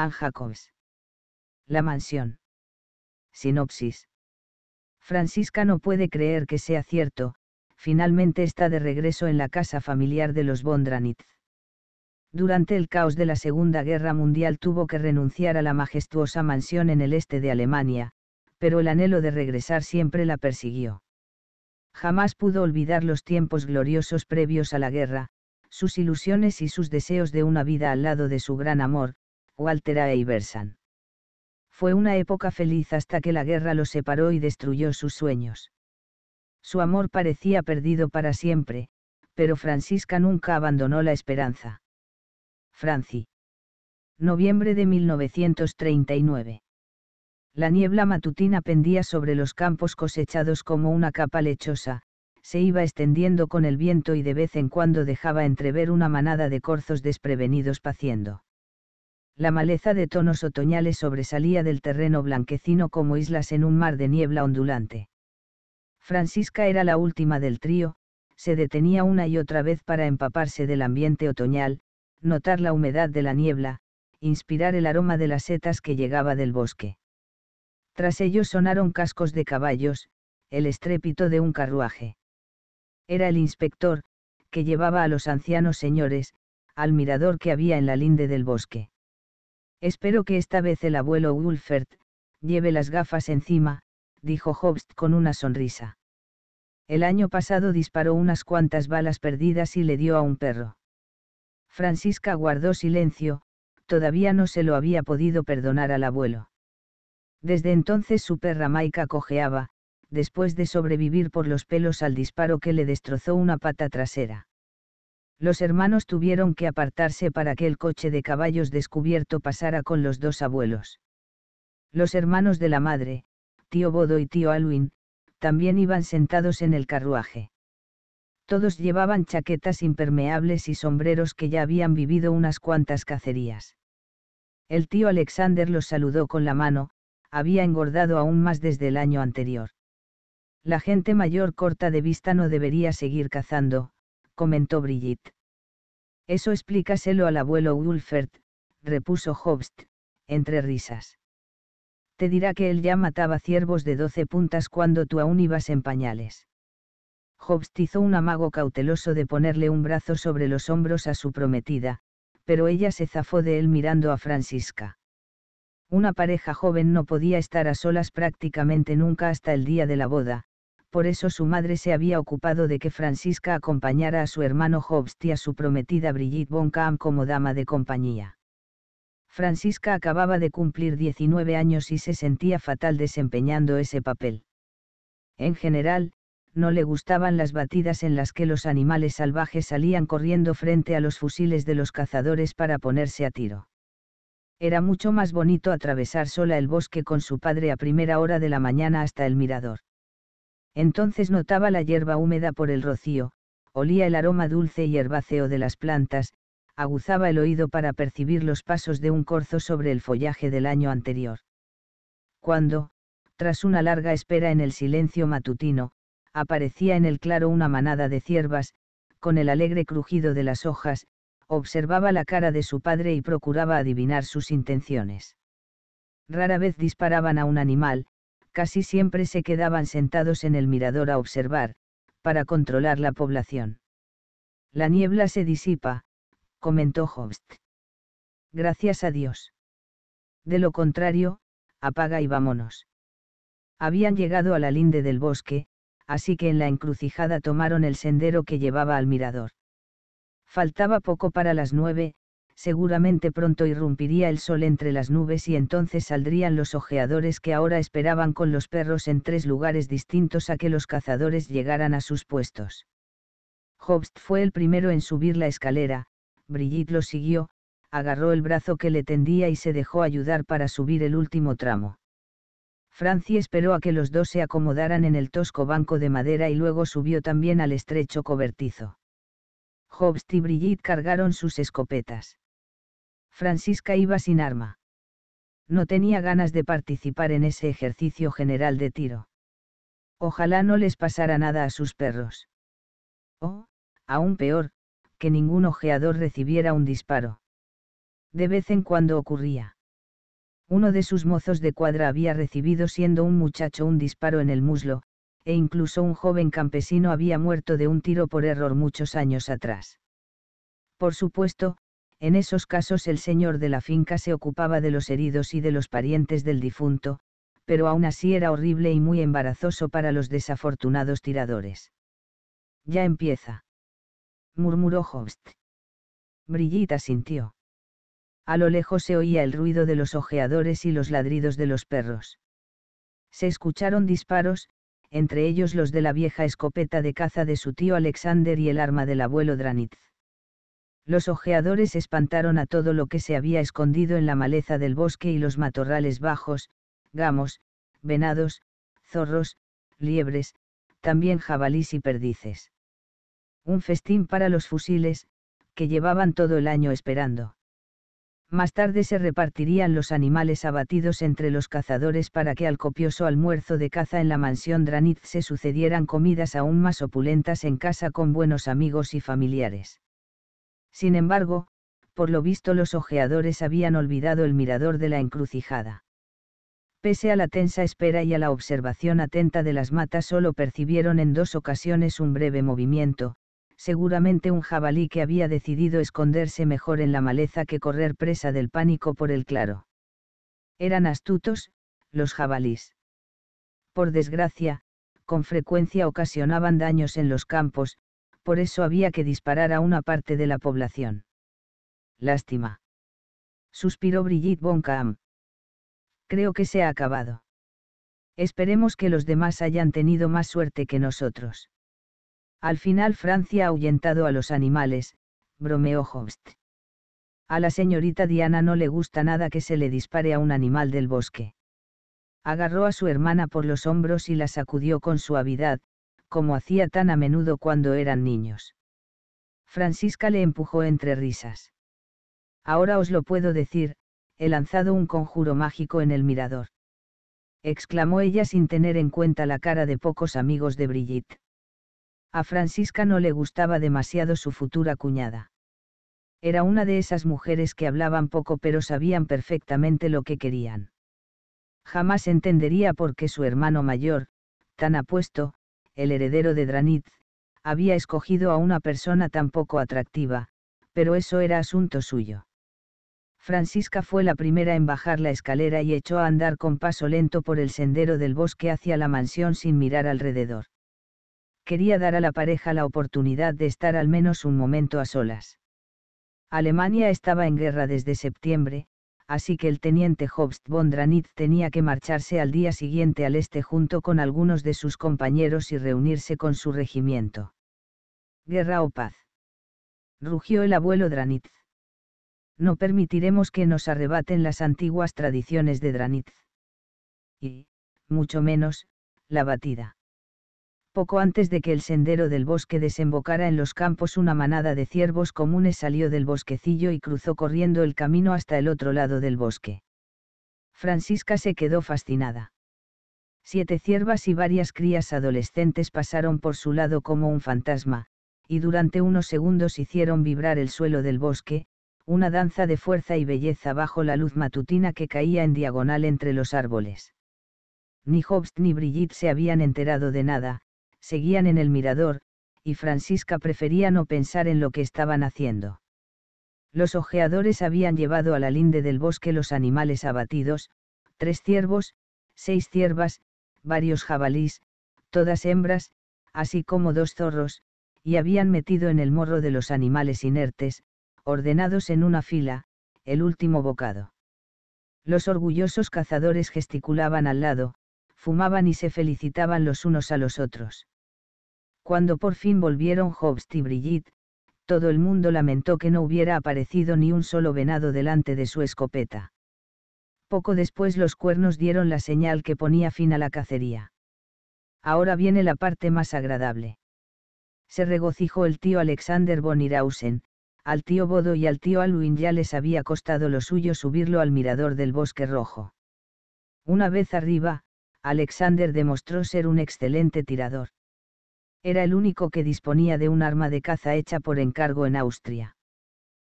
Ann Jacobs. La mansión. Sinopsis. Francisca no puede creer que sea cierto, finalmente está de regreso en la casa familiar de los Bondranitz. Durante el caos de la Segunda Guerra Mundial tuvo que renunciar a la majestuosa mansión en el este de Alemania, pero el anhelo de regresar siempre la persiguió. Jamás pudo olvidar los tiempos gloriosos previos a la guerra, sus ilusiones y sus deseos de una vida al lado de su gran amor, Walter A. Iverson. Fue una época feliz hasta que la guerra lo separó y destruyó sus sueños. Su amor parecía perdido para siempre, pero Francisca nunca abandonó la esperanza. Franci. Noviembre de 1939. La niebla matutina pendía sobre los campos cosechados como una capa lechosa, se iba extendiendo con el viento y de vez en cuando dejaba entrever una manada de corzos desprevenidos paciendo la maleza de tonos otoñales sobresalía del terreno blanquecino como islas en un mar de niebla ondulante. Francisca era la última del trío, se detenía una y otra vez para empaparse del ambiente otoñal, notar la humedad de la niebla, inspirar el aroma de las setas que llegaba del bosque. Tras ellos sonaron cascos de caballos, el estrépito de un carruaje. Era el inspector, que llevaba a los ancianos señores, al mirador que había en la linde del bosque. Espero que esta vez el abuelo Wulfert, lleve las gafas encima, dijo Hobst con una sonrisa. El año pasado disparó unas cuantas balas perdidas y le dio a un perro. Francisca guardó silencio, todavía no se lo había podido perdonar al abuelo. Desde entonces su perra Maika cojeaba, después de sobrevivir por los pelos al disparo que le destrozó una pata trasera los hermanos tuvieron que apartarse para que el coche de caballos descubierto pasara con los dos abuelos. Los hermanos de la madre, tío Bodo y tío Alwin, también iban sentados en el carruaje. Todos llevaban chaquetas impermeables y sombreros que ya habían vivido unas cuantas cacerías. El tío Alexander los saludó con la mano, había engordado aún más desde el año anterior. La gente mayor corta de vista no debería seguir cazando, comentó Brigitte. Eso explícaselo al abuelo Wulfert, repuso Hobst, entre risas. Te dirá que él ya mataba ciervos de doce puntas cuando tú aún ibas en pañales. Hobst hizo un amago cauteloso de ponerle un brazo sobre los hombros a su prometida, pero ella se zafó de él mirando a Francisca. Una pareja joven no podía estar a solas prácticamente nunca hasta el día de la boda, por eso su madre se había ocupado de que Francisca acompañara a su hermano Hobbs y a su prometida Brigitte von Kahn como dama de compañía. Francisca acababa de cumplir 19 años y se sentía fatal desempeñando ese papel. En general, no le gustaban las batidas en las que los animales salvajes salían corriendo frente a los fusiles de los cazadores para ponerse a tiro. Era mucho más bonito atravesar sola el bosque con su padre a primera hora de la mañana hasta el mirador. Entonces notaba la hierba húmeda por el rocío, olía el aroma dulce y herbáceo de las plantas, aguzaba el oído para percibir los pasos de un corzo sobre el follaje del año anterior. Cuando, tras una larga espera en el silencio matutino, aparecía en el claro una manada de ciervas, con el alegre crujido de las hojas, observaba la cara de su padre y procuraba adivinar sus intenciones. Rara vez disparaban a un animal, casi siempre se quedaban sentados en el mirador a observar, para controlar la población. La niebla se disipa, comentó Hobst. Gracias a Dios. De lo contrario, apaga y vámonos. Habían llegado a la linde del bosque, así que en la encrucijada tomaron el sendero que llevaba al mirador. Faltaba poco para las nueve, seguramente pronto irrumpiría el sol entre las nubes y entonces saldrían los ojeadores que ahora esperaban con los perros en tres lugares distintos a que los cazadores llegaran a sus puestos. Hobst fue el primero en subir la escalera, Brigitte lo siguió, agarró el brazo que le tendía y se dejó ayudar para subir el último tramo. Francie esperó a que los dos se acomodaran en el tosco banco de madera y luego subió también al estrecho cobertizo. Hobst y Brigitte cargaron sus escopetas. Francisca iba sin arma. No tenía ganas de participar en ese ejercicio general de tiro. Ojalá no les pasara nada a sus perros. O, aún peor, que ningún ojeador recibiera un disparo. De vez en cuando ocurría. Uno de sus mozos de cuadra había recibido siendo un muchacho un disparo en el muslo, e incluso un joven campesino había muerto de un tiro por error muchos años atrás. Por supuesto, en esos casos el señor de la finca se ocupaba de los heridos y de los parientes del difunto, pero aún así era horrible y muy embarazoso para los desafortunados tiradores. Ya empieza. murmuró Host. Brillita sintió. A lo lejos se oía el ruido de los ojeadores y los ladridos de los perros. Se escucharon disparos, entre ellos los de la vieja escopeta de caza de su tío Alexander y el arma del abuelo Dranitz. Los ojeadores espantaron a todo lo que se había escondido en la maleza del bosque y los matorrales bajos, gamos, venados, zorros, liebres, también jabalís y perdices. Un festín para los fusiles, que llevaban todo el año esperando. Más tarde se repartirían los animales abatidos entre los cazadores para que al copioso almuerzo de caza en la mansión Dranitz se sucedieran comidas aún más opulentas en casa con buenos amigos y familiares. Sin embargo, por lo visto los ojeadores habían olvidado el mirador de la encrucijada. Pese a la tensa espera y a la observación atenta de las matas solo percibieron en dos ocasiones un breve movimiento, seguramente un jabalí que había decidido esconderse mejor en la maleza que correr presa del pánico por el claro. Eran astutos, los jabalís. Por desgracia, con frecuencia ocasionaban daños en los campos, por eso había que disparar a una parte de la población. Lástima. Suspiró Brigitte Boncam. Creo que se ha acabado. Esperemos que los demás hayan tenido más suerte que nosotros. Al final Francia ha ahuyentado a los animales, bromeó Hobst. A la señorita Diana no le gusta nada que se le dispare a un animal del bosque. Agarró a su hermana por los hombros y la sacudió con suavidad, como hacía tan a menudo cuando eran niños. Francisca le empujó entre risas. Ahora os lo puedo decir, he lanzado un conjuro mágico en el mirador. Exclamó ella sin tener en cuenta la cara de pocos amigos de Brigitte. A Francisca no le gustaba demasiado su futura cuñada. Era una de esas mujeres que hablaban poco pero sabían perfectamente lo que querían. Jamás entendería por qué su hermano mayor, tan apuesto, el heredero de Dranitz, había escogido a una persona tan poco atractiva, pero eso era asunto suyo. Francisca fue la primera en bajar la escalera y echó a andar con paso lento por el sendero del bosque hacia la mansión sin mirar alrededor. Quería dar a la pareja la oportunidad de estar al menos un momento a solas. Alemania estaba en guerra desde septiembre, así que el teniente Hobst von Dranitz tenía que marcharse al día siguiente al este junto con algunos de sus compañeros y reunirse con su regimiento. Guerra o paz. Rugió el abuelo Dranitz. No permitiremos que nos arrebaten las antiguas tradiciones de Dranitz. Y, mucho menos, la batida poco antes de que el sendero del bosque desembocara en los campos una manada de ciervos comunes salió del bosquecillo y cruzó corriendo el camino hasta el otro lado del bosque. Francisca se quedó fascinada. Siete ciervas y varias crías adolescentes pasaron por su lado como un fantasma, y durante unos segundos hicieron vibrar el suelo del bosque, una danza de fuerza y belleza bajo la luz matutina que caía en diagonal entre los árboles. Ni Hobbes ni Brigitte se habían enterado de nada, seguían en el mirador, y Francisca prefería no pensar en lo que estaban haciendo. Los ojeadores habían llevado a la linde del bosque los animales abatidos, tres ciervos, seis ciervas, varios jabalís, todas hembras, así como dos zorros, y habían metido en el morro de los animales inertes, ordenados en una fila, el último bocado. Los orgullosos cazadores gesticulaban al lado, fumaban y se felicitaban los unos a los otros. Cuando por fin volvieron Hobbs y Brigitte, todo el mundo lamentó que no hubiera aparecido ni un solo venado delante de su escopeta. Poco después los cuernos dieron la señal que ponía fin a la cacería. Ahora viene la parte más agradable. Se regocijó el tío Alexander von Irausen, al tío Bodo y al tío Alwin ya les había costado lo suyo subirlo al mirador del bosque rojo. Una vez arriba, Alexander demostró ser un excelente tirador. Era el único que disponía de un arma de caza hecha por encargo en Austria.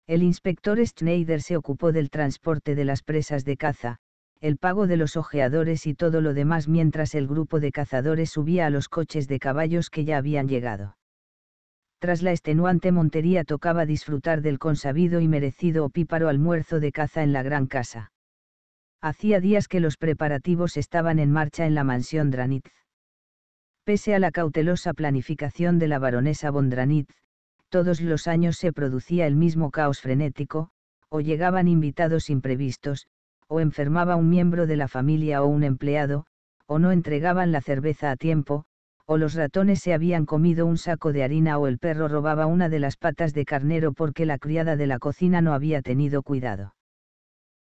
El inspector Schneider se ocupó del transporte de las presas de caza, el pago de los ojeadores y todo lo demás mientras el grupo de cazadores subía a los coches de caballos que ya habían llegado. Tras la extenuante montería tocaba disfrutar del consabido y merecido opíparo almuerzo de caza en la gran casa. Hacía días que los preparativos estaban en marcha en la mansión Dranitz. Pese a la cautelosa planificación de la baronesa Bondranitz, todos los años se producía el mismo caos frenético, o llegaban invitados imprevistos, o enfermaba un miembro de la familia o un empleado, o no entregaban la cerveza a tiempo, o los ratones se habían comido un saco de harina o el perro robaba una de las patas de carnero porque la criada de la cocina no había tenido cuidado.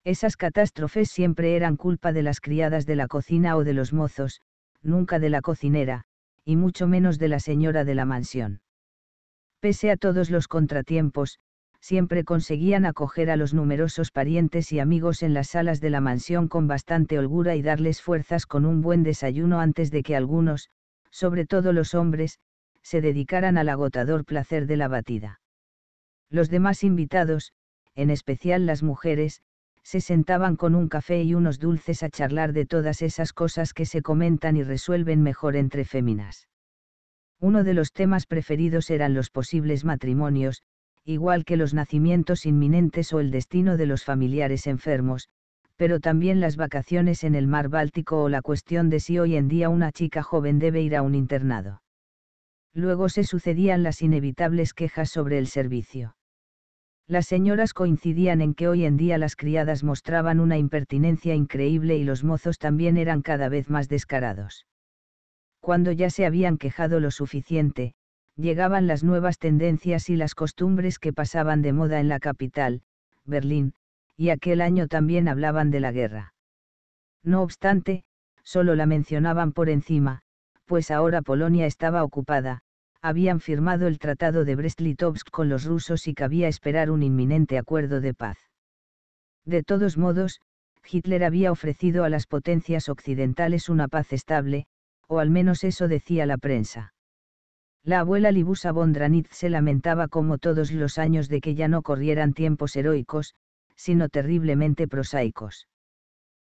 Esas catástrofes siempre eran culpa de las criadas de la cocina o de los mozos, nunca de la cocinera, y mucho menos de la señora de la mansión. Pese a todos los contratiempos, siempre conseguían acoger a los numerosos parientes y amigos en las salas de la mansión con bastante holgura y darles fuerzas con un buen desayuno antes de que algunos, sobre todo los hombres, se dedicaran al agotador placer de la batida. Los demás invitados, en especial las mujeres, se sentaban con un café y unos dulces a charlar de todas esas cosas que se comentan y resuelven mejor entre féminas. Uno de los temas preferidos eran los posibles matrimonios, igual que los nacimientos inminentes o el destino de los familiares enfermos, pero también las vacaciones en el mar Báltico o la cuestión de si hoy en día una chica joven debe ir a un internado. Luego se sucedían las inevitables quejas sobre el servicio. Las señoras coincidían en que hoy en día las criadas mostraban una impertinencia increíble y los mozos también eran cada vez más descarados. Cuando ya se habían quejado lo suficiente, llegaban las nuevas tendencias y las costumbres que pasaban de moda en la capital, Berlín, y aquel año también hablaban de la guerra. No obstante, solo la mencionaban por encima, pues ahora Polonia estaba ocupada, habían firmado el Tratado de Brest-Litovsk con los rusos y cabía esperar un inminente acuerdo de paz. De todos modos, Hitler había ofrecido a las potencias occidentales una paz estable, o al menos eso decía la prensa. La abuela Libusa Bondranitz se lamentaba como todos los años de que ya no corrieran tiempos heroicos, sino terriblemente prosaicos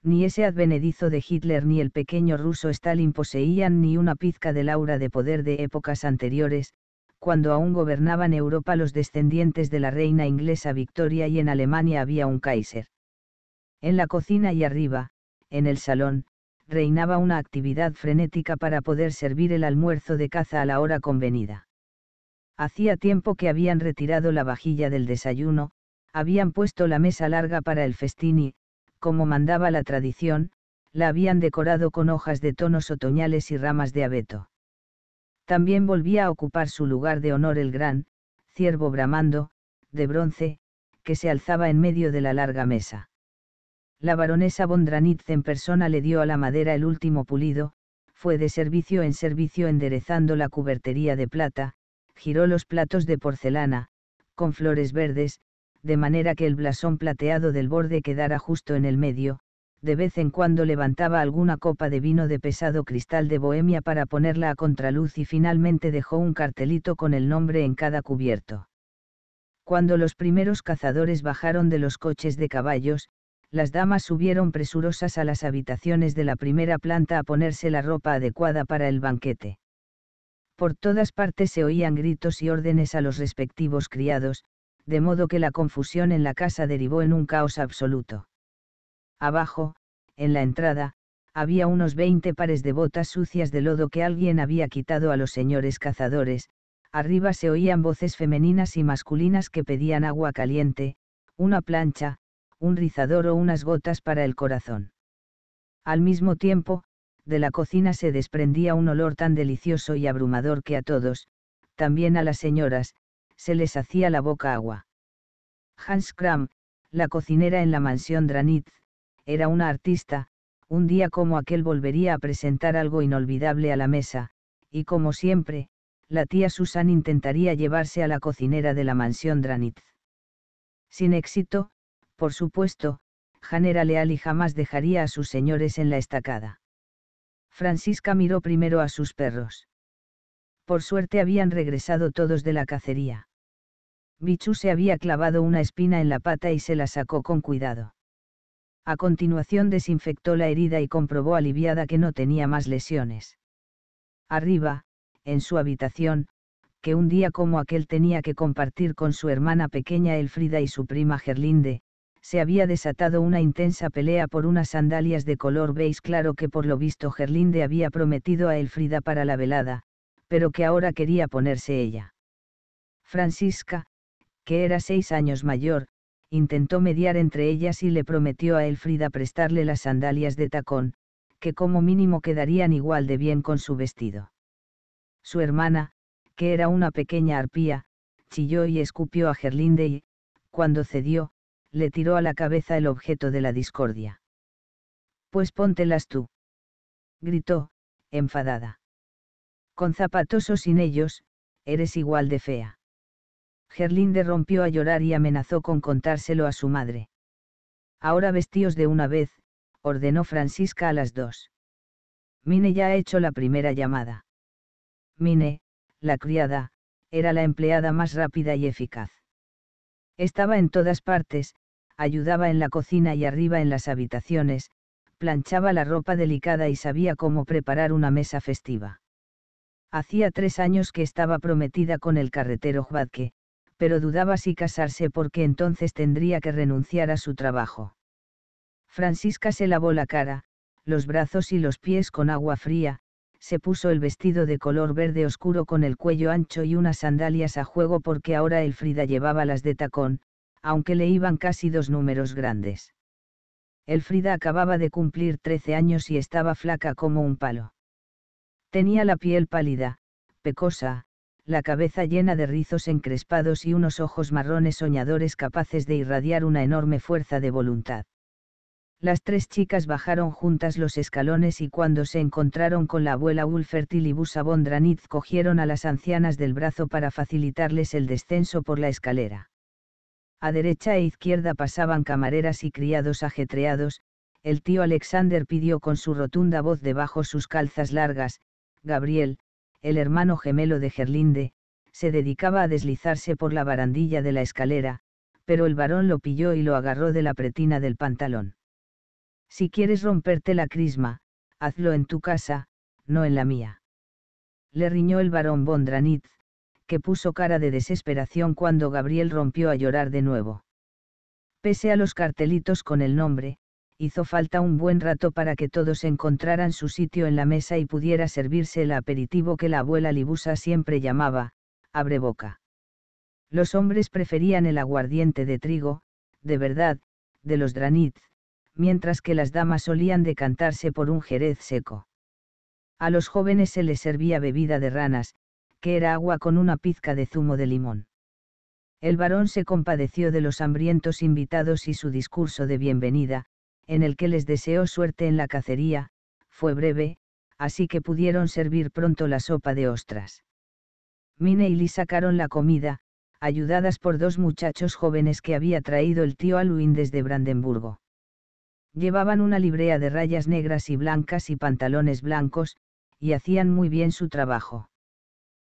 ni ese advenedizo de Hitler ni el pequeño ruso Stalin poseían ni una pizca del aura de poder de épocas anteriores, cuando aún gobernaban Europa los descendientes de la reina inglesa Victoria y en Alemania había un Kaiser. En la cocina y arriba, en el salón, reinaba una actividad frenética para poder servir el almuerzo de caza a la hora convenida. Hacía tiempo que habían retirado la vajilla del desayuno, habían puesto la mesa larga para el festín y, como mandaba la tradición, la habían decorado con hojas de tonos otoñales y ramas de abeto. También volvía a ocupar su lugar de honor el gran, ciervo bramando, de bronce, que se alzaba en medio de la larga mesa. La baronesa Bondranitz en persona le dio a la madera el último pulido, fue de servicio en servicio enderezando la cubertería de plata, giró los platos de porcelana, con flores verdes, de manera que el blasón plateado del borde quedara justo en el medio, de vez en cuando levantaba alguna copa de vino de pesado cristal de Bohemia para ponerla a contraluz y finalmente dejó un cartelito con el nombre en cada cubierto. Cuando los primeros cazadores bajaron de los coches de caballos, las damas subieron presurosas a las habitaciones de la primera planta a ponerse la ropa adecuada para el banquete. Por todas partes se oían gritos y órdenes a los respectivos criados, de modo que la confusión en la casa derivó en un caos absoluto. Abajo, en la entrada, había unos veinte pares de botas sucias de lodo que alguien había quitado a los señores cazadores, arriba se oían voces femeninas y masculinas que pedían agua caliente, una plancha, un rizador o unas gotas para el corazón. Al mismo tiempo, de la cocina se desprendía un olor tan delicioso y abrumador que a todos, también a las señoras, se les hacía la boca agua. Hans Kram, la cocinera en la mansión Dranitz, era una artista, un día como aquel volvería a presentar algo inolvidable a la mesa, y como siempre, la tía Susan intentaría llevarse a la cocinera de la mansión Dranitz. Sin éxito, por supuesto, Han era leal y jamás dejaría a sus señores en la estacada. Francisca miró primero a sus perros. Por suerte habían regresado todos de la cacería. Bichu se había clavado una espina en la pata y se la sacó con cuidado. A continuación desinfectó la herida y comprobó aliviada que no tenía más lesiones. Arriba, en su habitación, que un día como aquel tenía que compartir con su hermana pequeña Elfrida y su prima Gerlinde, se había desatado una intensa pelea por unas sandalias de color beige claro que por lo visto Gerlinde había prometido a Elfrida para la velada, pero que ahora quería ponerse ella. Francisca, que era seis años mayor, intentó mediar entre ellas y le prometió a Elfrida prestarle las sandalias de tacón, que como mínimo quedarían igual de bien con su vestido. Su hermana, que era una pequeña arpía, chilló y escupió a Gerlinde y, cuando cedió, le tiró a la cabeza el objeto de la discordia. Pues póntelas tú. Gritó, enfadada. Con zapatos o sin ellos, eres igual de fea. Gerlinde rompió a llorar y amenazó con contárselo a su madre. Ahora vestíos de una vez, ordenó Francisca a las dos. Mine ya ha hecho la primera llamada. Mine, la criada, era la empleada más rápida y eficaz. Estaba en todas partes, ayudaba en la cocina y arriba en las habitaciones, planchaba la ropa delicada y sabía cómo preparar una mesa festiva. Hacía tres años que estaba prometida con el carretero Juadque, pero dudaba si casarse porque entonces tendría que renunciar a su trabajo. Francisca se lavó la cara, los brazos y los pies con agua fría, se puso el vestido de color verde oscuro con el cuello ancho y unas sandalias a juego porque ahora Elfrida llevaba las de tacón, aunque le iban casi dos números grandes. Elfrida acababa de cumplir 13 años y estaba flaca como un palo. Tenía la piel pálida, pecosa, la cabeza llena de rizos encrespados y unos ojos marrones soñadores capaces de irradiar una enorme fuerza de voluntad. Las tres chicas bajaron juntas los escalones y cuando se encontraron con la abuela Ulfertil y Busa Bondranitz cogieron a las ancianas del brazo para facilitarles el descenso por la escalera. A derecha e izquierda pasaban camareras y criados ajetreados, el tío Alexander pidió con su rotunda voz debajo sus calzas largas, Gabriel, el hermano gemelo de Gerlinde, se dedicaba a deslizarse por la barandilla de la escalera, pero el varón lo pilló y lo agarró de la pretina del pantalón. Si quieres romperte la crisma, hazlo en tu casa, no en la mía. Le riñó el varón Bondranitz, que puso cara de desesperación cuando Gabriel rompió a llorar de nuevo. Pese a los cartelitos con el nombre, hizo falta un buen rato para que todos encontraran su sitio en la mesa y pudiera servirse el aperitivo que la abuela Libusa siempre llamaba, abre boca. Los hombres preferían el aguardiente de trigo, de verdad, de los dranit, mientras que las damas solían decantarse por un jerez seco. A los jóvenes se les servía bebida de ranas, que era agua con una pizca de zumo de limón. El varón se compadeció de los hambrientos invitados y su discurso de bienvenida, en el que les deseó suerte en la cacería, fue breve, así que pudieron servir pronto la sopa de ostras. Mine y Lee sacaron la comida, ayudadas por dos muchachos jóvenes que había traído el tío Aluín desde Brandenburgo. Llevaban una librea de rayas negras y blancas y pantalones blancos, y hacían muy bien su trabajo.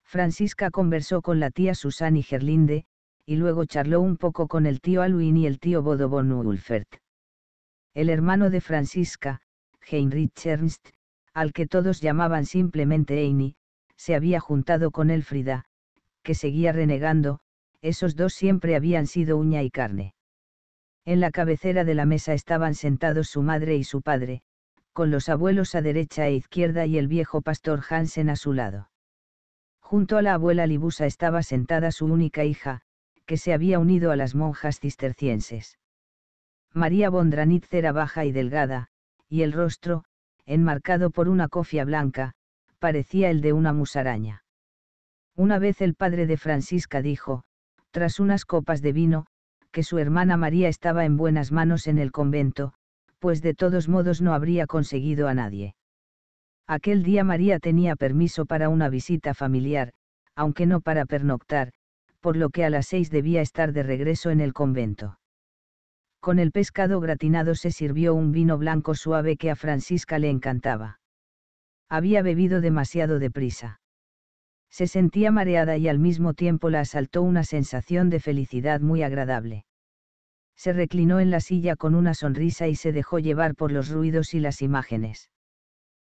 Francisca conversó con la tía Susan y Gerlinde, y luego charló un poco con el tío Aluín y el tío Bodo Ulfert el hermano de Francisca, Heinrich Ernst, al que todos llamaban simplemente Eini, se había juntado con Elfrida, que seguía renegando, esos dos siempre habían sido uña y carne. En la cabecera de la mesa estaban sentados su madre y su padre, con los abuelos a derecha e izquierda y el viejo pastor Hansen a su lado. Junto a la abuela Libusa estaba sentada su única hija, que se había unido a las monjas cistercienses. María Bondranitz era baja y delgada, y el rostro, enmarcado por una cofia blanca, parecía el de una musaraña. Una vez el padre de Francisca dijo, tras unas copas de vino, que su hermana María estaba en buenas manos en el convento, pues de todos modos no habría conseguido a nadie. Aquel día María tenía permiso para una visita familiar, aunque no para pernoctar, por lo que a las seis debía estar de regreso en el convento. Con el pescado gratinado se sirvió un vino blanco suave que a Francisca le encantaba. Había bebido demasiado deprisa. Se sentía mareada y al mismo tiempo la asaltó una sensación de felicidad muy agradable. Se reclinó en la silla con una sonrisa y se dejó llevar por los ruidos y las imágenes.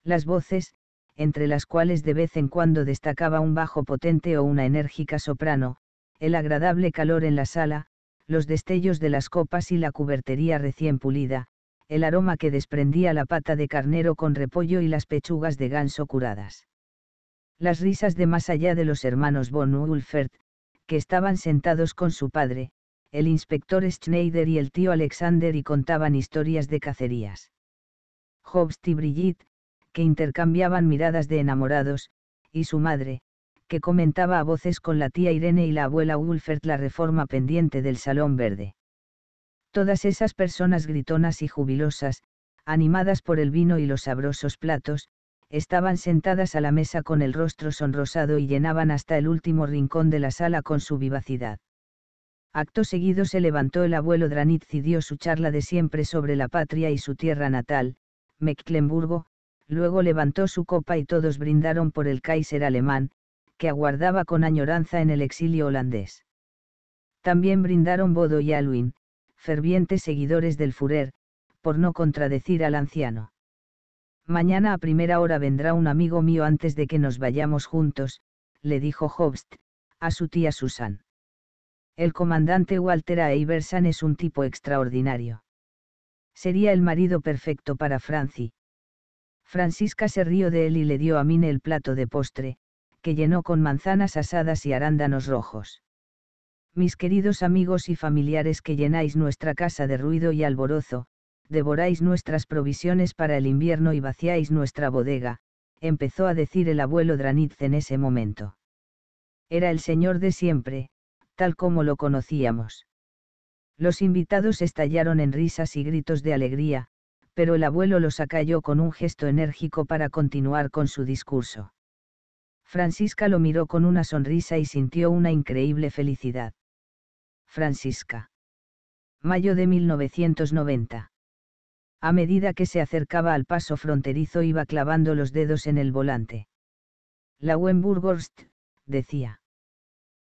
Las voces, entre las cuales de vez en cuando destacaba un bajo potente o una enérgica soprano, el agradable calor en la sala, los destellos de las copas y la cubertería recién pulida, el aroma que desprendía la pata de carnero con repollo y las pechugas de ganso curadas. Las risas de más allá de los hermanos von Ulfert, que estaban sentados con su padre, el inspector Schneider y el tío Alexander y contaban historias de cacerías. Hobst y Brigitte, que intercambiaban miradas de enamorados, y su madre, comentaba a voces con la tía Irene y la abuela Wulfert la reforma pendiente del Salón Verde. Todas esas personas gritonas y jubilosas, animadas por el vino y los sabrosos platos, estaban sentadas a la mesa con el rostro sonrosado y llenaban hasta el último rincón de la sala con su vivacidad. Acto seguido se levantó el abuelo Dranitz y dio su charla de siempre sobre la patria y su tierra natal, Mecklenburgo, luego levantó su copa y todos brindaron por el Kaiser alemán, que aguardaba con añoranza en el exilio holandés. También brindaron Bodo y Alwin, fervientes seguidores del Führer, por no contradecir al anciano. Mañana a primera hora vendrá un amigo mío antes de que nos vayamos juntos, le dijo Hobst, a su tía Susan. El comandante Walter A. es un tipo extraordinario. Sería el marido perfecto para Franci». Francisca se rió de él y le dio a Mine el plato de postre, que llenó con manzanas asadas y arándanos rojos. Mis queridos amigos y familiares que llenáis nuestra casa de ruido y alborozo, devoráis nuestras provisiones para el invierno y vaciáis nuestra bodega, empezó a decir el abuelo Dranitz en ese momento. Era el señor de siempre, tal como lo conocíamos. Los invitados estallaron en risas y gritos de alegría, pero el abuelo los acalló con un gesto enérgico para continuar con su discurso. Francisca lo miró con una sonrisa y sintió una increíble felicidad. Francisca. Mayo de 1990. A medida que se acercaba al paso fronterizo iba clavando los dedos en el volante. La wemburg decía.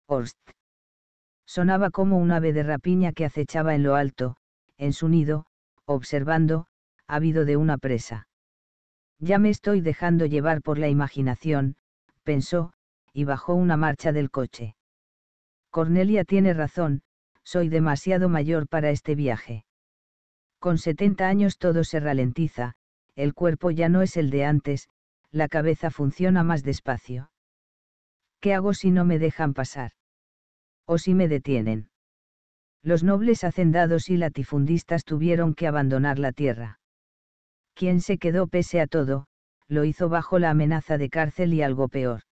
Horst. Sonaba como un ave de rapiña que acechaba en lo alto, en su nido, observando, habido de una presa. Ya me estoy dejando llevar por la imaginación, pensó, y bajó una marcha del coche. Cornelia tiene razón, soy demasiado mayor para este viaje. Con 70 años todo se ralentiza, el cuerpo ya no es el de antes, la cabeza funciona más despacio. ¿Qué hago si no me dejan pasar? ¿O si me detienen? Los nobles hacendados y latifundistas tuvieron que abandonar la tierra. ¿Quién se quedó pese a todo, lo hizo bajo la amenaza de cárcel y algo peor.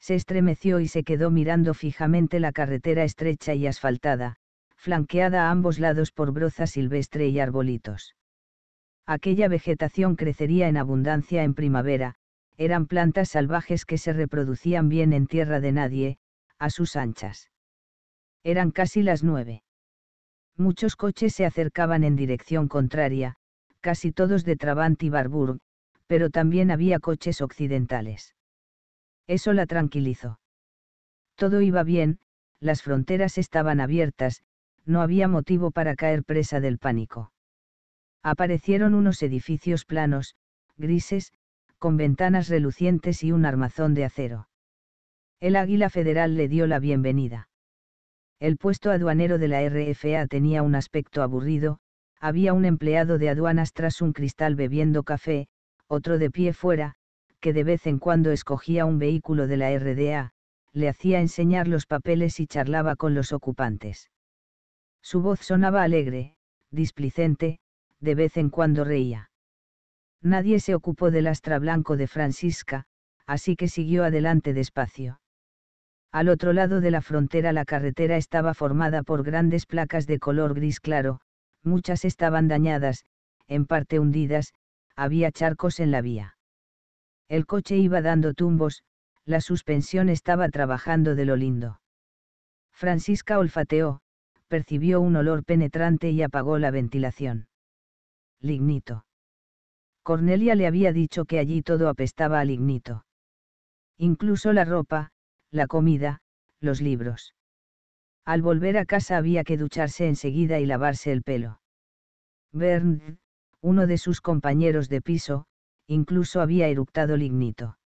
Se estremeció y se quedó mirando fijamente la carretera estrecha y asfaltada, flanqueada a ambos lados por broza silvestre y arbolitos. Aquella vegetación crecería en abundancia en primavera, eran plantas salvajes que se reproducían bien en tierra de nadie, a sus anchas. Eran casi las nueve. Muchos coches se acercaban en dirección contraria, casi todos de Trabant y Barburg, pero también había coches occidentales. Eso la tranquilizó. Todo iba bien, las fronteras estaban abiertas, no había motivo para caer presa del pánico. Aparecieron unos edificios planos, grises, con ventanas relucientes y un armazón de acero. El Águila Federal le dio la bienvenida. El puesto aduanero de la RFA tenía un aspecto aburrido, había un empleado de aduanas tras un cristal bebiendo café, otro de pie fuera, que de vez en cuando escogía un vehículo de la RDA, le hacía enseñar los papeles y charlaba con los ocupantes. Su voz sonaba alegre, displicente, de vez en cuando reía. Nadie se ocupó del astra blanco de Francisca, así que siguió adelante despacio. Al otro lado de la frontera la carretera estaba formada por grandes placas de color gris claro, muchas estaban dañadas, en parte hundidas, había charcos en la vía. El coche iba dando tumbos, la suspensión estaba trabajando de lo lindo. Francisca olfateó, percibió un olor penetrante y apagó la ventilación. Lignito. Cornelia le había dicho que allí todo apestaba a lignito. Incluso la ropa, la comida, los libros. Al volver a casa había que ducharse enseguida y lavarse el pelo. Bern, uno de sus compañeros de piso, incluso había eructado lignito.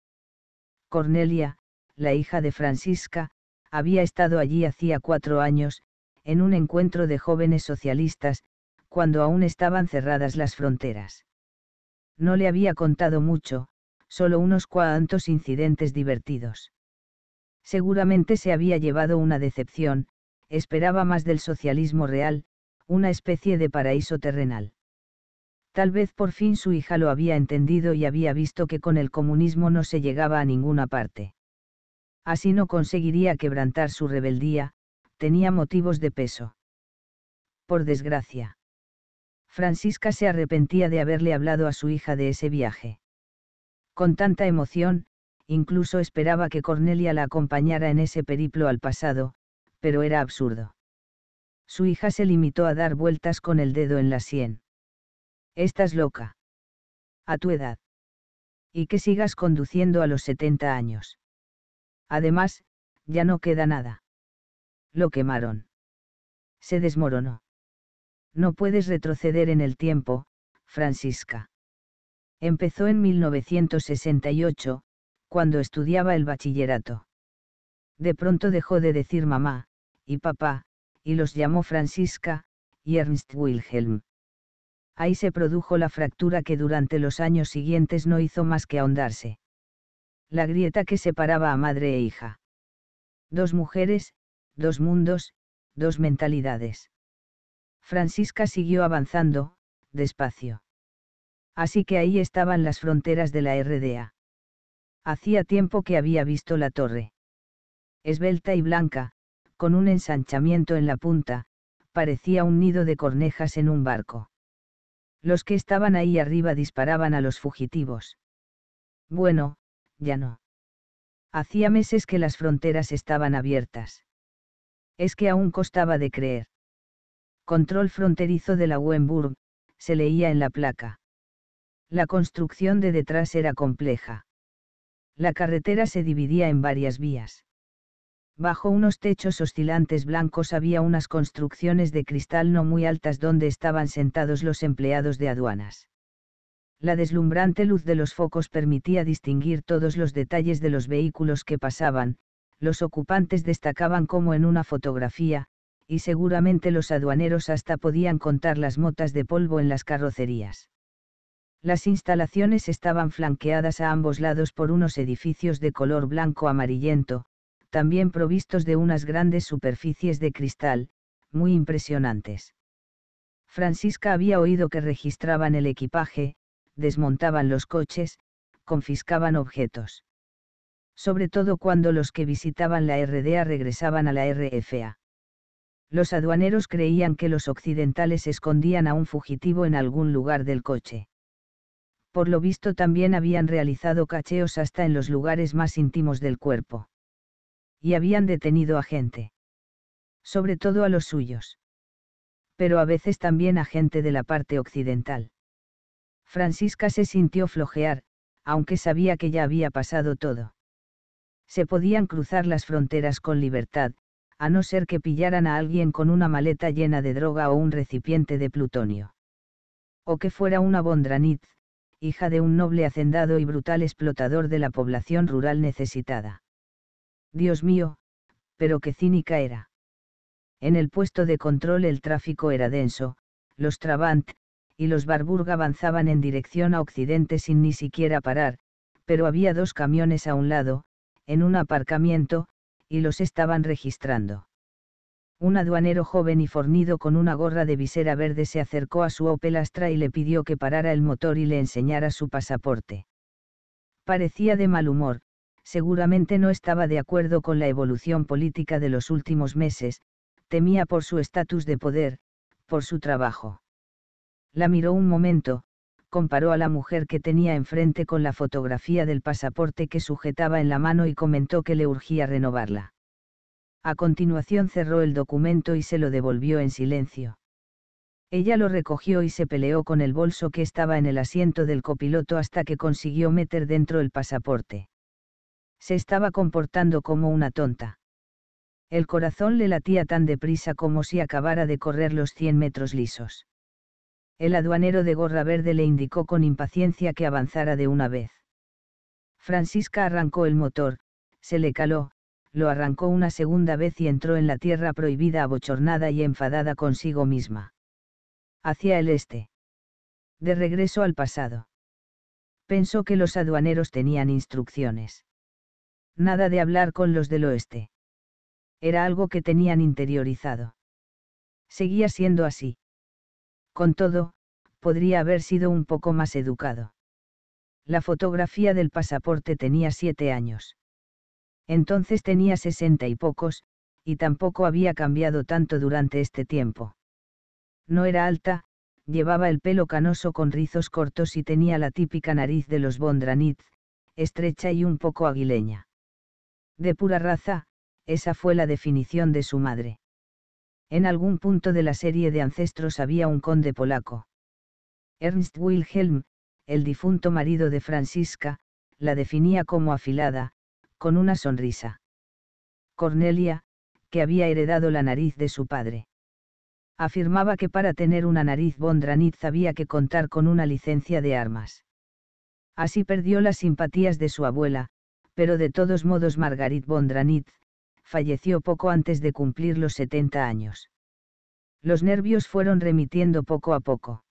Cornelia, la hija de Francisca, había estado allí hacía cuatro años, en un encuentro de jóvenes socialistas, cuando aún estaban cerradas las fronteras. No le había contado mucho, solo unos cuantos incidentes divertidos. Seguramente se había llevado una decepción, esperaba más del socialismo real, una especie de paraíso terrenal. Tal vez por fin su hija lo había entendido y había visto que con el comunismo no se llegaba a ninguna parte. Así no conseguiría quebrantar su rebeldía, tenía motivos de peso. Por desgracia. Francisca se arrepentía de haberle hablado a su hija de ese viaje. Con tanta emoción, incluso esperaba que Cornelia la acompañara en ese periplo al pasado, pero era absurdo. Su hija se limitó a dar vueltas con el dedo en la sien. Estás loca. A tu edad. Y que sigas conduciendo a los 70 años. Además, ya no queda nada. Lo quemaron. Se desmoronó. No puedes retroceder en el tiempo, Francisca. Empezó en 1968, cuando estudiaba el bachillerato. De pronto dejó de decir mamá, y papá, y los llamó Francisca, y Ernst Wilhelm ahí se produjo la fractura que durante los años siguientes no hizo más que ahondarse. La grieta que separaba a madre e hija. Dos mujeres, dos mundos, dos mentalidades. Francisca siguió avanzando, despacio. Así que ahí estaban las fronteras de la RDA. Hacía tiempo que había visto la torre. Esbelta y blanca, con un ensanchamiento en la punta, parecía un nido de cornejas en un barco. Los que estaban ahí arriba disparaban a los fugitivos. Bueno, ya no. Hacía meses que las fronteras estaban abiertas. Es que aún costaba de creer. Control fronterizo de la Wenburg, se leía en la placa. La construcción de detrás era compleja. La carretera se dividía en varias vías. Bajo unos techos oscilantes blancos había unas construcciones de cristal no muy altas donde estaban sentados los empleados de aduanas. La deslumbrante luz de los focos permitía distinguir todos los detalles de los vehículos que pasaban, los ocupantes destacaban como en una fotografía, y seguramente los aduaneros hasta podían contar las motas de polvo en las carrocerías. Las instalaciones estaban flanqueadas a ambos lados por unos edificios de color blanco amarillento, también provistos de unas grandes superficies de cristal, muy impresionantes. Francisca había oído que registraban el equipaje, desmontaban los coches, confiscaban objetos. Sobre todo cuando los que visitaban la RDA regresaban a la RFA. Los aduaneros creían que los occidentales escondían a un fugitivo en algún lugar del coche. Por lo visto también habían realizado cacheos hasta en los lugares más íntimos del cuerpo y habían detenido a gente. Sobre todo a los suyos. Pero a veces también a gente de la parte occidental. Francisca se sintió flojear, aunque sabía que ya había pasado todo. Se podían cruzar las fronteras con libertad, a no ser que pillaran a alguien con una maleta llena de droga o un recipiente de plutonio. O que fuera una Bondranitz, hija de un noble hacendado y brutal explotador de la población rural necesitada. Dios mío, pero qué cínica era. En el puesto de control el tráfico era denso, los Trabant y los Barburg avanzaban en dirección a occidente sin ni siquiera parar, pero había dos camiones a un lado, en un aparcamiento, y los estaban registrando. Un aduanero joven y fornido con una gorra de visera verde se acercó a su Opel Astra y le pidió que parara el motor y le enseñara su pasaporte. Parecía de mal humor, seguramente no estaba de acuerdo con la evolución política de los últimos meses, temía por su estatus de poder, por su trabajo. La miró un momento, comparó a la mujer que tenía enfrente con la fotografía del pasaporte que sujetaba en la mano y comentó que le urgía renovarla. A continuación cerró el documento y se lo devolvió en silencio. Ella lo recogió y se peleó con el bolso que estaba en el asiento del copiloto hasta que consiguió meter dentro el pasaporte se estaba comportando como una tonta. El corazón le latía tan deprisa como si acabara de correr los 100 metros lisos. El aduanero de gorra verde le indicó con impaciencia que avanzara de una vez. Francisca arrancó el motor, se le caló, lo arrancó una segunda vez y entró en la tierra prohibida abochornada y enfadada consigo misma. Hacia el este. De regreso al pasado. Pensó que los aduaneros tenían instrucciones nada de hablar con los del oeste. Era algo que tenían interiorizado. Seguía siendo así. Con todo, podría haber sido un poco más educado. La fotografía del pasaporte tenía siete años. Entonces tenía sesenta y pocos, y tampoco había cambiado tanto durante este tiempo. No era alta, llevaba el pelo canoso con rizos cortos y tenía la típica nariz de los Bondranitz, estrecha y un poco aguileña. De pura raza, esa fue la definición de su madre. En algún punto de la serie de ancestros había un conde polaco. Ernst Wilhelm, el difunto marido de Francisca, la definía como afilada, con una sonrisa. Cornelia, que había heredado la nariz de su padre. Afirmaba que para tener una nariz Bondranitz había que contar con una licencia de armas. Así perdió las simpatías de su abuela, pero de todos modos Margarit Bondranit, falleció poco antes de cumplir los 70 años. Los nervios fueron remitiendo poco a poco.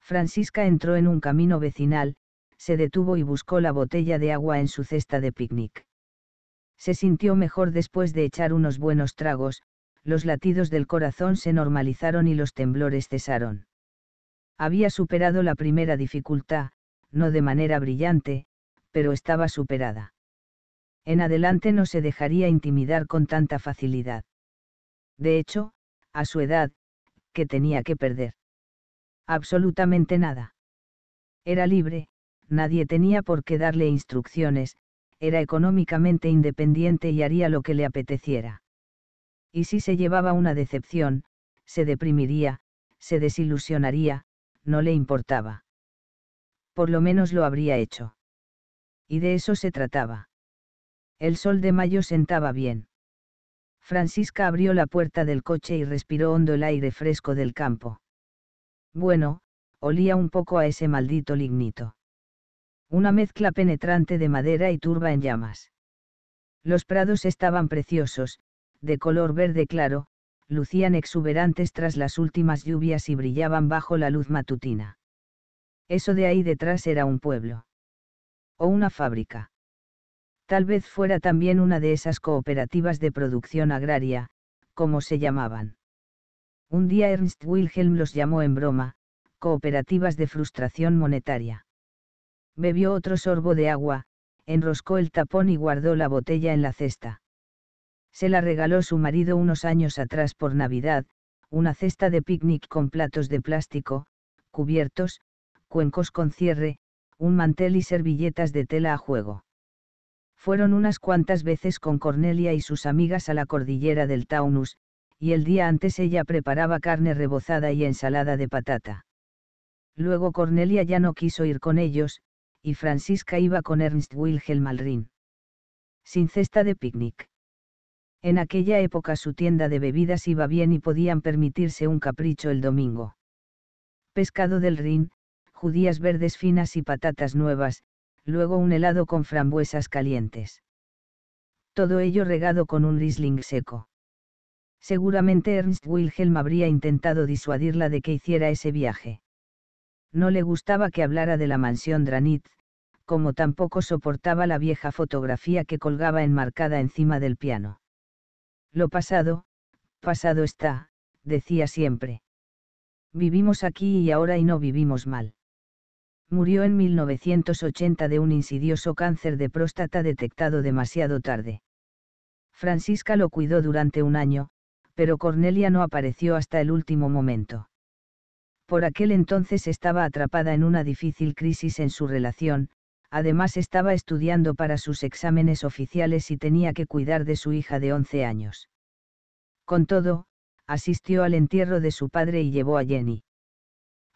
Francisca entró en un camino vecinal, se detuvo y buscó la botella de agua en su cesta de picnic. Se sintió mejor después de echar unos buenos tragos, los latidos del corazón se normalizaron y los temblores cesaron. Había superado la primera dificultad, no de manera brillante, pero estaba superada en adelante no se dejaría intimidar con tanta facilidad. De hecho, a su edad, ¿qué tenía que perder? Absolutamente nada. Era libre, nadie tenía por qué darle instrucciones, era económicamente independiente y haría lo que le apeteciera. Y si se llevaba una decepción, se deprimiría, se desilusionaría, no le importaba. Por lo menos lo habría hecho. Y de eso se trataba. El sol de mayo sentaba bien. Francisca abrió la puerta del coche y respiró hondo el aire fresco del campo. Bueno, olía un poco a ese maldito lignito. Una mezcla penetrante de madera y turba en llamas. Los prados estaban preciosos, de color verde claro, lucían exuberantes tras las últimas lluvias y brillaban bajo la luz matutina. Eso de ahí detrás era un pueblo. O una fábrica. Tal vez fuera también una de esas cooperativas de producción agraria, como se llamaban. Un día Ernst Wilhelm los llamó en broma, cooperativas de frustración monetaria. Bebió otro sorbo de agua, enroscó el tapón y guardó la botella en la cesta. Se la regaló su marido unos años atrás por Navidad, una cesta de picnic con platos de plástico, cubiertos, cuencos con cierre, un mantel y servilletas de tela a juego fueron unas cuantas veces con Cornelia y sus amigas a la cordillera del Taunus, y el día antes ella preparaba carne rebozada y ensalada de patata. Luego Cornelia ya no quiso ir con ellos, y Francisca iba con Ernst Wilhelm al Rhin. Sin cesta de picnic. En aquella época su tienda de bebidas iba bien y podían permitirse un capricho el domingo. Pescado del Rin, judías verdes finas y patatas nuevas, luego un helado con frambuesas calientes. Todo ello regado con un Riesling seco. Seguramente Ernst Wilhelm habría intentado disuadirla de que hiciera ese viaje. No le gustaba que hablara de la mansión Dranit, como tampoco soportaba la vieja fotografía que colgaba enmarcada encima del piano. Lo pasado, pasado está, decía siempre. Vivimos aquí y ahora y no vivimos mal murió en 1980 de un insidioso cáncer de próstata detectado demasiado tarde. Francisca lo cuidó durante un año, pero Cornelia no apareció hasta el último momento. Por aquel entonces estaba atrapada en una difícil crisis en su relación, además estaba estudiando para sus exámenes oficiales y tenía que cuidar de su hija de 11 años. Con todo, asistió al entierro de su padre y llevó a Jenny.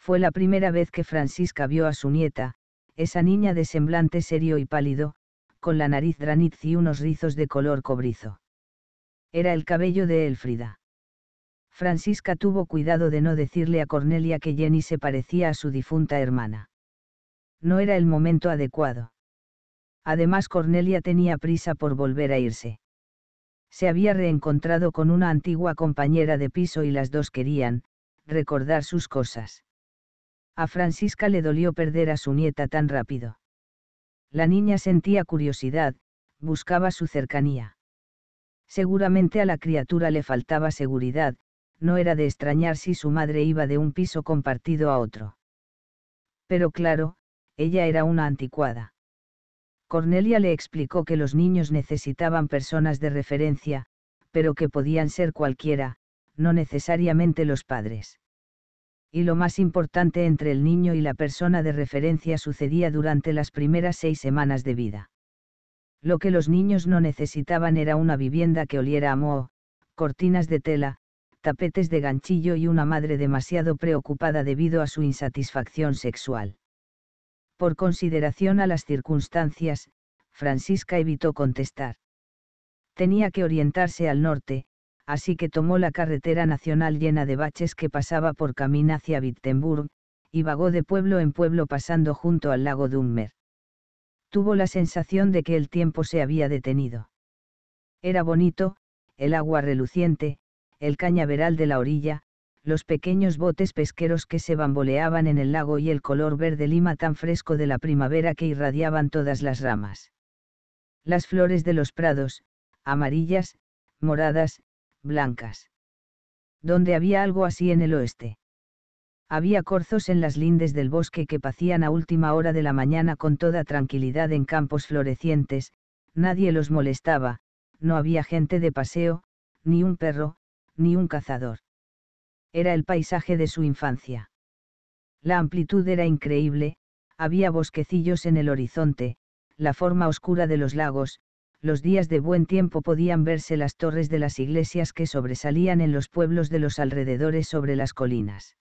Fue la primera vez que Francisca vio a su nieta, esa niña de semblante serio y pálido, con la nariz graniz y unos rizos de color cobrizo. Era el cabello de Elfrida. Francisca tuvo cuidado de no decirle a Cornelia que Jenny se parecía a su difunta hermana. No era el momento adecuado. Además Cornelia tenía prisa por volver a irse. Se había reencontrado con una antigua compañera de piso y las dos querían, recordar sus cosas a Francisca le dolió perder a su nieta tan rápido. La niña sentía curiosidad, buscaba su cercanía. Seguramente a la criatura le faltaba seguridad, no era de extrañar si su madre iba de un piso compartido a otro. Pero claro, ella era una anticuada. Cornelia le explicó que los niños necesitaban personas de referencia, pero que podían ser cualquiera, no necesariamente los padres y lo más importante entre el niño y la persona de referencia sucedía durante las primeras seis semanas de vida. Lo que los niños no necesitaban era una vivienda que oliera a moho, cortinas de tela, tapetes de ganchillo y una madre demasiado preocupada debido a su insatisfacción sexual. Por consideración a las circunstancias, Francisca evitó contestar. Tenía que orientarse al norte, así que tomó la carretera nacional llena de baches que pasaba por camino hacia Wittenburg, y vagó de pueblo en pueblo pasando junto al lago Dummer. Tuvo la sensación de que el tiempo se había detenido. Era bonito, el agua reluciente, el cañaveral de la orilla, los pequeños botes pesqueros que se bamboleaban en el lago y el color verde lima tan fresco de la primavera que irradiaban todas las ramas. Las flores de los prados, amarillas, moradas, blancas. Donde había algo así en el oeste. Había corzos en las lindes del bosque que pacían a última hora de la mañana con toda tranquilidad en campos florecientes, nadie los molestaba, no había gente de paseo, ni un perro, ni un cazador. Era el paisaje de su infancia. La amplitud era increíble, había bosquecillos en el horizonte, la forma oscura de los lagos, los días de buen tiempo podían verse las torres de las iglesias que sobresalían en los pueblos de los alrededores sobre las colinas.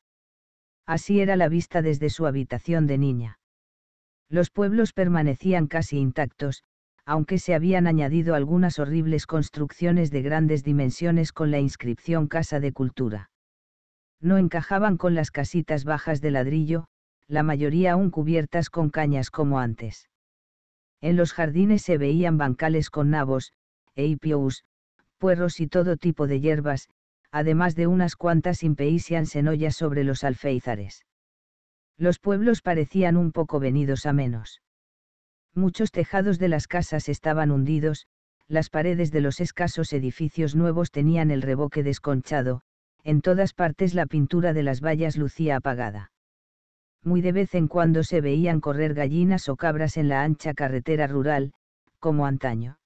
Así era la vista desde su habitación de niña. Los pueblos permanecían casi intactos, aunque se habían añadido algunas horribles construcciones de grandes dimensiones con la inscripción Casa de Cultura. No encajaban con las casitas bajas de ladrillo, la mayoría aún cubiertas con cañas como antes. En los jardines se veían bancales con nabos, ipios puerros y todo tipo de hierbas, además de unas cuantas impeisian senollas sobre los alféizares. Los pueblos parecían un poco venidos a menos. Muchos tejados de las casas estaban hundidos, las paredes de los escasos edificios nuevos tenían el reboque desconchado, en todas partes la pintura de las vallas lucía apagada muy de vez en cuando se veían correr gallinas o cabras en la ancha carretera rural, como antaño.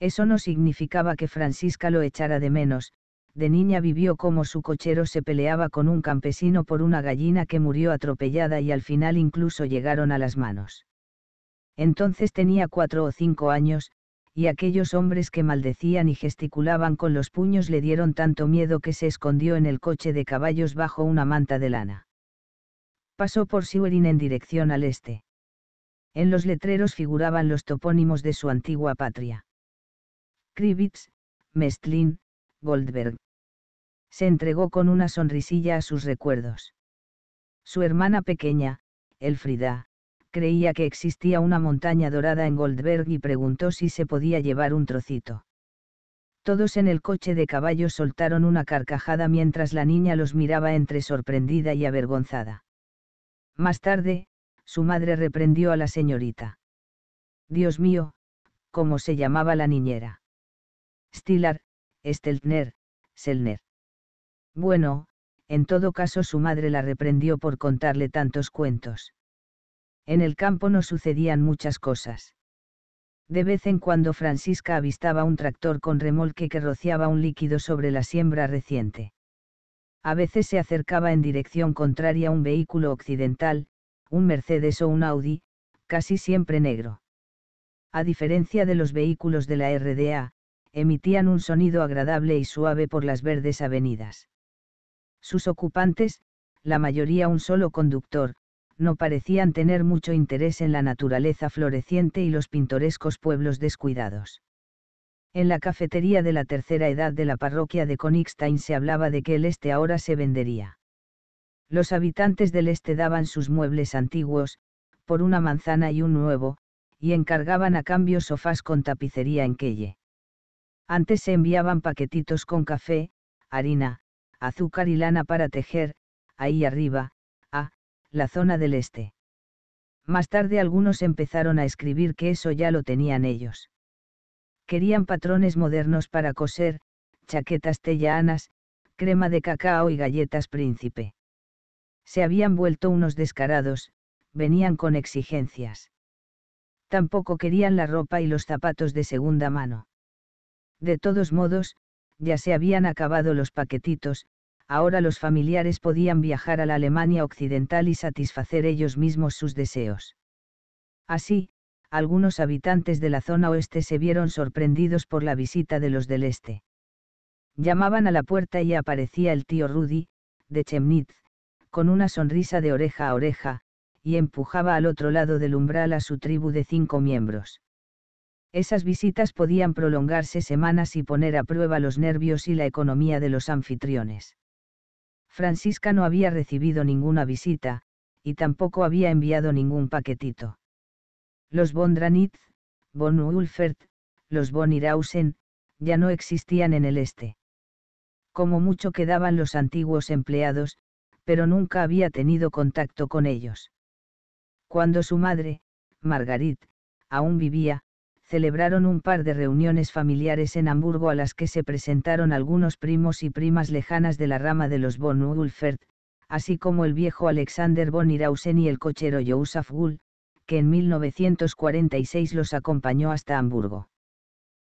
Eso no significaba que Francisca lo echara de menos, de niña vivió como su cochero se peleaba con un campesino por una gallina que murió atropellada y al final incluso llegaron a las manos. Entonces tenía cuatro o cinco años, y aquellos hombres que maldecían y gesticulaban con los puños le dieron tanto miedo que se escondió en el coche de caballos bajo una manta de lana pasó por Siwerin en dirección al este. En los letreros figuraban los topónimos de su antigua patria. Krivitz, Mestlin, Goldberg. Se entregó con una sonrisilla a sus recuerdos. Su hermana pequeña, Elfrida, creía que existía una montaña dorada en Goldberg y preguntó si se podía llevar un trocito. Todos en el coche de caballo soltaron una carcajada mientras la niña los miraba entre sorprendida y avergonzada. Más tarde, su madre reprendió a la señorita. Dios mío, ¿cómo se llamaba la niñera? Stilar, Steltner, Selner. Bueno, en todo caso su madre la reprendió por contarle tantos cuentos. En el campo no sucedían muchas cosas. De vez en cuando Francisca avistaba un tractor con remolque que rociaba un líquido sobre la siembra reciente a veces se acercaba en dirección contraria un vehículo occidental, un Mercedes o un Audi, casi siempre negro. A diferencia de los vehículos de la RDA, emitían un sonido agradable y suave por las verdes avenidas. Sus ocupantes, la mayoría un solo conductor, no parecían tener mucho interés en la naturaleza floreciente y los pintorescos pueblos descuidados. En la cafetería de la tercera edad de la parroquia de Konigstein se hablaba de que el este ahora se vendería. Los habitantes del este daban sus muebles antiguos, por una manzana y un nuevo, y encargaban a cambio sofás con tapicería en Kelle. Antes se enviaban paquetitos con café, harina, azúcar y lana para tejer, ahí arriba, a la zona del este. Más tarde algunos empezaron a escribir que eso ya lo tenían ellos querían patrones modernos para coser, chaquetas tellanas, crema de cacao y galletas príncipe. Se habían vuelto unos descarados, venían con exigencias. Tampoco querían la ropa y los zapatos de segunda mano. De todos modos, ya se habían acabado los paquetitos, ahora los familiares podían viajar a la Alemania occidental y satisfacer ellos mismos sus deseos. Así, algunos habitantes de la zona oeste se vieron sorprendidos por la visita de los del este. Llamaban a la puerta y aparecía el tío Rudy, de Chemnitz, con una sonrisa de oreja a oreja, y empujaba al otro lado del umbral a su tribu de cinco miembros. Esas visitas podían prolongarse semanas y poner a prueba los nervios y la economía de los anfitriones. Francisca no había recibido ninguna visita, y tampoco había enviado ningún paquetito. Los von Dranitz, von Ulfert, los von Irausen, ya no existían en el este. Como mucho quedaban los antiguos empleados, pero nunca había tenido contacto con ellos. Cuando su madre, Margarit, aún vivía, celebraron un par de reuniones familiares en Hamburgo a las que se presentaron algunos primos y primas lejanas de la rama de los von Ulfert, así como el viejo Alexander von Irausen y el cochero Joseph Gull, que en 1946 los acompañó hasta Hamburgo.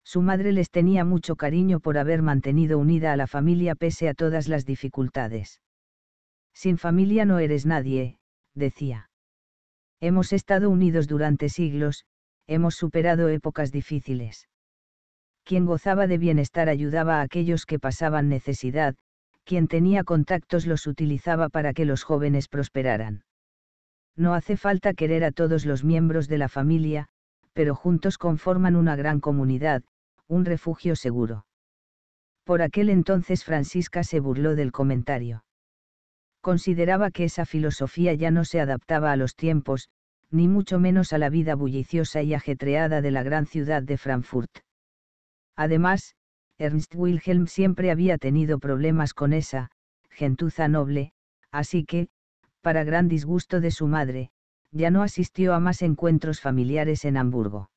Su madre les tenía mucho cariño por haber mantenido unida a la familia pese a todas las dificultades. Sin familia no eres nadie, decía. Hemos estado unidos durante siglos, hemos superado épocas difíciles. Quien gozaba de bienestar ayudaba a aquellos que pasaban necesidad, quien tenía contactos los utilizaba para que los jóvenes prosperaran. No hace falta querer a todos los miembros de la familia, pero juntos conforman una gran comunidad, un refugio seguro. Por aquel entonces Francisca se burló del comentario. Consideraba que esa filosofía ya no se adaptaba a los tiempos, ni mucho menos a la vida bulliciosa y ajetreada de la gran ciudad de Frankfurt. Además, Ernst Wilhelm siempre había tenido problemas con esa, gentuza noble, así que, para gran disgusto de su madre, ya no asistió a más encuentros familiares en Hamburgo.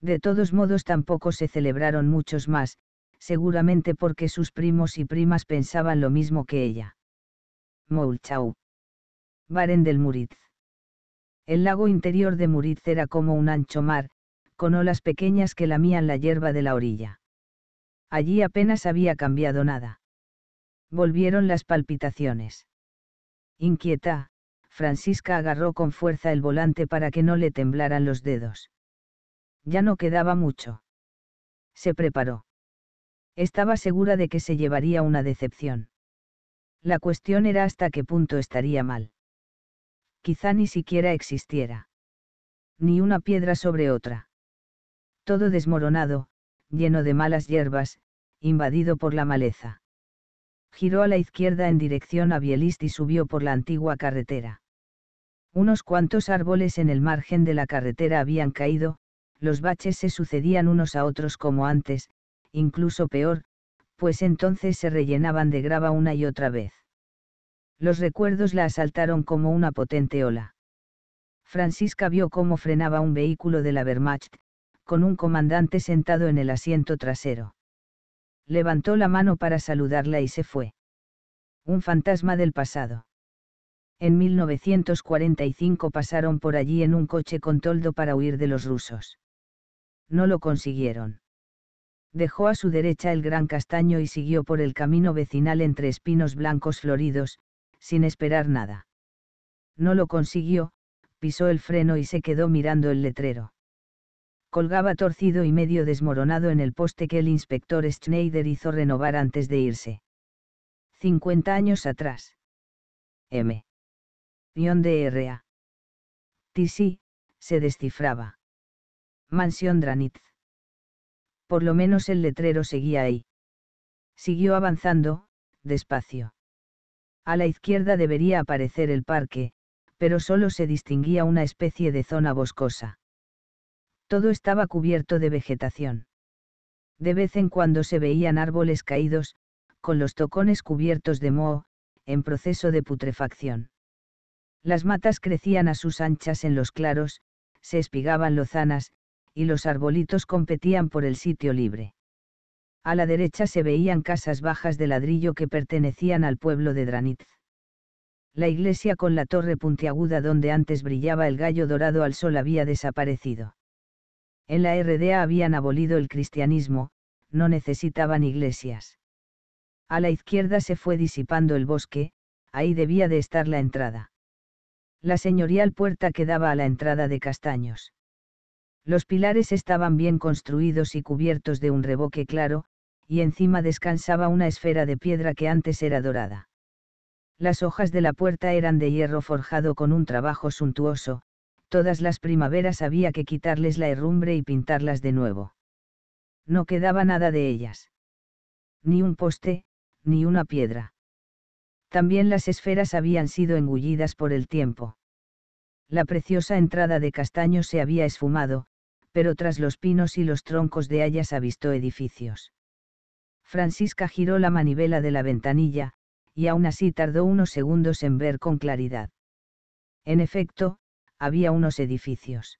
De todos modos tampoco se celebraron muchos más, seguramente porque sus primos y primas pensaban lo mismo que ella. Moulchau. Baren del Muritz. El lago interior de Muritz era como un ancho mar, con olas pequeñas que lamían la hierba de la orilla. Allí apenas había cambiado nada. Volvieron las palpitaciones. Inquieta, Francisca agarró con fuerza el volante para que no le temblaran los dedos. Ya no quedaba mucho. Se preparó. Estaba segura de que se llevaría una decepción. La cuestión era hasta qué punto estaría mal. Quizá ni siquiera existiera. Ni una piedra sobre otra. Todo desmoronado, lleno de malas hierbas, invadido por la maleza giró a la izquierda en dirección a Bielist y subió por la antigua carretera. Unos cuantos árboles en el margen de la carretera habían caído, los baches se sucedían unos a otros como antes, incluso peor, pues entonces se rellenaban de grava una y otra vez. Los recuerdos la asaltaron como una potente ola. Francisca vio cómo frenaba un vehículo de la Wehrmacht, con un comandante sentado en el asiento trasero levantó la mano para saludarla y se fue. Un fantasma del pasado. En 1945 pasaron por allí en un coche con toldo para huir de los rusos. No lo consiguieron. Dejó a su derecha el gran castaño y siguió por el camino vecinal entre espinos blancos floridos, sin esperar nada. No lo consiguió, pisó el freno y se quedó mirando el letrero colgaba torcido y medio desmoronado en el poste que el inspector Schneider hizo renovar antes de irse. 50 años atrás. M. Guión de R.A. Tisi, se descifraba. Mansión Dranitz. Por lo menos el letrero seguía ahí. Siguió avanzando, despacio. A la izquierda debería aparecer el parque, pero solo se distinguía una especie de zona boscosa. Todo estaba cubierto de vegetación. De vez en cuando se veían árboles caídos, con los tocones cubiertos de moho, en proceso de putrefacción. Las matas crecían a sus anchas en los claros, se espigaban lozanas, y los arbolitos competían por el sitio libre. A la derecha se veían casas bajas de ladrillo que pertenecían al pueblo de Dranitz. La iglesia con la torre puntiaguda donde antes brillaba el gallo dorado al sol había desaparecido. En la RDA habían abolido el cristianismo, no necesitaban iglesias. A la izquierda se fue disipando el bosque, ahí debía de estar la entrada. La señorial puerta quedaba a la entrada de castaños. Los pilares estaban bien construidos y cubiertos de un reboque claro, y encima descansaba una esfera de piedra que antes era dorada. Las hojas de la puerta eran de hierro forjado con un trabajo suntuoso, todas las primaveras había que quitarles la herrumbre y pintarlas de nuevo. No quedaba nada de ellas. Ni un poste, ni una piedra. También las esferas habían sido engullidas por el tiempo. La preciosa entrada de castaños se había esfumado, pero tras los pinos y los troncos de hayas avistó edificios. Francisca giró la manivela de la ventanilla, y aún así tardó unos segundos en ver con claridad. En efecto, había unos edificios.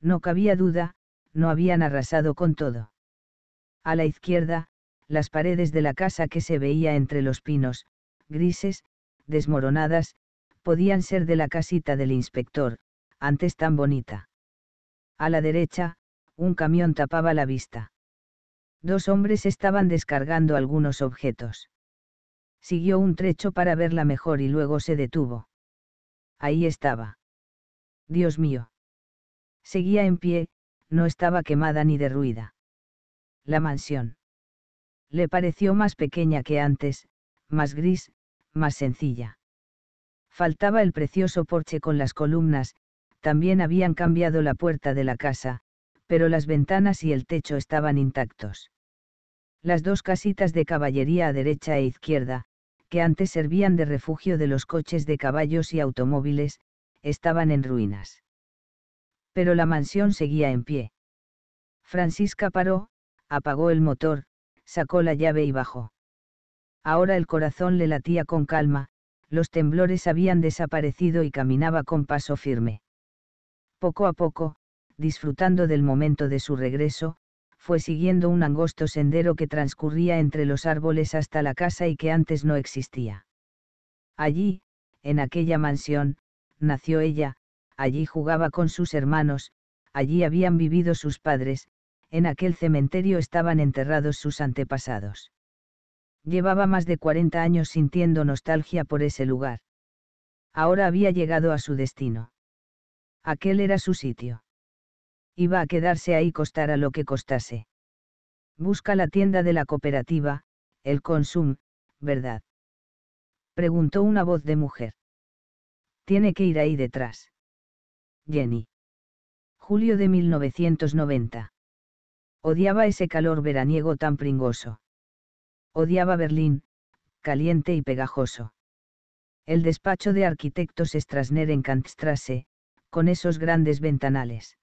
No cabía duda, no habían arrasado con todo. A la izquierda, las paredes de la casa que se veía entre los pinos, grises, desmoronadas, podían ser de la casita del inspector, antes tan bonita. A la derecha, un camión tapaba la vista. Dos hombres estaban descargando algunos objetos. Siguió un trecho para verla mejor y luego se detuvo. Ahí estaba. Dios mío. Seguía en pie, no estaba quemada ni derruida. La mansión. Le pareció más pequeña que antes, más gris, más sencilla. Faltaba el precioso porche con las columnas, también habían cambiado la puerta de la casa, pero las ventanas y el techo estaban intactos. Las dos casitas de caballería a derecha e izquierda, que antes servían de refugio de los coches de caballos y automóviles, estaban en ruinas. Pero la mansión seguía en pie. Francisca paró, apagó el motor, sacó la llave y bajó. Ahora el corazón le latía con calma, los temblores habían desaparecido y caminaba con paso firme. Poco a poco, disfrutando del momento de su regreso, fue siguiendo un angosto sendero que transcurría entre los árboles hasta la casa y que antes no existía. Allí, en aquella mansión, nació ella, allí jugaba con sus hermanos, allí habían vivido sus padres, en aquel cementerio estaban enterrados sus antepasados. Llevaba más de 40 años sintiendo nostalgia por ese lugar. Ahora había llegado a su destino. Aquel era su sitio. Iba a quedarse ahí costara lo que costase. Busca la tienda de la cooperativa, el Consum, ¿verdad? Preguntó una voz de mujer. Tiene que ir ahí detrás. Jenny. Julio de 1990. Odiaba ese calor veraniego tan pringoso. Odiaba Berlín, caliente y pegajoso. El despacho de arquitectos Strasner en Kantstrasse, con esos grandes ventanales.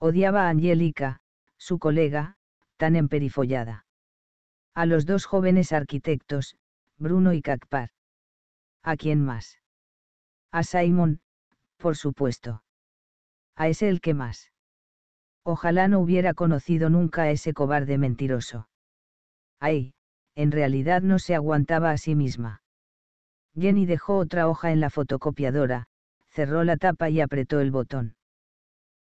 Odiaba a Angélica, su colega, tan emperifollada. A los dos jóvenes arquitectos, Bruno y Cacpar. ¿A quién más? A Simon, por supuesto. A ese el que más. Ojalá no hubiera conocido nunca a ese cobarde mentiroso. Ay, en realidad no se aguantaba a sí misma. Jenny dejó otra hoja en la fotocopiadora, cerró la tapa y apretó el botón.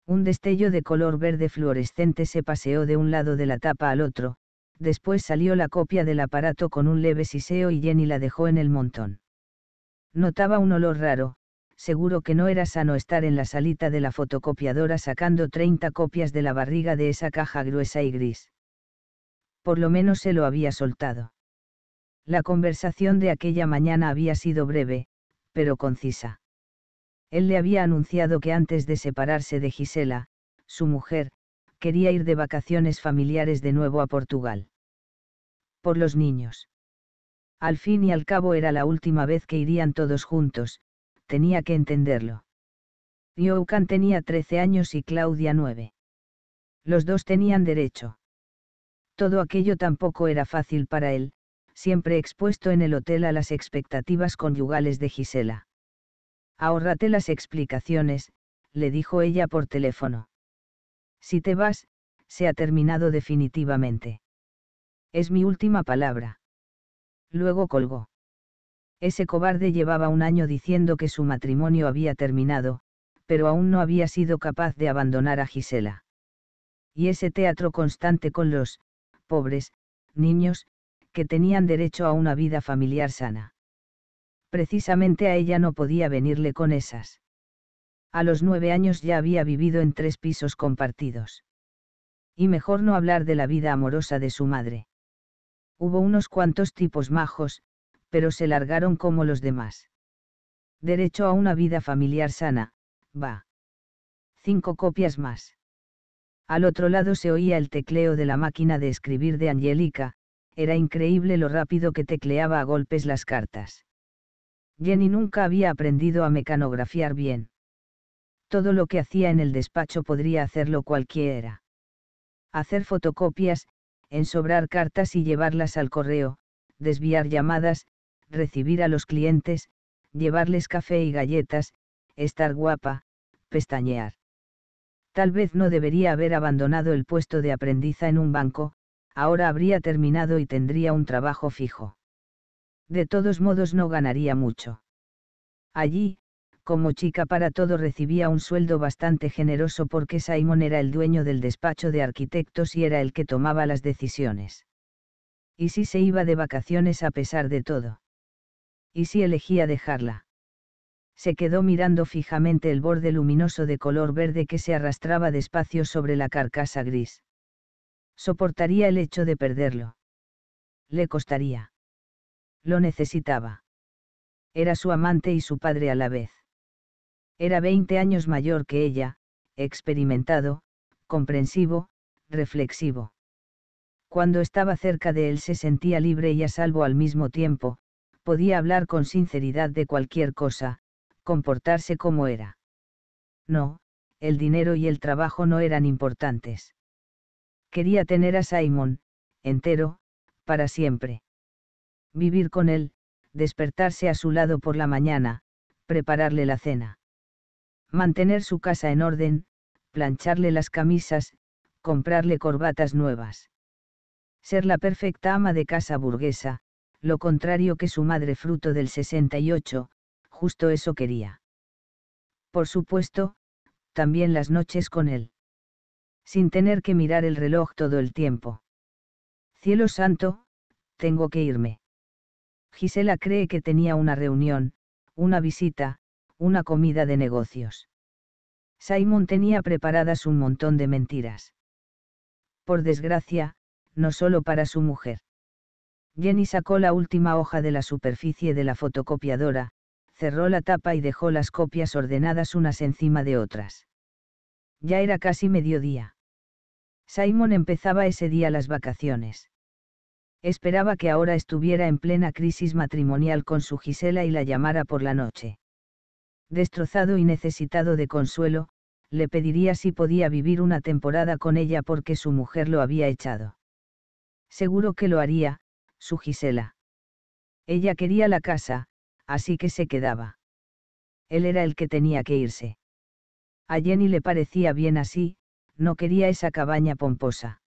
Un destello de color verde fluorescente se paseó de un lado de la tapa al otro, después salió la copia del aparato con un leve siseo y Jenny la dejó en el montón. Notaba un olor raro, seguro que no era sano estar en la salita de la fotocopiadora sacando 30 copias de la barriga de esa caja gruesa y gris. Por lo menos se lo había soltado. La conversación de aquella mañana había sido breve, pero concisa. Él le había anunciado que antes de separarse de Gisela, su mujer, quería ir de vacaciones familiares de nuevo a Portugal. Por los niños. Al fin y al cabo era la última vez que irían todos juntos, tenía que entenderlo. Yokan tenía 13 años y Claudia 9. Los dos tenían derecho. Todo aquello tampoco era fácil para él, siempre expuesto en el hotel a las expectativas conyugales de Gisela. Ahórrate las explicaciones, le dijo ella por teléfono. Si te vas, se ha terminado definitivamente. Es mi última palabra. Luego colgó. Ese cobarde llevaba un año diciendo que su matrimonio había terminado, pero aún no había sido capaz de abandonar a Gisela. Y ese teatro constante con los, pobres, niños, que tenían derecho a una vida familiar sana. Precisamente a ella no podía venirle con esas. A los nueve años ya había vivido en tres pisos compartidos. Y mejor no hablar de la vida amorosa de su madre. Hubo unos cuantos tipos majos, pero se largaron como los demás. Derecho a una vida familiar sana, va. Cinco copias más. Al otro lado se oía el tecleo de la máquina de escribir de Angélica, era increíble lo rápido que tecleaba a golpes las cartas. Jenny nunca había aprendido a mecanografiar bien. Todo lo que hacía en el despacho podría hacerlo cualquiera. Hacer fotocopias, ensobrar cartas y llevarlas al correo, desviar llamadas, recibir a los clientes, llevarles café y galletas, estar guapa, pestañear. Tal vez no debería haber abandonado el puesto de aprendiza en un banco, ahora habría terminado y tendría un trabajo fijo. De todos modos no ganaría mucho. Allí, como chica para todo recibía un sueldo bastante generoso porque Simon era el dueño del despacho de arquitectos y era el que tomaba las decisiones. Y si se iba de vacaciones a pesar de todo y si elegía dejarla. Se quedó mirando fijamente el borde luminoso de color verde que se arrastraba despacio sobre la carcasa gris. Soportaría el hecho de perderlo. Le costaría. Lo necesitaba. Era su amante y su padre a la vez. Era 20 años mayor que ella, experimentado, comprensivo, reflexivo. Cuando estaba cerca de él se sentía libre y a salvo al mismo tiempo, podía hablar con sinceridad de cualquier cosa, comportarse como era. No, el dinero y el trabajo no eran importantes. Quería tener a Simon, entero, para siempre. Vivir con él, despertarse a su lado por la mañana, prepararle la cena. Mantener su casa en orden, plancharle las camisas, comprarle corbatas nuevas. Ser la perfecta ama de casa burguesa, lo contrario que su madre fruto del 68, justo eso quería. Por supuesto, también las noches con él. Sin tener que mirar el reloj todo el tiempo. Cielo santo, tengo que irme. Gisela cree que tenía una reunión, una visita, una comida de negocios. Simon tenía preparadas un montón de mentiras. Por desgracia, no solo para su mujer. Jenny sacó la última hoja de la superficie de la fotocopiadora, cerró la tapa y dejó las copias ordenadas unas encima de otras. Ya era casi mediodía. Simon empezaba ese día las vacaciones. Esperaba que ahora estuviera en plena crisis matrimonial con su Gisela y la llamara por la noche. Destrozado y necesitado de consuelo, le pediría si podía vivir una temporada con ella porque su mujer lo había echado. Seguro que lo haría, su Gisela. Ella quería la casa, así que se quedaba. Él era el que tenía que irse. A Jenny le parecía bien así, no quería esa cabaña pomposa.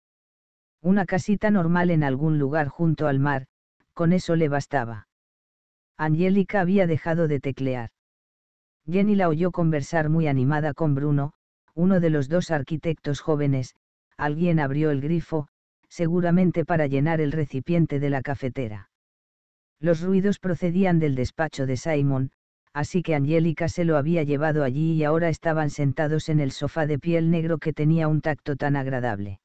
Una casita normal en algún lugar junto al mar, con eso le bastaba. Angélica había dejado de teclear. Jenny la oyó conversar muy animada con Bruno, uno de los dos arquitectos jóvenes, alguien abrió el grifo, seguramente para llenar el recipiente de la cafetera. Los ruidos procedían del despacho de Simon, así que Angélica se lo había llevado allí y ahora estaban sentados en el sofá de piel negro que tenía un tacto tan agradable.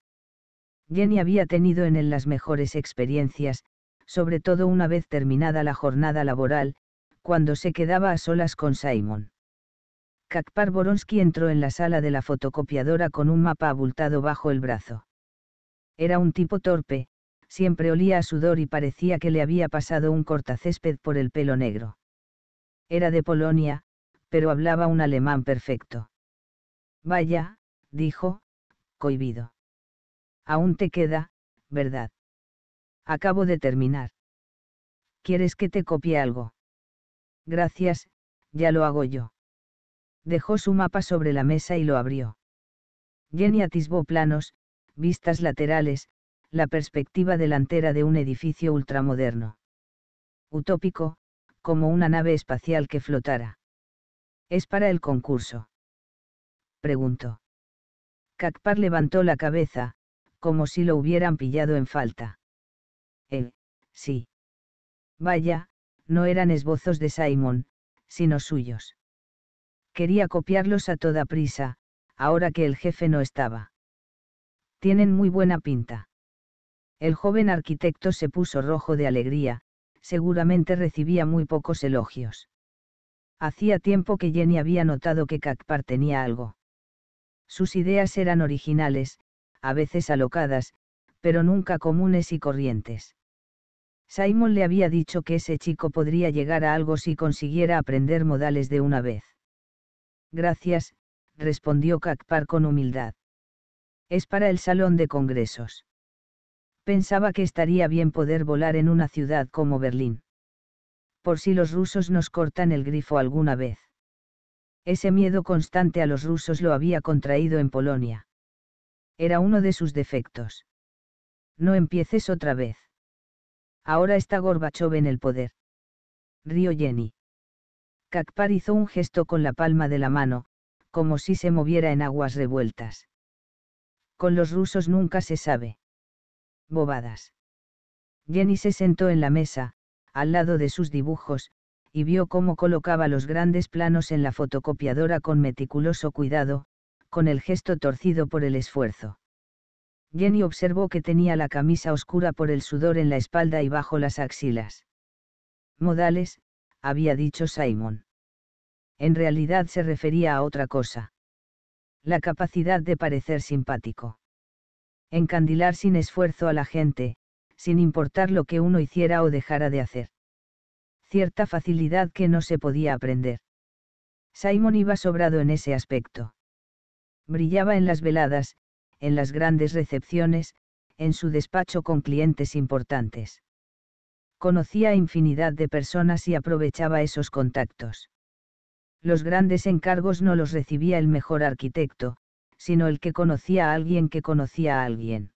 Jenny había tenido en él las mejores experiencias, sobre todo una vez terminada la jornada laboral, cuando se quedaba a solas con Simon. Kakpar Boronsky entró en la sala de la fotocopiadora con un mapa abultado bajo el brazo. Era un tipo torpe, siempre olía a sudor y parecía que le había pasado un cortacésped por el pelo negro. Era de Polonia, pero hablaba un alemán perfecto. Vaya, dijo, cohibido. Aún te queda, ¿verdad? Acabo de terminar. ¿Quieres que te copie algo? Gracias, ya lo hago yo. Dejó su mapa sobre la mesa y lo abrió. Jenny atisbó planos, vistas laterales, la perspectiva delantera de un edificio ultramoderno. Utópico, como una nave espacial que flotara. ¿Es para el concurso? Preguntó. Kakpar levantó la cabeza, como si lo hubieran pillado en falta. Eh, sí. Vaya, no eran esbozos de Simon, sino suyos. Quería copiarlos a toda prisa, ahora que el jefe no estaba tienen muy buena pinta. El joven arquitecto se puso rojo de alegría, seguramente recibía muy pocos elogios. Hacía tiempo que Jenny había notado que Kakpar tenía algo. Sus ideas eran originales, a veces alocadas, pero nunca comunes y corrientes. Simon le había dicho que ese chico podría llegar a algo si consiguiera aprender modales de una vez. Gracias, respondió Kakpar con humildad. Es para el salón de congresos. Pensaba que estaría bien poder volar en una ciudad como Berlín. Por si los rusos nos cortan el grifo alguna vez. Ese miedo constante a los rusos lo había contraído en Polonia. Era uno de sus defectos. No empieces otra vez. Ahora está Gorbachov en el poder. Río Jenny. Kakpar hizo un gesto con la palma de la mano, como si se moviera en aguas revueltas con los rusos nunca se sabe. Bobadas. Jenny se sentó en la mesa, al lado de sus dibujos, y vio cómo colocaba los grandes planos en la fotocopiadora con meticuloso cuidado, con el gesto torcido por el esfuerzo. Jenny observó que tenía la camisa oscura por el sudor en la espalda y bajo las axilas. Modales, había dicho Simon. En realidad se refería a otra cosa la capacidad de parecer simpático. Encandilar sin esfuerzo a la gente, sin importar lo que uno hiciera o dejara de hacer. Cierta facilidad que no se podía aprender. Simon iba sobrado en ese aspecto. Brillaba en las veladas, en las grandes recepciones, en su despacho con clientes importantes. Conocía a infinidad de personas y aprovechaba esos contactos los grandes encargos no los recibía el mejor arquitecto, sino el que conocía a alguien que conocía a alguien.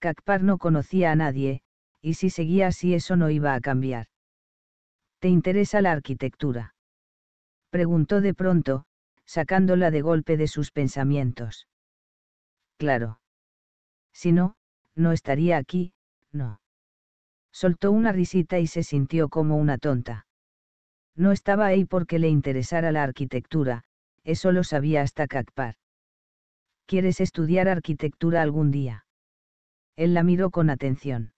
Kakpar no conocía a nadie, y si seguía así eso no iba a cambiar. ¿Te interesa la arquitectura? Preguntó de pronto, sacándola de golpe de sus pensamientos. Claro. Si no, no estaría aquí, no. Soltó una risita y se sintió como una tonta. No estaba ahí porque le interesara la arquitectura, eso lo sabía hasta Kakpar. ¿Quieres estudiar arquitectura algún día? Él la miró con atención.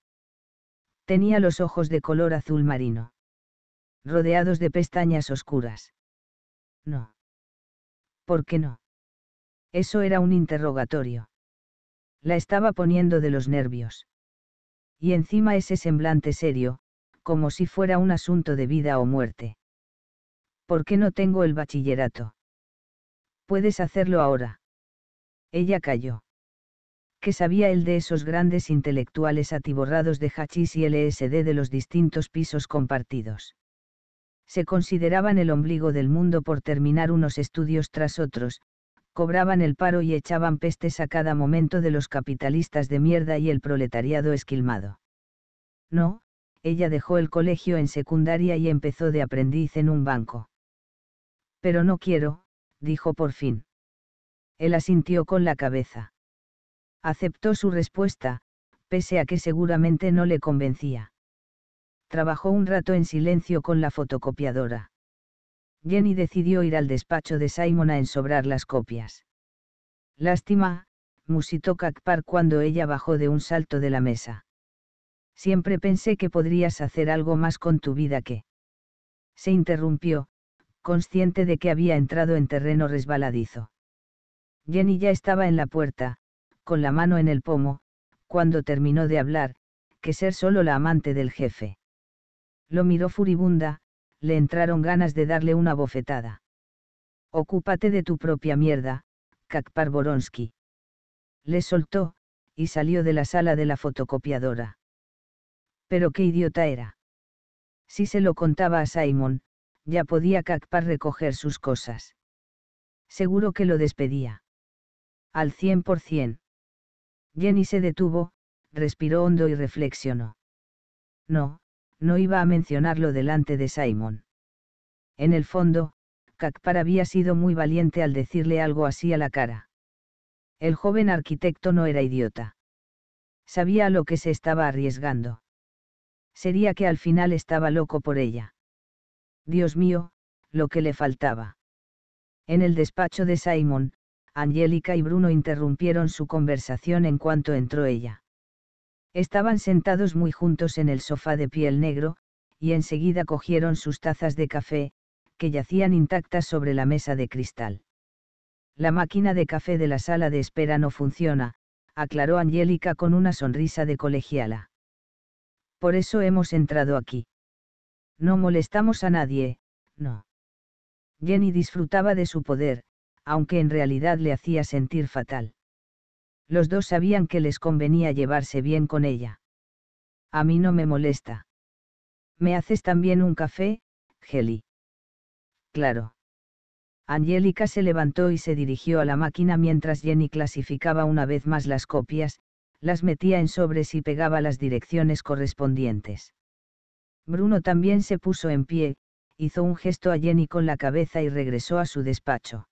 Tenía los ojos de color azul marino. Rodeados de pestañas oscuras. No. ¿Por qué no? Eso era un interrogatorio. La estaba poniendo de los nervios. Y encima ese semblante serio, como si fuera un asunto de vida o muerte. ¿Por qué no tengo el bachillerato? Puedes hacerlo ahora. Ella calló. ¿Qué sabía él de esos grandes intelectuales atiborrados de hachís y LSD de los distintos pisos compartidos? Se consideraban el ombligo del mundo por terminar unos estudios tras otros, cobraban el paro y echaban pestes a cada momento de los capitalistas de mierda y el proletariado esquilmado. No, ella dejó el colegio en secundaria y empezó de aprendiz en un banco. Pero no quiero, dijo por fin. Él asintió con la cabeza. Aceptó su respuesta, pese a que seguramente no le convencía. Trabajó un rato en silencio con la fotocopiadora. Jenny decidió ir al despacho de Simon a ensobrar las copias. Lástima, musitó Kakpar cuando ella bajó de un salto de la mesa. Siempre pensé que podrías hacer algo más con tu vida que... Se interrumpió, consciente de que había entrado en terreno resbaladizo. Jenny ya estaba en la puerta, con la mano en el pomo, cuando terminó de hablar, que ser solo la amante del jefe. Lo miró furibunda, le entraron ganas de darle una bofetada. Ocúpate de tu propia mierda, Kakpar Boronsky. Le soltó, y salió de la sala de la fotocopiadora. Pero qué idiota era. Si se lo contaba a Simon, ya podía Kakpar recoger sus cosas. Seguro que lo despedía. Al cien por cien. Jenny se detuvo, respiró hondo y reflexionó. No, no iba a mencionarlo delante de Simon. En el fondo, Kakpar había sido muy valiente al decirle algo así a la cara. El joven arquitecto no era idiota. Sabía lo que se estaba arriesgando. Sería que al final estaba loco por ella. Dios mío, lo que le faltaba. En el despacho de Simon, Angélica y Bruno interrumpieron su conversación en cuanto entró ella. Estaban sentados muy juntos en el sofá de piel negro, y enseguida cogieron sus tazas de café, que yacían intactas sobre la mesa de cristal. La máquina de café de la sala de espera no funciona, aclaró Angélica con una sonrisa de colegiala. Por eso hemos entrado aquí. No molestamos a nadie, no. Jenny disfrutaba de su poder, aunque en realidad le hacía sentir fatal. Los dos sabían que les convenía llevarse bien con ella. A mí no me molesta. ¿Me haces también un café, Geli? Claro. Angélica se levantó y se dirigió a la máquina mientras Jenny clasificaba una vez más las copias, las metía en sobres y pegaba las direcciones correspondientes. Bruno también se puso en pie, hizo un gesto a Jenny con la cabeza y regresó a su despacho.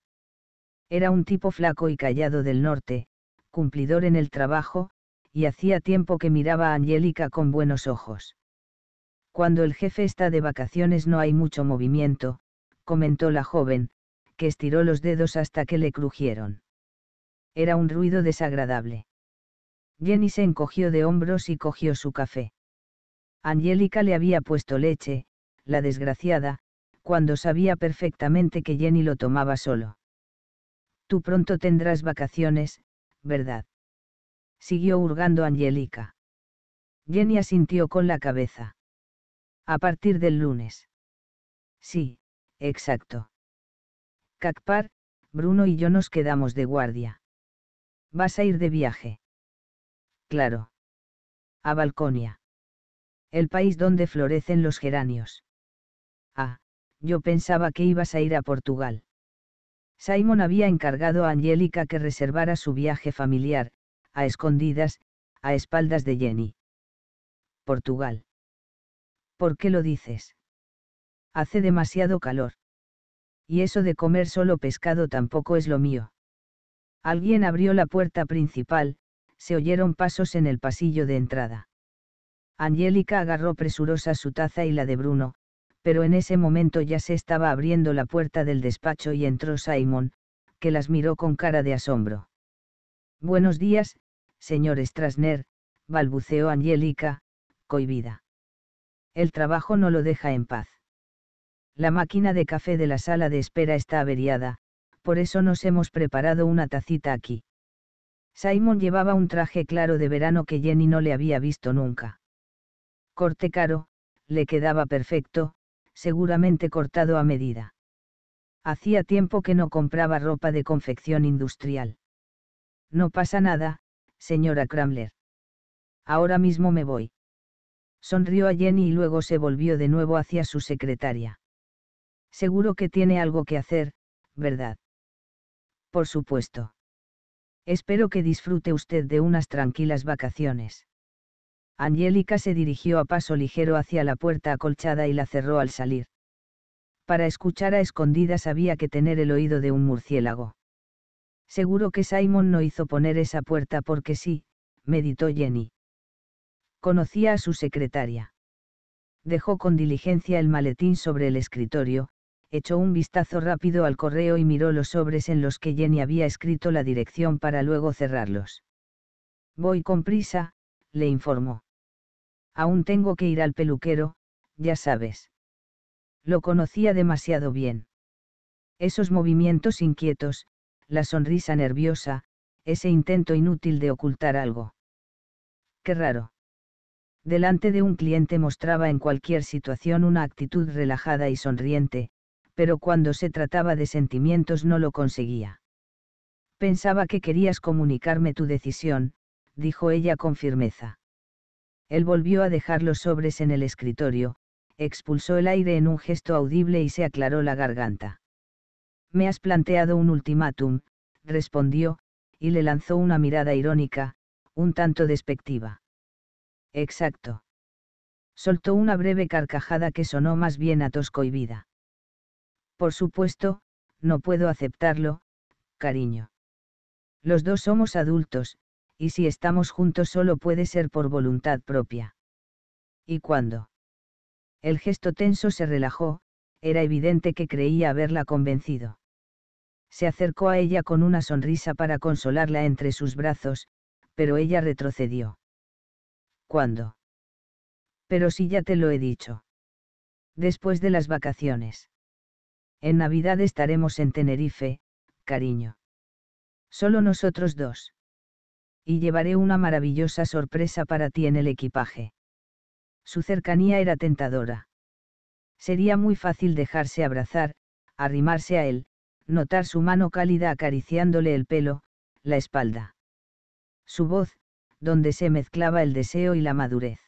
Era un tipo flaco y callado del norte, cumplidor en el trabajo, y hacía tiempo que miraba a Angélica con buenos ojos. Cuando el jefe está de vacaciones no hay mucho movimiento, comentó la joven, que estiró los dedos hasta que le crujieron. Era un ruido desagradable. Jenny se encogió de hombros y cogió su café. Angélica le había puesto leche, la desgraciada, cuando sabía perfectamente que Jenny lo tomaba solo. Tú pronto tendrás vacaciones, ¿verdad? Siguió hurgando Angélica. Jenny asintió con la cabeza. A partir del lunes. Sí, exacto. Cacpar, Bruno y yo nos quedamos de guardia. ¿Vas a ir de viaje? Claro. A Balconia el país donde florecen los geranios. Ah, yo pensaba que ibas a ir a Portugal. Simon había encargado a Angélica que reservara su viaje familiar, a escondidas, a espaldas de Jenny. Portugal. ¿Por qué lo dices? Hace demasiado calor. Y eso de comer solo pescado tampoco es lo mío. Alguien abrió la puerta principal, se oyeron pasos en el pasillo de entrada. Angélica agarró presurosa su taza y la de Bruno, pero en ese momento ya se estaba abriendo la puerta del despacho y entró Simon, que las miró con cara de asombro. Buenos días, señor Strasner, balbuceó Angélica, cohibida. El trabajo no lo deja en paz. La máquina de café de la sala de espera está averiada, por eso nos hemos preparado una tacita aquí. Simon llevaba un traje claro de verano que Jenny no le había visto nunca corte caro, le quedaba perfecto, seguramente cortado a medida. Hacía tiempo que no compraba ropa de confección industrial. No pasa nada, señora Kramler. Ahora mismo me voy. Sonrió a Jenny y luego se volvió de nuevo hacia su secretaria. Seguro que tiene algo que hacer, ¿verdad? Por supuesto. Espero que disfrute usted de unas tranquilas vacaciones. Angélica se dirigió a paso ligero hacia la puerta acolchada y la cerró al salir. Para escuchar a escondidas había que tener el oído de un murciélago. Seguro que Simon no hizo poner esa puerta porque sí, meditó Jenny. Conocía a su secretaria. Dejó con diligencia el maletín sobre el escritorio, echó un vistazo rápido al correo y miró los sobres en los que Jenny había escrito la dirección para luego cerrarlos. Voy con prisa, le informó. Aún tengo que ir al peluquero, ya sabes. Lo conocía demasiado bien. Esos movimientos inquietos, la sonrisa nerviosa, ese intento inútil de ocultar algo. Qué raro. Delante de un cliente mostraba en cualquier situación una actitud relajada y sonriente, pero cuando se trataba de sentimientos no lo conseguía. Pensaba que querías comunicarme tu decisión, dijo ella con firmeza. Él volvió a dejar los sobres en el escritorio, expulsó el aire en un gesto audible y se aclaró la garganta. Me has planteado un ultimátum, respondió, y le lanzó una mirada irónica, un tanto despectiva. Exacto. Soltó una breve carcajada que sonó más bien a tosco y vida. Por supuesto, no puedo aceptarlo, cariño. Los dos somos adultos, y si estamos juntos solo puede ser por voluntad propia. ¿Y cuándo? El gesto tenso se relajó, era evidente que creía haberla convencido. Se acercó a ella con una sonrisa para consolarla entre sus brazos, pero ella retrocedió. ¿Cuándo? Pero si ya te lo he dicho. Después de las vacaciones. En Navidad estaremos en Tenerife, cariño. Solo nosotros dos y llevaré una maravillosa sorpresa para ti en el equipaje. Su cercanía era tentadora. Sería muy fácil dejarse abrazar, arrimarse a él, notar su mano cálida acariciándole el pelo, la espalda. Su voz, donde se mezclaba el deseo y la madurez.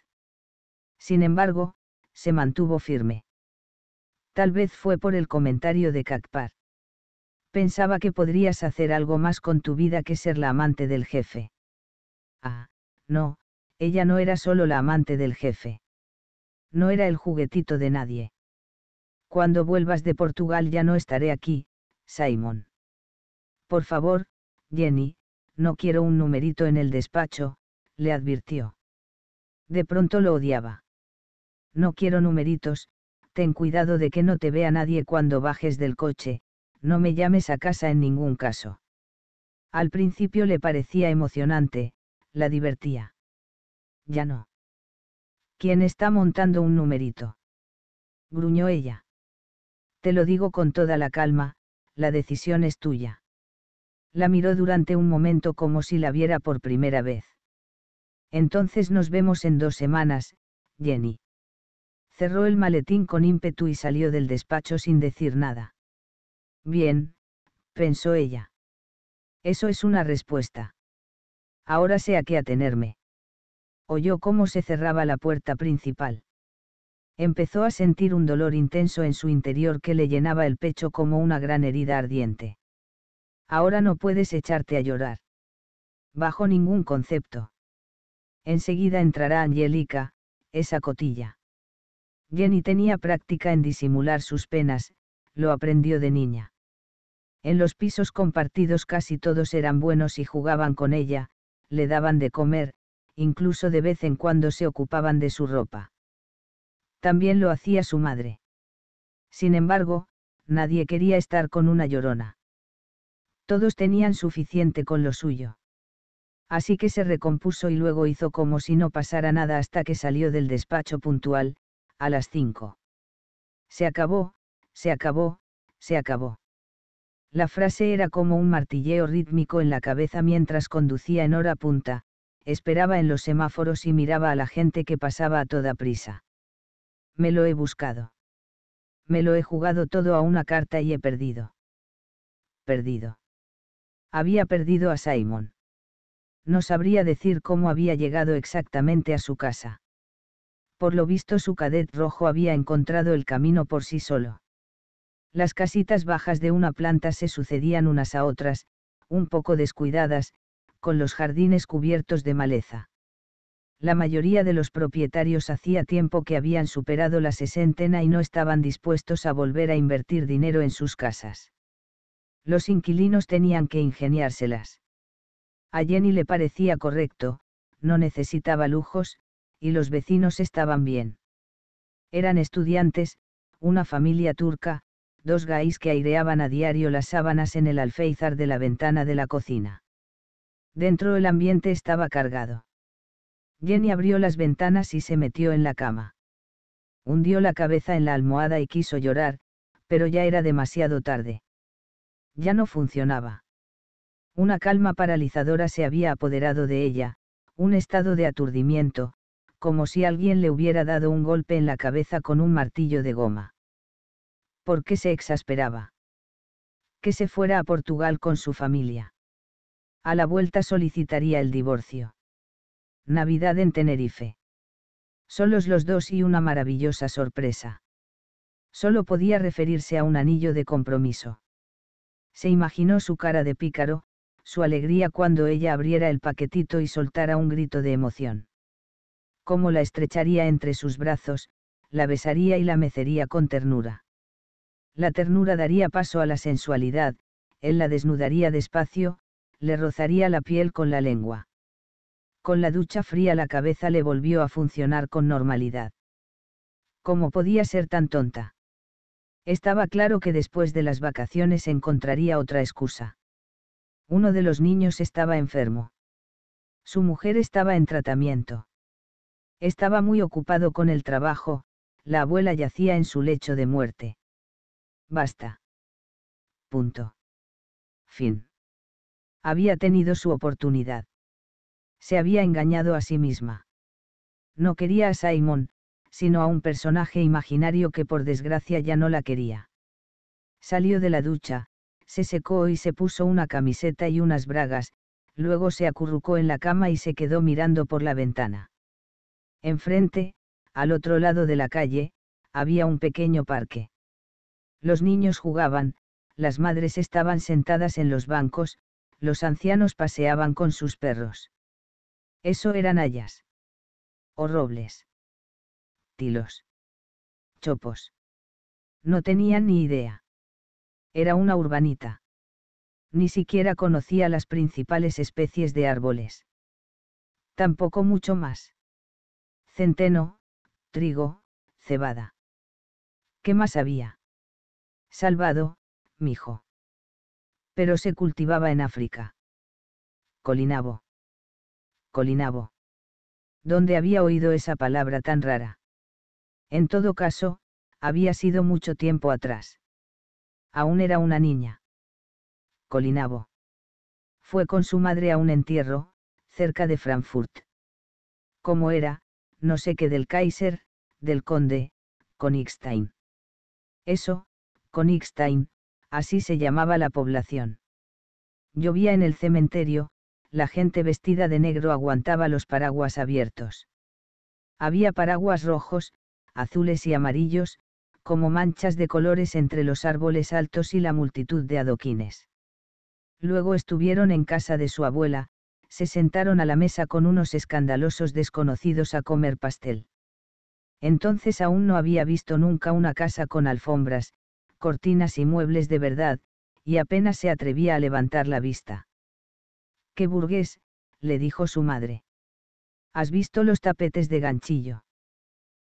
Sin embargo, se mantuvo firme. Tal vez fue por el comentario de Kakpar. Pensaba que podrías hacer algo más con tu vida que ser la amante del jefe. Ah, no, ella no era solo la amante del jefe. No era el juguetito de nadie. Cuando vuelvas de Portugal ya no estaré aquí, Simon. Por favor, Jenny, no quiero un numerito en el despacho, le advirtió. De pronto lo odiaba. No quiero numeritos, ten cuidado de que no te vea nadie cuando bajes del coche, no me llames a casa en ningún caso. Al principio le parecía emocionante, la divertía. Ya no. ¿Quién está montando un numerito? gruñó ella. Te lo digo con toda la calma, la decisión es tuya. La miró durante un momento como si la viera por primera vez. Entonces nos vemos en dos semanas, Jenny. Cerró el maletín con ímpetu y salió del despacho sin decir nada. Bien, pensó ella. Eso es una respuesta. Ahora sé a qué atenerme. Oyó cómo se cerraba la puerta principal. Empezó a sentir un dolor intenso en su interior que le llenaba el pecho como una gran herida ardiente. Ahora no puedes echarte a llorar. Bajo ningún concepto. Enseguida entrará Angelica, esa cotilla. Jenny tenía práctica en disimular sus penas, lo aprendió de niña. En los pisos compartidos casi todos eran buenos y jugaban con ella, le daban de comer, incluso de vez en cuando se ocupaban de su ropa. También lo hacía su madre. Sin embargo, nadie quería estar con una llorona. Todos tenían suficiente con lo suyo. Así que se recompuso y luego hizo como si no pasara nada hasta que salió del despacho puntual, a las cinco. Se acabó, se acabó, se acabó. La frase era como un martilleo rítmico en la cabeza mientras conducía en hora punta, esperaba en los semáforos y miraba a la gente que pasaba a toda prisa. Me lo he buscado. Me lo he jugado todo a una carta y he perdido. Perdido. Había perdido a Simon. No sabría decir cómo había llegado exactamente a su casa. Por lo visto su cadet rojo había encontrado el camino por sí solo. Las casitas bajas de una planta se sucedían unas a otras, un poco descuidadas, con los jardines cubiertos de maleza. La mayoría de los propietarios hacía tiempo que habían superado la sesentena y no estaban dispuestos a volver a invertir dinero en sus casas. Los inquilinos tenían que ingeniárselas. A Jenny le parecía correcto, no necesitaba lujos, y los vecinos estaban bien. Eran estudiantes, una familia turca, dos gays que aireaban a diario las sábanas en el alféizar de la ventana de la cocina. Dentro el ambiente estaba cargado. Jenny abrió las ventanas y se metió en la cama. Hundió la cabeza en la almohada y quiso llorar, pero ya era demasiado tarde. Ya no funcionaba. Una calma paralizadora se había apoderado de ella, un estado de aturdimiento, como si alguien le hubiera dado un golpe en la cabeza con un martillo de goma por qué se exasperaba. Que se fuera a Portugal con su familia. A la vuelta solicitaría el divorcio. Navidad en Tenerife. Solos los dos y una maravillosa sorpresa. Solo podía referirse a un anillo de compromiso. Se imaginó su cara de pícaro, su alegría cuando ella abriera el paquetito y soltara un grito de emoción. Cómo la estrecharía entre sus brazos, la besaría y la mecería con ternura. La ternura daría paso a la sensualidad, él la desnudaría despacio, le rozaría la piel con la lengua. Con la ducha fría la cabeza le volvió a funcionar con normalidad. ¿Cómo podía ser tan tonta? Estaba claro que después de las vacaciones encontraría otra excusa. Uno de los niños estaba enfermo. Su mujer estaba en tratamiento. Estaba muy ocupado con el trabajo, la abuela yacía en su lecho de muerte. Basta. Punto. Fin. Había tenido su oportunidad. Se había engañado a sí misma. No quería a Simon, sino a un personaje imaginario que por desgracia ya no la quería. Salió de la ducha, se secó y se puso una camiseta y unas bragas, luego se acurrucó en la cama y se quedó mirando por la ventana. Enfrente, al otro lado de la calle, había un pequeño parque. Los niños jugaban, las madres estaban sentadas en los bancos, los ancianos paseaban con sus perros. Eso eran hayas. O robles. Tilos. Chopos. No tenían ni idea. Era una urbanita. Ni siquiera conocía las principales especies de árboles. Tampoco mucho más. Centeno, trigo, cebada. ¿Qué más había? Salvado, mijo. Pero se cultivaba en África. Colinabo. Colinabo. ¿Dónde había oído esa palabra tan rara? En todo caso, había sido mucho tiempo atrás. Aún era una niña. Colinabo. Fue con su madre a un entierro, cerca de Frankfurt. ¿Cómo era, no sé qué del Kaiser, del conde, Konigstein. Eso, Konigstein, así se llamaba la población. Llovía en el cementerio, la gente vestida de negro aguantaba los paraguas abiertos. Había paraguas rojos, azules y amarillos, como manchas de colores entre los árboles altos y la multitud de adoquines. Luego estuvieron en casa de su abuela, se sentaron a la mesa con unos escandalosos desconocidos a comer pastel. Entonces aún no había visto nunca una casa con alfombras, cortinas y muebles de verdad, y apenas se atrevía a levantar la vista. ¡Qué burgués! le dijo su madre. ¿Has visto los tapetes de ganchillo?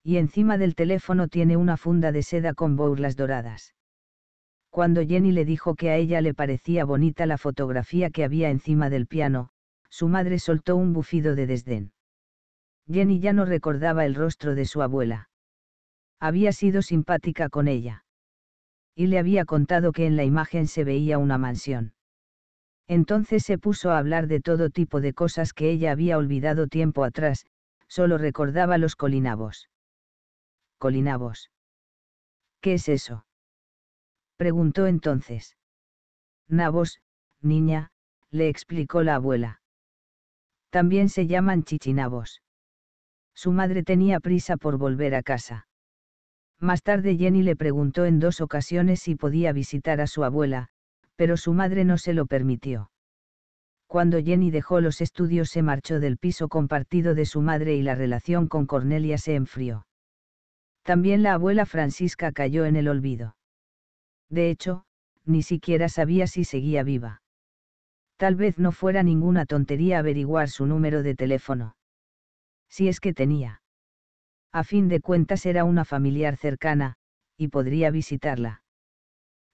Y encima del teléfono tiene una funda de seda con burlas doradas. Cuando Jenny le dijo que a ella le parecía bonita la fotografía que había encima del piano, su madre soltó un bufido de desdén. Jenny ya no recordaba el rostro de su abuela. Había sido simpática con ella y le había contado que en la imagen se veía una mansión. Entonces se puso a hablar de todo tipo de cosas que ella había olvidado tiempo atrás, solo recordaba los colinabos. Colinabos. ¿Qué es eso? preguntó entonces. Nabos, niña, le explicó la abuela. También se llaman chichinabos. Su madre tenía prisa por volver a casa. Más tarde Jenny le preguntó en dos ocasiones si podía visitar a su abuela, pero su madre no se lo permitió. Cuando Jenny dejó los estudios se marchó del piso compartido de su madre y la relación con Cornelia se enfrió. También la abuela Francisca cayó en el olvido. De hecho, ni siquiera sabía si seguía viva. Tal vez no fuera ninguna tontería averiguar su número de teléfono. Si es que tenía a fin de cuentas era una familiar cercana, y podría visitarla.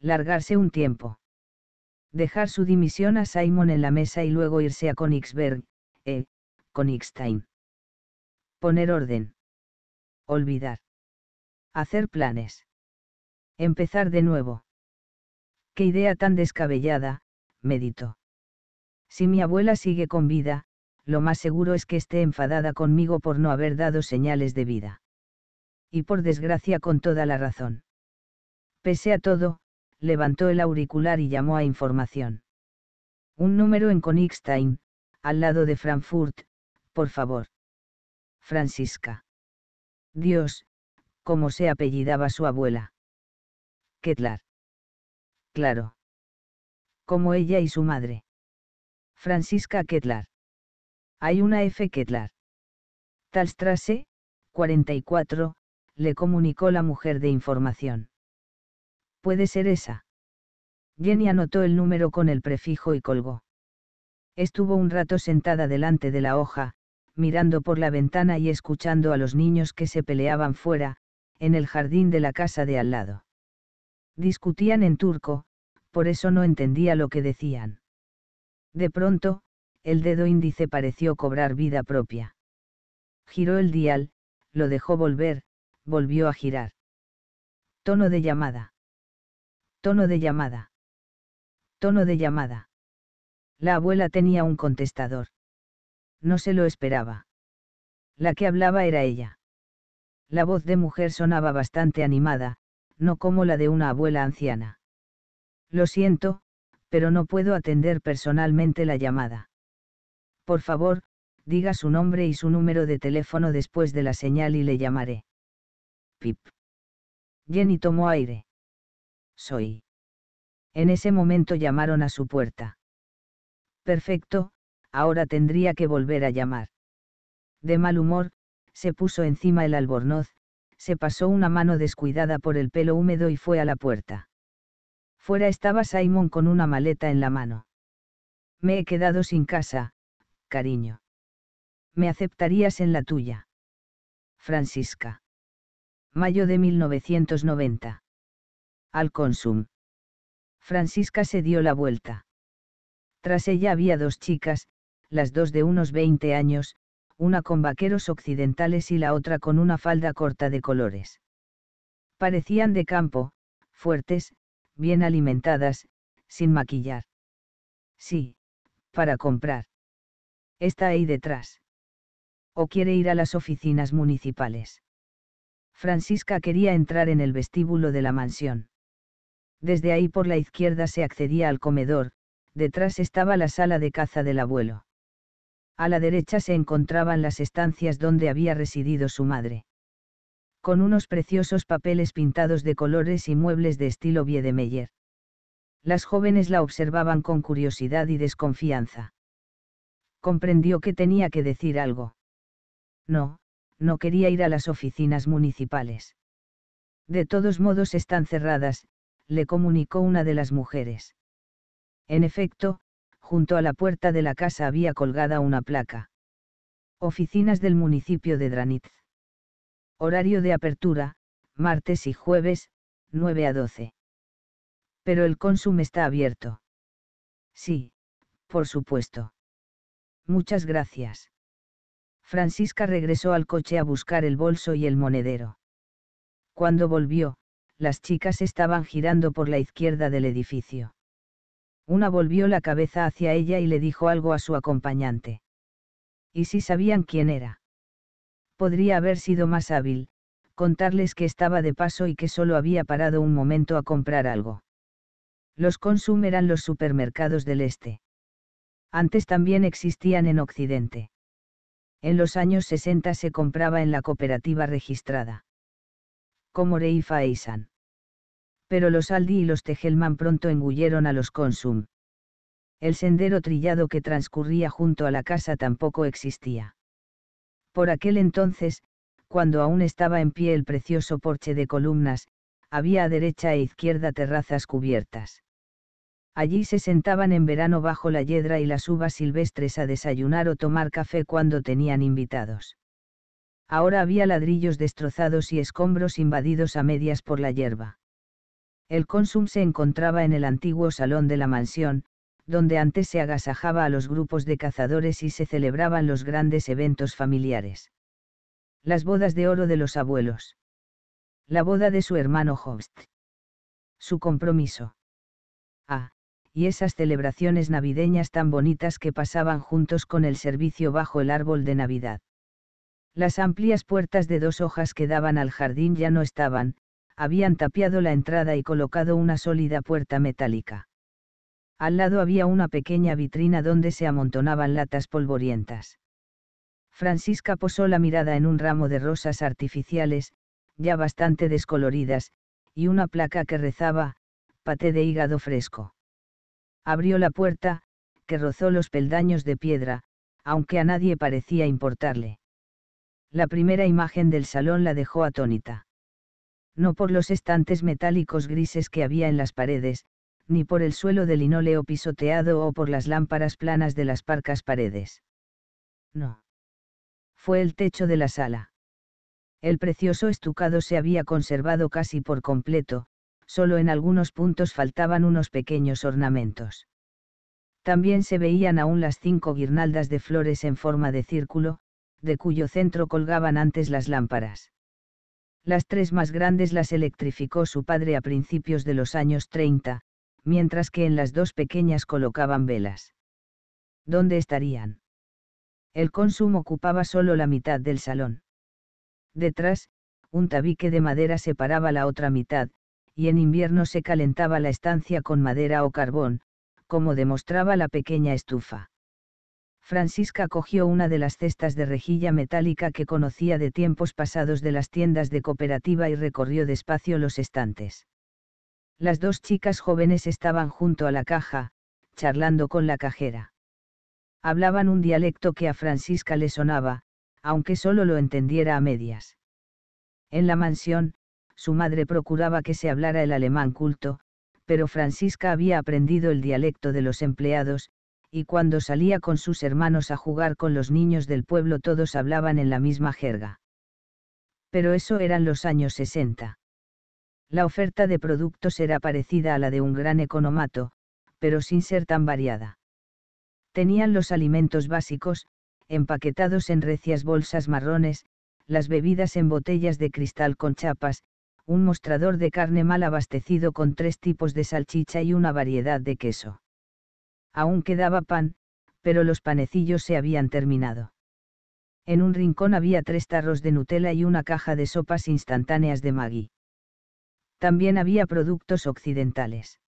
Largarse un tiempo. Dejar su dimisión a Simon en la mesa y luego irse a Königsberg, eh, Konigstein. Poner orden. Olvidar. Hacer planes. Empezar de nuevo. Qué idea tan descabellada, meditó. Si mi abuela sigue con vida, lo más seguro es que esté enfadada conmigo por no haber dado señales de vida. Y por desgracia con toda la razón. Pese a todo, levantó el auricular y llamó a información. Un número en Konigstein, al lado de Frankfurt, por favor. Francisca. Dios, ¿cómo se apellidaba su abuela. Ketlar. Claro. Como ella y su madre. Francisca Ketlar. Hay una F. Ketlar. Talstrasse, 44, le comunicó la mujer de información. Puede ser esa. Jenny anotó el número con el prefijo y colgó. Estuvo un rato sentada delante de la hoja, mirando por la ventana y escuchando a los niños que se peleaban fuera, en el jardín de la casa de al lado. Discutían en turco, por eso no entendía lo que decían. De pronto, el dedo índice pareció cobrar vida propia. Giró el dial, lo dejó volver, volvió a girar. Tono de llamada. Tono de llamada. Tono de llamada. La abuela tenía un contestador. No se lo esperaba. La que hablaba era ella. La voz de mujer sonaba bastante animada, no como la de una abuela anciana. Lo siento, pero no puedo atender personalmente la llamada. Por favor, diga su nombre y su número de teléfono después de la señal y le llamaré. Pip. Jenny tomó aire. Soy. En ese momento llamaron a su puerta. Perfecto, ahora tendría que volver a llamar. De mal humor, se puso encima el albornoz, se pasó una mano descuidada por el pelo húmedo y fue a la puerta. Fuera estaba Simon con una maleta en la mano. Me he quedado sin casa, cariño. Me aceptarías en la tuya. Francisca. Mayo de 1990. Al consum. Francisca se dio la vuelta. Tras ella había dos chicas, las dos de unos 20 años, una con vaqueros occidentales y la otra con una falda corta de colores. Parecían de campo, fuertes, bien alimentadas, sin maquillar. Sí, para comprar está ahí detrás. O quiere ir a las oficinas municipales. Francisca quería entrar en el vestíbulo de la mansión. Desde ahí por la izquierda se accedía al comedor, detrás estaba la sala de caza del abuelo. A la derecha se encontraban las estancias donde había residido su madre. Con unos preciosos papeles pintados de colores y muebles de estilo Biedemeyer. Las jóvenes la observaban con curiosidad y desconfianza comprendió que tenía que decir algo. No, no quería ir a las oficinas municipales. De todos modos están cerradas, le comunicó una de las mujeres. En efecto, junto a la puerta de la casa había colgada una placa. Oficinas del municipio de Dranitz. Horario de apertura, martes y jueves, 9 a 12. Pero el consumo está abierto. Sí, por supuesto. Muchas gracias. Francisca regresó al coche a buscar el bolso y el monedero. Cuando volvió, las chicas estaban girando por la izquierda del edificio. Una volvió la cabeza hacia ella y le dijo algo a su acompañante. ¿Y si sabían quién era? Podría haber sido más hábil, contarles que estaba de paso y que solo había parado un momento a comprar algo. Los Consum eran los supermercados del este antes también existían en Occidente. En los años 60 se compraba en la cooperativa registrada. Como Reifa Eisan. Pero los Aldi y los Tegelman pronto engulleron a los Consum. El sendero trillado que transcurría junto a la casa tampoco existía. Por aquel entonces, cuando aún estaba en pie el precioso porche de columnas, había a derecha e izquierda terrazas cubiertas. Allí se sentaban en verano bajo la yedra y las uvas silvestres a desayunar o tomar café cuando tenían invitados. Ahora había ladrillos destrozados y escombros invadidos a medias por la hierba. El cónsum se encontraba en el antiguo salón de la mansión, donde antes se agasajaba a los grupos de cazadores y se celebraban los grandes eventos familiares. Las bodas de oro de los abuelos. La boda de su hermano Hobst, Su compromiso y esas celebraciones navideñas tan bonitas que pasaban juntos con el servicio bajo el árbol de Navidad. Las amplias puertas de dos hojas que daban al jardín ya no estaban, habían tapiado la entrada y colocado una sólida puerta metálica. Al lado había una pequeña vitrina donde se amontonaban latas polvorientas. Francisca posó la mirada en un ramo de rosas artificiales, ya bastante descoloridas, y una placa que rezaba, paté de hígado fresco. Abrió la puerta, que rozó los peldaños de piedra, aunque a nadie parecía importarle. La primera imagen del salón la dejó atónita. No por los estantes metálicos grises que había en las paredes, ni por el suelo de linóleo pisoteado o por las lámparas planas de las parcas paredes. No. Fue el techo de la sala. El precioso estucado se había conservado casi por completo, solo en algunos puntos faltaban unos pequeños ornamentos. También se veían aún las cinco guirnaldas de flores en forma de círculo, de cuyo centro colgaban antes las lámparas. Las tres más grandes las electrificó su padre a principios de los años 30, mientras que en las dos pequeñas colocaban velas. ¿Dónde estarían? El consumo ocupaba solo la mitad del salón. Detrás, un tabique de madera separaba la otra mitad, y en invierno se calentaba la estancia con madera o carbón, como demostraba la pequeña estufa. Francisca cogió una de las cestas de rejilla metálica que conocía de tiempos pasados de las tiendas de cooperativa y recorrió despacio los estantes. Las dos chicas jóvenes estaban junto a la caja, charlando con la cajera. Hablaban un dialecto que a Francisca le sonaba, aunque solo lo entendiera a medias. En la mansión, su madre procuraba que se hablara el alemán culto, pero Francisca había aprendido el dialecto de los empleados, y cuando salía con sus hermanos a jugar con los niños del pueblo todos hablaban en la misma jerga. Pero eso eran los años 60. La oferta de productos era parecida a la de un gran economato, pero sin ser tan variada. Tenían los alimentos básicos, empaquetados en recias bolsas marrones, las bebidas en botellas de cristal con chapas, un mostrador de carne mal abastecido con tres tipos de salchicha y una variedad de queso. Aún quedaba pan, pero los panecillos se habían terminado. En un rincón había tres tarros de Nutella y una caja de sopas instantáneas de Maggi. También había productos occidentales.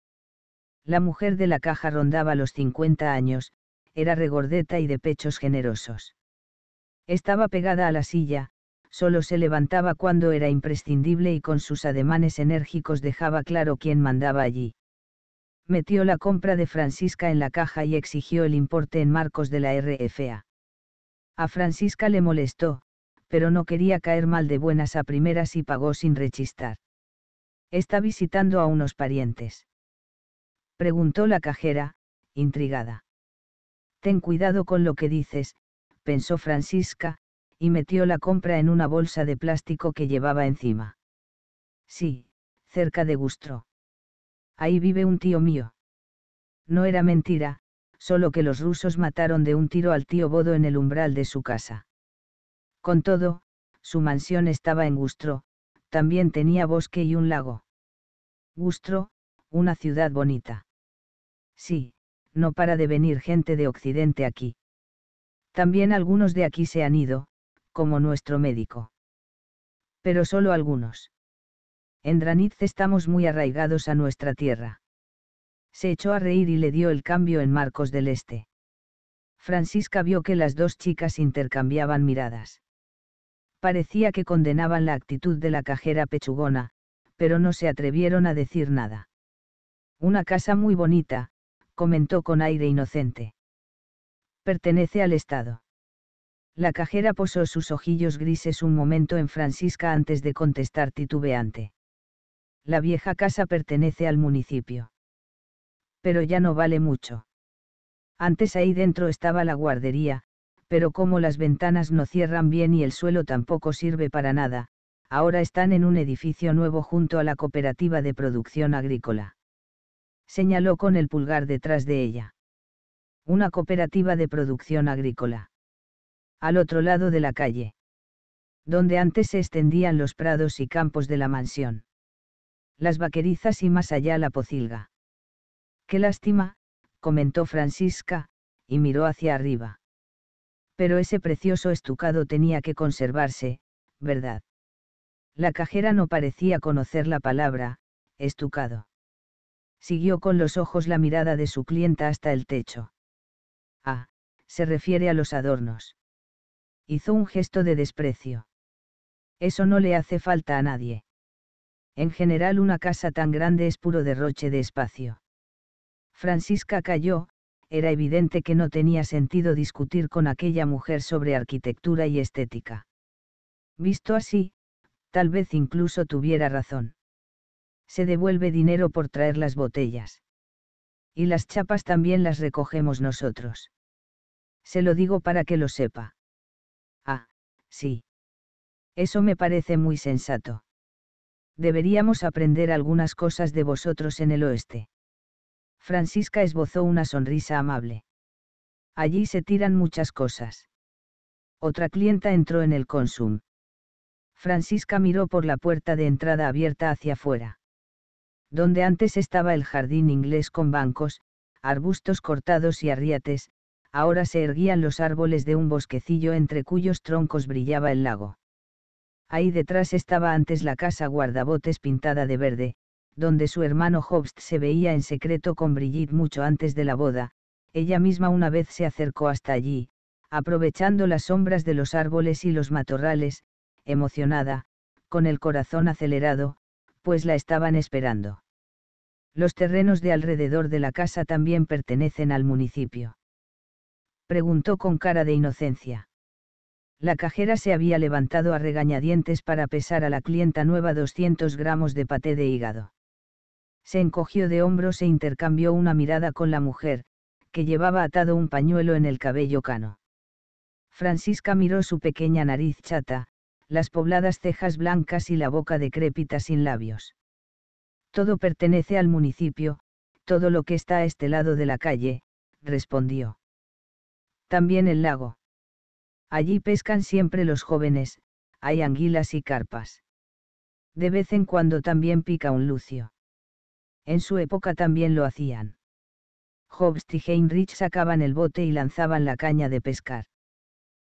La mujer de la caja rondaba los 50 años, era regordeta y de pechos generosos. Estaba pegada a la silla, solo se levantaba cuando era imprescindible y con sus ademanes enérgicos dejaba claro quién mandaba allí. Metió la compra de Francisca en la caja y exigió el importe en marcos de la RFA. A Francisca le molestó, pero no quería caer mal de buenas a primeras y pagó sin rechistar. Está visitando a unos parientes. Preguntó la cajera, intrigada. Ten cuidado con lo que dices, pensó Francisca, y metió la compra en una bolsa de plástico que llevaba encima. Sí, cerca de Gustro. Ahí vive un tío mío. No era mentira, solo que los rusos mataron de un tiro al tío Bodo en el umbral de su casa. Con todo, su mansión estaba en Gustro, también tenía bosque y un lago. Gustro, una ciudad bonita. Sí, no para de venir gente de Occidente aquí. También algunos de aquí se han ido, como nuestro médico. Pero solo algunos. En Dranitz estamos muy arraigados a nuestra tierra. Se echó a reír y le dio el cambio en Marcos del Este. Francisca vio que las dos chicas intercambiaban miradas. Parecía que condenaban la actitud de la cajera pechugona, pero no se atrevieron a decir nada. Una casa muy bonita, comentó con aire inocente. Pertenece al Estado. La cajera posó sus ojillos grises un momento en Francisca antes de contestar titubeante. La vieja casa pertenece al municipio. Pero ya no vale mucho. Antes ahí dentro estaba la guardería, pero como las ventanas no cierran bien y el suelo tampoco sirve para nada, ahora están en un edificio nuevo junto a la cooperativa de producción agrícola. Señaló con el pulgar detrás de ella. Una cooperativa de producción agrícola al otro lado de la calle. Donde antes se extendían los prados y campos de la mansión. Las vaquerizas y más allá la pocilga. Qué lástima, comentó Francisca, y miró hacia arriba. Pero ese precioso estucado tenía que conservarse, ¿verdad? La cajera no parecía conocer la palabra, estucado. Siguió con los ojos la mirada de su clienta hasta el techo. Ah, se refiere a los adornos hizo un gesto de desprecio. Eso no le hace falta a nadie. En general una casa tan grande es puro derroche de espacio. Francisca calló, era evidente que no tenía sentido discutir con aquella mujer sobre arquitectura y estética. Visto así, tal vez incluso tuviera razón. Se devuelve dinero por traer las botellas. Y las chapas también las recogemos nosotros. Se lo digo para que lo sepa. Sí. Eso me parece muy sensato. Deberíamos aprender algunas cosas de vosotros en el oeste. Francisca esbozó una sonrisa amable. Allí se tiran muchas cosas. Otra clienta entró en el Consum. Francisca miró por la puerta de entrada abierta hacia afuera. Donde antes estaba el jardín inglés con bancos, arbustos cortados y arriates, ahora se erguían los árboles de un bosquecillo entre cuyos troncos brillaba el lago. Ahí detrás estaba antes la casa guardabotes pintada de verde, donde su hermano Hobst se veía en secreto con Brigitte mucho antes de la boda, ella misma una vez se acercó hasta allí, aprovechando las sombras de los árboles y los matorrales, emocionada, con el corazón acelerado, pues la estaban esperando. Los terrenos de alrededor de la casa también pertenecen al municipio preguntó con cara de inocencia. La cajera se había levantado a regañadientes para pesar a la clienta nueva 200 gramos de paté de hígado. Se encogió de hombros e intercambió una mirada con la mujer, que llevaba atado un pañuelo en el cabello cano. Francisca miró su pequeña nariz chata, las pobladas cejas blancas y la boca decrépita sin labios. Todo pertenece al municipio, todo lo que está a este lado de la calle, respondió también el lago. Allí pescan siempre los jóvenes, hay anguilas y carpas. De vez en cuando también pica un lucio. En su época también lo hacían. Hobbes y Heinrich sacaban el bote y lanzaban la caña de pescar.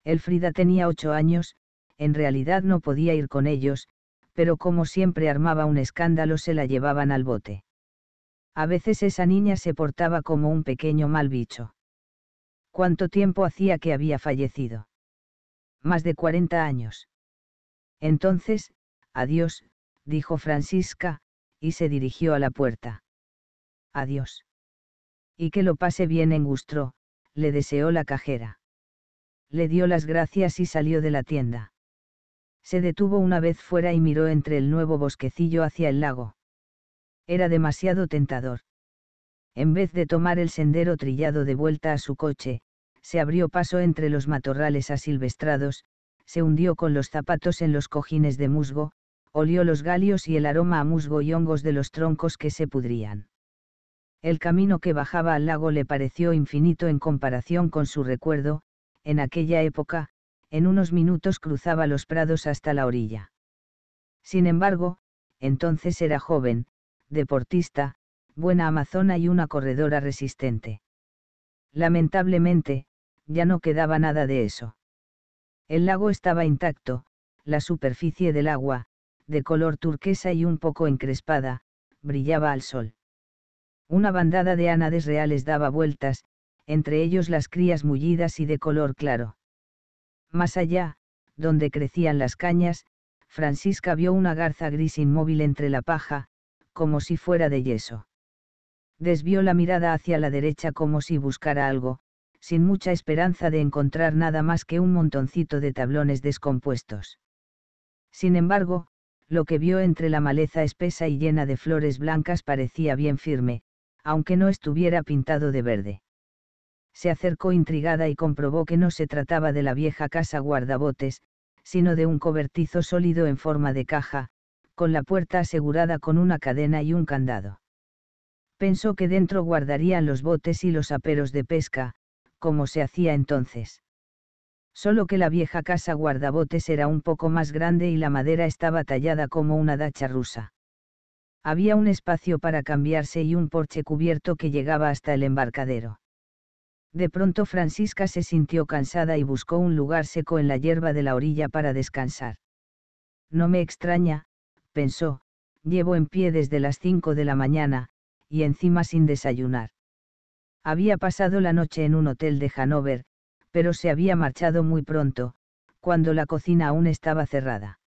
Elfrida tenía ocho años, en realidad no podía ir con ellos, pero como siempre armaba un escándalo se la llevaban al bote. A veces esa niña se portaba como un pequeño mal bicho. ¿Cuánto tiempo hacía que había fallecido? Más de 40 años. Entonces, adiós, dijo Francisca, y se dirigió a la puerta. Adiós. Y que lo pase bien en Gustro, le deseó la cajera. Le dio las gracias y salió de la tienda. Se detuvo una vez fuera y miró entre el nuevo bosquecillo hacia el lago. Era demasiado tentador. En vez de tomar el sendero trillado de vuelta a su coche, se abrió paso entre los matorrales asilvestrados, se hundió con los zapatos en los cojines de musgo, olió los galios y el aroma a musgo y hongos de los troncos que se pudrían. El camino que bajaba al lago le pareció infinito en comparación con su recuerdo, en aquella época, en unos minutos cruzaba los prados hasta la orilla. Sin embargo, entonces era joven, deportista, buena amazona y una corredora resistente. Lamentablemente, ya no quedaba nada de eso. El lago estaba intacto, la superficie del agua, de color turquesa y un poco encrespada, brillaba al sol. Una bandada de ánades reales daba vueltas, entre ellos las crías mullidas y de color claro. Más allá, donde crecían las cañas, Francisca vio una garza gris inmóvil entre la paja, como si fuera de yeso desvió la mirada hacia la derecha como si buscara algo, sin mucha esperanza de encontrar nada más que un montoncito de tablones descompuestos. Sin embargo, lo que vio entre la maleza espesa y llena de flores blancas parecía bien firme, aunque no estuviera pintado de verde. Se acercó intrigada y comprobó que no se trataba de la vieja casa guardabotes, sino de un cobertizo sólido en forma de caja, con la puerta asegurada con una cadena y un candado pensó que dentro guardarían los botes y los aperos de pesca, como se hacía entonces. Solo que la vieja casa guardabotes era un poco más grande y la madera estaba tallada como una dacha rusa. Había un espacio para cambiarse y un porche cubierto que llegaba hasta el embarcadero. De pronto Francisca se sintió cansada y buscó un lugar seco en la hierba de la orilla para descansar. No me extraña, pensó, llevo en pie desde las cinco de la mañana, y encima sin desayunar. Había pasado la noche en un hotel de Hanover, pero se había marchado muy pronto, cuando la cocina aún estaba cerrada.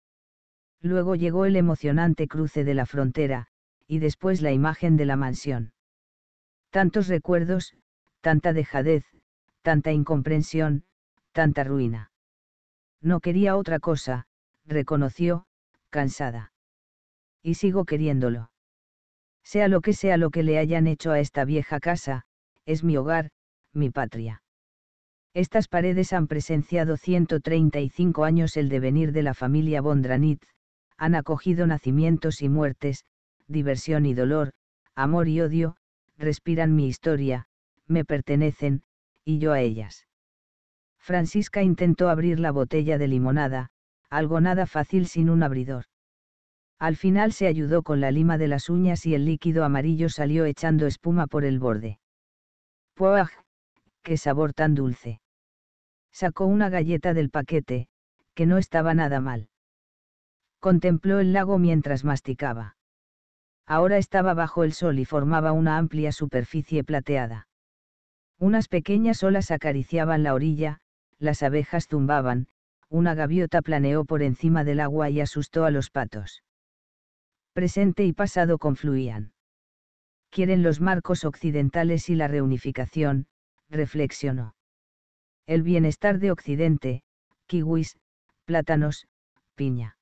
Luego llegó el emocionante cruce de la frontera, y después la imagen de la mansión. Tantos recuerdos, tanta dejadez, tanta incomprensión, tanta ruina. No quería otra cosa, reconoció, cansada. Y sigo queriéndolo. Sea lo que sea lo que le hayan hecho a esta vieja casa, es mi hogar, mi patria. Estas paredes han presenciado 135 años el devenir de la familia Bondranit, han acogido nacimientos y muertes, diversión y dolor, amor y odio, respiran mi historia, me pertenecen, y yo a ellas. Francisca intentó abrir la botella de limonada, algo nada fácil sin un abridor. Al final se ayudó con la lima de las uñas y el líquido amarillo salió echando espuma por el borde. ¡Puaj! ¡Qué sabor tan dulce! Sacó una galleta del paquete, que no estaba nada mal. Contempló el lago mientras masticaba. Ahora estaba bajo el sol y formaba una amplia superficie plateada. Unas pequeñas olas acariciaban la orilla, las abejas zumbaban, una gaviota planeó por encima del agua y asustó a los patos presente y pasado confluían. Quieren los marcos occidentales y la reunificación, reflexionó. El bienestar de Occidente, kiwis, plátanos, piña.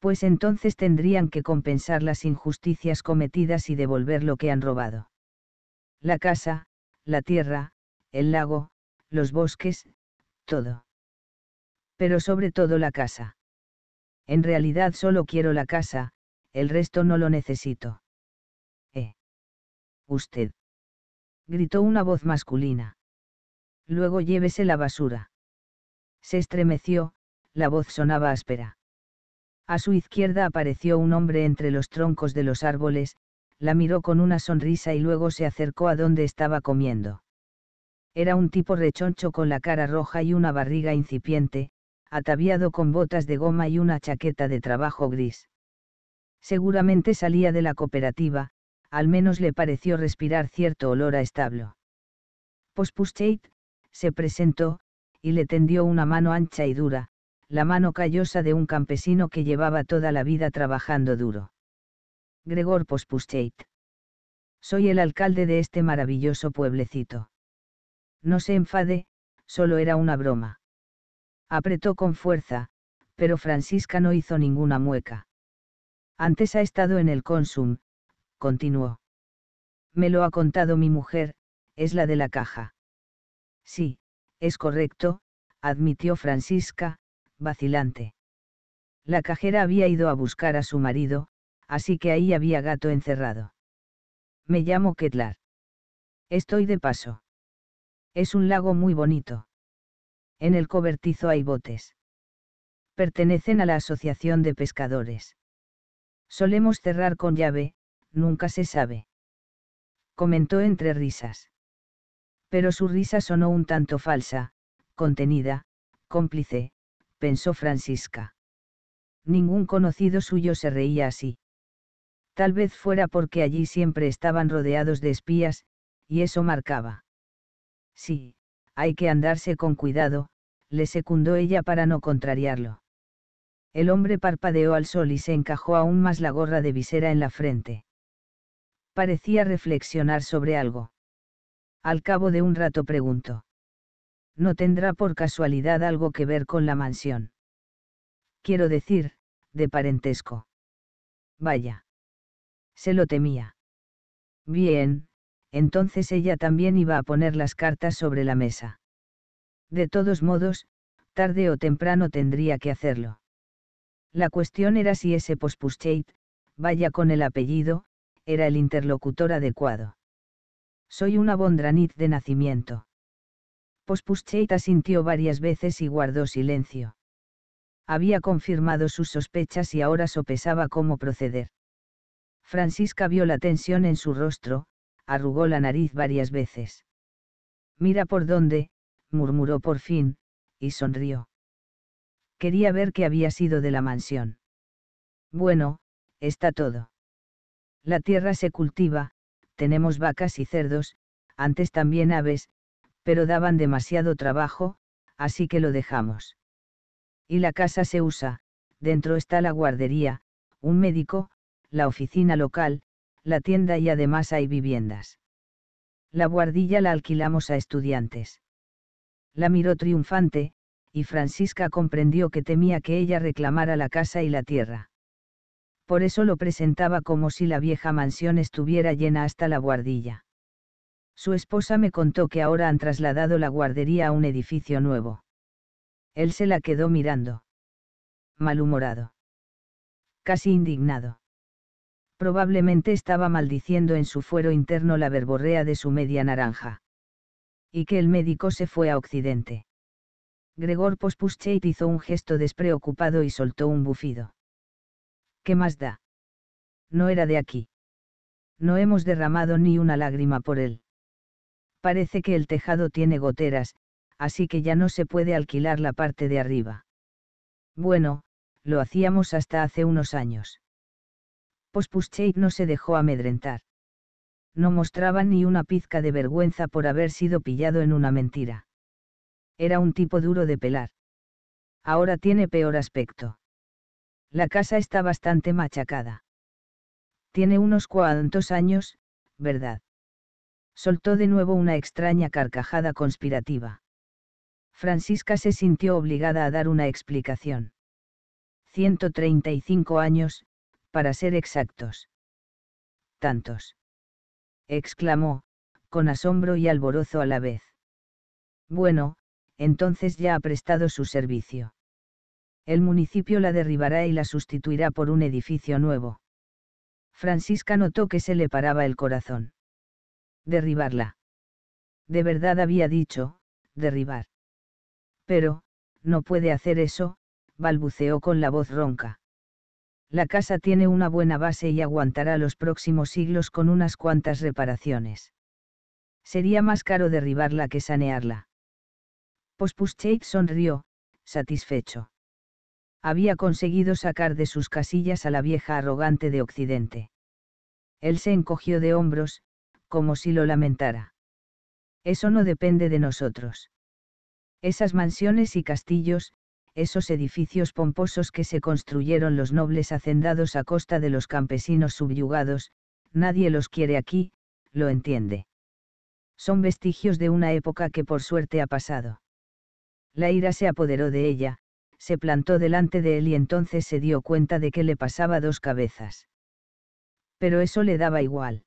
Pues entonces tendrían que compensar las injusticias cometidas y devolver lo que han robado. La casa, la tierra, el lago, los bosques, todo. Pero sobre todo la casa. En realidad solo quiero la casa, el resto no lo necesito. ¿Eh? Usted. Gritó una voz masculina. Luego llévese la basura. Se estremeció, la voz sonaba áspera. A su izquierda apareció un hombre entre los troncos de los árboles, la miró con una sonrisa y luego se acercó a donde estaba comiendo. Era un tipo rechoncho con la cara roja y una barriga incipiente, ataviado con botas de goma y una chaqueta de trabajo gris. Seguramente salía de la cooperativa, al menos le pareció respirar cierto olor a establo. Pospuscheit, se presentó, y le tendió una mano ancha y dura, la mano callosa de un campesino que llevaba toda la vida trabajando duro. Gregor Pospuscheit. Soy el alcalde de este maravilloso pueblecito. No se enfade, solo era una broma. Apretó con fuerza, pero Francisca no hizo ninguna mueca. Antes ha estado en el Consum, continuó. Me lo ha contado mi mujer, es la de la caja. Sí, es correcto, admitió Francisca, vacilante. La cajera había ido a buscar a su marido, así que ahí había gato encerrado. Me llamo Ketlar. Estoy de paso. Es un lago muy bonito. En el cobertizo hay botes. Pertenecen a la Asociación de Pescadores. Solemos cerrar con llave, nunca se sabe. Comentó entre risas. Pero su risa sonó un tanto falsa, contenida, cómplice, pensó Francisca. Ningún conocido suyo se reía así. Tal vez fuera porque allí siempre estaban rodeados de espías, y eso marcaba. Sí, hay que andarse con cuidado, le secundó ella para no contrariarlo. El hombre parpadeó al sol y se encajó aún más la gorra de visera en la frente. Parecía reflexionar sobre algo. Al cabo de un rato preguntó. ¿No tendrá por casualidad algo que ver con la mansión? Quiero decir, de parentesco. Vaya. Se lo temía. Bien, entonces ella también iba a poner las cartas sobre la mesa. De todos modos, tarde o temprano tendría que hacerlo. La cuestión era si ese pospuscheit, vaya con el apellido, era el interlocutor adecuado. Soy una bondranit de nacimiento. Pospuscheit asintió varias veces y guardó silencio. Había confirmado sus sospechas y ahora sopesaba cómo proceder. Francisca vio la tensión en su rostro, arrugó la nariz varias veces. Mira por dónde, murmuró por fin, y sonrió quería ver qué había sido de la mansión. Bueno, está todo. La tierra se cultiva, tenemos vacas y cerdos, antes también aves, pero daban demasiado trabajo, así que lo dejamos. Y la casa se usa, dentro está la guardería, un médico, la oficina local, la tienda y además hay viviendas. La guardilla la alquilamos a estudiantes. La miró triunfante, y Francisca comprendió que temía que ella reclamara la casa y la tierra. Por eso lo presentaba como si la vieja mansión estuviera llena hasta la guardilla. Su esposa me contó que ahora han trasladado la guardería a un edificio nuevo. Él se la quedó mirando. Malhumorado. Casi indignado. Probablemente estaba maldiciendo en su fuero interno la verborrea de su media naranja. Y que el médico se fue a Occidente Gregor Pospuschet hizo un gesto despreocupado y soltó un bufido. ¿Qué más da? No era de aquí. No hemos derramado ni una lágrima por él. Parece que el tejado tiene goteras, así que ya no se puede alquilar la parte de arriba. Bueno, lo hacíamos hasta hace unos años. Pospuschet no se dejó amedrentar. No mostraba ni una pizca de vergüenza por haber sido pillado en una mentira. Era un tipo duro de pelar. Ahora tiene peor aspecto. La casa está bastante machacada. Tiene unos cuantos años, ¿verdad? Soltó de nuevo una extraña carcajada conspirativa. Francisca se sintió obligada a dar una explicación. 135 años, para ser exactos. Tantos. exclamó, con asombro y alborozo a la vez. Bueno, entonces ya ha prestado su servicio. El municipio la derribará y la sustituirá por un edificio nuevo. Francisca notó que se le paraba el corazón. Derribarla. De verdad había dicho, derribar. Pero, no puede hacer eso, balbuceó con la voz ronca. La casa tiene una buena base y aguantará los próximos siglos con unas cuantas reparaciones. Sería más caro derribarla que sanearla. Pospuschek pues sonrió, satisfecho. Había conseguido sacar de sus casillas a la vieja arrogante de Occidente. Él se encogió de hombros, como si lo lamentara. Eso no depende de nosotros. Esas mansiones y castillos, esos edificios pomposos que se construyeron los nobles hacendados a costa de los campesinos subyugados, nadie los quiere aquí, lo entiende. Son vestigios de una época que por suerte ha pasado. La ira se apoderó de ella, se plantó delante de él y entonces se dio cuenta de que le pasaba dos cabezas. Pero eso le daba igual.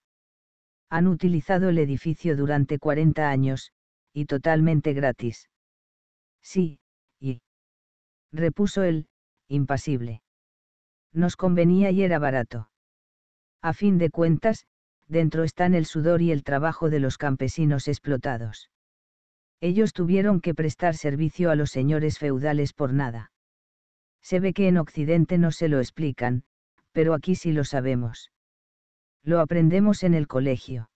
Han utilizado el edificio durante 40 años, y totalmente gratis. Sí, y... repuso él, impasible. Nos convenía y era barato. A fin de cuentas, dentro están el sudor y el trabajo de los campesinos explotados. Ellos tuvieron que prestar servicio a los señores feudales por nada. Se ve que en Occidente no se lo explican, pero aquí sí lo sabemos. Lo aprendemos en el colegio.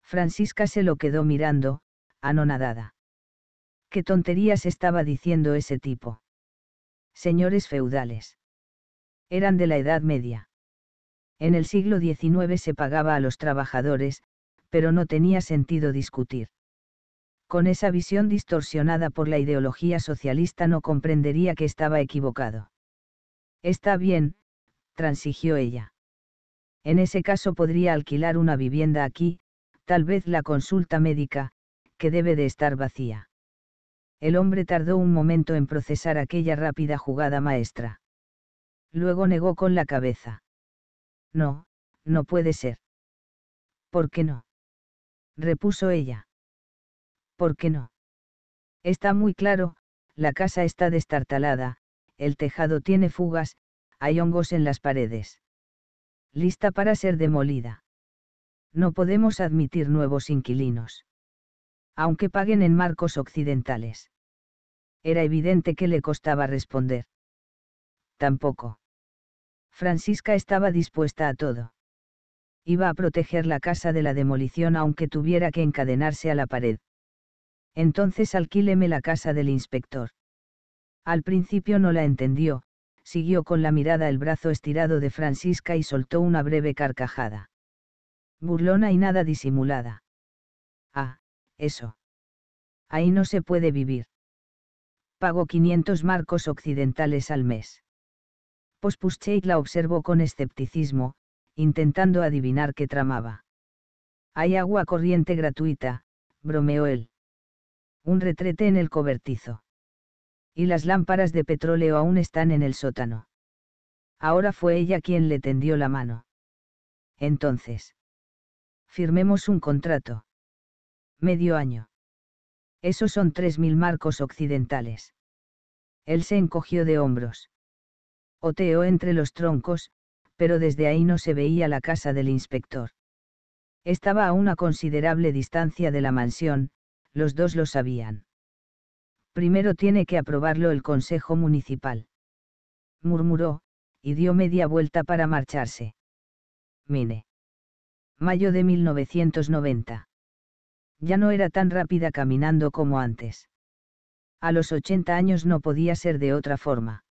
Francisca se lo quedó mirando, anonadada. ¿Qué tonterías estaba diciendo ese tipo? Señores feudales. Eran de la Edad Media. En el siglo XIX se pagaba a los trabajadores, pero no tenía sentido discutir con esa visión distorsionada por la ideología socialista no comprendería que estaba equivocado. Está bien, transigió ella. En ese caso podría alquilar una vivienda aquí, tal vez la consulta médica, que debe de estar vacía. El hombre tardó un momento en procesar aquella rápida jugada maestra. Luego negó con la cabeza. No, no puede ser. ¿Por qué no? repuso ella. ¿Por qué no? Está muy claro, la casa está destartalada, el tejado tiene fugas, hay hongos en las paredes. Lista para ser demolida. No podemos admitir nuevos inquilinos. Aunque paguen en marcos occidentales. Era evidente que le costaba responder. Tampoco. Francisca estaba dispuesta a todo. Iba a proteger la casa de la demolición aunque tuviera que encadenarse a la pared. Entonces alquíleme la casa del inspector. Al principio no la entendió, siguió con la mirada el brazo estirado de Francisca y soltó una breve carcajada. Burlona y nada disimulada. Ah, eso. Ahí no se puede vivir. Pago 500 marcos occidentales al mes. Pospuscheit la observó con escepticismo, intentando adivinar qué tramaba. Hay agua corriente gratuita, bromeó él. Un retrete en el cobertizo. Y las lámparas de petróleo aún están en el sótano. Ahora fue ella quien le tendió la mano. Entonces. Firmemos un contrato. Medio año. Esos son tres mil marcos occidentales. Él se encogió de hombros. Oteó entre los troncos, pero desde ahí no se veía la casa del inspector. Estaba a una considerable distancia de la mansión, los dos lo sabían. Primero tiene que aprobarlo el Consejo Municipal. Murmuró, y dio media vuelta para marcharse. Mine. Mayo de 1990. Ya no era tan rápida caminando como antes. A los 80 años no podía ser de otra forma.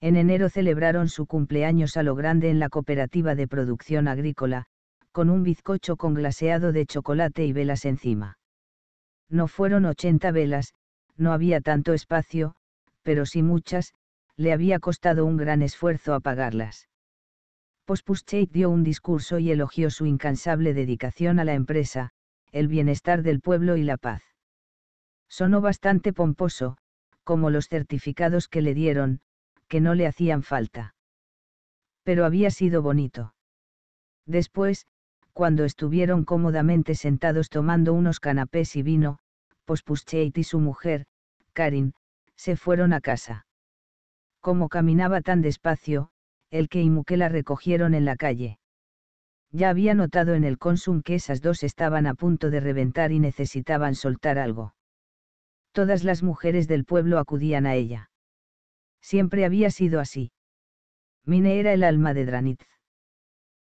En enero celebraron su cumpleaños a lo grande en la cooperativa de producción agrícola, con un bizcocho con glaseado de chocolate y velas encima. No fueron ochenta velas, no había tanto espacio, pero sí muchas, le había costado un gran esfuerzo apagarlas. Pospuscheit dio un discurso y elogió su incansable dedicación a la empresa, el bienestar del pueblo y la paz. Sonó bastante pomposo, como los certificados que le dieron, que no le hacían falta. Pero había sido bonito. Después, cuando estuvieron cómodamente sentados tomando unos canapés y vino, Pospuscheit y su mujer, Karin, se fueron a casa. Como caminaba tan despacio, el que y la recogieron en la calle. Ya había notado en el consum que esas dos estaban a punto de reventar y necesitaban soltar algo. Todas las mujeres del pueblo acudían a ella. Siempre había sido así. Mine era el alma de Dranitz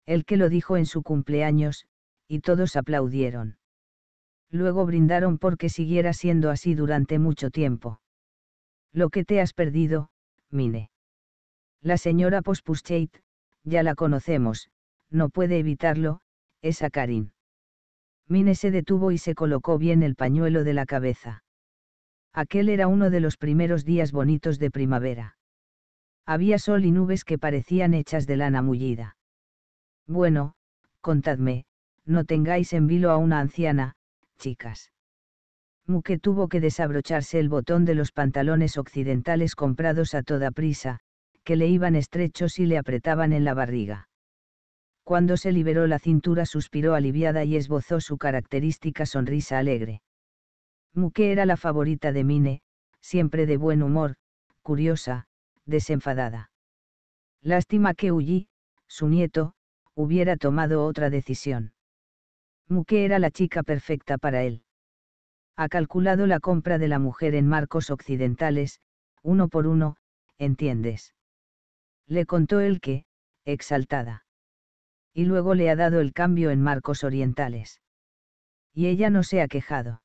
el que lo dijo en su cumpleaños, y todos aplaudieron. Luego brindaron porque siguiera siendo así durante mucho tiempo. Lo que te has perdido, Mine. La señora Pospuscheit, ya la conocemos, no puede evitarlo, es a Karin. Mine se detuvo y se colocó bien el pañuelo de la cabeza. Aquel era uno de los primeros días bonitos de primavera. Había sol y nubes que parecían hechas de lana mullida. Bueno, contadme, no tengáis en vilo a una anciana, chicas. Muque tuvo que desabrocharse el botón de los pantalones occidentales comprados a toda prisa, que le iban estrechos y le apretaban en la barriga. Cuando se liberó la cintura suspiró aliviada y esbozó su característica sonrisa alegre. Muque era la favorita de Mine, siempre de buen humor, curiosa, desenfadada. Lástima que Ulli, su nieto, hubiera tomado otra decisión. Muque era la chica perfecta para él. Ha calculado la compra de la mujer en marcos occidentales, uno por uno, ¿entiendes? Le contó él que, exaltada. Y luego le ha dado el cambio en marcos orientales. Y ella no se ha quejado.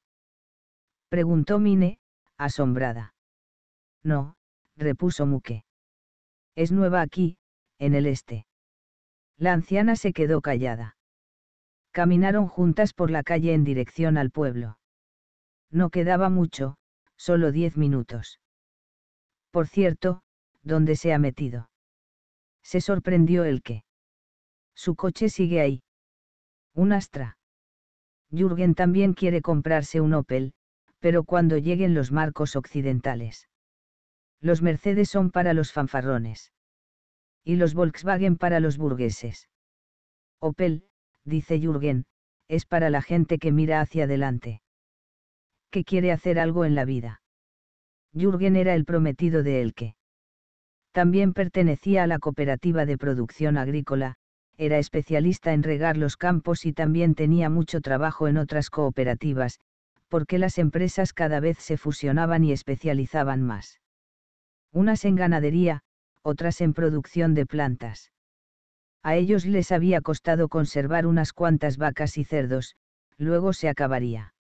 Preguntó Mine, asombrada. No, repuso Muque. Es nueva aquí, en el este. La anciana se quedó callada. Caminaron juntas por la calle en dirección al pueblo. No quedaba mucho, solo diez minutos. Por cierto, ¿dónde se ha metido? Se sorprendió el que. Su coche sigue ahí. Un Astra. Jürgen también quiere comprarse un Opel, pero cuando lleguen los marcos occidentales. Los Mercedes son para los fanfarrones y los Volkswagen para los burgueses. Opel, dice Jürgen, es para la gente que mira hacia adelante. Que quiere hacer algo en la vida. Jürgen era el prometido de Elke. También pertenecía a la cooperativa de producción agrícola, era especialista en regar los campos y también tenía mucho trabajo en otras cooperativas, porque las empresas cada vez se fusionaban y especializaban más. Unas en ganadería, otras en producción de plantas. A ellos les había costado conservar unas cuantas vacas y cerdos, luego se acabaría.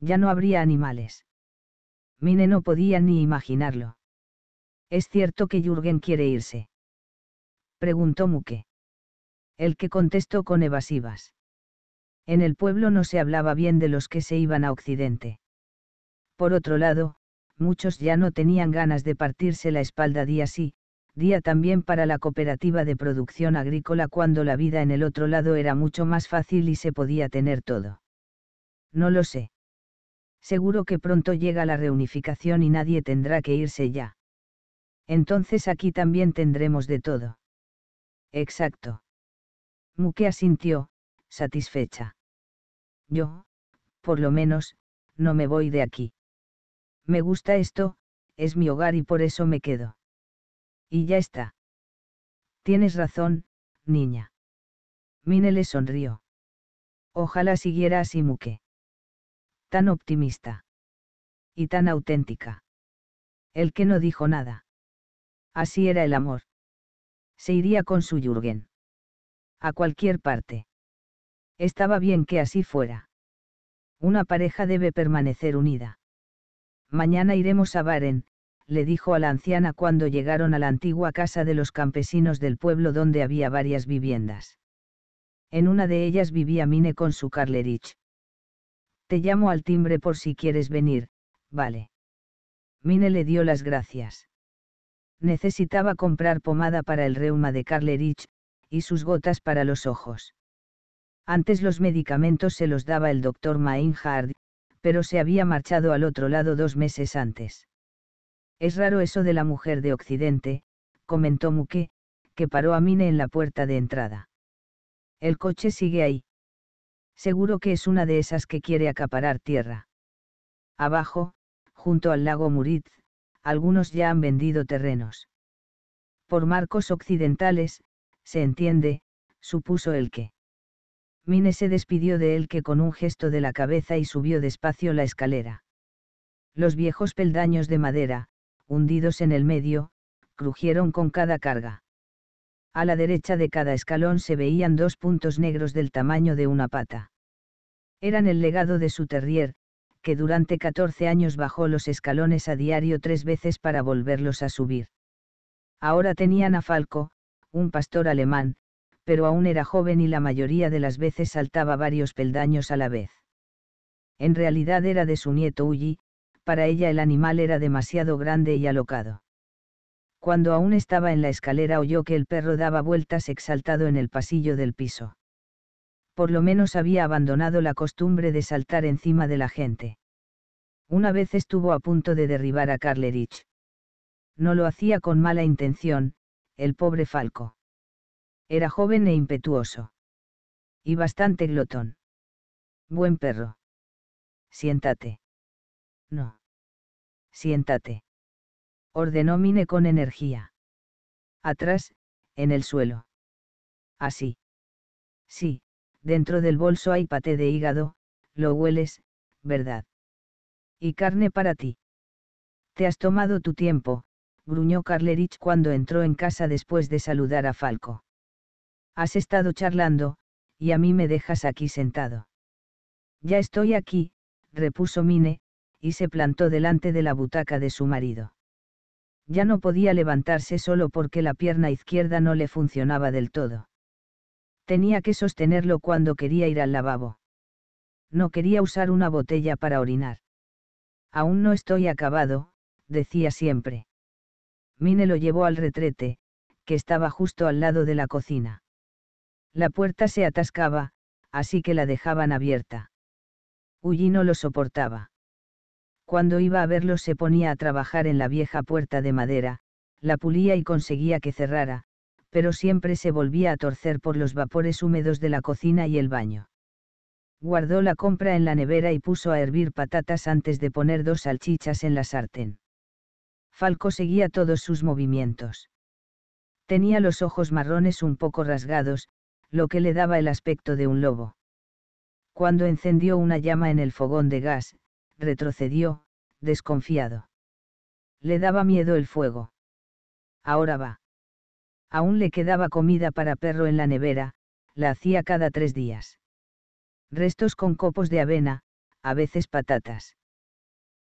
Ya no habría animales. Mine no podía ni imaginarlo. ¿Es cierto que Jürgen quiere irse? Preguntó Muque. El que contestó con evasivas. En el pueblo no se hablaba bien de los que se iban a Occidente. Por otro lado, muchos ya no tenían ganas de partirse la espalda día sí, día también para la cooperativa de producción agrícola cuando la vida en el otro lado era mucho más fácil y se podía tener todo. No lo sé. Seguro que pronto llega la reunificación y nadie tendrá que irse ya. Entonces aquí también tendremos de todo. Exacto. Muque asintió, satisfecha. Yo, por lo menos, no me voy de aquí. Me gusta esto, es mi hogar y por eso me quedo. Y ya está. Tienes razón, niña. Mine le sonrió. Ojalá siguiera así Muque. Tan optimista. Y tan auténtica. El que no dijo nada. Así era el amor. Se iría con su Jürgen. A cualquier parte. Estaba bien que así fuera. Una pareja debe permanecer unida. Mañana iremos a Baren, le dijo a la anciana cuando llegaron a la antigua casa de los campesinos del pueblo donde había varias viviendas. En una de ellas vivía Mine con su Carlerich. Te llamo al timbre por si quieres venir, vale. Mine le dio las gracias. Necesitaba comprar pomada para el reuma de Carlerich, y sus gotas para los ojos. Antes los medicamentos se los daba el doctor Mainhard, pero se había marchado al otro lado dos meses antes. Es raro eso de la mujer de Occidente, comentó Muque, que paró a Mine en la puerta de entrada. El coche sigue ahí. Seguro que es una de esas que quiere acaparar tierra. Abajo, junto al lago Muritz, algunos ya han vendido terrenos. Por marcos occidentales, se entiende, supuso el que. Mine se despidió de él que con un gesto de la cabeza y subió despacio la escalera. Los viejos peldaños de madera, hundidos en el medio, crujieron con cada carga. A la derecha de cada escalón se veían dos puntos negros del tamaño de una pata. Eran el legado de su terrier, que durante 14 años bajó los escalones a diario tres veces para volverlos a subir. Ahora tenían a Falco, un pastor alemán, pero aún era joven y la mayoría de las veces saltaba varios peldaños a la vez. En realidad era de su nieto Ulli, para ella el animal era demasiado grande y alocado. Cuando aún estaba en la escalera oyó que el perro daba vueltas exaltado en el pasillo del piso. Por lo menos había abandonado la costumbre de saltar encima de la gente. Una vez estuvo a punto de derribar a Carlerich. No lo hacía con mala intención, el pobre Falco. Era joven e impetuoso. Y bastante glotón. Buen perro. Siéntate. No. Siéntate. Ordenó Mine con energía. Atrás, en el suelo. Así. Sí, dentro del bolso hay paté de hígado, lo hueles, ¿verdad? Y carne para ti. Te has tomado tu tiempo, gruñó Carlerich cuando entró en casa después de saludar a Falco. Has estado charlando, y a mí me dejas aquí sentado. Ya estoy aquí, repuso Mine, y se plantó delante de la butaca de su marido. Ya no podía levantarse solo porque la pierna izquierda no le funcionaba del todo. Tenía que sostenerlo cuando quería ir al lavabo. No quería usar una botella para orinar. Aún no estoy acabado, decía siempre. Mine lo llevó al retrete, que estaba justo al lado de la cocina. La puerta se atascaba, así que la dejaban abierta. no lo soportaba. Cuando iba a verlo se ponía a trabajar en la vieja puerta de madera, la pulía y conseguía que cerrara, pero siempre se volvía a torcer por los vapores húmedos de la cocina y el baño. Guardó la compra en la nevera y puso a hervir patatas antes de poner dos salchichas en la sartén. Falco seguía todos sus movimientos. Tenía los ojos marrones un poco rasgados, lo que le daba el aspecto de un lobo. Cuando encendió una llama en el fogón de gas, retrocedió, desconfiado. Le daba miedo el fuego. Ahora va. Aún le quedaba comida para perro en la nevera, la hacía cada tres días. Restos con copos de avena, a veces patatas.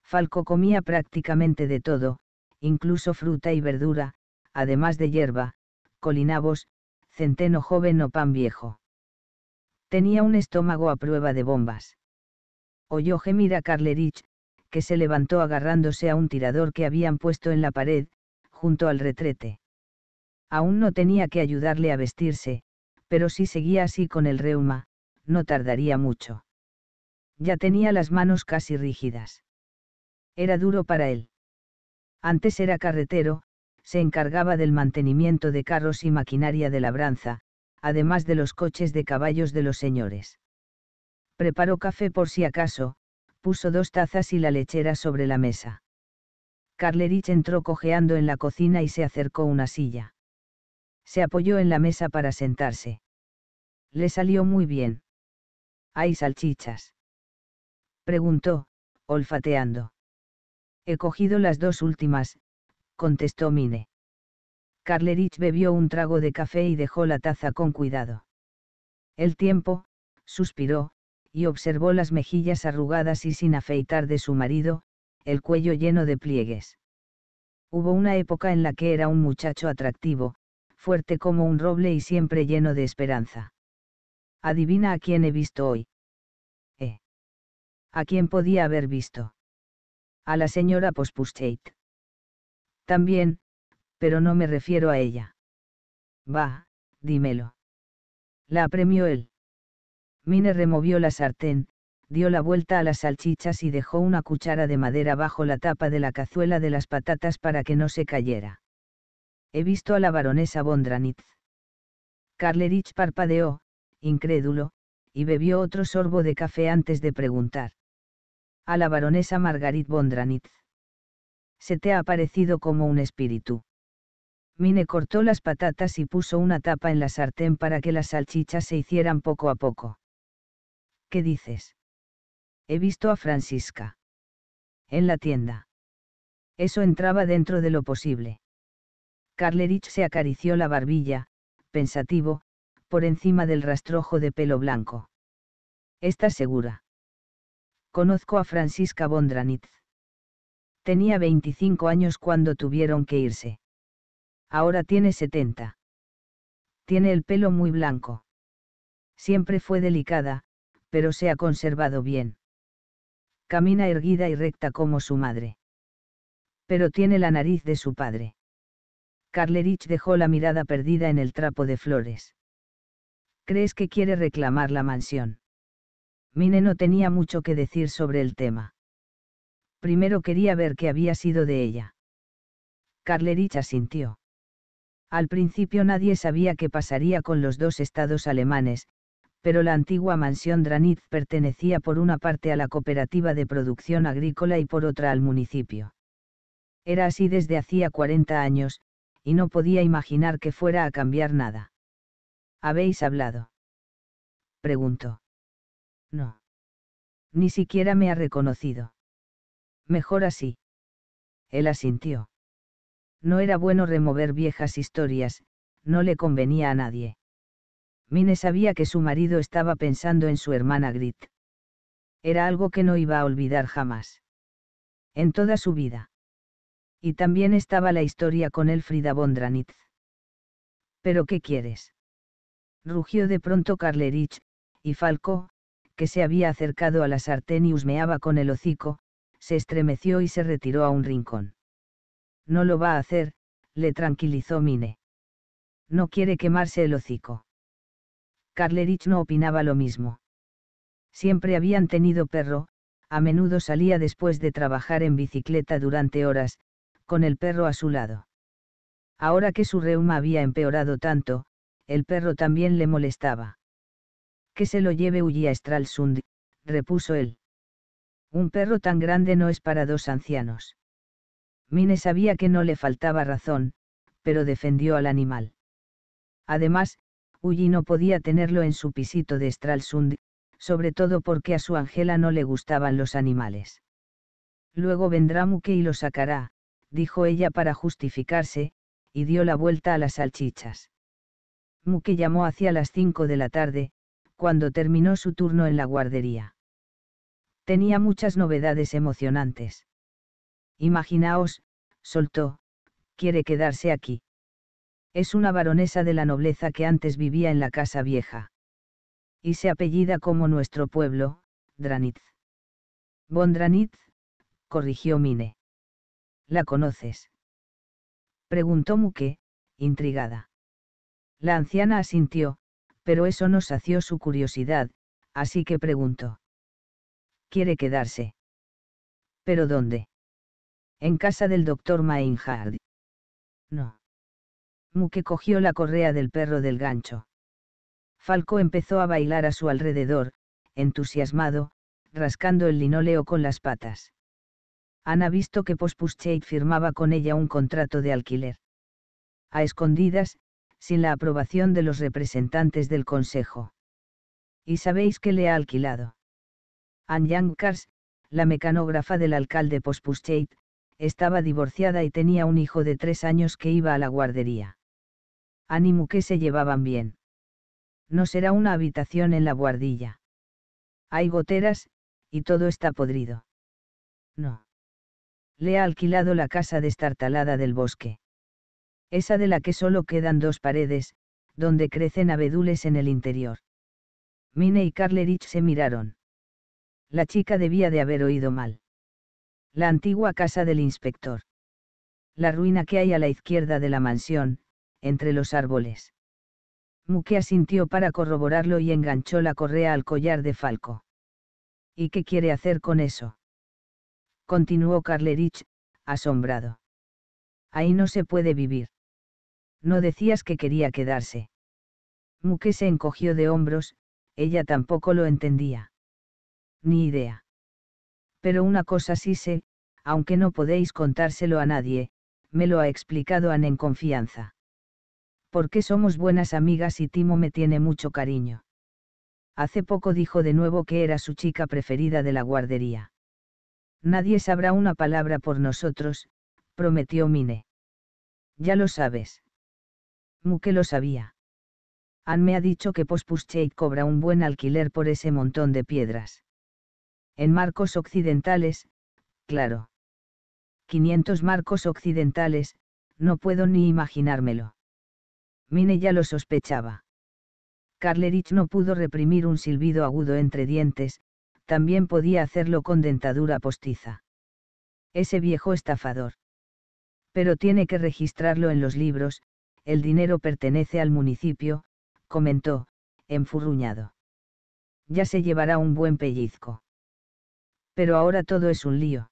Falco comía prácticamente de todo, incluso fruta y verdura, además de hierba, colinabos, centeno joven o pan viejo. Tenía un estómago a prueba de bombas oyó gemir a Karlerich, que se levantó agarrándose a un tirador que habían puesto en la pared, junto al retrete. Aún no tenía que ayudarle a vestirse, pero si seguía así con el reuma, no tardaría mucho. Ya tenía las manos casi rígidas. Era duro para él. Antes era carretero, se encargaba del mantenimiento de carros y maquinaria de labranza, además de los coches de caballos de los señores. Preparó café por si acaso, puso dos tazas y la lechera sobre la mesa. Carlerich entró cojeando en la cocina y se acercó una silla. Se apoyó en la mesa para sentarse. Le salió muy bien. ¿Hay salchichas? Preguntó, olfateando. He cogido las dos últimas, contestó Mine. Carlerich bebió un trago de café y dejó la taza con cuidado. El tiempo, suspiró, y observó las mejillas arrugadas y sin afeitar de su marido, el cuello lleno de pliegues. Hubo una época en la que era un muchacho atractivo, fuerte como un roble y siempre lleno de esperanza. Adivina a quién he visto hoy. ¿Eh? ¿A quién podía haber visto? A la señora Pospustate. También, pero no me refiero a ella. Va, dímelo. La apremió él. Mine removió la sartén, dio la vuelta a las salchichas y dejó una cuchara de madera bajo la tapa de la cazuela de las patatas para que no se cayera. He visto a la baronesa Bondranitz. Karlerich parpadeó, incrédulo, y bebió otro sorbo de café antes de preguntar. A la baronesa Margarit Bondranitz. Se te ha parecido como un espíritu. Mine cortó las patatas y puso una tapa en la sartén para que las salchichas se hicieran poco a poco. ¿Qué dices? He visto a Francisca. En la tienda. Eso entraba dentro de lo posible. Carlerich se acarició la barbilla, pensativo, por encima del rastrojo de pelo blanco. ¿Estás segura? Conozco a Francisca Bondranitz. Tenía 25 años cuando tuvieron que irse. Ahora tiene 70. Tiene el pelo muy blanco. Siempre fue delicada, pero se ha conservado bien. Camina erguida y recta como su madre. Pero tiene la nariz de su padre. Carlerich dejó la mirada perdida en el trapo de flores. ¿Crees que quiere reclamar la mansión? Mine no tenía mucho que decir sobre el tema. Primero quería ver qué había sido de ella. Carlerich asintió. Al principio nadie sabía qué pasaría con los dos estados alemanes, pero la antigua mansión Dranitz pertenecía por una parte a la cooperativa de producción agrícola y por otra al municipio. Era así desde hacía 40 años, y no podía imaginar que fuera a cambiar nada. ¿Habéis hablado? Preguntó. No. Ni siquiera me ha reconocido. Mejor así. Él asintió. No era bueno remover viejas historias, no le convenía a nadie. Mine sabía que su marido estaba pensando en su hermana Grit. Era algo que no iba a olvidar jamás. En toda su vida. Y también estaba la historia con Elfrida Bondranitz. ¿Pero qué quieres? Rugió de pronto Carlerich, y Falco, que se había acercado a la sartén y husmeaba con el hocico, se estremeció y se retiró a un rincón. No lo va a hacer, le tranquilizó Mine. No quiere quemarse el hocico. Carlerich no opinaba lo mismo. Siempre habían tenido perro, a menudo salía después de trabajar en bicicleta durante horas, con el perro a su lado. Ahora que su reuma había empeorado tanto, el perro también le molestaba. Que se lo lleve Ulli a Stralsund, repuso él. Un perro tan grande no es para dos ancianos. Mine sabía que no le faltaba razón, pero defendió al animal. Además, Ulli no podía tenerlo en su pisito de Stralsund, sobre todo porque a su Angela no le gustaban los animales. Luego vendrá Muke y lo sacará, dijo ella para justificarse, y dio la vuelta a las salchichas. Muke llamó hacia las cinco de la tarde, cuando terminó su turno en la guardería. Tenía muchas novedades emocionantes. Imaginaos, soltó, quiere quedarse aquí. Es una baronesa de la nobleza que antes vivía en la casa vieja. Y se apellida como nuestro pueblo, Dranitz. Von corrigió Mine. ¿La conoces? Preguntó Muque, intrigada. La anciana asintió, pero eso no sació su curiosidad, así que preguntó. ¿Quiere quedarse? ¿Pero dónde? En casa del doctor Mainhard. No. Muque cogió la correa del perro del gancho. Falco empezó a bailar a su alrededor, entusiasmado, rascando el linóleo con las patas. Ana visto que Pospuschait firmaba con ella un contrato de alquiler. A escondidas, sin la aprobación de los representantes del consejo. Y sabéis que le ha alquilado. Anne Kars, la mecanógrafa del alcalde Pospuschait, estaba divorciada y tenía un hijo de tres años que iba a la guardería ánimo que se llevaban bien. No será una habitación en la guardilla. Hay goteras, y todo está podrido. No. Le ha alquilado la casa destartalada del bosque. Esa de la que solo quedan dos paredes, donde crecen abedules en el interior. Mine y Carlerich se miraron. La chica debía de haber oído mal. La antigua casa del inspector. La ruina que hay a la izquierda de la mansión, entre los árboles. Muque asintió para corroborarlo y enganchó la correa al collar de Falco. ¿Y qué quiere hacer con eso? Continuó Carlerich, asombrado. Ahí no se puede vivir. No decías que quería quedarse. Muque se encogió de hombros, ella tampoco lo entendía. Ni idea. Pero una cosa sí sé, aunque no podéis contárselo a nadie, me lo ha explicado Anne en confianza porque somos buenas amigas y Timo me tiene mucho cariño. Hace poco dijo de nuevo que era su chica preferida de la guardería. Nadie sabrá una palabra por nosotros, prometió Mine. Ya lo sabes. que lo sabía. Anne me ha dicho que Pospuscheit cobra un buen alquiler por ese montón de piedras. En marcos occidentales, claro. 500 marcos occidentales, no puedo ni imaginármelo. Mine ya lo sospechaba. Carlerich no pudo reprimir un silbido agudo entre dientes, también podía hacerlo con dentadura postiza. Ese viejo estafador. Pero tiene que registrarlo en los libros, el dinero pertenece al municipio, comentó, enfurruñado. Ya se llevará un buen pellizco. Pero ahora todo es un lío.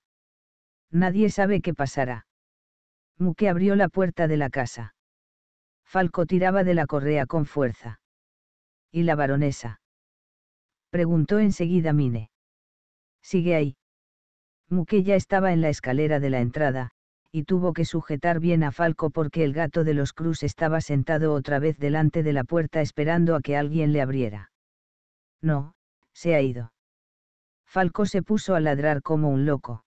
Nadie sabe qué pasará. Muque abrió la puerta de la casa. Falco tiraba de la correa con fuerza. ¿Y la baronesa? Preguntó enseguida Mine. Sigue ahí. Muque ya estaba en la escalera de la entrada, y tuvo que sujetar bien a Falco porque el gato de los Cruz estaba sentado otra vez delante de la puerta esperando a que alguien le abriera. No, se ha ido. Falco se puso a ladrar como un loco.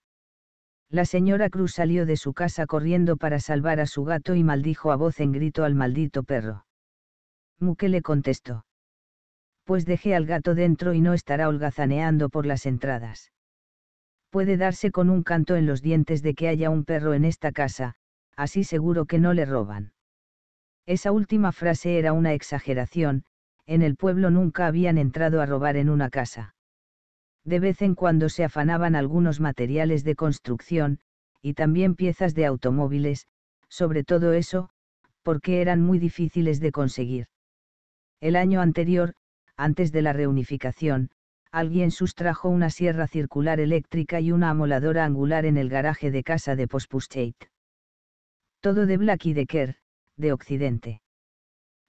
La señora Cruz salió de su casa corriendo para salvar a su gato y maldijo a voz en grito al maldito perro. Muque le contestó. Pues dejé al gato dentro y no estará holgazaneando por las entradas. Puede darse con un canto en los dientes de que haya un perro en esta casa, así seguro que no le roban. Esa última frase era una exageración, en el pueblo nunca habían entrado a robar en una casa. De vez en cuando se afanaban algunos materiales de construcción, y también piezas de automóviles, sobre todo eso, porque eran muy difíciles de conseguir. El año anterior, antes de la reunificación, alguien sustrajo una sierra circular eléctrica y una amoladora angular en el garaje de casa de Pospuschait. Todo de Black y de Kerr, de Occidente.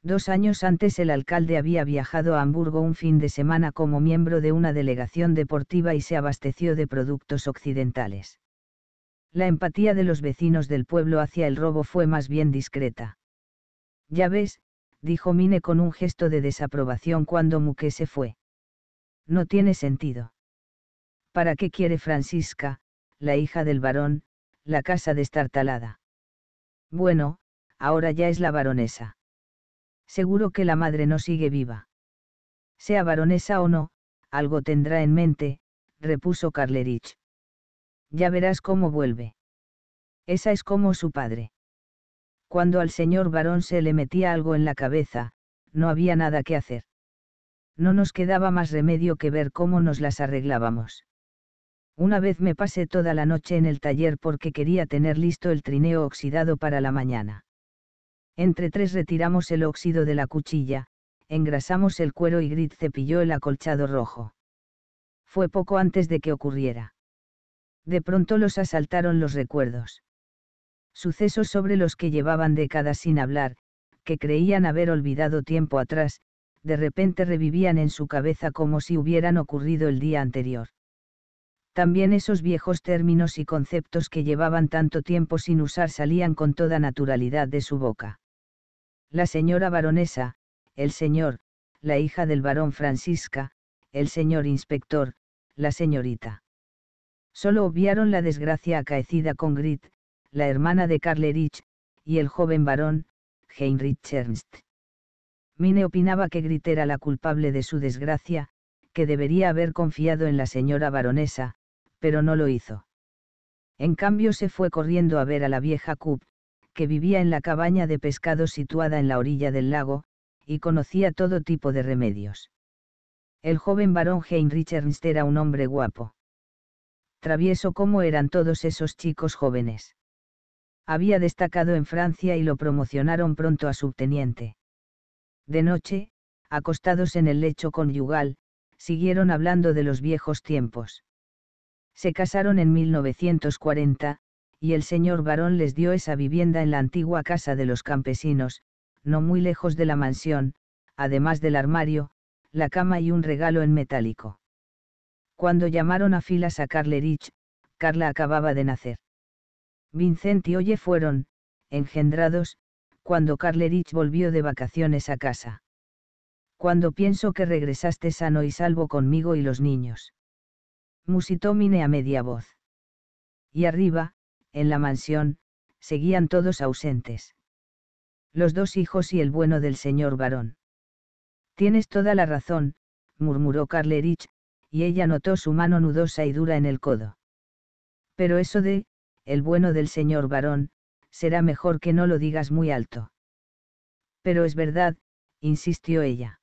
Dos años antes el alcalde había viajado a Hamburgo un fin de semana como miembro de una delegación deportiva y se abasteció de productos occidentales. La empatía de los vecinos del pueblo hacia el robo fue más bien discreta. Ya ves, dijo Mine con un gesto de desaprobación cuando Muque se fue. No tiene sentido. ¿Para qué quiere Francisca, la hija del varón, la casa de destartalada? Bueno, ahora ya es la baronesa seguro que la madre no sigue viva. Sea baronesa o no, algo tendrá en mente, repuso Carlerich. Ya verás cómo vuelve. Esa es como su padre. Cuando al señor barón se le metía algo en la cabeza, no había nada que hacer. No nos quedaba más remedio que ver cómo nos las arreglábamos. Una vez me pasé toda la noche en el taller porque quería tener listo el trineo oxidado para la mañana. Entre tres retiramos el óxido de la cuchilla, engrasamos el cuero y Grit cepilló el acolchado rojo. Fue poco antes de que ocurriera. De pronto los asaltaron los recuerdos. Sucesos sobre los que llevaban décadas sin hablar, que creían haber olvidado tiempo atrás, de repente revivían en su cabeza como si hubieran ocurrido el día anterior. También esos viejos términos y conceptos que llevaban tanto tiempo sin usar salían con toda naturalidad de su boca la señora baronesa, el señor, la hija del barón Francisca, el señor inspector, la señorita. Solo obviaron la desgracia acaecida con Grit, la hermana de Carlerich, y el joven barón, Heinrich Ernst. Mine opinaba que Grit era la culpable de su desgracia, que debería haber confiado en la señora baronesa, pero no lo hizo. En cambio se fue corriendo a ver a la vieja Coop, que vivía en la cabaña de pescado situada en la orilla del lago, y conocía todo tipo de remedios. El joven barón Heinrich Ernst era un hombre guapo. Travieso como eran todos esos chicos jóvenes. Había destacado en Francia y lo promocionaron pronto a subteniente. De noche, acostados en el lecho conyugal, siguieron hablando de los viejos tiempos. Se casaron en 1940, y el señor varón les dio esa vivienda en la antigua casa de los campesinos, no muy lejos de la mansión, además del armario, la cama y un regalo en metálico. Cuando llamaron a filas a Carlerich, Carla acababa de nacer. Vincent y Oye fueron, engendrados, cuando Carlerich volvió de vacaciones a casa. Cuando pienso que regresaste sano y salvo conmigo y los niños. Musitó Mine a media voz. Y arriba, en la mansión, seguían todos ausentes. Los dos hijos y el bueno del señor varón. Tienes toda la razón, murmuró Carlerich, y ella notó su mano nudosa y dura en el codo. Pero eso de, el bueno del señor varón, será mejor que no lo digas muy alto. Pero es verdad, insistió ella.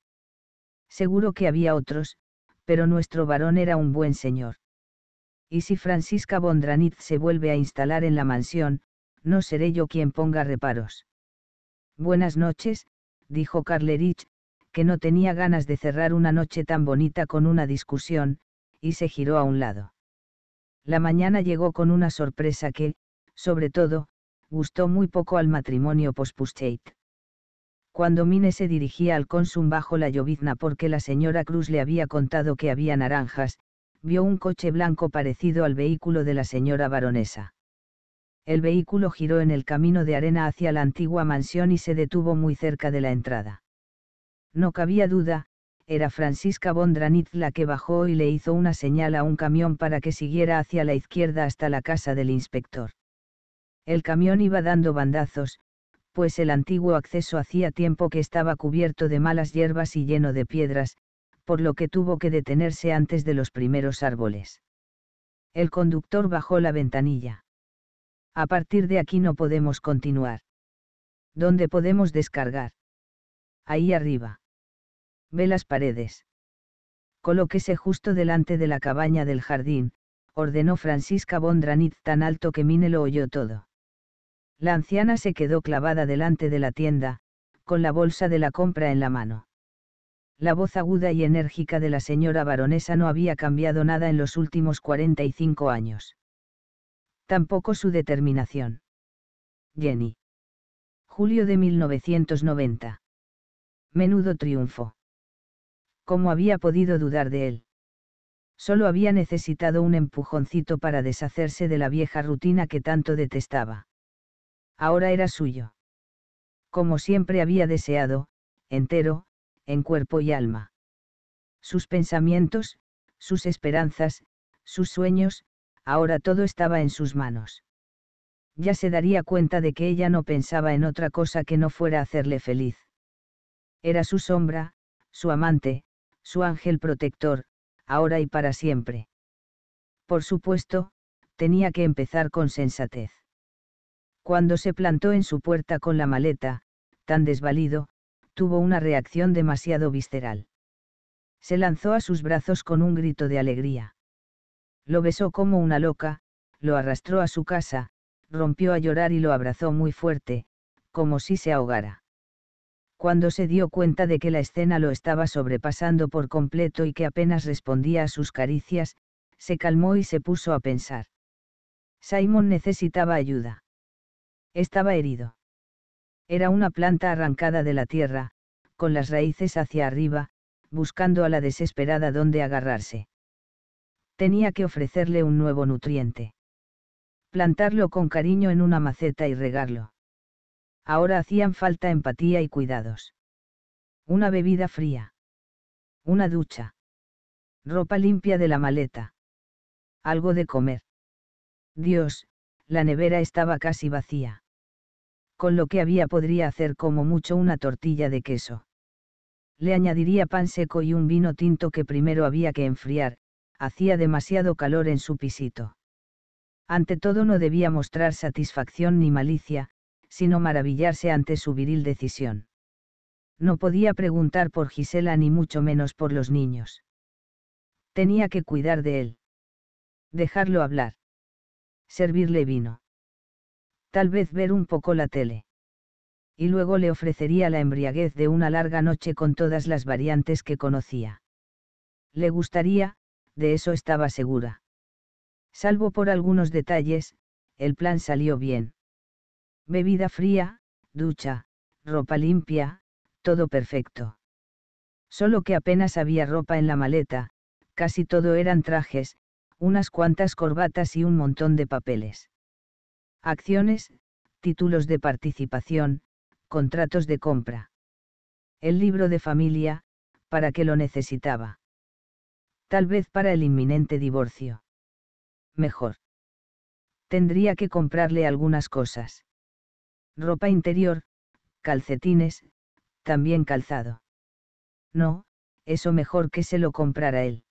Seguro que había otros, pero nuestro varón era un buen señor y si Francisca Bondranitz se vuelve a instalar en la mansión, no seré yo quien ponga reparos. Buenas noches, dijo Carlerich, que no tenía ganas de cerrar una noche tan bonita con una discusión, y se giró a un lado. La mañana llegó con una sorpresa que, sobre todo, gustó muy poco al matrimonio pospuscheit. Cuando Mine se dirigía al cónsum bajo la llovizna porque la señora Cruz le había contado que había naranjas, vio un coche blanco parecido al vehículo de la señora baronesa. El vehículo giró en el camino de arena hacia la antigua mansión y se detuvo muy cerca de la entrada. No cabía duda, era Francisca Bondranit la que bajó y le hizo una señal a un camión para que siguiera hacia la izquierda hasta la casa del inspector. El camión iba dando bandazos, pues el antiguo acceso hacía tiempo que estaba cubierto de malas hierbas y lleno de piedras, por lo que tuvo que detenerse antes de los primeros árboles. El conductor bajó la ventanilla. A partir de aquí no podemos continuar. ¿Dónde podemos descargar? Ahí arriba. Ve las paredes. Colóquese justo delante de la cabaña del jardín, ordenó Francisca Bondranit tan alto que Mine lo oyó todo. La anciana se quedó clavada delante de la tienda, con la bolsa de la compra en la mano. La voz aguda y enérgica de la señora baronesa no había cambiado nada en los últimos 45 años. Tampoco su determinación. Jenny. Julio de 1990. Menudo triunfo. ¿Cómo había podido dudar de él? Solo había necesitado un empujoncito para deshacerse de la vieja rutina que tanto detestaba. Ahora era suyo. Como siempre había deseado, entero, en cuerpo y alma. Sus pensamientos, sus esperanzas, sus sueños, ahora todo estaba en sus manos. Ya se daría cuenta de que ella no pensaba en otra cosa que no fuera hacerle feliz. Era su sombra, su amante, su ángel protector, ahora y para siempre. Por supuesto, tenía que empezar con sensatez. Cuando se plantó en su puerta con la maleta, tan desvalido, tuvo una reacción demasiado visceral. Se lanzó a sus brazos con un grito de alegría. Lo besó como una loca, lo arrastró a su casa, rompió a llorar y lo abrazó muy fuerte, como si se ahogara. Cuando se dio cuenta de que la escena lo estaba sobrepasando por completo y que apenas respondía a sus caricias, se calmó y se puso a pensar. Simon necesitaba ayuda. Estaba herido. Era una planta arrancada de la tierra, con las raíces hacia arriba, buscando a la desesperada dónde agarrarse. Tenía que ofrecerle un nuevo nutriente. Plantarlo con cariño en una maceta y regarlo. Ahora hacían falta empatía y cuidados. Una bebida fría. Una ducha. Ropa limpia de la maleta. Algo de comer. Dios, la nevera estaba casi vacía con lo que había podría hacer como mucho una tortilla de queso. Le añadiría pan seco y un vino tinto que primero había que enfriar, hacía demasiado calor en su pisito. Ante todo no debía mostrar satisfacción ni malicia, sino maravillarse ante su viril decisión. No podía preguntar por Gisela ni mucho menos por los niños. Tenía que cuidar de él. Dejarlo hablar. Servirle vino tal vez ver un poco la tele. Y luego le ofrecería la embriaguez de una larga noche con todas las variantes que conocía. Le gustaría, de eso estaba segura. Salvo por algunos detalles, el plan salió bien. Bebida fría, ducha, ropa limpia, todo perfecto. Solo que apenas había ropa en la maleta, casi todo eran trajes, unas cuantas corbatas y un montón de papeles acciones, títulos de participación, contratos de compra. El libro de familia, para que lo necesitaba. Tal vez para el inminente divorcio. Mejor. Tendría que comprarle algunas cosas. Ropa interior, calcetines, también calzado. No, eso mejor que se lo comprara él.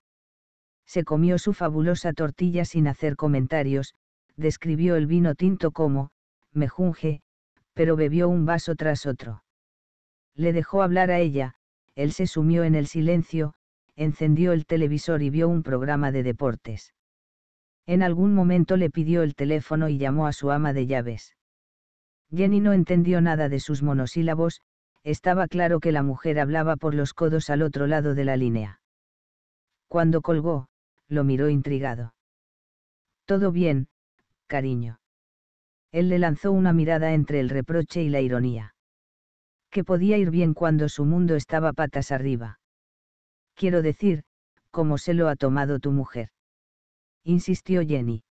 Se comió su fabulosa tortilla sin hacer comentarios, describió el vino tinto como, mejunje, pero bebió un vaso tras otro. Le dejó hablar a ella, él se sumió en el silencio, encendió el televisor y vio un programa de deportes. En algún momento le pidió el teléfono y llamó a su ama de llaves. Jenny no entendió nada de sus monosílabos, estaba claro que la mujer hablaba por los codos al otro lado de la línea. Cuando colgó, lo miró intrigado. Todo bien, cariño. Él le lanzó una mirada entre el reproche y la ironía. Que podía ir bien cuando su mundo estaba patas arriba. Quiero decir, cómo se lo ha tomado tu mujer. Insistió Jenny.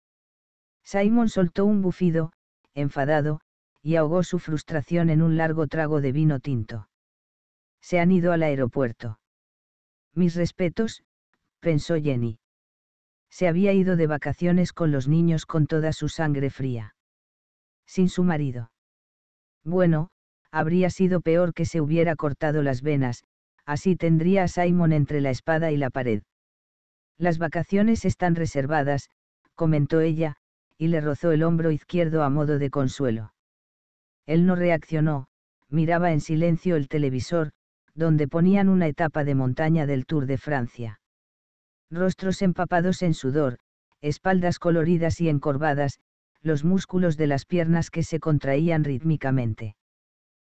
Simon soltó un bufido, enfadado, y ahogó su frustración en un largo trago de vino tinto. Se han ido al aeropuerto. Mis respetos, pensó Jenny se había ido de vacaciones con los niños con toda su sangre fría. Sin su marido. Bueno, habría sido peor que se hubiera cortado las venas, así tendría a Simon entre la espada y la pared. Las vacaciones están reservadas, comentó ella, y le rozó el hombro izquierdo a modo de consuelo. Él no reaccionó, miraba en silencio el televisor, donde ponían una etapa de montaña del Tour de Francia rostros empapados en sudor, espaldas coloridas y encorvadas, los músculos de las piernas que se contraían rítmicamente.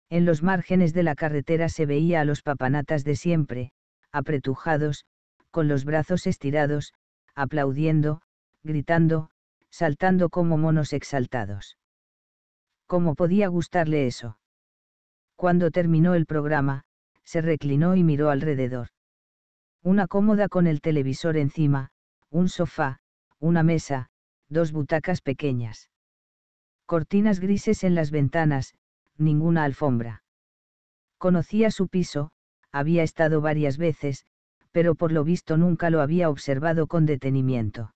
En los márgenes de la carretera se veía a los papanatas de siempre, apretujados, con los brazos estirados, aplaudiendo, gritando, saltando como monos exaltados. ¿Cómo podía gustarle eso? Cuando terminó el programa, se reclinó y miró alrededor. Una cómoda con el televisor encima, un sofá, una mesa, dos butacas pequeñas. Cortinas grises en las ventanas, ninguna alfombra. Conocía su piso, había estado varias veces, pero por lo visto nunca lo había observado con detenimiento.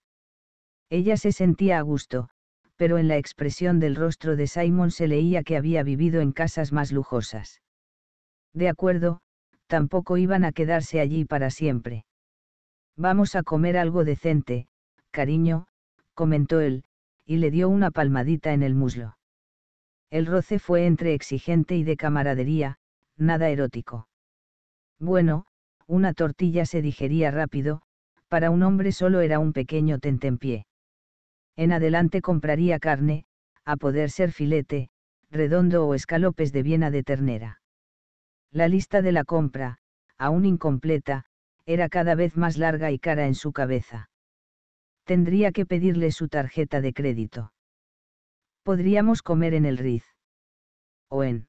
Ella se sentía a gusto, pero en la expresión del rostro de Simon se leía que había vivido en casas más lujosas. De acuerdo, tampoco iban a quedarse allí para siempre. Vamos a comer algo decente, cariño, comentó él, y le dio una palmadita en el muslo. El roce fue entre exigente y de camaradería, nada erótico. Bueno, una tortilla se digería rápido, para un hombre solo era un pequeño tentempié. En adelante compraría carne, a poder ser filete, redondo o escalopes de Viena de ternera. La lista de la compra, aún incompleta, era cada vez más larga y cara en su cabeza. Tendría que pedirle su tarjeta de crédito. Podríamos comer en el Riz. O en.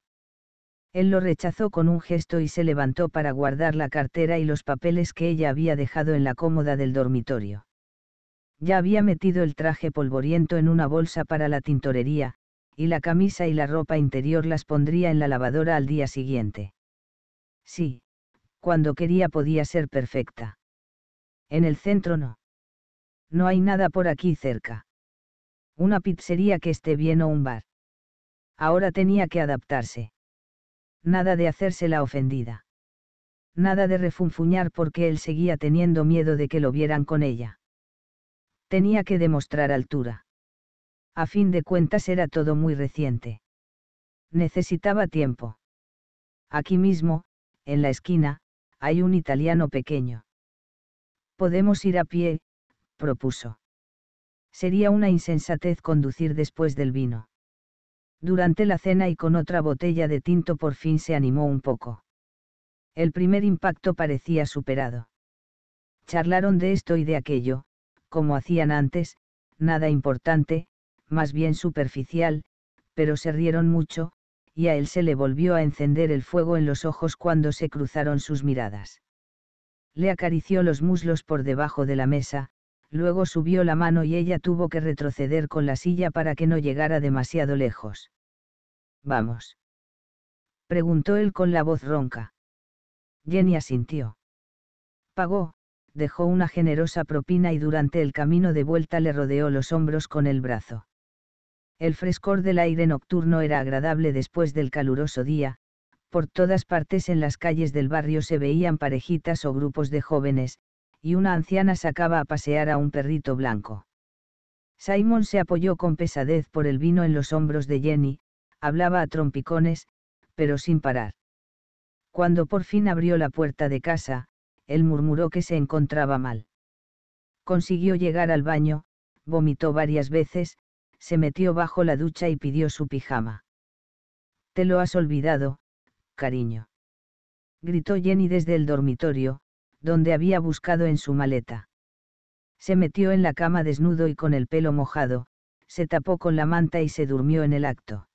Él lo rechazó con un gesto y se levantó para guardar la cartera y los papeles que ella había dejado en la cómoda del dormitorio. Ya había metido el traje polvoriento en una bolsa para la tintorería, y la camisa y la ropa interior las pondría en la lavadora al día siguiente. Sí, cuando quería podía ser perfecta. En el centro no. No hay nada por aquí cerca. Una pizzería que esté bien o un bar. Ahora tenía que adaptarse. Nada de hacerse la ofendida. Nada de refunfuñar porque él seguía teniendo miedo de que lo vieran con ella. Tenía que demostrar altura. A fin de cuentas era todo muy reciente. Necesitaba tiempo. Aquí mismo, en la esquina, hay un italiano pequeño. Podemos ir a pie, propuso. Sería una insensatez conducir después del vino. Durante la cena y con otra botella de tinto por fin se animó un poco. El primer impacto parecía superado. Charlaron de esto y de aquello, como hacían antes, nada importante, más bien superficial, pero se rieron mucho, y a él se le volvió a encender el fuego en los ojos cuando se cruzaron sus miradas. Le acarició los muslos por debajo de la mesa, luego subió la mano y ella tuvo que retroceder con la silla para que no llegara demasiado lejos. Vamos. Preguntó él con la voz ronca. Jenny asintió. Pagó, dejó una generosa propina y durante el camino de vuelta le rodeó los hombros con el brazo. El frescor del aire nocturno era agradable después del caluroso día, por todas partes en las calles del barrio se veían parejitas o grupos de jóvenes, y una anciana sacaba a pasear a un perrito blanco. Simon se apoyó con pesadez por el vino en los hombros de Jenny, hablaba a trompicones, pero sin parar. Cuando por fin abrió la puerta de casa, él murmuró que se encontraba mal. Consiguió llegar al baño, vomitó varias veces, se metió bajo la ducha y pidió su pijama. Te lo has olvidado, cariño. Gritó Jenny desde el dormitorio, donde había buscado en su maleta. Se metió en la cama desnudo y con el pelo mojado, se tapó con la manta y se durmió en el acto.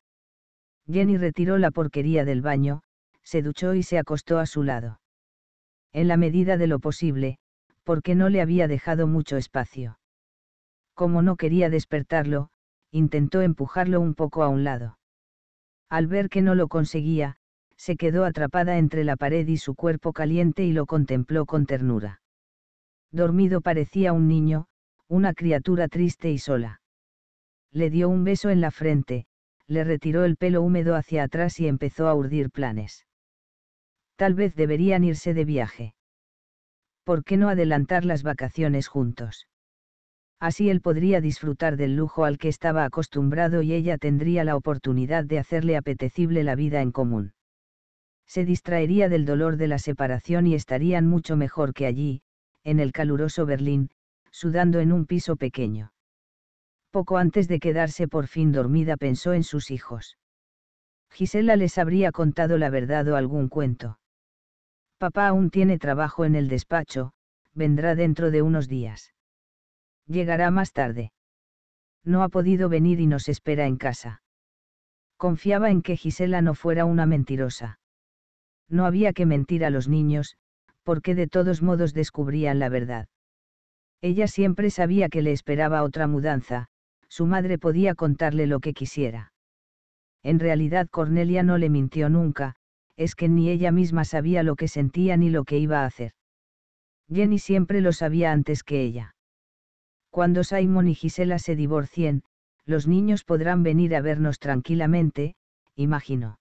Jenny retiró la porquería del baño, se duchó y se acostó a su lado. En la medida de lo posible, porque no le había dejado mucho espacio. Como no quería despertarlo, intentó empujarlo un poco a un lado. Al ver que no lo conseguía, se quedó atrapada entre la pared y su cuerpo caliente y lo contempló con ternura. Dormido parecía un niño, una criatura triste y sola. Le dio un beso en la frente, le retiró el pelo húmedo hacia atrás y empezó a urdir planes. Tal vez deberían irse de viaje. ¿Por qué no adelantar las vacaciones juntos? Así él podría disfrutar del lujo al que estaba acostumbrado y ella tendría la oportunidad de hacerle apetecible la vida en común. Se distraería del dolor de la separación y estarían mucho mejor que allí, en el caluroso Berlín, sudando en un piso pequeño. Poco antes de quedarse por fin dormida pensó en sus hijos. Gisela les habría contado la verdad o algún cuento. Papá aún tiene trabajo en el despacho, vendrá dentro de unos días. Llegará más tarde. No ha podido venir y nos espera en casa. Confiaba en que Gisela no fuera una mentirosa. No había que mentir a los niños, porque de todos modos descubrían la verdad. Ella siempre sabía que le esperaba otra mudanza, su madre podía contarle lo que quisiera. En realidad Cornelia no le mintió nunca, es que ni ella misma sabía lo que sentía ni lo que iba a hacer. Jenny siempre lo sabía antes que ella. Cuando Simon y Gisela se divorcien, los niños podrán venir a vernos tranquilamente, imagino.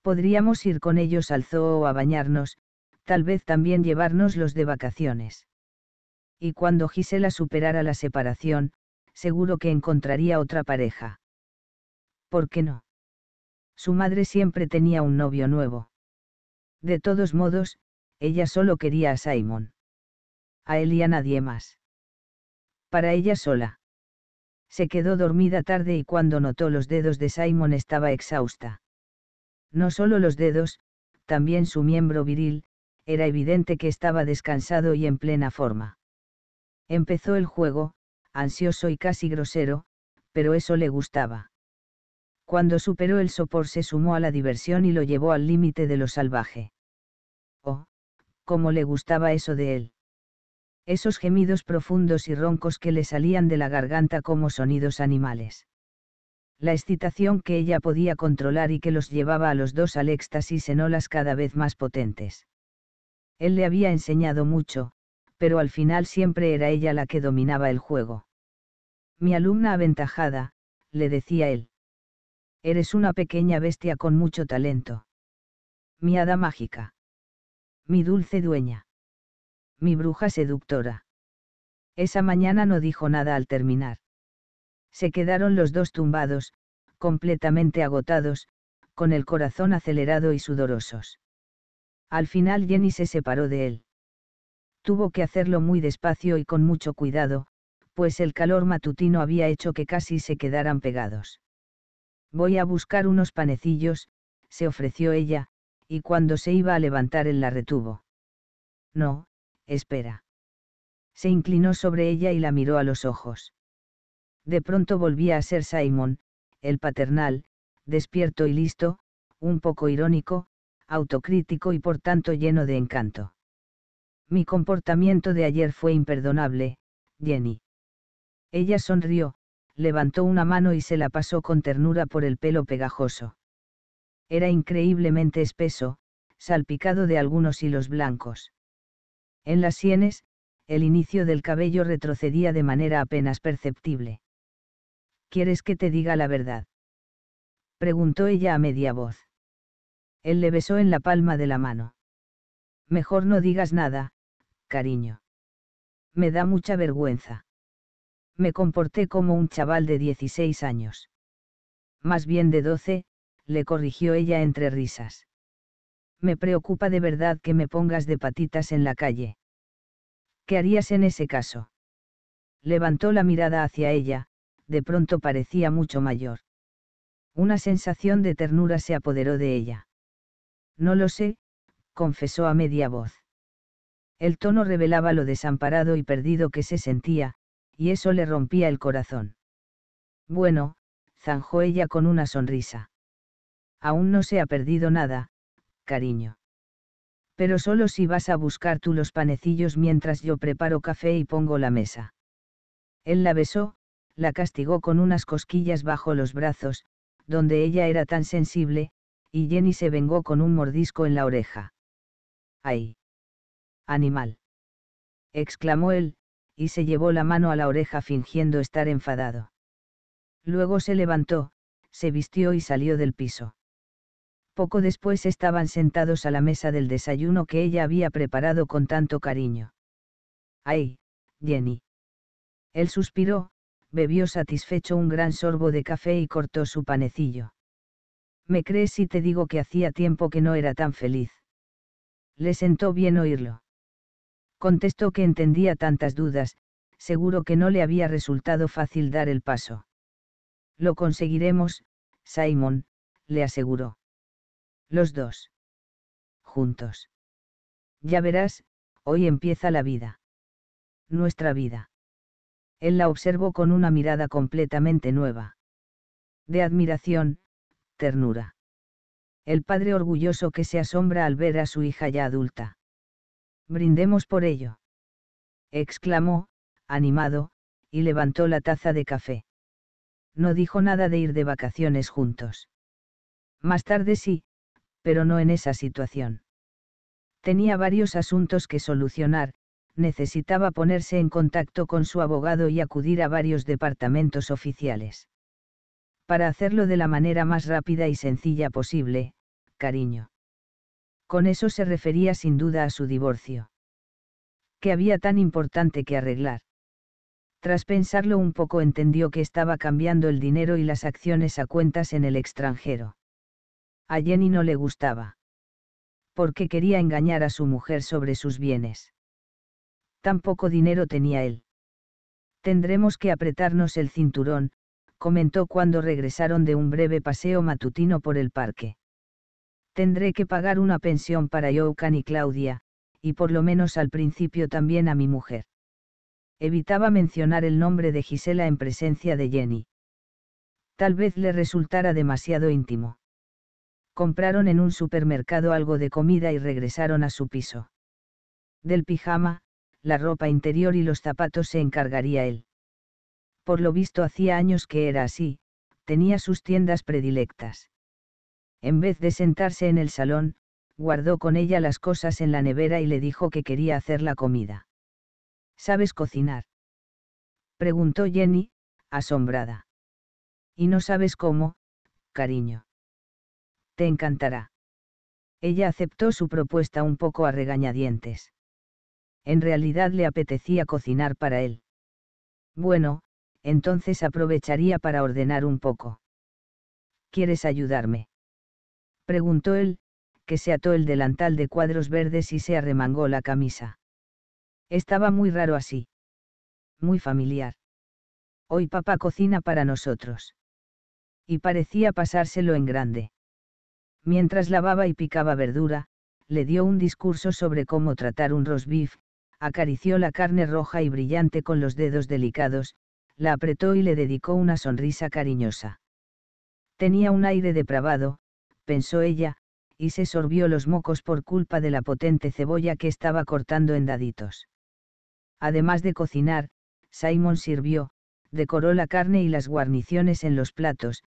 Podríamos ir con ellos al zoo o a bañarnos, tal vez también llevarnos los de vacaciones. Y cuando Gisela superara la separación, seguro que encontraría otra pareja. ¿Por qué no? Su madre siempre tenía un novio nuevo. De todos modos, ella solo quería a Simon. A él y a nadie más para ella sola. Se quedó dormida tarde y cuando notó los dedos de Simon estaba exhausta. No solo los dedos, también su miembro viril, era evidente que estaba descansado y en plena forma. Empezó el juego, ansioso y casi grosero, pero eso le gustaba. Cuando superó el sopor se sumó a la diversión y lo llevó al límite de lo salvaje. Oh, cómo le gustaba eso de él esos gemidos profundos y roncos que le salían de la garganta como sonidos animales. La excitación que ella podía controlar y que los llevaba a los dos al éxtasis en olas cada vez más potentes. Él le había enseñado mucho, pero al final siempre era ella la que dominaba el juego. Mi alumna aventajada, le decía él. Eres una pequeña bestia con mucho talento. Mi hada mágica. Mi dulce dueña mi bruja seductora. Esa mañana no dijo nada al terminar. Se quedaron los dos tumbados, completamente agotados, con el corazón acelerado y sudorosos. Al final Jenny se separó de él. Tuvo que hacerlo muy despacio y con mucho cuidado, pues el calor matutino había hecho que casi se quedaran pegados. Voy a buscar unos panecillos, se ofreció ella, y cuando se iba a levantar él la retuvo. No, espera. Se inclinó sobre ella y la miró a los ojos. De pronto volvía a ser Simon, el paternal, despierto y listo, un poco irónico, autocrítico y por tanto lleno de encanto. Mi comportamiento de ayer fue imperdonable, Jenny. Ella sonrió, levantó una mano y se la pasó con ternura por el pelo pegajoso. Era increíblemente espeso, salpicado de algunos hilos blancos. En las sienes, el inicio del cabello retrocedía de manera apenas perceptible. ¿Quieres que te diga la verdad? Preguntó ella a media voz. Él le besó en la palma de la mano. Mejor no digas nada, cariño. Me da mucha vergüenza. Me comporté como un chaval de 16 años. Más bien de 12, le corrigió ella entre risas me preocupa de verdad que me pongas de patitas en la calle. ¿Qué harías en ese caso? Levantó la mirada hacia ella, de pronto parecía mucho mayor. Una sensación de ternura se apoderó de ella. No lo sé, confesó a media voz. El tono revelaba lo desamparado y perdido que se sentía, y eso le rompía el corazón. Bueno, zanjó ella con una sonrisa. Aún no se ha perdido nada, cariño. Pero solo si vas a buscar tú los panecillos mientras yo preparo café y pongo la mesa. Él la besó, la castigó con unas cosquillas bajo los brazos, donde ella era tan sensible, y Jenny se vengó con un mordisco en la oreja. ¡Ay! ¡Animal! exclamó él, y se llevó la mano a la oreja fingiendo estar enfadado. Luego se levantó, se vistió y salió del piso. Poco después estaban sentados a la mesa del desayuno que ella había preparado con tanto cariño. ¡Ay, Jenny! Él suspiró, bebió satisfecho un gran sorbo de café y cortó su panecillo. ¿Me crees si te digo que hacía tiempo que no era tan feliz? Le sentó bien oírlo. Contestó que entendía tantas dudas, seguro que no le había resultado fácil dar el paso. Lo conseguiremos, Simon, le aseguró. Los dos. Juntos. Ya verás, hoy empieza la vida. Nuestra vida. Él la observó con una mirada completamente nueva. De admiración, ternura. El padre orgulloso que se asombra al ver a su hija ya adulta. Brindemos por ello. Exclamó, animado, y levantó la taza de café. No dijo nada de ir de vacaciones juntos. Más tarde sí, pero no en esa situación. Tenía varios asuntos que solucionar, necesitaba ponerse en contacto con su abogado y acudir a varios departamentos oficiales. Para hacerlo de la manera más rápida y sencilla posible, cariño. Con eso se refería sin duda a su divorcio. ¿Qué había tan importante que arreglar? Tras pensarlo un poco entendió que estaba cambiando el dinero y las acciones a cuentas en el extranjero. A Jenny no le gustaba. Porque quería engañar a su mujer sobre sus bienes. Tan poco dinero tenía él. Tendremos que apretarnos el cinturón, comentó cuando regresaron de un breve paseo matutino por el parque. Tendré que pagar una pensión para Yokan y Claudia, y por lo menos al principio también a mi mujer. Evitaba mencionar el nombre de Gisela en presencia de Jenny. Tal vez le resultara demasiado íntimo compraron en un supermercado algo de comida y regresaron a su piso. Del pijama, la ropa interior y los zapatos se encargaría él. Por lo visto hacía años que era así, tenía sus tiendas predilectas. En vez de sentarse en el salón, guardó con ella las cosas en la nevera y le dijo que quería hacer la comida. ¿Sabes cocinar? preguntó Jenny, asombrada. ¿Y no sabes cómo, cariño? Te encantará. Ella aceptó su propuesta un poco a regañadientes. En realidad le apetecía cocinar para él. Bueno, entonces aprovecharía para ordenar un poco. ¿Quieres ayudarme? Preguntó él, que se ató el delantal de cuadros verdes y se arremangó la camisa. Estaba muy raro así. Muy familiar. Hoy papá cocina para nosotros. Y parecía pasárselo en grande mientras lavaba y picaba verdura, le dio un discurso sobre cómo tratar un roast beef, acarició la carne roja y brillante con los dedos delicados, la apretó y le dedicó una sonrisa cariñosa. Tenía un aire depravado, pensó ella, y se sorbió los mocos por culpa de la potente cebolla que estaba cortando en daditos. Además de cocinar, Simon sirvió, decoró la carne y las guarniciones en los platos,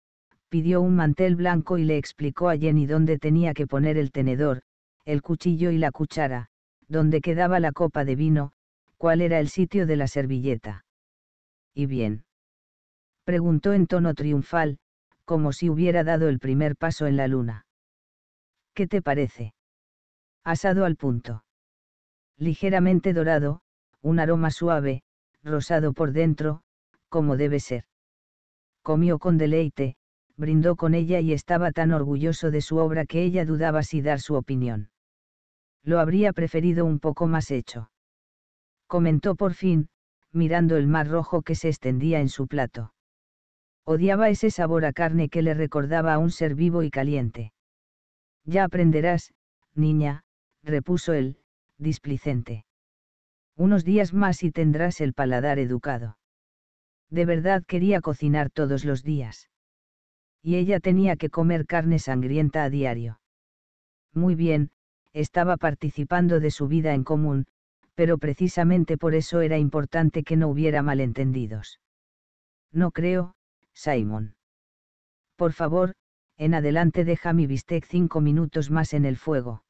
pidió un mantel blanco y le explicó a Jenny dónde tenía que poner el tenedor, el cuchillo y la cuchara, dónde quedaba la copa de vino, cuál era el sitio de la servilleta. ¿Y bien? Preguntó en tono triunfal, como si hubiera dado el primer paso en la luna. ¿Qué te parece? Asado al punto. Ligeramente dorado, un aroma suave, rosado por dentro, como debe ser. Comió con deleite, brindó con ella y estaba tan orgulloso de su obra que ella dudaba si dar su opinión. Lo habría preferido un poco más hecho. Comentó por fin, mirando el mar rojo que se extendía en su plato. Odiaba ese sabor a carne que le recordaba a un ser vivo y caliente. Ya aprenderás, niña, repuso él, displicente. Unos días más y tendrás el paladar educado. De verdad quería cocinar todos los días y ella tenía que comer carne sangrienta a diario. Muy bien, estaba participando de su vida en común, pero precisamente por eso era importante que no hubiera malentendidos. No creo, Simon. Por favor, en adelante deja mi bistec cinco minutos más en el fuego.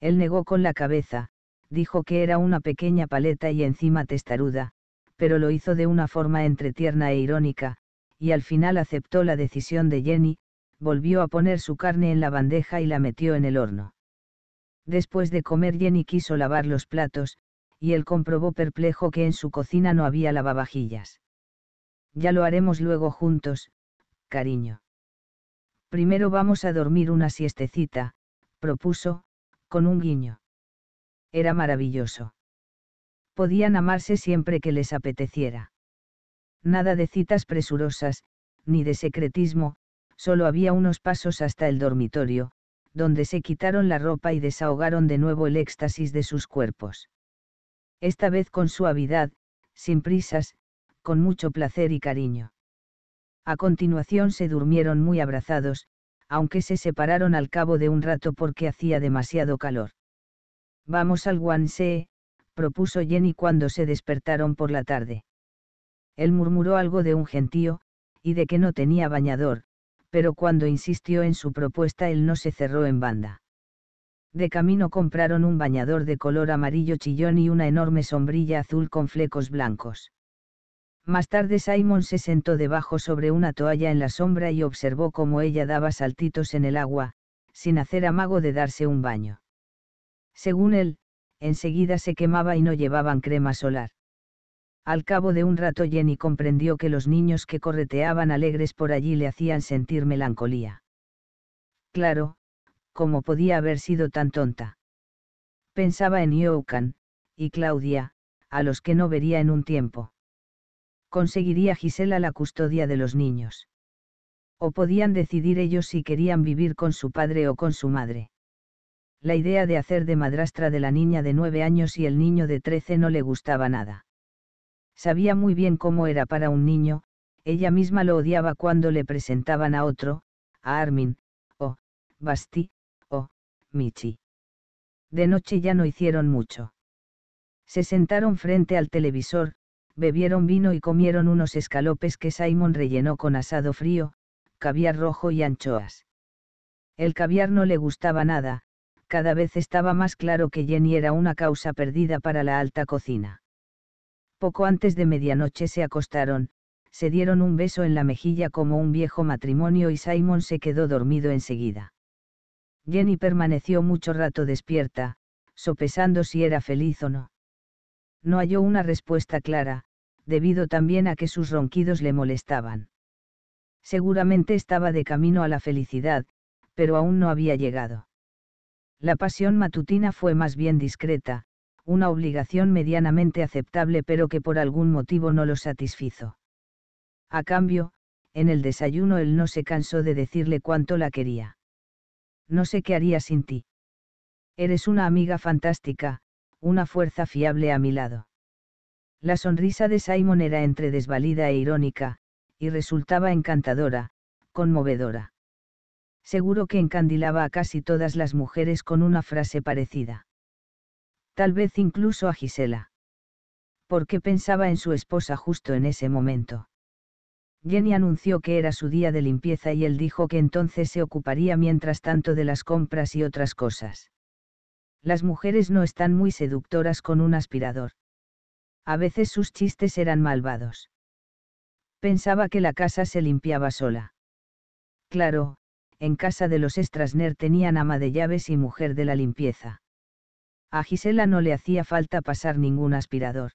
Él negó con la cabeza, dijo que era una pequeña paleta y encima testaruda, pero lo hizo de una forma entre tierna e irónica, y al final aceptó la decisión de Jenny, volvió a poner su carne en la bandeja y la metió en el horno. Después de comer Jenny quiso lavar los platos, y él comprobó perplejo que en su cocina no había lavavajillas. Ya lo haremos luego juntos, cariño. Primero vamos a dormir una siestecita, propuso, con un guiño. Era maravilloso. Podían amarse siempre que les apeteciera. Nada de citas presurosas, ni de secretismo, solo había unos pasos hasta el dormitorio, donde se quitaron la ropa y desahogaron de nuevo el éxtasis de sus cuerpos. Esta vez con suavidad, sin prisas, con mucho placer y cariño. A continuación se durmieron muy abrazados, aunque se separaron al cabo de un rato porque hacía demasiado calor. Vamos al guanse, propuso Jenny cuando se despertaron por la tarde. Él murmuró algo de un gentío, y de que no tenía bañador, pero cuando insistió en su propuesta él no se cerró en banda. De camino compraron un bañador de color amarillo chillón y una enorme sombrilla azul con flecos blancos. Más tarde Simon se sentó debajo sobre una toalla en la sombra y observó cómo ella daba saltitos en el agua, sin hacer amago de darse un baño. Según él, enseguida se quemaba y no llevaban crema solar. Al cabo de un rato Jenny comprendió que los niños que correteaban alegres por allí le hacían sentir melancolía. Claro, ¿cómo podía haber sido tan tonta? Pensaba en Yokan, y Claudia, a los que no vería en un tiempo. Conseguiría Gisela la custodia de los niños. O podían decidir ellos si querían vivir con su padre o con su madre. La idea de hacer de madrastra de la niña de nueve años y el niño de trece no le gustaba nada. Sabía muy bien cómo era para un niño, ella misma lo odiaba cuando le presentaban a otro, a Armin, o Basti, o Michi. De noche ya no hicieron mucho. Se sentaron frente al televisor, bebieron vino y comieron unos escalopes que Simon rellenó con asado frío, caviar rojo y anchoas. El caviar no le gustaba nada, cada vez estaba más claro que Jenny era una causa perdida para la alta cocina. Poco antes de medianoche se acostaron, se dieron un beso en la mejilla como un viejo matrimonio y Simon se quedó dormido enseguida. Jenny permaneció mucho rato despierta, sopesando si era feliz o no. No halló una respuesta clara, debido también a que sus ronquidos le molestaban. Seguramente estaba de camino a la felicidad, pero aún no había llegado. La pasión matutina fue más bien discreta, una obligación medianamente aceptable pero que por algún motivo no lo satisfizo. A cambio, en el desayuno él no se cansó de decirle cuánto la quería. No sé qué haría sin ti. Eres una amiga fantástica, una fuerza fiable a mi lado. La sonrisa de Simon era entre desvalida e irónica, y resultaba encantadora, conmovedora. Seguro que encandilaba a casi todas las mujeres con una frase parecida tal vez incluso a Gisela. Porque pensaba en su esposa justo en ese momento. Jenny anunció que era su día de limpieza y él dijo que entonces se ocuparía mientras tanto de las compras y otras cosas. Las mujeres no están muy seductoras con un aspirador. A veces sus chistes eran malvados. Pensaba que la casa se limpiaba sola. Claro, en casa de los Strasner tenían ama de llaves y mujer de la limpieza. A Gisela no le hacía falta pasar ningún aspirador.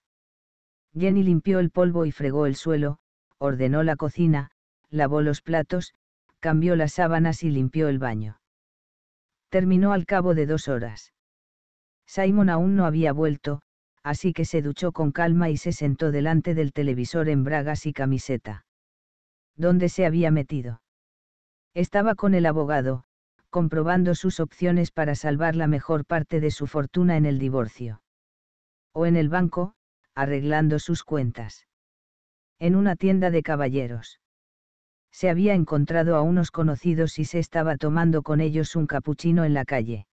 Jenny limpió el polvo y fregó el suelo, ordenó la cocina, lavó los platos, cambió las sábanas y limpió el baño. Terminó al cabo de dos horas. Simon aún no había vuelto, así que se duchó con calma y se sentó delante del televisor en bragas y camiseta. ¿Dónde se había metido? Estaba con el abogado, comprobando sus opciones para salvar la mejor parte de su fortuna en el divorcio. O en el banco, arreglando sus cuentas. En una tienda de caballeros. Se había encontrado a unos conocidos y se estaba tomando con ellos un capuchino en la calle.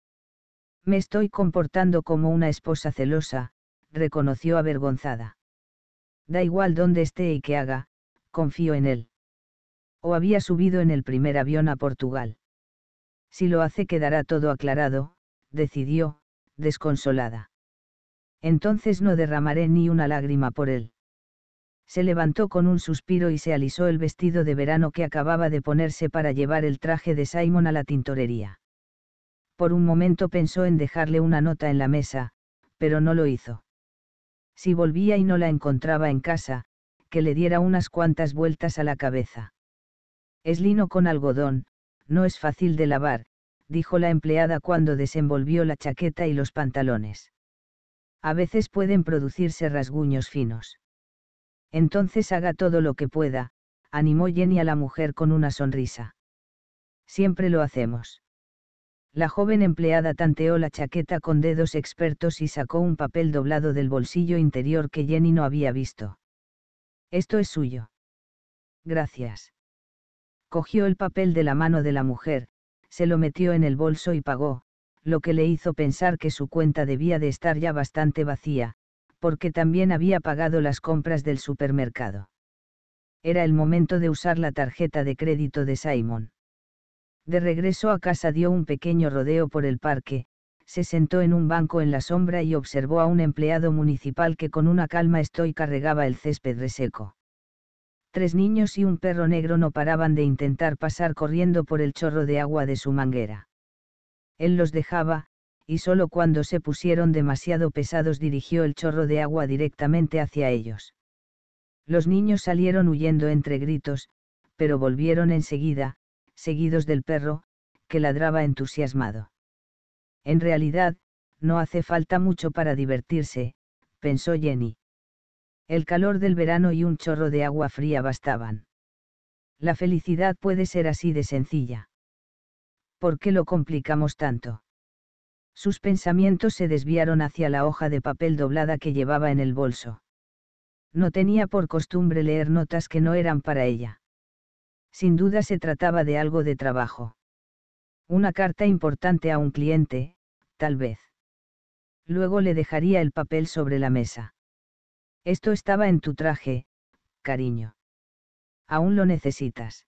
Me estoy comportando como una esposa celosa, reconoció avergonzada. Da igual dónde esté y qué haga, confío en él. O había subido en el primer avión a Portugal. Si lo hace quedará todo aclarado, decidió, desconsolada. Entonces no derramaré ni una lágrima por él. Se levantó con un suspiro y se alisó el vestido de verano que acababa de ponerse para llevar el traje de Simon a la tintorería. Por un momento pensó en dejarle una nota en la mesa, pero no lo hizo. Si volvía y no la encontraba en casa, que le diera unas cuantas vueltas a la cabeza. «Es lino con algodón, no es fácil de lavar, dijo la empleada cuando desenvolvió la chaqueta y los pantalones. A veces pueden producirse rasguños finos. Entonces haga todo lo que pueda, animó Jenny a la mujer con una sonrisa. Siempre lo hacemos. La joven empleada tanteó la chaqueta con dedos expertos y sacó un papel doblado del bolsillo interior que Jenny no había visto. Esto es suyo. Gracias cogió el papel de la mano de la mujer, se lo metió en el bolso y pagó, lo que le hizo pensar que su cuenta debía de estar ya bastante vacía, porque también había pagado las compras del supermercado. Era el momento de usar la tarjeta de crédito de Simon. De regreso a casa dio un pequeño rodeo por el parque, se sentó en un banco en la sombra y observó a un empleado municipal que con una calma estoica regaba el césped reseco tres niños y un perro negro no paraban de intentar pasar corriendo por el chorro de agua de su manguera. Él los dejaba, y solo cuando se pusieron demasiado pesados dirigió el chorro de agua directamente hacia ellos. Los niños salieron huyendo entre gritos, pero volvieron enseguida, seguidos del perro, que ladraba entusiasmado. En realidad, no hace falta mucho para divertirse, pensó Jenny. El calor del verano y un chorro de agua fría bastaban. La felicidad puede ser así de sencilla. ¿Por qué lo complicamos tanto? Sus pensamientos se desviaron hacia la hoja de papel doblada que llevaba en el bolso. No tenía por costumbre leer notas que no eran para ella. Sin duda se trataba de algo de trabajo. Una carta importante a un cliente, tal vez. Luego le dejaría el papel sobre la mesa. Esto estaba en tu traje, cariño. Aún lo necesitas.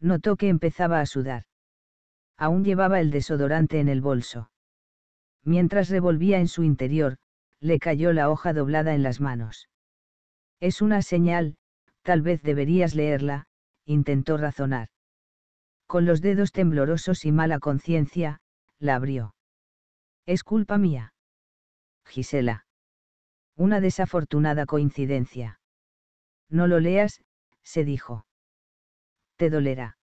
Notó que empezaba a sudar. Aún llevaba el desodorante en el bolso. Mientras revolvía en su interior, le cayó la hoja doblada en las manos. Es una señal, tal vez deberías leerla, intentó razonar. Con los dedos temblorosos y mala conciencia, la abrió. Es culpa mía. Gisela. Una desafortunada coincidencia. No lo leas, se dijo. Te dolerá.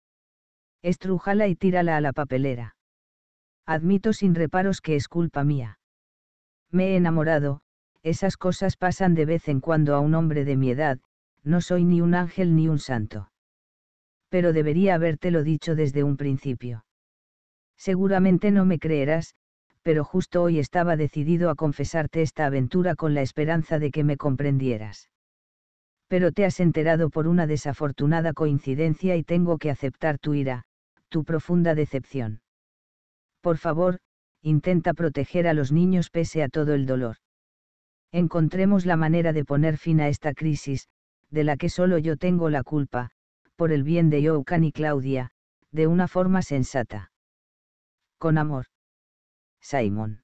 Estrújala y tírala a la papelera. Admito sin reparos que es culpa mía. Me he enamorado, esas cosas pasan de vez en cuando a un hombre de mi edad, no soy ni un ángel ni un santo. Pero debería habértelo dicho desde un principio. Seguramente no me creerás, pero justo hoy estaba decidido a confesarte esta aventura con la esperanza de que me comprendieras. Pero te has enterado por una desafortunada coincidencia y tengo que aceptar tu ira, tu profunda decepción. Por favor, intenta proteger a los niños pese a todo el dolor. Encontremos la manera de poner fin a esta crisis, de la que solo yo tengo la culpa, por el bien de Yokan y Claudia, de una forma sensata. Con amor. Simon.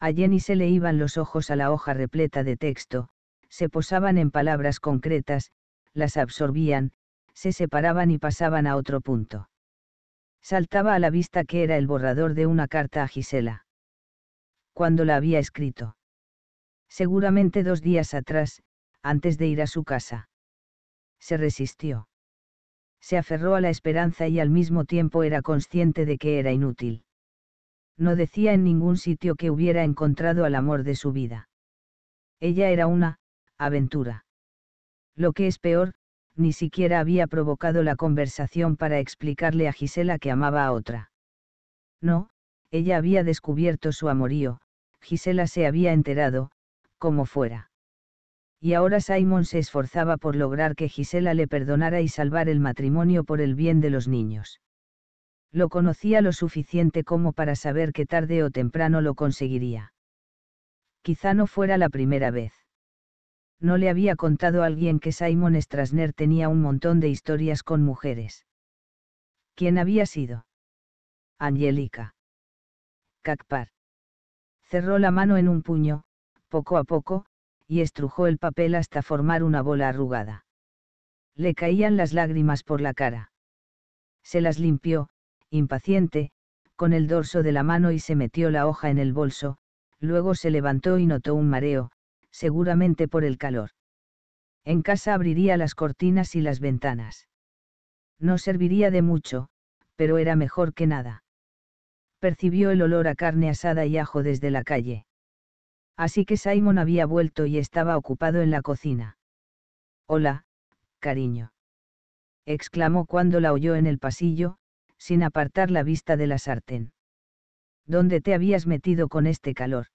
A Jenny se le iban los ojos a la hoja repleta de texto, se posaban en palabras concretas, las absorbían, se separaban y pasaban a otro punto. Saltaba a la vista que era el borrador de una carta a Gisela. Cuando la había escrito. Seguramente dos días atrás, antes de ir a su casa. Se resistió. Se aferró a la esperanza y al mismo tiempo era consciente de que era inútil no decía en ningún sitio que hubiera encontrado al amor de su vida. Ella era una, aventura. Lo que es peor, ni siquiera había provocado la conversación para explicarle a Gisela que amaba a otra. No, ella había descubierto su amorío, Gisela se había enterado, como fuera. Y ahora Simon se esforzaba por lograr que Gisela le perdonara y salvar el matrimonio por el bien de los niños lo conocía lo suficiente como para saber que tarde o temprano lo conseguiría. Quizá no fuera la primera vez. No le había contado a alguien que Simon Strasner tenía un montón de historias con mujeres. ¿Quién había sido? Angélica. Cacpar. Cerró la mano en un puño, poco a poco, y estrujó el papel hasta formar una bola arrugada. Le caían las lágrimas por la cara. Se las limpió, impaciente, con el dorso de la mano y se metió la hoja en el bolso, luego se levantó y notó un mareo, seguramente por el calor. En casa abriría las cortinas y las ventanas. No serviría de mucho, pero era mejor que nada. Percibió el olor a carne asada y ajo desde la calle. Así que Simon había vuelto y estaba ocupado en la cocina. Hola, cariño. exclamó cuando la oyó en el pasillo, sin apartar la vista de la sartén. ¿Dónde te habías metido con este calor?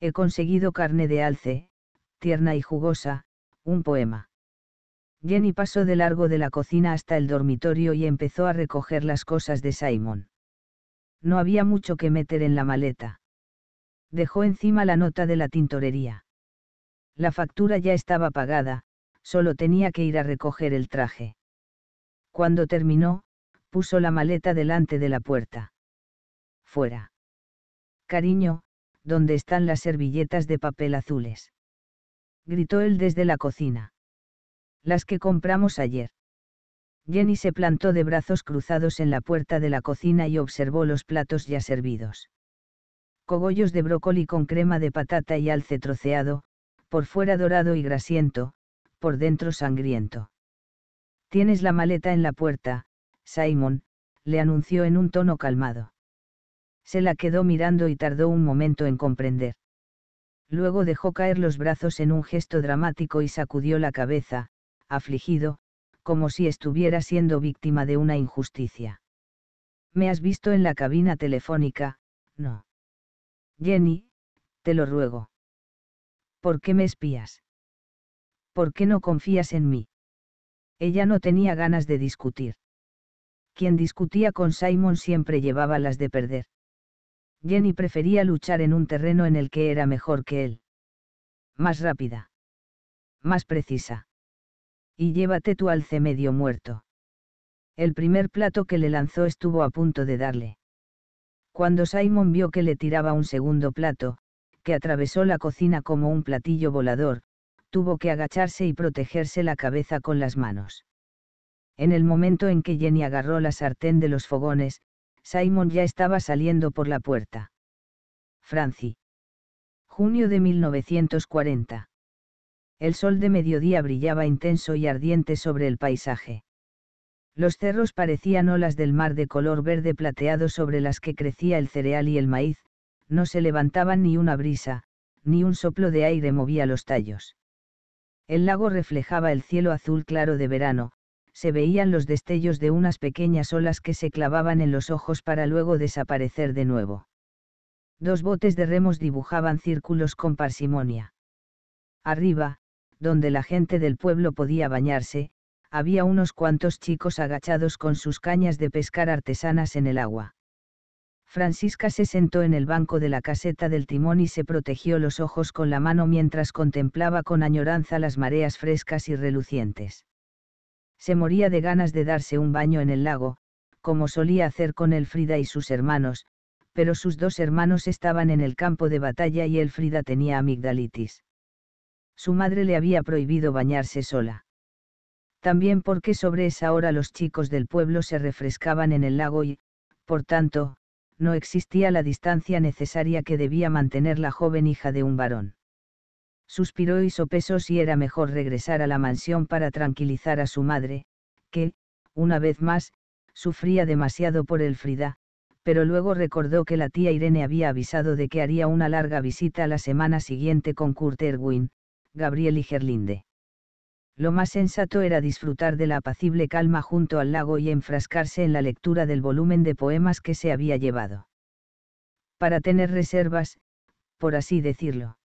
He conseguido carne de alce, tierna y jugosa, un poema. Jenny pasó de largo de la cocina hasta el dormitorio y empezó a recoger las cosas de Simon. No había mucho que meter en la maleta. Dejó encima la nota de la tintorería. La factura ya estaba pagada, solo tenía que ir a recoger el traje. Cuando terminó, puso la maleta delante de la puerta. Fuera. Cariño, ¿dónde están las servilletas de papel azules? gritó él desde la cocina. Las que compramos ayer. Jenny se plantó de brazos cruzados en la puerta de la cocina y observó los platos ya servidos. Cogollos de brócoli con crema de patata y alce troceado, por fuera dorado y grasiento, por dentro sangriento. Tienes la maleta en la puerta, Simon, le anunció en un tono calmado. Se la quedó mirando y tardó un momento en comprender. Luego dejó caer los brazos en un gesto dramático y sacudió la cabeza, afligido, como si estuviera siendo víctima de una injusticia. ¿Me has visto en la cabina telefónica? No. Jenny, te lo ruego. ¿Por qué me espías? ¿Por qué no confías en mí? Ella no tenía ganas de discutir quien discutía con Simon siempre llevaba las de perder. Jenny prefería luchar en un terreno en el que era mejor que él. Más rápida. Más precisa. Y llévate tu alce medio muerto. El primer plato que le lanzó estuvo a punto de darle. Cuando Simon vio que le tiraba un segundo plato, que atravesó la cocina como un platillo volador, tuvo que agacharse y protegerse la cabeza con las manos. En el momento en que Jenny agarró la sartén de los fogones, Simon ya estaba saliendo por la puerta. Franci. Junio de 1940. El sol de mediodía brillaba intenso y ardiente sobre el paisaje. Los cerros parecían olas del mar de color verde plateado sobre las que crecía el cereal y el maíz, no se levantaban ni una brisa, ni un soplo de aire movía los tallos. El lago reflejaba el cielo azul claro de verano, se veían los destellos de unas pequeñas olas que se clavaban en los ojos para luego desaparecer de nuevo. Dos botes de remos dibujaban círculos con parsimonia. Arriba, donde la gente del pueblo podía bañarse, había unos cuantos chicos agachados con sus cañas de pescar artesanas en el agua. Francisca se sentó en el banco de la caseta del timón y se protegió los ojos con la mano mientras contemplaba con añoranza las mareas frescas y relucientes. Se moría de ganas de darse un baño en el lago, como solía hacer con Elfrida y sus hermanos, pero sus dos hermanos estaban en el campo de batalla y Elfrida tenía amigdalitis. Su madre le había prohibido bañarse sola. También porque sobre esa hora los chicos del pueblo se refrescaban en el lago y, por tanto, no existía la distancia necesaria que debía mantener la joven hija de un varón. Suspiró y sopesó si era mejor regresar a la mansión para tranquilizar a su madre, que, una vez más, sufría demasiado por el Frida, pero luego recordó que la tía Irene había avisado de que haría una larga visita la semana siguiente con Kurt Erwin, Gabriel y Gerlinde. Lo más sensato era disfrutar de la apacible calma junto al lago y enfrascarse en la lectura del volumen de poemas que se había llevado. Para tener reservas, por así decirlo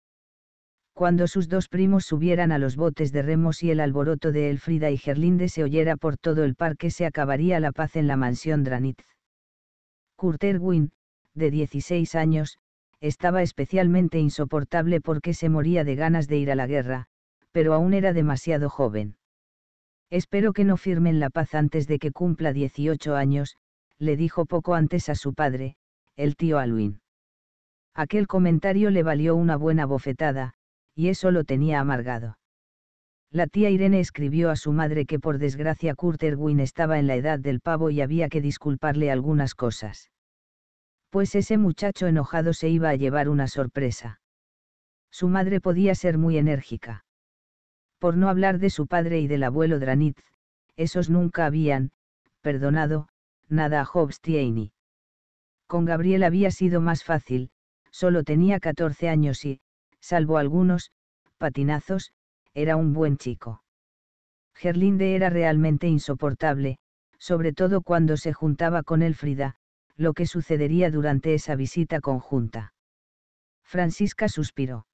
cuando sus dos primos subieran a los botes de remos y el alboroto de Elfrida y Gerlinde se oyera por todo el parque se acabaría la paz en la mansión Dranitz. Kurt de 16 años, estaba especialmente insoportable porque se moría de ganas de ir a la guerra, pero aún era demasiado joven. Espero que no firmen la paz antes de que cumpla 18 años, le dijo poco antes a su padre, el tío Alwin. Aquel comentario le valió una buena bofetada, y eso lo tenía amargado. La tía Irene escribió a su madre que por desgracia Kurt Erwin estaba en la edad del pavo y había que disculparle algunas cosas. Pues ese muchacho enojado se iba a llevar una sorpresa. Su madre podía ser muy enérgica. Por no hablar de su padre y del abuelo Dranitz, esos nunca habían, perdonado, nada a Hobstieni. Con Gabriel había sido más fácil, solo tenía 14 años y, salvo algunos, patinazos, era un buen chico. Gerlinde era realmente insoportable, sobre todo cuando se juntaba con Elfrida, lo que sucedería durante esa visita conjunta. Francisca suspiró.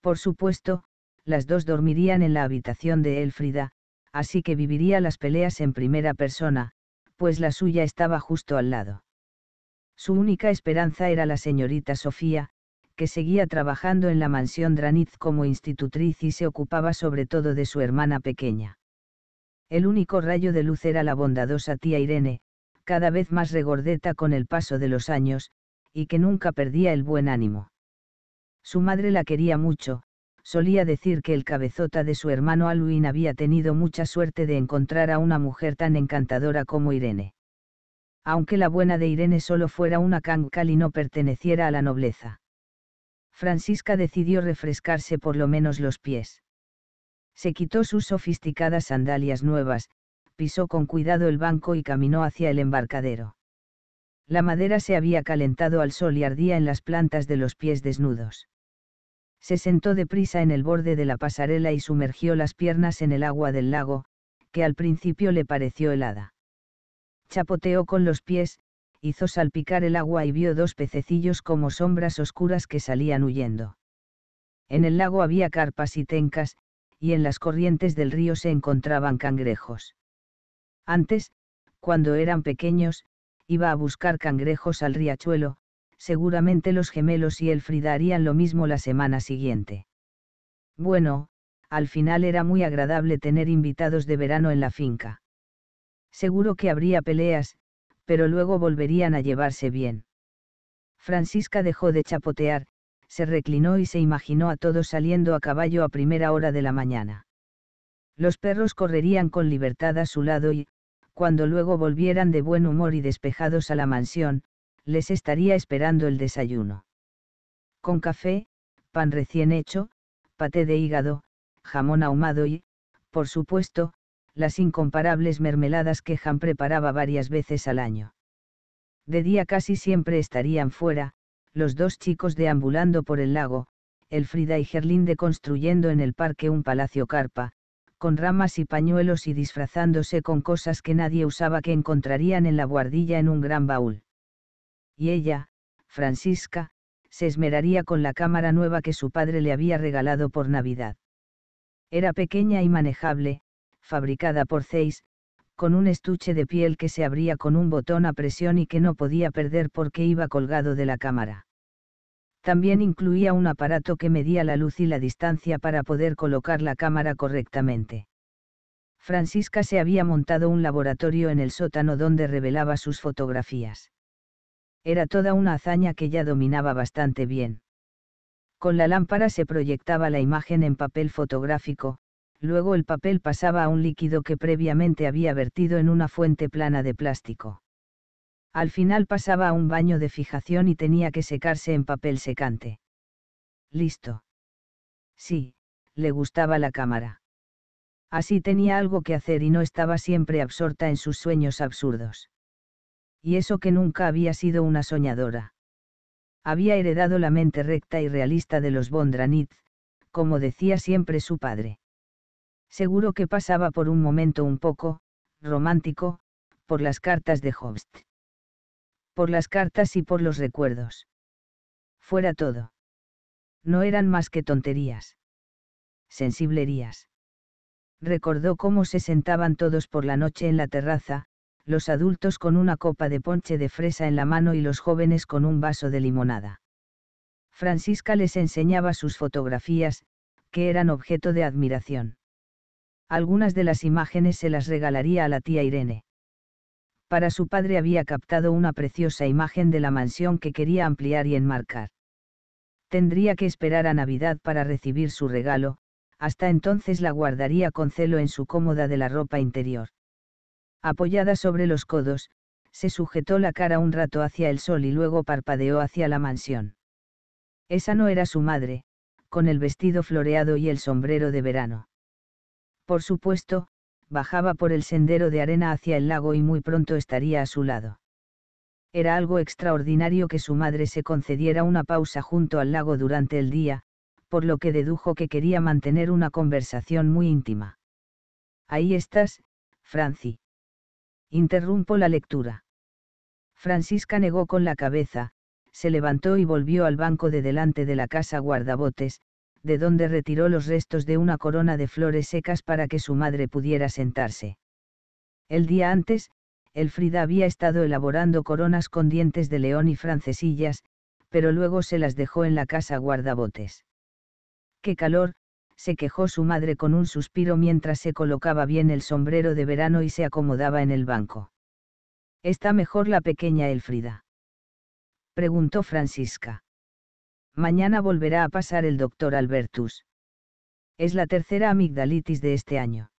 Por supuesto, las dos dormirían en la habitación de Elfrida, así que viviría las peleas en primera persona, pues la suya estaba justo al lado. Su única esperanza era la señorita Sofía, que seguía trabajando en la mansión Dranitz como institutriz y se ocupaba sobre todo de su hermana pequeña. El único rayo de luz era la bondadosa tía Irene, cada vez más regordeta con el paso de los años, y que nunca perdía el buen ánimo. Su madre la quería mucho, solía decir que el cabezota de su hermano Alwin había tenido mucha suerte de encontrar a una mujer tan encantadora como Irene. Aunque la buena de Irene solo fuera una y no perteneciera a la nobleza. Francisca decidió refrescarse por lo menos los pies. Se quitó sus sofisticadas sandalias nuevas, pisó con cuidado el banco y caminó hacia el embarcadero. La madera se había calentado al sol y ardía en las plantas de los pies desnudos. Se sentó deprisa en el borde de la pasarela y sumergió las piernas en el agua del lago, que al principio le pareció helada. Chapoteó con los pies, hizo salpicar el agua y vio dos pececillos como sombras oscuras que salían huyendo. En el lago había carpas y tencas, y en las corrientes del río se encontraban cangrejos. Antes, cuando eran pequeños, iba a buscar cangrejos al riachuelo, seguramente los gemelos y el Frida harían lo mismo la semana siguiente. Bueno, al final era muy agradable tener invitados de verano en la finca. Seguro que habría peleas, pero luego volverían a llevarse bien. Francisca dejó de chapotear, se reclinó y se imaginó a todos saliendo a caballo a primera hora de la mañana. Los perros correrían con libertad a su lado y, cuando luego volvieran de buen humor y despejados a la mansión, les estaría esperando el desayuno. Con café, pan recién hecho, paté de hígado, jamón ahumado y, por supuesto, las incomparables mermeladas que Jan preparaba varias veces al año. De día casi siempre estarían fuera, los dos chicos deambulando por el lago, Elfrida y Gerlinde construyendo en el parque un palacio carpa, con ramas y pañuelos y disfrazándose con cosas que nadie usaba que encontrarían en la guardilla en un gran baúl. Y ella, Francisca, se esmeraría con la cámara nueva que su padre le había regalado por Navidad. Era pequeña y manejable, fabricada por Zeiss, con un estuche de piel que se abría con un botón a presión y que no podía perder porque iba colgado de la cámara. También incluía un aparato que medía la luz y la distancia para poder colocar la cámara correctamente. Francisca se había montado un laboratorio en el sótano donde revelaba sus fotografías. Era toda una hazaña que ya dominaba bastante bien. Con la lámpara se proyectaba la imagen en papel fotográfico, Luego el papel pasaba a un líquido que previamente había vertido en una fuente plana de plástico. Al final pasaba a un baño de fijación y tenía que secarse en papel secante. Listo. Sí, le gustaba la cámara. Así tenía algo que hacer y no estaba siempre absorta en sus sueños absurdos. Y eso que nunca había sido una soñadora. Había heredado la mente recta y realista de los Bondranitz, como decía siempre su padre. Seguro que pasaba por un momento un poco, romántico, por las cartas de Hobbes. Por las cartas y por los recuerdos. Fuera todo. No eran más que tonterías. Sensiblerías. Recordó cómo se sentaban todos por la noche en la terraza, los adultos con una copa de ponche de fresa en la mano y los jóvenes con un vaso de limonada. Francisca les enseñaba sus fotografías, que eran objeto de admiración algunas de las imágenes se las regalaría a la tía Irene. Para su padre había captado una preciosa imagen de la mansión que quería ampliar y enmarcar. Tendría que esperar a Navidad para recibir su regalo, hasta entonces la guardaría con celo en su cómoda de la ropa interior. Apoyada sobre los codos, se sujetó la cara un rato hacia el sol y luego parpadeó hacia la mansión. Esa no era su madre, con el vestido floreado y el sombrero de verano. Por supuesto, bajaba por el sendero de arena hacia el lago y muy pronto estaría a su lado. Era algo extraordinario que su madre se concediera una pausa junto al lago durante el día, por lo que dedujo que quería mantener una conversación muy íntima. Ahí estás, Franci. Interrumpo la lectura. Francisca negó con la cabeza, se levantó y volvió al banco de delante de la casa guardabotes, de donde retiró los restos de una corona de flores secas para que su madre pudiera sentarse. El día antes, Elfrida había estado elaborando coronas con dientes de león y francesillas, pero luego se las dejó en la casa guardabotes. ¡Qué calor! se quejó su madre con un suspiro mientras se colocaba bien el sombrero de verano y se acomodaba en el banco. ¿Está mejor la pequeña Elfrida? preguntó Francisca. Mañana volverá a pasar el doctor Albertus. Es la tercera amigdalitis de este año.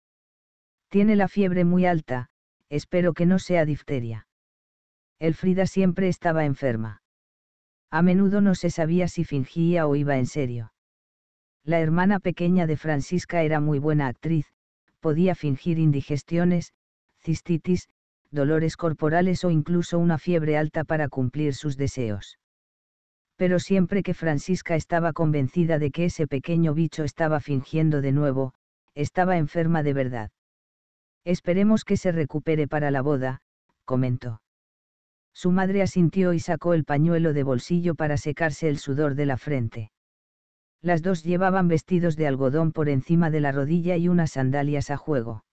Tiene la fiebre muy alta, espero que no sea difteria. Elfrida siempre estaba enferma. A menudo no se sabía si fingía o iba en serio. La hermana pequeña de Francisca era muy buena actriz, podía fingir indigestiones, cistitis, dolores corporales o incluso una fiebre alta para cumplir sus deseos pero siempre que Francisca estaba convencida de que ese pequeño bicho estaba fingiendo de nuevo, estaba enferma de verdad. Esperemos que se recupere para la boda, comentó. Su madre asintió y sacó el pañuelo de bolsillo para secarse el sudor de la frente. Las dos llevaban vestidos de algodón por encima de la rodilla y unas sandalias a juego.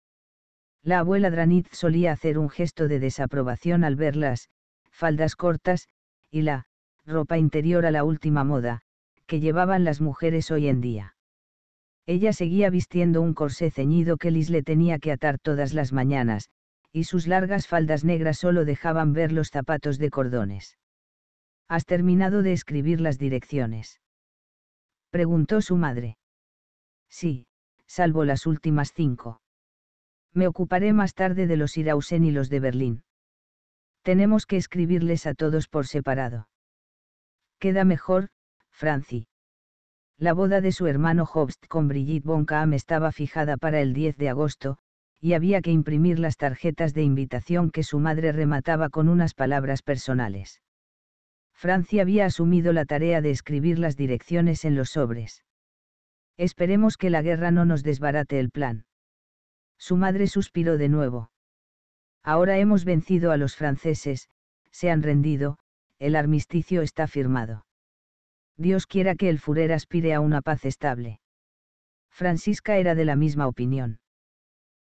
La abuela Dranitz solía hacer un gesto de desaprobación al verlas, faldas cortas, y la ropa interior a la última moda, que llevaban las mujeres hoy en día. Ella seguía vistiendo un corsé ceñido que Liz le tenía que atar todas las mañanas, y sus largas faldas negras solo dejaban ver los zapatos de cordones. ¿Has terminado de escribir las direcciones? Preguntó su madre. Sí, salvo las últimas cinco. Me ocuparé más tarde de los Irausen y los de Berlín. Tenemos que escribirles a todos por separado. Queda mejor, Franci. La boda de su hermano Hobst con Brigitte Boncam estaba fijada para el 10 de agosto, y había que imprimir las tarjetas de invitación que su madre remataba con unas palabras personales. Francia había asumido la tarea de escribir las direcciones en los sobres. Esperemos que la guerra no nos desbarate el plan. Su madre suspiró de nuevo. Ahora hemos vencido a los franceses, se han rendido, el armisticio está firmado. Dios quiera que el Führer aspire a una paz estable. Francisca era de la misma opinión.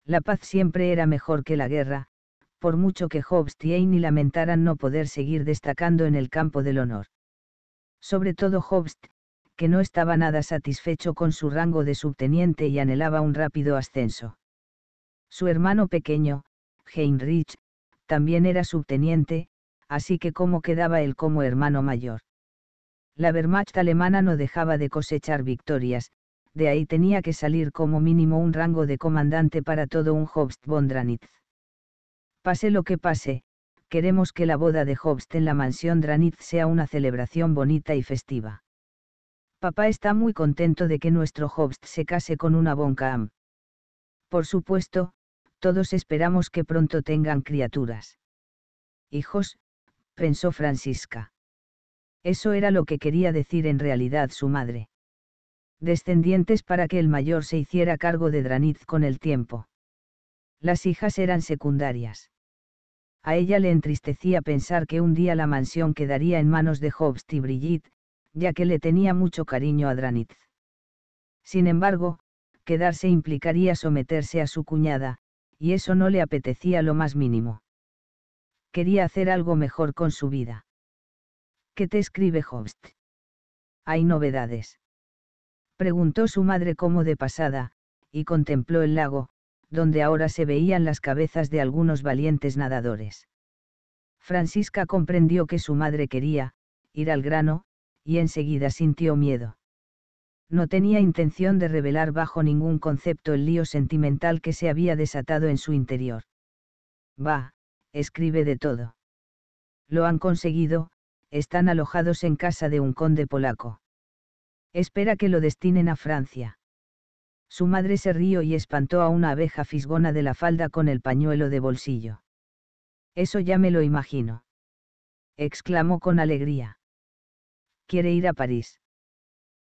La paz siempre era mejor que la guerra, por mucho que Hobbes y lamentaran no poder seguir destacando en el campo del honor. Sobre todo Hobbes, que no estaba nada satisfecho con su rango de subteniente y anhelaba un rápido ascenso. Su hermano pequeño, Heinrich, también era subteniente, así que cómo quedaba él como hermano mayor. La Wehrmacht alemana no dejaba de cosechar victorias, de ahí tenía que salir como mínimo un rango de comandante para todo un Hobst von Dranitz. Pase lo que pase, queremos que la boda de Hobst en la mansión Dranitz sea una celebración bonita y festiva. Papá está muy contento de que nuestro Hobst se case con una Boncaam. Por supuesto, todos esperamos que pronto tengan criaturas. Hijos, pensó Francisca. Eso era lo que quería decir en realidad su madre. Descendientes para que el mayor se hiciera cargo de Dranitz con el tiempo. Las hijas eran secundarias. A ella le entristecía pensar que un día la mansión quedaría en manos de Hobbs y Brigitte, ya que le tenía mucho cariño a Dranitz. Sin embargo, quedarse implicaría someterse a su cuñada, y eso no le apetecía lo más mínimo quería hacer algo mejor con su vida. ¿Qué te escribe Hobst? ¿Hay novedades? Preguntó su madre como de pasada, y contempló el lago, donde ahora se veían las cabezas de algunos valientes nadadores. Francisca comprendió que su madre quería, ir al grano, y enseguida sintió miedo. No tenía intención de revelar bajo ningún concepto el lío sentimental que se había desatado en su interior. Va escribe de todo. Lo han conseguido, están alojados en casa de un conde polaco. Espera que lo destinen a Francia. Su madre se rió y espantó a una abeja fisgona de la falda con el pañuelo de bolsillo. Eso ya me lo imagino. Exclamó con alegría. Quiere ir a París.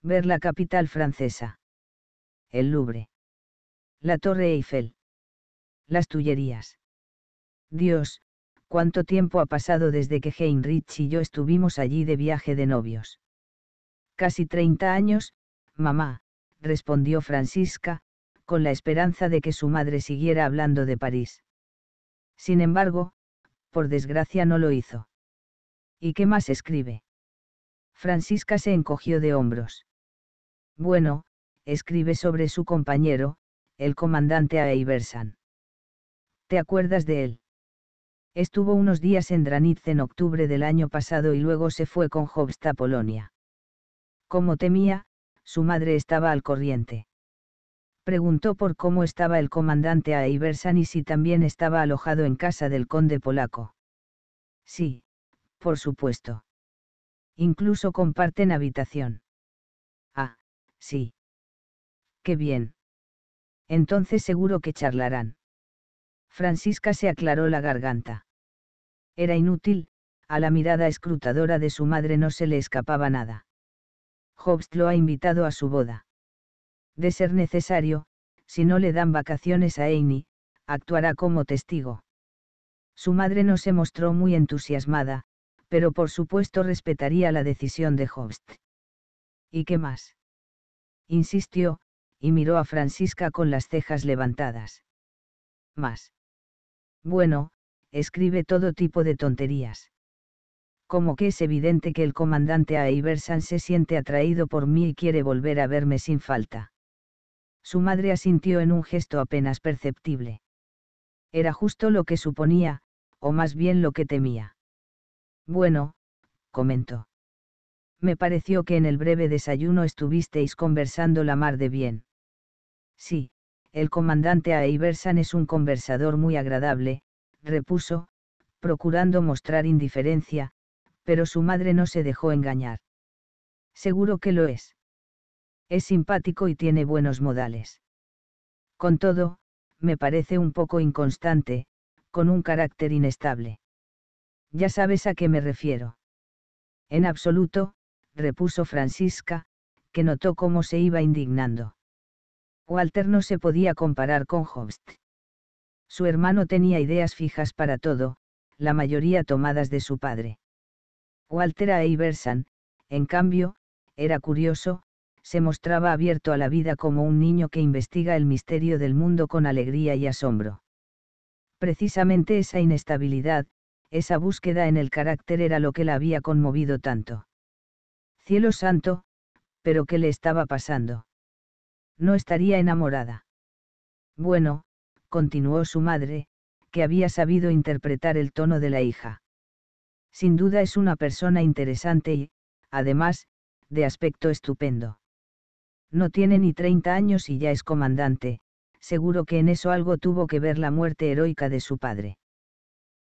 Ver la capital francesa. El Louvre. La Torre Eiffel. Las Tullerías. Dios, cuánto tiempo ha pasado desde que Heinrich y yo estuvimos allí de viaje de novios. Casi 30 años, mamá, respondió Francisca, con la esperanza de que su madre siguiera hablando de París. Sin embargo, por desgracia no lo hizo. ¿Y qué más escribe? Francisca se encogió de hombros. Bueno, escribe sobre su compañero, el comandante Aiversan. ¿Te acuerdas de él? Estuvo unos días en Dranitz en octubre del año pasado y luego se fue con Jobst a Polonia. Como temía, su madre estaba al corriente. Preguntó por cómo estaba el comandante a y si también estaba alojado en casa del conde polaco. Sí, por supuesto. Incluso comparten habitación. Ah, sí. Qué bien. Entonces seguro que charlarán. Francisca se aclaró la garganta. Era inútil, a la mirada escrutadora de su madre no se le escapaba nada. Hobbes lo ha invitado a su boda. De ser necesario, si no le dan vacaciones a Amy, actuará como testigo. Su madre no se mostró muy entusiasmada, pero por supuesto respetaría la decisión de Hobst. ¿Y qué más? Insistió, y miró a Francisca con las cejas levantadas. Más. Bueno, escribe todo tipo de tonterías. Como que es evidente que el comandante A. se siente atraído por mí y quiere volver a verme sin falta. Su madre asintió en un gesto apenas perceptible. Era justo lo que suponía, o más bien lo que temía. Bueno, comentó. Me pareció que en el breve desayuno estuvisteis conversando la mar de bien. Sí, el comandante A. es un conversador muy agradable, repuso, procurando mostrar indiferencia, pero su madre no se dejó engañar. Seguro que lo es. Es simpático y tiene buenos modales. Con todo, me parece un poco inconstante, con un carácter inestable. Ya sabes a qué me refiero. En absoluto, repuso Francisca, que notó cómo se iba indignando. Walter no se podía comparar con Hobbes. Su hermano tenía ideas fijas para todo, la mayoría tomadas de su padre. Walter A. Iverson, en cambio, era curioso, se mostraba abierto a la vida como un niño que investiga el misterio del mundo con alegría y asombro. Precisamente esa inestabilidad, esa búsqueda en el carácter era lo que la había conmovido tanto. Cielo santo, pero ¿qué le estaba pasando? No estaría enamorada. Bueno, continuó su madre, que había sabido interpretar el tono de la hija. Sin duda es una persona interesante y, además, de aspecto estupendo. No tiene ni 30 años y ya es comandante, seguro que en eso algo tuvo que ver la muerte heroica de su padre.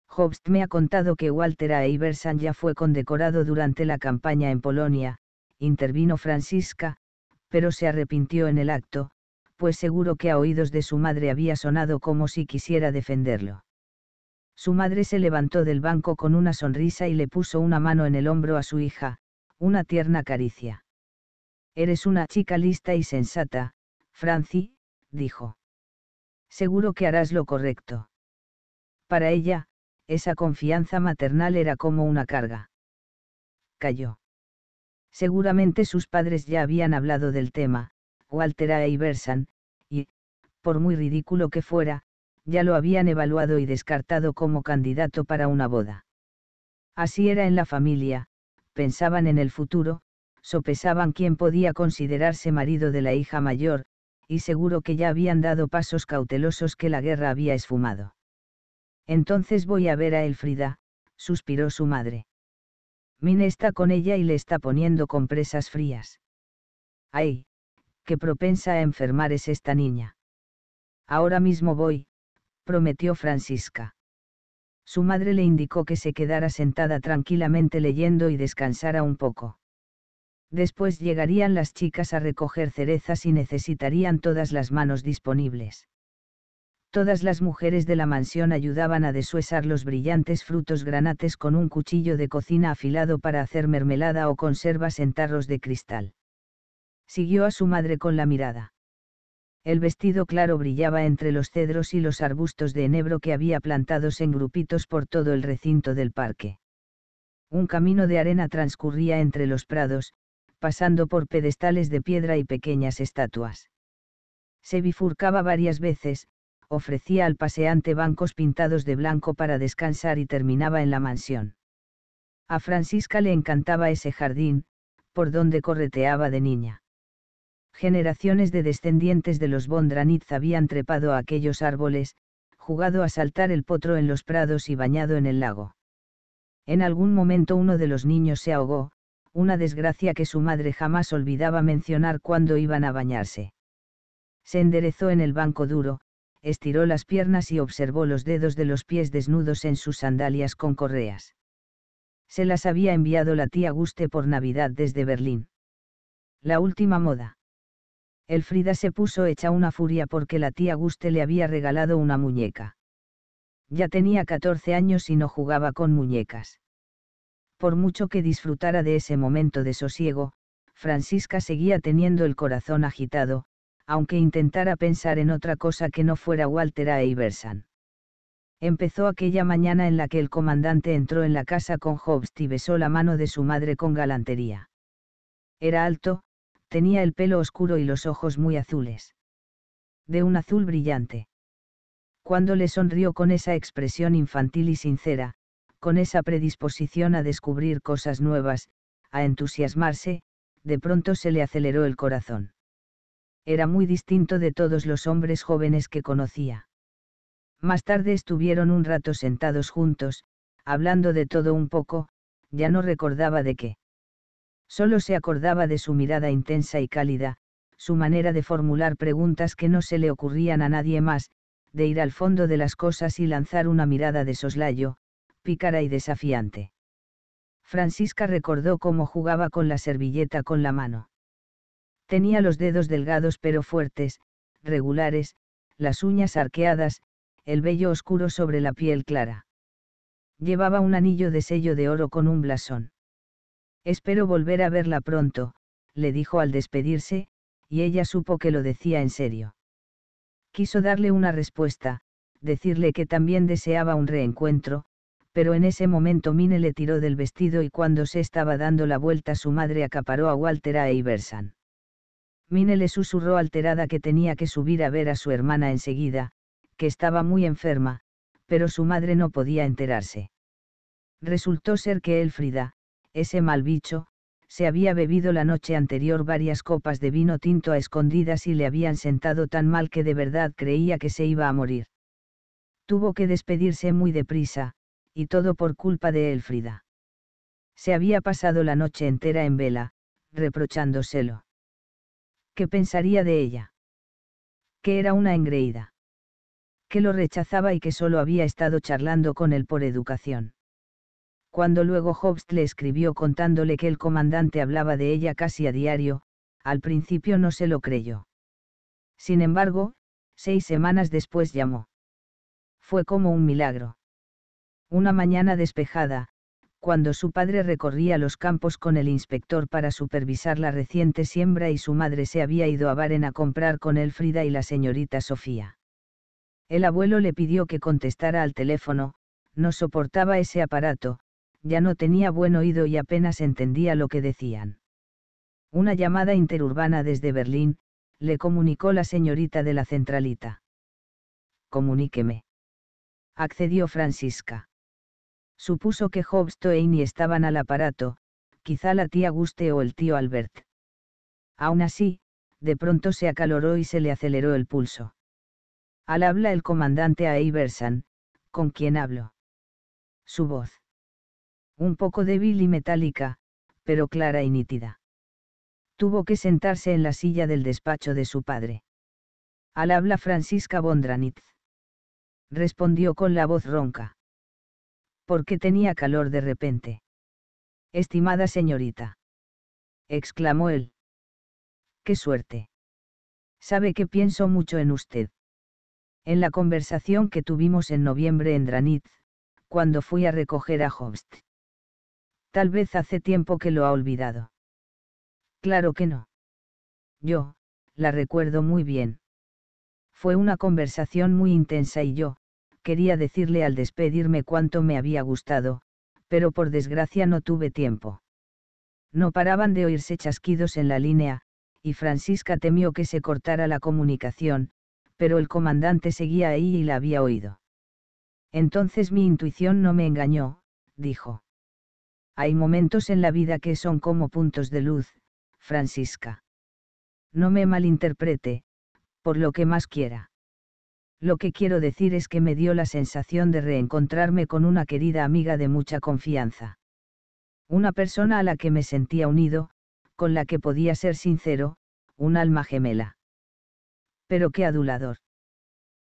Hobst me ha contado que Walter A. Everson ya fue condecorado durante la campaña en Polonia, intervino Francisca, pero se arrepintió en el acto, pues seguro que a oídos de su madre había sonado como si quisiera defenderlo. Su madre se levantó del banco con una sonrisa y le puso una mano en el hombro a su hija, una tierna caricia. Eres una chica lista y sensata, Franci, dijo. Seguro que harás lo correcto. Para ella, esa confianza maternal era como una carga. Cayó. Seguramente sus padres ya habían hablado del tema, Walter A. Iverson, y, por muy ridículo que fuera, ya lo habían evaluado y descartado como candidato para una boda. Así era en la familia, pensaban en el futuro, sopesaban quién podía considerarse marido de la hija mayor, y seguro que ya habían dado pasos cautelosos que la guerra había esfumado. Entonces voy a ver a Elfrida, suspiró su madre. Min está con ella y le está poniendo compresas frías. Ay, qué propensa a enfermar es esta niña. Ahora mismo voy, prometió Francisca. Su madre le indicó que se quedara sentada tranquilamente leyendo y descansara un poco. Después llegarían las chicas a recoger cerezas y necesitarían todas las manos disponibles. Todas las mujeres de la mansión ayudaban a desuesar los brillantes frutos granates con un cuchillo de cocina afilado para hacer mermelada o conservas en tarros de cristal siguió a su madre con la mirada. El vestido claro brillaba entre los cedros y los arbustos de enebro que había plantados en grupitos por todo el recinto del parque. Un camino de arena transcurría entre los prados, pasando por pedestales de piedra y pequeñas estatuas. Se bifurcaba varias veces, ofrecía al paseante bancos pintados de blanco para descansar y terminaba en la mansión. A Francisca le encantaba ese jardín, por donde correteaba de niña generaciones de descendientes de los Bondranitz habían trepado a aquellos árboles, jugado a saltar el potro en los prados y bañado en el lago. En algún momento uno de los niños se ahogó, una desgracia que su madre jamás olvidaba mencionar cuando iban a bañarse. Se enderezó en el banco duro, estiró las piernas y observó los dedos de los pies desnudos en sus sandalias con correas. Se las había enviado la tía Guste por Navidad desde Berlín. La última moda. Elfrida se puso hecha una furia porque la tía Guste le había regalado una muñeca. Ya tenía 14 años y no jugaba con muñecas. Por mucho que disfrutara de ese momento de sosiego, Francisca seguía teniendo el corazón agitado, aunque intentara pensar en otra cosa que no fuera Walter A. Iverson. Empezó aquella mañana en la que el comandante entró en la casa con Hobbs y besó la mano de su madre con galantería. Era alto, tenía el pelo oscuro y los ojos muy azules. De un azul brillante. Cuando le sonrió con esa expresión infantil y sincera, con esa predisposición a descubrir cosas nuevas, a entusiasmarse, de pronto se le aceleró el corazón. Era muy distinto de todos los hombres jóvenes que conocía. Más tarde estuvieron un rato sentados juntos, hablando de todo un poco, ya no recordaba de qué. Solo se acordaba de su mirada intensa y cálida, su manera de formular preguntas que no se le ocurrían a nadie más, de ir al fondo de las cosas y lanzar una mirada de soslayo, pícara y desafiante. Francisca recordó cómo jugaba con la servilleta con la mano. Tenía los dedos delgados pero fuertes, regulares, las uñas arqueadas, el vello oscuro sobre la piel clara. Llevaba un anillo de sello de oro con un blasón. Espero volver a verla pronto, le dijo al despedirse, y ella supo que lo decía en serio. Quiso darle una respuesta, decirle que también deseaba un reencuentro, pero en ese momento Mine le tiró del vestido y cuando se estaba dando la vuelta su madre acaparó a Walter A. Iverson. Mine le susurró alterada que tenía que subir a ver a su hermana enseguida, que estaba muy enferma, pero su madre no podía enterarse. Resultó ser que Elfrida, ese mal bicho, se había bebido la noche anterior varias copas de vino tinto a escondidas y le habían sentado tan mal que de verdad creía que se iba a morir. Tuvo que despedirse muy deprisa, y todo por culpa de Elfrida. Se había pasado la noche entera en vela, reprochándoselo. ¿Qué pensaría de ella? Que era una engreída. Que lo rechazaba y que solo había estado charlando con él por educación. Cuando luego Hobst le escribió contándole que el comandante hablaba de ella casi a diario, al principio no se lo creyó. Sin embargo, seis semanas después llamó. Fue como un milagro. Una mañana despejada, cuando su padre recorría los campos con el inspector para supervisar la reciente siembra y su madre se había ido a Baren a comprar con él Frida y la señorita Sofía. El abuelo le pidió que contestara al teléfono, no soportaba ese aparato, ya no tenía buen oído y apenas entendía lo que decían. Una llamada interurbana desde Berlín, le comunicó la señorita de la centralita. Comuníqueme. Accedió Francisca. Supuso que y estaban al aparato, quizá la tía Guste o el tío Albert. Aún así, de pronto se acaloró y se le aceleró el pulso. Al habla el comandante a con quien hablo. — Su voz un poco débil y metálica, pero clara y nítida. Tuvo que sentarse en la silla del despacho de su padre. Al habla Francisca Bondranitz. Respondió con la voz ronca. Porque tenía calor de repente. Estimada señorita. Exclamó él. Qué suerte. Sabe que pienso mucho en usted. En la conversación que tuvimos en noviembre en Dranitz, cuando fui a recoger a Hobst Tal vez hace tiempo que lo ha olvidado. Claro que no. Yo, la recuerdo muy bien. Fue una conversación muy intensa y yo, quería decirle al despedirme cuánto me había gustado, pero por desgracia no tuve tiempo. No paraban de oírse chasquidos en la línea, y Francisca temió que se cortara la comunicación, pero el comandante seguía ahí y la había oído. Entonces mi intuición no me engañó, dijo. Hay momentos en la vida que son como puntos de luz, Francisca. No me malinterprete, por lo que más quiera. Lo que quiero decir es que me dio la sensación de reencontrarme con una querida amiga de mucha confianza. Una persona a la que me sentía unido, con la que podía ser sincero, un alma gemela. Pero qué adulador.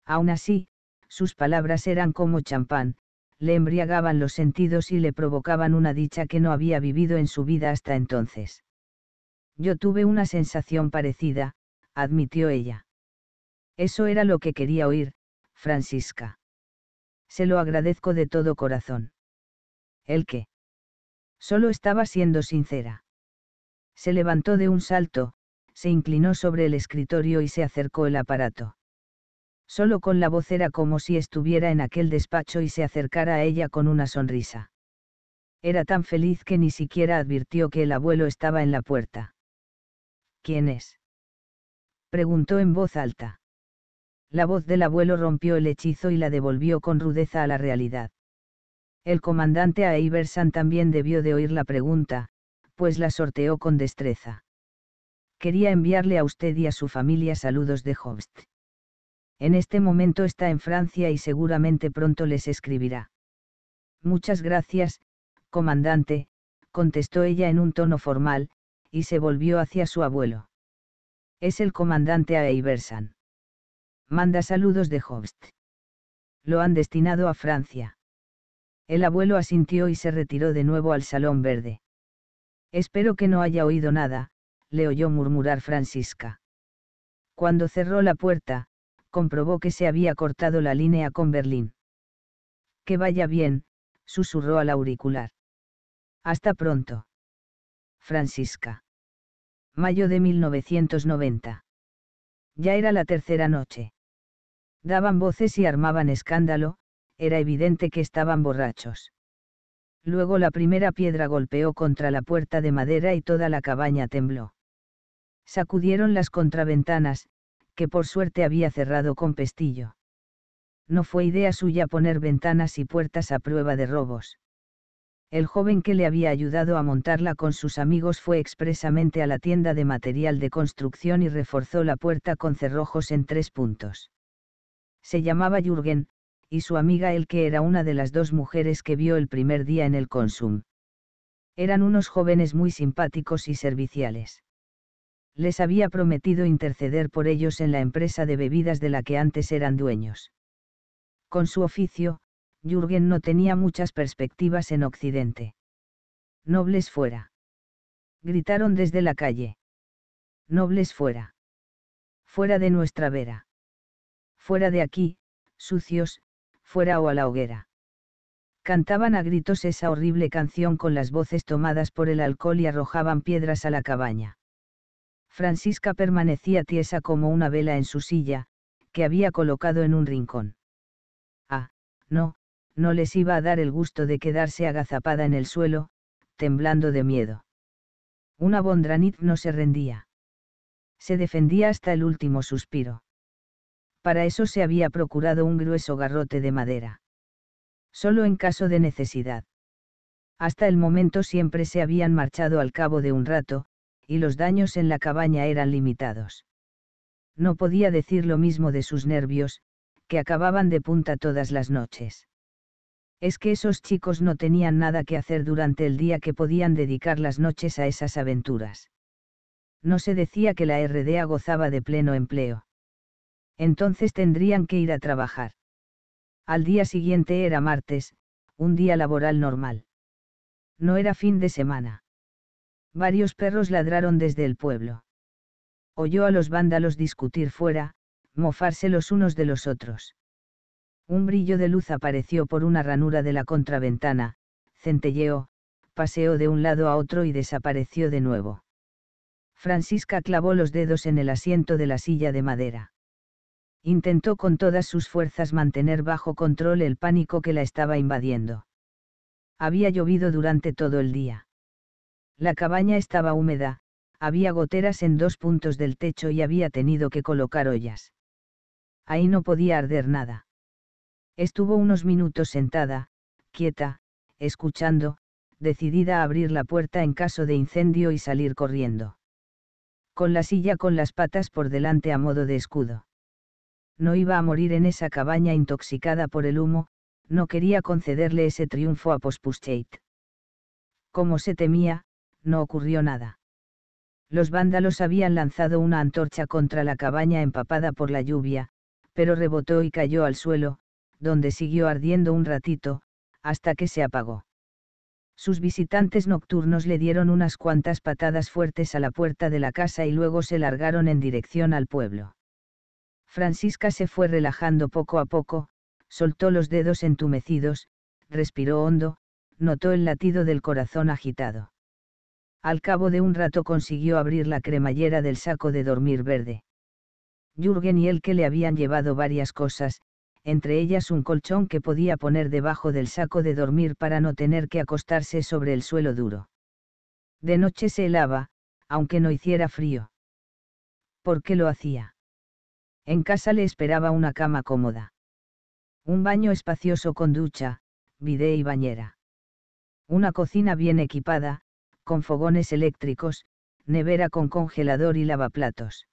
Aún así, sus palabras eran como champán, le embriagaban los sentidos y le provocaban una dicha que no había vivido en su vida hasta entonces. Yo tuve una sensación parecida, admitió ella. Eso era lo que quería oír, Francisca. Se lo agradezco de todo corazón. ¿El qué? Solo estaba siendo sincera. Se levantó de un salto, se inclinó sobre el escritorio y se acercó el aparato solo con la voz era como si estuviera en aquel despacho y se acercara a ella con una sonrisa. Era tan feliz que ni siquiera advirtió que el abuelo estaba en la puerta. ¿Quién es? preguntó en voz alta. La voz del abuelo rompió el hechizo y la devolvió con rudeza a la realidad. El comandante Aiversan también debió de oír la pregunta, pues la sorteó con destreza. Quería enviarle a usted y a su familia saludos de Hobst. En este momento está en Francia y seguramente pronto les escribirá. Muchas gracias, comandante, contestó ella en un tono formal, y se volvió hacia su abuelo. Es el comandante A. Aiversan. Manda saludos de Hobst. Lo han destinado a Francia. El abuelo asintió y se retiró de nuevo al salón verde. Espero que no haya oído nada, le oyó murmurar Francisca. Cuando cerró la puerta, comprobó que se había cortado la línea con Berlín. Que vaya bien, susurró al auricular. Hasta pronto. Francisca. Mayo de 1990. Ya era la tercera noche. Daban voces y armaban escándalo, era evidente que estaban borrachos. Luego la primera piedra golpeó contra la puerta de madera y toda la cabaña tembló. Sacudieron las contraventanas, que por suerte había cerrado con pestillo. No fue idea suya poner ventanas y puertas a prueba de robos. El joven que le había ayudado a montarla con sus amigos fue expresamente a la tienda de material de construcción y reforzó la puerta con cerrojos en tres puntos. Se llamaba Jürgen, y su amiga el que era una de las dos mujeres que vio el primer día en el Consum. Eran unos jóvenes muy simpáticos y serviciales les había prometido interceder por ellos en la empresa de bebidas de la que antes eran dueños. Con su oficio, Jürgen no tenía muchas perspectivas en Occidente. Nobles fuera. Gritaron desde la calle. Nobles fuera. Fuera de nuestra vera. Fuera de aquí, sucios, fuera o a la hoguera. Cantaban a gritos esa horrible canción con las voces tomadas por el alcohol y arrojaban piedras a la cabaña. Francisca permanecía tiesa como una vela en su silla, que había colocado en un rincón. Ah, no, no les iba a dar el gusto de quedarse agazapada en el suelo, temblando de miedo. Una Bondranit no se rendía. Se defendía hasta el último suspiro. Para eso se había procurado un grueso garrote de madera. Solo en caso de necesidad. Hasta el momento siempre se habían marchado al cabo de un rato, y los daños en la cabaña eran limitados. No podía decir lo mismo de sus nervios, que acababan de punta todas las noches. Es que esos chicos no tenían nada que hacer durante el día que podían dedicar las noches a esas aventuras. No se decía que la RDA gozaba de pleno empleo. Entonces tendrían que ir a trabajar. Al día siguiente era martes, un día laboral normal. No era fin de semana. Varios perros ladraron desde el pueblo. Oyó a los vándalos discutir fuera, mofarse los unos de los otros. Un brillo de luz apareció por una ranura de la contraventana, centelleó, paseó de un lado a otro y desapareció de nuevo. Francisca clavó los dedos en el asiento de la silla de madera. Intentó con todas sus fuerzas mantener bajo control el pánico que la estaba invadiendo. Había llovido durante todo el día. La cabaña estaba húmeda, había goteras en dos puntos del techo y había tenido que colocar ollas. Ahí no podía arder nada. Estuvo unos minutos sentada, quieta, escuchando, decidida a abrir la puerta en caso de incendio y salir corriendo. Con la silla con las patas por delante a modo de escudo. No iba a morir en esa cabaña intoxicada por el humo, no quería concederle ese triunfo a Pospustate. Como se temía, no ocurrió nada. Los vándalos habían lanzado una antorcha contra la cabaña empapada por la lluvia, pero rebotó y cayó al suelo, donde siguió ardiendo un ratito, hasta que se apagó. Sus visitantes nocturnos le dieron unas cuantas patadas fuertes a la puerta de la casa y luego se largaron en dirección al pueblo. Francisca se fue relajando poco a poco, soltó los dedos entumecidos, respiró hondo, notó el latido del corazón agitado. Al cabo de un rato consiguió abrir la cremallera del saco de dormir verde. Jürgen y él que le habían llevado varias cosas, entre ellas un colchón que podía poner debajo del saco de dormir para no tener que acostarse sobre el suelo duro. De noche se helaba, aunque no hiciera frío. ¿Por qué lo hacía? En casa le esperaba una cama cómoda. Un baño espacioso con ducha, bidé y bañera. Una cocina bien equipada, con fogones eléctricos, nevera con congelador y lavaplatos.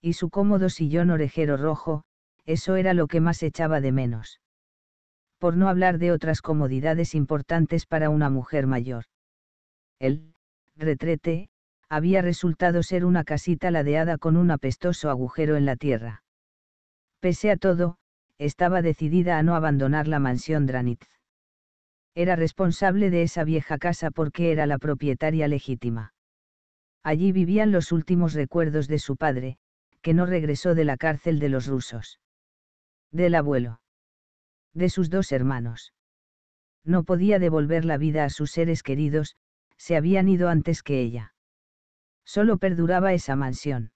Y su cómodo sillón orejero rojo, eso era lo que más echaba de menos. Por no hablar de otras comodidades importantes para una mujer mayor. El retrete había resultado ser una casita ladeada con un apestoso agujero en la tierra. Pese a todo, estaba decidida a no abandonar la mansión Dranitz. Era responsable de esa vieja casa porque era la propietaria legítima. Allí vivían los últimos recuerdos de su padre, que no regresó de la cárcel de los rusos. Del abuelo. De sus dos hermanos. No podía devolver la vida a sus seres queridos, se habían ido antes que ella. Solo perduraba esa mansión.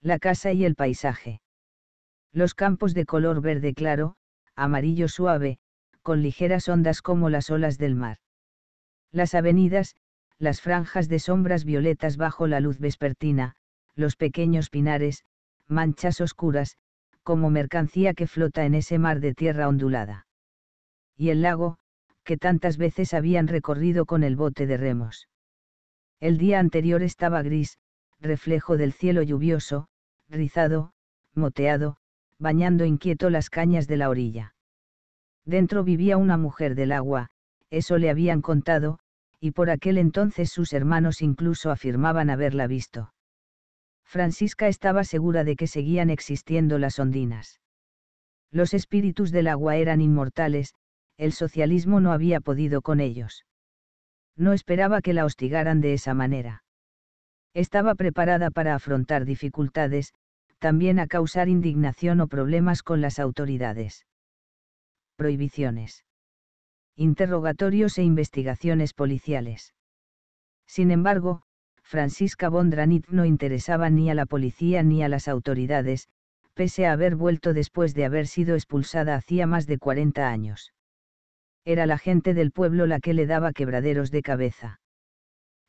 La casa y el paisaje. Los campos de color verde claro, amarillo suave, con ligeras ondas como las olas del mar. Las avenidas, las franjas de sombras violetas bajo la luz vespertina, los pequeños pinares, manchas oscuras, como mercancía que flota en ese mar de tierra ondulada. Y el lago, que tantas veces habían recorrido con el bote de remos. El día anterior estaba gris, reflejo del cielo lluvioso, rizado, moteado, bañando inquieto las cañas de la orilla. Dentro vivía una mujer del agua, eso le habían contado, y por aquel entonces sus hermanos incluso afirmaban haberla visto. Francisca estaba segura de que seguían existiendo las ondinas. Los espíritus del agua eran inmortales, el socialismo no había podido con ellos. No esperaba que la hostigaran de esa manera. Estaba preparada para afrontar dificultades, también a causar indignación o problemas con las autoridades prohibiciones. Interrogatorios e investigaciones policiales. Sin embargo, Francisca Bondranit no interesaba ni a la policía ni a las autoridades, pese a haber vuelto después de haber sido expulsada hacía más de 40 años. Era la gente del pueblo la que le daba quebraderos de cabeza.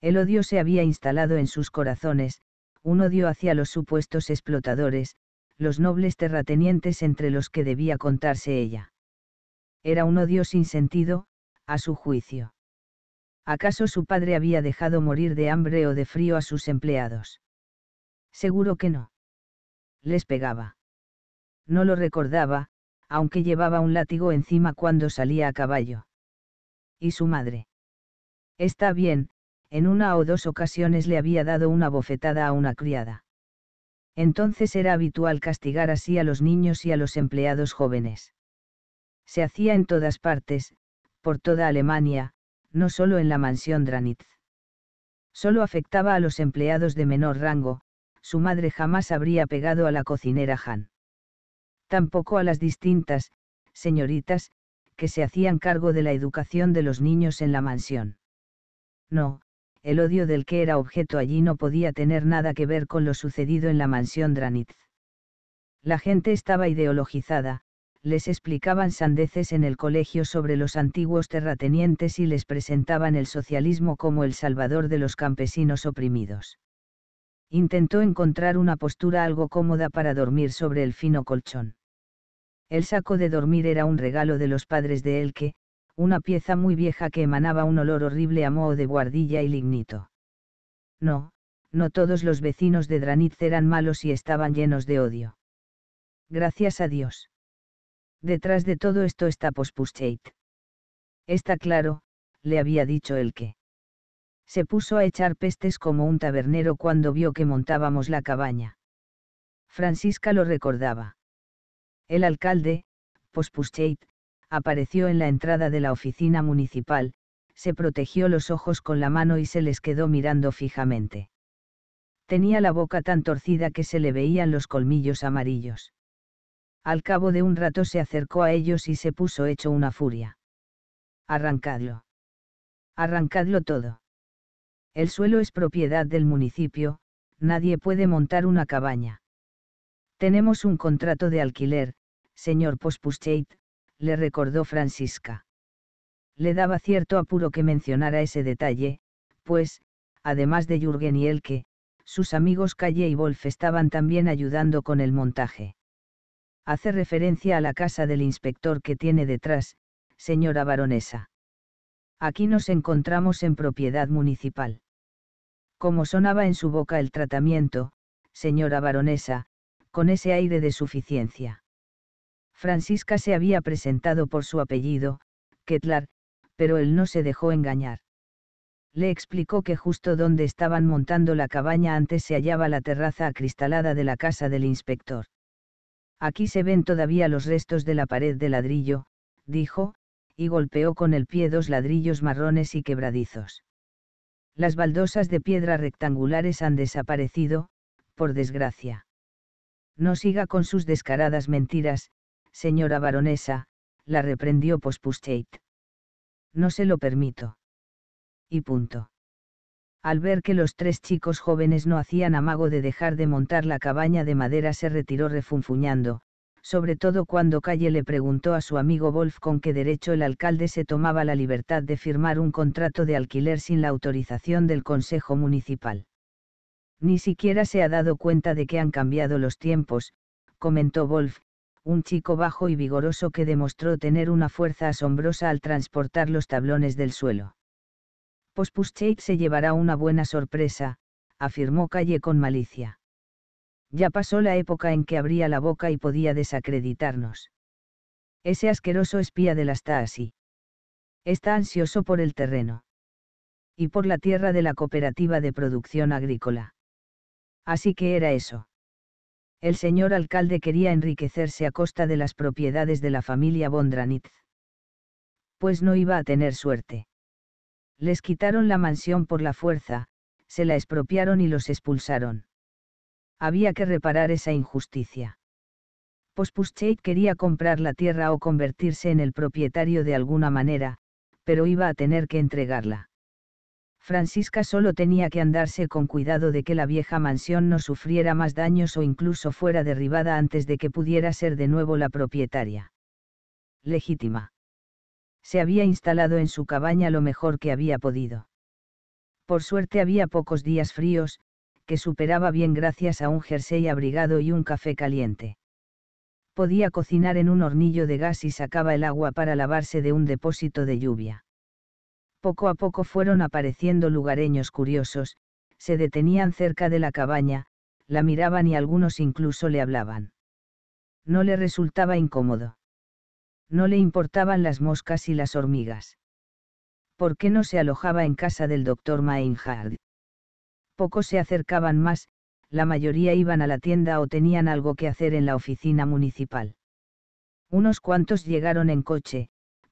El odio se había instalado en sus corazones, un odio hacia los supuestos explotadores, los nobles terratenientes entre los que debía contarse ella. Era un odio sin sentido, a su juicio. ¿Acaso su padre había dejado morir de hambre o de frío a sus empleados? Seguro que no. Les pegaba. No lo recordaba, aunque llevaba un látigo encima cuando salía a caballo. ¿Y su madre? Está bien, en una o dos ocasiones le había dado una bofetada a una criada. Entonces era habitual castigar así a los niños y a los empleados jóvenes se hacía en todas partes, por toda Alemania, no solo en la mansión Dranitz. Solo afectaba a los empleados de menor rango, su madre jamás habría pegado a la cocinera Han. Tampoco a las distintas, señoritas, que se hacían cargo de la educación de los niños en la mansión. No, el odio del que era objeto allí no podía tener nada que ver con lo sucedido en la mansión Dranitz. La gente estaba ideologizada, les explicaban sandeces en el colegio sobre los antiguos terratenientes y les presentaban el socialismo como el salvador de los campesinos oprimidos. Intentó encontrar una postura algo cómoda para dormir sobre el fino colchón. El saco de dormir era un regalo de los padres de él que, una pieza muy vieja que emanaba un olor horrible a moho de guardilla y lignito. No, no todos los vecinos de Dranitz eran malos y estaban llenos de odio. Gracias a Dios Detrás de todo esto está Pospuscheit. Está claro, le había dicho el que. Se puso a echar pestes como un tabernero cuando vio que montábamos la cabaña. Francisca lo recordaba. El alcalde, Pospuscheit, apareció en la entrada de la oficina municipal, se protegió los ojos con la mano y se les quedó mirando fijamente. Tenía la boca tan torcida que se le veían los colmillos amarillos. Al cabo de un rato se acercó a ellos y se puso hecho una furia. Arrancadlo. Arrancadlo todo. El suelo es propiedad del municipio, nadie puede montar una cabaña. Tenemos un contrato de alquiler, señor Pospuscheit, le recordó Francisca. Le daba cierto apuro que mencionara ese detalle, pues, además de Jürgen y Elke, sus amigos Calle y Wolf estaban también ayudando con el montaje hace referencia a la casa del inspector que tiene detrás, señora baronesa. Aquí nos encontramos en propiedad municipal. Como sonaba en su boca el tratamiento, señora baronesa, con ese aire de suficiencia. Francisca se había presentado por su apellido, Ketlar, pero él no se dejó engañar. Le explicó que justo donde estaban montando la cabaña antes se hallaba la terraza acristalada de la casa del inspector. Aquí se ven todavía los restos de la pared de ladrillo, dijo, y golpeó con el pie dos ladrillos marrones y quebradizos. Las baldosas de piedra rectangulares han desaparecido, por desgracia. No siga con sus descaradas mentiras, señora baronesa, la reprendió Pospusteit. No se lo permito. Y punto. Al ver que los tres chicos jóvenes no hacían amago de dejar de montar la cabaña de madera se retiró refunfuñando, sobre todo cuando Calle le preguntó a su amigo Wolf con qué derecho el alcalde se tomaba la libertad de firmar un contrato de alquiler sin la autorización del Consejo Municipal. Ni siquiera se ha dado cuenta de que han cambiado los tiempos, comentó Wolf, un chico bajo y vigoroso que demostró tener una fuerza asombrosa al transportar los tablones del suelo pospuscheit pues se llevará una buena sorpresa, afirmó Calle con malicia. Ya pasó la época en que abría la boca y podía desacreditarnos. Ese asqueroso espía la está así. Está ansioso por el terreno. Y por la tierra de la cooperativa de producción agrícola. Así que era eso. El señor alcalde quería enriquecerse a costa de las propiedades de la familia Bondranitz. Pues no iba a tener suerte. Les quitaron la mansión por la fuerza, se la expropiaron y los expulsaron. Había que reparar esa injusticia. Pospuscheit quería comprar la tierra o convertirse en el propietario de alguna manera, pero iba a tener que entregarla. Francisca solo tenía que andarse con cuidado de que la vieja mansión no sufriera más daños o incluso fuera derribada antes de que pudiera ser de nuevo la propietaria. Legítima se había instalado en su cabaña lo mejor que había podido. Por suerte había pocos días fríos, que superaba bien gracias a un jersey abrigado y un café caliente. Podía cocinar en un hornillo de gas y sacaba el agua para lavarse de un depósito de lluvia. Poco a poco fueron apareciendo lugareños curiosos, se detenían cerca de la cabaña, la miraban y algunos incluso le hablaban. No le resultaba incómodo no le importaban las moscas y las hormigas. ¿Por qué no se alojaba en casa del doctor Mainhard? Pocos se acercaban más, la mayoría iban a la tienda o tenían algo que hacer en la oficina municipal. Unos cuantos llegaron en coche,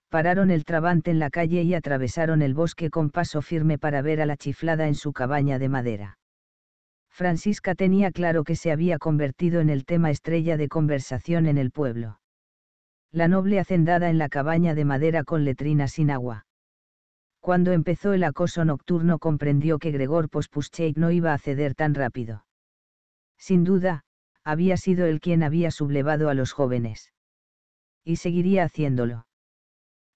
pararon el trabante en la calle y atravesaron el bosque con paso firme para ver a la chiflada en su cabaña de madera. Francisca tenía claro que se había convertido en el tema estrella de conversación en el pueblo la noble hacendada en la cabaña de madera con letrina sin agua. Cuando empezó el acoso nocturno comprendió que Gregor Pospuschek no iba a ceder tan rápido. Sin duda, había sido él quien había sublevado a los jóvenes. Y seguiría haciéndolo.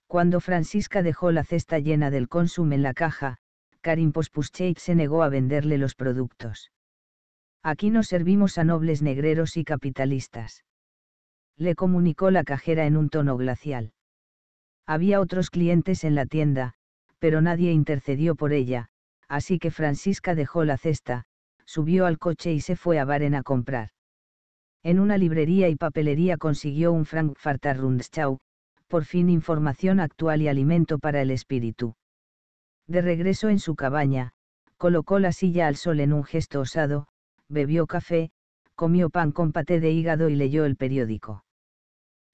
Cuando Francisca dejó la cesta llena del consumo en la caja, Karim Pospuschek se negó a venderle los productos. Aquí nos servimos a nobles negreros y capitalistas le comunicó la cajera en un tono glacial. Había otros clientes en la tienda, pero nadie intercedió por ella, así que Francisca dejó la cesta, subió al coche y se fue a Baren a comprar. En una librería y papelería consiguió un Frankfurter Rundschau, por fin información actual y alimento para el espíritu. De regreso en su cabaña, colocó la silla al sol en un gesto osado, bebió café, comió pan con paté de hígado y leyó el periódico.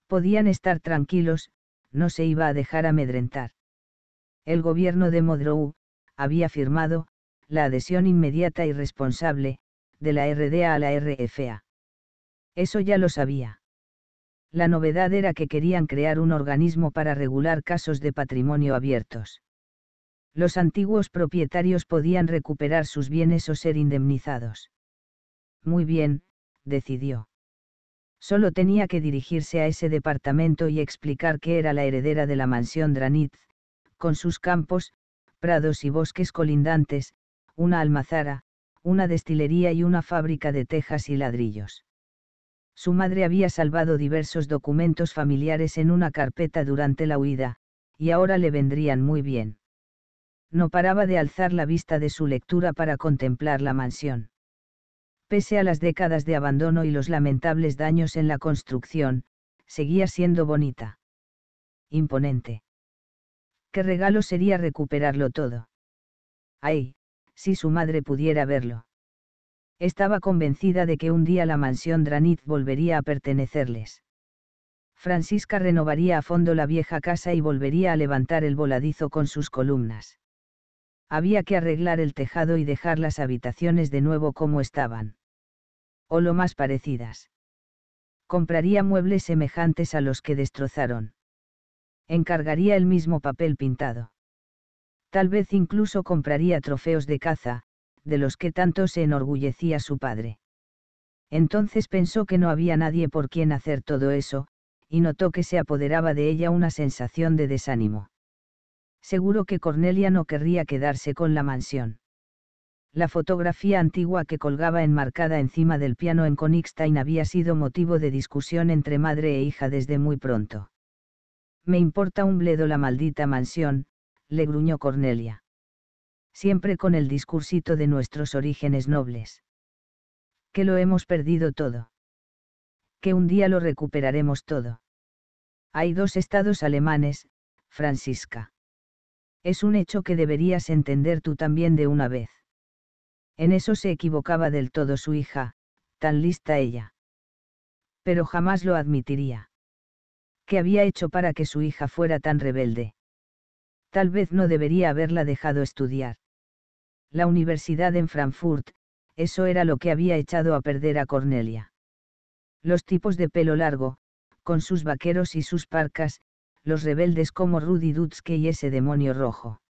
Podían estar tranquilos, no se iba a dejar amedrentar. El gobierno de Modrou, había firmado, la adhesión inmediata y responsable, de la RDA a la RFA. Eso ya lo sabía. La novedad era que querían crear un organismo para regular casos de patrimonio abiertos. Los antiguos propietarios podían recuperar sus bienes o ser indemnizados. Muy bien, decidió. Solo tenía que dirigirse a ese departamento y explicar que era la heredera de la mansión Dranitz, con sus campos, prados y bosques colindantes, una almazara, una destilería y una fábrica de tejas y ladrillos. Su madre había salvado diversos documentos familiares en una carpeta durante la huida, y ahora le vendrían muy bien. No paraba de alzar la vista de su lectura para contemplar la mansión pese a las décadas de abandono y los lamentables daños en la construcción, seguía siendo bonita. Imponente. Qué regalo sería recuperarlo todo. Ay, si su madre pudiera verlo. Estaba convencida de que un día la mansión Dranit volvería a pertenecerles. Francisca renovaría a fondo la vieja casa y volvería a levantar el voladizo con sus columnas había que arreglar el tejado y dejar las habitaciones de nuevo como estaban. O lo más parecidas. Compraría muebles semejantes a los que destrozaron. Encargaría el mismo papel pintado. Tal vez incluso compraría trofeos de caza, de los que tanto se enorgullecía su padre. Entonces pensó que no había nadie por quien hacer todo eso, y notó que se apoderaba de ella una sensación de desánimo seguro que Cornelia no querría quedarse con la mansión. La fotografía antigua que colgaba enmarcada encima del piano en Konigstein había sido motivo de discusión entre madre e hija desde muy pronto. Me importa un bledo la maldita mansión, le gruñó Cornelia. Siempre con el discursito de nuestros orígenes nobles. Que lo hemos perdido todo. Que un día lo recuperaremos todo. Hay dos estados alemanes, Francisca. Es un hecho que deberías entender tú también de una vez. En eso se equivocaba del todo su hija, tan lista ella. Pero jamás lo admitiría. ¿Qué había hecho para que su hija fuera tan rebelde? Tal vez no debería haberla dejado estudiar. La universidad en Frankfurt, eso era lo que había echado a perder a Cornelia. Los tipos de pelo largo, con sus vaqueros y sus parcas, los rebeldes como Rudy Dutzke y ese demonio rojo.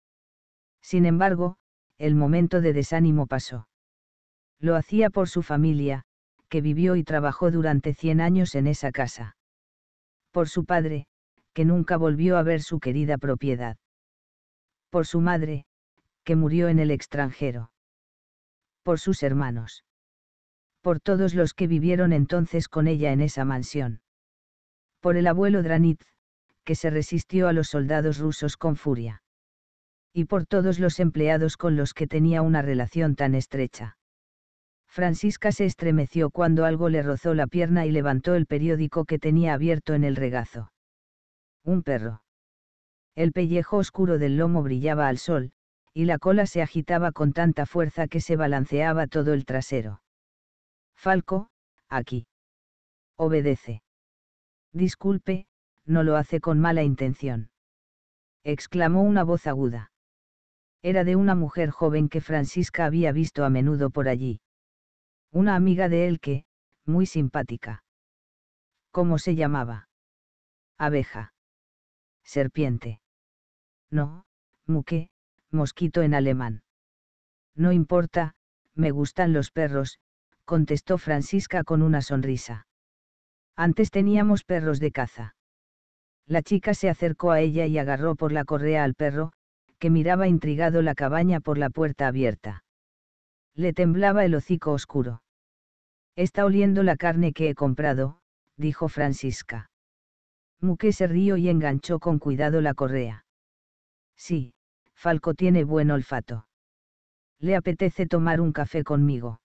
Sin embargo, el momento de desánimo pasó. Lo hacía por su familia, que vivió y trabajó durante 100 años en esa casa. Por su padre, que nunca volvió a ver su querida propiedad. Por su madre, que murió en el extranjero. Por sus hermanos. Por todos los que vivieron entonces con ella en esa mansión. Por el abuelo Dranit, que se resistió a los soldados rusos con furia. Y por todos los empleados con los que tenía una relación tan estrecha. Francisca se estremeció cuando algo le rozó la pierna y levantó el periódico que tenía abierto en el regazo. Un perro. El pellejo oscuro del lomo brillaba al sol, y la cola se agitaba con tanta fuerza que se balanceaba todo el trasero. Falco, aquí. Obedece. Disculpe, no lo hace con mala intención. Exclamó una voz aguda. Era de una mujer joven que Francisca había visto a menudo por allí. Una amiga de él que, muy simpática. ¿Cómo se llamaba? Abeja. Serpiente. No, muque, mosquito en alemán. No importa, me gustan los perros, contestó Francisca con una sonrisa. Antes teníamos perros de caza. La chica se acercó a ella y agarró por la correa al perro, que miraba intrigado la cabaña por la puerta abierta. Le temblaba el hocico oscuro. Está oliendo la carne que he comprado, dijo Francisca. Muque se rió y enganchó con cuidado la correa. Sí, Falco tiene buen olfato. Le apetece tomar un café conmigo.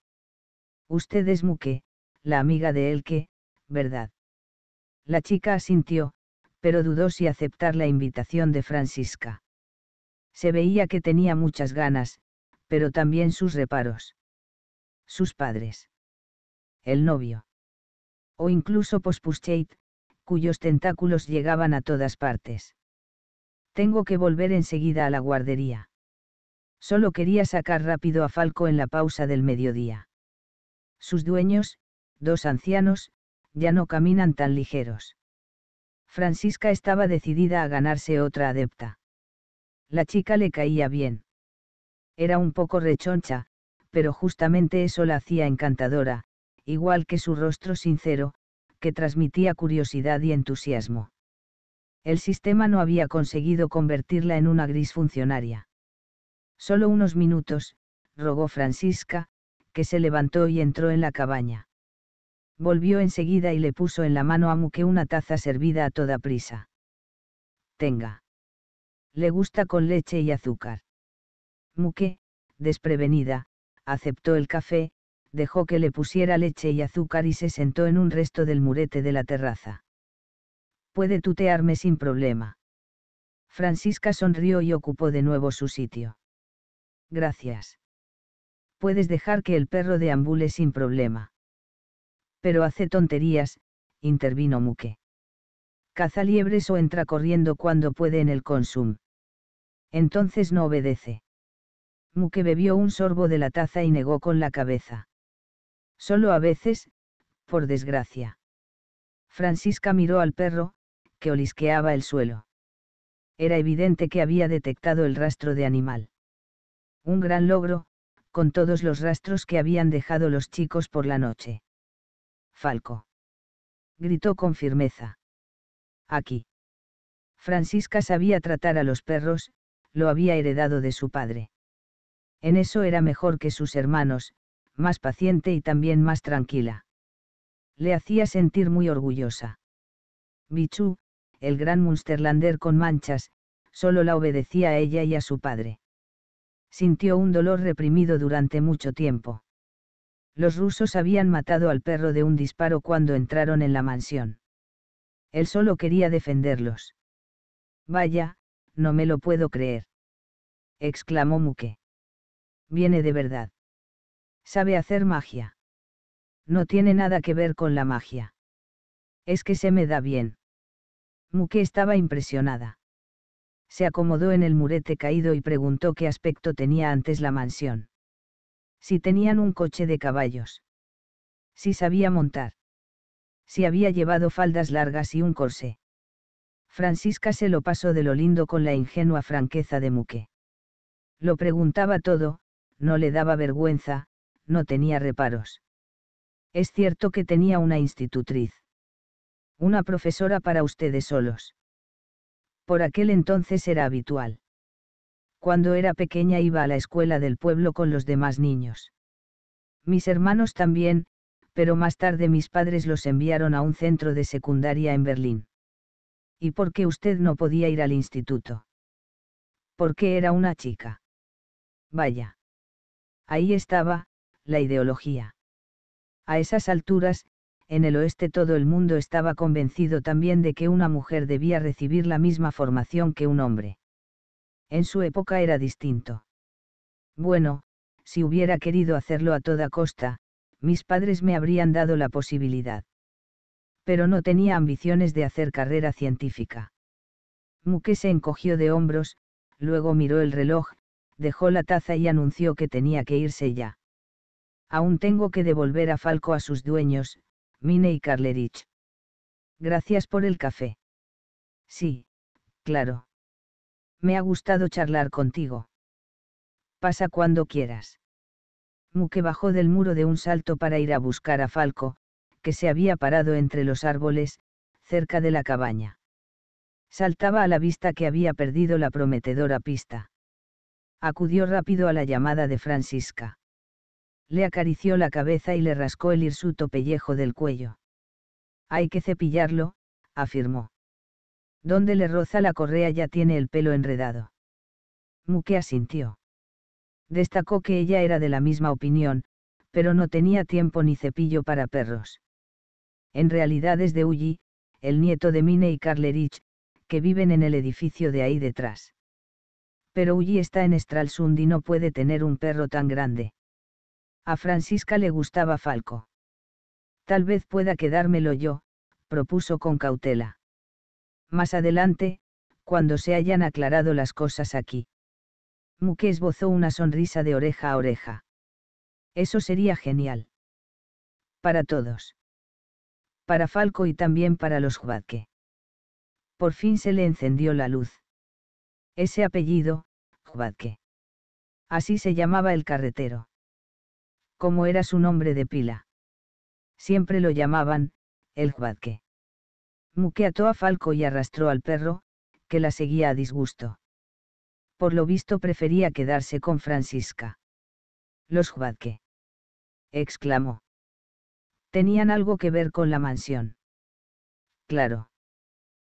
Usted es Muque, la amiga de él que, ¿verdad? La chica asintió, pero dudó si aceptar la invitación de Francisca. Se veía que tenía muchas ganas, pero también sus reparos. Sus padres. El novio. O incluso Pospuscheit, cuyos tentáculos llegaban a todas partes. Tengo que volver enseguida a la guardería. Solo quería sacar rápido a Falco en la pausa del mediodía. Sus dueños, dos ancianos, ya no caminan tan ligeros. Francisca estaba decidida a ganarse otra adepta. La chica le caía bien. Era un poco rechoncha, pero justamente eso la hacía encantadora, igual que su rostro sincero, que transmitía curiosidad y entusiasmo. El sistema no había conseguido convertirla en una gris funcionaria. Solo unos minutos, rogó Francisca, que se levantó y entró en la cabaña volvió enseguida y le puso en la mano a Muque una taza servida a toda prisa. Tenga. Le gusta con leche y azúcar. Muque, desprevenida, aceptó el café, dejó que le pusiera leche y azúcar y se sentó en un resto del murete de la terraza. Puede tutearme sin problema. Francisca sonrió y ocupó de nuevo su sitio. Gracias. Puedes dejar que el perro deambule sin problema. Pero hace tonterías, intervino Muque. Caza liebres o entra corriendo cuando puede en el consumo. Entonces no obedece. Muque bebió un sorbo de la taza y negó con la cabeza. Solo a veces, por desgracia. Francisca miró al perro, que olisqueaba el suelo. Era evidente que había detectado el rastro de animal. Un gran logro, con todos los rastros que habían dejado los chicos por la noche. Falco. Gritó con firmeza. Aquí. Francisca sabía tratar a los perros, lo había heredado de su padre. En eso era mejor que sus hermanos, más paciente y también más tranquila. Le hacía sentir muy orgullosa. Bichu, el gran Munsterlander con manchas, solo la obedecía a ella y a su padre. Sintió un dolor reprimido durante mucho tiempo. Los rusos habían matado al perro de un disparo cuando entraron en la mansión. Él solo quería defenderlos. Vaya, no me lo puedo creer. exclamó Muque. Viene de verdad. Sabe hacer magia. No tiene nada que ver con la magia. Es que se me da bien. Muque estaba impresionada. Se acomodó en el murete caído y preguntó qué aspecto tenía antes la mansión si tenían un coche de caballos. Si sabía montar. Si había llevado faldas largas y un corsé. Francisca se lo pasó de lo lindo con la ingenua franqueza de Muque. Lo preguntaba todo, no le daba vergüenza, no tenía reparos. Es cierto que tenía una institutriz. Una profesora para ustedes solos. Por aquel entonces era habitual. Cuando era pequeña iba a la escuela del pueblo con los demás niños. Mis hermanos también, pero más tarde mis padres los enviaron a un centro de secundaria en Berlín. ¿Y por qué usted no podía ir al instituto? Porque era una chica. Vaya. Ahí estaba, la ideología. A esas alturas, en el oeste todo el mundo estaba convencido también de que una mujer debía recibir la misma formación que un hombre. En su época era distinto. Bueno, si hubiera querido hacerlo a toda costa, mis padres me habrían dado la posibilidad. Pero no tenía ambiciones de hacer carrera científica. Muque se encogió de hombros, luego miró el reloj, dejó la taza y anunció que tenía que irse ya. Aún tengo que devolver a Falco a sus dueños, Mine y Carlerich. Gracias por el café. Sí, claro. Me ha gustado charlar contigo. Pasa cuando quieras. Muque bajó del muro de un salto para ir a buscar a Falco, que se había parado entre los árboles, cerca de la cabaña. Saltaba a la vista que había perdido la prometedora pista. Acudió rápido a la llamada de Francisca. Le acarició la cabeza y le rascó el hirsuto pellejo del cuello. Hay que cepillarlo, afirmó. Donde le roza la correa ya tiene el pelo enredado. Muque asintió. Destacó que ella era de la misma opinión, pero no tenía tiempo ni cepillo para perros. En realidad es de Uji, el nieto de Mine y Carlerich, que viven en el edificio de ahí detrás. Pero Ulli está en Stralsund y no puede tener un perro tan grande. A Francisca le gustaba Falco. Tal vez pueda quedármelo yo, propuso con cautela más adelante, cuando se hayan aclarado las cosas aquí. Muque esbozó una sonrisa de oreja a oreja. Eso sería genial. Para todos. Para Falco y también para los Jvadke. Por fin se le encendió la luz. Ese apellido, Jvadke. Así se llamaba el carretero. Como era su nombre de pila. Siempre lo llamaban, el Juadque. Muqueató a Falco y arrastró al perro, que la seguía a disgusto. Por lo visto prefería quedarse con Francisca. Los Juadque. exclamó. Tenían algo que ver con la mansión. Claro.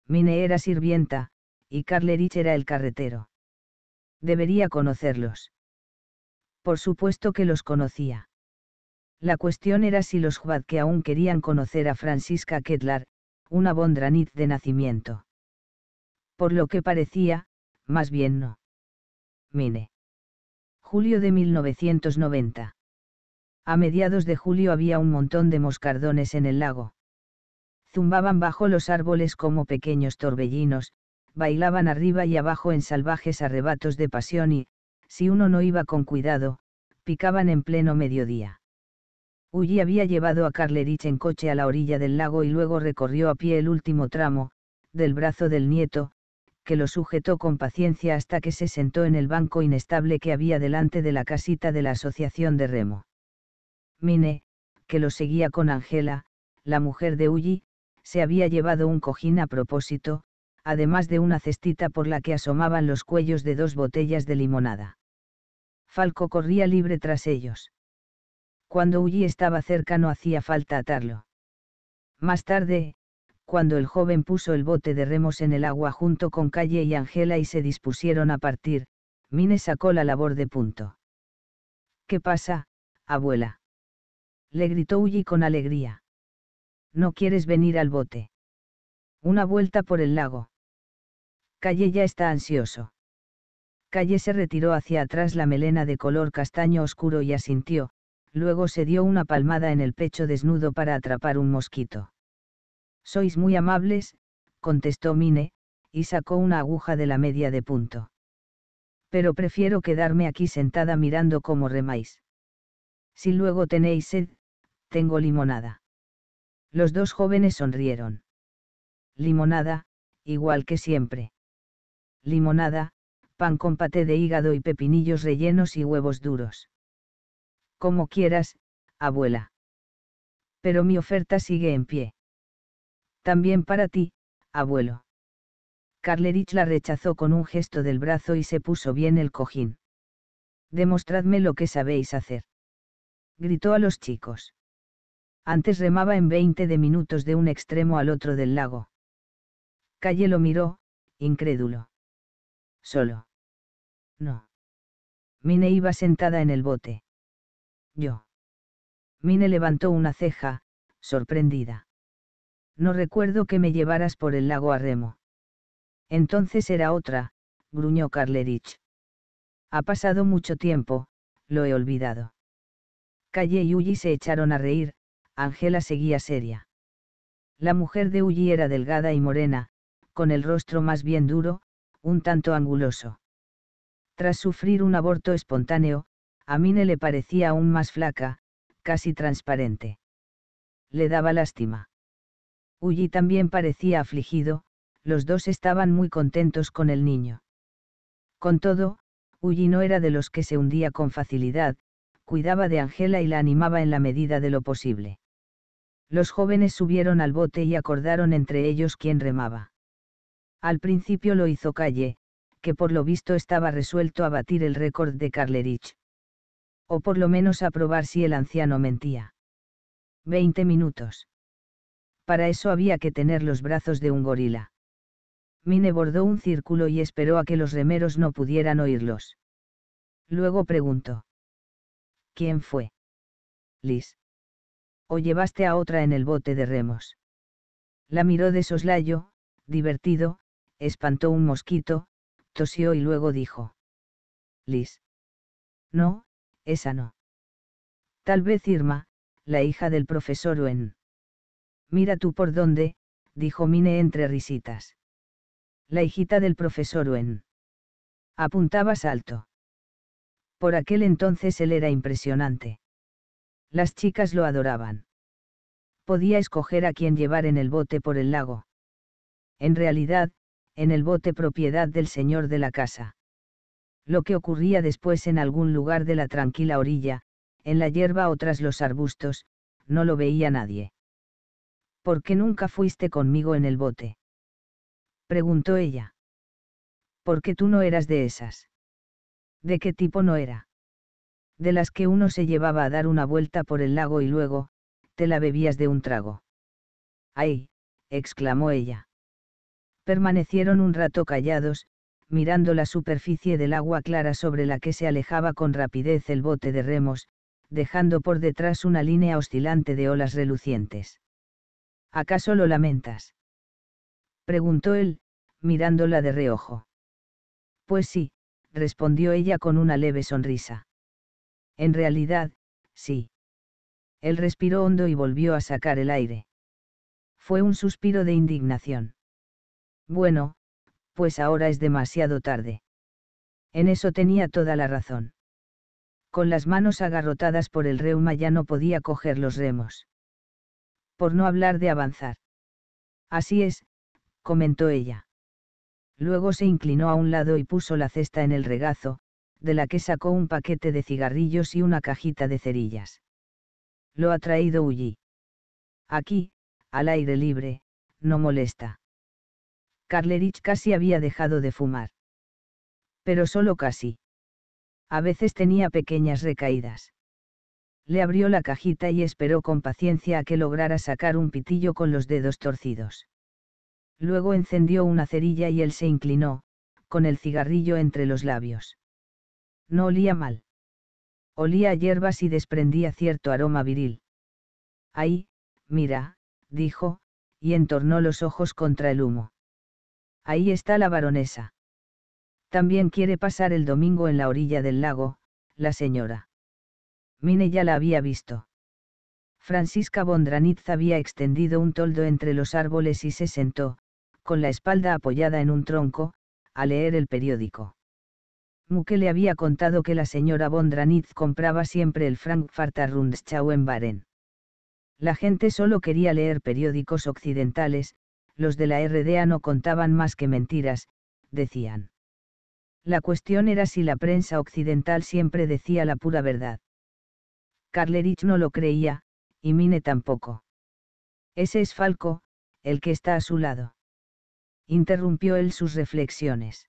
Mine era sirvienta, y Carlerich era el carretero. Debería conocerlos. Por supuesto que los conocía. La cuestión era si los Juad aún querían conocer a Francisca Ketlar, una Bondranit de nacimiento. Por lo que parecía, más bien no. Mine. Julio de 1990. A mediados de julio había un montón de moscardones en el lago. Zumbaban bajo los árboles como pequeños torbellinos, bailaban arriba y abajo en salvajes arrebatos de pasión y, si uno no iba con cuidado, picaban en pleno mediodía. Ulli había llevado a Carlerich en coche a la orilla del lago y luego recorrió a pie el último tramo, del brazo del nieto, que lo sujetó con paciencia hasta que se sentó en el banco inestable que había delante de la casita de la asociación de remo. Mine, que lo seguía con Angela, la mujer de Ulli, se había llevado un cojín a propósito, además de una cestita por la que asomaban los cuellos de dos botellas de limonada. Falco corría libre tras ellos. Cuando Uji estaba cerca no hacía falta atarlo. Más tarde, cuando el joven puso el bote de remos en el agua junto con Calle y Angela y se dispusieron a partir, Mine sacó la labor de punto. ¿Qué pasa, abuela? Le gritó ulli con alegría. ¿No quieres venir al bote? Una vuelta por el lago. Calle ya está ansioso. Calle se retiró hacia atrás la melena de color castaño oscuro y asintió, Luego se dio una palmada en el pecho desnudo para atrapar un mosquito. Sois muy amables, contestó Mine, y sacó una aguja de la media de punto. Pero prefiero quedarme aquí sentada mirando cómo remáis. Si luego tenéis sed, tengo limonada. Los dos jóvenes sonrieron. Limonada, igual que siempre. Limonada, pan con paté de hígado y pepinillos rellenos y huevos duros. Como quieras, abuela. Pero mi oferta sigue en pie. También para ti, abuelo. Carlerich la rechazó con un gesto del brazo y se puso bien el cojín. Demostradme lo que sabéis hacer. Gritó a los chicos. Antes remaba en veinte de minutos de un extremo al otro del lago. Calle lo miró, incrédulo. Solo. No. Mine iba sentada en el bote. Yo. Mine levantó una ceja, sorprendida. No recuerdo que me llevaras por el lago a remo. Entonces era otra, gruñó Carlerich. Ha pasado mucho tiempo, lo he olvidado. Calle y Ulli se echaron a reír, Ángela seguía seria. La mujer de Ulli era delgada y morena, con el rostro más bien duro, un tanto anguloso. Tras sufrir un aborto espontáneo, a Mine le parecía aún más flaca, casi transparente. Le daba lástima. ulli también parecía afligido, los dos estaban muy contentos con el niño. Con todo, ulli no era de los que se hundía con facilidad, cuidaba de Angela y la animaba en la medida de lo posible. Los jóvenes subieron al bote y acordaron entre ellos quién remaba. Al principio lo hizo Calle, que por lo visto estaba resuelto a batir el récord de Carlerich o por lo menos a probar si el anciano mentía. Veinte minutos. Para eso había que tener los brazos de un gorila. Mine bordó un círculo y esperó a que los remeros no pudieran oírlos. Luego preguntó. ¿Quién fue? Liz. ¿O llevaste a otra en el bote de remos? La miró de soslayo, divertido, espantó un mosquito, tosió y luego dijo. Liz. No, esa no. Tal vez Irma, la hija del profesor Owen. Mira tú por dónde, dijo Mine entre risitas. La hijita del profesor Owen. Apuntabas alto. Por aquel entonces él era impresionante. Las chicas lo adoraban. Podía escoger a quien llevar en el bote por el lago. En realidad, en el bote propiedad del señor de la casa lo que ocurría después en algún lugar de la tranquila orilla, en la hierba o tras los arbustos, no lo veía nadie. ¿Por qué nunca fuiste conmigo en el bote? preguntó ella. ¿Por qué tú no eras de esas? ¿De qué tipo no era? De las que uno se llevaba a dar una vuelta por el lago y luego, te la bebías de un trago. ¡Ay! exclamó ella. Permanecieron un rato callados, mirando la superficie del agua clara sobre la que se alejaba con rapidez el bote de remos, dejando por detrás una línea oscilante de olas relucientes. ¿Acaso lo lamentas? preguntó él, mirándola de reojo. Pues sí, respondió ella con una leve sonrisa. En realidad, sí. Él respiró hondo y volvió a sacar el aire. Fue un suspiro de indignación. Bueno, pues ahora es demasiado tarde. En eso tenía toda la razón. Con las manos agarrotadas por el reuma ya no podía coger los remos. Por no hablar de avanzar. Así es, comentó ella. Luego se inclinó a un lado y puso la cesta en el regazo, de la que sacó un paquete de cigarrillos y una cajita de cerillas. Lo ha traído Uji. Aquí, al aire libre, no molesta. Carlerich casi había dejado de fumar. Pero solo casi. A veces tenía pequeñas recaídas. Le abrió la cajita y esperó con paciencia a que lograra sacar un pitillo con los dedos torcidos. Luego encendió una cerilla y él se inclinó, con el cigarrillo entre los labios. No olía mal. Olía a hierbas y desprendía cierto aroma viril. Ahí, mira, dijo, y entornó los ojos contra el humo. Ahí está la baronesa. También quiere pasar el domingo en la orilla del lago, la señora. Mine ya la había visto. Francisca Bondranitz había extendido un toldo entre los árboles y se sentó, con la espalda apoyada en un tronco, a leer el periódico. Muque le había contado que la señora Bondranitz compraba siempre el Frankfurter Rundschau en Baren. La gente solo quería leer periódicos occidentales, los de la RDA no contaban más que mentiras, decían. La cuestión era si la prensa occidental siempre decía la pura verdad. Carlerich no lo creía, y Mine tampoco. Ese es Falco, el que está a su lado. Interrumpió él sus reflexiones.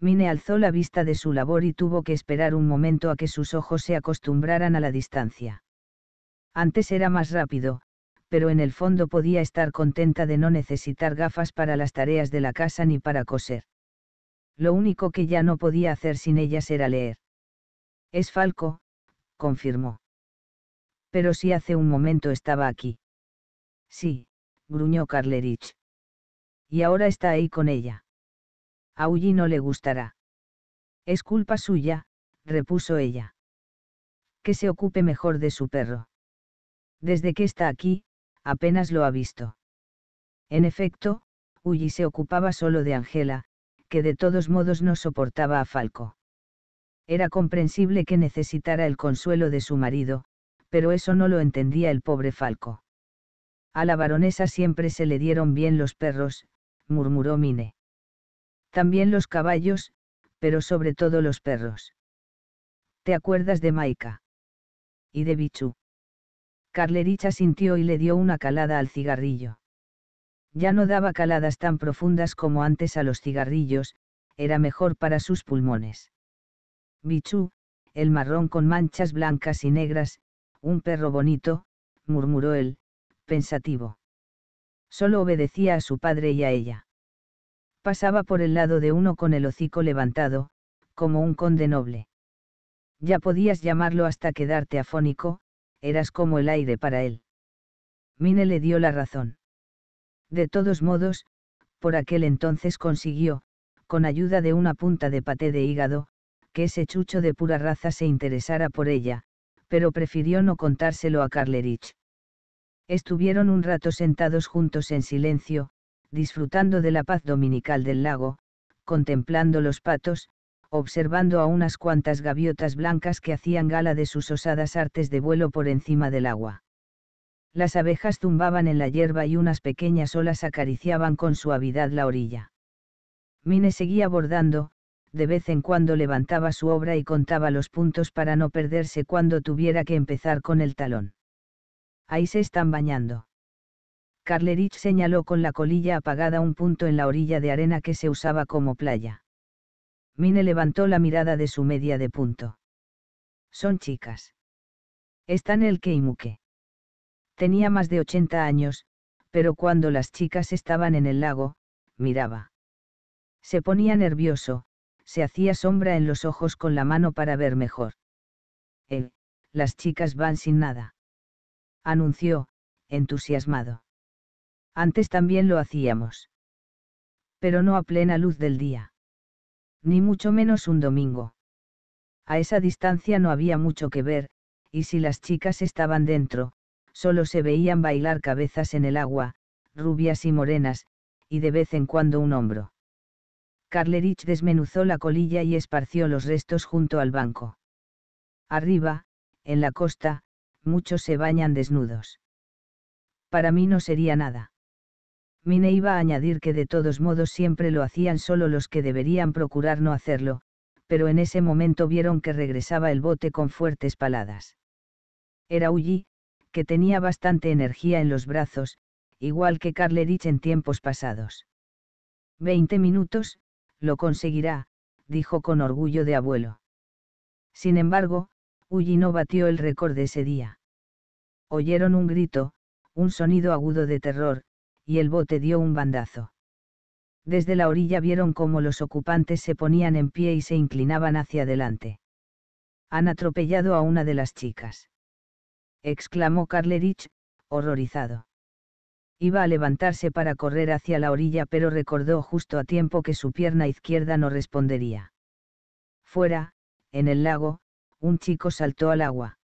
Mine alzó la vista de su labor y tuvo que esperar un momento a que sus ojos se acostumbraran a la distancia. Antes era más rápido, pero en el fondo podía estar contenta de no necesitar gafas para las tareas de la casa ni para coser. Lo único que ya no podía hacer sin ellas era leer. Es Falco, confirmó. Pero si hace un momento estaba aquí. Sí, gruñó Carlerich. Y ahora está ahí con ella. A no le gustará. Es culpa suya, repuso ella. Que se ocupe mejor de su perro. Desde que está aquí, apenas lo ha visto. En efecto, Ulli se ocupaba solo de Angela, que de todos modos no soportaba a Falco. Era comprensible que necesitara el consuelo de su marido, pero eso no lo entendía el pobre Falco. A la baronesa siempre se le dieron bien los perros, murmuró Mine. También los caballos, pero sobre todo los perros. ¿Te acuerdas de Maika? Y de Bichu. Carlericha sintió y le dio una calada al cigarrillo. Ya no daba caladas tan profundas como antes a los cigarrillos, era mejor para sus pulmones. Bichú, el marrón con manchas blancas y negras, un perro bonito, murmuró él, pensativo. Solo obedecía a su padre y a ella. Pasaba por el lado de uno con el hocico levantado, como un conde noble. Ya podías llamarlo hasta quedarte afónico, eras como el aire para él. Mine le dio la razón. De todos modos, por aquel entonces consiguió, con ayuda de una punta de paté de hígado, que ese chucho de pura raza se interesara por ella, pero prefirió no contárselo a Carlerich. Estuvieron un rato sentados juntos en silencio, disfrutando de la paz dominical del lago, contemplando los patos, observando a unas cuantas gaviotas blancas que hacían gala de sus osadas artes de vuelo por encima del agua. Las abejas zumbaban en la hierba y unas pequeñas olas acariciaban con suavidad la orilla. Mine seguía bordando, de vez en cuando levantaba su obra y contaba los puntos para no perderse cuando tuviera que empezar con el talón. Ahí se están bañando. Carlerich señaló con la colilla apagada un punto en la orilla de arena que se usaba como playa. Mine levantó la mirada de su media de punto. Son chicas. Están el Keimuke. Tenía más de 80 años, pero cuando las chicas estaban en el lago, miraba. Se ponía nervioso, se hacía sombra en los ojos con la mano para ver mejor. Eh, las chicas van sin nada. Anunció, entusiasmado. Antes también lo hacíamos. Pero no a plena luz del día ni mucho menos un domingo. A esa distancia no había mucho que ver, y si las chicas estaban dentro, solo se veían bailar cabezas en el agua, rubias y morenas, y de vez en cuando un hombro. Carlerich desmenuzó la colilla y esparció los restos junto al banco. Arriba, en la costa, muchos se bañan desnudos. Para mí no sería nada. Mine iba a añadir que de todos modos siempre lo hacían solo los que deberían procurar no hacerlo, pero en ese momento vieron que regresaba el bote con fuertes paladas. Era Ulli, que tenía bastante energía en los brazos, igual que Carlerich en tiempos pasados. Veinte minutos, lo conseguirá, dijo con orgullo de abuelo. Sin embargo, Ulli no batió el récord de ese día. Oyeron un grito, un sonido agudo de terror, y el bote dio un bandazo. Desde la orilla vieron cómo los ocupantes se ponían en pie y se inclinaban hacia adelante. Han atropellado a una de las chicas. exclamó Carlerich, horrorizado. Iba a levantarse para correr hacia la orilla, pero recordó justo a tiempo que su pierna izquierda no respondería. Fuera, en el lago, un chico saltó al agua.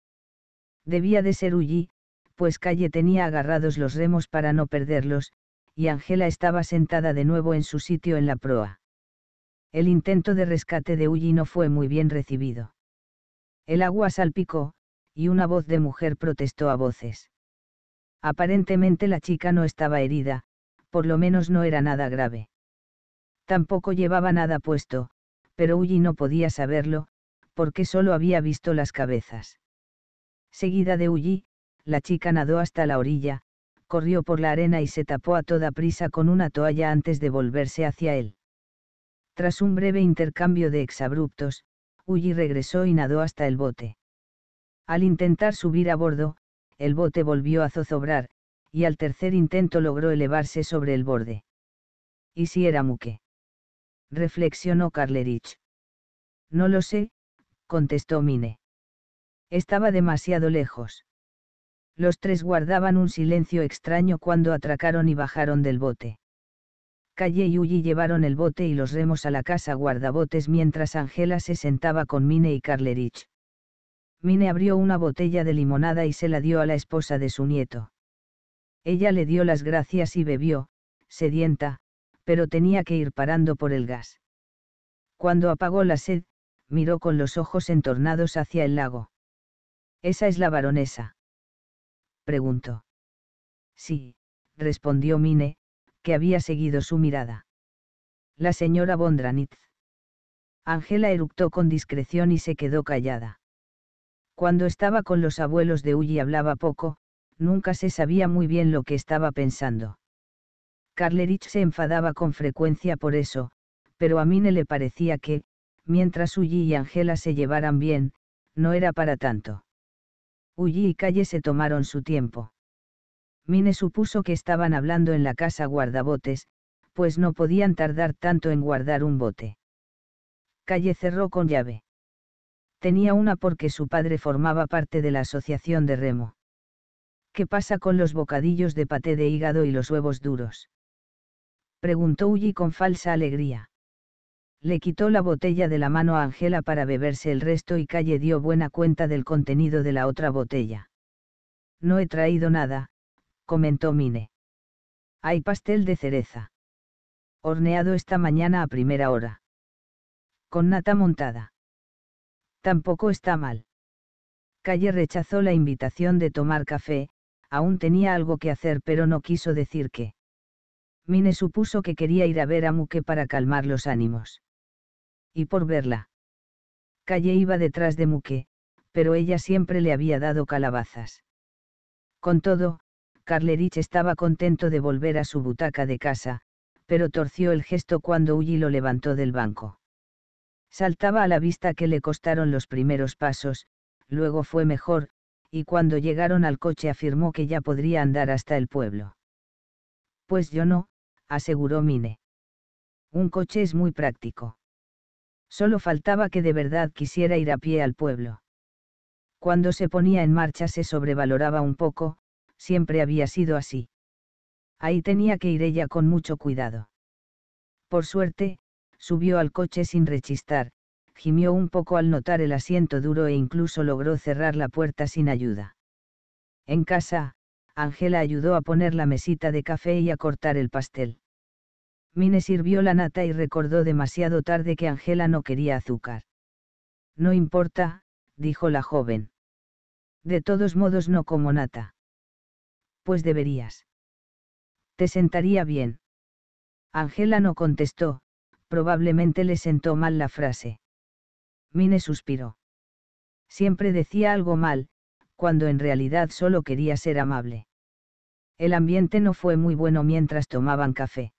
Debía de ser Ullí pues Calle tenía agarrados los remos para no perderlos, y Angela estaba sentada de nuevo en su sitio en la proa. El intento de rescate de Ulli no fue muy bien recibido. El agua salpicó, y una voz de mujer protestó a voces. Aparentemente la chica no estaba herida, por lo menos no era nada grave. Tampoco llevaba nada puesto, pero Ulli no podía saberlo, porque solo había visto las cabezas. Seguida de Ulli, la chica nadó hasta la orilla, corrió por la arena y se tapó a toda prisa con una toalla antes de volverse hacia él. Tras un breve intercambio de exabruptos, Uji regresó y nadó hasta el bote. Al intentar subir a bordo, el bote volvió a zozobrar, y al tercer intento logró elevarse sobre el borde. ¿Y si era Muque? reflexionó Karlerich. No lo sé, contestó Mine. Estaba demasiado lejos. Los tres guardaban un silencio extraño cuando atracaron y bajaron del bote. Calle y ulli llevaron el bote y los remos a la casa guardabotes mientras Angela se sentaba con Mine y Carlerich. Mine abrió una botella de limonada y se la dio a la esposa de su nieto. Ella le dio las gracias y bebió, sedienta, pero tenía que ir parando por el gas. Cuando apagó la sed, miró con los ojos entornados hacia el lago. Esa es la baronesa preguntó. Sí, respondió Mine, que había seguido su mirada. La señora Bondranitz. Ángela eructó con discreción y se quedó callada. Cuando estaba con los abuelos de Ullie hablaba poco, nunca se sabía muy bien lo que estaba pensando. Carlerich se enfadaba con frecuencia por eso, pero a Mine le parecía que, mientras ulli y Angela se llevaran bien, no era para tanto. Uji y Calle se tomaron su tiempo. Mine supuso que estaban hablando en la casa guardabotes, pues no podían tardar tanto en guardar un bote. Calle cerró con llave. Tenía una porque su padre formaba parte de la asociación de remo. ¿Qué pasa con los bocadillos de paté de hígado y los huevos duros? Preguntó Uji con falsa alegría le quitó la botella de la mano a Angela para beberse el resto y Calle dio buena cuenta del contenido de la otra botella. No he traído nada, comentó Mine. Hay pastel de cereza. Horneado esta mañana a primera hora. Con nata montada. Tampoco está mal. Calle rechazó la invitación de tomar café, aún tenía algo que hacer pero no quiso decir qué. Mine supuso que quería ir a ver a Muque para calmar los ánimos y por verla. Calle iba detrás de Muque, pero ella siempre le había dado calabazas. Con todo, Carlerich estaba contento de volver a su butaca de casa, pero torció el gesto cuando Ulli lo levantó del banco. Saltaba a la vista que le costaron los primeros pasos, luego fue mejor, y cuando llegaron al coche afirmó que ya podría andar hasta el pueblo. Pues yo no, aseguró Mine. Un coche es muy práctico. Solo faltaba que de verdad quisiera ir a pie al pueblo. Cuando se ponía en marcha se sobrevaloraba un poco, siempre había sido así. Ahí tenía que ir ella con mucho cuidado. Por suerte, subió al coche sin rechistar, gimió un poco al notar el asiento duro e incluso logró cerrar la puerta sin ayuda. En casa, Ángela ayudó a poner la mesita de café y a cortar el pastel. Mine sirvió la nata y recordó demasiado tarde que Angela no quería azúcar. No importa, dijo la joven. De todos modos no como nata. Pues deberías. Te sentaría bien. Angela no contestó, probablemente le sentó mal la frase. Mine suspiró. Siempre decía algo mal, cuando en realidad solo quería ser amable. El ambiente no fue muy bueno mientras tomaban café.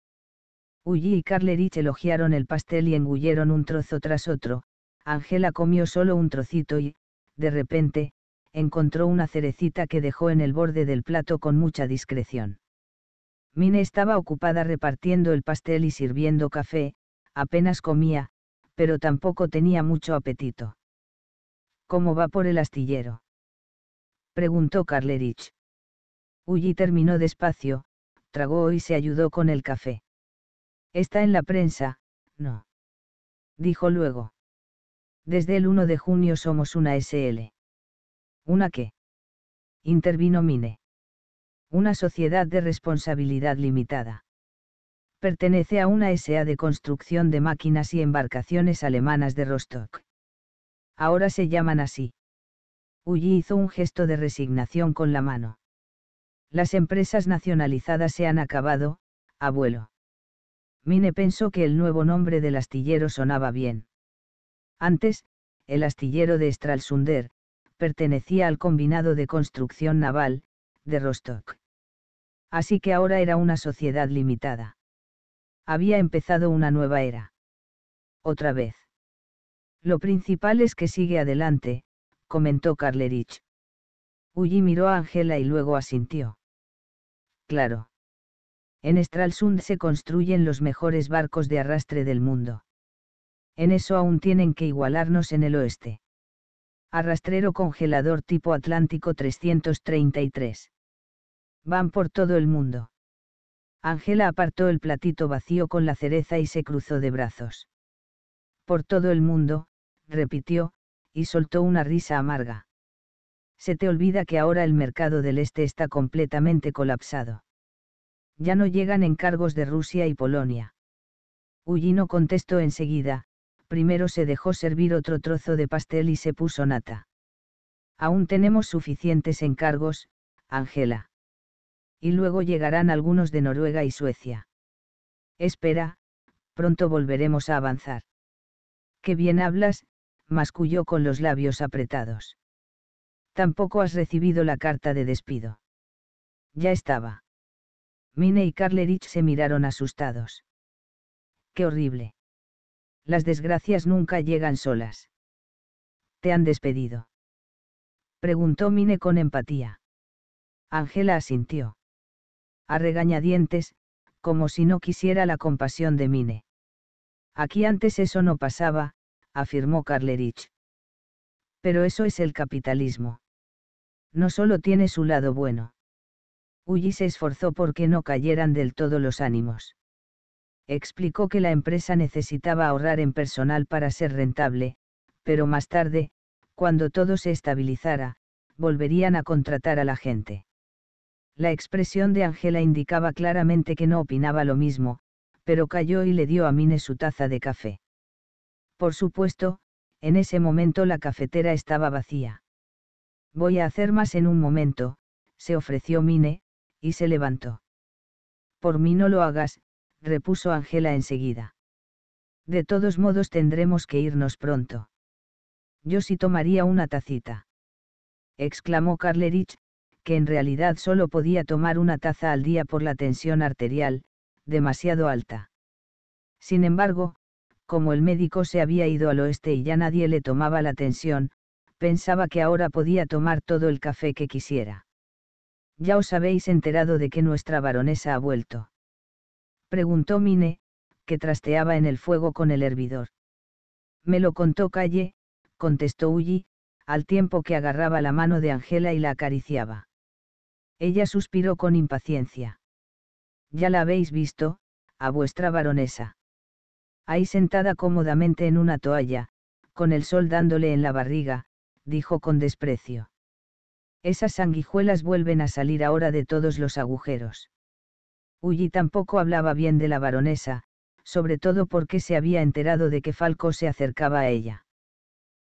Ulli y Carlerich elogiaron el pastel y engulleron un trozo tras otro, Angela comió solo un trocito y, de repente, encontró una cerecita que dejó en el borde del plato con mucha discreción. Mine estaba ocupada repartiendo el pastel y sirviendo café, apenas comía, pero tampoco tenía mucho apetito. ¿Cómo va por el astillero? preguntó Carlerich. Ulli terminó despacio, tragó y se ayudó con el café. Está en la prensa, no. Dijo luego. Desde el 1 de junio somos una SL. ¿Una qué? Intervino Mine. Una sociedad de responsabilidad limitada. Pertenece a una SA de construcción de máquinas y embarcaciones alemanas de Rostock. Ahora se llaman así. Ulli hizo un gesto de resignación con la mano. Las empresas nacionalizadas se han acabado, abuelo. Mine pensó que el nuevo nombre del astillero sonaba bien. Antes, el astillero de Stralsunder, pertenecía al combinado de construcción naval, de Rostock. Así que ahora era una sociedad limitada. Había empezado una nueva era. Otra vez. Lo principal es que sigue adelante, comentó Carlerich. Ulli miró a Angela y luego asintió. Claro en Stralsund se construyen los mejores barcos de arrastre del mundo. En eso aún tienen que igualarnos en el oeste. Arrastrero congelador tipo Atlántico 333. Van por todo el mundo. Ángela apartó el platito vacío con la cereza y se cruzó de brazos. Por todo el mundo, repitió, y soltó una risa amarga. Se te olvida que ahora el mercado del Este está completamente colapsado ya no llegan encargos de Rusia y Polonia. Ullino contestó enseguida, primero se dejó servir otro trozo de pastel y se puso nata. Aún tenemos suficientes encargos, Ángela. Y luego llegarán algunos de Noruega y Suecia. Espera, pronto volveremos a avanzar. Qué bien hablas, masculló con los labios apretados. Tampoco has recibido la carta de despido. Ya estaba. Mine y Carlerich se miraron asustados. ¡Qué horrible! Las desgracias nunca llegan solas. ¿Te han despedido? Preguntó Mine con empatía. Ángela asintió. A regañadientes, como si no quisiera la compasión de Mine. Aquí antes eso no pasaba, afirmó Carlerich. Pero eso es el capitalismo. No solo tiene su lado bueno. Ully se esforzó porque no cayeran del todo los ánimos. Explicó que la empresa necesitaba ahorrar en personal para ser rentable, pero más tarde, cuando todo se estabilizara, volverían a contratar a la gente. La expresión de Angela indicaba claramente que no opinaba lo mismo, pero cayó y le dio a Mine su taza de café. Por supuesto, en ese momento la cafetera estaba vacía. Voy a hacer más en un momento, se ofreció Mine, y se levantó. Por mí no lo hagas, repuso Ángela enseguida. De todos modos tendremos que irnos pronto. Yo sí tomaría una tacita. Exclamó Carlerich, que en realidad solo podía tomar una taza al día por la tensión arterial, demasiado alta. Sin embargo, como el médico se había ido al oeste y ya nadie le tomaba la tensión, pensaba que ahora podía tomar todo el café que quisiera ya os habéis enterado de que nuestra baronesa ha vuelto. Preguntó Mine, que trasteaba en el fuego con el hervidor. Me lo contó Calle, contestó Ulli, al tiempo que agarraba la mano de Angela y la acariciaba. Ella suspiró con impaciencia. Ya la habéis visto, a vuestra baronesa. Ahí sentada cómodamente en una toalla, con el sol dándole en la barriga, dijo con desprecio. Esas sanguijuelas vuelven a salir ahora de todos los agujeros. Ulli tampoco hablaba bien de la baronesa, sobre todo porque se había enterado de que Falco se acercaba a ella.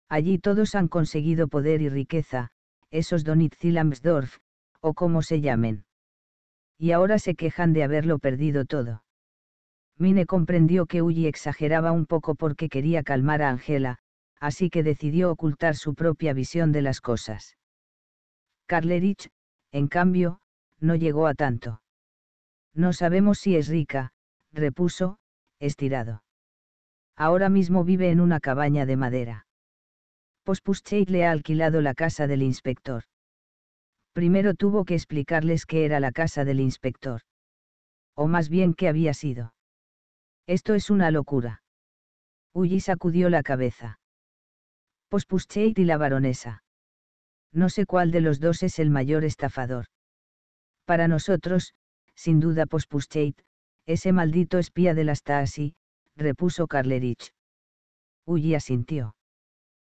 Allí todos han conseguido poder y riqueza, esos Donitzilamsdorf, o como se llamen. Y ahora se quejan de haberlo perdido todo. Mine comprendió que Ulli exageraba un poco porque quería calmar a Angela, así que decidió ocultar su propia visión de las cosas. Carlerich, en cambio, no llegó a tanto. No sabemos si es rica, repuso, estirado. Ahora mismo vive en una cabaña de madera. Pospuscheit le ha alquilado la casa del inspector. Primero tuvo que explicarles qué era la casa del inspector. O más bien qué había sido. Esto es una locura. Uy! sacudió la cabeza. Pospuscheit y la baronesa no sé cuál de los dos es el mayor estafador. Para nosotros, sin duda Pospuscheit, ese maldito espía de las Stasi, repuso Karlerich. Ulli asintió.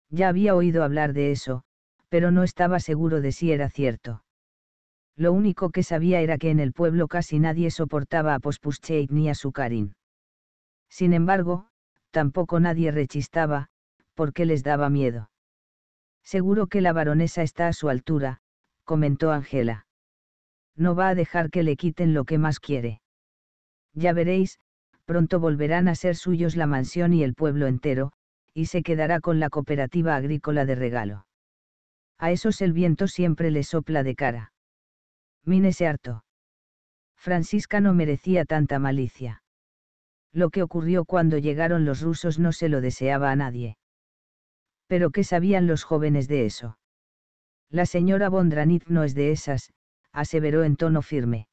Ya había oído hablar de eso, pero no estaba seguro de si era cierto. Lo único que sabía era que en el pueblo casi nadie soportaba a Pospuscheit ni a su Karin. Sin embargo, tampoco nadie rechistaba, porque les daba miedo. Seguro que la baronesa está a su altura, comentó Ángela. No va a dejar que le quiten lo que más quiere. Ya veréis, pronto volverán a ser suyos la mansión y el pueblo entero, y se quedará con la cooperativa agrícola de regalo. A esos el viento siempre le sopla de cara. Mine harto. harto. Francisca no merecía tanta malicia. Lo que ocurrió cuando llegaron los rusos no se lo deseaba a nadie. Pero ¿qué sabían los jóvenes de eso? La señora Bondranit no es de esas, aseveró en tono firme.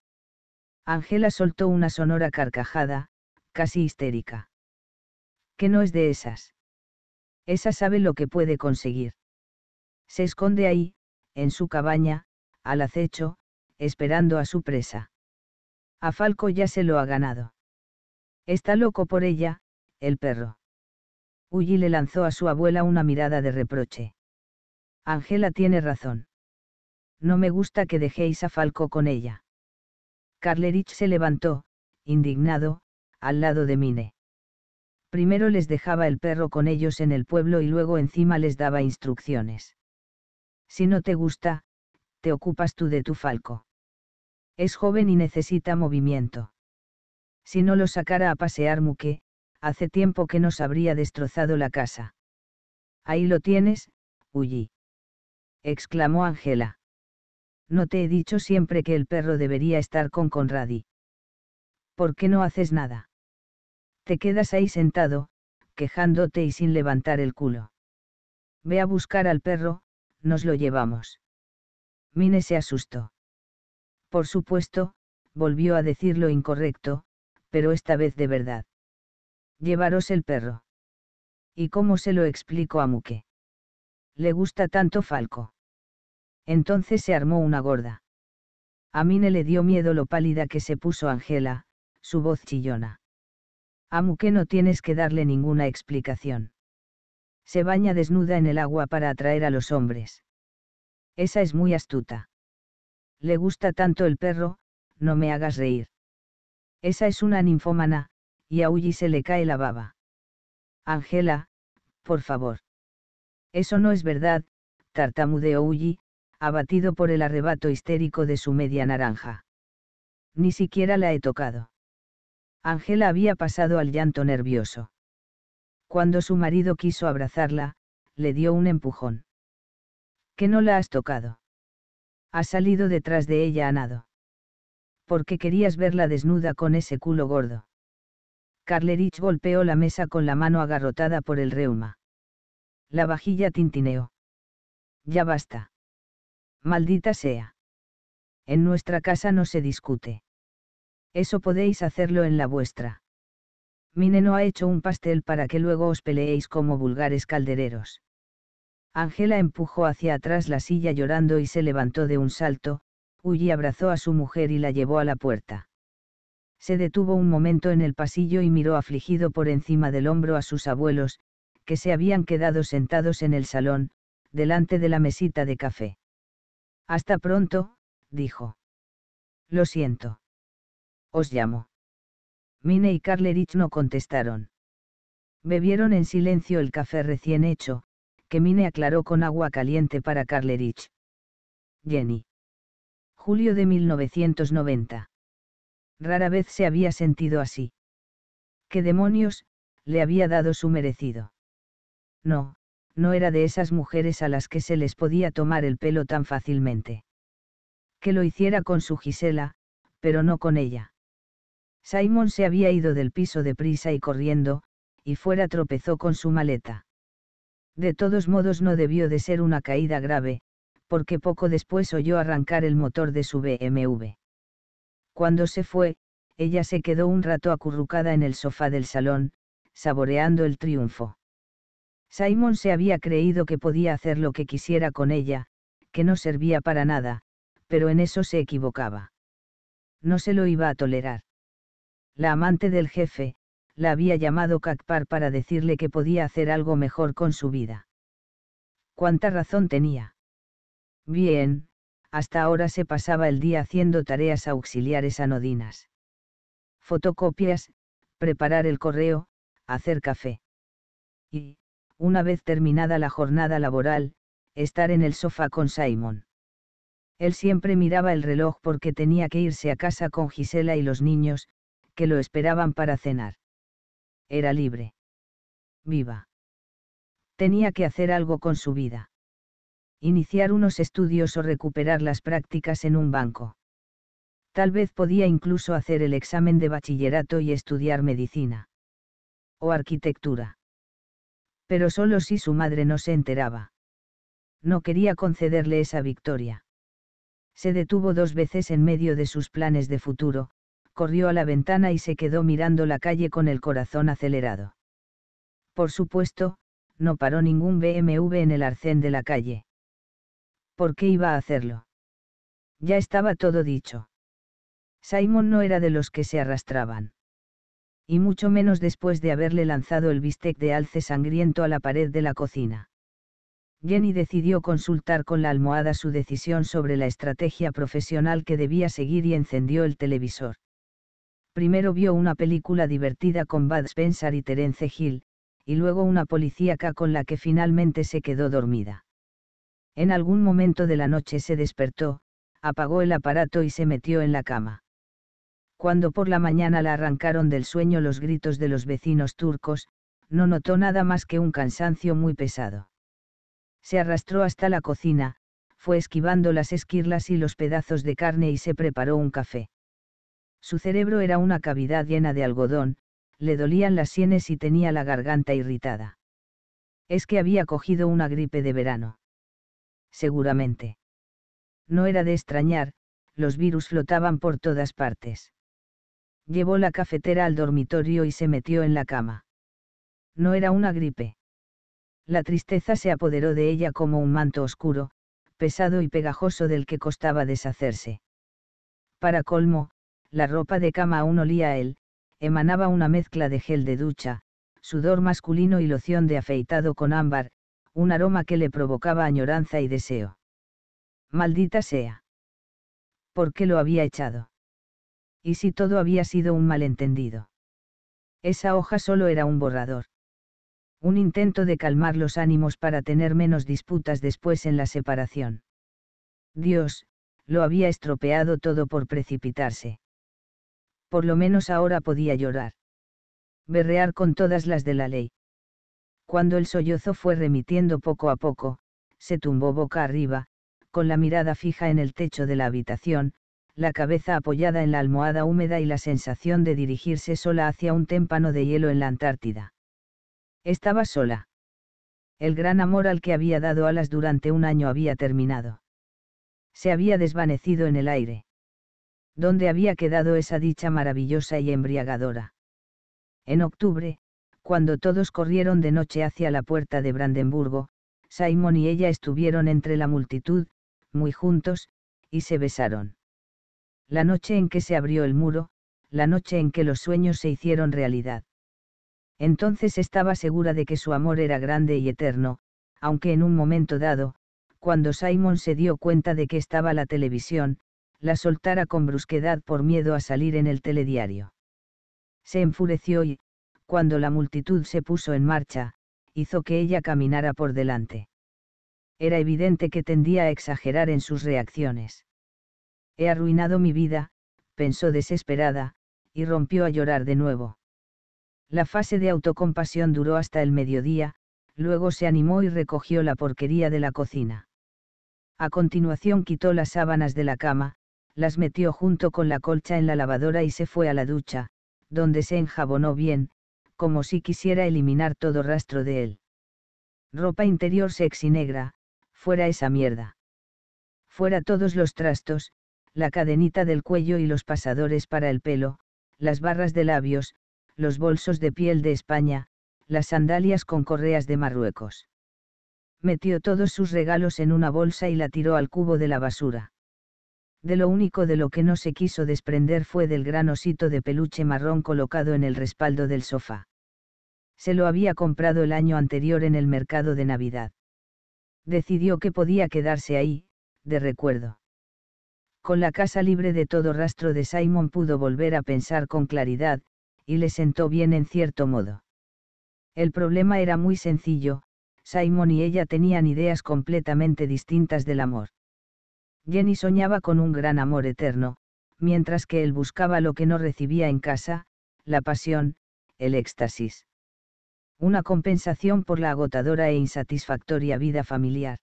Ángela soltó una sonora carcajada, casi histérica. Que no es de esas. Esa sabe lo que puede conseguir. Se esconde ahí, en su cabaña, al acecho, esperando a su presa. A Falco ya se lo ha ganado. Está loco por ella, el perro. Uyi le lanzó a su abuela una mirada de reproche. Ángela tiene razón. No me gusta que dejéis a Falco con ella. Carlerich se levantó, indignado, al lado de Mine. Primero les dejaba el perro con ellos en el pueblo y luego encima les daba instrucciones. Si no te gusta, te ocupas tú de tu Falco. Es joven y necesita movimiento. Si no lo sacara a pasear Muque, hace tiempo que nos habría destrozado la casa. Ahí lo tienes, huyí, exclamó Ángela. No te he dicho siempre que el perro debería estar con Conradi. ¿Por qué no haces nada? Te quedas ahí sentado, quejándote y sin levantar el culo. Ve a buscar al perro, nos lo llevamos. Mine se asustó. Por supuesto, volvió a decir lo incorrecto, pero esta vez de verdad. Llevaros el perro. ¿Y cómo se lo explico a Muque? Le gusta tanto Falco. Entonces se armó una gorda. A Mine le dio miedo lo pálida que se puso Angela, su voz chillona. A Muque no tienes que darle ninguna explicación. Se baña desnuda en el agua para atraer a los hombres. Esa es muy astuta. Le gusta tanto el perro, no me hagas reír. Esa es una ninfómana, y a Uji se le cae la baba. Ángela, por favor. Eso no es verdad, tartamudeó Uji, abatido por el arrebato histérico de su media naranja. Ni siquiera la he tocado. Ángela había pasado al llanto nervioso. Cuando su marido quiso abrazarla, le dio un empujón. ¿Que no la has tocado? Ha salido detrás de ella a nado. Porque querías verla desnuda con ese culo gordo. Carlerich golpeó la mesa con la mano agarrotada por el reuma. La vajilla tintineó. Ya basta. Maldita sea. En nuestra casa no se discute. Eso podéis hacerlo en la vuestra. Mi neno ha hecho un pastel para que luego os peleéis como vulgares caldereros. Ángela empujó hacia atrás la silla llorando y se levantó de un salto, y abrazó a su mujer y la llevó a la puerta. Se detuvo un momento en el pasillo y miró afligido por encima del hombro a sus abuelos, que se habían quedado sentados en el salón, delante de la mesita de café. Hasta pronto, dijo. Lo siento. Os llamo. Mine y Carlerich no contestaron. Bebieron en silencio el café recién hecho, que Mine aclaró con agua caliente para Carlerich. Jenny. Julio de 1990 rara vez se había sentido así. ¿Qué demonios, le había dado su merecido? No, no era de esas mujeres a las que se les podía tomar el pelo tan fácilmente. Que lo hiciera con su Gisela, pero no con ella. Simon se había ido del piso deprisa y corriendo, y fuera tropezó con su maleta. De todos modos no debió de ser una caída grave, porque poco después oyó arrancar el motor de su BMW. Cuando se fue, ella se quedó un rato acurrucada en el sofá del salón, saboreando el triunfo. Simon se había creído que podía hacer lo que quisiera con ella, que no servía para nada, pero en eso se equivocaba. No se lo iba a tolerar. La amante del jefe, la había llamado Kakpar para decirle que podía hacer algo mejor con su vida. ¿Cuánta razón tenía? Bien, hasta ahora se pasaba el día haciendo tareas auxiliares anodinas. Fotocopias, preparar el correo, hacer café. Y, una vez terminada la jornada laboral, estar en el sofá con Simon. Él siempre miraba el reloj porque tenía que irse a casa con Gisela y los niños, que lo esperaban para cenar. Era libre. Viva. Tenía que hacer algo con su vida iniciar unos estudios o recuperar las prácticas en un banco. Tal vez podía incluso hacer el examen de bachillerato y estudiar medicina. O arquitectura. Pero solo si su madre no se enteraba. No quería concederle esa victoria. Se detuvo dos veces en medio de sus planes de futuro, corrió a la ventana y se quedó mirando la calle con el corazón acelerado. Por supuesto, no paró ningún BMW en el arcén de la calle ¿Por qué iba a hacerlo? Ya estaba todo dicho. Simon no era de los que se arrastraban. Y mucho menos después de haberle lanzado el bistec de alce sangriento a la pared de la cocina. Jenny decidió consultar con la almohada su decisión sobre la estrategia profesional que debía seguir y encendió el televisor. Primero vio una película divertida con Bud Spencer y Terence Hill, y luego una policíaca con la que finalmente se quedó dormida. En algún momento de la noche se despertó, apagó el aparato y se metió en la cama. Cuando por la mañana la arrancaron del sueño los gritos de los vecinos turcos, no notó nada más que un cansancio muy pesado. Se arrastró hasta la cocina, fue esquivando las esquirlas y los pedazos de carne y se preparó un café. Su cerebro era una cavidad llena de algodón, le dolían las sienes y tenía la garganta irritada. Es que había cogido una gripe de verano seguramente. No era de extrañar, los virus flotaban por todas partes. Llevó la cafetera al dormitorio y se metió en la cama. No era una gripe. La tristeza se apoderó de ella como un manto oscuro, pesado y pegajoso del que costaba deshacerse. Para colmo, la ropa de cama aún olía a él, emanaba una mezcla de gel de ducha, sudor masculino y loción de afeitado con ámbar, un aroma que le provocaba añoranza y deseo. Maldita sea. ¿Por qué lo había echado? ¿Y si todo había sido un malentendido? Esa hoja solo era un borrador. Un intento de calmar los ánimos para tener menos disputas después en la separación. Dios, lo había estropeado todo por precipitarse. Por lo menos ahora podía llorar. Berrear con todas las de la ley. Cuando el sollozo fue remitiendo poco a poco, se tumbó boca arriba, con la mirada fija en el techo de la habitación, la cabeza apoyada en la almohada húmeda y la sensación de dirigirse sola hacia un témpano de hielo en la Antártida. Estaba sola. El gran amor al que había dado alas durante un año había terminado. Se había desvanecido en el aire. ¿Dónde había quedado esa dicha maravillosa y embriagadora? En octubre, cuando todos corrieron de noche hacia la puerta de Brandenburgo, Simon y ella estuvieron entre la multitud, muy juntos, y se besaron. La noche en que se abrió el muro, la noche en que los sueños se hicieron realidad. Entonces estaba segura de que su amor era grande y eterno, aunque en un momento dado, cuando Simon se dio cuenta de que estaba la televisión, la soltara con brusquedad por miedo a salir en el telediario. Se enfureció y, cuando la multitud se puso en marcha, hizo que ella caminara por delante. Era evidente que tendía a exagerar en sus reacciones. He arruinado mi vida, pensó desesperada, y rompió a llorar de nuevo. La fase de autocompasión duró hasta el mediodía, luego se animó y recogió la porquería de la cocina. A continuación quitó las sábanas de la cama, las metió junto con la colcha en la lavadora y se fue a la ducha, donde se enjabonó bien, como si quisiera eliminar todo rastro de él. Ropa interior sexy negra, fuera esa mierda. Fuera todos los trastos, la cadenita del cuello y los pasadores para el pelo, las barras de labios, los bolsos de piel de España, las sandalias con correas de Marruecos. Metió todos sus regalos en una bolsa y la tiró al cubo de la basura. De lo único de lo que no se quiso desprender fue del gran osito de peluche marrón colocado en el respaldo del sofá se lo había comprado el año anterior en el mercado de Navidad. Decidió que podía quedarse ahí, de recuerdo. Con la casa libre de todo rastro de Simon pudo volver a pensar con claridad, y le sentó bien en cierto modo. El problema era muy sencillo, Simon y ella tenían ideas completamente distintas del amor. Jenny soñaba con un gran amor eterno, mientras que él buscaba lo que no recibía en casa, la pasión, el éxtasis una compensación por la agotadora e insatisfactoria vida familiar.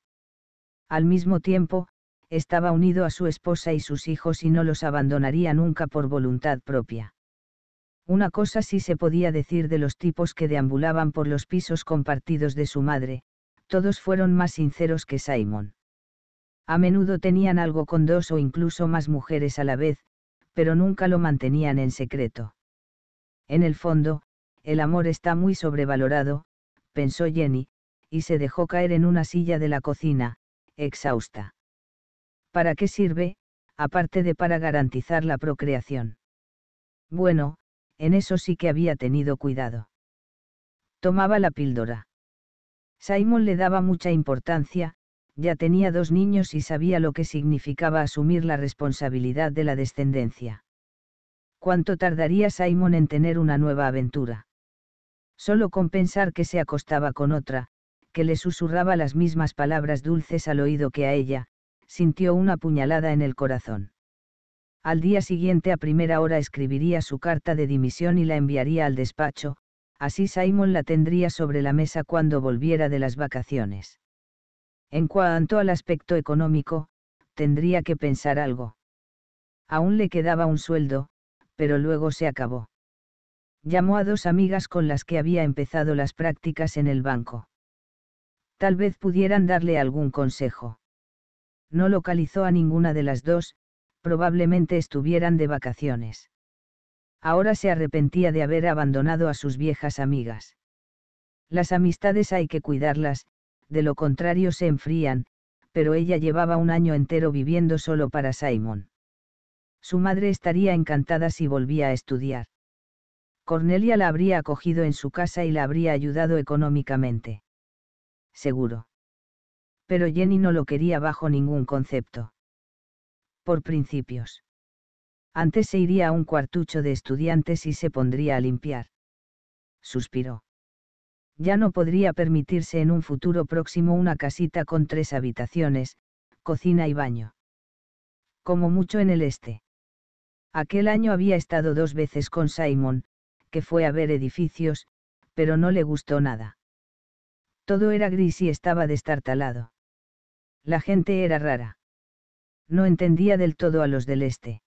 Al mismo tiempo, estaba unido a su esposa y sus hijos y no los abandonaría nunca por voluntad propia. Una cosa sí se podía decir de los tipos que deambulaban por los pisos compartidos de su madre, todos fueron más sinceros que Simon. A menudo tenían algo con dos o incluso más mujeres a la vez, pero nunca lo mantenían en secreto. En el fondo, el amor está muy sobrevalorado, pensó Jenny, y se dejó caer en una silla de la cocina, exhausta. ¿Para qué sirve, aparte de para garantizar la procreación? Bueno, en eso sí que había tenido cuidado. Tomaba la píldora. Simon le daba mucha importancia, ya tenía dos niños y sabía lo que significaba asumir la responsabilidad de la descendencia. ¿Cuánto tardaría Simon en tener una nueva aventura? Solo con pensar que se acostaba con otra, que le susurraba las mismas palabras dulces al oído que a ella, sintió una puñalada en el corazón. Al día siguiente a primera hora escribiría su carta de dimisión y la enviaría al despacho, así Simon la tendría sobre la mesa cuando volviera de las vacaciones. En cuanto al aspecto económico, tendría que pensar algo. Aún le quedaba un sueldo, pero luego se acabó llamó a dos amigas con las que había empezado las prácticas en el banco. Tal vez pudieran darle algún consejo. No localizó a ninguna de las dos, probablemente estuvieran de vacaciones. Ahora se arrepentía de haber abandonado a sus viejas amigas. Las amistades hay que cuidarlas, de lo contrario se enfrían, pero ella llevaba un año entero viviendo solo para Simon. Su madre estaría encantada si volvía a estudiar Cornelia la habría acogido en su casa y la habría ayudado económicamente. Seguro. Pero Jenny no lo quería bajo ningún concepto. Por principios. Antes se iría a un cuartucho de estudiantes y se pondría a limpiar. Suspiró. Ya no podría permitirse en un futuro próximo una casita con tres habitaciones, cocina y baño. Como mucho en el este. Aquel año había estado dos veces con Simon, que fue a ver edificios, pero no le gustó nada. Todo era gris y estaba destartalado. La gente era rara. No entendía del todo a los del este.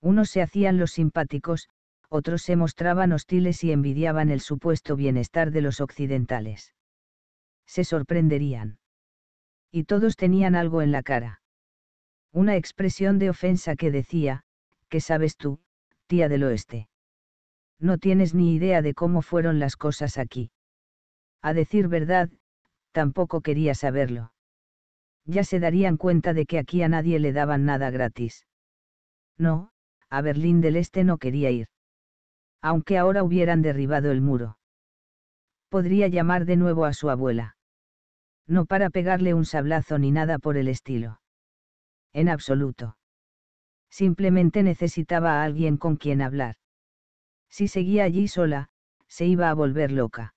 Unos se hacían los simpáticos, otros se mostraban hostiles y envidiaban el supuesto bienestar de los occidentales. Se sorprenderían. Y todos tenían algo en la cara. Una expresión de ofensa que decía, ¿qué sabes tú, tía del oeste? no tienes ni idea de cómo fueron las cosas aquí. A decir verdad, tampoco quería saberlo. Ya se darían cuenta de que aquí a nadie le daban nada gratis. No, a Berlín del Este no quería ir. Aunque ahora hubieran derribado el muro. Podría llamar de nuevo a su abuela. No para pegarle un sablazo ni nada por el estilo. En absoluto. Simplemente necesitaba a alguien con quien hablar. Si seguía allí sola, se iba a volver loca.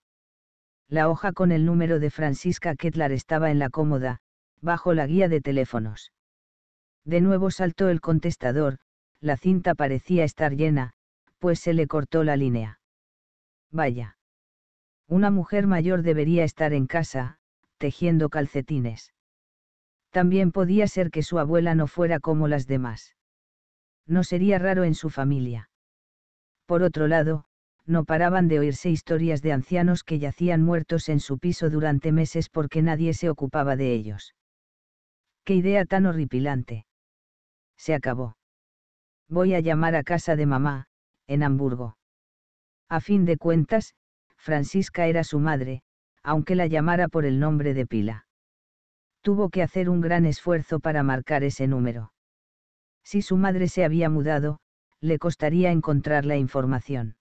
La hoja con el número de Francisca Kettler estaba en la cómoda, bajo la guía de teléfonos. De nuevo saltó el contestador, la cinta parecía estar llena, pues se le cortó la línea. Vaya. Una mujer mayor debería estar en casa, tejiendo calcetines. También podía ser que su abuela no fuera como las demás. No sería raro en su familia. Por otro lado, no paraban de oírse historias de ancianos que yacían muertos en su piso durante meses porque nadie se ocupaba de ellos. ¡Qué idea tan horripilante! Se acabó. Voy a llamar a casa de mamá, en Hamburgo. A fin de cuentas, Francisca era su madre, aunque la llamara por el nombre de pila. Tuvo que hacer un gran esfuerzo para marcar ese número. Si su madre se había mudado, le costaría encontrar la información.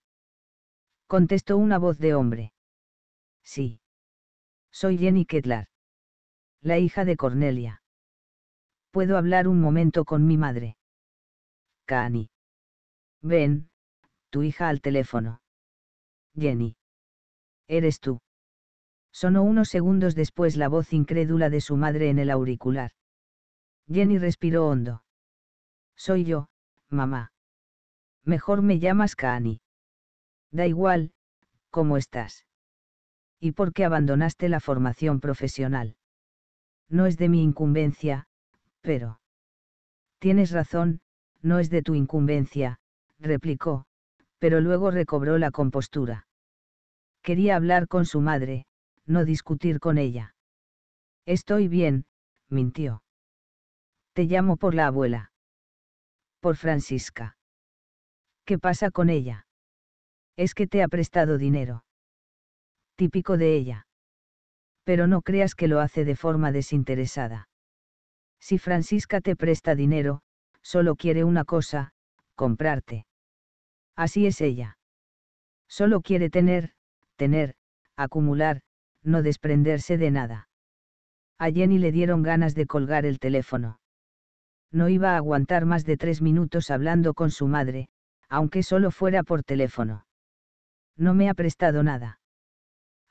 Contestó una voz de hombre. Sí. Soy Jenny Ketlar. La hija de Cornelia. ¿Puedo hablar un momento con mi madre? Cani. Ven, tu hija al teléfono. Jenny. Eres tú. Sonó unos segundos después la voz incrédula de su madre en el auricular. Jenny respiró hondo. Soy yo, mamá. Mejor me llamas Kani. Da igual, ¿cómo estás? ¿Y por qué abandonaste la formación profesional? No es de mi incumbencia, pero... Tienes razón, no es de tu incumbencia, replicó, pero luego recobró la compostura. Quería hablar con su madre, no discutir con ella. Estoy bien, mintió. Te llamo por la abuela. Por Francisca. ¿Qué pasa con ella? Es que te ha prestado dinero. Típico de ella. Pero no creas que lo hace de forma desinteresada. Si Francisca te presta dinero, solo quiere una cosa, comprarte. Así es ella. Solo quiere tener, tener, acumular, no desprenderse de nada. A Jenny le dieron ganas de colgar el teléfono. No iba a aguantar más de tres minutos hablando con su madre, aunque solo fuera por teléfono. No me ha prestado nada.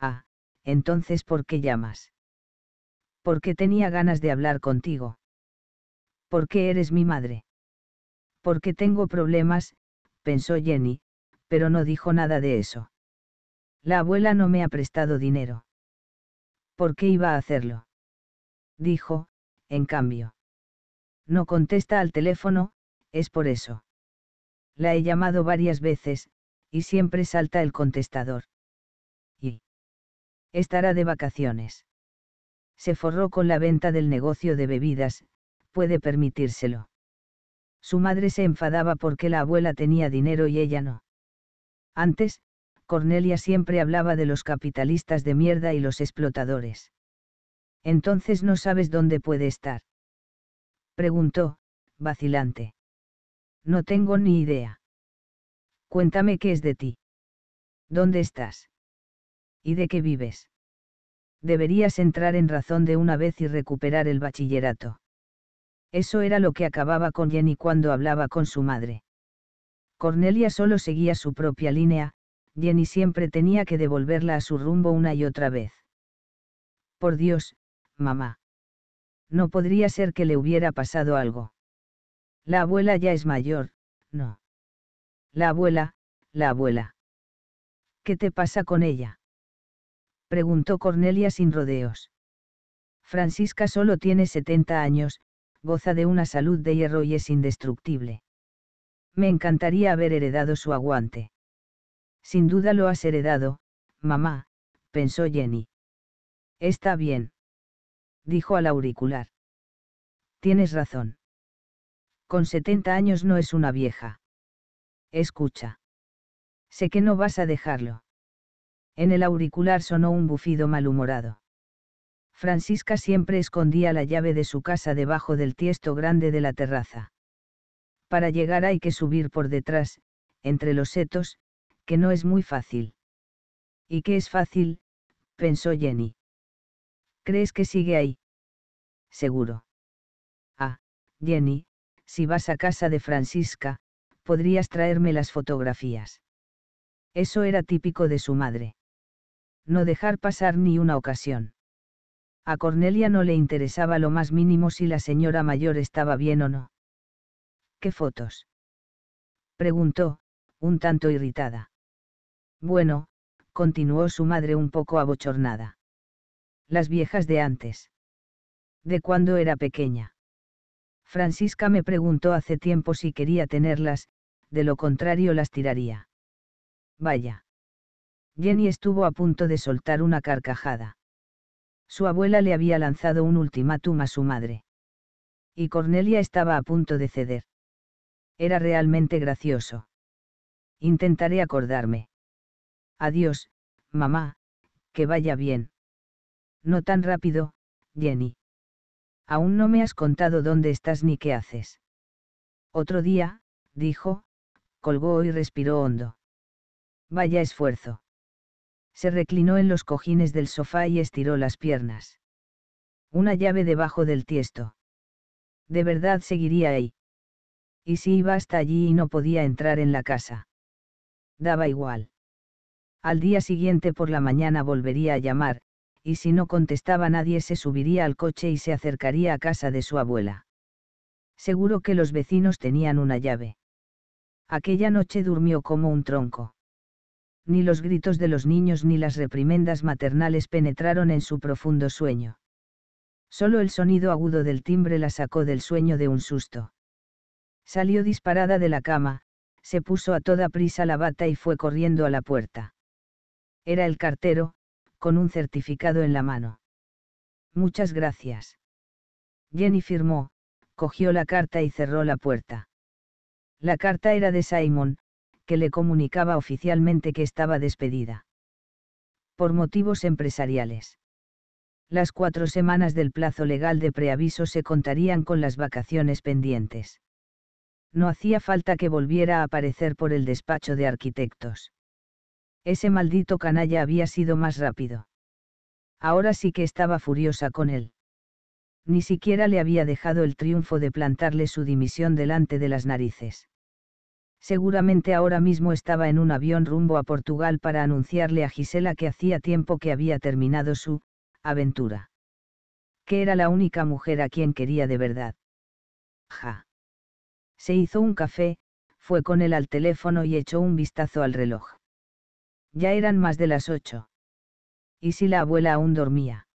Ah, entonces ¿por qué llamas? Porque tenía ganas de hablar contigo. Porque eres mi madre. Porque tengo problemas, pensó Jenny, pero no dijo nada de eso. La abuela no me ha prestado dinero. ¿Por qué iba a hacerlo? Dijo, en cambio. No contesta al teléfono, es por eso. La he llamado varias veces, y siempre salta el contestador. Y. Estará de vacaciones. Se forró con la venta del negocio de bebidas, puede permitírselo. Su madre se enfadaba porque la abuela tenía dinero y ella no. Antes, Cornelia siempre hablaba de los capitalistas de mierda y los explotadores. Entonces no sabes dónde puede estar. Preguntó, vacilante. No tengo ni idea. Cuéntame qué es de ti. ¿Dónde estás? ¿Y de qué vives? Deberías entrar en razón de una vez y recuperar el bachillerato. Eso era lo que acababa con Jenny cuando hablaba con su madre. Cornelia solo seguía su propia línea, Jenny siempre tenía que devolverla a su rumbo una y otra vez. Por Dios, mamá. No podría ser que le hubiera pasado algo. La abuela ya es mayor, no. La abuela, la abuela. ¿Qué te pasa con ella? Preguntó Cornelia sin rodeos. Francisca solo tiene 70 años, goza de una salud de hierro y es indestructible. Me encantaría haber heredado su aguante. Sin duda lo has heredado, mamá, pensó Jenny. Está bien. Dijo al auricular. Tienes razón con 70 años no es una vieja. Escucha. Sé que no vas a dejarlo. En el auricular sonó un bufido malhumorado. Francisca siempre escondía la llave de su casa debajo del tiesto grande de la terraza. Para llegar hay que subir por detrás, entre los setos, que no es muy fácil. ¿Y qué es fácil? pensó Jenny. ¿Crees que sigue ahí? Seguro. Ah, Jenny, si vas a casa de Francisca, podrías traerme las fotografías. Eso era típico de su madre. No dejar pasar ni una ocasión. A Cornelia no le interesaba lo más mínimo si la señora mayor estaba bien o no. ¿Qué fotos? preguntó, un tanto irritada. Bueno, continuó su madre un poco abochornada. Las viejas de antes. De cuando era pequeña. Francisca me preguntó hace tiempo si quería tenerlas, de lo contrario las tiraría. Vaya. Jenny estuvo a punto de soltar una carcajada. Su abuela le había lanzado un ultimátum a su madre. Y Cornelia estaba a punto de ceder. Era realmente gracioso. Intentaré acordarme. Adiós, mamá, que vaya bien. No tan rápido, Jenny aún no me has contado dónde estás ni qué haces. Otro día, dijo, colgó y respiró hondo. Vaya esfuerzo. Se reclinó en los cojines del sofá y estiró las piernas. Una llave debajo del tiesto. De verdad seguiría ahí. Y si iba hasta allí y no podía entrar en la casa. Daba igual. Al día siguiente por la mañana volvería a llamar, y si no contestaba nadie se subiría al coche y se acercaría a casa de su abuela. Seguro que los vecinos tenían una llave. Aquella noche durmió como un tronco. Ni los gritos de los niños ni las reprimendas maternales penetraron en su profundo sueño. Solo el sonido agudo del timbre la sacó del sueño de un susto. Salió disparada de la cama, se puso a toda prisa la bata y fue corriendo a la puerta. Era el cartero, con un certificado en la mano. Muchas gracias. Jenny firmó, cogió la carta y cerró la puerta. La carta era de Simon, que le comunicaba oficialmente que estaba despedida. Por motivos empresariales. Las cuatro semanas del plazo legal de preaviso se contarían con las vacaciones pendientes. No hacía falta que volviera a aparecer por el despacho de arquitectos. Ese maldito canalla había sido más rápido. Ahora sí que estaba furiosa con él. Ni siquiera le había dejado el triunfo de plantarle su dimisión delante de las narices. Seguramente ahora mismo estaba en un avión rumbo a Portugal para anunciarle a Gisela que hacía tiempo que había terminado su aventura. Que era la única mujer a quien quería de verdad. Ja. Se hizo un café, fue con él al teléfono y echó un vistazo al reloj. Ya eran más de las ocho. ¿Y si la abuela aún dormía?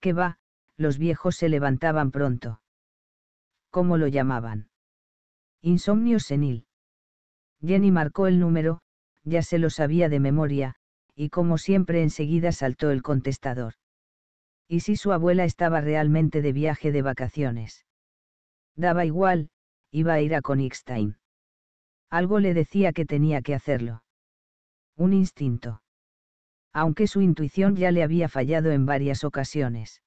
¿Qué va? Los viejos se levantaban pronto. ¿Cómo lo llamaban? Insomnio senil. Jenny marcó el número, ya se lo sabía de memoria, y como siempre enseguida saltó el contestador. ¿Y si su abuela estaba realmente de viaje de vacaciones? Daba igual, iba a ir a Konigstein. Algo le decía que tenía que hacerlo. Un instinto. Aunque su intuición ya le había fallado en varias ocasiones.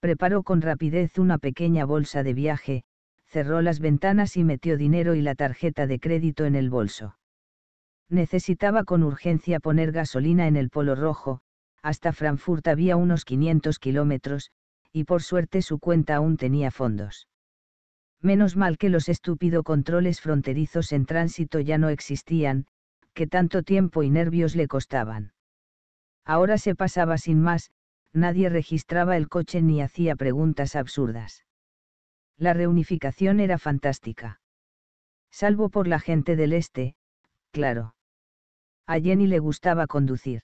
Preparó con rapidez una pequeña bolsa de viaje, cerró las ventanas y metió dinero y la tarjeta de crédito en el bolso. Necesitaba con urgencia poner gasolina en el Polo Rojo, hasta Frankfurt había unos 500 kilómetros, y por suerte su cuenta aún tenía fondos. Menos mal que los estúpidos controles fronterizos en tránsito ya no existían, que tanto tiempo y nervios le costaban. Ahora se pasaba sin más, nadie registraba el coche ni hacía preguntas absurdas. La reunificación era fantástica. Salvo por la gente del este, claro. A Jenny le gustaba conducir.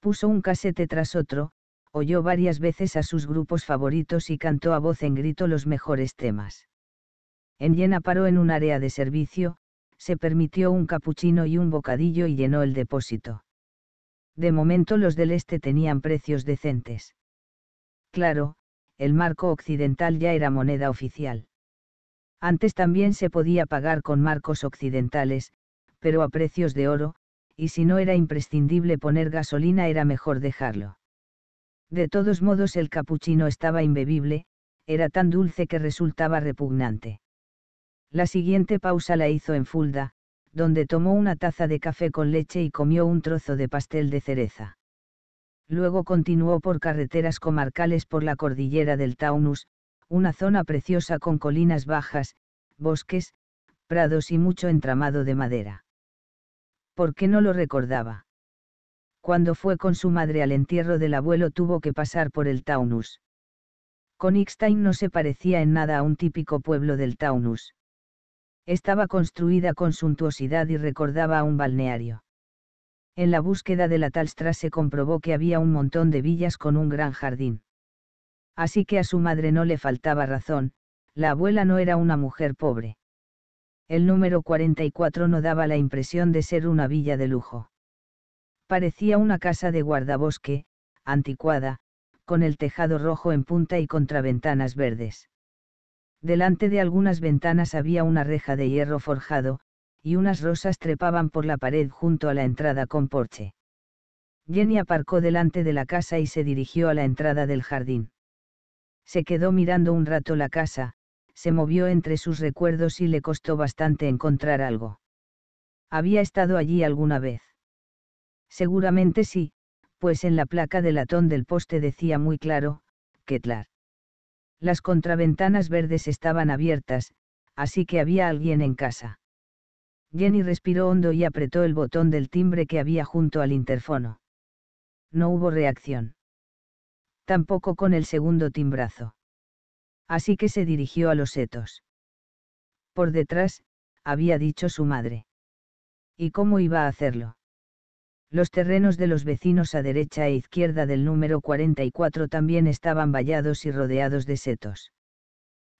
Puso un casete tras otro, oyó varias veces a sus grupos favoritos y cantó a voz en grito los mejores temas. En llena paró en un área de servicio, se permitió un capuchino y un bocadillo y llenó el depósito. De momento los del este tenían precios decentes. Claro, el marco occidental ya era moneda oficial. Antes también se podía pagar con marcos occidentales, pero a precios de oro, y si no era imprescindible poner gasolina era mejor dejarlo. De todos modos el capuchino estaba imbebible, era tan dulce que resultaba repugnante. La siguiente pausa la hizo en Fulda, donde tomó una taza de café con leche y comió un trozo de pastel de cereza. Luego continuó por carreteras comarcales por la cordillera del Taunus, una zona preciosa con colinas bajas, bosques, prados y mucho entramado de madera. ¿Por qué no lo recordaba? Cuando fue con su madre al entierro del abuelo tuvo que pasar por el Taunus. Konigstein no se parecía en nada a un típico pueblo del Taunus estaba construida con suntuosidad y recordaba a un balneario. En la búsqueda de la Talstra se comprobó que había un montón de villas con un gran jardín. Así que a su madre no le faltaba razón, la abuela no era una mujer pobre. El número 44 no daba la impresión de ser una villa de lujo. Parecía una casa de guardabosque, anticuada, con el tejado rojo en punta y contraventanas verdes. Delante de algunas ventanas había una reja de hierro forjado, y unas rosas trepaban por la pared junto a la entrada con porche. Jenny aparcó delante de la casa y se dirigió a la entrada del jardín. Se quedó mirando un rato la casa, se movió entre sus recuerdos y le costó bastante encontrar algo. ¿Había estado allí alguna vez? Seguramente sí, pues en la placa de latón del poste decía muy claro, Ketlar. Las contraventanas verdes estaban abiertas, así que había alguien en casa. Jenny respiró hondo y apretó el botón del timbre que había junto al interfono. No hubo reacción. Tampoco con el segundo timbrazo. Así que se dirigió a los setos. Por detrás, había dicho su madre. ¿Y cómo iba a hacerlo? Los terrenos de los vecinos a derecha e izquierda del número 44 también estaban vallados y rodeados de setos.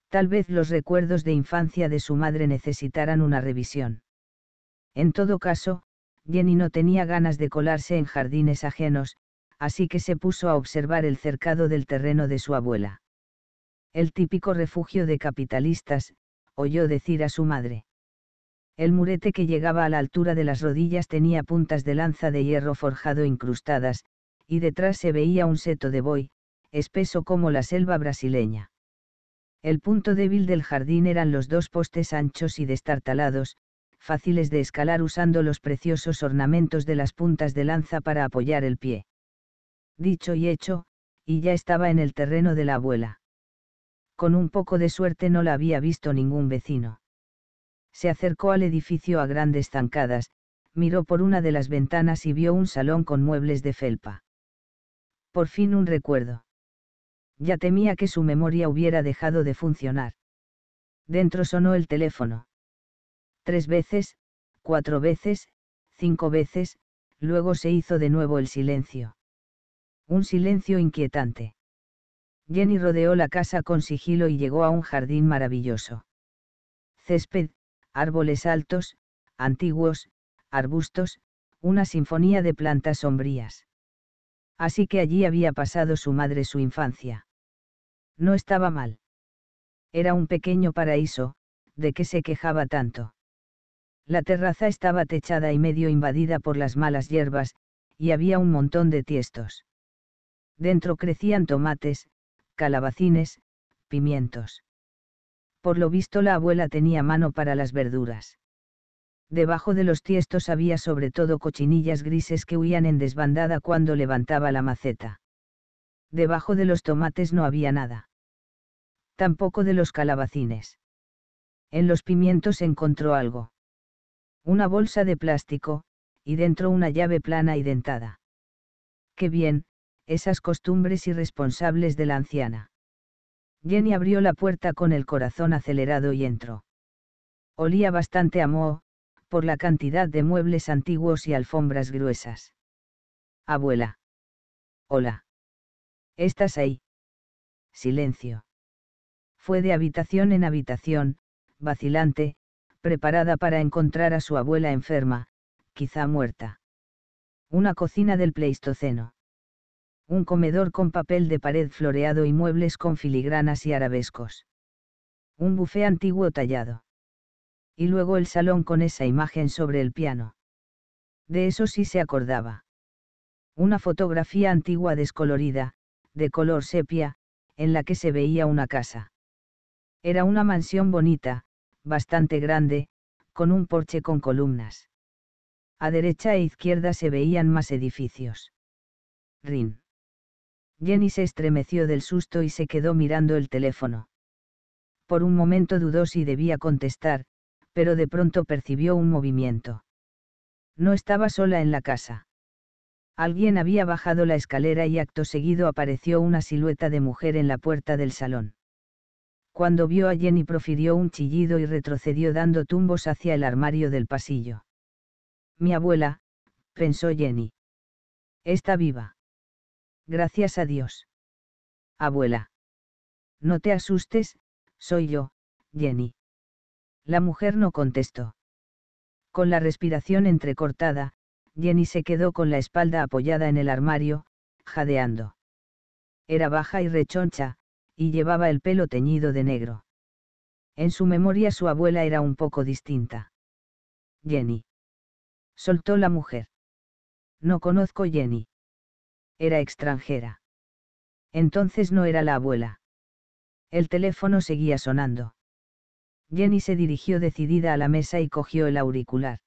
Tal vez los recuerdos de infancia de su madre necesitaran una revisión. En todo caso, Jenny no tenía ganas de colarse en jardines ajenos, así que se puso a observar el cercado del terreno de su abuela. El típico refugio de capitalistas, oyó decir a su madre. El murete que llegaba a la altura de las rodillas tenía puntas de lanza de hierro forjado incrustadas, y detrás se veía un seto de boi, espeso como la selva brasileña. El punto débil del jardín eran los dos postes anchos y destartalados, fáciles de escalar usando los preciosos ornamentos de las puntas de lanza para apoyar el pie. Dicho y hecho, y ya estaba en el terreno de la abuela. Con un poco de suerte no la había visto ningún vecino se acercó al edificio a grandes zancadas, miró por una de las ventanas y vio un salón con muebles de felpa. Por fin un recuerdo. Ya temía que su memoria hubiera dejado de funcionar. Dentro sonó el teléfono. Tres veces, cuatro veces, cinco veces, luego se hizo de nuevo el silencio. Un silencio inquietante. Jenny rodeó la casa con sigilo y llegó a un jardín maravilloso. Césped, árboles altos, antiguos, arbustos, una sinfonía de plantas sombrías. Así que allí había pasado su madre su infancia. No estaba mal. Era un pequeño paraíso, de que se quejaba tanto. La terraza estaba techada y medio invadida por las malas hierbas, y había un montón de tiestos. Dentro crecían tomates, calabacines, pimientos. Por lo visto la abuela tenía mano para las verduras. Debajo de los tiestos había sobre todo cochinillas grises que huían en desbandada cuando levantaba la maceta. Debajo de los tomates no había nada. Tampoco de los calabacines. En los pimientos encontró algo. Una bolsa de plástico, y dentro una llave plana y dentada. Qué bien, esas costumbres irresponsables de la anciana. Jenny abrió la puerta con el corazón acelerado y entró. Olía bastante a moho, por la cantidad de muebles antiguos y alfombras gruesas. Abuela. Hola. ¿Estás ahí? Silencio. Fue de habitación en habitación, vacilante, preparada para encontrar a su abuela enferma, quizá muerta. Una cocina del Pleistoceno un comedor con papel de pared floreado y muebles con filigranas y arabescos. Un bufé antiguo tallado. Y luego el salón con esa imagen sobre el piano. De eso sí se acordaba. Una fotografía antigua descolorida, de color sepia, en la que se veía una casa. Era una mansión bonita, bastante grande, con un porche con columnas. A derecha e izquierda se veían más edificios. Rin Jenny se estremeció del susto y se quedó mirando el teléfono. Por un momento dudó si debía contestar, pero de pronto percibió un movimiento. No estaba sola en la casa. Alguien había bajado la escalera y acto seguido apareció una silueta de mujer en la puerta del salón. Cuando vio a Jenny profirió un chillido y retrocedió dando tumbos hacia el armario del pasillo. Mi abuela, pensó Jenny. Está viva gracias a Dios. Abuela. No te asustes, soy yo, Jenny. La mujer no contestó. Con la respiración entrecortada, Jenny se quedó con la espalda apoyada en el armario, jadeando. Era baja y rechoncha, y llevaba el pelo teñido de negro. En su memoria su abuela era un poco distinta. Jenny. Soltó la mujer. No conozco Jenny. Era extranjera. Entonces no era la abuela. El teléfono seguía sonando. Jenny se dirigió decidida a la mesa y cogió el auricular.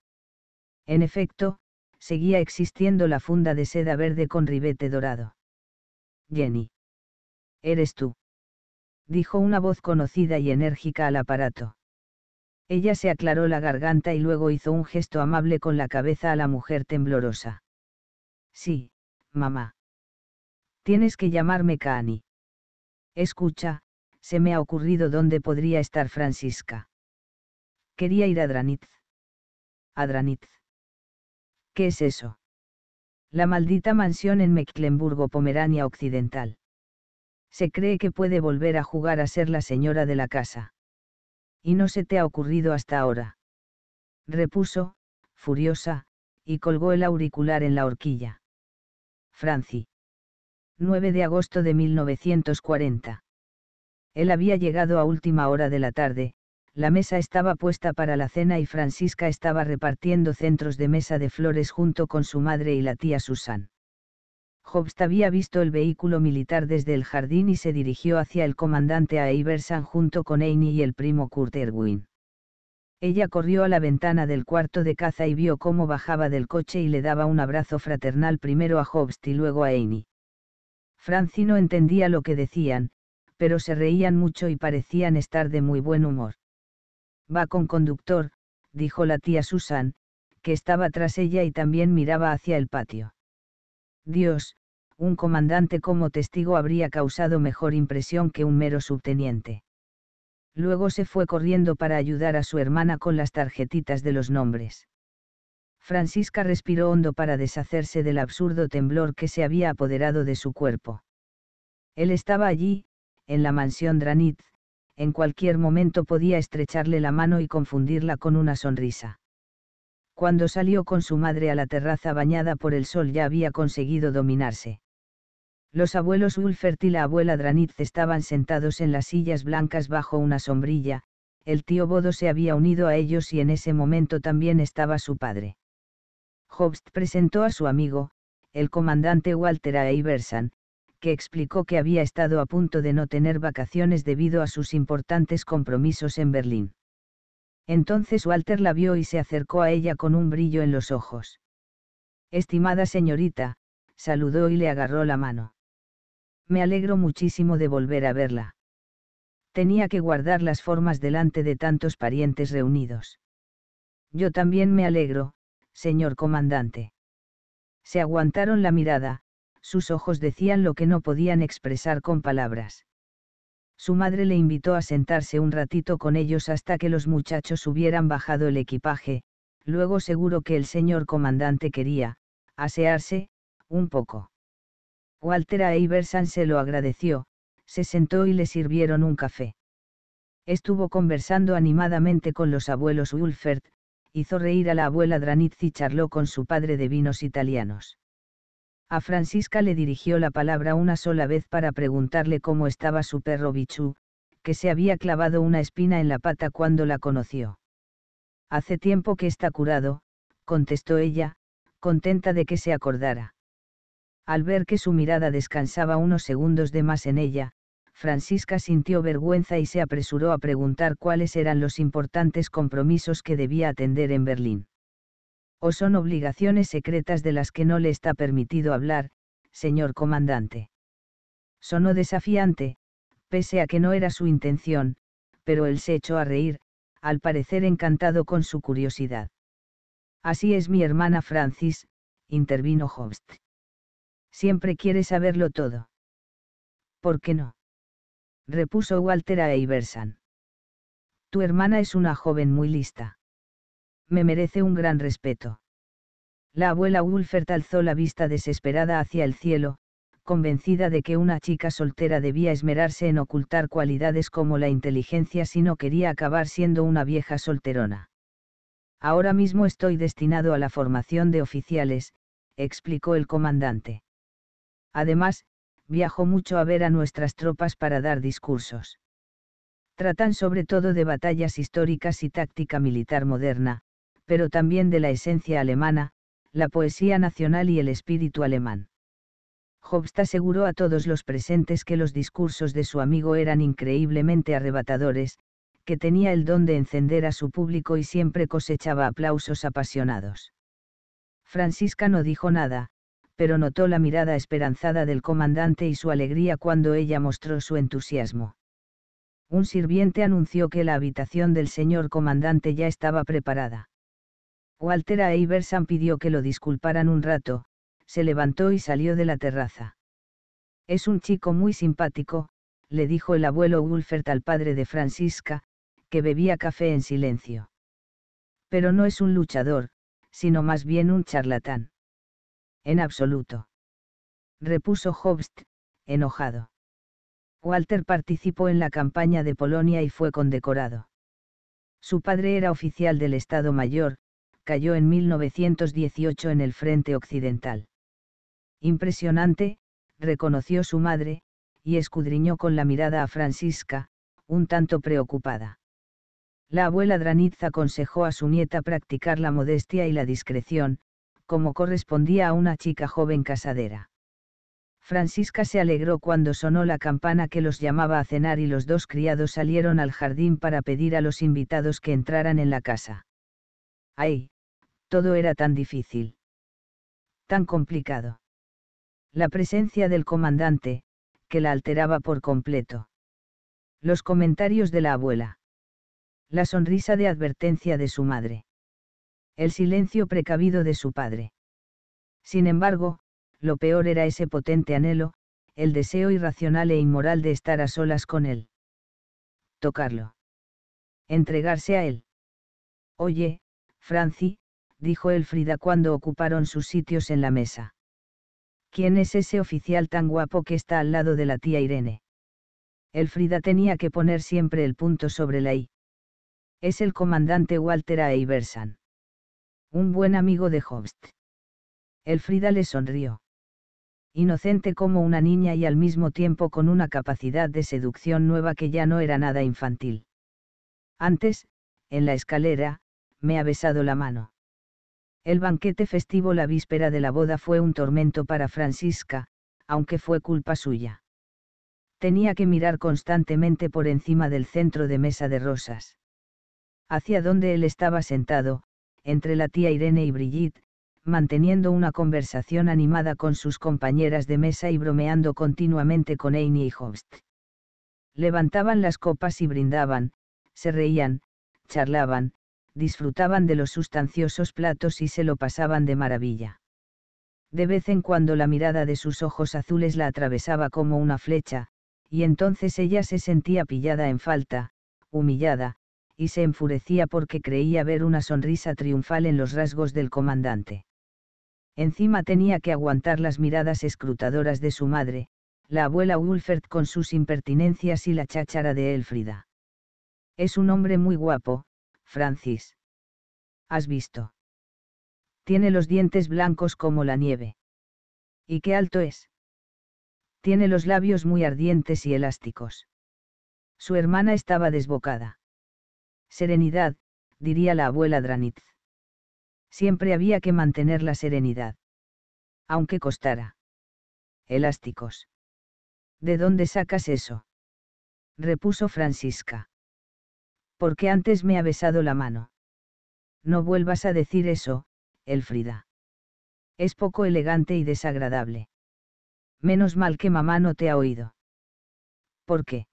En efecto, seguía existiendo la funda de seda verde con ribete dorado. Jenny. Eres tú. Dijo una voz conocida y enérgica al aparato. Ella se aclaró la garganta y luego hizo un gesto amable con la cabeza a la mujer temblorosa. Sí, mamá. Tienes que llamarme Cani. Escucha, se me ha ocurrido dónde podría estar Francisca. Quería ir a Dranitz. A Dranitz. ¿Qué es eso? La maldita mansión en Mecklenburgo, Pomerania Occidental. Se cree que puede volver a jugar a ser la señora de la casa. Y no se te ha ocurrido hasta ahora. Repuso, furiosa, y colgó el auricular en la horquilla. Franci. 9 de agosto de 1940. Él había llegado a última hora de la tarde, la mesa estaba puesta para la cena y Francisca estaba repartiendo centros de mesa de flores junto con su madre y la tía Susan. Hobbs había visto el vehículo militar desde el jardín y se dirigió hacia el comandante a junto con Amy y el primo Kurt Erwin. Ella corrió a la ventana del cuarto de caza y vio cómo bajaba del coche y le daba un abrazo fraternal primero a Hobbs y luego a Amy. Franci no entendía lo que decían, pero se reían mucho y parecían estar de muy buen humor. Va con conductor, dijo la tía Susan, que estaba tras ella y también miraba hacia el patio. Dios, un comandante como testigo habría causado mejor impresión que un mero subteniente. Luego se fue corriendo para ayudar a su hermana con las tarjetitas de los nombres. Francisca respiró hondo para deshacerse del absurdo temblor que se había apoderado de su cuerpo. Él estaba allí, en la mansión Dranit, en cualquier momento podía estrecharle la mano y confundirla con una sonrisa. Cuando salió con su madre a la terraza bañada por el sol ya había conseguido dominarse. Los abuelos Ulfert y la abuela Dranitz estaban sentados en las sillas blancas bajo una sombrilla, el tío Bodo se había unido a ellos y en ese momento también estaba su padre. Hobst presentó a su amigo, el comandante Walter A. Iverson, que explicó que había estado a punto de no tener vacaciones debido a sus importantes compromisos en Berlín. Entonces Walter la vio y se acercó a ella con un brillo en los ojos. Estimada señorita, saludó y le agarró la mano. Me alegro muchísimo de volver a verla. Tenía que guardar las formas delante de tantos parientes reunidos. Yo también me alegro, señor comandante. Se aguantaron la mirada, sus ojos decían lo que no podían expresar con palabras. Su madre le invitó a sentarse un ratito con ellos hasta que los muchachos hubieran bajado el equipaje, luego seguro que el señor comandante quería, asearse, un poco. Walter a se lo agradeció, se sentó y le sirvieron un café. Estuvo conversando animadamente con los abuelos Wolfert, hizo reír a la abuela Dranitz y charló con su padre de vinos italianos. A Francisca le dirigió la palabra una sola vez para preguntarle cómo estaba su perro Bichu, que se había clavado una espina en la pata cuando la conoció. Hace tiempo que está curado, contestó ella, contenta de que se acordara. Al ver que su mirada descansaba unos segundos de más en ella, Francisca sintió vergüenza y se apresuró a preguntar cuáles eran los importantes compromisos que debía atender en Berlín. O son obligaciones secretas de las que no le está permitido hablar, señor comandante. Sonó desafiante, pese a que no era su intención, pero él se echó a reír, al parecer encantado con su curiosidad. Así es mi hermana Francis, intervino Hobst. Siempre quiere saberlo todo. ¿Por qué no? repuso Walter a Iverson. Tu hermana es una joven muy lista. Me merece un gran respeto. La abuela Wulfert alzó la vista desesperada hacia el cielo, convencida de que una chica soltera debía esmerarse en ocultar cualidades como la inteligencia si no quería acabar siendo una vieja solterona. Ahora mismo estoy destinado a la formación de oficiales, explicó el comandante. Además, viajó mucho a ver a nuestras tropas para dar discursos. Tratan sobre todo de batallas históricas y táctica militar moderna, pero también de la esencia alemana, la poesía nacional y el espíritu alemán. Hobst aseguró a todos los presentes que los discursos de su amigo eran increíblemente arrebatadores, que tenía el don de encender a su público y siempre cosechaba aplausos apasionados. Francisca no dijo nada, pero notó la mirada esperanzada del comandante y su alegría cuando ella mostró su entusiasmo. Un sirviente anunció que la habitación del señor comandante ya estaba preparada. Walter A. pidió que lo disculparan un rato, se levantó y salió de la terraza. Es un chico muy simpático, le dijo el abuelo Wulfert al padre de Francisca, que bebía café en silencio. Pero no es un luchador, sino más bien un charlatán. En absoluto. Repuso Hobst, enojado. Walter participó en la campaña de Polonia y fue condecorado. Su padre era oficial del Estado Mayor, cayó en 1918 en el frente occidental. Impresionante, reconoció su madre, y escudriñó con la mirada a Francisca, un tanto preocupada. La abuela Dranitz aconsejó a su nieta practicar la modestia y la discreción, como correspondía a una chica joven casadera. Francisca se alegró cuando sonó la campana que los llamaba a cenar y los dos criados salieron al jardín para pedir a los invitados que entraran en la casa. ¡Ay! Todo era tan difícil. Tan complicado. La presencia del comandante, que la alteraba por completo. Los comentarios de la abuela. La sonrisa de advertencia de su madre el silencio precavido de su padre. Sin embargo, lo peor era ese potente anhelo, el deseo irracional e inmoral de estar a solas con él. Tocarlo. Entregarse a él. Oye, Franci, dijo Elfrida cuando ocuparon sus sitios en la mesa. ¿Quién es ese oficial tan guapo que está al lado de la tía Irene? Elfrida tenía que poner siempre el punto sobre la I. Es el comandante Walter A. Iverson. Un buen amigo de El Elfrida le sonrió. Inocente como una niña y al mismo tiempo con una capacidad de seducción nueva que ya no era nada infantil. Antes, en la escalera, me ha besado la mano. El banquete festivo la víspera de la boda fue un tormento para Francisca, aunque fue culpa suya. Tenía que mirar constantemente por encima del centro de mesa de rosas. Hacia donde él estaba sentado, entre la tía Irene y Brigitte, manteniendo una conversación animada con sus compañeras de mesa y bromeando continuamente con Amy y Hobst. Levantaban las copas y brindaban, se reían, charlaban, disfrutaban de los sustanciosos platos y se lo pasaban de maravilla. De vez en cuando la mirada de sus ojos azules la atravesaba como una flecha, y entonces ella se sentía pillada en falta, humillada, y se enfurecía porque creía ver una sonrisa triunfal en los rasgos del comandante. Encima tenía que aguantar las miradas escrutadoras de su madre, la abuela Wulfert con sus impertinencias y la cháchara de Elfrida. Es un hombre muy guapo, Francis. ¿Has visto? Tiene los dientes blancos como la nieve. ¿Y qué alto es? Tiene los labios muy ardientes y elásticos. Su hermana estaba desbocada. Serenidad, diría la abuela Dranitz. Siempre había que mantener la serenidad. Aunque costara. Elásticos. ¿De dónde sacas eso? repuso Francisca. Porque antes me ha besado la mano. No vuelvas a decir eso, Elfrida. Es poco elegante y desagradable. Menos mal que mamá no te ha oído. ¿Por qué?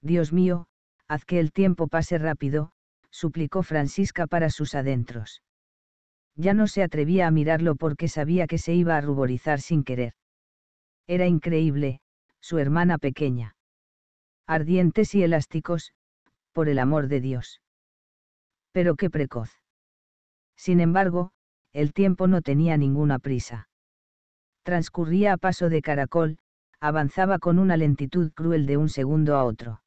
Dios mío, haz que el tiempo pase rápido, suplicó Francisca para sus adentros. Ya no se atrevía a mirarlo porque sabía que se iba a ruborizar sin querer. Era increíble, su hermana pequeña. Ardientes y elásticos, por el amor de Dios. Pero qué precoz. Sin embargo, el tiempo no tenía ninguna prisa. Transcurría a paso de caracol, avanzaba con una lentitud cruel de un segundo a otro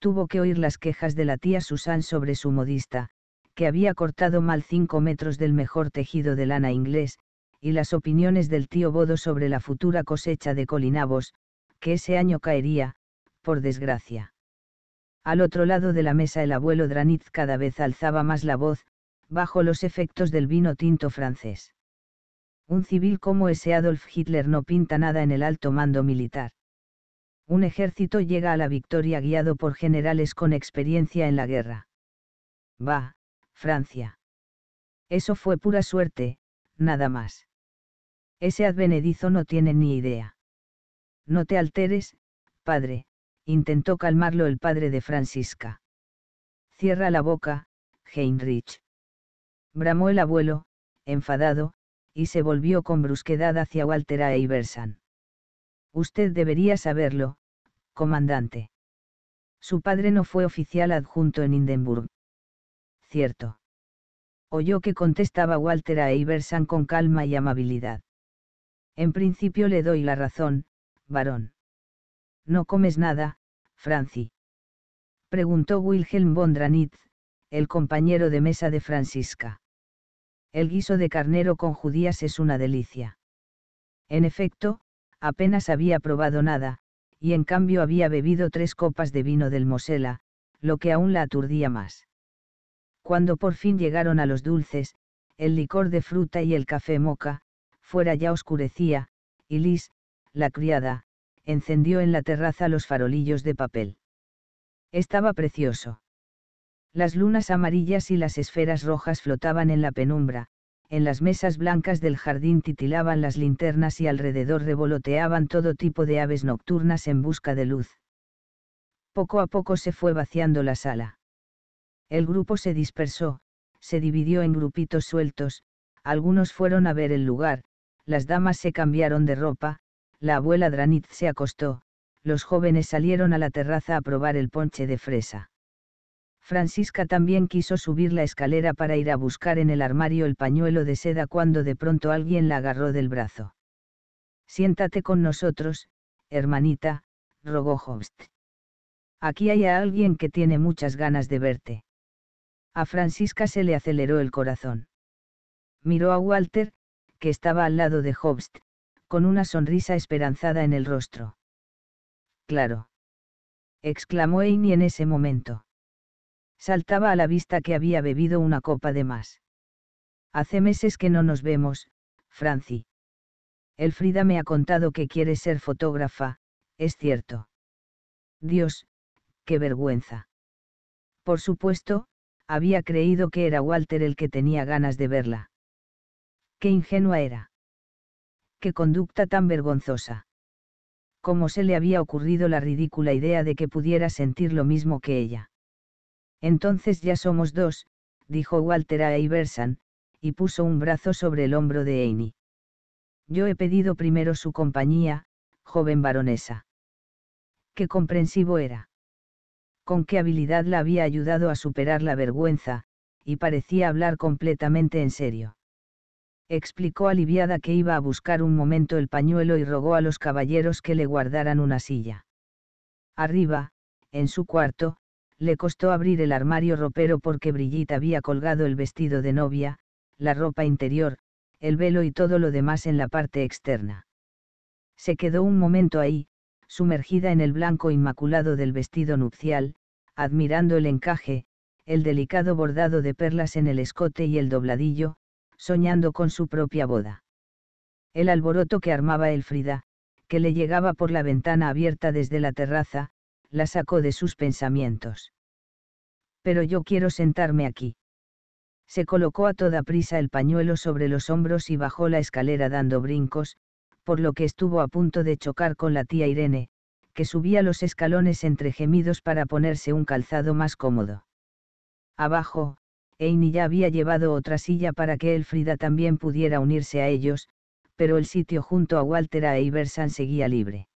tuvo que oír las quejas de la tía Susanne sobre su modista, que había cortado mal cinco metros del mejor tejido de lana inglés, y las opiniones del tío Bodo sobre la futura cosecha de colinabos, que ese año caería, por desgracia. Al otro lado de la mesa el abuelo Dranitz cada vez alzaba más la voz, bajo los efectos del vino tinto francés. Un civil como ese Adolf Hitler no pinta nada en el alto mando militar un ejército llega a la victoria guiado por generales con experiencia en la guerra. Va, Francia. Eso fue pura suerte, nada más. Ese advenedizo no tiene ni idea. No te alteres, padre, intentó calmarlo el padre de Francisca. Cierra la boca, Heinrich. Bramó el abuelo, enfadado, y se volvió con brusquedad hacia Walter A. Usted debería saberlo, comandante. Su padre no fue oficial adjunto en Hindenburg. Cierto. Oyó que contestaba Walter a Iverson con calma y amabilidad. En principio le doy la razón, varón. No comes nada, Franci. Preguntó Wilhelm von Dranitz, el compañero de mesa de Francisca. El guiso de carnero con judías es una delicia. En efecto, apenas había probado nada, y en cambio había bebido tres copas de vino del Mosela, lo que aún la aturdía más. Cuando por fin llegaron a los dulces, el licor de fruta y el café moca, fuera ya oscurecía, y Liz, la criada, encendió en la terraza los farolillos de papel. Estaba precioso. Las lunas amarillas y las esferas rojas flotaban en la penumbra, en las mesas blancas del jardín titilaban las linternas y alrededor revoloteaban todo tipo de aves nocturnas en busca de luz. Poco a poco se fue vaciando la sala. El grupo se dispersó, se dividió en grupitos sueltos, algunos fueron a ver el lugar, las damas se cambiaron de ropa, la abuela Dranit se acostó, los jóvenes salieron a la terraza a probar el ponche de fresa. Francisca también quiso subir la escalera para ir a buscar en el armario el pañuelo de seda cuando de pronto alguien la agarró del brazo. Siéntate con nosotros, hermanita, rogó Hobst. Aquí hay a alguien que tiene muchas ganas de verte. A Francisca se le aceleró el corazón. Miró a Walter, que estaba al lado de Hobst, con una sonrisa esperanzada en el rostro. Claro. exclamó Amy en ese momento saltaba a la vista que había bebido una copa de más. Hace meses que no nos vemos, Franci. Elfrida me ha contado que quiere ser fotógrafa, es cierto. Dios, qué vergüenza. Por supuesto, había creído que era Walter el que tenía ganas de verla. Qué ingenua era. Qué conducta tan vergonzosa. Cómo se le había ocurrido la ridícula idea de que pudiera sentir lo mismo que ella. Entonces ya somos dos, dijo Walter a Iverson, y puso un brazo sobre el hombro de Amy. Yo he pedido primero su compañía, joven baronesa. Qué comprensivo era. Con qué habilidad la había ayudado a superar la vergüenza, y parecía hablar completamente en serio. Explicó aliviada que iba a buscar un momento el pañuelo y rogó a los caballeros que le guardaran una silla. Arriba, en su cuarto, le costó abrir el armario ropero porque Brigitte había colgado el vestido de novia, la ropa interior, el velo y todo lo demás en la parte externa. Se quedó un momento ahí, sumergida en el blanco inmaculado del vestido nupcial, admirando el encaje, el delicado bordado de perlas en el escote y el dobladillo, soñando con su propia boda. El alboroto que armaba Elfrida, que le llegaba por la ventana abierta desde la terraza, la sacó de sus pensamientos. Pero yo quiero sentarme aquí. Se colocó a toda prisa el pañuelo sobre los hombros y bajó la escalera dando brincos, por lo que estuvo a punto de chocar con la tía Irene, que subía los escalones entre gemidos para ponerse un calzado más cómodo. Abajo, Amy ya había llevado otra silla para que Elfrida también pudiera unirse a ellos, pero el sitio junto a Walter a seguía libre.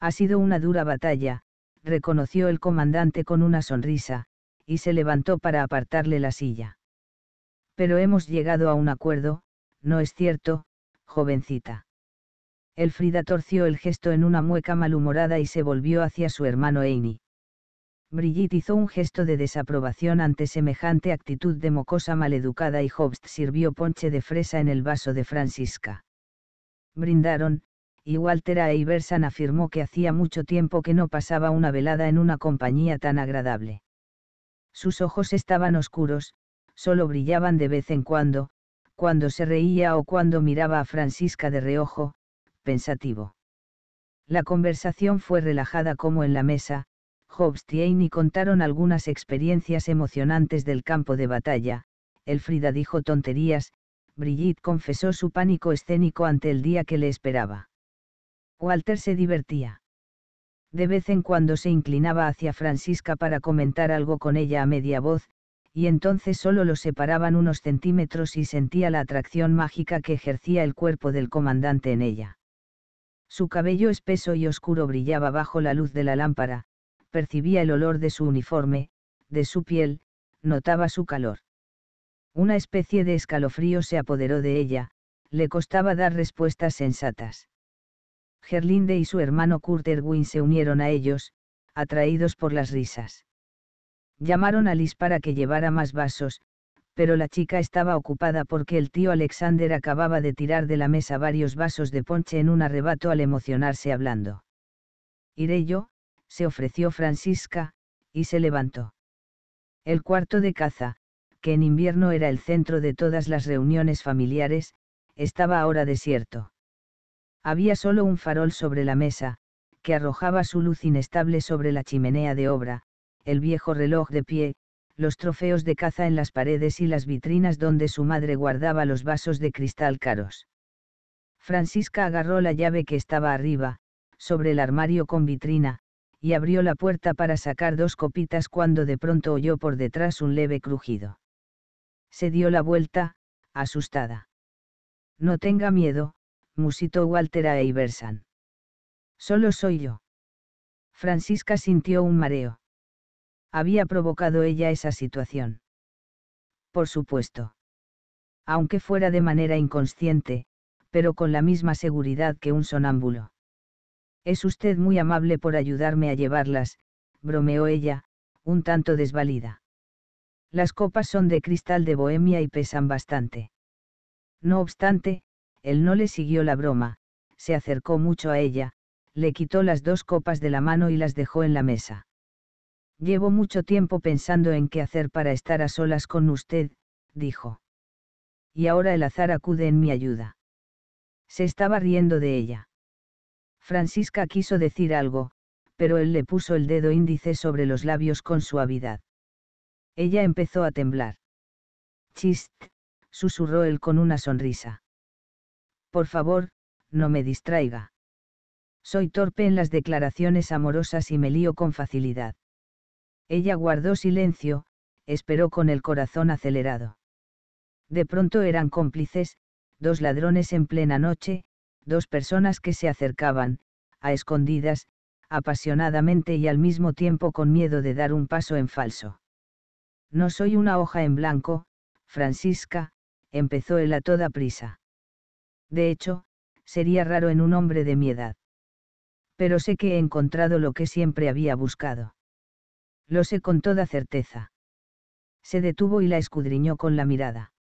Ha sido una dura batalla, reconoció el comandante con una sonrisa, y se levantó para apartarle la silla. Pero hemos llegado a un acuerdo, ¿no es cierto, jovencita? Elfrida torció el gesto en una mueca malhumorada y se volvió hacia su hermano Amy. Brigitte hizo un gesto de desaprobación ante semejante actitud de mocosa maleducada y Hobbs sirvió ponche de fresa en el vaso de Francisca. Brindaron, y Walter A. Iverson afirmó que hacía mucho tiempo que no pasaba una velada en una compañía tan agradable. Sus ojos estaban oscuros, solo brillaban de vez en cuando, cuando se reía o cuando miraba a Francisca de reojo, pensativo. La conversación fue relajada como en la mesa, Hobstien y contaron algunas experiencias emocionantes del campo de batalla, Elfrida dijo tonterías, Brigitte confesó su pánico escénico ante el día que le esperaba. Walter se divertía. De vez en cuando se inclinaba hacia Francisca para comentar algo con ella a media voz, y entonces solo los separaban unos centímetros y sentía la atracción mágica que ejercía el cuerpo del comandante en ella. Su cabello espeso y oscuro brillaba bajo la luz de la lámpara, percibía el olor de su uniforme, de su piel, notaba su calor. Una especie de escalofrío se apoderó de ella, le costaba dar respuestas sensatas. Gerlinde y su hermano Kurt Erwin se unieron a ellos, atraídos por las risas. Llamaron a Liz para que llevara más vasos, pero la chica estaba ocupada porque el tío Alexander acababa de tirar de la mesa varios vasos de ponche en un arrebato al emocionarse hablando. Iré yo, se ofreció Francisca, y se levantó. El cuarto de caza, que en invierno era el centro de todas las reuniones familiares, estaba ahora desierto. Había solo un farol sobre la mesa, que arrojaba su luz inestable sobre la chimenea de obra, el viejo reloj de pie, los trofeos de caza en las paredes y las vitrinas donde su madre guardaba los vasos de cristal caros. Francisca agarró la llave que estaba arriba, sobre el armario con vitrina, y abrió la puerta para sacar dos copitas cuando de pronto oyó por detrás un leve crujido. Se dio la vuelta, asustada. No tenga miedo, musito Walter a Solo soy yo. Francisca sintió un mareo. Había provocado ella esa situación. Por supuesto. Aunque fuera de manera inconsciente, pero con la misma seguridad que un sonámbulo. Es usted muy amable por ayudarme a llevarlas, bromeó ella, un tanto desvalida. Las copas son de cristal de Bohemia y pesan bastante. No obstante, él no le siguió la broma, se acercó mucho a ella, le quitó las dos copas de la mano y las dejó en la mesa. Llevo mucho tiempo pensando en qué hacer para estar a solas con usted, dijo. Y ahora el azar acude en mi ayuda. Se estaba riendo de ella. Francisca quiso decir algo, pero él le puso el dedo índice sobre los labios con suavidad. Ella empezó a temblar. Chist, susurró él con una sonrisa. Por favor, no me distraiga. Soy torpe en las declaraciones amorosas y me lío con facilidad. Ella guardó silencio, esperó con el corazón acelerado. De pronto eran cómplices, dos ladrones en plena noche, dos personas que se acercaban, a escondidas, apasionadamente y al mismo tiempo con miedo de dar un paso en falso. No soy una hoja en blanco, Francisca, empezó él a toda prisa de hecho, sería raro en un hombre de mi edad. Pero sé que he encontrado lo que siempre había buscado. Lo sé con toda certeza. Se detuvo y la escudriñó con la mirada.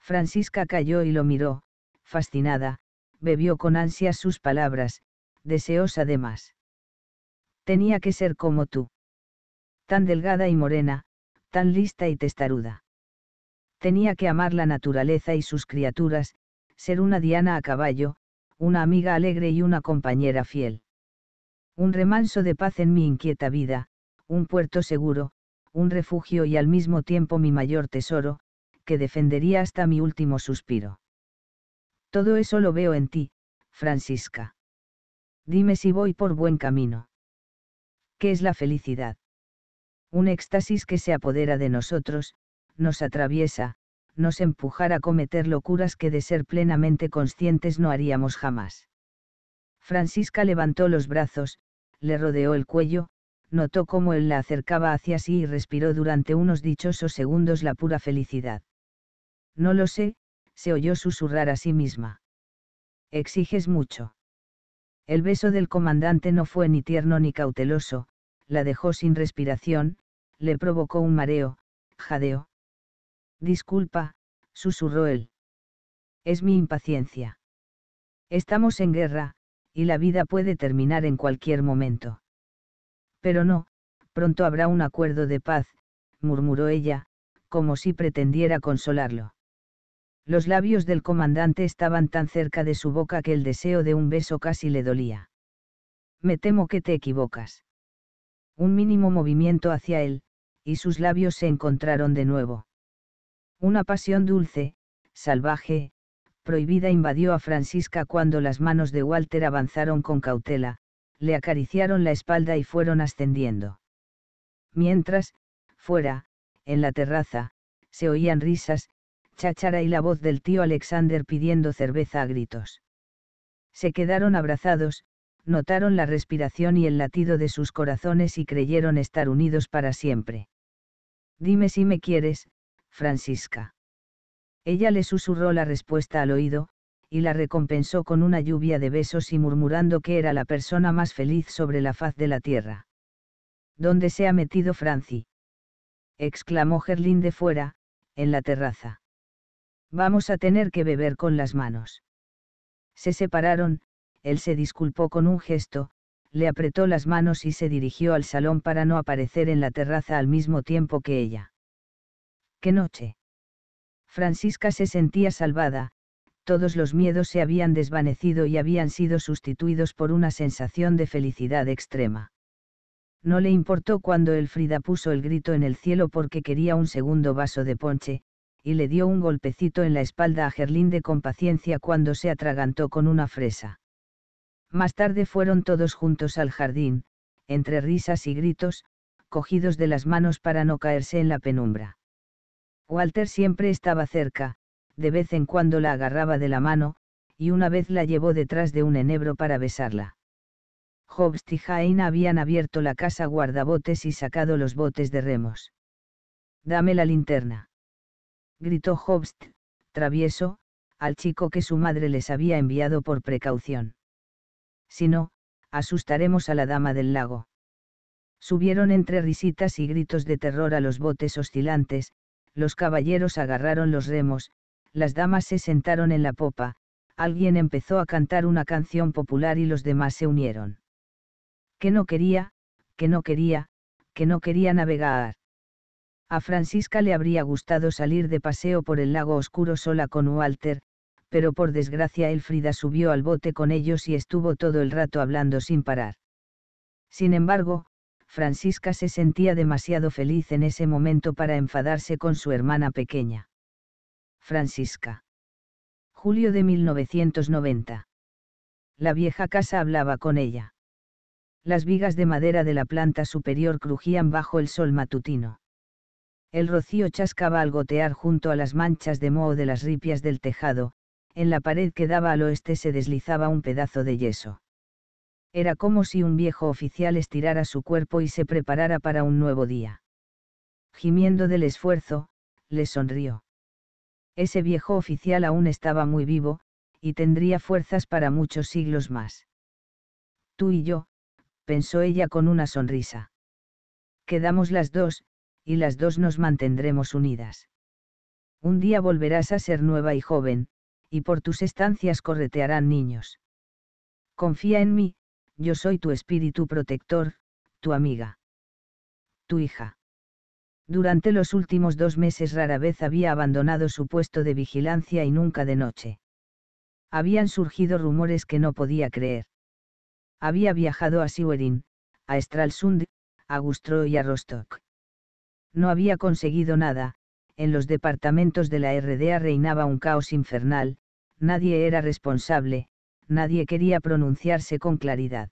Francisca cayó y lo miró, fascinada, bebió con ansias sus palabras, deseosa de más. Tenía que ser como tú. Tan delgada y morena, tan lista y testaruda. Tenía que amar la naturaleza y sus criaturas, ser una Diana a caballo, una amiga alegre y una compañera fiel. Un remanso de paz en mi inquieta vida, un puerto seguro, un refugio y al mismo tiempo mi mayor tesoro, que defendería hasta mi último suspiro. Todo eso lo veo en ti, Francisca. Dime si voy por buen camino. ¿Qué es la felicidad? Un éxtasis que se apodera de nosotros, nos atraviesa, nos empujara a cometer locuras que de ser plenamente conscientes no haríamos jamás. Francisca levantó los brazos, le rodeó el cuello, notó cómo él la acercaba hacia sí y respiró durante unos dichosos segundos la pura felicidad. No lo sé, se oyó susurrar a sí misma. Exiges mucho. El beso del comandante no fue ni tierno ni cauteloso, la dejó sin respiración, le provocó un mareo, jadeo, Disculpa, susurró él. Es mi impaciencia. Estamos en guerra, y la vida puede terminar en cualquier momento. Pero no, pronto habrá un acuerdo de paz, murmuró ella, como si pretendiera consolarlo. Los labios del comandante estaban tan cerca de su boca que el deseo de un beso casi le dolía. Me temo que te equivocas. Un mínimo movimiento hacia él, y sus labios se encontraron de nuevo. Una pasión dulce, salvaje, prohibida invadió a Francisca cuando las manos de Walter avanzaron con cautela, le acariciaron la espalda y fueron ascendiendo. Mientras, fuera, en la terraza, se oían risas, cháchara y la voz del tío Alexander pidiendo cerveza a gritos. Se quedaron abrazados, notaron la respiración y el latido de sus corazones y creyeron estar unidos para siempre. Dime si me quieres, Francisca. Ella le susurró la respuesta al oído, y la recompensó con una lluvia de besos y murmurando que era la persona más feliz sobre la faz de la tierra. ¿Dónde se ha metido Franci? exclamó Gerlín de fuera, en la terraza. Vamos a tener que beber con las manos. Se separaron, él se disculpó con un gesto, le apretó las manos y se dirigió al salón para no aparecer en la terraza al mismo tiempo que ella. ¡Qué noche! Francisca se sentía salvada, todos los miedos se habían desvanecido y habían sido sustituidos por una sensación de felicidad extrema. No le importó cuando Elfrida puso el grito en el cielo porque quería un segundo vaso de ponche, y le dio un golpecito en la espalda a Gerlinde con paciencia cuando se atragantó con una fresa. Más tarde fueron todos juntos al jardín, entre risas y gritos, cogidos de las manos para no caerse en la penumbra. Walter siempre estaba cerca, de vez en cuando la agarraba de la mano, y una vez la llevó detrás de un enebro para besarla. Hobbs y Jane habían abierto la casa guardabotes y sacado los botes de remos. Dame la linterna. Gritó Hobst, travieso, al chico que su madre les había enviado por precaución. Si no, asustaremos a la dama del lago. Subieron entre risitas y gritos de terror a los botes oscilantes, los caballeros agarraron los remos, las damas se sentaron en la popa, alguien empezó a cantar una canción popular y los demás se unieron. Que no quería, que no quería, que no quería navegar. A Francisca le habría gustado salir de paseo por el lago oscuro sola con Walter, pero por desgracia Elfrida subió al bote con ellos y estuvo todo el rato hablando sin parar. Sin embargo, Francisca se sentía demasiado feliz en ese momento para enfadarse con su hermana pequeña. Francisca. Julio de 1990. La vieja casa hablaba con ella. Las vigas de madera de la planta superior crujían bajo el sol matutino. El rocío chascaba al gotear junto a las manchas de moho de las ripias del tejado, en la pared que daba al oeste se deslizaba un pedazo de yeso. Era como si un viejo oficial estirara su cuerpo y se preparara para un nuevo día. Gimiendo del esfuerzo, le sonrió. Ese viejo oficial aún estaba muy vivo, y tendría fuerzas para muchos siglos más. Tú y yo, pensó ella con una sonrisa. Quedamos las dos, y las dos nos mantendremos unidas. Un día volverás a ser nueva y joven, y por tus estancias corretearán niños. Confía en mí, yo soy tu espíritu protector, tu amiga. Tu hija. Durante los últimos dos meses rara vez había abandonado su puesto de vigilancia y nunca de noche. Habían surgido rumores que no podía creer. Había viajado a Siwerin, a Stralsund, a Gustro y a Rostock. No había conseguido nada, en los departamentos de la RDA reinaba un caos infernal, nadie era responsable, nadie quería pronunciarse con claridad.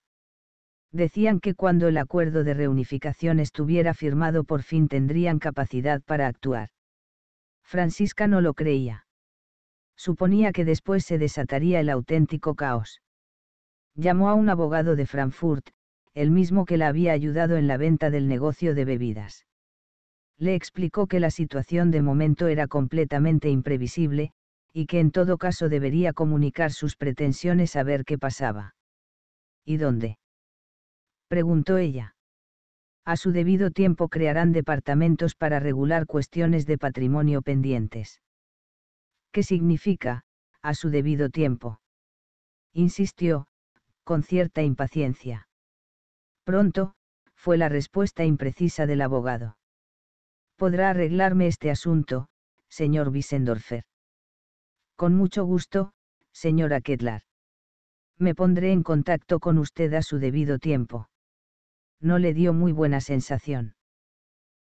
Decían que cuando el acuerdo de reunificación estuviera firmado por fin tendrían capacidad para actuar. Francisca no lo creía. Suponía que después se desataría el auténtico caos. Llamó a un abogado de Frankfurt, el mismo que la había ayudado en la venta del negocio de bebidas. Le explicó que la situación de momento era completamente imprevisible, y que en todo caso debería comunicar sus pretensiones a ver qué pasaba. ¿Y dónde? preguntó ella. A su debido tiempo crearán departamentos para regular cuestiones de patrimonio pendientes. ¿Qué significa, a su debido tiempo? insistió, con cierta impaciencia. Pronto, fue la respuesta imprecisa del abogado. Podrá arreglarme este asunto, señor Wissendorfer? Con mucho gusto, señora Kettler. Me pondré en contacto con usted a su debido tiempo. No le dio muy buena sensación.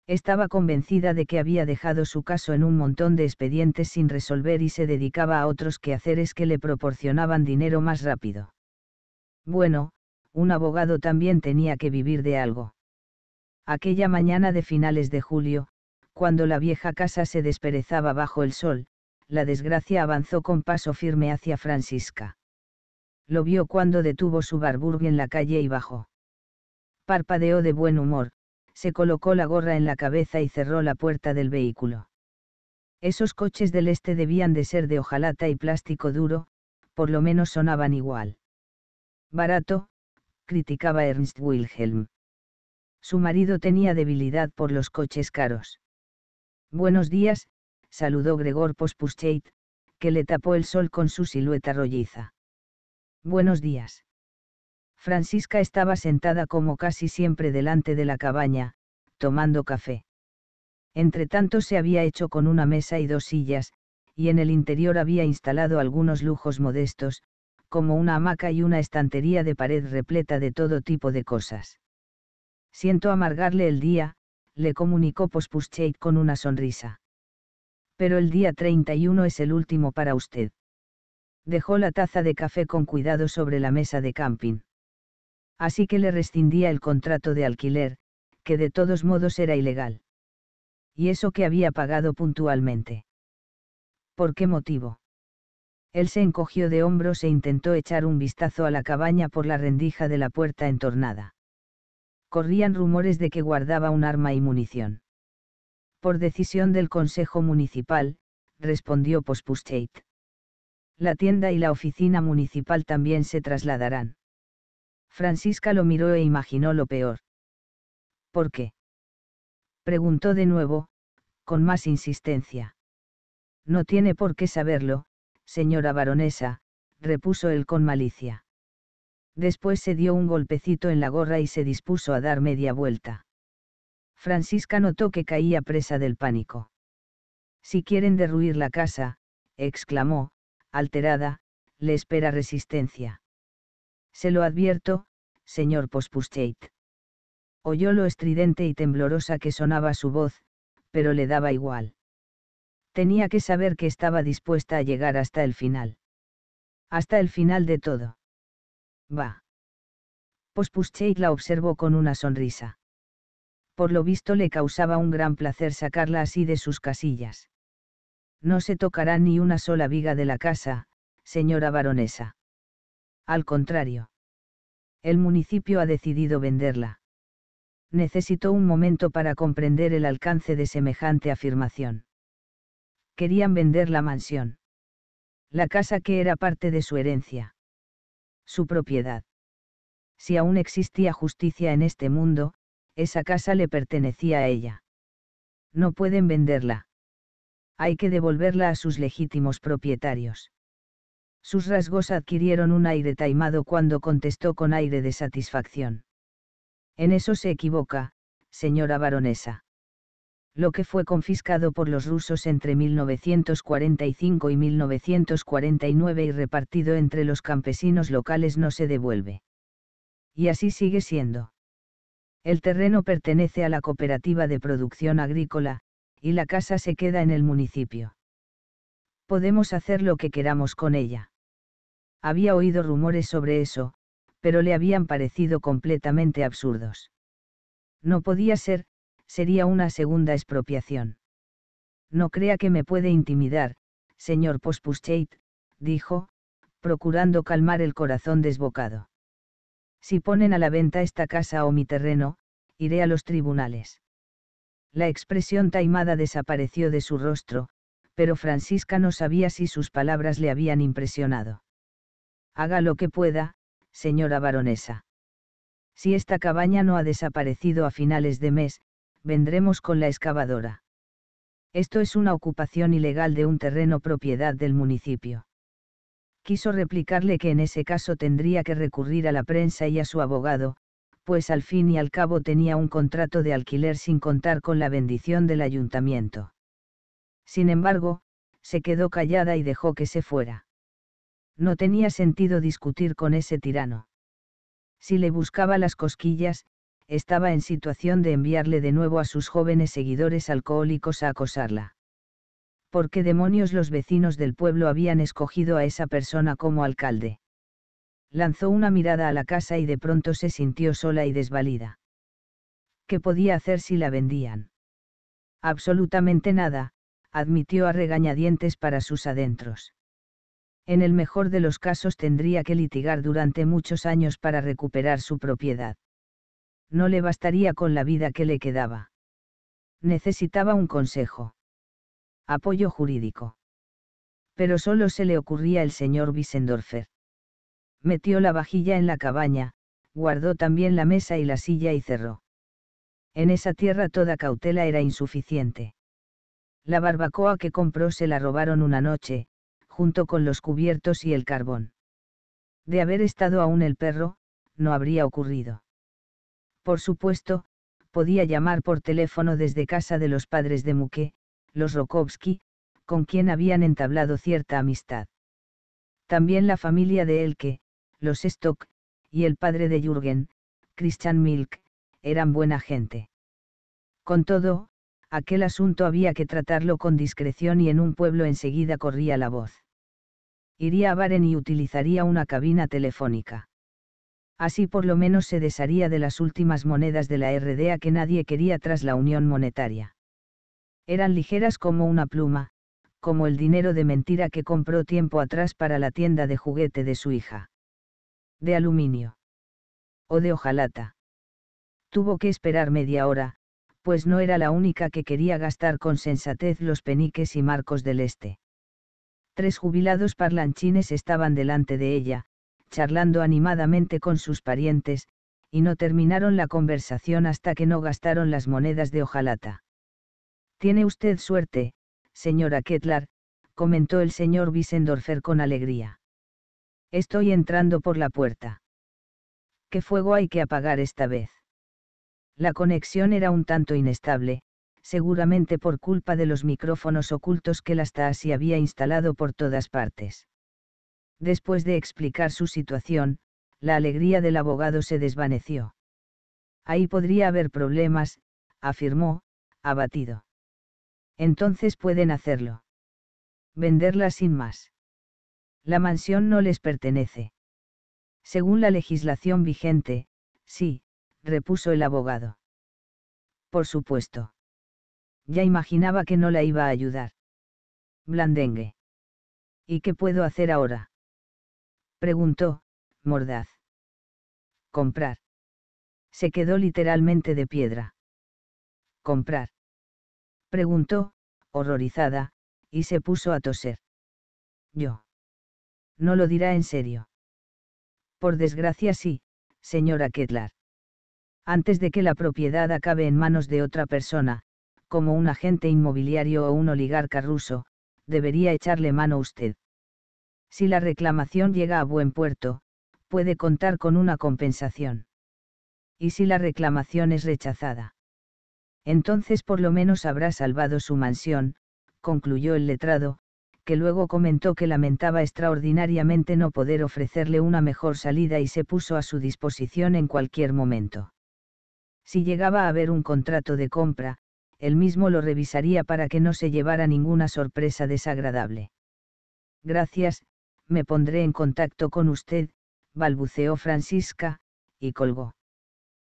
Estaba convencida de que había dejado su caso en un montón de expedientes sin resolver y se dedicaba a otros quehaceres que le proporcionaban dinero más rápido. Bueno, un abogado también tenía que vivir de algo. Aquella mañana de finales de julio, cuando la vieja casa se desperezaba bajo el sol, la desgracia avanzó con paso firme hacia Francisca. Lo vio cuando detuvo su barburg en la calle y bajó. Parpadeó de buen humor, se colocó la gorra en la cabeza y cerró la puerta del vehículo. Esos coches del este debían de ser de hojalata y plástico duro, por lo menos sonaban igual. Barato, criticaba Ernst Wilhelm. Su marido tenía debilidad por los coches caros. Buenos días, saludó Gregor Pospuschait, que le tapó el sol con su silueta rolliza. Buenos días. Francisca estaba sentada como casi siempre delante de la cabaña, tomando café. Entretanto se había hecho con una mesa y dos sillas, y en el interior había instalado algunos lujos modestos, como una hamaca y una estantería de pared repleta de todo tipo de cosas. Siento amargarle el día, le comunicó Pospuschait con una sonrisa pero el día 31 es el último para usted. Dejó la taza de café con cuidado sobre la mesa de camping. Así que le rescindía el contrato de alquiler, que de todos modos era ilegal. Y eso que había pagado puntualmente. ¿Por qué motivo? Él se encogió de hombros e intentó echar un vistazo a la cabaña por la rendija de la puerta entornada. Corrían rumores de que guardaba un arma y munición. Por decisión del Consejo Municipal, respondió Pospustate. La tienda y la oficina municipal también se trasladarán. Francisca lo miró e imaginó lo peor. ¿Por qué? Preguntó de nuevo, con más insistencia. No tiene por qué saberlo, señora baronesa, repuso él con malicia. Después se dio un golpecito en la gorra y se dispuso a dar media vuelta. Francisca notó que caía presa del pánico. Si quieren derruir la casa, exclamó, alterada, le espera resistencia. Se lo advierto, señor Pospusteit. Oyó lo estridente y temblorosa que sonaba su voz, pero le daba igual. Tenía que saber que estaba dispuesta a llegar hasta el final. Hasta el final de todo. Va. Pospuschate la observó con una sonrisa por lo visto le causaba un gran placer sacarla así de sus casillas. No se tocará ni una sola viga de la casa, señora baronesa. Al contrario. El municipio ha decidido venderla. Necesitó un momento para comprender el alcance de semejante afirmación. Querían vender la mansión. La casa que era parte de su herencia. Su propiedad. Si aún existía justicia en este mundo, esa casa le pertenecía a ella. No pueden venderla. Hay que devolverla a sus legítimos propietarios. Sus rasgos adquirieron un aire taimado cuando contestó con aire de satisfacción. En eso se equivoca, señora baronesa. Lo que fue confiscado por los rusos entre 1945 y 1949 y repartido entre los campesinos locales no se devuelve. Y así sigue siendo. El terreno pertenece a la cooperativa de producción agrícola, y la casa se queda en el municipio. Podemos hacer lo que queramos con ella. Había oído rumores sobre eso, pero le habían parecido completamente absurdos. No podía ser, sería una segunda expropiación. No crea que me puede intimidar, señor Pospuscheit, dijo, procurando calmar el corazón desbocado. Si ponen a la venta esta casa o mi terreno, iré a los tribunales. La expresión taimada desapareció de su rostro, pero Francisca no sabía si sus palabras le habían impresionado. Haga lo que pueda, señora baronesa. Si esta cabaña no ha desaparecido a finales de mes, vendremos con la excavadora. Esto es una ocupación ilegal de un terreno propiedad del municipio quiso replicarle que en ese caso tendría que recurrir a la prensa y a su abogado, pues al fin y al cabo tenía un contrato de alquiler sin contar con la bendición del ayuntamiento. Sin embargo, se quedó callada y dejó que se fuera. No tenía sentido discutir con ese tirano. Si le buscaba las cosquillas, estaba en situación de enviarle de nuevo a sus jóvenes seguidores alcohólicos a acosarla. ¿por qué demonios los vecinos del pueblo habían escogido a esa persona como alcalde? Lanzó una mirada a la casa y de pronto se sintió sola y desvalida. ¿Qué podía hacer si la vendían? Absolutamente nada, admitió a regañadientes para sus adentros. En el mejor de los casos tendría que litigar durante muchos años para recuperar su propiedad. No le bastaría con la vida que le quedaba. Necesitaba un consejo apoyo jurídico. Pero solo se le ocurría el señor Wissendorfer. Metió la vajilla en la cabaña, guardó también la mesa y la silla y cerró. En esa tierra toda cautela era insuficiente. La barbacoa que compró se la robaron una noche, junto con los cubiertos y el carbón. De haber estado aún el perro, no habría ocurrido. Por supuesto, podía llamar por teléfono desde casa de los padres de Muque, los Rokovsky, con quien habían entablado cierta amistad. También la familia de Elke, los Stock, y el padre de Jürgen, Christian Milk, eran buena gente. Con todo, aquel asunto había que tratarlo con discreción y en un pueblo enseguida corría la voz. Iría a Baren y utilizaría una cabina telefónica. Así por lo menos se desharía de las últimas monedas de la RDA que nadie quería tras la unión monetaria. Eran ligeras como una pluma, como el dinero de mentira que compró tiempo atrás para la tienda de juguete de su hija. De aluminio. O de hojalata. Tuvo que esperar media hora, pues no era la única que quería gastar con sensatez los peniques y marcos del Este. Tres jubilados parlanchines estaban delante de ella, charlando animadamente con sus parientes, y no terminaron la conversación hasta que no gastaron las monedas de hojalata. Tiene usted suerte, señora Kettler, comentó el señor Wiesendorfer con alegría. Estoy entrando por la puerta. ¿Qué fuego hay que apagar esta vez? La conexión era un tanto inestable, seguramente por culpa de los micrófonos ocultos que la Stasi había instalado por todas partes. Después de explicar su situación, la alegría del abogado se desvaneció. Ahí podría haber problemas, afirmó, abatido entonces pueden hacerlo. Venderla sin más. La mansión no les pertenece. Según la legislación vigente, sí, repuso el abogado. Por supuesto. Ya imaginaba que no la iba a ayudar. Blandengue. ¿Y qué puedo hacer ahora? Preguntó, mordaz. Comprar. Se quedó literalmente de piedra. Comprar preguntó, horrorizada, y se puso a toser. Yo. No lo dirá en serio. Por desgracia sí, señora Kettler. Antes de que la propiedad acabe en manos de otra persona, como un agente inmobiliario o un oligarca ruso, debería echarle mano usted. Si la reclamación llega a buen puerto, puede contar con una compensación. Y si la reclamación es rechazada. Entonces por lo menos habrá salvado su mansión, concluyó el letrado, que luego comentó que lamentaba extraordinariamente no poder ofrecerle una mejor salida y se puso a su disposición en cualquier momento. Si llegaba a haber un contrato de compra, él mismo lo revisaría para que no se llevara ninguna sorpresa desagradable. Gracias, me pondré en contacto con usted, balbuceó Francisca, y colgó.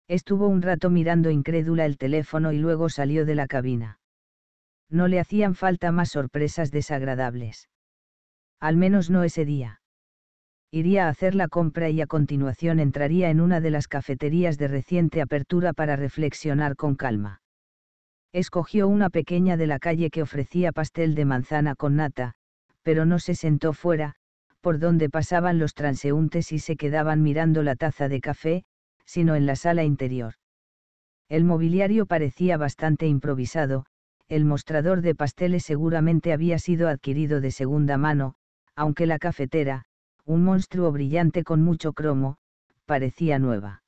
Estuvo un rato mirando incrédula el teléfono y luego salió de la cabina. No le hacían falta más sorpresas desagradables. Al menos no ese día. Iría a hacer la compra y a continuación entraría en una de las cafeterías de reciente apertura para reflexionar con calma. Escogió una pequeña de la calle que ofrecía pastel de manzana con nata, pero no se sentó fuera, por donde pasaban los transeúntes y se quedaban mirando la taza de café, sino en la sala interior. El mobiliario parecía bastante improvisado, el mostrador de pasteles seguramente había sido adquirido de segunda mano, aunque la cafetera, un monstruo brillante con mucho cromo, parecía nueva.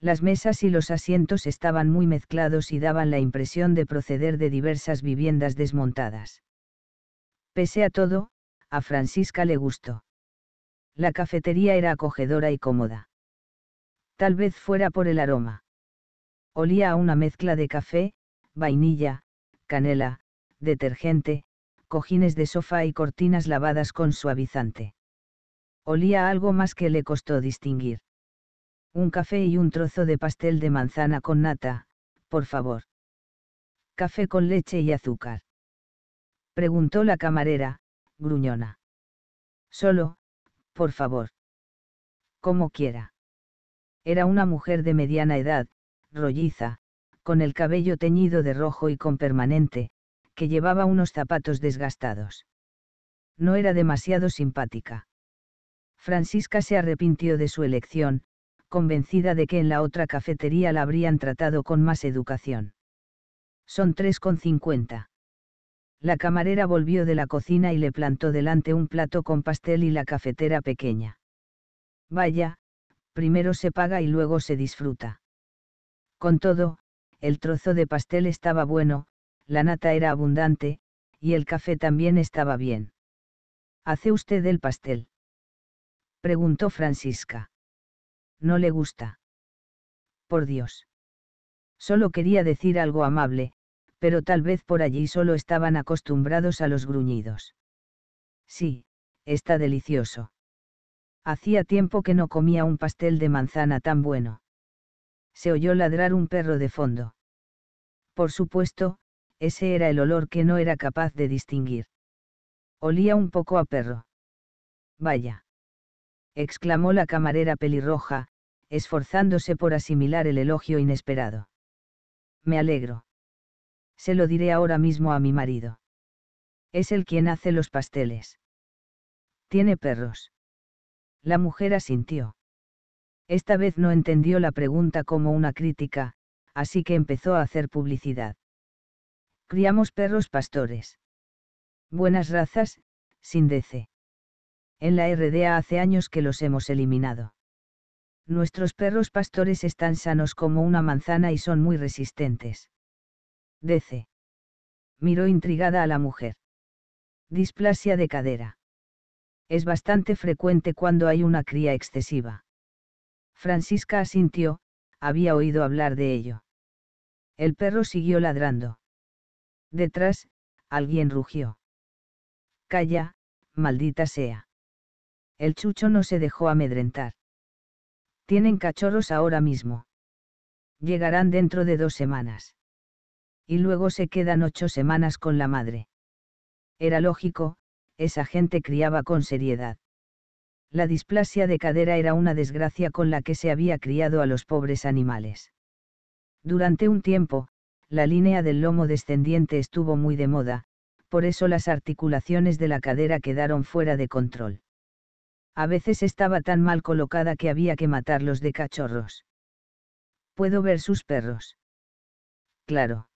Las mesas y los asientos estaban muy mezclados y daban la impresión de proceder de diversas viviendas desmontadas. Pese a todo, a Francisca le gustó. La cafetería era acogedora y cómoda. Tal vez fuera por el aroma. Olía a una mezcla de café, vainilla, canela, detergente, cojines de sofá y cortinas lavadas con suavizante. Olía algo más que le costó distinguir. Un café y un trozo de pastel de manzana con nata, por favor. Café con leche y azúcar. Preguntó la camarera, gruñona. Solo, por favor. Como quiera. Era una mujer de mediana edad, rolliza, con el cabello teñido de rojo y con permanente, que llevaba unos zapatos desgastados. No era demasiado simpática. Francisca se arrepintió de su elección, convencida de que en la otra cafetería la habrían tratado con más educación. Son 3,50. La camarera volvió de la cocina y le plantó delante un plato con pastel y la cafetera pequeña. Vaya, primero se paga y luego se disfruta. Con todo, el trozo de pastel estaba bueno, la nata era abundante, y el café también estaba bien. ¿Hace usted el pastel? preguntó Francisca. No le gusta. Por Dios. Solo quería decir algo amable, pero tal vez por allí solo estaban acostumbrados a los gruñidos. Sí, está delicioso hacía tiempo que no comía un pastel de manzana tan bueno. Se oyó ladrar un perro de fondo. Por supuesto, ese era el olor que no era capaz de distinguir. Olía un poco a perro. Vaya. exclamó la camarera pelirroja, esforzándose por asimilar el elogio inesperado. Me alegro. Se lo diré ahora mismo a mi marido. Es el quien hace los pasteles. Tiene perros. La mujer asintió. Esta vez no entendió la pregunta como una crítica, así que empezó a hacer publicidad. Criamos perros pastores. Buenas razas, sin DC. En la RDA hace años que los hemos eliminado. Nuestros perros pastores están sanos como una manzana y son muy resistentes. DC. Miró intrigada a la mujer. Displasia de cadera es bastante frecuente cuando hay una cría excesiva. Francisca asintió, había oído hablar de ello. El perro siguió ladrando. Detrás, alguien rugió. Calla, maldita sea. El chucho no se dejó amedrentar. Tienen cachorros ahora mismo. Llegarán dentro de dos semanas. Y luego se quedan ocho semanas con la madre. Era lógico, esa gente criaba con seriedad. La displasia de cadera era una desgracia con la que se había criado a los pobres animales. Durante un tiempo, la línea del lomo descendiente estuvo muy de moda, por eso las articulaciones de la cadera quedaron fuera de control. A veces estaba tan mal colocada que había que matarlos de cachorros. ¿Puedo ver sus perros? Claro.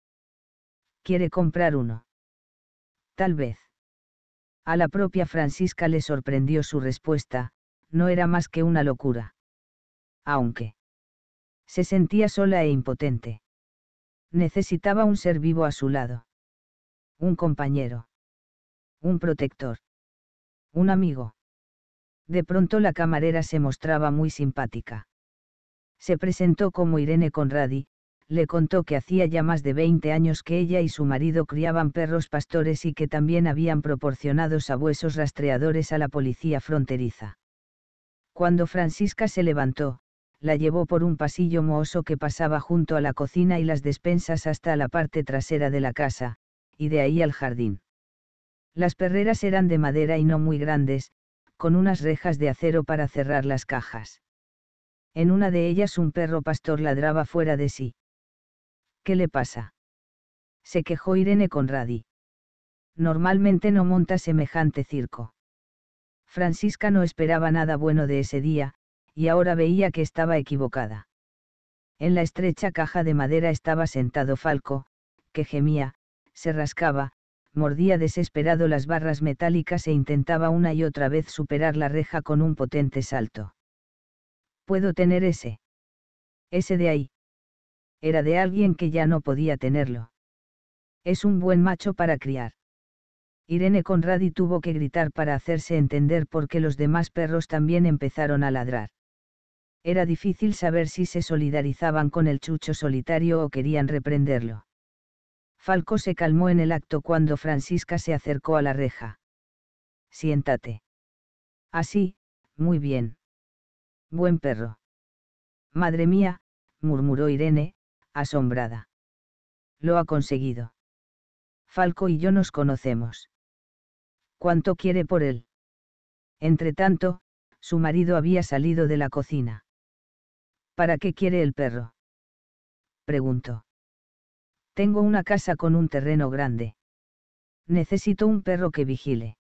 ¿Quiere comprar uno? Tal vez. A la propia Francisca le sorprendió su respuesta, no era más que una locura. Aunque. Se sentía sola e impotente. Necesitaba un ser vivo a su lado. Un compañero. Un protector. Un amigo. De pronto la camarera se mostraba muy simpática. Se presentó como Irene Conradi, le contó que hacía ya más de 20 años que ella y su marido criaban perros pastores y que también habían proporcionado sabuesos rastreadores a la policía fronteriza. Cuando Francisca se levantó, la llevó por un pasillo mohoso que pasaba junto a la cocina y las despensas hasta la parte trasera de la casa, y de ahí al jardín. Las perreras eran de madera y no muy grandes, con unas rejas de acero para cerrar las cajas. En una de ellas un perro pastor ladraba fuera de sí. ¿Qué le pasa? Se quejó Irene Conradi. Normalmente no monta semejante circo. Francisca no esperaba nada bueno de ese día, y ahora veía que estaba equivocada. En la estrecha caja de madera estaba sentado Falco, que gemía, se rascaba, mordía desesperado las barras metálicas e intentaba una y otra vez superar la reja con un potente salto. ¿Puedo tener ese? Ese de ahí era de alguien que ya no podía tenerlo. Es un buen macho para criar. Irene Conradi tuvo que gritar para hacerse entender porque los demás perros también empezaron a ladrar. Era difícil saber si se solidarizaban con el chucho solitario o querían reprenderlo. Falco se calmó en el acto cuando Francisca se acercó a la reja. Siéntate. Así, muy bien. Buen perro. Madre mía, murmuró Irene, asombrada. Lo ha conseguido. Falco y yo nos conocemos. ¿Cuánto quiere por él? Entretanto, su marido había salido de la cocina. ¿Para qué quiere el perro? Preguntó. Tengo una casa con un terreno grande. Necesito un perro que vigile.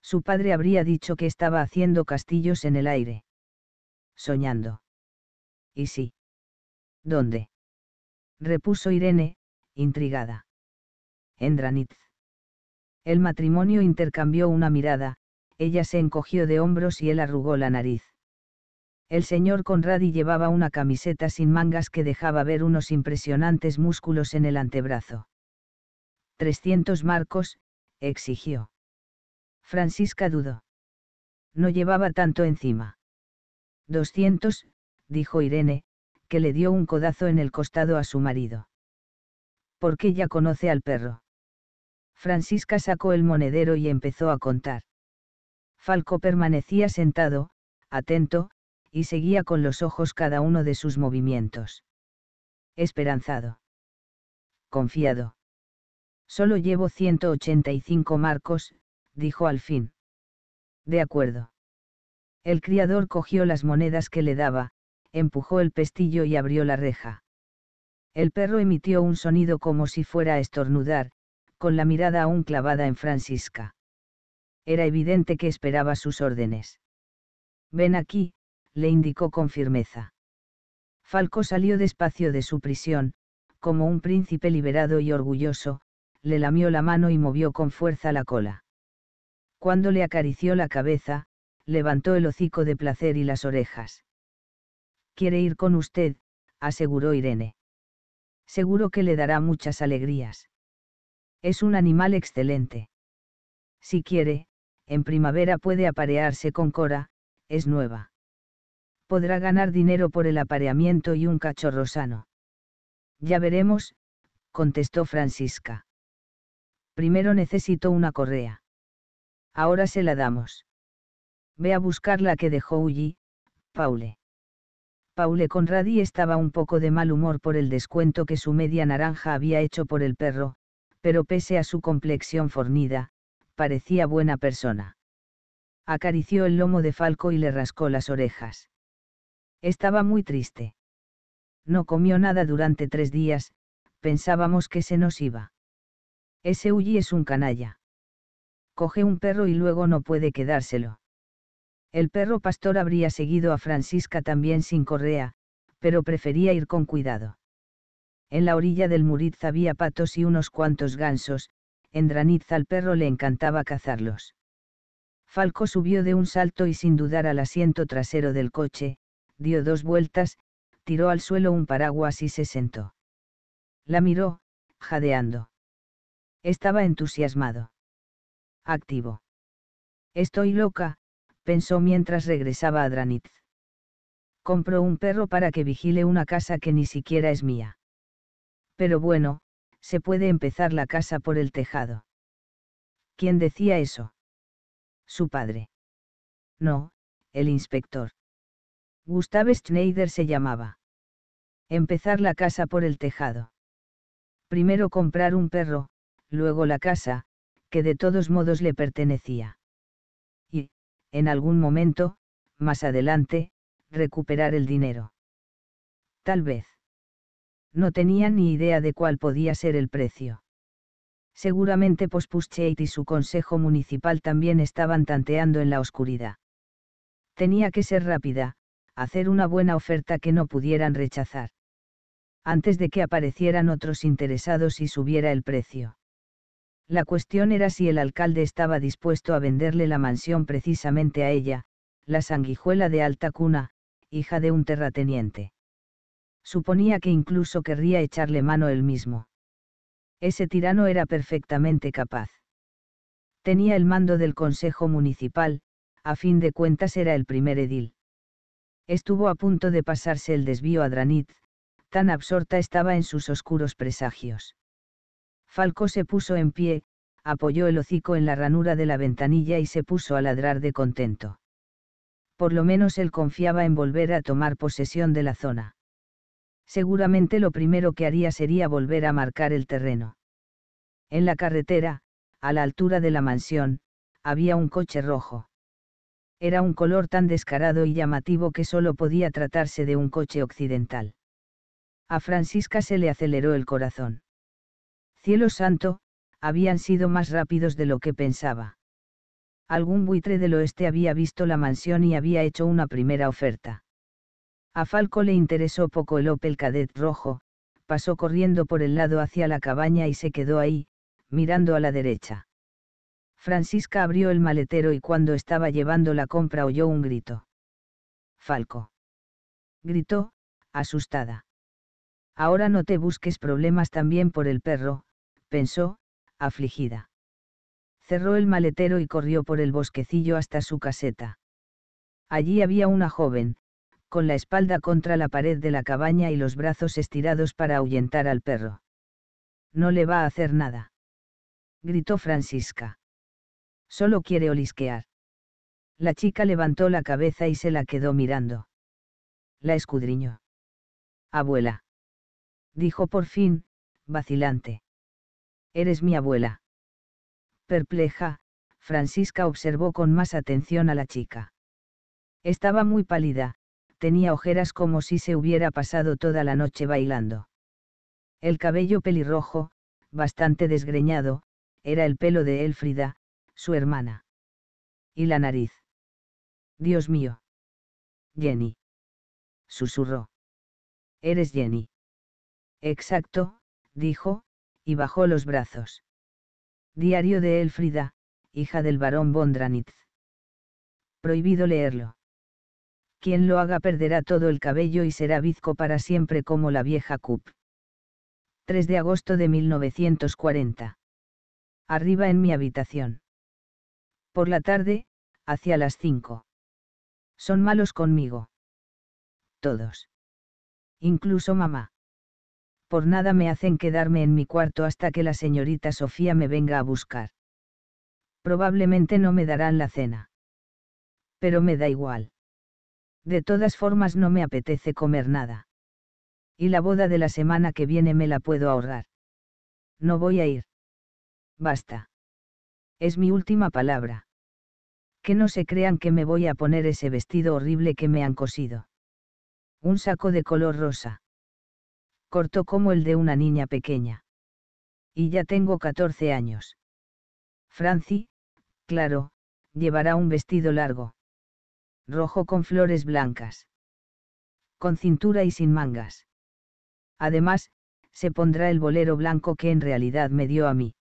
Su padre habría dicho que estaba haciendo castillos en el aire. Soñando. ¿Y sí? ¿Dónde? repuso Irene, intrigada. Endranitz. El matrimonio intercambió una mirada, ella se encogió de hombros y él arrugó la nariz. El señor Conradi llevaba una camiseta sin mangas que dejaba ver unos impresionantes músculos en el antebrazo. 300 marcos, exigió. Francisca dudó. No llevaba tanto encima. 200, dijo Irene, que le dio un codazo en el costado a su marido. Porque ya conoce al perro. Francisca sacó el monedero y empezó a contar. Falco permanecía sentado, atento, y seguía con los ojos cada uno de sus movimientos. Esperanzado. Confiado. Solo llevo 185 marcos, dijo al fin. De acuerdo. El criador cogió las monedas que le daba, empujó el pestillo y abrió la reja. El perro emitió un sonido como si fuera a estornudar, con la mirada aún clavada en Francisca. Era evidente que esperaba sus órdenes. Ven aquí, le indicó con firmeza. Falco salió despacio de su prisión, como un príncipe liberado y orgulloso, le lamió la mano y movió con fuerza la cola. Cuando le acarició la cabeza, levantó el hocico de placer y las orejas. Quiere ir con usted, aseguró Irene. Seguro que le dará muchas alegrías. Es un animal excelente. Si quiere, en primavera puede aparearse con Cora, es nueva. Podrá ganar dinero por el apareamiento y un cachorro sano. Ya veremos, contestó Francisca. Primero necesito una correa. Ahora se la damos. Ve a buscar la que dejó Ulli, Paule. Paule Conradi estaba un poco de mal humor por el descuento que su media naranja había hecho por el perro, pero pese a su complexión fornida, parecía buena persona. Acarició el lomo de Falco y le rascó las orejas. Estaba muy triste. No comió nada durante tres días, pensábamos que se nos iba. Ese Uyi es un canalla. Coge un perro y luego no puede quedárselo. El perro pastor habría seguido a Francisca también sin correa, pero prefería ir con cuidado. En la orilla del Muritz había patos y unos cuantos gansos, en Dranitz al perro le encantaba cazarlos. Falco subió de un salto y sin dudar al asiento trasero del coche, dio dos vueltas, tiró al suelo un paraguas y se sentó. La miró, jadeando. Estaba entusiasmado. Activo. Estoy loca, pensó mientras regresaba a Dranitz. Compró un perro para que vigile una casa que ni siquiera es mía. Pero bueno, se puede empezar la casa por el tejado. ¿Quién decía eso? Su padre. No, el inspector. Gustav Schneider se llamaba. Empezar la casa por el tejado. Primero comprar un perro, luego la casa, que de todos modos le pertenecía en algún momento, más adelante, recuperar el dinero. Tal vez. No tenía ni idea de cuál podía ser el precio. Seguramente Pospuscheit y su consejo municipal también estaban tanteando en la oscuridad. Tenía que ser rápida, hacer una buena oferta que no pudieran rechazar. Antes de que aparecieran otros interesados y subiera el precio. La cuestión era si el alcalde estaba dispuesto a venderle la mansión precisamente a ella, la sanguijuela de alta cuna, hija de un terrateniente. Suponía que incluso querría echarle mano él mismo. Ese tirano era perfectamente capaz. Tenía el mando del Consejo Municipal, a fin de cuentas era el primer edil. Estuvo a punto de pasarse el desvío a Dranit, tan absorta estaba en sus oscuros presagios. Falco se puso en pie, apoyó el hocico en la ranura de la ventanilla y se puso a ladrar de contento. Por lo menos él confiaba en volver a tomar posesión de la zona. Seguramente lo primero que haría sería volver a marcar el terreno. En la carretera, a la altura de la mansión, había un coche rojo. Era un color tan descarado y llamativo que solo podía tratarse de un coche occidental. A Francisca se le aceleró el corazón. Cielo santo, habían sido más rápidos de lo que pensaba. Algún buitre del oeste había visto la mansión y había hecho una primera oferta. A Falco le interesó poco el Opel Cadet rojo, pasó corriendo por el lado hacia la cabaña y se quedó ahí, mirando a la derecha. Francisca abrió el maletero y cuando estaba llevando la compra oyó un grito. Falco. Gritó, asustada. Ahora no te busques problemas también por el perro, pensó, afligida. Cerró el maletero y corrió por el bosquecillo hasta su caseta. Allí había una joven, con la espalda contra la pared de la cabaña y los brazos estirados para ahuyentar al perro. No le va a hacer nada. Gritó Francisca. Solo quiere olisquear. La chica levantó la cabeza y se la quedó mirando. La escudriñó. Abuela. Dijo por fin, vacilante. Eres mi abuela. Perpleja, Francisca observó con más atención a la chica. Estaba muy pálida, tenía ojeras como si se hubiera pasado toda la noche bailando. El cabello pelirrojo, bastante desgreñado, era el pelo de Elfrida, su hermana. Y la nariz. Dios mío. Jenny. Susurró. Eres Jenny. Exacto, dijo, y bajó los brazos. Diario de Elfrida, hija del barón Bondranitz. Prohibido leerlo. Quien lo haga perderá todo el cabello y será bizco para siempre como la vieja Cup. 3 de agosto de 1940. Arriba en mi habitación. Por la tarde, hacia las 5. Son malos conmigo. Todos. Incluso mamá por nada me hacen quedarme en mi cuarto hasta que la señorita Sofía me venga a buscar. Probablemente no me darán la cena. Pero me da igual. De todas formas no me apetece comer nada. Y la boda de la semana que viene me la puedo ahorrar. No voy a ir. Basta. Es mi última palabra. Que no se crean que me voy a poner ese vestido horrible que me han cosido. Un saco de color rosa corto como el de una niña pequeña. Y ya tengo 14 años. Franci, claro, llevará un vestido largo. Rojo con flores blancas. Con cintura y sin mangas. Además, se pondrá el bolero blanco que en realidad me dio a mí.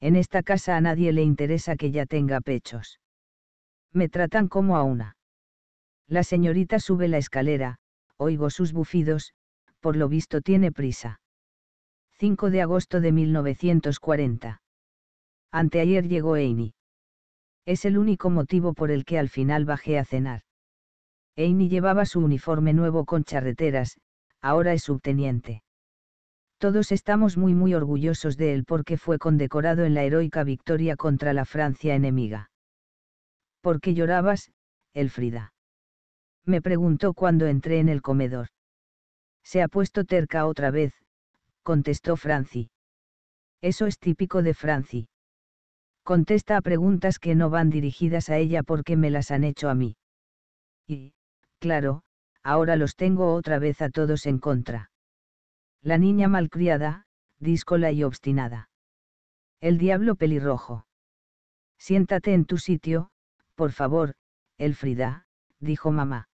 En esta casa a nadie le interesa que ya tenga pechos. Me tratan como a una. La señorita sube la escalera, oigo sus bufidos, por lo visto tiene prisa. 5 de agosto de 1940. Anteayer llegó Amy. Es el único motivo por el que al final bajé a cenar. Amy llevaba su uniforme nuevo con charreteras, ahora es subteniente. Todos estamos muy muy orgullosos de él porque fue condecorado en la heroica victoria contra la Francia enemiga. ¿Por qué llorabas, Elfrida? Me preguntó cuando entré en el comedor. Se ha puesto terca otra vez, contestó Franci. Eso es típico de Franci. Contesta a preguntas que no van dirigidas a ella porque me las han hecho a mí. Y, claro, ahora los tengo otra vez a todos en contra. La niña malcriada, díscola y obstinada. El diablo pelirrojo. Siéntate en tu sitio, por favor, Elfrida, dijo mamá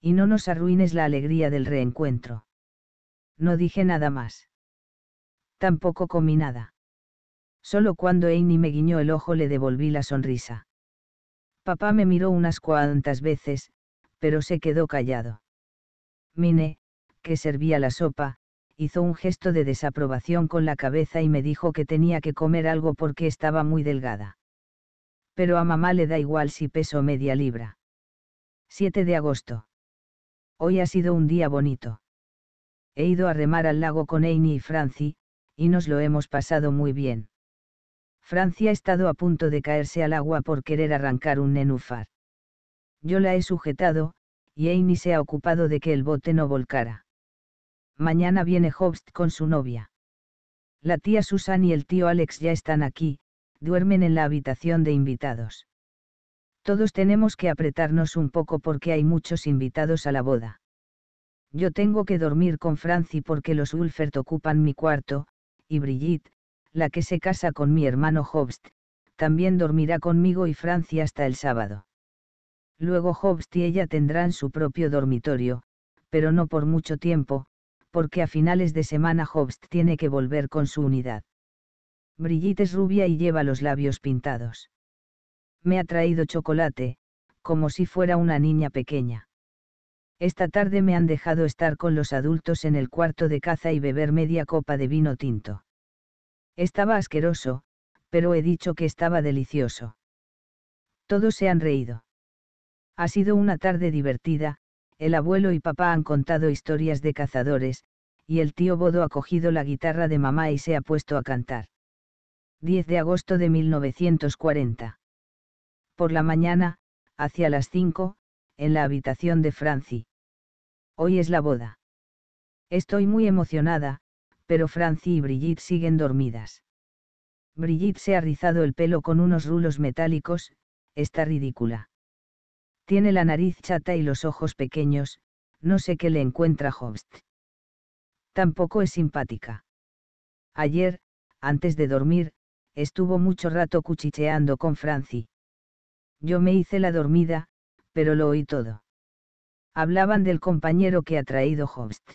y no nos arruines la alegría del reencuentro. No dije nada más. Tampoco comí nada. Solo cuando Amy me guiñó el ojo le devolví la sonrisa. Papá me miró unas cuantas veces, pero se quedó callado. Mine, que servía la sopa, hizo un gesto de desaprobación con la cabeza y me dijo que tenía que comer algo porque estaba muy delgada. Pero a mamá le da igual si peso media libra. 7 de agosto. Hoy ha sido un día bonito. He ido a remar al lago con Amy y Franci, y nos lo hemos pasado muy bien. Francia ha estado a punto de caerse al agua por querer arrancar un nenúfar. Yo la he sujetado, y Amy se ha ocupado de que el bote no volcara. Mañana viene Hobst con su novia. La tía Susan y el tío Alex ya están aquí, duermen en la habitación de invitados. Todos tenemos que apretarnos un poco porque hay muchos invitados a la boda. Yo tengo que dormir con Franci porque los Ulfert ocupan mi cuarto, y Brigitte, la que se casa con mi hermano Hobst, también dormirá conmigo y Franci hasta el sábado. Luego Hobst y ella tendrán su propio dormitorio, pero no por mucho tiempo, porque a finales de semana Hobst tiene que volver con su unidad. Brigitte es rubia y lleva los labios pintados me ha traído chocolate, como si fuera una niña pequeña. Esta tarde me han dejado estar con los adultos en el cuarto de caza y beber media copa de vino tinto. Estaba asqueroso, pero he dicho que estaba delicioso. Todos se han reído. Ha sido una tarde divertida, el abuelo y papá han contado historias de cazadores, y el tío Bodo ha cogido la guitarra de mamá y se ha puesto a cantar. 10 de agosto de 1940 por la mañana, hacia las cinco, en la habitación de Franci. Hoy es la boda. Estoy muy emocionada, pero Franci y Brigitte siguen dormidas. Brigitte se ha rizado el pelo con unos rulos metálicos, está ridícula. Tiene la nariz chata y los ojos pequeños, no sé qué le encuentra Hobst. Tampoco es simpática. Ayer, antes de dormir, estuvo mucho rato cuchicheando con Franci. Yo me hice la dormida, pero lo oí todo. Hablaban del compañero que ha traído Hobst.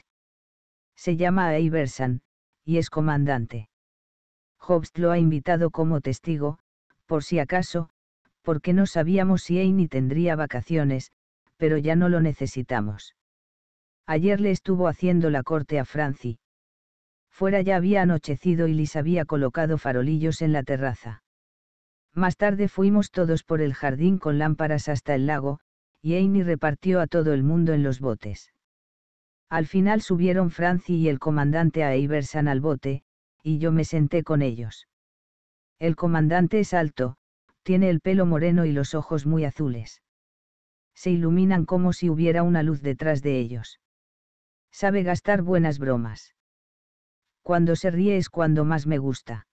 Se llama Aversan, y es comandante. Hobst lo ha invitado como testigo, por si acaso, porque no sabíamos si Amy tendría vacaciones, pero ya no lo necesitamos. Ayer le estuvo haciendo la corte a Franci. Fuera ya había anochecido y les había colocado farolillos en la terraza. Más tarde fuimos todos por el jardín con lámparas hasta el lago, y Amy repartió a todo el mundo en los botes. Al final subieron Franci y el comandante a Everson al bote, y yo me senté con ellos. El comandante es alto, tiene el pelo moreno y los ojos muy azules. Se iluminan como si hubiera una luz detrás de ellos. Sabe gastar buenas bromas. Cuando se ríe es cuando más me gusta.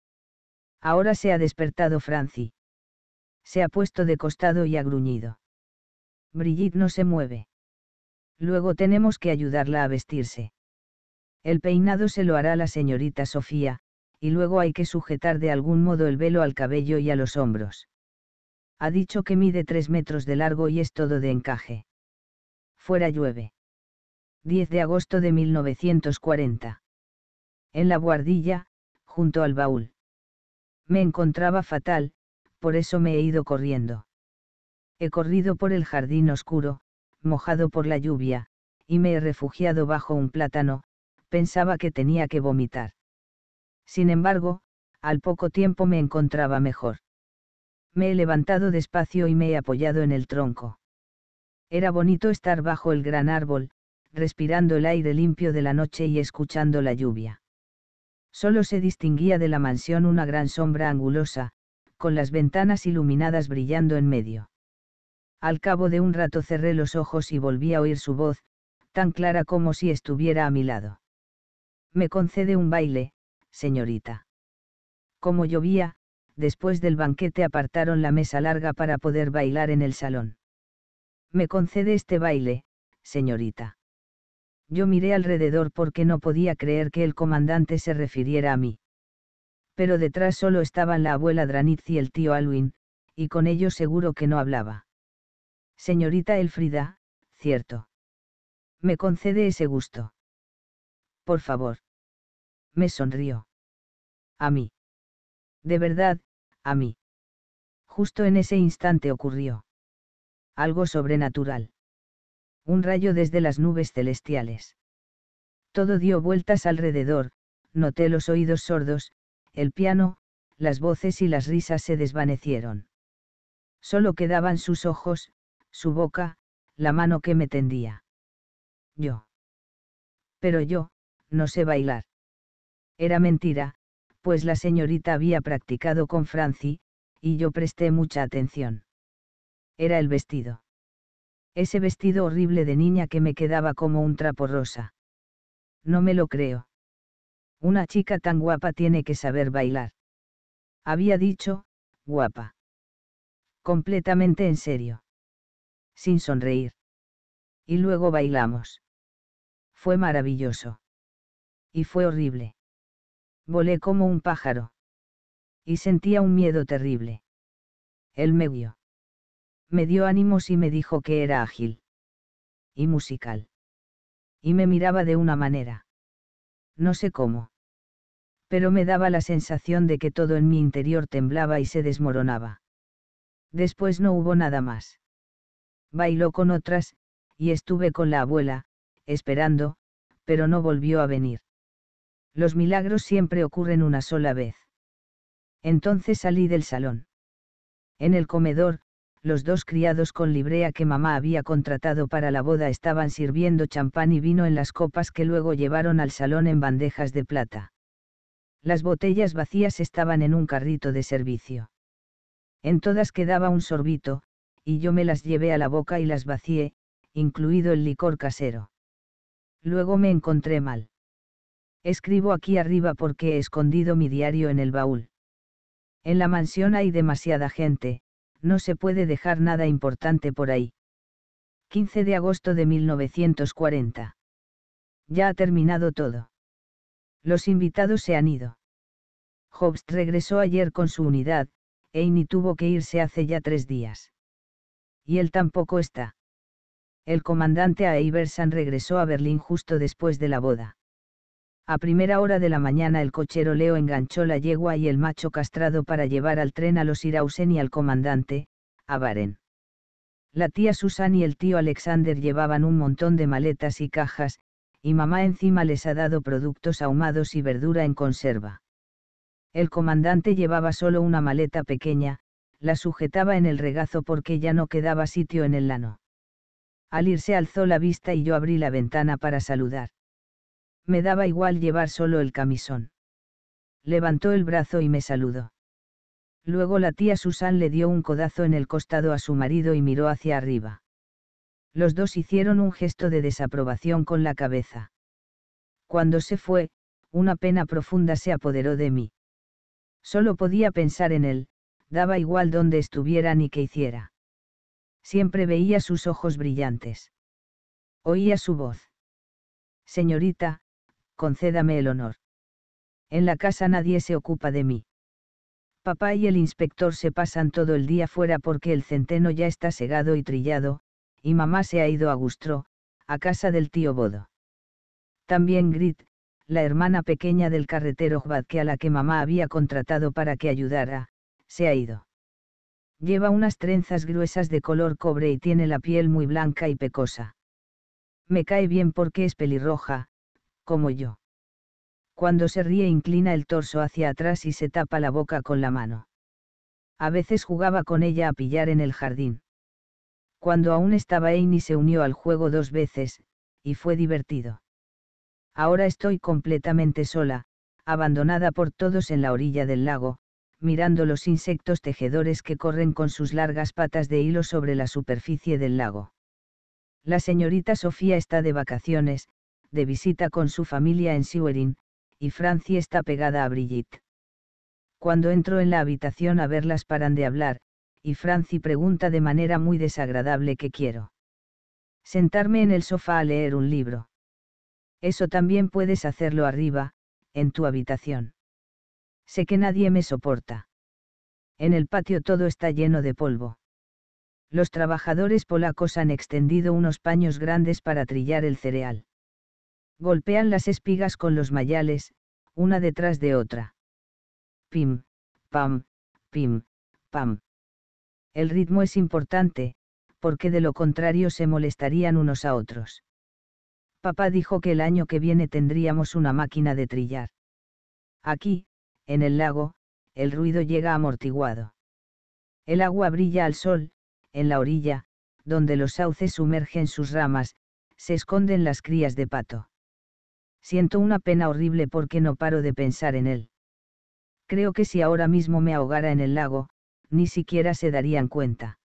Ahora se ha despertado Franci. Se ha puesto de costado y ha gruñido. Brigitte no se mueve. Luego tenemos que ayudarla a vestirse. El peinado se lo hará la señorita Sofía, y luego hay que sujetar de algún modo el velo al cabello y a los hombros. Ha dicho que mide tres metros de largo y es todo de encaje. Fuera llueve. 10 de agosto de 1940. En la guardilla, junto al baúl. Me encontraba fatal, por eso me he ido corriendo. He corrido por el jardín oscuro, mojado por la lluvia, y me he refugiado bajo un plátano, pensaba que tenía que vomitar. Sin embargo, al poco tiempo me encontraba mejor. Me he levantado despacio y me he apoyado en el tronco. Era bonito estar bajo el gran árbol, respirando el aire limpio de la noche y escuchando la lluvia. Solo se distinguía de la mansión una gran sombra angulosa, con las ventanas iluminadas brillando en medio. Al cabo de un rato cerré los ojos y volví a oír su voz, tan clara como si estuviera a mi lado. Me concede un baile, señorita. Como llovía, después del banquete apartaron la mesa larga para poder bailar en el salón. Me concede este baile, señorita. Yo miré alrededor porque no podía creer que el comandante se refiriera a mí. Pero detrás solo estaban la abuela Dranitz y el tío Alwin, y con ellos seguro que no hablaba. Señorita Elfrida, cierto. Me concede ese gusto. Por favor. Me sonrió. A mí. De verdad, a mí. Justo en ese instante ocurrió. Algo sobrenatural un rayo desde las nubes celestiales. Todo dio vueltas alrededor, noté los oídos sordos, el piano, las voces y las risas se desvanecieron. Solo quedaban sus ojos, su boca, la mano que me tendía. Yo. Pero yo, no sé bailar. Era mentira, pues la señorita había practicado con Franci, y yo presté mucha atención. Era el vestido. Ese vestido horrible de niña que me quedaba como un trapo rosa. No me lo creo. Una chica tan guapa tiene que saber bailar. Había dicho, guapa. Completamente en serio. Sin sonreír. Y luego bailamos. Fue maravilloso. Y fue horrible. Volé como un pájaro. Y sentía un miedo terrible. Él me vio me dio ánimos y me dijo que era ágil. Y musical. Y me miraba de una manera. No sé cómo. Pero me daba la sensación de que todo en mi interior temblaba y se desmoronaba. Después no hubo nada más. Bailó con otras, y estuve con la abuela, esperando, pero no volvió a venir. Los milagros siempre ocurren una sola vez. Entonces salí del salón. En el comedor, los dos criados con librea que mamá había contratado para la boda estaban sirviendo champán y vino en las copas que luego llevaron al salón en bandejas de plata. Las botellas vacías estaban en un carrito de servicio. En todas quedaba un sorbito, y yo me las llevé a la boca y las vacié, incluido el licor casero. Luego me encontré mal. Escribo aquí arriba porque he escondido mi diario en el baúl. En la mansión hay demasiada gente, no se puede dejar nada importante por ahí. 15 de agosto de 1940. Ya ha terminado todo. Los invitados se han ido. Hobbs regresó ayer con su unidad, Amy tuvo que irse hace ya tres días. Y él tampoco está. El comandante Iverson regresó a Berlín justo después de la boda. A primera hora de la mañana el cochero Leo enganchó la yegua y el macho castrado para llevar al tren a los Irausen y al comandante, a Baren. La tía Susan y el tío Alexander llevaban un montón de maletas y cajas, y mamá encima les ha dado productos ahumados y verdura en conserva. El comandante llevaba solo una maleta pequeña, la sujetaba en el regazo porque ya no quedaba sitio en el lano. Al irse alzó la vista y yo abrí la ventana para saludar. Me daba igual llevar solo el camisón. Levantó el brazo y me saludó. Luego la tía Susan le dio un codazo en el costado a su marido y miró hacia arriba. Los dos hicieron un gesto de desaprobación con la cabeza. Cuando se fue, una pena profunda se apoderó de mí. Solo podía pensar en él, daba igual dónde estuviera ni qué hiciera. Siempre veía sus ojos brillantes. Oía su voz. Señorita, concédame el honor. En la casa nadie se ocupa de mí. Papá y el inspector se pasan todo el día fuera porque el centeno ya está segado y trillado, y mamá se ha ido a Gustro, a casa del tío Bodo. También Grit, la hermana pequeña del carretero Jvad que a la que mamá había contratado para que ayudara, se ha ido. Lleva unas trenzas gruesas de color cobre y tiene la piel muy blanca y pecosa. Me cae bien porque es pelirroja, como yo. Cuando se ríe inclina el torso hacia atrás y se tapa la boca con la mano. A veces jugaba con ella a pillar en el jardín. Cuando aún estaba Amy se unió al juego dos veces, y fue divertido. Ahora estoy completamente sola, abandonada por todos en la orilla del lago, mirando los insectos tejedores que corren con sus largas patas de hilo sobre la superficie del lago. La señorita Sofía está de vacaciones, de visita con su familia en Siwerin, y Francie está pegada a Brigitte. Cuando entro en la habitación a verlas paran de hablar, y Francie pregunta de manera muy desagradable qué quiero. Sentarme en el sofá a leer un libro. Eso también puedes hacerlo arriba, en tu habitación. Sé que nadie me soporta. En el patio todo está lleno de polvo. Los trabajadores polacos han extendido unos paños grandes para trillar el cereal. Golpean las espigas con los mayales, una detrás de otra. Pim, pam, pim, pam. El ritmo es importante, porque de lo contrario se molestarían unos a otros. Papá dijo que el año que viene tendríamos una máquina de trillar. Aquí, en el lago, el ruido llega amortiguado. El agua brilla al sol, en la orilla, donde los sauces sumergen sus ramas, se esconden las crías de pato. Siento una pena horrible porque no paro de pensar en él. Creo que si ahora mismo me ahogara en el lago, ni siquiera se darían cuenta.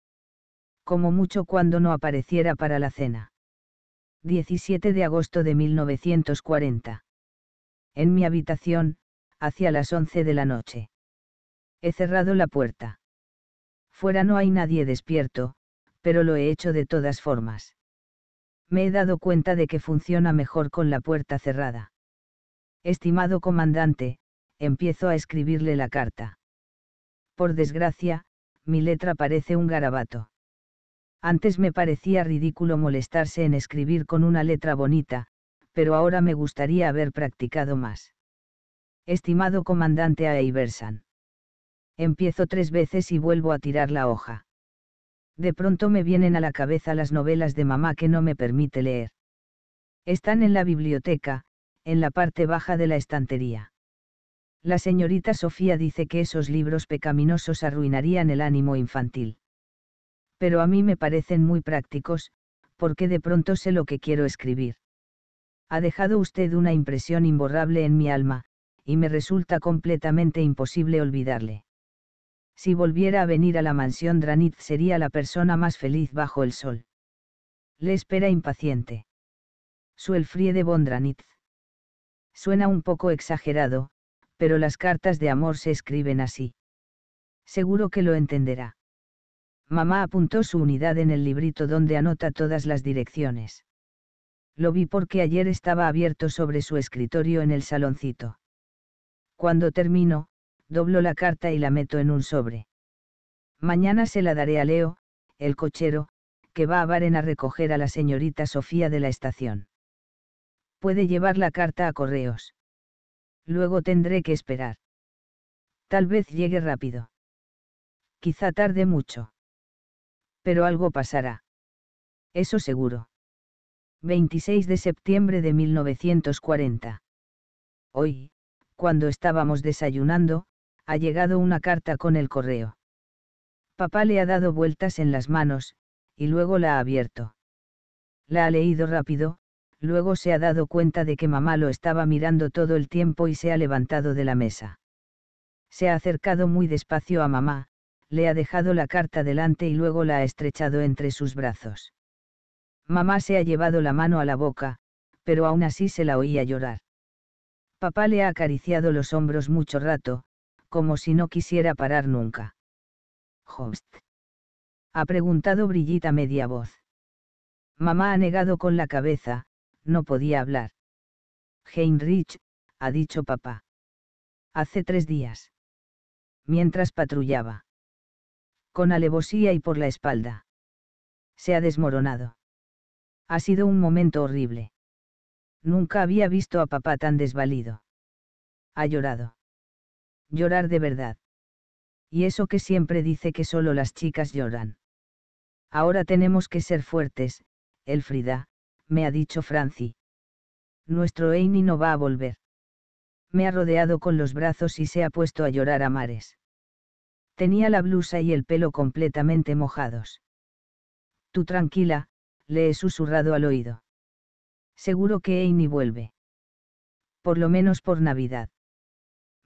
Como mucho cuando no apareciera para la cena. 17 de agosto de 1940. En mi habitación, hacia las 11 de la noche. He cerrado la puerta. Fuera no hay nadie despierto, pero lo he hecho de todas formas me he dado cuenta de que funciona mejor con la puerta cerrada. Estimado comandante, empiezo a escribirle la carta. Por desgracia, mi letra parece un garabato. Antes me parecía ridículo molestarse en escribir con una letra bonita, pero ahora me gustaría haber practicado más. Estimado comandante Aiversan. Empiezo tres veces y vuelvo a tirar la hoja de pronto me vienen a la cabeza las novelas de mamá que no me permite leer. Están en la biblioteca, en la parte baja de la estantería. La señorita Sofía dice que esos libros pecaminosos arruinarían el ánimo infantil. Pero a mí me parecen muy prácticos, porque de pronto sé lo que quiero escribir. Ha dejado usted una impresión imborrable en mi alma, y me resulta completamente imposible olvidarle si volviera a venir a la mansión Dranitz sería la persona más feliz bajo el sol. Le espera impaciente. Su Elfriede von Dranitz. Suena un poco exagerado, pero las cartas de amor se escriben así. Seguro que lo entenderá. Mamá apuntó su unidad en el librito donde anota todas las direcciones. Lo vi porque ayer estaba abierto sobre su escritorio en el saloncito. Cuando terminó, doblo la carta y la meto en un sobre. Mañana se la daré a Leo, el cochero, que va a Baren a recoger a la señorita Sofía de la estación. Puede llevar la carta a correos. Luego tendré que esperar. Tal vez llegue rápido. Quizá tarde mucho. Pero algo pasará. Eso seguro. 26 de septiembre de 1940. Hoy, cuando estábamos desayunando, ha llegado una carta con el correo. Papá le ha dado vueltas en las manos, y luego la ha abierto. La ha leído rápido, luego se ha dado cuenta de que mamá lo estaba mirando todo el tiempo y se ha levantado de la mesa. Se ha acercado muy despacio a mamá, le ha dejado la carta delante y luego la ha estrechado entre sus brazos. Mamá se ha llevado la mano a la boca, pero aún así se la oía llorar. Papá le ha acariciado los hombros mucho rato, como si no quisiera parar nunca. Host. Ha preguntado brillita media voz. Mamá ha negado con la cabeza, no podía hablar. Heinrich, ha dicho papá. Hace tres días. Mientras patrullaba. Con alevosía y por la espalda. Se ha desmoronado. Ha sido un momento horrible. Nunca había visto a papá tan desvalido. Ha llorado llorar de verdad. Y eso que siempre dice que solo las chicas lloran. Ahora tenemos que ser fuertes, Elfrida, me ha dicho Franci. Nuestro Amy no va a volver. Me ha rodeado con los brazos y se ha puesto a llorar a mares. Tenía la blusa y el pelo completamente mojados. Tú tranquila, le he susurrado al oído. Seguro que Amy vuelve. Por lo menos por Navidad.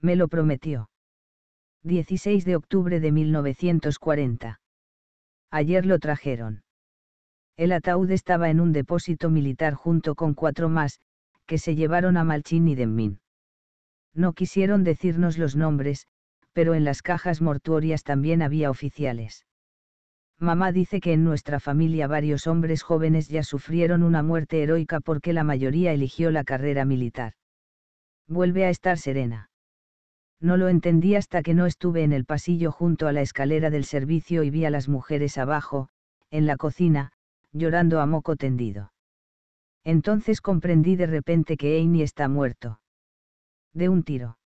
Me lo prometió. 16 de octubre de 1940. Ayer lo trajeron. El ataúd estaba en un depósito militar junto con cuatro más, que se llevaron a Malchin y Denmin. No quisieron decirnos los nombres, pero en las cajas mortuorias también había oficiales. Mamá dice que en nuestra familia varios hombres jóvenes ya sufrieron una muerte heroica porque la mayoría eligió la carrera militar. Vuelve a estar serena. No lo entendí hasta que no estuve en el pasillo junto a la escalera del servicio y vi a las mujeres abajo, en la cocina, llorando a moco tendido. Entonces comprendí de repente que Amy está muerto. De un tiro.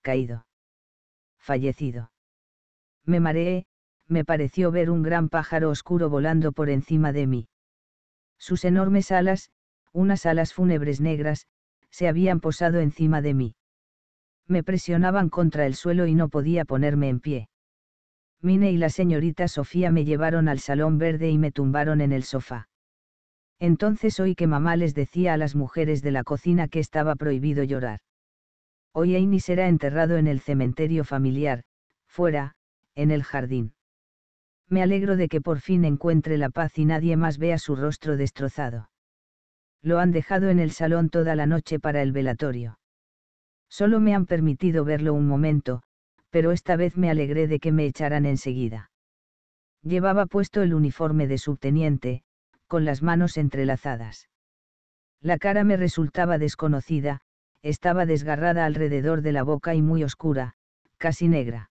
Caído. Fallecido. Me mareé, me pareció ver un gran pájaro oscuro volando por encima de mí. Sus enormes alas, unas alas fúnebres negras, se habían posado encima de mí me presionaban contra el suelo y no podía ponerme en pie. Mine y la señorita Sofía me llevaron al salón verde y me tumbaron en el sofá. Entonces oí que mamá les decía a las mujeres de la cocina que estaba prohibido llorar. Hoy Amy será enterrado en el cementerio familiar, fuera, en el jardín. Me alegro de que por fin encuentre la paz y nadie más vea su rostro destrozado. Lo han dejado en el salón toda la noche para el velatorio. Solo me han permitido verlo un momento, pero esta vez me alegré de que me echaran enseguida. Llevaba puesto el uniforme de subteniente, con las manos entrelazadas. La cara me resultaba desconocida, estaba desgarrada alrededor de la boca y muy oscura, casi negra.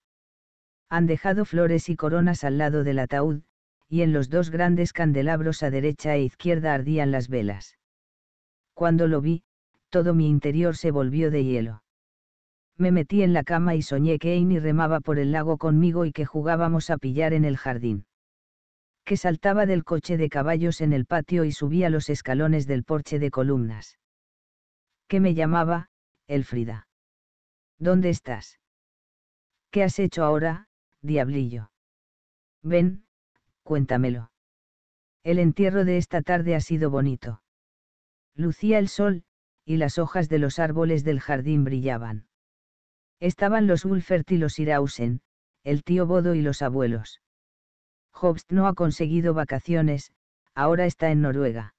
Han dejado flores y coronas al lado del ataúd, y en los dos grandes candelabros a derecha e izquierda ardían las velas. Cuando lo vi, todo mi interior se volvió de hielo me metí en la cama y soñé que Amy remaba por el lago conmigo y que jugábamos a pillar en el jardín. Que saltaba del coche de caballos en el patio y subía los escalones del porche de columnas. Que me llamaba, Elfrida. ¿Dónde estás? ¿Qué has hecho ahora, diablillo? Ven, cuéntamelo. El entierro de esta tarde ha sido bonito. Lucía el sol, y las hojas de los árboles del jardín brillaban. Estaban los Ulfert y los Irausen, el tío Bodo y los abuelos. Hobst no ha conseguido vacaciones, ahora está en Noruega.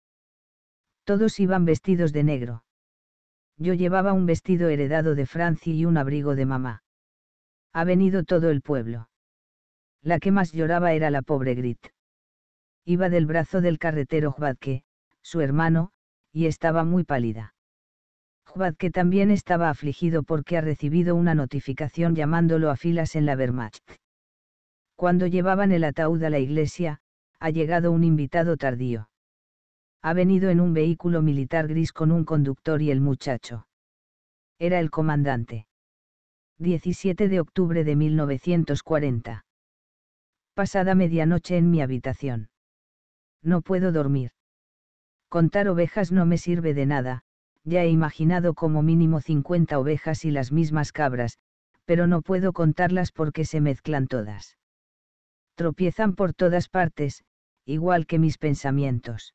Todos iban vestidos de negro. Yo llevaba un vestido heredado de Francia y un abrigo de mamá. Ha venido todo el pueblo. La que más lloraba era la pobre Grit. Iba del brazo del carretero Jvatke, su hermano, y estaba muy pálida. Jubad que también estaba afligido porque ha recibido una notificación llamándolo a filas en la Wehrmacht. Cuando llevaban el ataúd a la iglesia, ha llegado un invitado tardío. Ha venido en un vehículo militar gris con un conductor y el muchacho. Era el comandante. 17 de octubre de 1940. Pasada medianoche en mi habitación. No puedo dormir. Contar ovejas no me sirve de nada, ya he imaginado como mínimo 50 ovejas y las mismas cabras, pero no puedo contarlas porque se mezclan todas. Tropiezan por todas partes, igual que mis pensamientos.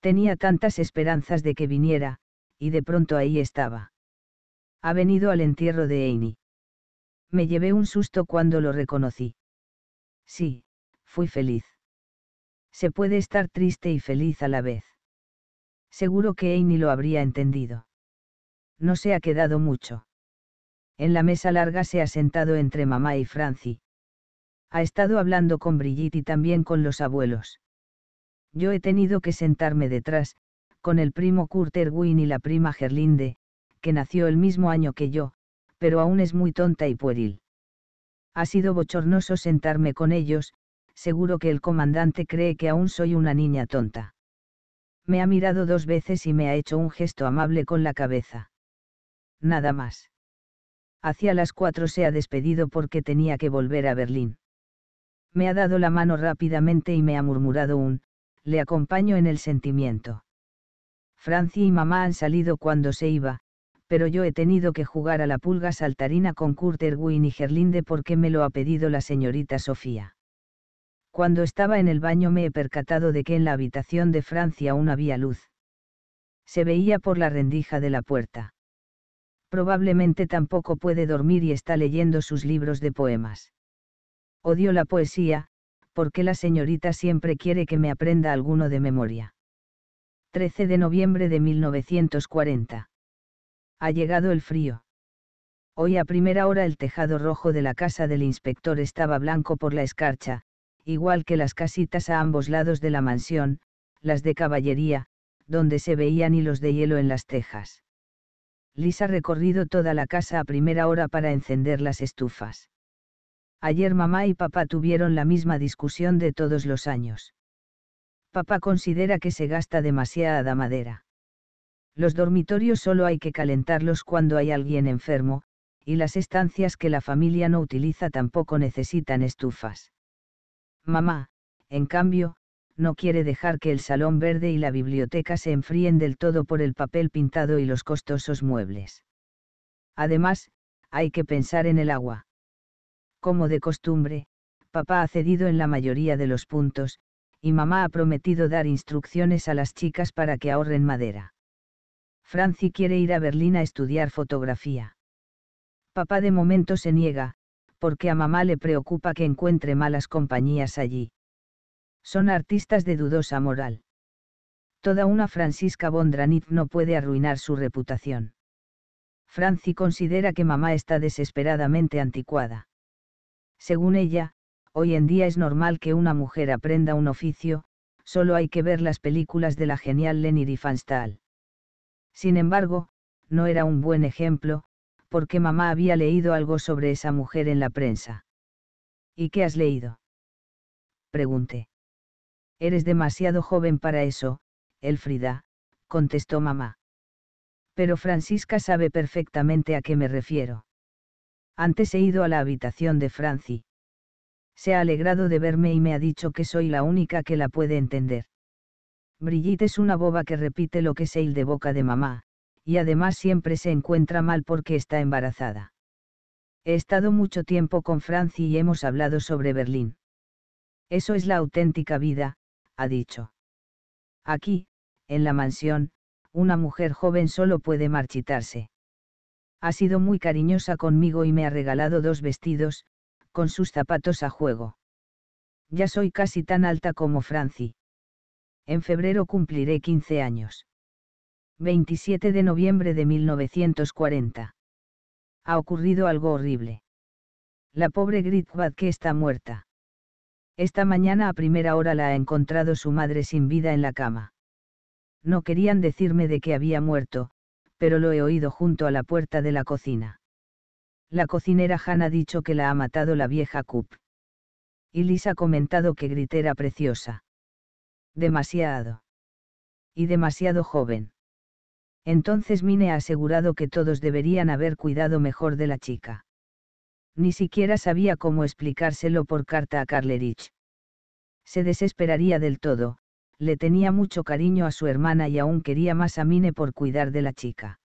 Tenía tantas esperanzas de que viniera, y de pronto ahí estaba. Ha venido al entierro de Amy. Me llevé un susto cuando lo reconocí. Sí, fui feliz. Se puede estar triste y feliz a la vez. Seguro que Amy lo habría entendido. No se ha quedado mucho. En la mesa larga se ha sentado entre mamá y Franci. Ha estado hablando con Brigitte y también con los abuelos. Yo he tenido que sentarme detrás, con el primo Kurt Erwin y la prima Gerlinde, que nació el mismo año que yo, pero aún es muy tonta y pueril. Ha sido bochornoso sentarme con ellos, seguro que el comandante cree que aún soy una niña tonta. Me ha mirado dos veces y me ha hecho un gesto amable con la cabeza. Nada más. Hacia las cuatro se ha despedido porque tenía que volver a Berlín. Me ha dado la mano rápidamente y me ha murmurado un, le acompaño en el sentimiento. Francia y mamá han salido cuando se iba, pero yo he tenido que jugar a la pulga saltarina con Kurt Erwin y Gerlinde porque me lo ha pedido la señorita Sofía. Cuando estaba en el baño me he percatado de que en la habitación de Francia aún había luz. Se veía por la rendija de la puerta. Probablemente tampoco puede dormir y está leyendo sus libros de poemas. Odio la poesía, porque la señorita siempre quiere que me aprenda alguno de memoria. 13 de noviembre de 1940. Ha llegado el frío. Hoy a primera hora el tejado rojo de la casa del inspector estaba blanco por la escarcha, igual que las casitas a ambos lados de la mansión, las de caballería, donde se veían hilos de hielo en las tejas. Lisa ha recorrido toda la casa a primera hora para encender las estufas. Ayer mamá y papá tuvieron la misma discusión de todos los años. Papá considera que se gasta demasiada madera. Los dormitorios solo hay que calentarlos cuando hay alguien enfermo, y las estancias que la familia no utiliza tampoco necesitan estufas. Mamá, en cambio, no quiere dejar que el salón verde y la biblioteca se enfríen del todo por el papel pintado y los costosos muebles. Además, hay que pensar en el agua. Como de costumbre, papá ha cedido en la mayoría de los puntos, y mamá ha prometido dar instrucciones a las chicas para que ahorren madera. Franci quiere ir a Berlín a estudiar fotografía. Papá de momento se niega, porque a mamá le preocupa que encuentre malas compañías allí. Son artistas de dudosa moral. Toda una Francisca Bondranit no puede arruinar su reputación. Franci considera que mamá está desesperadamente anticuada. Según ella, hoy en día es normal que una mujer aprenda un oficio, solo hay que ver las películas de la genial Leni Riefenstahl. Sin embargo, no era un buen ejemplo, porque mamá había leído algo sobre esa mujer en la prensa. ¿Y qué has leído? Pregunté. Eres demasiado joven para eso, Elfrida, contestó mamá. Pero Francisca sabe perfectamente a qué me refiero. Antes he ido a la habitación de Franci. Se ha alegrado de verme y me ha dicho que soy la única que la puede entender. Brigitte es una boba que repite lo que sale de boca de mamá, y además siempre se encuentra mal porque está embarazada. He estado mucho tiempo con Franci y hemos hablado sobre Berlín. Eso es la auténtica vida, ha dicho. Aquí, en la mansión, una mujer joven solo puede marchitarse. Ha sido muy cariñosa conmigo y me ha regalado dos vestidos, con sus zapatos a juego. Ya soy casi tan alta como Franci. En febrero cumpliré 15 años. 27 de noviembre de 1940. Ha ocurrido algo horrible. La pobre Gritbad que está muerta. Esta mañana a primera hora la ha encontrado su madre sin vida en la cama. No querían decirme de que había muerto, pero lo he oído junto a la puerta de la cocina. La cocinera Han ha dicho que la ha matado la vieja Coop. Y Lisa ha comentado que Grit era preciosa. Demasiado. Y demasiado joven entonces Mine ha asegurado que todos deberían haber cuidado mejor de la chica. Ni siquiera sabía cómo explicárselo por carta a Carlerich. Se desesperaría del todo, le tenía mucho cariño a su hermana y aún quería más a Mine por cuidar de la chica.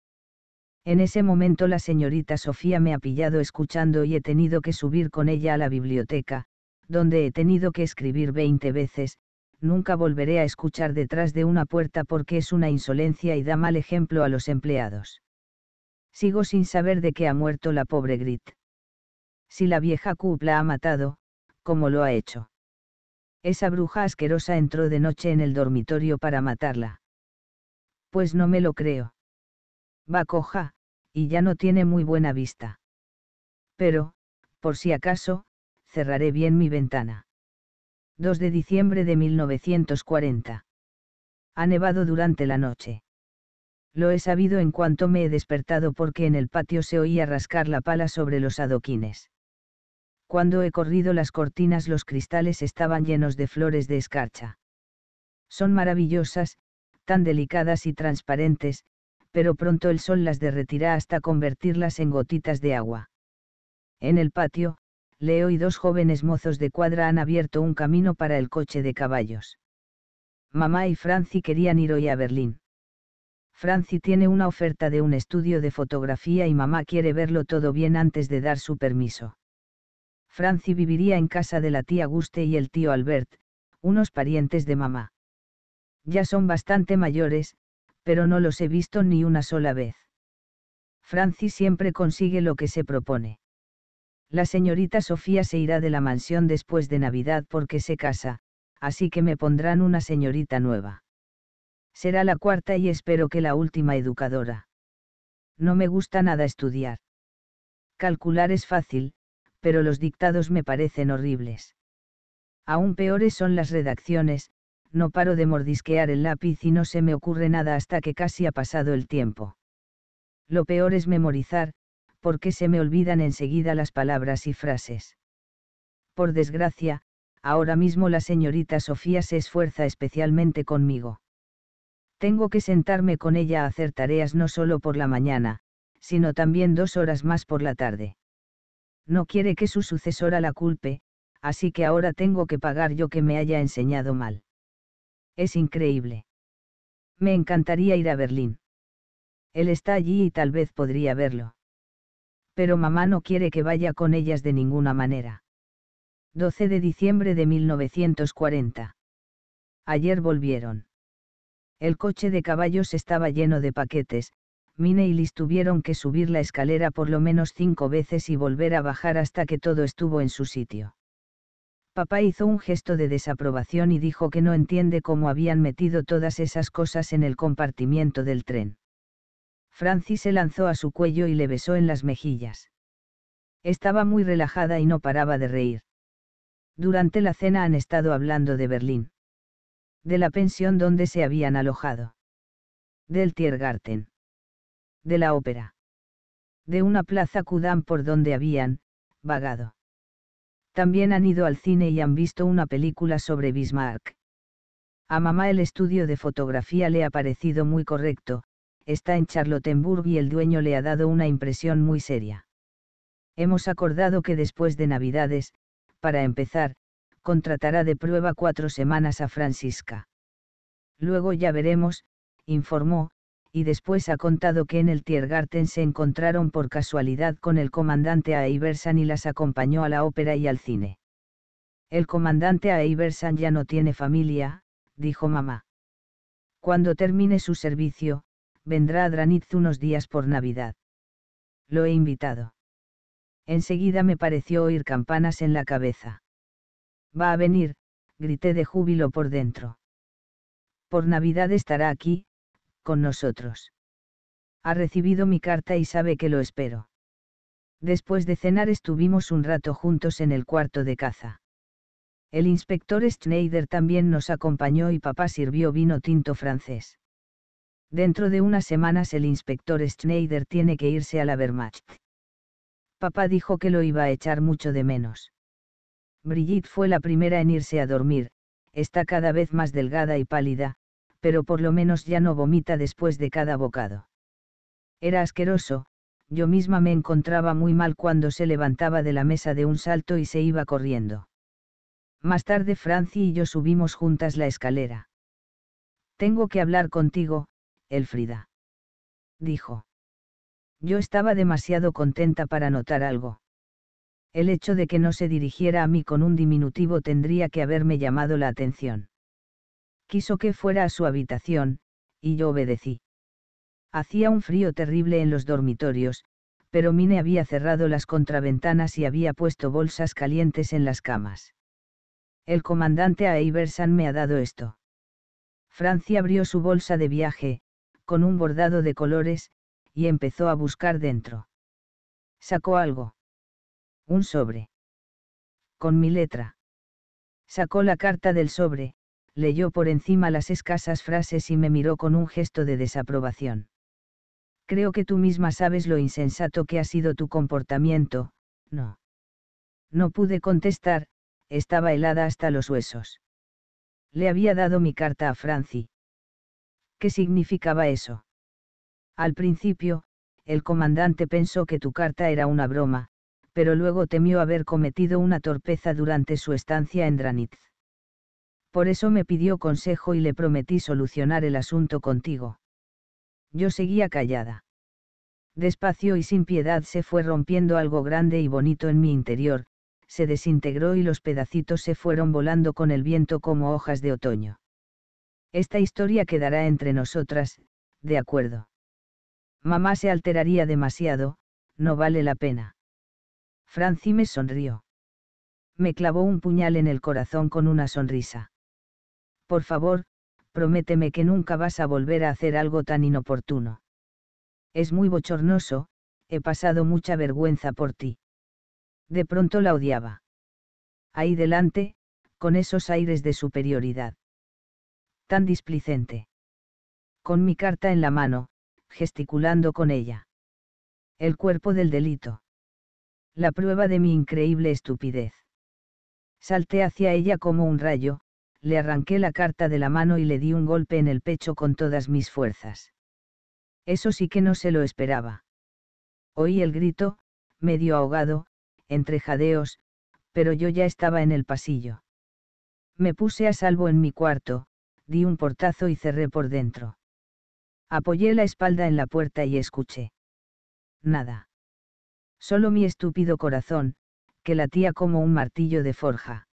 En ese momento la señorita Sofía me ha pillado escuchando y he tenido que subir con ella a la biblioteca, donde he tenido que escribir 20 veces, nunca volveré a escuchar detrás de una puerta porque es una insolencia y da mal ejemplo a los empleados. Sigo sin saber de qué ha muerto la pobre Grit. Si la vieja Coop la ha matado, ¿cómo lo ha hecho? Esa bruja asquerosa entró de noche en el dormitorio para matarla. Pues no me lo creo. Va coja, y ya no tiene muy buena vista. Pero, por si acaso, cerraré bien mi ventana. 2 de diciembre de 1940. Ha nevado durante la noche. Lo he sabido en cuanto me he despertado porque en el patio se oía rascar la pala sobre los adoquines. Cuando he corrido las cortinas los cristales estaban llenos de flores de escarcha. Son maravillosas, tan delicadas y transparentes, pero pronto el sol las derretirá hasta convertirlas en gotitas de agua. En el patio, Leo y dos jóvenes mozos de cuadra han abierto un camino para el coche de caballos. Mamá y Franci querían ir hoy a Berlín. Franci tiene una oferta de un estudio de fotografía y mamá quiere verlo todo bien antes de dar su permiso. Franci viviría en casa de la tía Guste y el tío Albert, unos parientes de mamá. Ya son bastante mayores, pero no los he visto ni una sola vez. Franci siempre consigue lo que se propone. La señorita Sofía se irá de la mansión después de Navidad porque se casa, así que me pondrán una señorita nueva. Será la cuarta y espero que la última educadora. No me gusta nada estudiar. Calcular es fácil, pero los dictados me parecen horribles. Aún peores son las redacciones, no paro de mordisquear el lápiz y no se me ocurre nada hasta que casi ha pasado el tiempo. Lo peor es memorizar, porque se me olvidan enseguida las palabras y frases. Por desgracia, ahora mismo la señorita Sofía se esfuerza especialmente conmigo. Tengo que sentarme con ella a hacer tareas no solo por la mañana, sino también dos horas más por la tarde. No quiere que su sucesora la culpe, así que ahora tengo que pagar yo que me haya enseñado mal. Es increíble. Me encantaría ir a Berlín. Él está allí y tal vez podría verlo pero mamá no quiere que vaya con ellas de ninguna manera. 12 de diciembre de 1940. Ayer volvieron. El coche de caballos estaba lleno de paquetes, Mine y Liz tuvieron que subir la escalera por lo menos cinco veces y volver a bajar hasta que todo estuvo en su sitio. Papá hizo un gesto de desaprobación y dijo que no entiende cómo habían metido todas esas cosas en el compartimiento del tren. Francis se lanzó a su cuello y le besó en las mejillas. Estaba muy relajada y no paraba de reír. Durante la cena han estado hablando de Berlín. De la pensión donde se habían alojado. Del Tiergarten. De la ópera. De una plaza Kudam por donde habían, vagado. También han ido al cine y han visto una película sobre Bismarck. A mamá el estudio de fotografía le ha parecido muy correcto, está en Charlottenburg y el dueño le ha dado una impresión muy seria. Hemos acordado que después de Navidades, para empezar, contratará de prueba cuatro semanas a Francisca. Luego ya veremos, informó, y después ha contado que en el Tiergarten se encontraron por casualidad con el comandante A. y las acompañó a la ópera y al cine. El comandante A. ya no tiene familia, dijo mamá. Cuando termine su servicio, vendrá a Dranitz unos días por Navidad. Lo he invitado. Enseguida me pareció oír campanas en la cabeza. Va a venir, grité de júbilo por dentro. Por Navidad estará aquí, con nosotros. Ha recibido mi carta y sabe que lo espero. Después de cenar estuvimos un rato juntos en el cuarto de caza. El inspector Schneider también nos acompañó y papá sirvió vino tinto francés. Dentro de unas semanas el inspector Schneider tiene que irse a la Wehrmacht. Papá dijo que lo iba a echar mucho de menos. Brigitte fue la primera en irse a dormir, está cada vez más delgada y pálida, pero por lo menos ya no vomita después de cada bocado. Era asqueroso, yo misma me encontraba muy mal cuando se levantaba de la mesa de un salto y se iba corriendo. Más tarde Francie y yo subimos juntas la escalera. Tengo que hablar contigo, Elfrida. Dijo. Yo estaba demasiado contenta para notar algo. El hecho de que no se dirigiera a mí con un diminutivo tendría que haberme llamado la atención. Quiso que fuera a su habitación, y yo obedecí. Hacía un frío terrible en los dormitorios, pero Mine había cerrado las contraventanas y había puesto bolsas calientes en las camas. El comandante Aiversan me ha dado esto. Francia abrió su bolsa de viaje, con un bordado de colores, y empezó a buscar dentro. Sacó algo. Un sobre. Con mi letra. Sacó la carta del sobre, leyó por encima las escasas frases y me miró con un gesto de desaprobación. Creo que tú misma sabes lo insensato que ha sido tu comportamiento, no. No pude contestar, estaba helada hasta los huesos. Le había dado mi carta a Franci. ¿Qué significaba eso? Al principio, el comandante pensó que tu carta era una broma, pero luego temió haber cometido una torpeza durante su estancia en Dranitz. Por eso me pidió consejo y le prometí solucionar el asunto contigo. Yo seguía callada. Despacio y sin piedad se fue rompiendo algo grande y bonito en mi interior, se desintegró y los pedacitos se fueron volando con el viento como hojas de otoño. Esta historia quedará entre nosotras, de acuerdo. Mamá se alteraría demasiado, no vale la pena. Franci me sonrió. Me clavó un puñal en el corazón con una sonrisa. Por favor, prométeme que nunca vas a volver a hacer algo tan inoportuno. Es muy bochornoso, he pasado mucha vergüenza por ti. De pronto la odiaba. Ahí delante, con esos aires de superioridad tan displicente. Con mi carta en la mano, gesticulando con ella. El cuerpo del delito. La prueba de mi increíble estupidez. Salté hacia ella como un rayo, le arranqué la carta de la mano y le di un golpe en el pecho con todas mis fuerzas. Eso sí que no se lo esperaba. Oí el grito, medio ahogado, entre jadeos, pero yo ya estaba en el pasillo. Me puse a salvo en mi cuarto, di un portazo y cerré por dentro. Apoyé la espalda en la puerta y escuché. Nada. Solo mi estúpido corazón, que latía como un martillo de forja.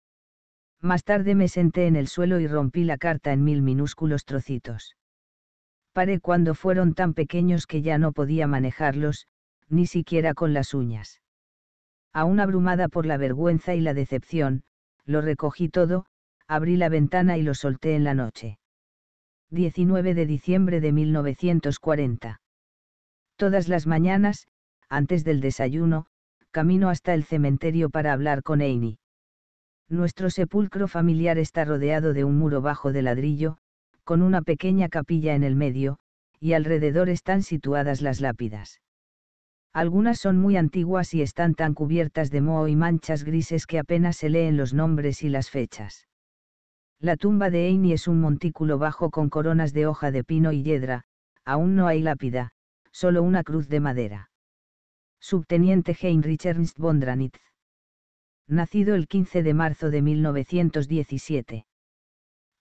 Más tarde me senté en el suelo y rompí la carta en mil minúsculos trocitos. Paré cuando fueron tan pequeños que ya no podía manejarlos, ni siquiera con las uñas. Aún abrumada por la vergüenza y la decepción, lo recogí todo, abrí la ventana y lo solté en la noche. 19 de diciembre de 1940. Todas las mañanas, antes del desayuno, camino hasta el cementerio para hablar con Amy. Nuestro sepulcro familiar está rodeado de un muro bajo de ladrillo, con una pequeña capilla en el medio, y alrededor están situadas las lápidas. Algunas son muy antiguas y están tan cubiertas de moho y manchas grises que apenas se leen los nombres y las fechas. La tumba de Amy es un montículo bajo con coronas de hoja de pino y hiedra. aún no hay lápida, solo una cruz de madera. Subteniente Heinrich Ernst Bondranitz. Nacido el 15 de marzo de 1917.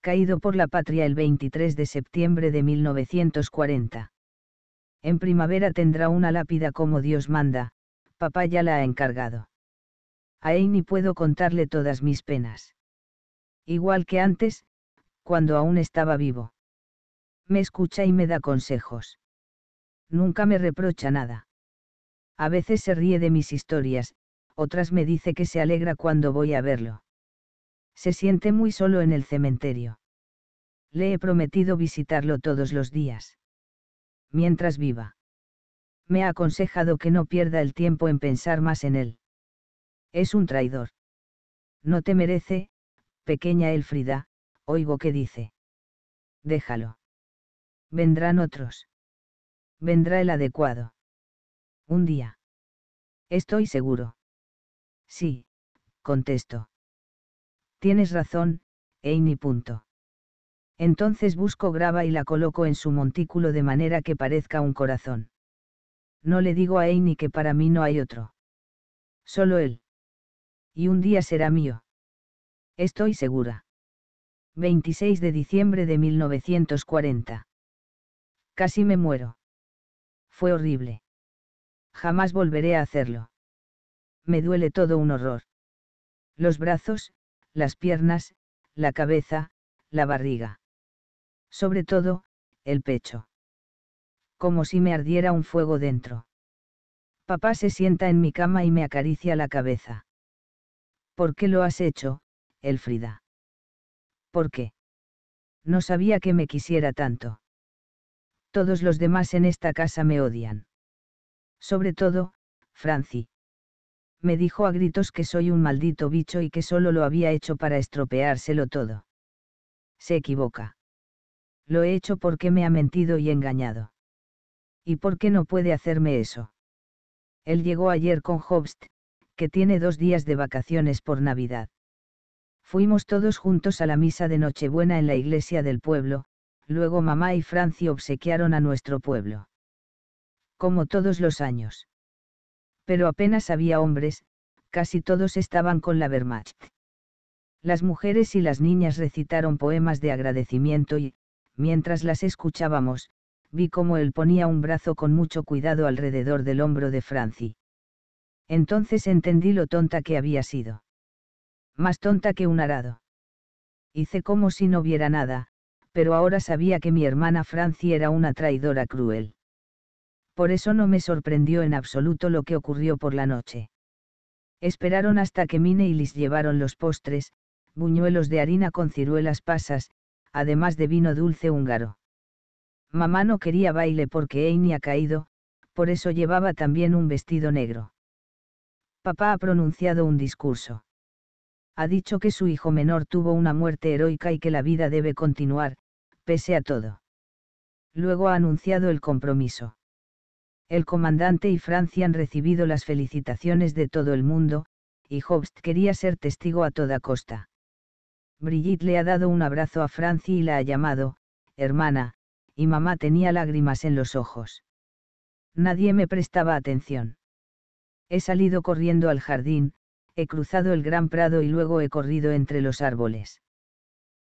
Caído por la patria el 23 de septiembre de 1940. En primavera tendrá una lápida como Dios manda, papá ya la ha encargado. A Amy puedo contarle todas mis penas igual que antes, cuando aún estaba vivo. Me escucha y me da consejos. Nunca me reprocha nada. A veces se ríe de mis historias, otras me dice que se alegra cuando voy a verlo. Se siente muy solo en el cementerio. Le he prometido visitarlo todos los días. Mientras viva. Me ha aconsejado que no pierda el tiempo en pensar más en él. Es un traidor. No te merece, pequeña Elfrida, oigo que dice. Déjalo. Vendrán otros. Vendrá el adecuado. Un día. Estoy seguro. Sí, contesto. Tienes razón, Amy. Punto. Entonces busco grava y la coloco en su montículo de manera que parezca un corazón. No le digo a Amy que para mí no hay otro. Solo él. Y un día será mío. Estoy segura. 26 de diciembre de 1940. Casi me muero. Fue horrible. Jamás volveré a hacerlo. Me duele todo un horror. Los brazos, las piernas, la cabeza, la barriga. Sobre todo, el pecho. Como si me ardiera un fuego dentro. Papá se sienta en mi cama y me acaricia la cabeza. ¿Por qué lo has hecho, Elfrida. ¿Por qué? No sabía que me quisiera tanto. Todos los demás en esta casa me odian. Sobre todo, Franci. Me dijo a gritos que soy un maldito bicho y que solo lo había hecho para estropeárselo todo. Se equivoca. Lo he hecho porque me ha mentido y engañado. ¿Y por qué no puede hacerme eso? Él llegó ayer con Hobst, que tiene dos días de vacaciones por Navidad. Fuimos todos juntos a la misa de Nochebuena en la iglesia del pueblo, luego mamá y Franci obsequiaron a nuestro pueblo. Como todos los años. Pero apenas había hombres, casi todos estaban con la Wehrmacht. Las mujeres y las niñas recitaron poemas de agradecimiento y, mientras las escuchábamos, vi cómo él ponía un brazo con mucho cuidado alrededor del hombro de Franci. Entonces entendí lo tonta que había sido más tonta que un arado. Hice como si no viera nada, pero ahora sabía que mi hermana Franci era una traidora cruel. Por eso no me sorprendió en absoluto lo que ocurrió por la noche. Esperaron hasta que Mine y Liz llevaron los postres, buñuelos de harina con ciruelas pasas, además de vino dulce húngaro. Mamá no quería baile porque Amy ha caído, por eso llevaba también un vestido negro. Papá ha pronunciado un discurso ha dicho que su hijo menor tuvo una muerte heroica y que la vida debe continuar, pese a todo. Luego ha anunciado el compromiso. El comandante y Francia han recibido las felicitaciones de todo el mundo, y Hobst quería ser testigo a toda costa. Brigitte le ha dado un abrazo a Francia y la ha llamado, hermana, y mamá tenía lágrimas en los ojos. Nadie me prestaba atención. He salido corriendo al jardín, he cruzado el gran prado y luego he corrido entre los árboles.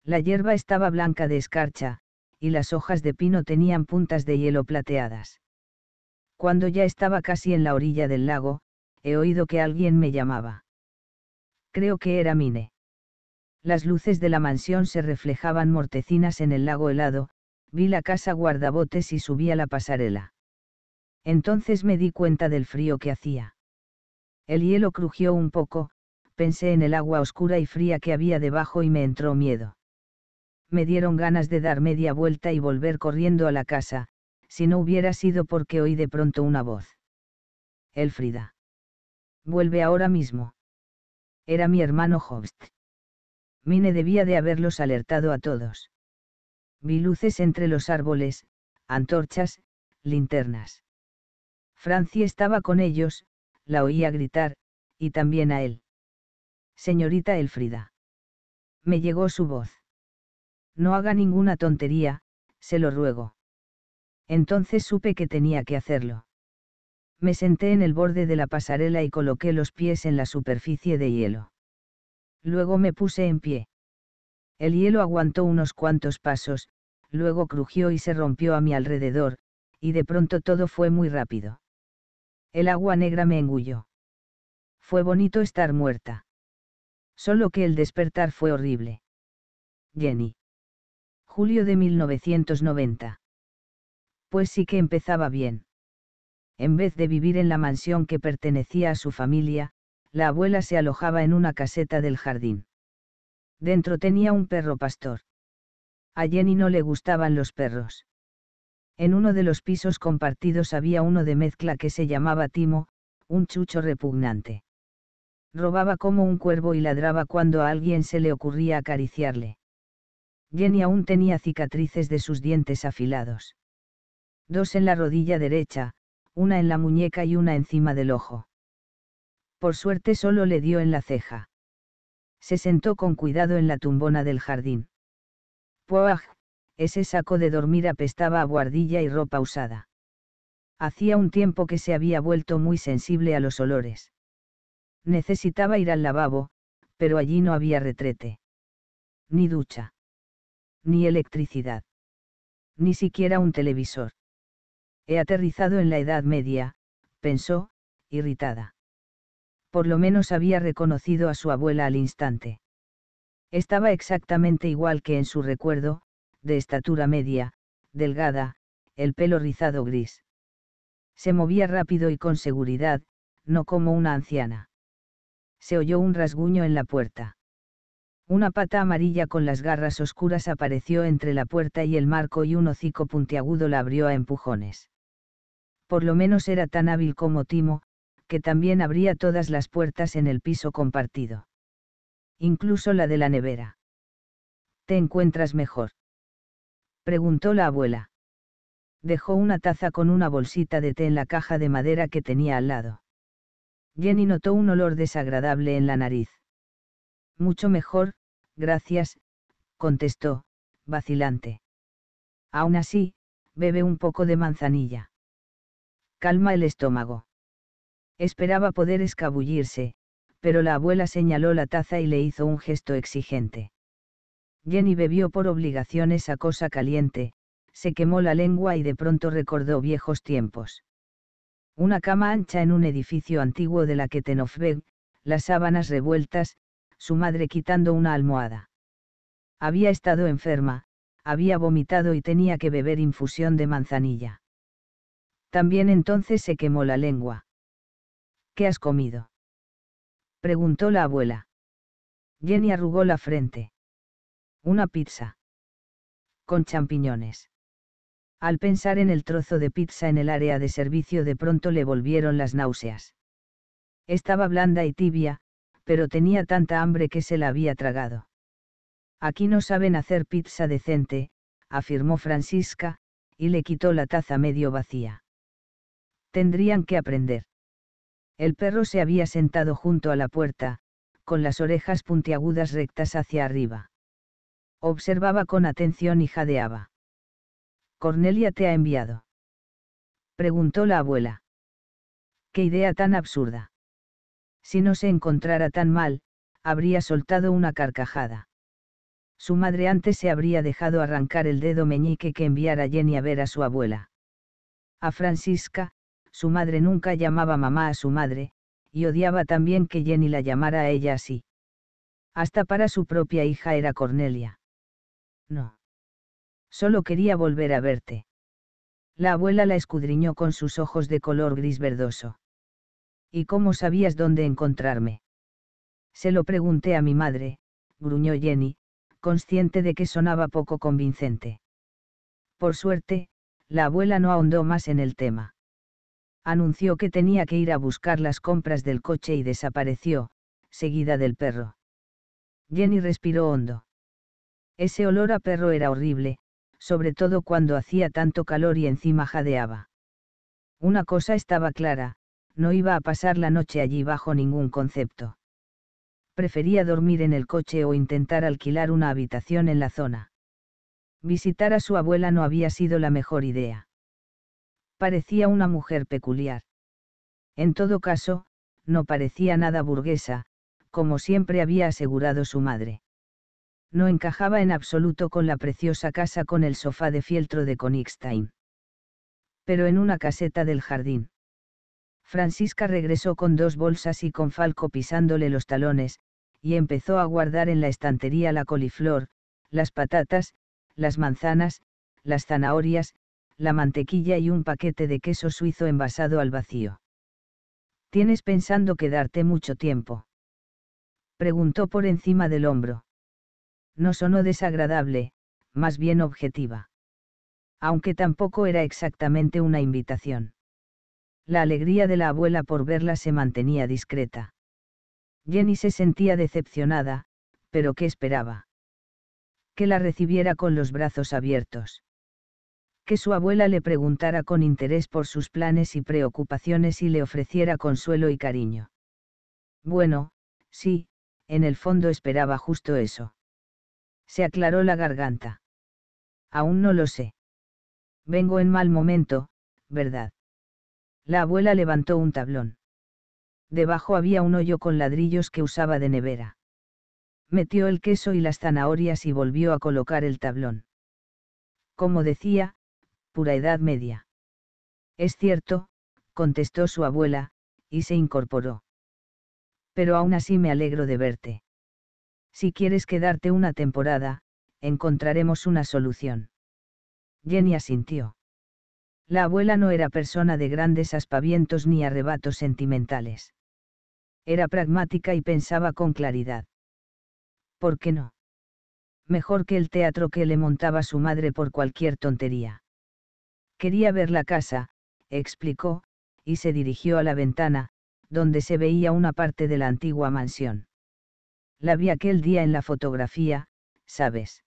La hierba estaba blanca de escarcha, y las hojas de pino tenían puntas de hielo plateadas. Cuando ya estaba casi en la orilla del lago, he oído que alguien me llamaba. Creo que era Mine. Las luces de la mansión se reflejaban mortecinas en el lago helado, vi la casa guardabotes y subí a la pasarela. Entonces me di cuenta del frío que hacía. El hielo crujió un poco, pensé en el agua oscura y fría que había debajo y me entró miedo. Me dieron ganas de dar media vuelta y volver corriendo a la casa, si no hubiera sido porque oí de pronto una voz. Elfrida. Vuelve ahora mismo. Era mi hermano Hobst. Mine debía de haberlos alertado a todos. Vi luces entre los árboles, antorchas, linternas. Francie estaba con ellos, la oía gritar, y también a él. Señorita Elfrida. Me llegó su voz. No haga ninguna tontería, se lo ruego. Entonces supe que tenía que hacerlo. Me senté en el borde de la pasarela y coloqué los pies en la superficie de hielo. Luego me puse en pie. El hielo aguantó unos cuantos pasos, luego crujió y se rompió a mi alrededor, y de pronto todo fue muy rápido. El agua negra me engulló. Fue bonito estar muerta. Solo que el despertar fue horrible. Jenny. Julio de 1990. Pues sí que empezaba bien. En vez de vivir en la mansión que pertenecía a su familia, la abuela se alojaba en una caseta del jardín. Dentro tenía un perro pastor. A Jenny no le gustaban los perros. En uno de los pisos compartidos había uno de mezcla que se llamaba Timo, un chucho repugnante. Robaba como un cuervo y ladraba cuando a alguien se le ocurría acariciarle. Jenny aún tenía cicatrices de sus dientes afilados. Dos en la rodilla derecha, una en la muñeca y una encima del ojo. Por suerte solo le dio en la ceja. Se sentó con cuidado en la tumbona del jardín. ¡Puaj! ese saco de dormir apestaba a guardilla y ropa usada. Hacía un tiempo que se había vuelto muy sensible a los olores. Necesitaba ir al lavabo, pero allí no había retrete. Ni ducha. Ni electricidad. Ni siquiera un televisor. He aterrizado en la Edad Media, pensó, irritada. Por lo menos había reconocido a su abuela al instante. Estaba exactamente igual que en su recuerdo, de estatura media, delgada, el pelo rizado gris. Se movía rápido y con seguridad, no como una anciana. Se oyó un rasguño en la puerta. Una pata amarilla con las garras oscuras apareció entre la puerta y el marco y un hocico puntiagudo la abrió a empujones. Por lo menos era tan hábil como Timo, que también abría todas las puertas en el piso compartido. Incluso la de la nevera. Te encuentras mejor preguntó la abuela. Dejó una taza con una bolsita de té en la caja de madera que tenía al lado. Jenny notó un olor desagradable en la nariz. Mucho mejor, gracias, contestó, vacilante. Aún así, bebe un poco de manzanilla. Calma el estómago. Esperaba poder escabullirse, pero la abuela señaló la taza y le hizo un gesto exigente. Jenny bebió por obligación esa cosa caliente, se quemó la lengua y de pronto recordó viejos tiempos. Una cama ancha en un edificio antiguo de la que Tenofbeg, las sábanas revueltas, su madre quitando una almohada. Había estado enferma, había vomitado y tenía que beber infusión de manzanilla. También entonces se quemó la lengua. ¿Qué has comido? preguntó la abuela. Jenny arrugó la frente. Una pizza. Con champiñones. Al pensar en el trozo de pizza en el área de servicio de pronto le volvieron las náuseas. Estaba blanda y tibia, pero tenía tanta hambre que se la había tragado. Aquí no saben hacer pizza decente, afirmó Francisca, y le quitó la taza medio vacía. Tendrían que aprender. El perro se había sentado junto a la puerta, con las orejas puntiagudas rectas hacia arriba. Observaba con atención y jadeaba. Cornelia te ha enviado. Preguntó la abuela. Qué idea tan absurda. Si no se encontrara tan mal, habría soltado una carcajada. Su madre antes se habría dejado arrancar el dedo meñique que enviara Jenny a ver a su abuela. A Francisca, su madre nunca llamaba mamá a su madre, y odiaba también que Jenny la llamara a ella así. Hasta para su propia hija era Cornelia. No. Solo quería volver a verte. La abuela la escudriñó con sus ojos de color gris verdoso. ¿Y cómo sabías dónde encontrarme? Se lo pregunté a mi madre, gruñó Jenny, consciente de que sonaba poco convincente. Por suerte, la abuela no ahondó más en el tema. Anunció que tenía que ir a buscar las compras del coche y desapareció, seguida del perro. Jenny respiró hondo. Ese olor a perro era horrible, sobre todo cuando hacía tanto calor y encima jadeaba. Una cosa estaba clara, no iba a pasar la noche allí bajo ningún concepto. Prefería dormir en el coche o intentar alquilar una habitación en la zona. Visitar a su abuela no había sido la mejor idea. Parecía una mujer peculiar. En todo caso, no parecía nada burguesa, como siempre había asegurado su madre no encajaba en absoluto con la preciosa casa con el sofá de fieltro de Konigstein. Pero en una caseta del jardín. Francisca regresó con dos bolsas y con Falco pisándole los talones, y empezó a guardar en la estantería la coliflor, las patatas, las manzanas, las zanahorias, la mantequilla y un paquete de queso suizo envasado al vacío. ¿Tienes pensando quedarte mucho tiempo? Preguntó por encima del hombro no sonó desagradable, más bien objetiva. Aunque tampoco era exactamente una invitación. La alegría de la abuela por verla se mantenía discreta. Jenny se sentía decepcionada, pero ¿qué esperaba? Que la recibiera con los brazos abiertos. Que su abuela le preguntara con interés por sus planes y preocupaciones y le ofreciera consuelo y cariño. Bueno, sí, en el fondo esperaba justo eso. Se aclaró la garganta. Aún no lo sé. Vengo en mal momento, ¿verdad? La abuela levantó un tablón. Debajo había un hoyo con ladrillos que usaba de nevera. Metió el queso y las zanahorias y volvió a colocar el tablón. Como decía, pura edad media. Es cierto, contestó su abuela, y se incorporó. Pero aún así me alegro de verte. Si quieres quedarte una temporada, encontraremos una solución. Jenny asintió. La abuela no era persona de grandes aspavientos ni arrebatos sentimentales. Era pragmática y pensaba con claridad. ¿Por qué no? Mejor que el teatro que le montaba su madre por cualquier tontería. Quería ver la casa, explicó, y se dirigió a la ventana, donde se veía una parte de la antigua mansión. La vi aquel día en la fotografía, ¿sabes?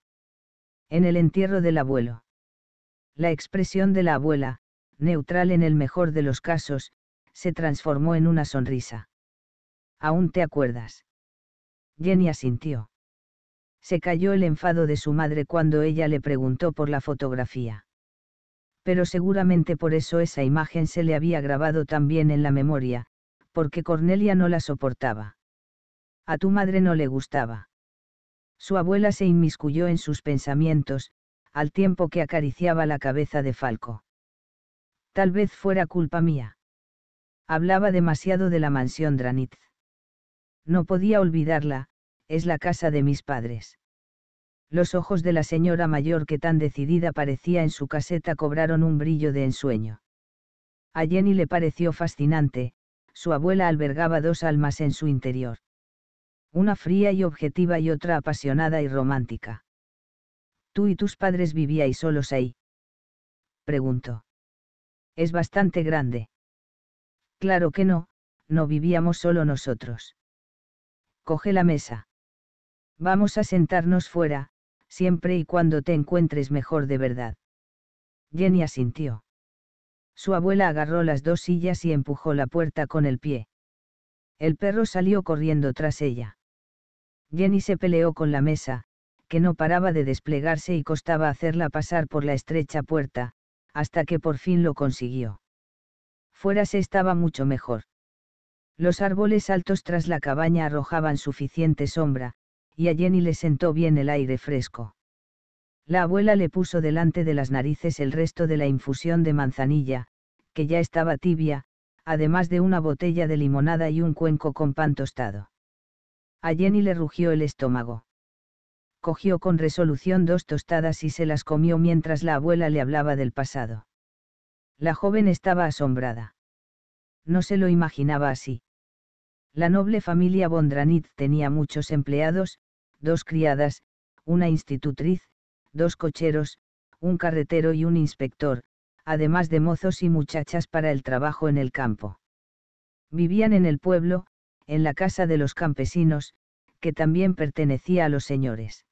En el entierro del abuelo. La expresión de la abuela, neutral en el mejor de los casos, se transformó en una sonrisa. ¿Aún te acuerdas? Jenny asintió. Se cayó el enfado de su madre cuando ella le preguntó por la fotografía. Pero seguramente por eso esa imagen se le había grabado también en la memoria, porque Cornelia no la soportaba. A tu madre no le gustaba. Su abuela se inmiscuyó en sus pensamientos, al tiempo que acariciaba la cabeza de Falco. Tal vez fuera culpa mía. Hablaba demasiado de la mansión Dranitz. No podía olvidarla, es la casa de mis padres. Los ojos de la señora mayor que tan decidida parecía en su caseta cobraron un brillo de ensueño. A Jenny le pareció fascinante, su abuela albergaba dos almas en su interior una fría y objetiva y otra apasionada y romántica. ¿Tú y tus padres vivíais solos ahí? Preguntó. Es bastante grande. Claro que no, no vivíamos solo nosotros. Coge la mesa. Vamos a sentarnos fuera, siempre y cuando te encuentres mejor de verdad. Jenny asintió. Su abuela agarró las dos sillas y empujó la puerta con el pie. El perro salió corriendo tras ella. Jenny se peleó con la mesa, que no paraba de desplegarse y costaba hacerla pasar por la estrecha puerta, hasta que por fin lo consiguió. Fuera se estaba mucho mejor. Los árboles altos tras la cabaña arrojaban suficiente sombra, y a Jenny le sentó bien el aire fresco. La abuela le puso delante de las narices el resto de la infusión de manzanilla, que ya estaba tibia, además de una botella de limonada y un cuenco con pan tostado. A Jenny le rugió el estómago. Cogió con resolución dos tostadas y se las comió mientras la abuela le hablaba del pasado. La joven estaba asombrada. No se lo imaginaba así. La noble familia Bondranit tenía muchos empleados, dos criadas, una institutriz, dos cocheros, un carretero y un inspector, además de mozos y muchachas para el trabajo en el campo. Vivían en el pueblo, en la casa de los campesinos, que también pertenecía a los señores.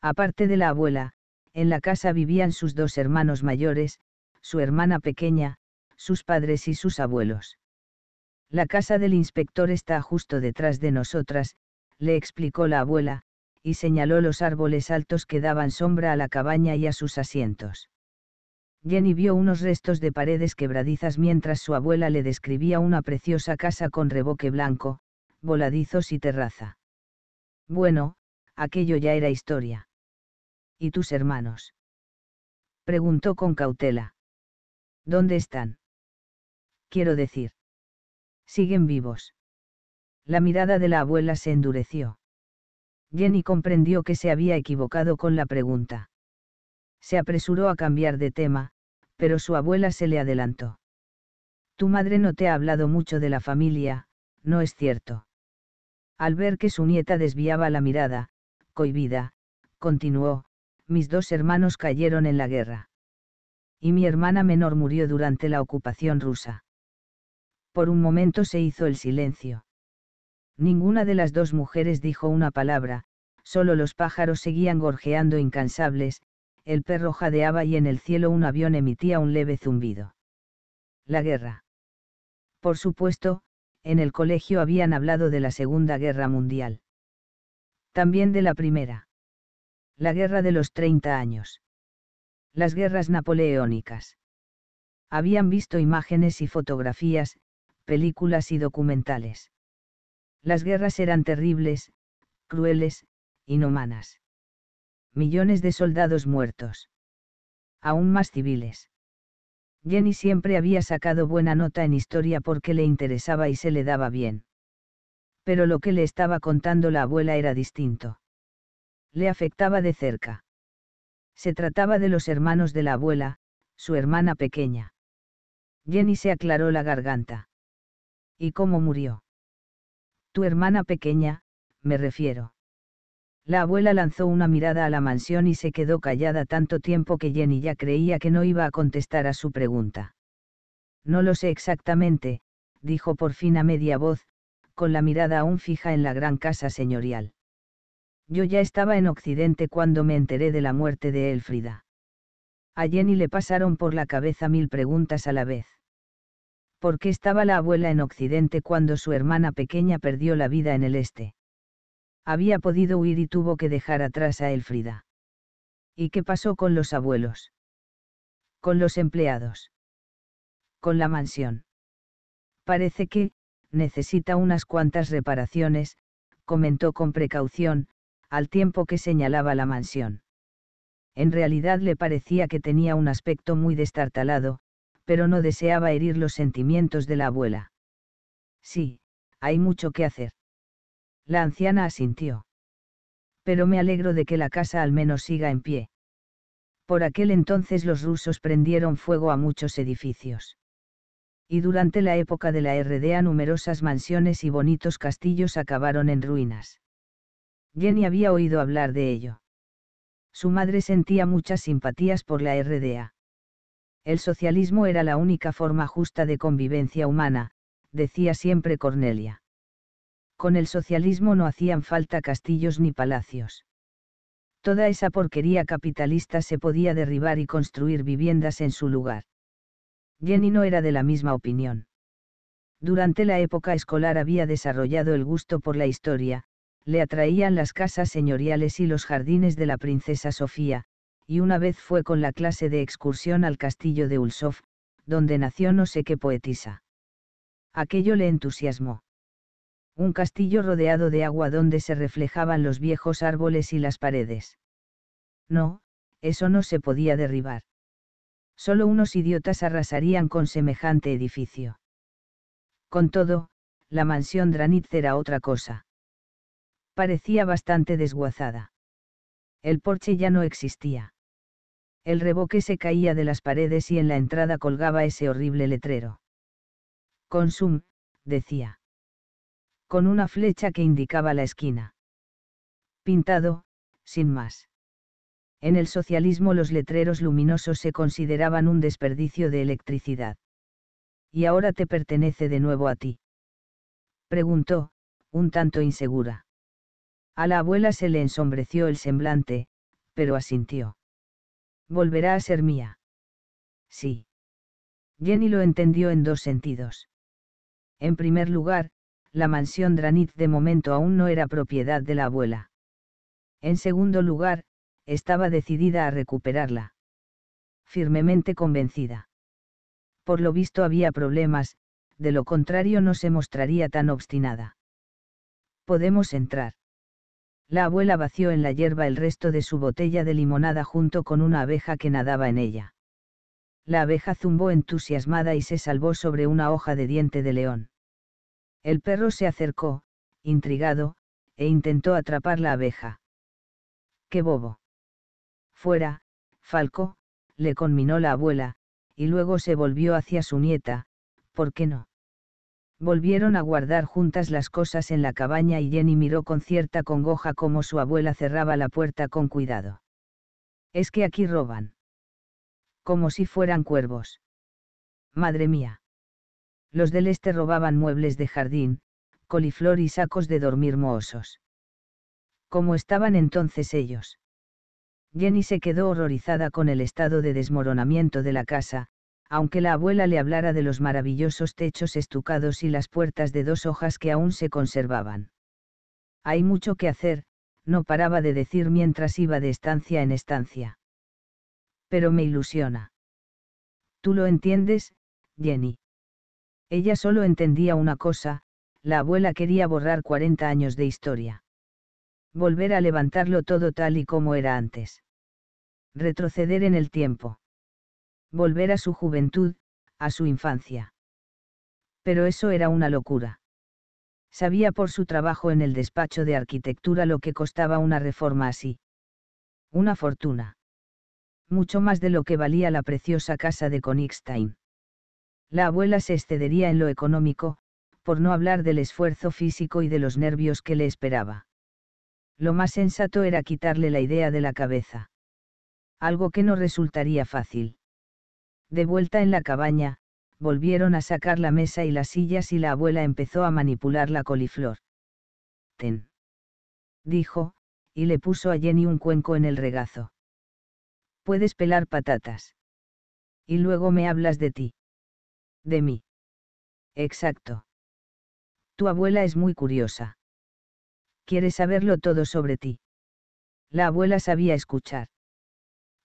Aparte de la abuela, en la casa vivían sus dos hermanos mayores, su hermana pequeña, sus padres y sus abuelos. La casa del inspector está justo detrás de nosotras, le explicó la abuela, y señaló los árboles altos que daban sombra a la cabaña y a sus asientos. Jenny vio unos restos de paredes quebradizas mientras su abuela le describía una preciosa casa con reboque blanco, voladizos y terraza. Bueno, aquello ya era historia. ¿Y tus hermanos? Preguntó con cautela. ¿Dónde están? Quiero decir. Siguen vivos. La mirada de la abuela se endureció. Jenny comprendió que se había equivocado con la pregunta. Se apresuró a cambiar de tema, pero su abuela se le adelantó. Tu madre no te ha hablado mucho de la familia, no es cierto. Al ver que su nieta desviaba la mirada, cohibida, continuó, mis dos hermanos cayeron en la guerra. Y mi hermana menor murió durante la ocupación rusa. Por un momento se hizo el silencio. Ninguna de las dos mujeres dijo una palabra, solo los pájaros seguían gorjeando incansables, el perro jadeaba y en el cielo un avión emitía un leve zumbido. La guerra. Por supuesto, en el colegio habían hablado de la Segunda Guerra Mundial. También de la Primera. La Guerra de los 30 años. Las guerras napoleónicas. Habían visto imágenes y fotografías, películas y documentales. Las guerras eran terribles, crueles, inhumanas millones de soldados muertos. Aún más civiles. Jenny siempre había sacado buena nota en historia porque le interesaba y se le daba bien. Pero lo que le estaba contando la abuela era distinto. Le afectaba de cerca. Se trataba de los hermanos de la abuela, su hermana pequeña. Jenny se aclaró la garganta. ¿Y cómo murió? Tu hermana pequeña, me refiero. La abuela lanzó una mirada a la mansión y se quedó callada tanto tiempo que Jenny ya creía que no iba a contestar a su pregunta. No lo sé exactamente, dijo por fin a media voz, con la mirada aún fija en la gran casa señorial. Yo ya estaba en Occidente cuando me enteré de la muerte de Elfrida. A Jenny le pasaron por la cabeza mil preguntas a la vez. ¿Por qué estaba la abuela en Occidente cuando su hermana pequeña perdió la vida en el Este? Había podido huir y tuvo que dejar atrás a Elfrida. ¿Y qué pasó con los abuelos? Con los empleados. Con la mansión. Parece que, necesita unas cuantas reparaciones, comentó con precaución, al tiempo que señalaba la mansión. En realidad le parecía que tenía un aspecto muy destartalado, pero no deseaba herir los sentimientos de la abuela. Sí, hay mucho que hacer. La anciana asintió. Pero me alegro de que la casa al menos siga en pie. Por aquel entonces los rusos prendieron fuego a muchos edificios. Y durante la época de la RDA numerosas mansiones y bonitos castillos acabaron en ruinas. Jenny había oído hablar de ello. Su madre sentía muchas simpatías por la RDA. El socialismo era la única forma justa de convivencia humana, decía siempre Cornelia con el socialismo no hacían falta castillos ni palacios. Toda esa porquería capitalista se podía derribar y construir viviendas en su lugar. Jenny no era de la misma opinión. Durante la época escolar había desarrollado el gusto por la historia, le atraían las casas señoriales y los jardines de la princesa Sofía, y una vez fue con la clase de excursión al castillo de Ulsov, donde nació no sé qué poetisa. Aquello le entusiasmó un castillo rodeado de agua donde se reflejaban los viejos árboles y las paredes. No, eso no se podía derribar. Solo unos idiotas arrasarían con semejante edificio. Con todo, la mansión Dranitz era otra cosa. Parecía bastante desguazada. El porche ya no existía. El reboque se caía de las paredes y en la entrada colgaba ese horrible letrero. Consum, decía con una flecha que indicaba la esquina. Pintado, sin más. En el socialismo los letreros luminosos se consideraban un desperdicio de electricidad. ¿Y ahora te pertenece de nuevo a ti? Preguntó, un tanto insegura. A la abuela se le ensombreció el semblante, pero asintió. Volverá a ser mía. Sí. Jenny lo entendió en dos sentidos. En primer lugar, la mansión Dranit de momento aún no era propiedad de la abuela. En segundo lugar, estaba decidida a recuperarla. Firmemente convencida. Por lo visto había problemas, de lo contrario no se mostraría tan obstinada. Podemos entrar. La abuela vació en la hierba el resto de su botella de limonada junto con una abeja que nadaba en ella. La abeja zumbó entusiasmada y se salvó sobre una hoja de diente de león. El perro se acercó, intrigado, e intentó atrapar la abeja. ¡Qué bobo! Fuera, Falco, le conminó la abuela, y luego se volvió hacia su nieta, ¿por qué no? Volvieron a guardar juntas las cosas en la cabaña y Jenny miró con cierta congoja cómo su abuela cerraba la puerta con cuidado. Es que aquí roban. Como si fueran cuervos. Madre mía. Los del este robaban muebles de jardín, coliflor y sacos de dormir mohosos. ¿Cómo estaban entonces ellos? Jenny se quedó horrorizada con el estado de desmoronamiento de la casa, aunque la abuela le hablara de los maravillosos techos estucados y las puertas de dos hojas que aún se conservaban. Hay mucho que hacer, no paraba de decir mientras iba de estancia en estancia. Pero me ilusiona. Tú lo entiendes, Jenny. Ella solo entendía una cosa, la abuela quería borrar 40 años de historia. Volver a levantarlo todo tal y como era antes. Retroceder en el tiempo. Volver a su juventud, a su infancia. Pero eso era una locura. Sabía por su trabajo en el despacho de arquitectura lo que costaba una reforma así. Una fortuna. Mucho más de lo que valía la preciosa casa de Konigstein la abuela se excedería en lo económico, por no hablar del esfuerzo físico y de los nervios que le esperaba. Lo más sensato era quitarle la idea de la cabeza. Algo que no resultaría fácil. De vuelta en la cabaña, volvieron a sacar la mesa y las sillas y la abuela empezó a manipular la coliflor. Ten. Dijo, y le puso a Jenny un cuenco en el regazo. Puedes pelar patatas. Y luego me hablas de ti. De mí. Exacto. Tu abuela es muy curiosa. Quiere saberlo todo sobre ti. La abuela sabía escuchar.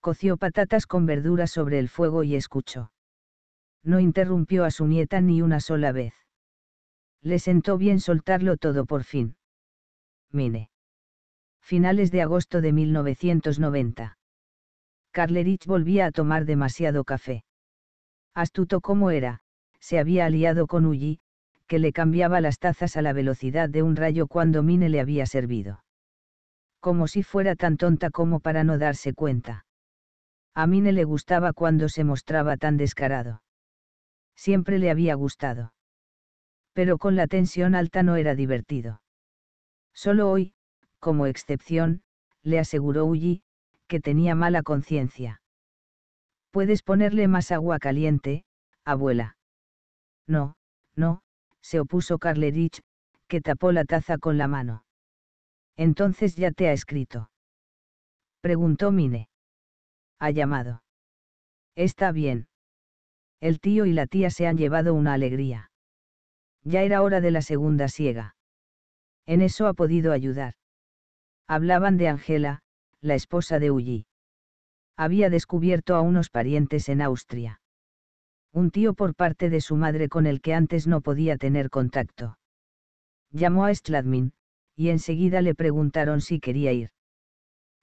Coció patatas con verduras sobre el fuego y escuchó. No interrumpió a su nieta ni una sola vez. Le sentó bien soltarlo todo por fin. Mine. Finales de agosto de 1990. Carlerich volvía a tomar demasiado café. Astuto como era, se había aliado con Uji, que le cambiaba las tazas a la velocidad de un rayo cuando Mine le había servido. Como si fuera tan tonta como para no darse cuenta. A Mine le gustaba cuando se mostraba tan descarado. Siempre le había gustado. Pero con la tensión alta no era divertido. Solo hoy, como excepción, le aseguró Uji, que tenía mala conciencia. Puedes ponerle más agua caliente, abuela. No, no, se opuso Karlerich, que tapó la taza con la mano. Entonces ya te ha escrito. Preguntó Mine. Ha llamado. Está bien. El tío y la tía se han llevado una alegría. Ya era hora de la segunda siega. En eso ha podido ayudar. Hablaban de Angela, la esposa de Ulli. Había descubierto a unos parientes en Austria un tío por parte de su madre con el que antes no podía tener contacto. Llamó a Stladmin, y enseguida le preguntaron si quería ir.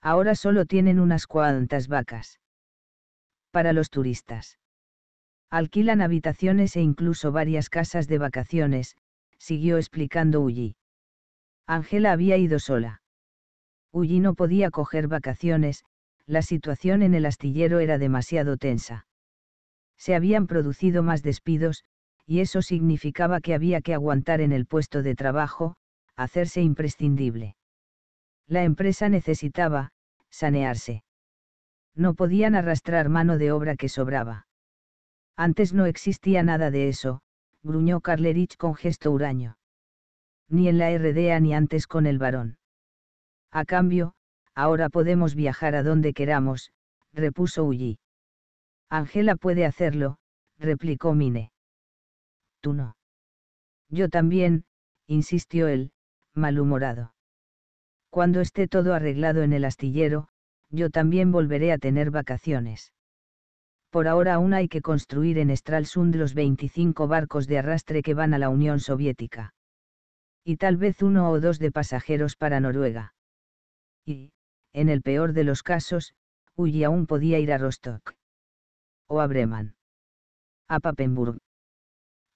Ahora solo tienen unas cuantas vacas. Para los turistas. Alquilan habitaciones e incluso varias casas de vacaciones, siguió explicando Ulli. Ángela había ido sola. Ulli no podía coger vacaciones, la situación en el astillero era demasiado tensa se habían producido más despidos, y eso significaba que había que aguantar en el puesto de trabajo, hacerse imprescindible. La empresa necesitaba, sanearse. No podían arrastrar mano de obra que sobraba. Antes no existía nada de eso, gruñó Carlerich con gesto huraño. Ni en la RDA ni antes con el varón. A cambio, ahora podemos viajar a donde queramos, repuso Ulli. Angela puede hacerlo, replicó Mine. Tú no. Yo también, insistió él, malhumorado. Cuando esté todo arreglado en el astillero, yo también volveré a tener vacaciones. Por ahora aún hay que construir en Stralsund los 25 barcos de arrastre que van a la Unión Soviética. Y tal vez uno o dos de pasajeros para Noruega. Y, en el peor de los casos, Ulli aún podía ir a Rostock o a Bremen. A Papenburg.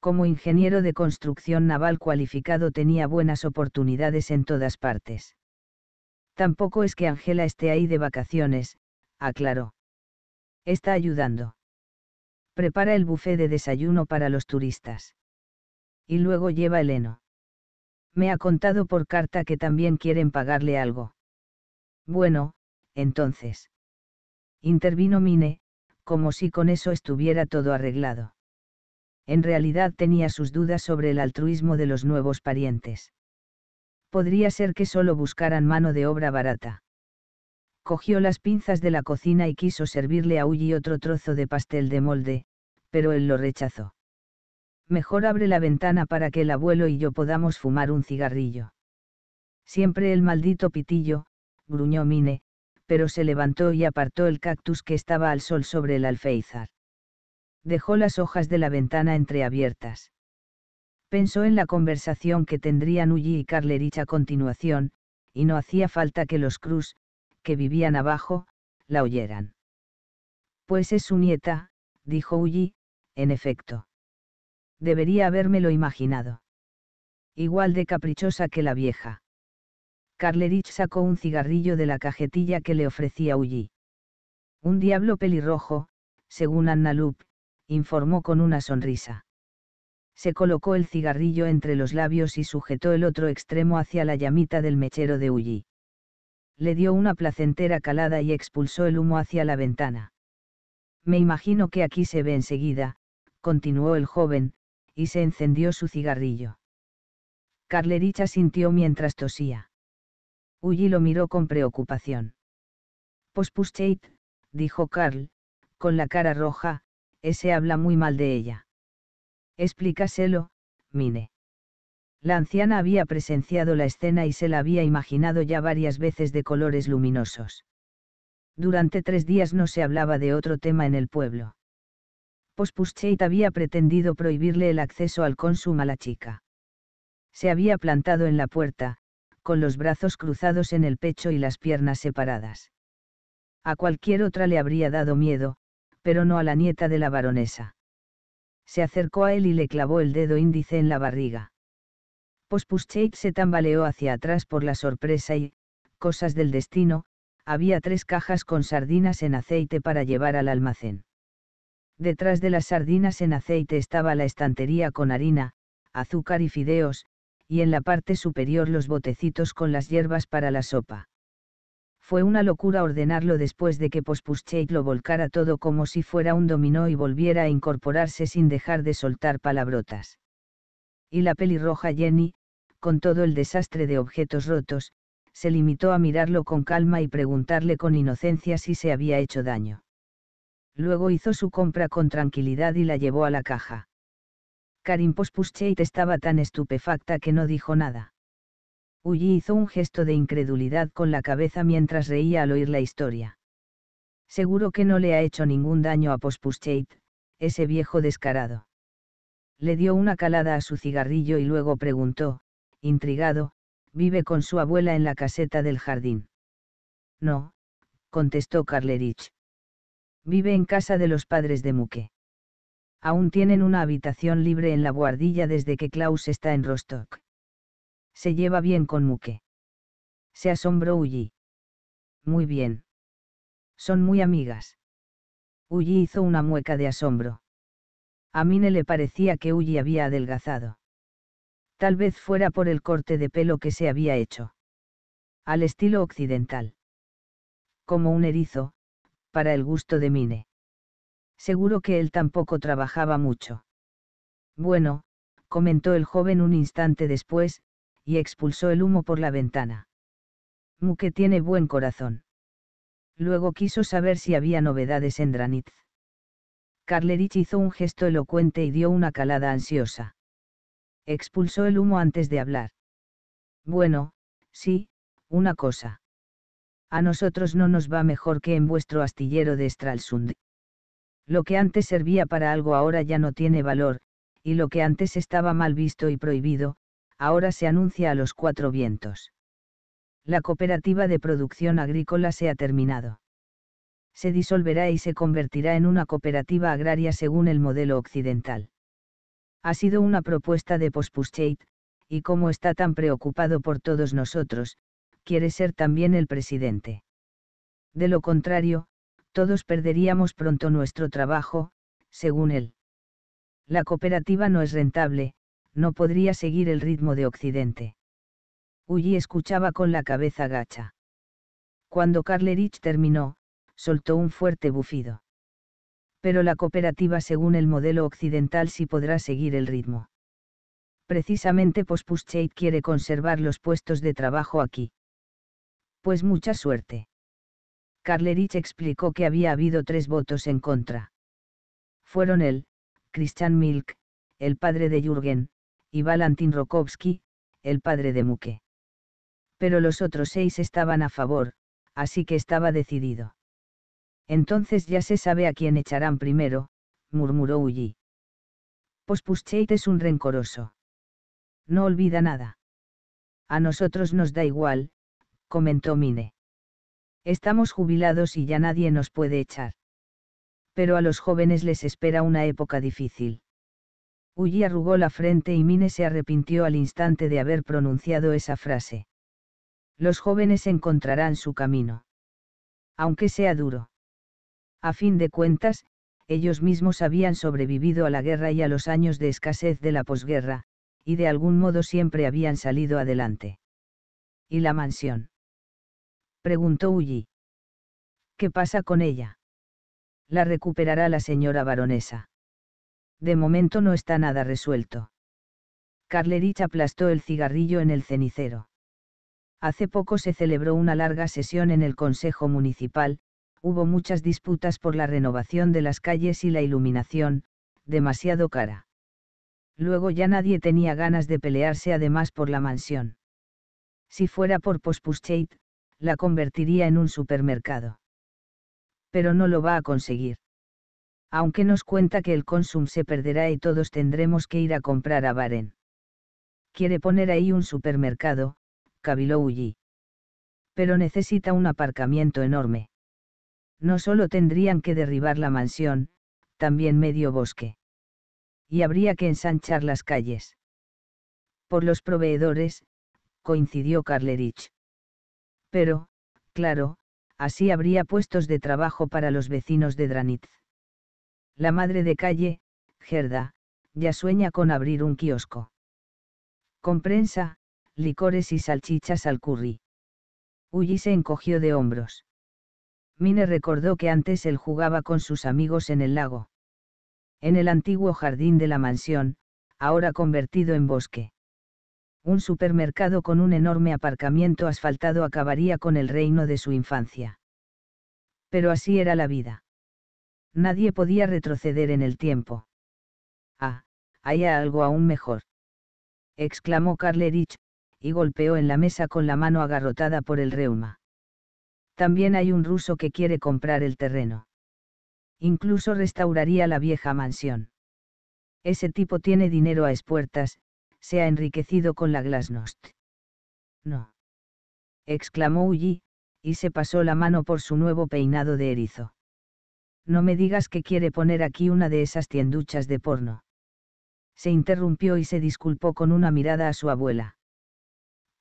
Como ingeniero de construcción naval cualificado tenía buenas oportunidades en todas partes. Tampoco es que Angela esté ahí de vacaciones, aclaró. Está ayudando. Prepara el bufé de desayuno para los turistas. Y luego lleva el heno. Me ha contado por carta que también quieren pagarle algo. Bueno, entonces. Intervino Mine, como si con eso estuviera todo arreglado. En realidad tenía sus dudas sobre el altruismo de los nuevos parientes. Podría ser que solo buscaran mano de obra barata. Cogió las pinzas de la cocina y quiso servirle a Ulli otro trozo de pastel de molde, pero él lo rechazó. Mejor abre la ventana para que el abuelo y yo podamos fumar un cigarrillo. Siempre el maldito pitillo, gruñó Mine, pero se levantó y apartó el cactus que estaba al sol sobre el alféizar. Dejó las hojas de la ventana entreabiertas. Pensó en la conversación que tendrían Ulli y Carlerich a continuación, y no hacía falta que los Cruz, que vivían abajo, la oyeran. Pues es su nieta, dijo Ulli, en efecto. Debería habérmelo imaginado. Igual de caprichosa que la vieja. Carlerich sacó un cigarrillo de la cajetilla que le ofrecía ullí Un diablo pelirrojo, según Anna informó con una sonrisa. Se colocó el cigarrillo entre los labios y sujetó el otro extremo hacia la llamita del mechero de ullí Le dio una placentera calada y expulsó el humo hacia la ventana. Me imagino que aquí se ve enseguida, continuó el joven, y se encendió su cigarrillo. Carlerich asintió mientras tosía. Ulli lo miró con preocupación. "Pospuschait", dijo Carl, con la cara roja, ese habla muy mal de ella. Explícaselo, Mine. La anciana había presenciado la escena y se la había imaginado ya varias veces de colores luminosos. Durante tres días no se hablaba de otro tema en el pueblo. Pospuscheit había pretendido prohibirle el acceso al consumo a la chica. Se había plantado en la puerta, con los brazos cruzados en el pecho y las piernas separadas. A cualquier otra le habría dado miedo, pero no a la nieta de la baronesa. Se acercó a él y le clavó el dedo índice en la barriga. Pospuscheik se tambaleó hacia atrás por la sorpresa y, cosas del destino, había tres cajas con sardinas en aceite para llevar al almacén. Detrás de las sardinas en aceite estaba la estantería con harina, azúcar y fideos, y en la parte superior los botecitos con las hierbas para la sopa. Fue una locura ordenarlo después de que Pospuschek lo volcara todo como si fuera un dominó y volviera a incorporarse sin dejar de soltar palabrotas. Y la pelirroja Jenny, con todo el desastre de objetos rotos, se limitó a mirarlo con calma y preguntarle con inocencia si se había hecho daño. Luego hizo su compra con tranquilidad y la llevó a la caja. Karim Pospuschait estaba tan estupefacta que no dijo nada. Ulli hizo un gesto de incredulidad con la cabeza mientras reía al oír la historia. Seguro que no le ha hecho ningún daño a Pospuschait, ese viejo descarado. Le dio una calada a su cigarrillo y luego preguntó, intrigado, ¿vive con su abuela en la caseta del jardín? No, contestó Karlerich. Vive en casa de los padres de Muque. Aún tienen una habitación libre en la guardilla desde que Klaus está en Rostock. Se lleva bien con Muque. Se asombró Ulli. Muy bien. Son muy amigas. Ulli hizo una mueca de asombro. A Mine le parecía que Ulli había adelgazado. Tal vez fuera por el corte de pelo que se había hecho. Al estilo occidental. Como un erizo, para el gusto de Mine. Seguro que él tampoco trabajaba mucho. Bueno, comentó el joven un instante después, y expulsó el humo por la ventana. Muque tiene buen corazón. Luego quiso saber si había novedades en Dranitz. Carlerich hizo un gesto elocuente y dio una calada ansiosa. Expulsó el humo antes de hablar. Bueno, sí, una cosa. A nosotros no nos va mejor que en vuestro astillero de Stralsund. Lo que antes servía para algo ahora ya no tiene valor, y lo que antes estaba mal visto y prohibido, ahora se anuncia a los cuatro vientos. La cooperativa de producción agrícola se ha terminado. Se disolverá y se convertirá en una cooperativa agraria según el modelo occidental. Ha sido una propuesta de Pospuscheit, y como está tan preocupado por todos nosotros, quiere ser también el presidente. De lo contrario, todos perderíamos pronto nuestro trabajo, según él. La cooperativa no es rentable, no podría seguir el ritmo de Occidente. Ulli escuchaba con la cabeza gacha. Cuando Carlerich terminó, soltó un fuerte bufido. Pero la cooperativa según el modelo occidental sí podrá seguir el ritmo. Precisamente Pospuschait quiere conservar los puestos de trabajo aquí. Pues mucha suerte. Carlerich explicó que había habido tres votos en contra. Fueron él, Christian Milk, el padre de Jürgen, y Valentin Rokowski, el padre de Muque. Pero los otros seis estaban a favor, así que estaba decidido. Entonces ya se sabe a quién echarán primero, murmuró Ulli. Pospuscheit es un rencoroso. No olvida nada. A nosotros nos da igual, comentó Mine. Estamos jubilados y ya nadie nos puede echar. Pero a los jóvenes les espera una época difícil. Ully arrugó la frente y Mine se arrepintió al instante de haber pronunciado esa frase. Los jóvenes encontrarán su camino. Aunque sea duro. A fin de cuentas, ellos mismos habían sobrevivido a la guerra y a los años de escasez de la posguerra, y de algún modo siempre habían salido adelante. Y la mansión preguntó Ulli. ¿Qué pasa con ella? La recuperará la señora baronesa. De momento no está nada resuelto. Carlerich aplastó el cigarrillo en el cenicero. Hace poco se celebró una larga sesión en el Consejo Municipal, hubo muchas disputas por la renovación de las calles y la iluminación, demasiado cara. Luego ya nadie tenía ganas de pelearse además por la mansión. Si fuera por Pospuscheit, la convertiría en un supermercado. Pero no lo va a conseguir. Aunque nos cuenta que el consumo se perderá y todos tendremos que ir a comprar a Baren. Quiere poner ahí un supermercado, cabiló Ulli. Pero necesita un aparcamiento enorme. No solo tendrían que derribar la mansión, también medio bosque. Y habría que ensanchar las calles. Por los proveedores, coincidió Carlerich. Pero, claro, así habría puestos de trabajo para los vecinos de Dranitz. La madre de calle, Gerda, ya sueña con abrir un kiosco. Con prensa, licores y salchichas al curry. Ullí se encogió de hombros. Mine recordó que antes él jugaba con sus amigos en el lago. En el antiguo jardín de la mansión, ahora convertido en bosque un supermercado con un enorme aparcamiento asfaltado acabaría con el reino de su infancia. Pero así era la vida. Nadie podía retroceder en el tiempo. Ah, hay algo aún mejor. exclamó Carlerich, y golpeó en la mesa con la mano agarrotada por el reuma. También hay un ruso que quiere comprar el terreno. Incluso restauraría la vieja mansión. Ese tipo tiene dinero a espuertas, se ha enriquecido con la glasnost. No. exclamó Uji, y se pasó la mano por su nuevo peinado de erizo. No me digas que quiere poner aquí una de esas tienduchas de porno. Se interrumpió y se disculpó con una mirada a su abuela.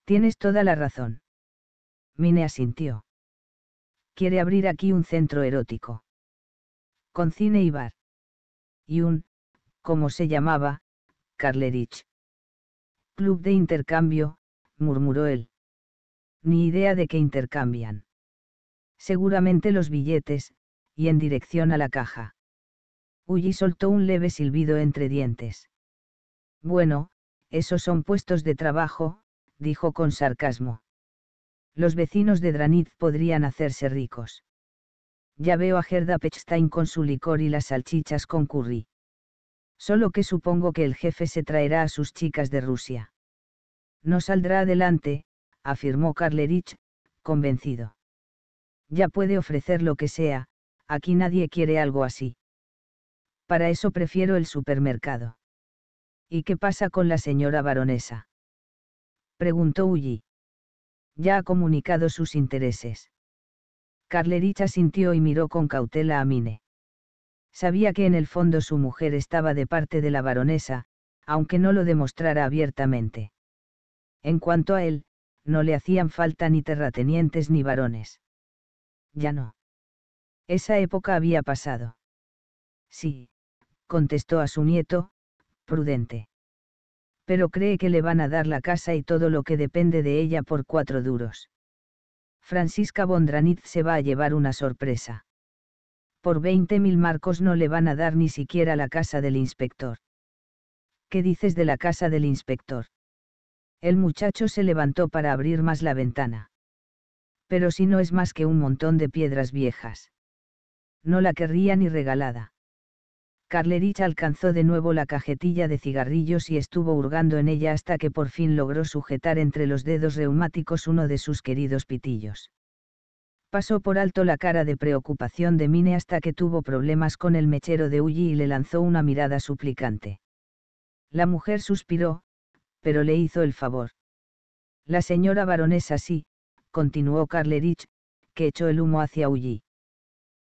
Tienes toda la razón. Mine asintió. Quiere abrir aquí un centro erótico. Con cine y bar. Y un, como se llamaba, Carlerich. Club de intercambio, murmuró él. Ni idea de qué intercambian. Seguramente los billetes, y en dirección a la caja. Ulli soltó un leve silbido entre dientes. Bueno, esos son puestos de trabajo, dijo con sarcasmo. Los vecinos de Dranit podrían hacerse ricos. Ya veo a Gerda Pechstein con su licor y las salchichas con curry. Solo que supongo que el jefe se traerá a sus chicas de Rusia. No saldrá adelante, afirmó Karlerich, convencido. Ya puede ofrecer lo que sea, aquí nadie quiere algo así. Para eso prefiero el supermercado. ¿Y qué pasa con la señora baronesa? Preguntó Ulli. Ya ha comunicado sus intereses. Carlerich asintió y miró con cautela a Mine. Sabía que en el fondo su mujer estaba de parte de la baronesa, aunque no lo demostrara abiertamente. En cuanto a él, no le hacían falta ni terratenientes ni varones. Ya no. Esa época había pasado. Sí, contestó a su nieto, prudente. Pero cree que le van a dar la casa y todo lo que depende de ella por cuatro duros. Francisca Bondranitz se va a llevar una sorpresa por 20.000 marcos no le van a dar ni siquiera la casa del inspector. ¿Qué dices de la casa del inspector? El muchacho se levantó para abrir más la ventana. Pero si no es más que un montón de piedras viejas. No la querría ni regalada. Carlerich alcanzó de nuevo la cajetilla de cigarrillos y estuvo hurgando en ella hasta que por fin logró sujetar entre los dedos reumáticos uno de sus queridos pitillos pasó por alto la cara de preocupación de Mine hasta que tuvo problemas con el mechero de Ulli y le lanzó una mirada suplicante. La mujer suspiró, pero le hizo el favor. La señora baronesa sí, continuó Carlerich, que echó el humo hacia Ulli.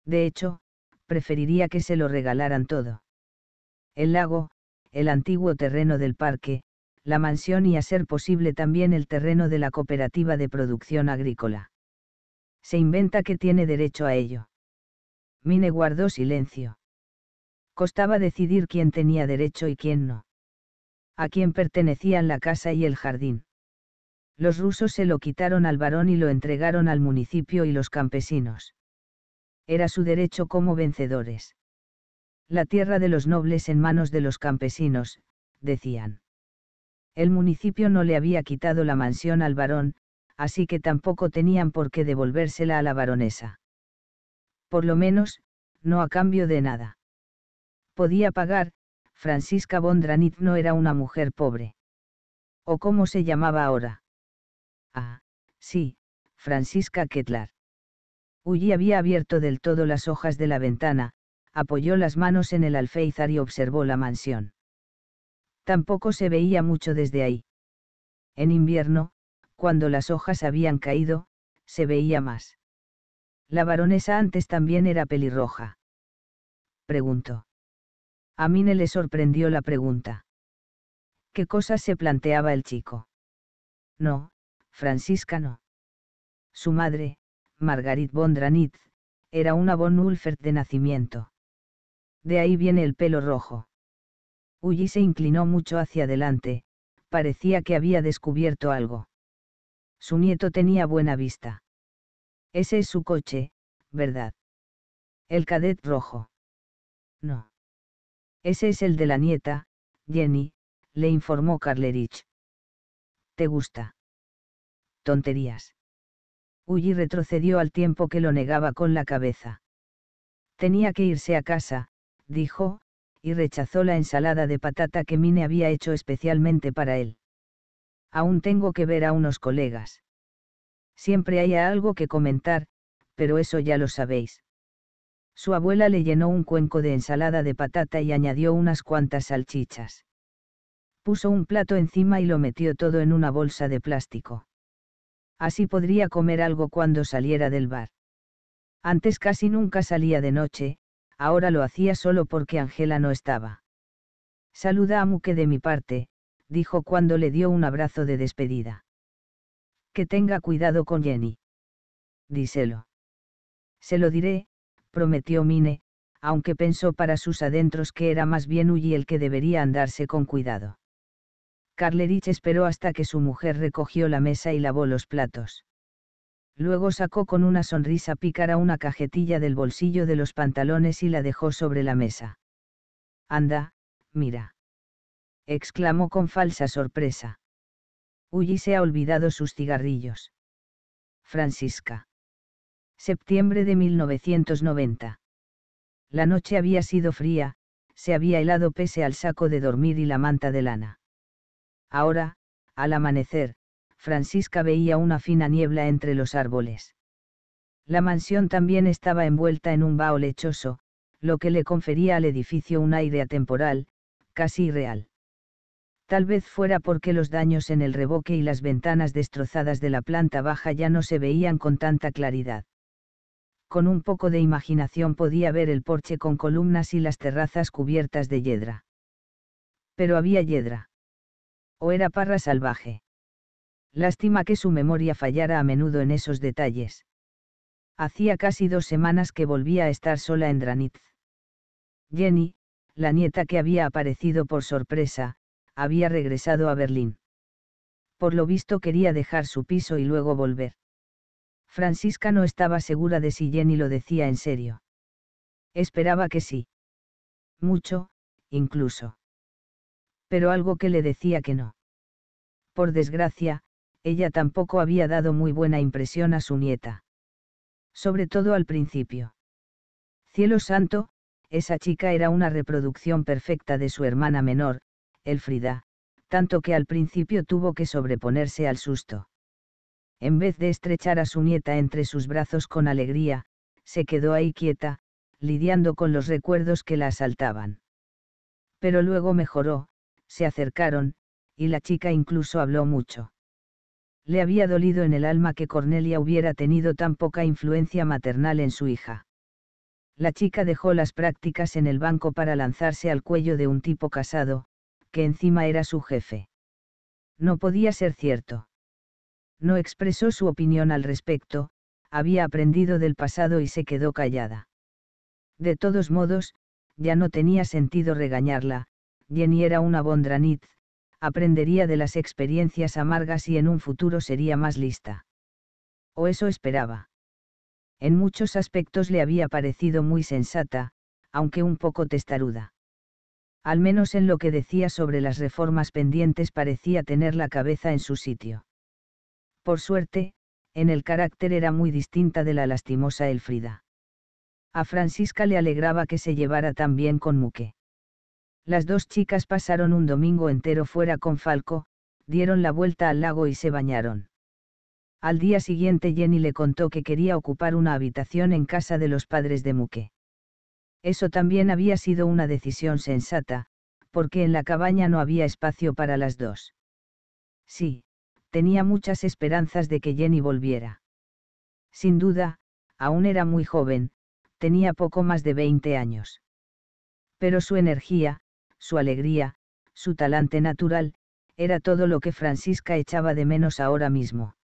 De hecho, preferiría que se lo regalaran todo. El lago, el antiguo terreno del parque, la mansión y a ser posible también el terreno de la cooperativa de producción agrícola se inventa que tiene derecho a ello. Mine guardó silencio. Costaba decidir quién tenía derecho y quién no. A quién pertenecían la casa y el jardín. Los rusos se lo quitaron al varón y lo entregaron al municipio y los campesinos. Era su derecho como vencedores. La tierra de los nobles en manos de los campesinos, decían. El municipio no le había quitado la mansión al varón, así que tampoco tenían por qué devolvérsela a la baronesa. Por lo menos, no a cambio de nada. Podía pagar, Francisca Bondranit no era una mujer pobre. ¿O cómo se llamaba ahora? Ah, sí, Francisca Ketlar. Huyi había abierto del todo las hojas de la ventana, apoyó las manos en el alféizar y observó la mansión. Tampoco se veía mucho desde ahí. En invierno, cuando las hojas habían caído, se veía más. ¿La baronesa antes también era pelirroja? Preguntó. A Mine le sorprendió la pregunta. ¿Qué cosas se planteaba el chico? No, Francisca no. Su madre, Margarit Bondranitz, era una von Ulfert de nacimiento. De ahí viene el pelo rojo. Ulysses se inclinó mucho hacia adelante, parecía que había descubierto algo. Su nieto tenía buena vista. Ese es su coche, ¿verdad? El cadet rojo. No. Ese es el de la nieta, Jenny, le informó Carlerich. ¿Te gusta? Tonterías. Uli retrocedió al tiempo que lo negaba con la cabeza. Tenía que irse a casa, dijo, y rechazó la ensalada de patata que Mine había hecho especialmente para él aún tengo que ver a unos colegas. Siempre hay algo que comentar, pero eso ya lo sabéis. Su abuela le llenó un cuenco de ensalada de patata y añadió unas cuantas salchichas. Puso un plato encima y lo metió todo en una bolsa de plástico. Así podría comer algo cuando saliera del bar. Antes casi nunca salía de noche, ahora lo hacía solo porque Angela no estaba. Saluda a Muque de mi parte, dijo cuando le dio un abrazo de despedida. Que tenga cuidado con Jenny. Díselo. Se lo diré, prometió Mine, aunque pensó para sus adentros que era más bien huy el que debería andarse con cuidado. Carlerich esperó hasta que su mujer recogió la mesa y lavó los platos. Luego sacó con una sonrisa pícara una cajetilla del bolsillo de los pantalones y la dejó sobre la mesa. Anda, mira exclamó con falsa sorpresa. Huyi se ha olvidado sus cigarrillos. Francisca. Septiembre de 1990. La noche había sido fría, se había helado pese al saco de dormir y la manta de lana. Ahora, al amanecer, Francisca veía una fina niebla entre los árboles. La mansión también estaba envuelta en un vaho lechoso, lo que le confería al edificio un aire atemporal, casi irreal. Tal vez fuera porque los daños en el reboque y las ventanas destrozadas de la planta baja ya no se veían con tanta claridad. Con un poco de imaginación podía ver el porche con columnas y las terrazas cubiertas de yedra. Pero había yedra. O era parra salvaje. Lástima que su memoria fallara a menudo en esos detalles. Hacía casi dos semanas que volvía a estar sola en Dranitz. Jenny, la nieta que había aparecido por sorpresa, había regresado a Berlín. Por lo visto quería dejar su piso y luego volver. Francisca no estaba segura de si Jenny lo decía en serio. Esperaba que sí. Mucho, incluso. Pero algo que le decía que no. Por desgracia, ella tampoco había dado muy buena impresión a su nieta. Sobre todo al principio. Cielo santo, esa chica era una reproducción perfecta de su hermana menor, Elfrida, tanto que al principio tuvo que sobreponerse al susto. En vez de estrechar a su nieta entre sus brazos con alegría, se quedó ahí quieta, lidiando con los recuerdos que la asaltaban. Pero luego mejoró, se acercaron, y la chica incluso habló mucho. Le había dolido en el alma que Cornelia hubiera tenido tan poca influencia maternal en su hija. La chica dejó las prácticas en el banco para lanzarse al cuello de un tipo casado, que encima era su jefe. No podía ser cierto. No expresó su opinión al respecto, había aprendido del pasado y se quedó callada. De todos modos, ya no tenía sentido regañarla, Jenny era una bondranit, aprendería de las experiencias amargas y en un futuro sería más lista. O eso esperaba. En muchos aspectos le había parecido muy sensata, aunque un poco testaruda al menos en lo que decía sobre las reformas pendientes parecía tener la cabeza en su sitio. Por suerte, en el carácter era muy distinta de la lastimosa Elfrida. A Francisca le alegraba que se llevara tan bien con Muque. Las dos chicas pasaron un domingo entero fuera con Falco, dieron la vuelta al lago y se bañaron. Al día siguiente Jenny le contó que quería ocupar una habitación en casa de los padres de Muque. Eso también había sido una decisión sensata, porque en la cabaña no había espacio para las dos. Sí, tenía muchas esperanzas de que Jenny volviera. Sin duda, aún era muy joven, tenía poco más de 20 años. Pero su energía, su alegría, su talante natural, era todo lo que Francisca echaba de menos ahora mismo.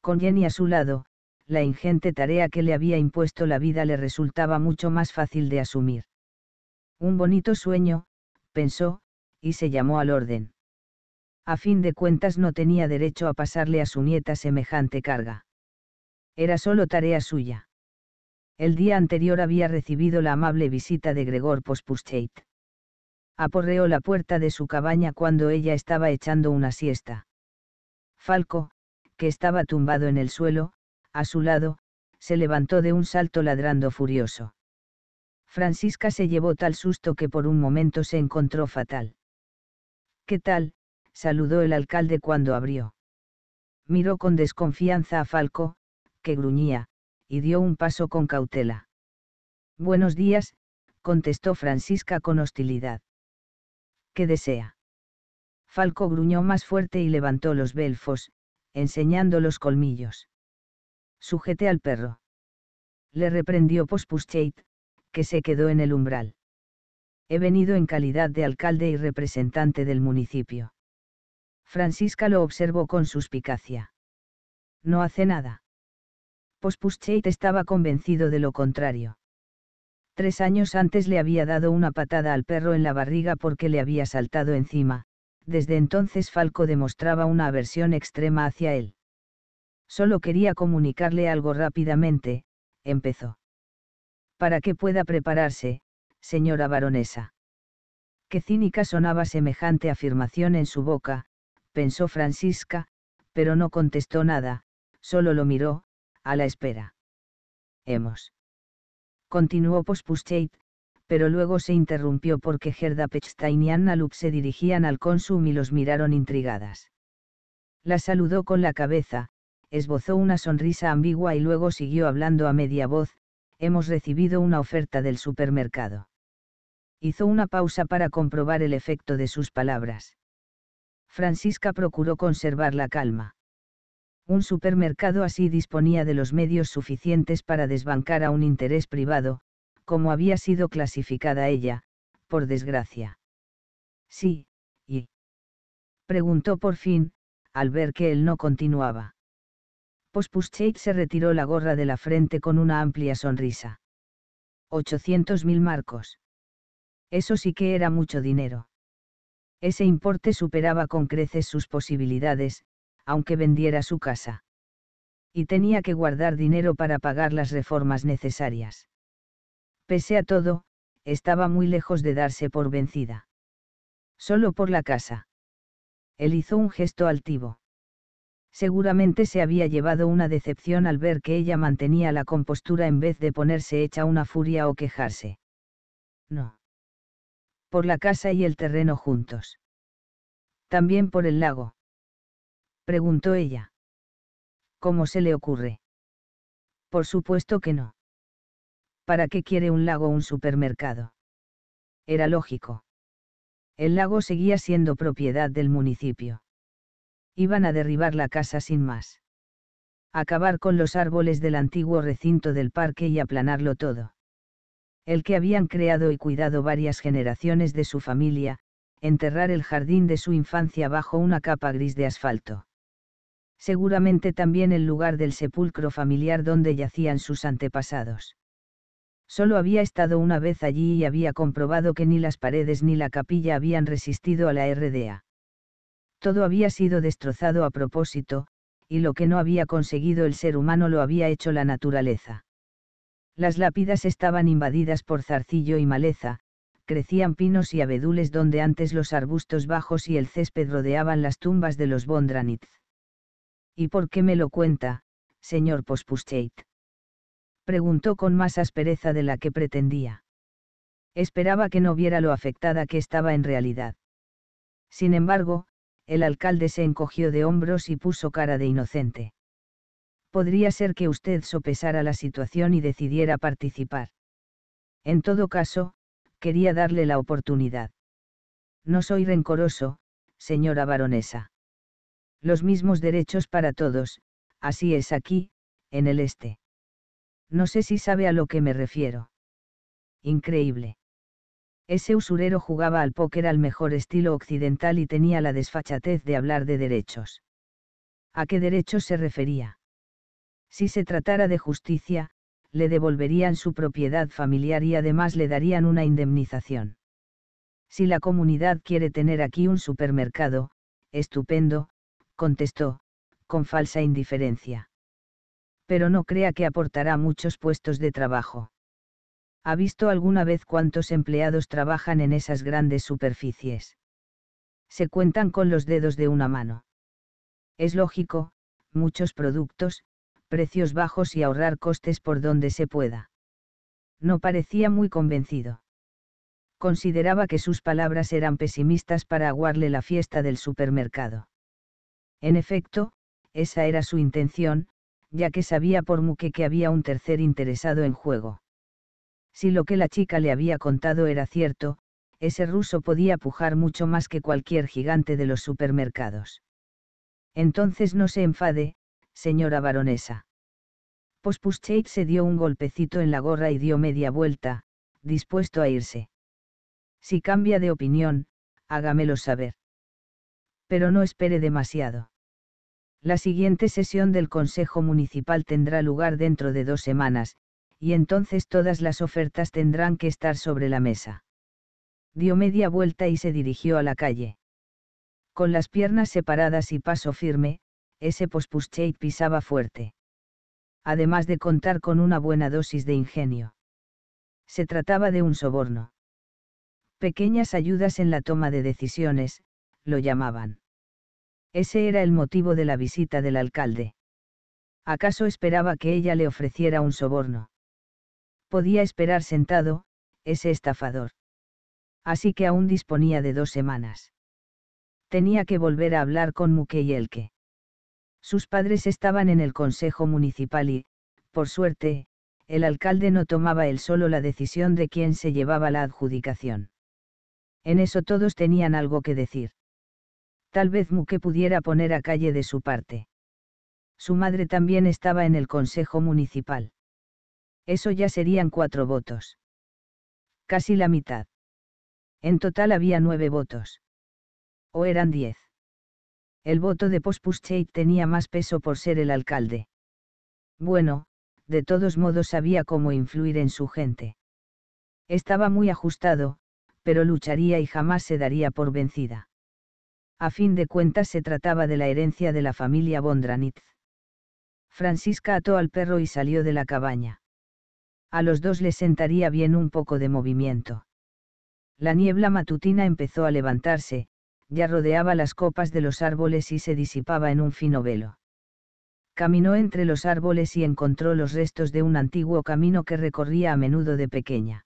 Con Jenny a su lado, la ingente tarea que le había impuesto la vida le resultaba mucho más fácil de asumir. Un bonito sueño, pensó, y se llamó al orden. A fin de cuentas no tenía derecho a pasarle a su nieta semejante carga. Era solo tarea suya. El día anterior había recibido la amable visita de Gregor Pospuscheit. Aporreó la puerta de su cabaña cuando ella estaba echando una siesta. Falco, que estaba tumbado en el suelo, a su lado, se levantó de un salto ladrando furioso. Francisca se llevó tal susto que por un momento se encontró fatal. ¿Qué tal? saludó el alcalde cuando abrió. Miró con desconfianza a Falco, que gruñía, y dio un paso con cautela. Buenos días, contestó Francisca con hostilidad. ¿Qué desea? Falco gruñó más fuerte y levantó los belfos, enseñando los colmillos. Sujete al perro. Le reprendió Pospuscheit, que se quedó en el umbral. He venido en calidad de alcalde y representante del municipio. Francisca lo observó con suspicacia. No hace nada. Pospuscheit estaba convencido de lo contrario. Tres años antes le había dado una patada al perro en la barriga porque le había saltado encima, desde entonces Falco demostraba una aversión extrema hacia él. Solo quería comunicarle algo rápidamente, empezó. Para que pueda prepararse, señora baronesa. Qué cínica sonaba semejante afirmación en su boca, pensó Francisca, pero no contestó nada, solo lo miró, a la espera. Hemos. Continuó pospuscheit, pero luego se interrumpió porque Gerda Pechstein y Anna se dirigían al cónsum y los miraron intrigadas. La saludó con la cabeza, esbozó una sonrisa ambigua y luego siguió hablando a media voz, hemos recibido una oferta del supermercado. Hizo una pausa para comprobar el efecto de sus palabras. Francisca procuró conservar la calma. Un supermercado así disponía de los medios suficientes para desbancar a un interés privado, como había sido clasificada ella, por desgracia. Sí, y... preguntó por fin, al ver que él no continuaba. Pospuscheik se retiró la gorra de la frente con una amplia sonrisa. 800.000 marcos. Eso sí que era mucho dinero. Ese importe superaba con creces sus posibilidades, aunque vendiera su casa. Y tenía que guardar dinero para pagar las reformas necesarias. Pese a todo, estaba muy lejos de darse por vencida. Solo por la casa. Él hizo un gesto altivo. Seguramente se había llevado una decepción al ver que ella mantenía la compostura en vez de ponerse hecha una furia o quejarse. No. Por la casa y el terreno juntos. También por el lago. Preguntó ella. ¿Cómo se le ocurre? Por supuesto que no. ¿Para qué quiere un lago un supermercado? Era lógico. El lago seguía siendo propiedad del municipio iban a derribar la casa sin más. Acabar con los árboles del antiguo recinto del parque y aplanarlo todo. El que habían creado y cuidado varias generaciones de su familia, enterrar el jardín de su infancia bajo una capa gris de asfalto. Seguramente también el lugar del sepulcro familiar donde yacían sus antepasados. Solo había estado una vez allí y había comprobado que ni las paredes ni la capilla habían resistido a la RDA. Todo había sido destrozado a propósito, y lo que no había conseguido el ser humano lo había hecho la naturaleza. Las lápidas estaban invadidas por zarcillo y maleza, crecían pinos y abedules donde antes los arbustos bajos y el césped rodeaban las tumbas de los Bondranitz. ¿Y por qué me lo cuenta, señor Pospuscheit? Preguntó con más aspereza de la que pretendía. Esperaba que no viera lo afectada que estaba en realidad. Sin embargo, el alcalde se encogió de hombros y puso cara de inocente. Podría ser que usted sopesara la situación y decidiera participar. En todo caso, quería darle la oportunidad. No soy rencoroso, señora baronesa. Los mismos derechos para todos, así es aquí, en el este. No sé si sabe a lo que me refiero. Increíble. Ese usurero jugaba al póker al mejor estilo occidental y tenía la desfachatez de hablar de derechos. ¿A qué derechos se refería? Si se tratara de justicia, le devolverían su propiedad familiar y además le darían una indemnización. Si la comunidad quiere tener aquí un supermercado, estupendo, contestó, con falsa indiferencia. Pero no crea que aportará muchos puestos de trabajo. ¿Ha visto alguna vez cuántos empleados trabajan en esas grandes superficies? Se cuentan con los dedos de una mano. Es lógico, muchos productos, precios bajos y ahorrar costes por donde se pueda. No parecía muy convencido. Consideraba que sus palabras eran pesimistas para aguarle la fiesta del supermercado. En efecto, esa era su intención, ya que sabía por muque que había un tercer interesado en juego. Si lo que la chica le había contado era cierto, ese ruso podía pujar mucho más que cualquier gigante de los supermercados. Entonces no se enfade, señora baronesa. Pospuschek se dio un golpecito en la gorra y dio media vuelta, dispuesto a irse. Si cambia de opinión, hágamelo saber. Pero no espere demasiado. La siguiente sesión del Consejo Municipal tendrá lugar dentro de dos semanas, y entonces todas las ofertas tendrán que estar sobre la mesa. Dio media vuelta y se dirigió a la calle. Con las piernas separadas y paso firme, ese pospuschei pisaba fuerte. Además de contar con una buena dosis de ingenio. Se trataba de un soborno. Pequeñas ayudas en la toma de decisiones, lo llamaban. Ese era el motivo de la visita del alcalde. ¿Acaso esperaba que ella le ofreciera un soborno? podía esperar sentado, ese estafador. Así que aún disponía de dos semanas. Tenía que volver a hablar con Muque y que. Sus padres estaban en el Consejo Municipal y, por suerte, el alcalde no tomaba él solo la decisión de quién se llevaba la adjudicación. En eso todos tenían algo que decir. Tal vez Muque pudiera poner a calle de su parte. Su madre también estaba en el Consejo Municipal. Eso ya serían cuatro votos. Casi la mitad. En total había nueve votos. O eran diez. El voto de Pospuscheit tenía más peso por ser el alcalde. Bueno, de todos modos sabía cómo influir en su gente. Estaba muy ajustado, pero lucharía y jamás se daría por vencida. A fin de cuentas se trataba de la herencia de la familia Bondranitz. Francisca ató al perro y salió de la cabaña a los dos les sentaría bien un poco de movimiento. La niebla matutina empezó a levantarse, ya rodeaba las copas de los árboles y se disipaba en un fino velo. Caminó entre los árboles y encontró los restos de un antiguo camino que recorría a menudo de pequeña.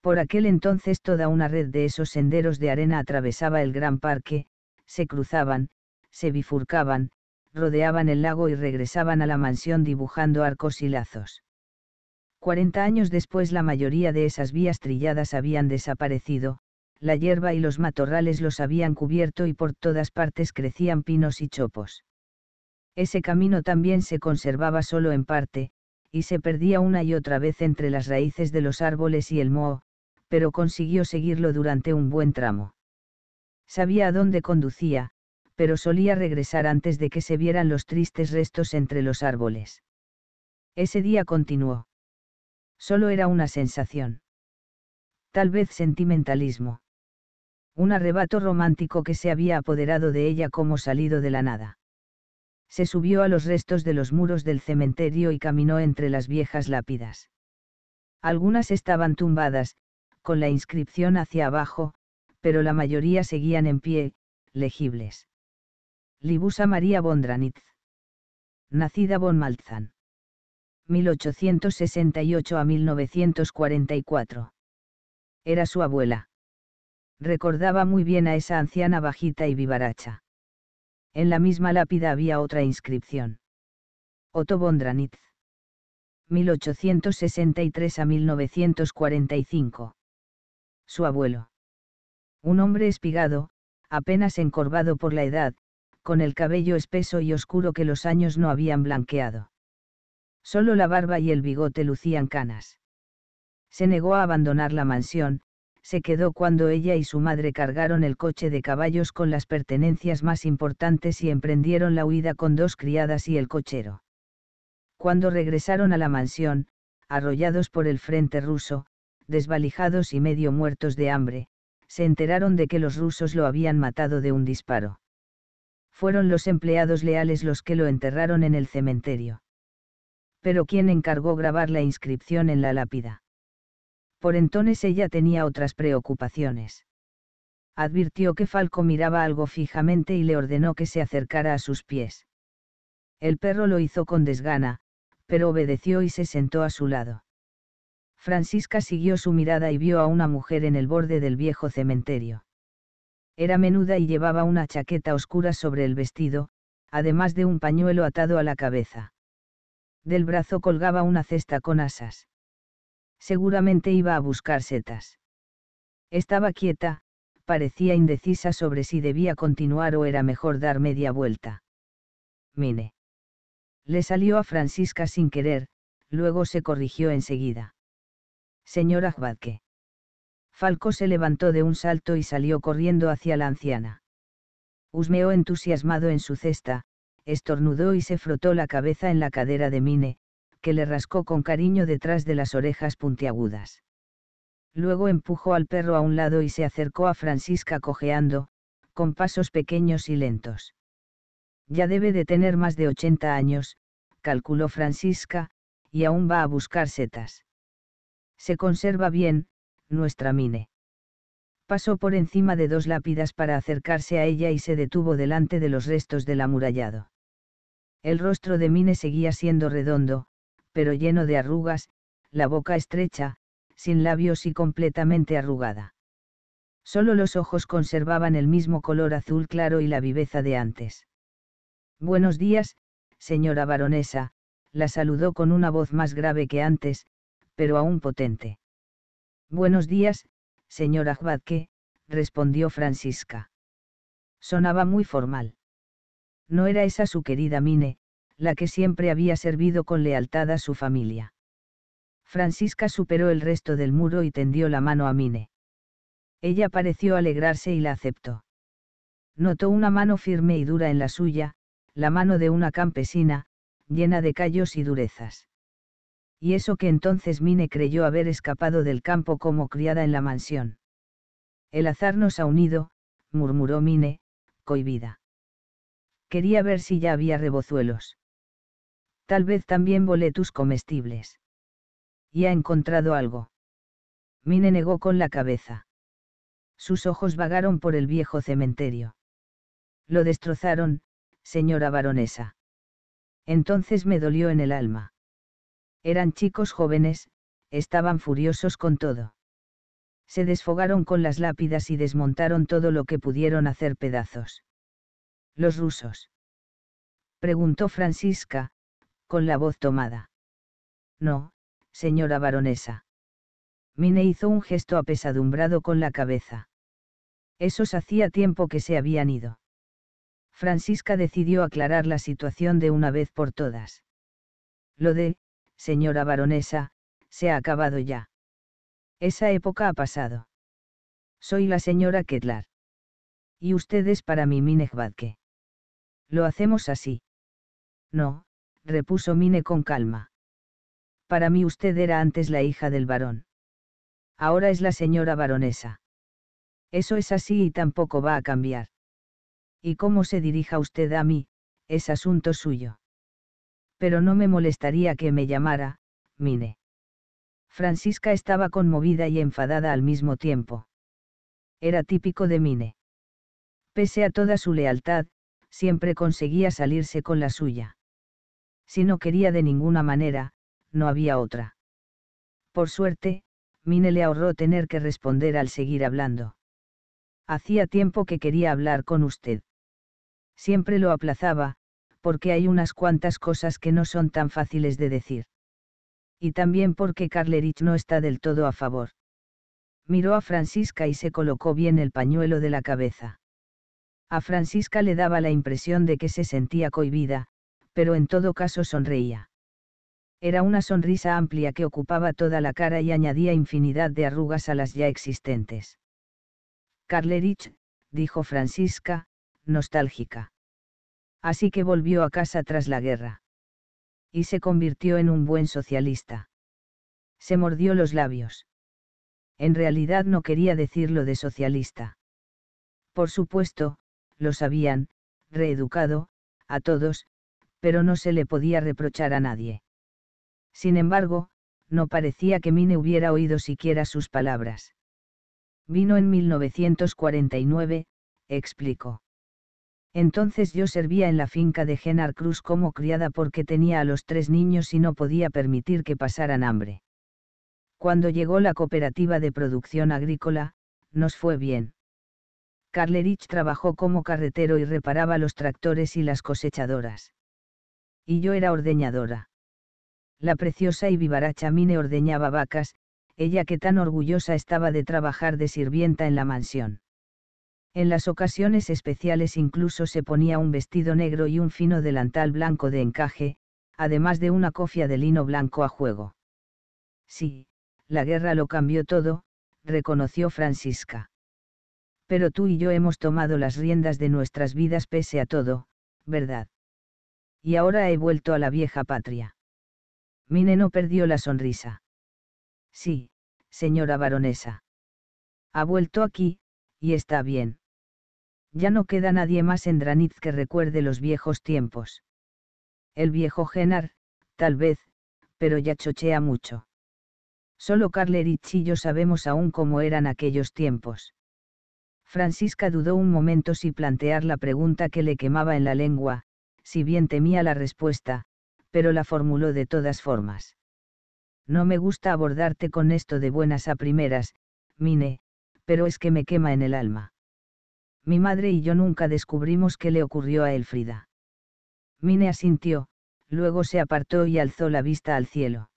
Por aquel entonces toda una red de esos senderos de arena atravesaba el gran parque, se cruzaban, se bifurcaban, rodeaban el lago y regresaban a la mansión dibujando arcos y lazos. Cuarenta años después la mayoría de esas vías trilladas habían desaparecido, la hierba y los matorrales los habían cubierto y por todas partes crecían pinos y chopos. Ese camino también se conservaba solo en parte, y se perdía una y otra vez entre las raíces de los árboles y el moho, pero consiguió seguirlo durante un buen tramo. Sabía a dónde conducía, pero solía regresar antes de que se vieran los tristes restos entre los árboles. Ese día continuó. Solo era una sensación. Tal vez sentimentalismo. Un arrebato romántico que se había apoderado de ella como salido de la nada. Se subió a los restos de los muros del cementerio y caminó entre las viejas lápidas. Algunas estaban tumbadas, con la inscripción hacia abajo, pero la mayoría seguían en pie, legibles. Libusa María Bondranitz. Nacida Von Maltzan. 1868 a 1944. Era su abuela. Recordaba muy bien a esa anciana bajita y vivaracha. En la misma lápida había otra inscripción. Otto Bondranitz. 1863 a 1945. Su abuelo. Un hombre espigado, apenas encorvado por la edad, con el cabello espeso y oscuro que los años no habían blanqueado. Solo la barba y el bigote lucían canas. Se negó a abandonar la mansión, se quedó cuando ella y su madre cargaron el coche de caballos con las pertenencias más importantes y emprendieron la huida con dos criadas y el cochero. Cuando regresaron a la mansión, arrollados por el frente ruso, desvalijados y medio muertos de hambre, se enteraron de que los rusos lo habían matado de un disparo. Fueron los empleados leales los que lo enterraron en el cementerio pero quien encargó grabar la inscripción en la lápida. Por entonces ella tenía otras preocupaciones. Advirtió que Falco miraba algo fijamente y le ordenó que se acercara a sus pies. El perro lo hizo con desgana, pero obedeció y se sentó a su lado. Francisca siguió su mirada y vio a una mujer en el borde del viejo cementerio. Era menuda y llevaba una chaqueta oscura sobre el vestido, además de un pañuelo atado a la cabeza del brazo colgaba una cesta con asas. Seguramente iba a buscar setas. Estaba quieta, parecía indecisa sobre si debía continuar o era mejor dar media vuelta. Mine. Le salió a Francisca sin querer, luego se corrigió enseguida. Señor Ajbadke. Falco se levantó de un salto y salió corriendo hacia la anciana. Husmeó entusiasmado en su cesta, estornudó y se frotó la cabeza en la cadera de Mine, que le rascó con cariño detrás de las orejas puntiagudas. Luego empujó al perro a un lado y se acercó a Francisca cojeando, con pasos pequeños y lentos. Ya debe de tener más de 80 años, calculó Francisca, y aún va a buscar setas. Se conserva bien, nuestra mine. Pasó por encima de dos lápidas para acercarse a ella y se detuvo delante de los restos del amurallado. El rostro de Mine seguía siendo redondo, pero lleno de arrugas, la boca estrecha, sin labios y completamente arrugada. Solo los ojos conservaban el mismo color azul claro y la viveza de antes. Buenos días, señora baronesa, la saludó con una voz más grave que antes, pero aún potente. Buenos días, señora Jvadke, respondió Francisca. Sonaba muy formal no era esa su querida Mine, la que siempre había servido con lealtad a su familia. Francisca superó el resto del muro y tendió la mano a Mine. Ella pareció alegrarse y la aceptó. Notó una mano firme y dura en la suya, la mano de una campesina, llena de callos y durezas. Y eso que entonces Mine creyó haber escapado del campo como criada en la mansión. El azar nos ha unido, murmuró Mine, cohibida quería ver si ya había rebozuelos. Tal vez también tus comestibles. ¿Y ha encontrado algo? Mine negó con la cabeza. Sus ojos vagaron por el viejo cementerio. Lo destrozaron, señora baronesa. Entonces me dolió en el alma. Eran chicos jóvenes, estaban furiosos con todo. Se desfogaron con las lápidas y desmontaron todo lo que pudieron hacer pedazos. ¿Los rusos? preguntó Francisca, con la voz tomada. No, señora baronesa. Mine hizo un gesto apesadumbrado con la cabeza. Esos hacía tiempo que se habían ido. Francisca decidió aclarar la situación de una vez por todas. Lo de, señora baronesa, se ha acabado ya. Esa época ha pasado. Soy la señora Ketlar. Y usted es para mí lo hacemos así. No, repuso Mine con calma. Para mí usted era antes la hija del varón. Ahora es la señora baronesa. Eso es así y tampoco va a cambiar. Y cómo se dirija usted a mí, es asunto suyo. Pero no me molestaría que me llamara, Mine. Francisca estaba conmovida y enfadada al mismo tiempo. Era típico de Mine. Pese a toda su lealtad, siempre conseguía salirse con la suya. Si no quería de ninguna manera, no había otra. Por suerte, Mine le ahorró tener que responder al seguir hablando. Hacía tiempo que quería hablar con usted. Siempre lo aplazaba, porque hay unas cuantas cosas que no son tan fáciles de decir. Y también porque Carlerich no está del todo a favor. Miró a Francisca y se colocó bien el pañuelo de la cabeza. A Francisca le daba la impresión de que se sentía cohibida, pero en todo caso sonreía. Era una sonrisa amplia que ocupaba toda la cara y añadía infinidad de arrugas a las ya existentes. Carlerich, dijo Francisca, nostálgica. Así que volvió a casa tras la guerra. Y se convirtió en un buen socialista. Se mordió los labios. En realidad no quería decirlo de socialista. Por supuesto, los habían, reeducado, a todos, pero no se le podía reprochar a nadie. Sin embargo, no parecía que Mine hubiera oído siquiera sus palabras. Vino en 1949, explicó. Entonces yo servía en la finca de Genar Cruz como criada porque tenía a los tres niños y no podía permitir que pasaran hambre. Cuando llegó la cooperativa de producción agrícola, nos fue bien. Carlerich trabajó como carretero y reparaba los tractores y las cosechadoras. Y yo era ordeñadora. La preciosa y vivaracha Mine ordeñaba vacas, ella que tan orgullosa estaba de trabajar de sirvienta en la mansión. En las ocasiones especiales incluso se ponía un vestido negro y un fino delantal blanco de encaje, además de una cofia de lino blanco a juego. Sí, la guerra lo cambió todo, reconoció Francisca pero tú y yo hemos tomado las riendas de nuestras vidas pese a todo, ¿verdad? Y ahora he vuelto a la vieja patria. Mine no perdió la sonrisa. Sí, señora baronesa. Ha vuelto aquí, y está bien. Ya no queda nadie más en Dranitz que recuerde los viejos tiempos. El viejo Genar, tal vez, pero ya chochea mucho. Solo Carler y yo sabemos aún cómo eran aquellos tiempos. Francisca dudó un momento si plantear la pregunta que le quemaba en la lengua, si bien temía la respuesta, pero la formuló de todas formas. No me gusta abordarte con esto de buenas a primeras, Mine, pero es que me quema en el alma. Mi madre y yo nunca descubrimos qué le ocurrió a Elfrida. Mine asintió, luego se apartó y alzó la vista al cielo.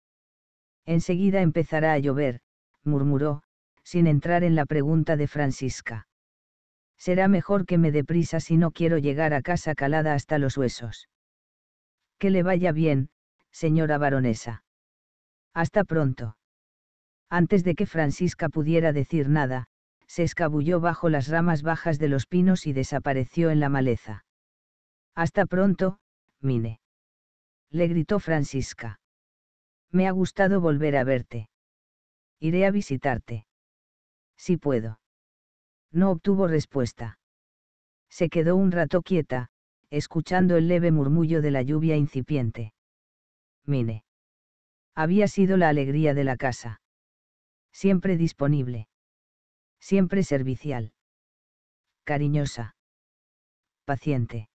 Enseguida empezará a llover, murmuró, sin entrar en la pregunta de Francisca será mejor que me prisa, si no quiero llegar a casa calada hasta los huesos. Que le vaya bien, señora baronesa. Hasta pronto. Antes de que Francisca pudiera decir nada, se escabulló bajo las ramas bajas de los pinos y desapareció en la maleza. Hasta pronto, Mine. Le gritó Francisca. Me ha gustado volver a verte. Iré a visitarte. Si puedo. No obtuvo respuesta. Se quedó un rato quieta, escuchando el leve murmullo de la lluvia incipiente. Mine. Había sido la alegría de la casa. Siempre disponible. Siempre servicial. Cariñosa. Paciente.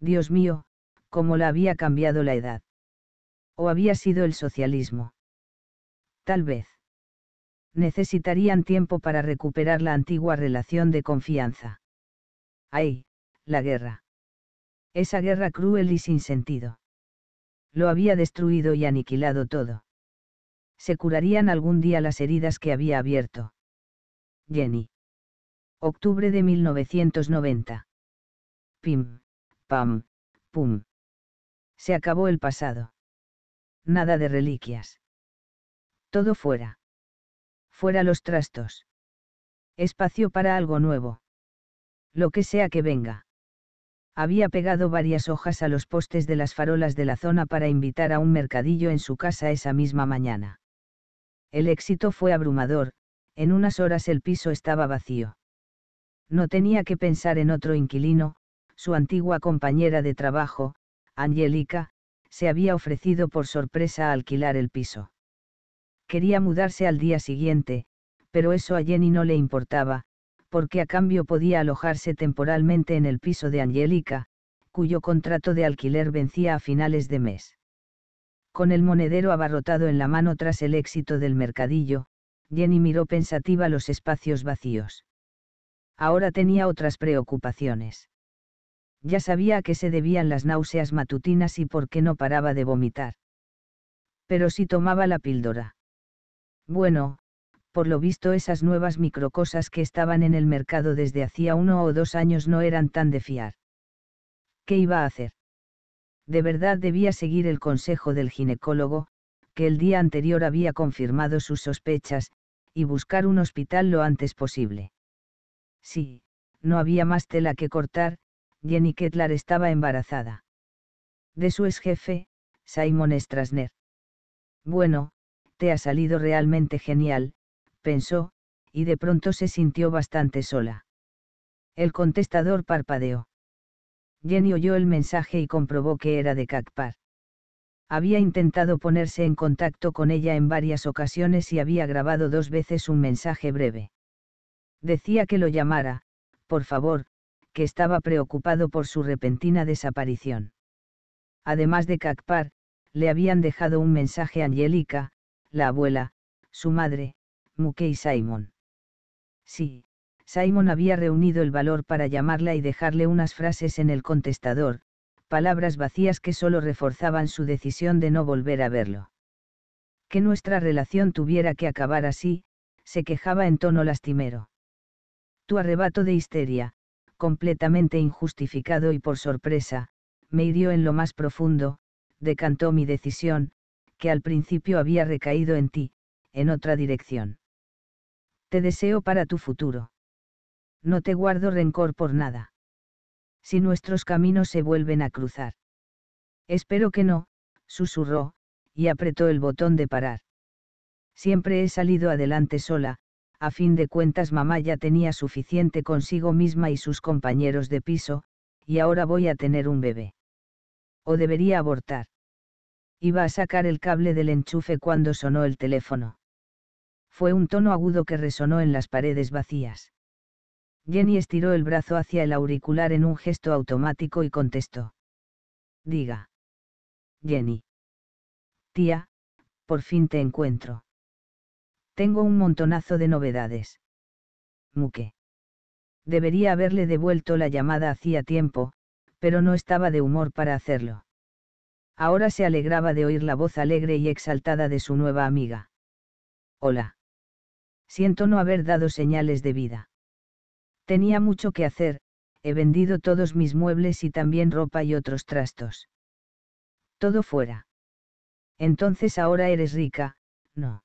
Dios mío, cómo la había cambiado la edad. O había sido el socialismo. Tal vez necesitarían tiempo para recuperar la antigua relación de confianza. ¡Ay! La guerra. Esa guerra cruel y sin sentido. Lo había destruido y aniquilado todo. Se curarían algún día las heridas que había abierto. Jenny. Octubre de 1990. Pim, pam, pum. Se acabó el pasado. Nada de reliquias. Todo fuera fuera los trastos. Espacio para algo nuevo. Lo que sea que venga. Había pegado varias hojas a los postes de las farolas de la zona para invitar a un mercadillo en su casa esa misma mañana. El éxito fue abrumador, en unas horas el piso estaba vacío. No tenía que pensar en otro inquilino, su antigua compañera de trabajo, Angélica, se había ofrecido por sorpresa a alquilar el piso. Quería mudarse al día siguiente, pero eso a Jenny no le importaba, porque a cambio podía alojarse temporalmente en el piso de Angélica, cuyo contrato de alquiler vencía a finales de mes. Con el monedero abarrotado en la mano tras el éxito del mercadillo, Jenny miró pensativa los espacios vacíos. Ahora tenía otras preocupaciones. Ya sabía a qué se debían las náuseas matutinas y por qué no paraba de vomitar. Pero si tomaba la píldora. Bueno, por lo visto esas nuevas microcosas que estaban en el mercado desde hacía uno o dos años no eran tan de fiar. ¿Qué iba a hacer? De verdad debía seguir el consejo del ginecólogo, que el día anterior había confirmado sus sospechas, y buscar un hospital lo antes posible. Sí, no había más tela que cortar, Jenny Kettler estaba embarazada. De su ex jefe, Simon Strasner. Bueno, ha salido realmente genial, pensó, y de pronto se sintió bastante sola. El contestador parpadeó. Jenny oyó el mensaje y comprobó que era de Kakpar. Había intentado ponerse en contacto con ella en varias ocasiones y había grabado dos veces un mensaje breve. Decía que lo llamara, por favor, que estaba preocupado por su repentina desaparición. Además de Kakpar, le habían dejado un mensaje a Angélica, la abuela, su madre, Muke y Simon. Sí, Simon había reunido el valor para llamarla y dejarle unas frases en el contestador, palabras vacías que solo reforzaban su decisión de no volver a verlo. Que nuestra relación tuviera que acabar así, se quejaba en tono lastimero. Tu arrebato de histeria, completamente injustificado y por sorpresa, me hirió en lo más profundo, decantó mi decisión, que al principio había recaído en ti, en otra dirección. Te deseo para tu futuro. No te guardo rencor por nada. Si nuestros caminos se vuelven a cruzar. Espero que no, susurró, y apretó el botón de parar. Siempre he salido adelante sola, a fin de cuentas mamá ya tenía suficiente consigo misma y sus compañeros de piso, y ahora voy a tener un bebé. O debería abortar. Iba a sacar el cable del enchufe cuando sonó el teléfono. Fue un tono agudo que resonó en las paredes vacías. Jenny estiró el brazo hacia el auricular en un gesto automático y contestó. Diga. Jenny. Tía, por fin te encuentro. Tengo un montonazo de novedades. Muque. Debería haberle devuelto la llamada hacía tiempo, pero no estaba de humor para hacerlo. Ahora se alegraba de oír la voz alegre y exaltada de su nueva amiga. Hola. Siento no haber dado señales de vida. Tenía mucho que hacer, he vendido todos mis muebles y también ropa y otros trastos. Todo fuera. Entonces ahora eres rica, no.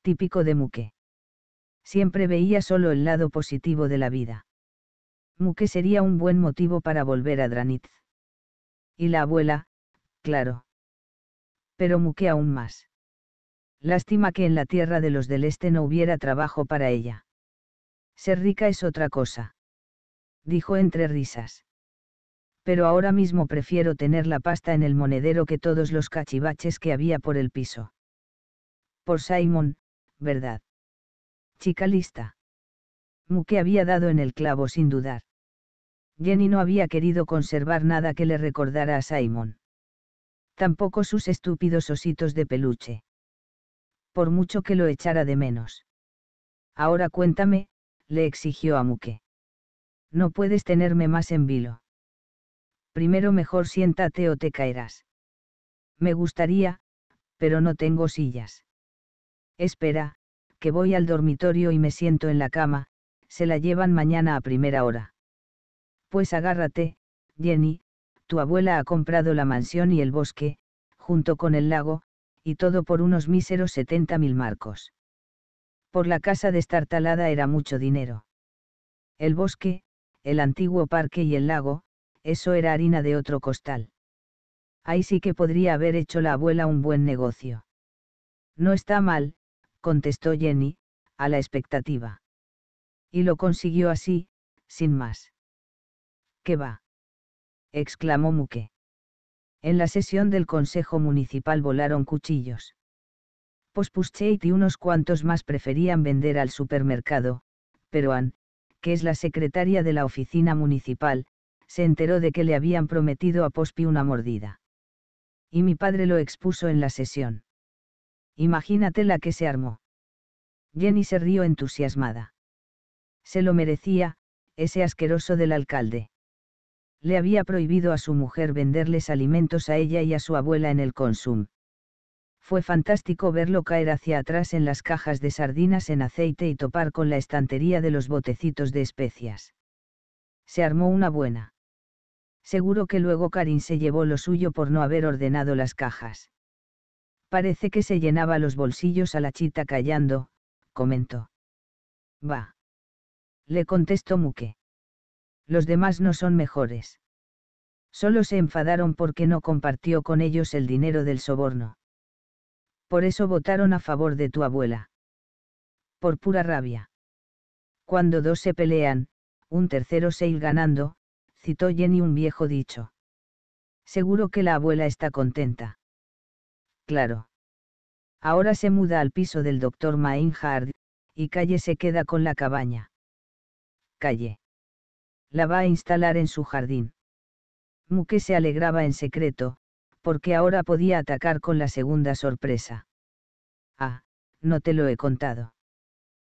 Típico de Muque. Siempre veía solo el lado positivo de la vida. Muque sería un buen motivo para volver a Dranitz. Y la abuela, claro. Pero muque aún más. Lástima que en la tierra de los del este no hubiera trabajo para ella. Ser rica es otra cosa. Dijo entre risas. Pero ahora mismo prefiero tener la pasta en el monedero que todos los cachivaches que había por el piso. Por Simon, ¿verdad? Chica lista. Muque había dado en el clavo sin dudar. Jenny no había querido conservar nada que le recordara a Simon tampoco sus estúpidos ositos de peluche. Por mucho que lo echara de menos. Ahora cuéntame, le exigió a Muque. No puedes tenerme más en vilo. Primero mejor siéntate o te caerás. Me gustaría, pero no tengo sillas. Espera, que voy al dormitorio y me siento en la cama, se la llevan mañana a primera hora. Pues agárrate, Jenny, tu abuela ha comprado la mansión y el bosque, junto con el lago, y todo por unos míseros setenta mil marcos. Por la casa de destartalada era mucho dinero. El bosque, el antiguo parque y el lago, eso era harina de otro costal. Ahí sí que podría haber hecho la abuela un buen negocio. No está mal, contestó Jenny, a la expectativa. Y lo consiguió así, sin más. ¿Qué va? exclamó Muque. En la sesión del Consejo Municipal volaron cuchillos. Pospuscheit y unos cuantos más preferían vender al supermercado, pero Ann, que es la secretaria de la oficina municipal, se enteró de que le habían prometido a Pospi una mordida. Y mi padre lo expuso en la sesión. Imagínate la que se armó. Jenny se rió entusiasmada. Se lo merecía, ese asqueroso del alcalde le había prohibido a su mujer venderles alimentos a ella y a su abuela en el consumo. Fue fantástico verlo caer hacia atrás en las cajas de sardinas en aceite y topar con la estantería de los botecitos de especias. Se armó una buena. Seguro que luego Karin se llevó lo suyo por no haber ordenado las cajas. Parece que se llenaba los bolsillos a la chita callando, comentó. Va. Le contestó Muque los demás no son mejores. Solo se enfadaron porque no compartió con ellos el dinero del soborno. Por eso votaron a favor de tu abuela. Por pura rabia. Cuando dos se pelean, un tercero se ir ganando, citó Jenny un viejo dicho. Seguro que la abuela está contenta. Claro. Ahora se muda al piso del doctor Mainhard, y Calle se queda con la cabaña. Calle la va a instalar en su jardín. Muque se alegraba en secreto, porque ahora podía atacar con la segunda sorpresa. Ah, no te lo he contado.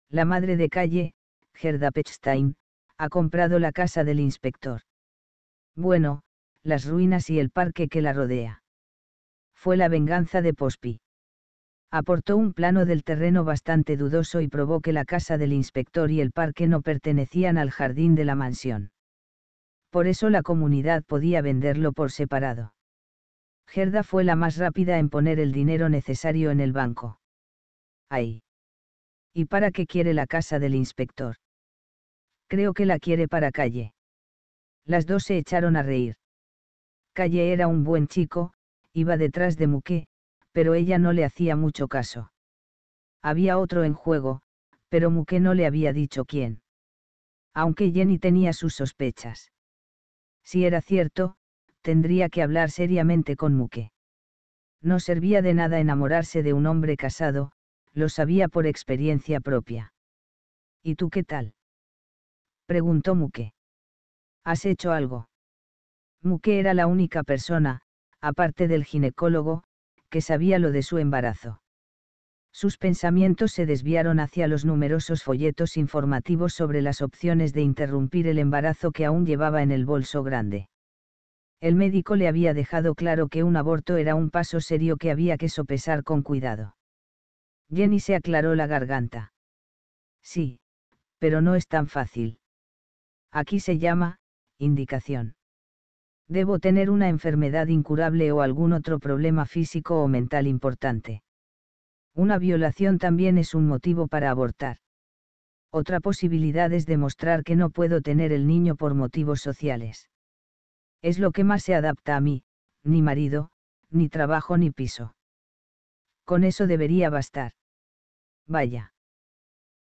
La madre de calle, Gerda Pechstein, ha comprado la casa del inspector. Bueno, las ruinas y el parque que la rodea. Fue la venganza de Pospi aportó un plano del terreno bastante dudoso y probó que la casa del inspector y el parque no pertenecían al jardín de la mansión. Por eso la comunidad podía venderlo por separado. Gerda fue la más rápida en poner el dinero necesario en el banco. ¡Ay! ¿Y para qué quiere la casa del inspector? Creo que la quiere para calle. Las dos se echaron a reír. Calle era un buen chico, iba detrás de Muque, pero ella no le hacía mucho caso. Había otro en juego, pero Muque no le había dicho quién. Aunque Jenny tenía sus sospechas. Si era cierto, tendría que hablar seriamente con Muque. No servía de nada enamorarse de un hombre casado, lo sabía por experiencia propia. ¿Y tú qué tal? preguntó Muque. ¿Has hecho algo? Muque era la única persona, aparte del ginecólogo, que sabía lo de su embarazo. Sus pensamientos se desviaron hacia los numerosos folletos informativos sobre las opciones de interrumpir el embarazo que aún llevaba en el bolso grande. El médico le había dejado claro que un aborto era un paso serio que había que sopesar con cuidado. Jenny se aclaró la garganta. Sí, pero no es tan fácil. Aquí se llama, indicación. Debo tener una enfermedad incurable o algún otro problema físico o mental importante. Una violación también es un motivo para abortar. Otra posibilidad es demostrar que no puedo tener el niño por motivos sociales. Es lo que más se adapta a mí, ni marido, ni trabajo ni piso. Con eso debería bastar. Vaya.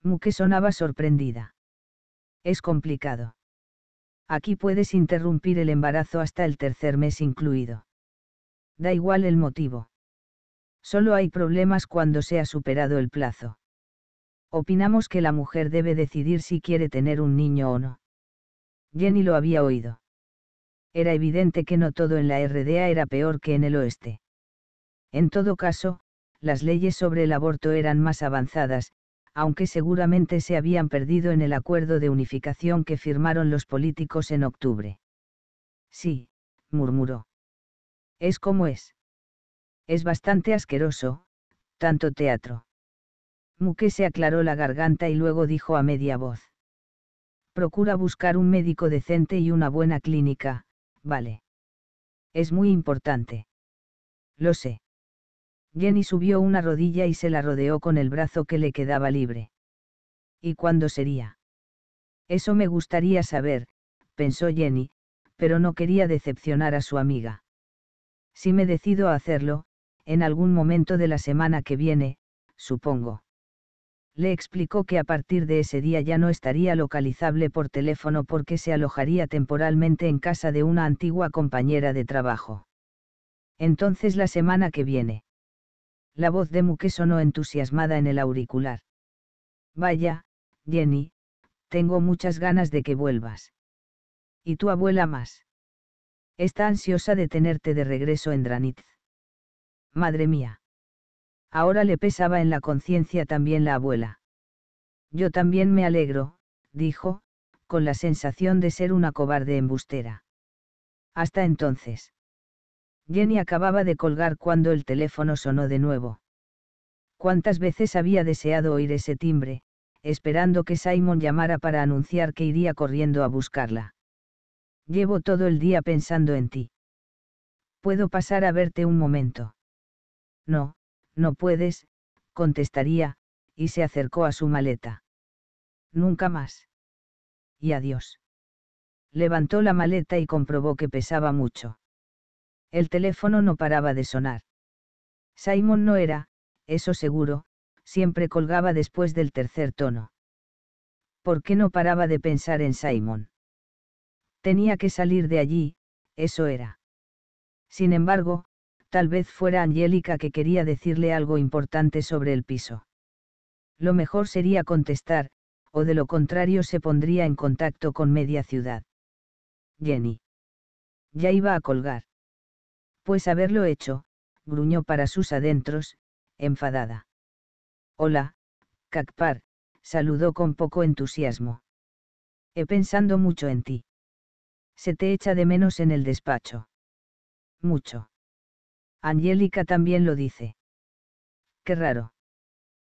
Muque sonaba sorprendida. Es complicado. Aquí puedes interrumpir el embarazo hasta el tercer mes incluido. Da igual el motivo. Solo hay problemas cuando se ha superado el plazo. Opinamos que la mujer debe decidir si quiere tener un niño o no. Jenny lo había oído. Era evidente que no todo en la RDA era peor que en el oeste. En todo caso, las leyes sobre el aborto eran más avanzadas, aunque seguramente se habían perdido en el acuerdo de unificación que firmaron los políticos en octubre. Sí, murmuró. Es como es. Es bastante asqueroso, tanto teatro. Muque se aclaró la garganta y luego dijo a media voz. Procura buscar un médico decente y una buena clínica, vale. Es muy importante. Lo sé. Jenny subió una rodilla y se la rodeó con el brazo que le quedaba libre. ¿Y cuándo sería? Eso me gustaría saber, pensó Jenny, pero no quería decepcionar a su amiga. Si me decido a hacerlo, en algún momento de la semana que viene, supongo. Le explicó que a partir de ese día ya no estaría localizable por teléfono porque se alojaría temporalmente en casa de una antigua compañera de trabajo. Entonces la semana que viene la voz de Muque sonó entusiasmada en el auricular. Vaya, Jenny, tengo muchas ganas de que vuelvas. Y tu abuela más. Está ansiosa de tenerte de regreso en Dranitz. Madre mía. Ahora le pesaba en la conciencia también la abuela. Yo también me alegro, dijo, con la sensación de ser una cobarde embustera. Hasta entonces. Jenny acababa de colgar cuando el teléfono sonó de nuevo. Cuántas veces había deseado oír ese timbre, esperando que Simon llamara para anunciar que iría corriendo a buscarla. Llevo todo el día pensando en ti. ¿Puedo pasar a verte un momento? No, no puedes, contestaría, y se acercó a su maleta. Nunca más. Y adiós. Levantó la maleta y comprobó que pesaba mucho. El teléfono no paraba de sonar. Simon no era, eso seguro, siempre colgaba después del tercer tono. ¿Por qué no paraba de pensar en Simon? Tenía que salir de allí, eso era. Sin embargo, tal vez fuera Angélica que quería decirle algo importante sobre el piso. Lo mejor sería contestar, o de lo contrario se pondría en contacto con media ciudad. Jenny. Ya iba a colgar. Pues haberlo hecho, gruñó para sus adentros, enfadada. Hola, Cacpar, saludó con poco entusiasmo. He pensando mucho en ti. Se te echa de menos en el despacho. Mucho. Angélica también lo dice. Qué raro.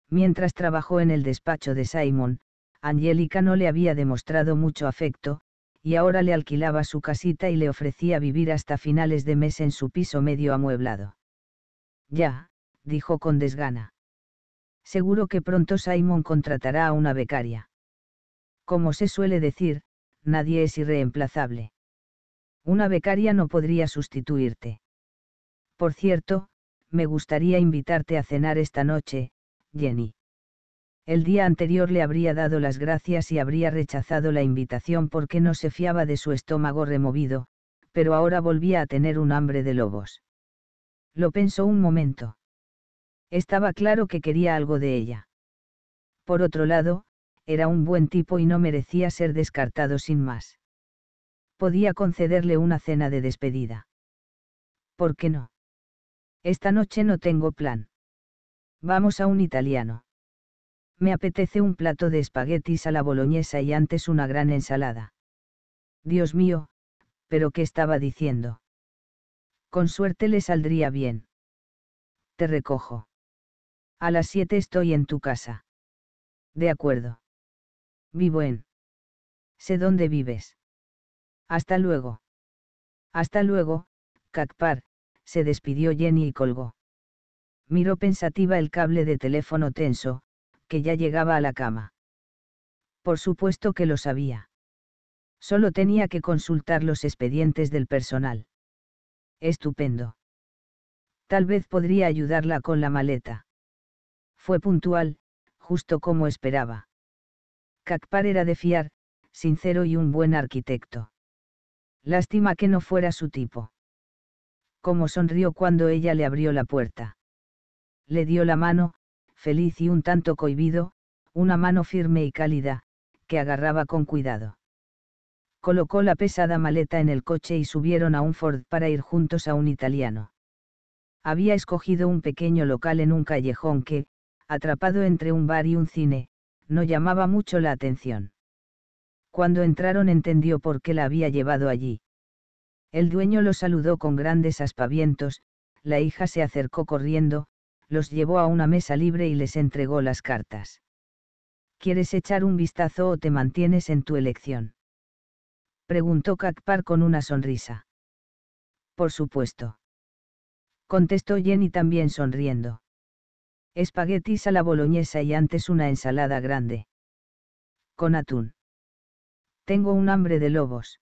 Mientras trabajó en el despacho de Simon, Angélica no le había demostrado mucho afecto, y ahora le alquilaba su casita y le ofrecía vivir hasta finales de mes en su piso medio amueblado. Ya, dijo con desgana. Seguro que pronto Simon contratará a una becaria. Como se suele decir, nadie es irreemplazable. Una becaria no podría sustituirte. Por cierto, me gustaría invitarte a cenar esta noche, Jenny. El día anterior le habría dado las gracias y habría rechazado la invitación porque no se fiaba de su estómago removido, pero ahora volvía a tener un hambre de lobos. Lo pensó un momento. Estaba claro que quería algo de ella. Por otro lado, era un buen tipo y no merecía ser descartado sin más. Podía concederle una cena de despedida. ¿Por qué no? Esta noche no tengo plan. Vamos a un italiano. Me apetece un plato de espaguetis a la boloñesa y antes una gran ensalada. Dios mío, pero ¿qué estaba diciendo? Con suerte le saldría bien. Te recojo. A las siete estoy en tu casa. De acuerdo. Vivo en. Sé dónde vives. Hasta luego. Hasta luego, Cacpar, se despidió Jenny y colgó. Miró pensativa el cable de teléfono tenso, que ya llegaba a la cama. Por supuesto que lo sabía. Solo tenía que consultar los expedientes del personal. Estupendo. Tal vez podría ayudarla con la maleta. Fue puntual, justo como esperaba. Kakpar era de fiar, sincero y un buen arquitecto. Lástima que no fuera su tipo. Como sonrió cuando ella le abrió la puerta. Le dio la mano, feliz y un tanto cohibido, una mano firme y cálida, que agarraba con cuidado. Colocó la pesada maleta en el coche y subieron a un Ford para ir juntos a un italiano. Había escogido un pequeño local en un callejón que, atrapado entre un bar y un cine, no llamaba mucho la atención. Cuando entraron entendió por qué la había llevado allí. El dueño lo saludó con grandes aspavientos, la hija se acercó corriendo, los llevó a una mesa libre y les entregó las cartas. ¿Quieres echar un vistazo o te mantienes en tu elección? Preguntó Kakpar con una sonrisa. Por supuesto. Contestó Jenny también sonriendo. Espaguetis a la boloñesa y antes una ensalada grande. Con atún. Tengo un hambre de lobos.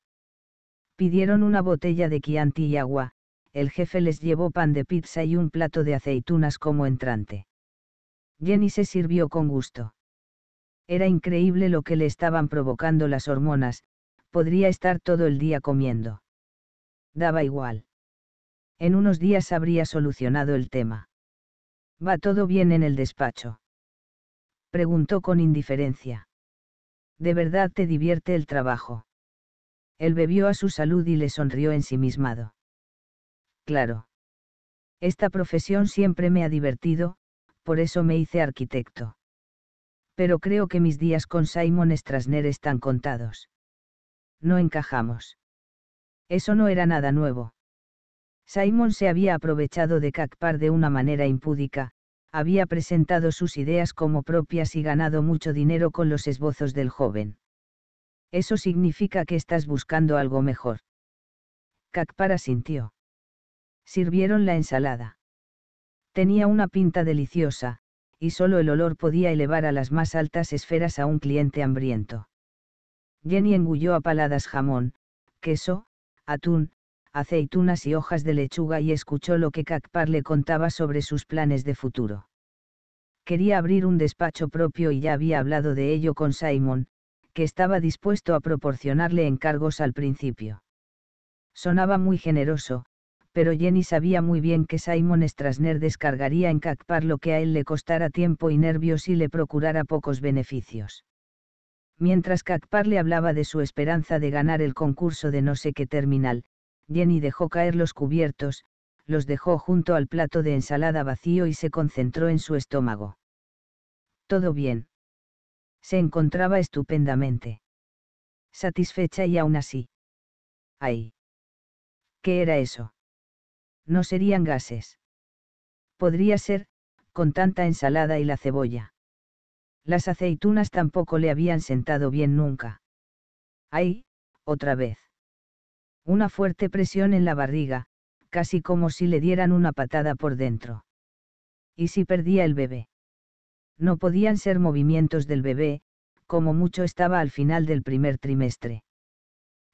Pidieron una botella de Chianti y agua, el jefe les llevó pan de pizza y un plato de aceitunas como entrante. Jenny se sirvió con gusto. Era increíble lo que le estaban provocando las hormonas, podría estar todo el día comiendo. Daba igual. En unos días habría solucionado el tema. ¿Va todo bien en el despacho? Preguntó con indiferencia. ¿De verdad te divierte el trabajo? Él bebió a su salud y le sonrió ensimismado claro. Esta profesión siempre me ha divertido, por eso me hice arquitecto. Pero creo que mis días con Simon Strasner están contados. No encajamos. Eso no era nada nuevo. Simon se había aprovechado de Cacpar de una manera impúdica, había presentado sus ideas como propias y ganado mucho dinero con los esbozos del joven. Eso significa que estás buscando algo mejor. Cacpar asintió. Sirvieron la ensalada. Tenía una pinta deliciosa, y solo el olor podía elevar a las más altas esferas a un cliente hambriento. Jenny engulló a paladas jamón, queso, atún, aceitunas y hojas de lechuga y escuchó lo que Cacpar le contaba sobre sus planes de futuro. Quería abrir un despacho propio y ya había hablado de ello con Simon, que estaba dispuesto a proporcionarle encargos al principio. Sonaba muy generoso, pero Jenny sabía muy bien que Simon Strasner descargaría en Cacpar lo que a él le costara tiempo y nervios y le procurara pocos beneficios. Mientras Cacpar le hablaba de su esperanza de ganar el concurso de no sé qué terminal, Jenny dejó caer los cubiertos, los dejó junto al plato de ensalada vacío y se concentró en su estómago. Todo bien. Se encontraba estupendamente. Satisfecha y aún así. ¡Ay! ¿Qué era eso? No serían gases. Podría ser, con tanta ensalada y la cebolla. Las aceitunas tampoco le habían sentado bien nunca. Ahí, otra vez. Una fuerte presión en la barriga, casi como si le dieran una patada por dentro. ¿Y si perdía el bebé? No podían ser movimientos del bebé, como mucho estaba al final del primer trimestre.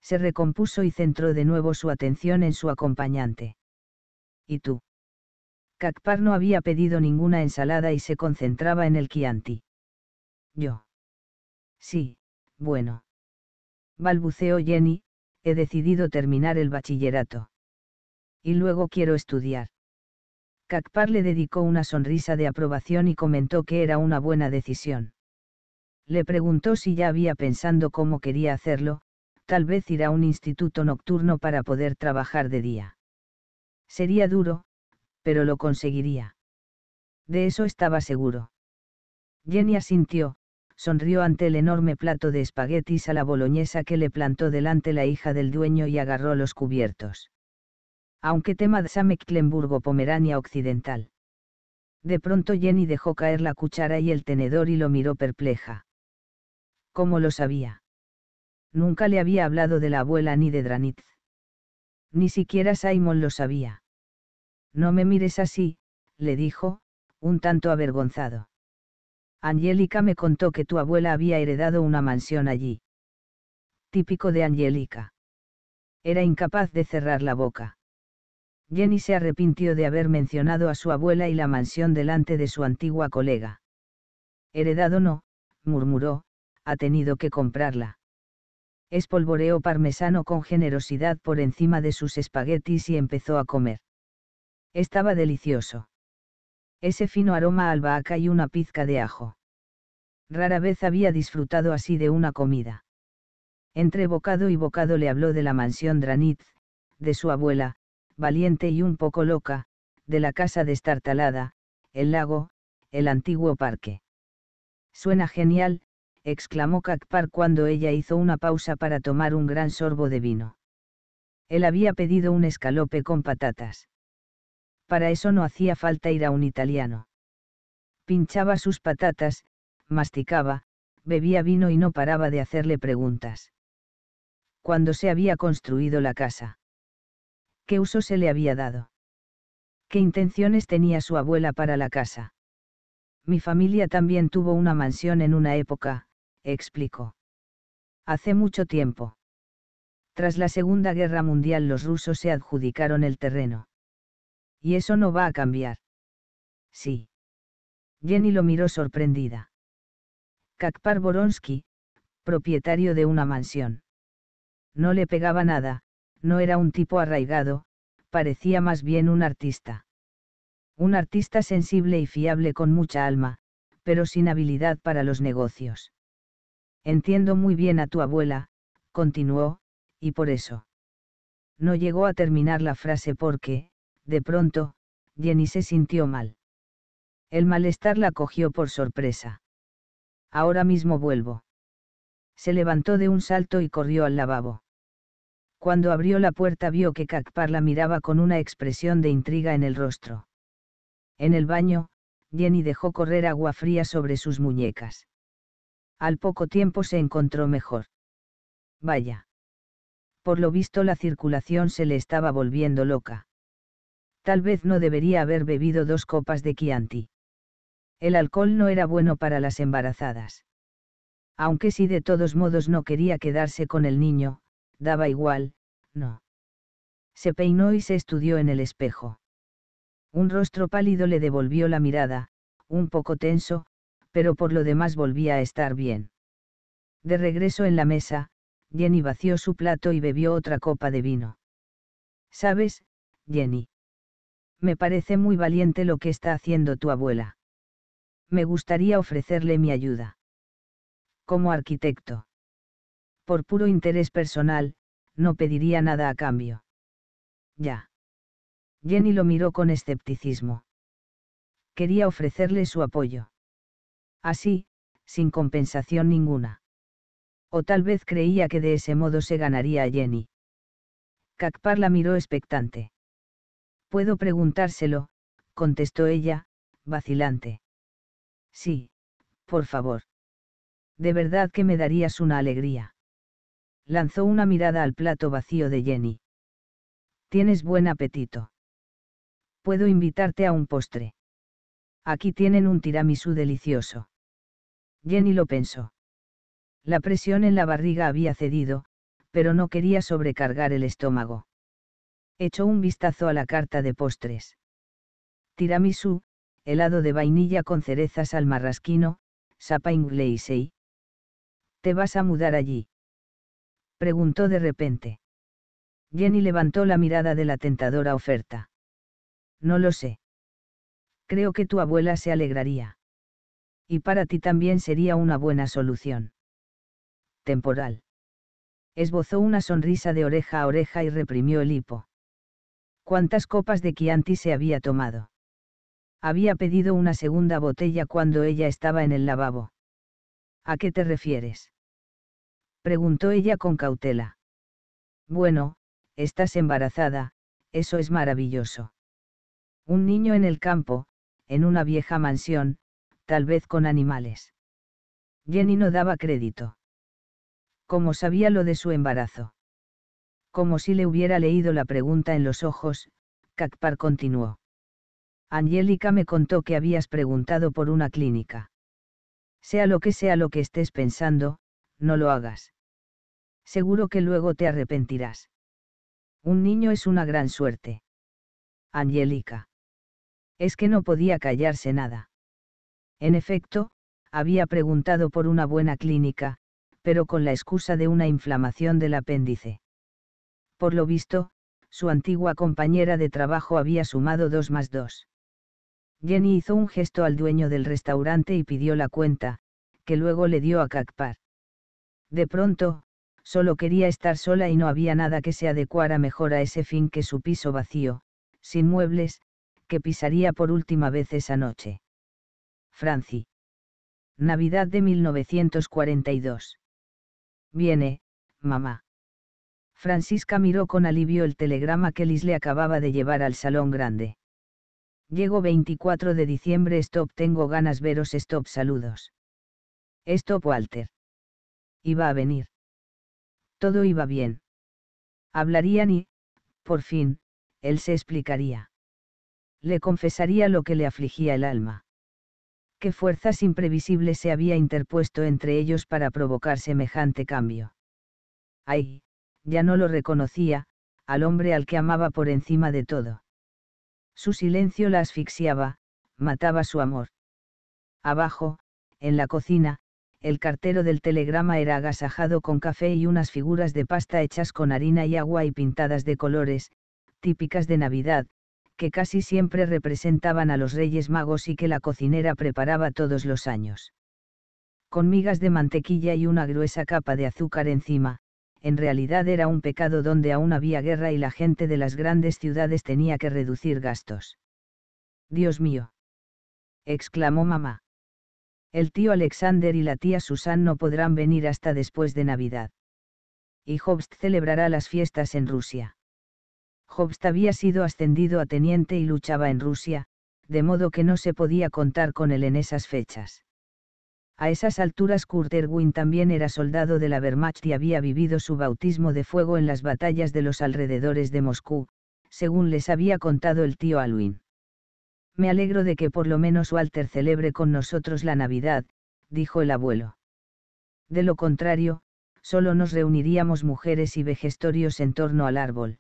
Se recompuso y centró de nuevo su atención en su acompañante. ¿Y tú? Kakpar no había pedido ninguna ensalada y se concentraba en el Chianti. Yo. Sí, bueno. Balbuceó Jenny, he decidido terminar el bachillerato. Y luego quiero estudiar. Kakpar le dedicó una sonrisa de aprobación y comentó que era una buena decisión. Le preguntó si ya había pensado cómo quería hacerlo, tal vez ir a un instituto nocturno para poder trabajar de día. Sería duro, pero lo conseguiría. De eso estaba seguro. Jenny asintió, sonrió ante el enorme plato de espaguetis a la boloñesa que le plantó delante la hija del dueño y agarró los cubiertos. Aunque tema de Mecklenburgo Pomerania Occidental. De pronto Jenny dejó caer la cuchara y el tenedor y lo miró perpleja. ¿Cómo lo sabía? Nunca le había hablado de la abuela ni de Dranitz. Ni siquiera Simon lo sabía. No me mires así, le dijo, un tanto avergonzado. Angélica me contó que tu abuela había heredado una mansión allí. Típico de Angélica. Era incapaz de cerrar la boca. Jenny se arrepintió de haber mencionado a su abuela y la mansión delante de su antigua colega. Heredado no, murmuró, ha tenido que comprarla espolvoreó parmesano con generosidad por encima de sus espaguetis y empezó a comer. Estaba delicioso. Ese fino aroma albahaca y una pizca de ajo. Rara vez había disfrutado así de una comida. Entre bocado y bocado le habló de la mansión Dranitz, de su abuela, valiente y un poco loca, de la casa destartalada, el lago, el antiguo parque. Suena genial, exclamó Kakpar cuando ella hizo una pausa para tomar un gran sorbo de vino. Él había pedido un escalope con patatas. Para eso no hacía falta ir a un italiano. Pinchaba sus patatas, masticaba, bebía vino y no paraba de hacerle preguntas. ¿Cuándo se había construido la casa? ¿Qué uso se le había dado? ¿Qué intenciones tenía su abuela para la casa? Mi familia también tuvo una mansión en una época, explicó. Hace mucho tiempo. Tras la Segunda Guerra Mundial los rusos se adjudicaron el terreno. Y eso no va a cambiar. Sí. Jenny lo miró sorprendida. Kakpar Boronsky, propietario de una mansión. No le pegaba nada, no era un tipo arraigado, parecía más bien un artista. Un artista sensible y fiable con mucha alma, pero sin habilidad para los negocios. Entiendo muy bien a tu abuela, continuó, y por eso. No llegó a terminar la frase porque, de pronto, Jenny se sintió mal. El malestar la cogió por sorpresa. Ahora mismo vuelvo. Se levantó de un salto y corrió al lavabo. Cuando abrió la puerta vio que Kakpar la miraba con una expresión de intriga en el rostro. En el baño, Jenny dejó correr agua fría sobre sus muñecas. Al poco tiempo se encontró mejor. Vaya. Por lo visto la circulación se le estaba volviendo loca. Tal vez no debería haber bebido dos copas de Chianti. El alcohol no era bueno para las embarazadas. Aunque si de todos modos no quería quedarse con el niño, daba igual, no. Se peinó y se estudió en el espejo. Un rostro pálido le devolvió la mirada, un poco tenso, pero por lo demás volvía a estar bien. De regreso en la mesa, Jenny vació su plato y bebió otra copa de vino. ¿Sabes, Jenny? Me parece muy valiente lo que está haciendo tu abuela. Me gustaría ofrecerle mi ayuda. Como arquitecto. Por puro interés personal, no pediría nada a cambio. Ya. Jenny lo miró con escepticismo. Quería ofrecerle su apoyo así, sin compensación ninguna. O tal vez creía que de ese modo se ganaría a Jenny. Kakpar la miró expectante. Puedo preguntárselo, contestó ella, vacilante. Sí, por favor. De verdad que me darías una alegría. Lanzó una mirada al plato vacío de Jenny. Tienes buen apetito. Puedo invitarte a un postre. Aquí tienen un tiramisú delicioso. Jenny lo pensó. La presión en la barriga había cedido, pero no quería sobrecargar el estómago. Echó un vistazo a la carta de postres. «Tiramisu, helado de vainilla con cerezas al marrasquino, sapa inglesey. ¿Te vas a mudar allí? Preguntó de repente. Jenny levantó la mirada de la tentadora oferta. No lo sé. Creo que tu abuela se alegraría y para ti también sería una buena solución. Temporal. Esbozó una sonrisa de oreja a oreja y reprimió el hipo. ¿Cuántas copas de Chianti se había tomado? Había pedido una segunda botella cuando ella estaba en el lavabo. ¿A qué te refieres? Preguntó ella con cautela. Bueno, estás embarazada, eso es maravilloso. Un niño en el campo, en una vieja mansión, tal vez con animales. Jenny no daba crédito. Como sabía lo de su embarazo. Como si le hubiera leído la pregunta en los ojos, Kakpar continuó. Angélica me contó que habías preguntado por una clínica. Sea lo que sea lo que estés pensando, no lo hagas. Seguro que luego te arrepentirás. Un niño es una gran suerte. Angélica. Es que no podía callarse nada. En efecto, había preguntado por una buena clínica, pero con la excusa de una inflamación del apéndice. Por lo visto, su antigua compañera de trabajo había sumado dos más dos. Jenny hizo un gesto al dueño del restaurante y pidió la cuenta, que luego le dio a Kakpar. De pronto, solo quería estar sola y no había nada que se adecuara mejor a ese fin que su piso vacío, sin muebles, que pisaría por última vez esa noche. Franci. Navidad de 1942. Viene, mamá. Francisca miró con alivio el telegrama que Liz le acababa de llevar al salón grande. Llego 24 de diciembre, stop, tengo ganas veros, stop, saludos. Stop, Walter. Iba a venir. Todo iba bien. Hablarían y, por fin, él se explicaría. Le confesaría lo que le afligía el alma fuerzas imprevisibles se había interpuesto entre ellos para provocar semejante cambio. Ay, ya no lo reconocía, al hombre al que amaba por encima de todo. Su silencio la asfixiaba, mataba su amor. Abajo, en la cocina, el cartero del telegrama era agasajado con café y unas figuras de pasta hechas con harina y agua y pintadas de colores, típicas de Navidad, que casi siempre representaban a los Reyes Magos y que la cocinera preparaba todos los años. Con migas de mantequilla y una gruesa capa de azúcar encima, en realidad era un pecado donde aún había guerra y la gente de las grandes ciudades tenía que reducir gastos. Dios mío. exclamó mamá. El tío Alexander y la tía Susan no podrán venir hasta después de Navidad. Y Hobst celebrará las fiestas en Rusia. Hobst había sido ascendido a teniente y luchaba en Rusia, de modo que no se podía contar con él en esas fechas. A esas alturas Kurt Erwin también era soldado de la Wehrmacht y había vivido su bautismo de fuego en las batallas de los alrededores de Moscú, según les había contado el tío Alwin. Me alegro de que por lo menos Walter celebre con nosotros la Navidad, dijo el abuelo. De lo contrario, solo nos reuniríamos mujeres y vejestorios en torno al árbol.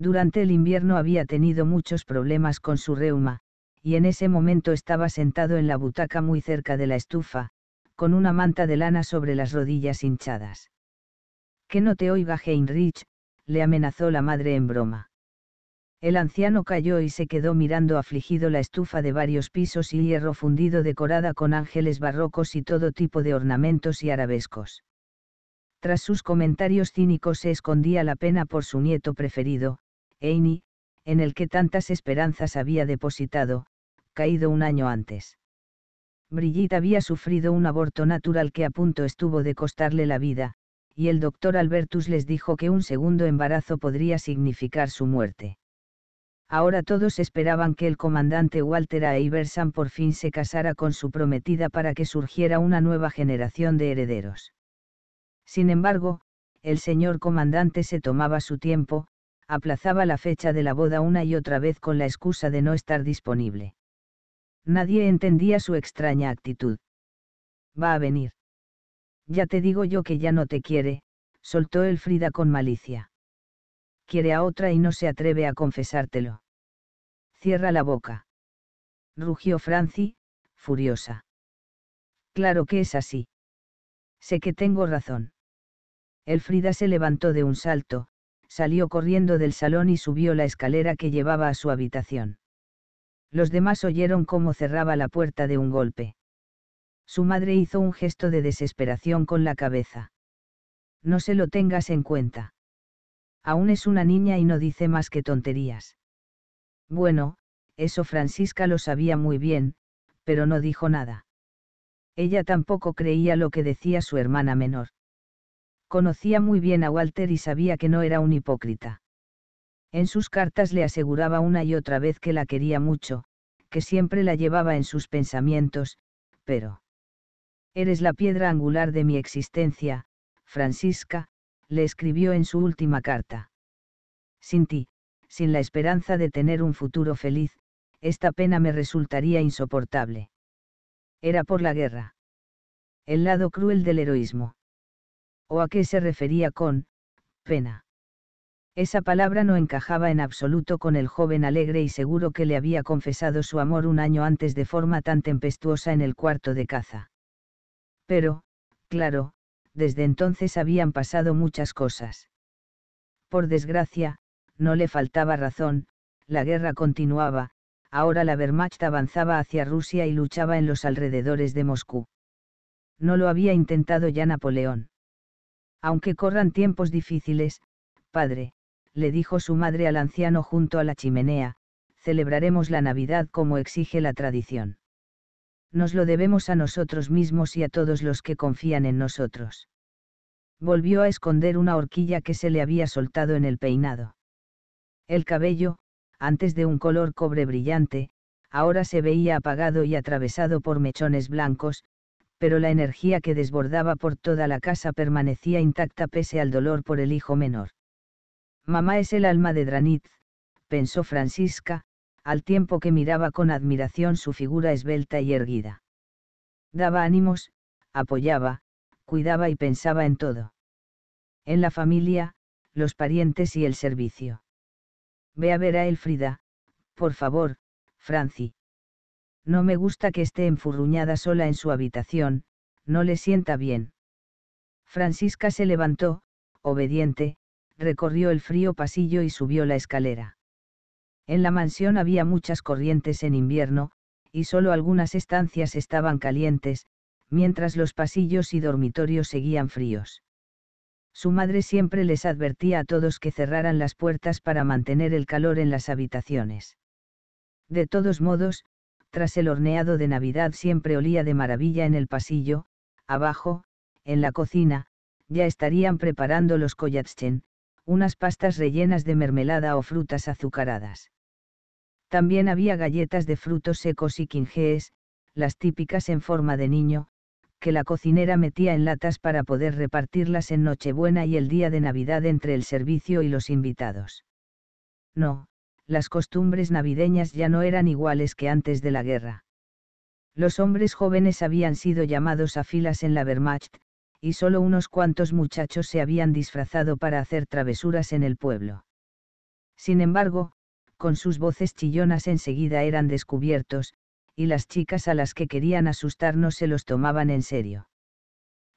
Durante el invierno había tenido muchos problemas con su reuma, y en ese momento estaba sentado en la butaca muy cerca de la estufa, con una manta de lana sobre las rodillas hinchadas. Que no te oiga Heinrich, le amenazó la madre en broma. El anciano cayó y se quedó mirando afligido la estufa de varios pisos y hierro fundido decorada con ángeles barrocos y todo tipo de ornamentos y arabescos. Tras sus comentarios cínicos se escondía la pena por su nieto preferido, Amy, en el que tantas esperanzas había depositado, caído un año antes. Brigitte había sufrido un aborto natural que a punto estuvo de costarle la vida, y el doctor Albertus les dijo que un segundo embarazo podría significar su muerte. Ahora todos esperaban que el comandante Walter A. Iverson por fin se casara con su prometida para que surgiera una nueva generación de herederos. Sin embargo, el señor comandante se tomaba su tiempo, aplazaba la fecha de la boda una y otra vez con la excusa de no estar disponible. Nadie entendía su extraña actitud. Va a venir. Ya te digo yo que ya no te quiere, soltó Elfrida con malicia. Quiere a otra y no se atreve a confesártelo. Cierra la boca. Rugió Franci, furiosa. Claro que es así. Sé que tengo razón. Elfrida se levantó de un salto, salió corriendo del salón y subió la escalera que llevaba a su habitación. Los demás oyeron cómo cerraba la puerta de un golpe. Su madre hizo un gesto de desesperación con la cabeza. No se lo tengas en cuenta. Aún es una niña y no dice más que tonterías. Bueno, eso Francisca lo sabía muy bien, pero no dijo nada. Ella tampoco creía lo que decía su hermana menor. Conocía muy bien a Walter y sabía que no era un hipócrita. En sus cartas le aseguraba una y otra vez que la quería mucho, que siempre la llevaba en sus pensamientos, pero... Eres la piedra angular de mi existencia, Francisca, le escribió en su última carta. Sin ti, sin la esperanza de tener un futuro feliz, esta pena me resultaría insoportable. Era por la guerra. El lado cruel del heroísmo o a qué se refería con, pena. Esa palabra no encajaba en absoluto con el joven alegre y seguro que le había confesado su amor un año antes de forma tan tempestuosa en el cuarto de caza. Pero, claro, desde entonces habían pasado muchas cosas. Por desgracia, no le faltaba razón, la guerra continuaba, ahora la Wehrmacht avanzaba hacia Rusia y luchaba en los alrededores de Moscú. No lo había intentado ya Napoleón. Aunque corran tiempos difíciles, padre, le dijo su madre al anciano junto a la chimenea, celebraremos la Navidad como exige la tradición. Nos lo debemos a nosotros mismos y a todos los que confían en nosotros. Volvió a esconder una horquilla que se le había soltado en el peinado. El cabello, antes de un color cobre brillante, ahora se veía apagado y atravesado por mechones blancos, pero la energía que desbordaba por toda la casa permanecía intacta pese al dolor por el hijo menor. Mamá es el alma de Dranitz», pensó Francisca, al tiempo que miraba con admiración su figura esbelta y erguida. Daba ánimos, apoyaba, cuidaba y pensaba en todo. En la familia, los parientes y el servicio. Ve a ver a Elfrida, por favor, Franci. No me gusta que esté enfurruñada sola en su habitación, no le sienta bien. Francisca se levantó, obediente, recorrió el frío pasillo y subió la escalera. En la mansión había muchas corrientes en invierno, y solo algunas estancias estaban calientes, mientras los pasillos y dormitorios seguían fríos. Su madre siempre les advertía a todos que cerraran las puertas para mantener el calor en las habitaciones. De todos modos, tras el horneado de Navidad siempre olía de maravilla en el pasillo, abajo, en la cocina, ya estarían preparando los koyatschen, unas pastas rellenas de mermelada o frutas azucaradas. También había galletas de frutos secos y quingees, las típicas en forma de niño, que la cocinera metía en latas para poder repartirlas en Nochebuena y el día de Navidad entre el servicio y los invitados. No, las costumbres navideñas ya no eran iguales que antes de la guerra. Los hombres jóvenes habían sido llamados a filas en la Wehrmacht, y solo unos cuantos muchachos se habían disfrazado para hacer travesuras en el pueblo. Sin embargo, con sus voces chillonas enseguida eran descubiertos, y las chicas a las que querían asustar no se los tomaban en serio.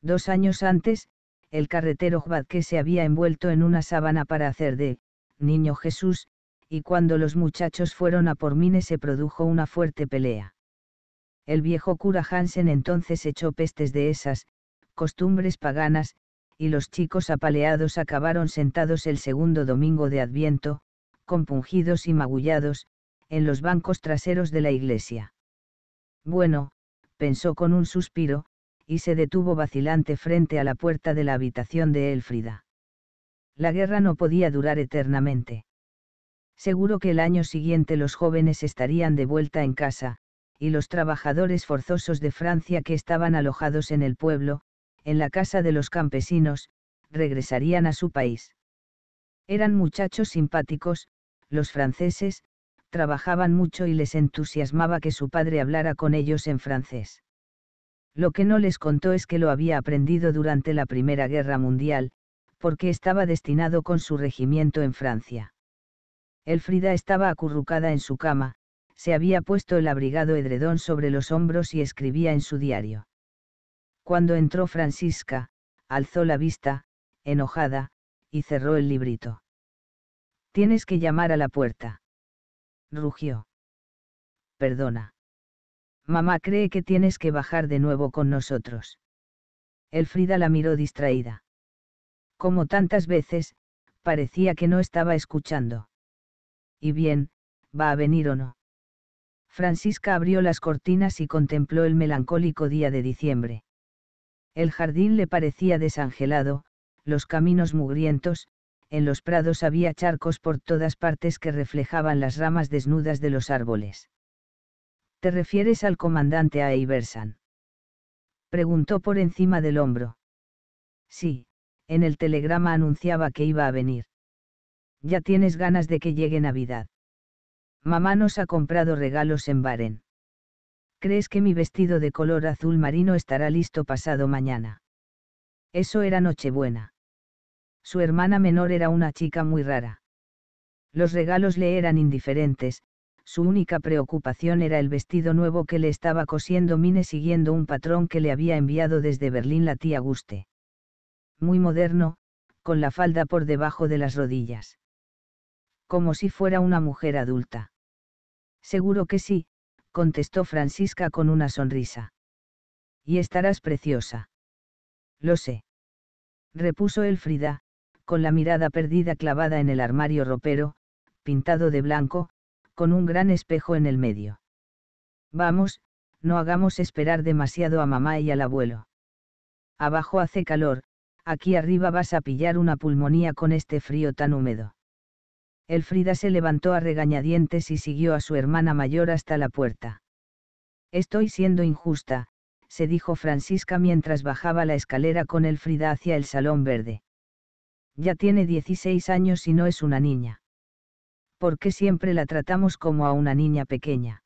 Dos años antes, el carretero que se había envuelto en una sábana para hacer de, Niño Jesús, y cuando los muchachos fueron a por Mine se produjo una fuerte pelea. El viejo cura Hansen entonces echó pestes de esas, costumbres paganas, y los chicos apaleados acabaron sentados el segundo domingo de Adviento, compungidos y magullados, en los bancos traseros de la iglesia. Bueno, pensó con un suspiro, y se detuvo vacilante frente a la puerta de la habitación de Elfrida. La guerra no podía durar eternamente. Seguro que el año siguiente los jóvenes estarían de vuelta en casa, y los trabajadores forzosos de Francia que estaban alojados en el pueblo, en la casa de los campesinos, regresarían a su país. Eran muchachos simpáticos, los franceses, trabajaban mucho y les entusiasmaba que su padre hablara con ellos en francés. Lo que no les contó es que lo había aprendido durante la Primera Guerra Mundial, porque estaba destinado con su regimiento en Francia. Elfrida estaba acurrucada en su cama, se había puesto el abrigado edredón sobre los hombros y escribía en su diario. Cuando entró Francisca, alzó la vista, enojada, y cerró el librito. Tienes que llamar a la puerta. Rugió. Perdona. Mamá cree que tienes que bajar de nuevo con nosotros. Elfrida la miró distraída. Como tantas veces, parecía que no estaba escuchando y bien, va a venir o no. Francisca abrió las cortinas y contempló el melancólico día de diciembre. El jardín le parecía desangelado, los caminos mugrientos, en los prados había charcos por todas partes que reflejaban las ramas desnudas de los árboles. ¿Te refieres al comandante A. Preguntó por encima del hombro. Sí, en el telegrama anunciaba que iba a venir. Ya tienes ganas de que llegue Navidad. Mamá nos ha comprado regalos en Baren. ¿Crees que mi vestido de color azul marino estará listo pasado mañana? Eso era Nochebuena. Su hermana menor era una chica muy rara. Los regalos le eran indiferentes, su única preocupación era el vestido nuevo que le estaba cosiendo Mine siguiendo un patrón que le había enviado desde Berlín la tía Guste. Muy moderno, con la falda por debajo de las rodillas como si fuera una mujer adulta. Seguro que sí, contestó Francisca con una sonrisa. Y estarás preciosa. Lo sé. Repuso Elfrida, con la mirada perdida clavada en el armario ropero, pintado de blanco, con un gran espejo en el medio. Vamos, no hagamos esperar demasiado a mamá y al abuelo. Abajo hace calor, aquí arriba vas a pillar una pulmonía con este frío tan húmedo. Elfrida se levantó a regañadientes y siguió a su hermana mayor hasta la puerta. Estoy siendo injusta, se dijo Francisca mientras bajaba la escalera con Elfrida hacia el salón verde. Ya tiene 16 años y no es una niña. ¿Por qué siempre la tratamos como a una niña pequeña?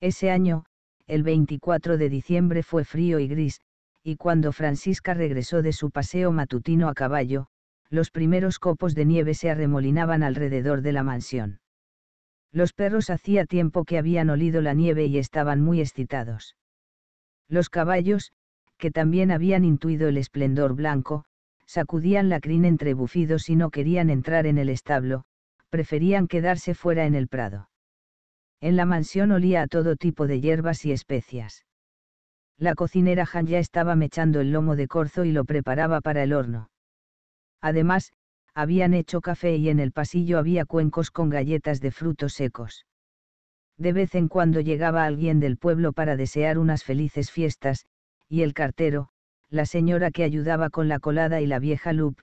Ese año, el 24 de diciembre fue frío y gris, y cuando Francisca regresó de su paseo matutino a caballo, los primeros copos de nieve se arremolinaban alrededor de la mansión. Los perros hacía tiempo que habían olido la nieve y estaban muy excitados. Los caballos, que también habían intuido el esplendor blanco, sacudían la crin entre bufidos y no querían entrar en el establo, preferían quedarse fuera en el prado. En la mansión olía a todo tipo de hierbas y especias. La cocinera Han ya estaba mechando el lomo de corzo y lo preparaba para el horno. Además, habían hecho café y en el pasillo había cuencos con galletas de frutos secos. De vez en cuando llegaba alguien del pueblo para desear unas felices fiestas, y el cartero, la señora que ayudaba con la colada y la vieja Lup,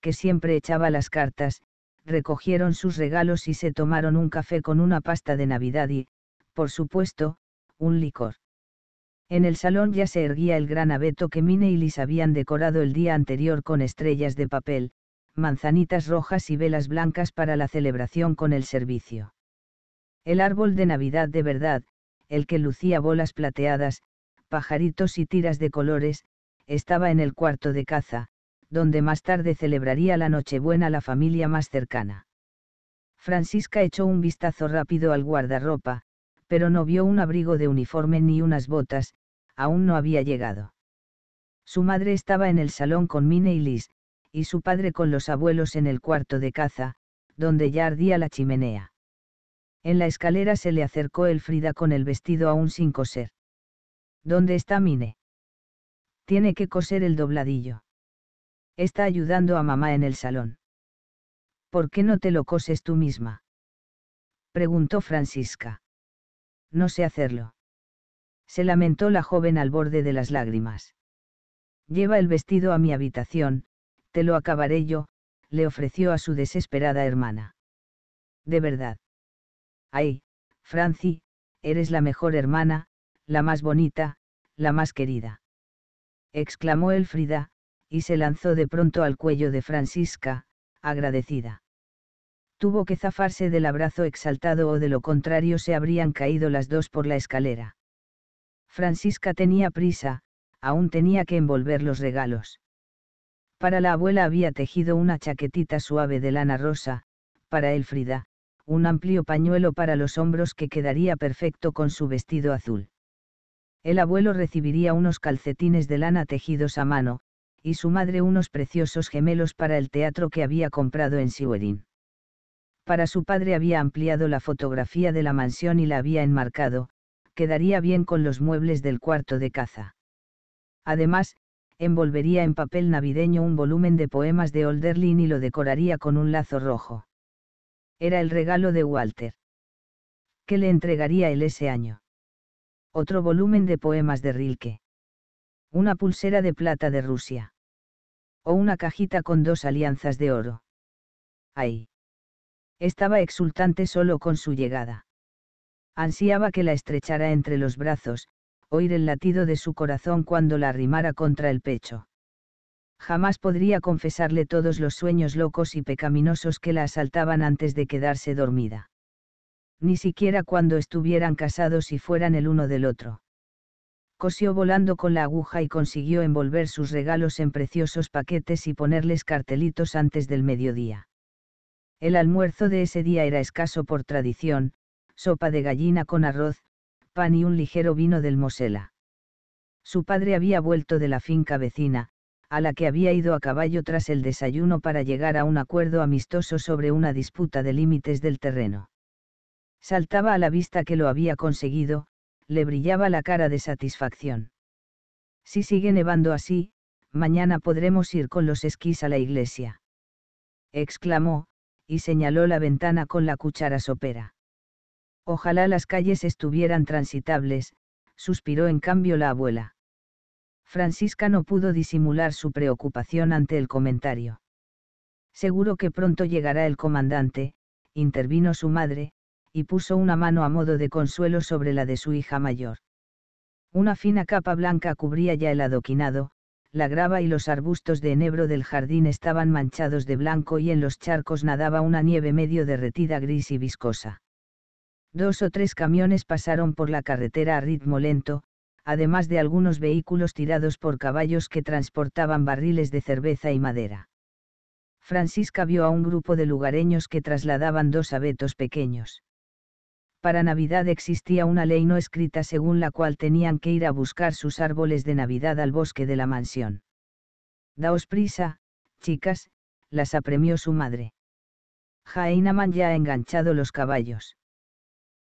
que siempre echaba las cartas, recogieron sus regalos y se tomaron un café con una pasta de Navidad y, por supuesto, un licor. En el salón ya se erguía el gran abeto que Mine y Liz habían decorado el día anterior con estrellas de papel, manzanitas rojas y velas blancas para la celebración con el servicio. El árbol de Navidad de verdad, el que lucía bolas plateadas, pajaritos y tiras de colores, estaba en el cuarto de caza, donde más tarde celebraría la Nochebuena la familia más cercana. Francisca echó un vistazo rápido al guardarropa, pero no vio un abrigo de uniforme ni unas botas, aún no había llegado. Su madre estaba en el salón con Mine y Liz, y su padre con los abuelos en el cuarto de caza, donde ya ardía la chimenea. En la escalera se le acercó el Frida con el vestido aún sin coser. ¿Dónde está Mine? Tiene que coser el dobladillo. Está ayudando a mamá en el salón. ¿Por qué no te lo coses tú misma? Preguntó Francisca. No sé hacerlo se lamentó la joven al borde de las lágrimas. Lleva el vestido a mi habitación, te lo acabaré yo, le ofreció a su desesperada hermana. De verdad. Ay, Franci, eres la mejor hermana, la más bonita, la más querida. Exclamó Elfrida, y se lanzó de pronto al cuello de Francisca, agradecida. Tuvo que zafarse del abrazo exaltado o de lo contrario se habrían caído las dos por la escalera. Francisca tenía prisa, aún tenía que envolver los regalos. Para la abuela había tejido una chaquetita suave de lana rosa, para Elfrida, un amplio pañuelo para los hombros que quedaría perfecto con su vestido azul. El abuelo recibiría unos calcetines de lana tejidos a mano, y su madre unos preciosos gemelos para el teatro que había comprado en Siwerin. Para su padre había ampliado la fotografía de la mansión y la había enmarcado, quedaría bien con los muebles del cuarto de caza. Además, envolvería en papel navideño un volumen de poemas de Olderlin y lo decoraría con un lazo rojo. Era el regalo de Walter. ¿Qué le entregaría él ese año? Otro volumen de poemas de Rilke. Una pulsera de plata de Rusia. O una cajita con dos alianzas de oro. ¡Ay! Estaba exultante solo con su llegada. Ansiaba que la estrechara entre los brazos, oír el latido de su corazón cuando la arrimara contra el pecho. Jamás podría confesarle todos los sueños locos y pecaminosos que la asaltaban antes de quedarse dormida. Ni siquiera cuando estuvieran casados y fueran el uno del otro. Cosió volando con la aguja y consiguió envolver sus regalos en preciosos paquetes y ponerles cartelitos antes del mediodía. El almuerzo de ese día era escaso por tradición, sopa de gallina con arroz, pan y un ligero vino del Mosela. Su padre había vuelto de la finca vecina, a la que había ido a caballo tras el desayuno para llegar a un acuerdo amistoso sobre una disputa de límites del terreno. Saltaba a la vista que lo había conseguido, le brillaba la cara de satisfacción. Si sigue nevando así, mañana podremos ir con los esquís a la iglesia. Exclamó, y señaló la ventana con la cuchara sopera. Ojalá las calles estuvieran transitables, suspiró en cambio la abuela. Francisca no pudo disimular su preocupación ante el comentario. Seguro que pronto llegará el comandante, intervino su madre, y puso una mano a modo de consuelo sobre la de su hija mayor. Una fina capa blanca cubría ya el adoquinado, la grava y los arbustos de enebro del jardín estaban manchados de blanco y en los charcos nadaba una nieve medio derretida gris y viscosa. Dos o tres camiones pasaron por la carretera a ritmo lento, además de algunos vehículos tirados por caballos que transportaban barriles de cerveza y madera. Francisca vio a un grupo de lugareños que trasladaban dos abetos pequeños. Para Navidad existía una ley no escrita según la cual tenían que ir a buscar sus árboles de Navidad al bosque de la mansión. Daos prisa, chicas, las apremió su madre. Jainaman ya ha enganchado los caballos.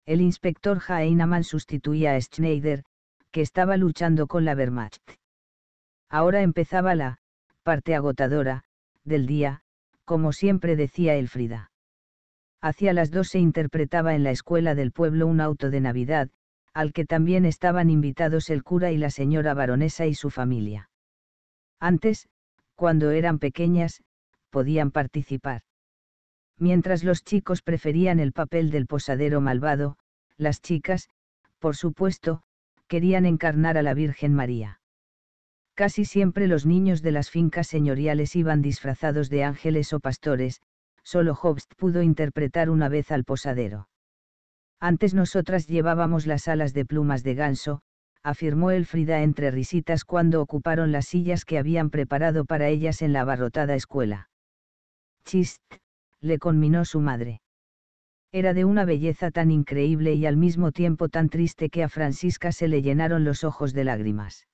El inspector Heinemann sustituía a Schneider, que estaba luchando con la Wehrmacht. Ahora empezaba la parte agotadora del día, como siempre decía Elfrida. Hacia las dos se interpretaba en la escuela del pueblo un auto de Navidad, al que también estaban invitados el cura y la señora baronesa y su familia. Antes, cuando eran pequeñas, podían participar. Mientras los chicos preferían el papel del posadero malvado, las chicas, por supuesto, querían encarnar a la Virgen María. Casi siempre los niños de las fincas señoriales iban disfrazados de ángeles o pastores, solo Hobst pudo interpretar una vez al posadero. Antes nosotras llevábamos las alas de plumas de ganso, afirmó Elfrida entre risitas cuando ocuparon las sillas que habían preparado para ellas en la abarrotada escuela. Chist, le conminó su madre. Era de una belleza tan increíble y al mismo tiempo tan triste que a Francisca se le llenaron los ojos de lágrimas.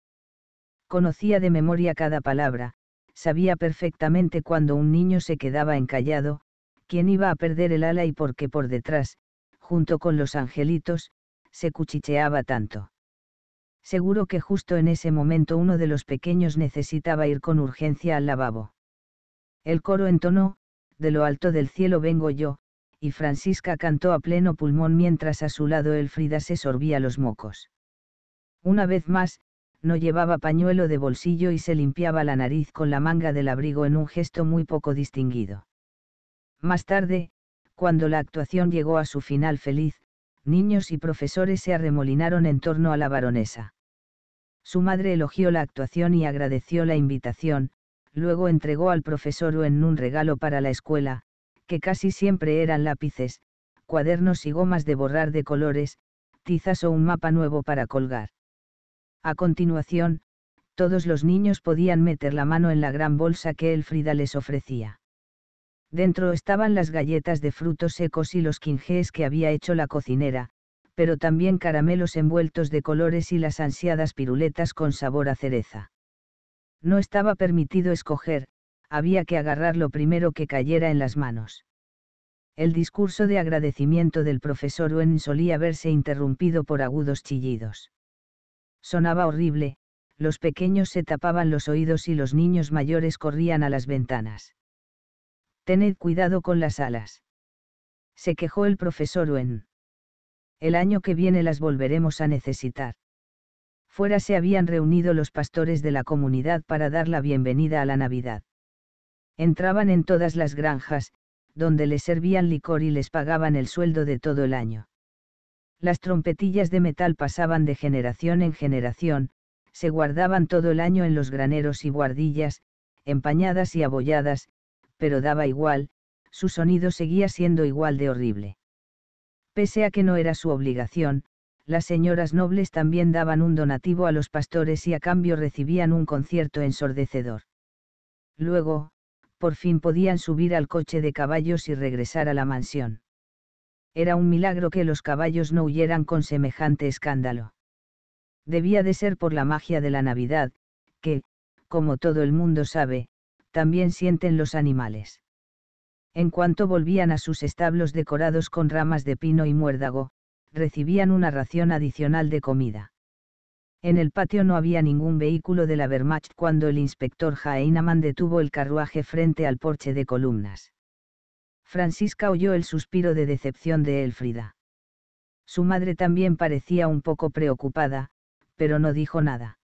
Conocía de memoria cada palabra, sabía perfectamente cuando un niño se quedaba encallado, quién iba a perder el ala y por qué por detrás, junto con los angelitos, se cuchicheaba tanto. Seguro que justo en ese momento uno de los pequeños necesitaba ir con urgencia al lavabo. El coro entonó, de lo alto del cielo vengo yo, y Francisca cantó a pleno pulmón mientras a su lado Elfrida se sorbía los mocos. Una vez más, no llevaba pañuelo de bolsillo y se limpiaba la nariz con la manga del abrigo en un gesto muy poco distinguido. Más tarde, cuando la actuación llegó a su final feliz, niños y profesores se arremolinaron en torno a la baronesa. Su madre elogió la actuación y agradeció la invitación, luego entregó al profesor en un regalo para la escuela, que casi siempre eran lápices, cuadernos y gomas de borrar de colores, tizas o un mapa nuevo para colgar. A continuación, todos los niños podían meter la mano en la gran bolsa que Elfrida les ofrecía. Dentro estaban las galletas de frutos secos y los quinjés que había hecho la cocinera, pero también caramelos envueltos de colores y las ansiadas piruletas con sabor a cereza. No estaba permitido escoger, había que agarrar lo primero que cayera en las manos. El discurso de agradecimiento del profesor Wen solía verse interrumpido por agudos chillidos. Sonaba horrible, los pequeños se tapaban los oídos y los niños mayores corrían a las ventanas. Tened cuidado con las alas. Se quejó el profesor Wen. El año que viene las volveremos a necesitar fuera se habían reunido los pastores de la comunidad para dar la bienvenida a la Navidad. Entraban en todas las granjas, donde les servían licor y les pagaban el sueldo de todo el año. Las trompetillas de metal pasaban de generación en generación, se guardaban todo el año en los graneros y guardillas, empañadas y abolladas, pero daba igual, su sonido seguía siendo igual de horrible. Pese a que no era su obligación, las señoras nobles también daban un donativo a los pastores y a cambio recibían un concierto ensordecedor. Luego, por fin podían subir al coche de caballos y regresar a la mansión. Era un milagro que los caballos no huyeran con semejante escándalo. Debía de ser por la magia de la Navidad, que, como todo el mundo sabe, también sienten los animales. En cuanto volvían a sus establos decorados con ramas de pino y muérdago, recibían una ración adicional de comida. En el patio no había ningún vehículo de la Wehrmacht cuando el inspector Heinemann detuvo el carruaje frente al porche de columnas. Francisca oyó el suspiro de decepción de Elfrida. Su madre también parecía un poco preocupada, pero no dijo nada.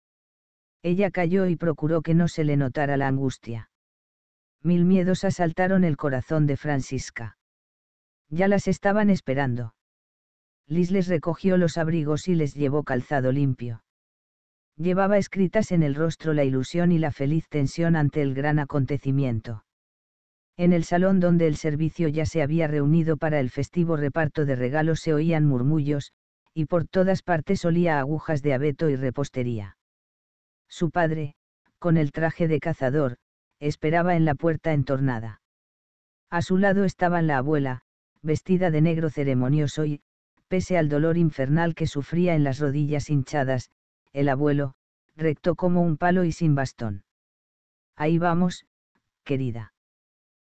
Ella calló y procuró que no se le notara la angustia. Mil miedos asaltaron el corazón de Francisca. Ya las estaban esperando. Liz les recogió los abrigos y les llevó calzado limpio. Llevaba escritas en el rostro la ilusión y la feliz tensión ante el gran acontecimiento. En el salón donde el servicio ya se había reunido para el festivo reparto de regalos se oían murmullos, y por todas partes olía agujas de abeto y repostería. Su padre, con el traje de cazador, esperaba en la puerta entornada. A su lado estaban la abuela, vestida de negro ceremonioso y, pese al dolor infernal que sufría en las rodillas hinchadas, el abuelo, recto como un palo y sin bastón. Ahí vamos, querida.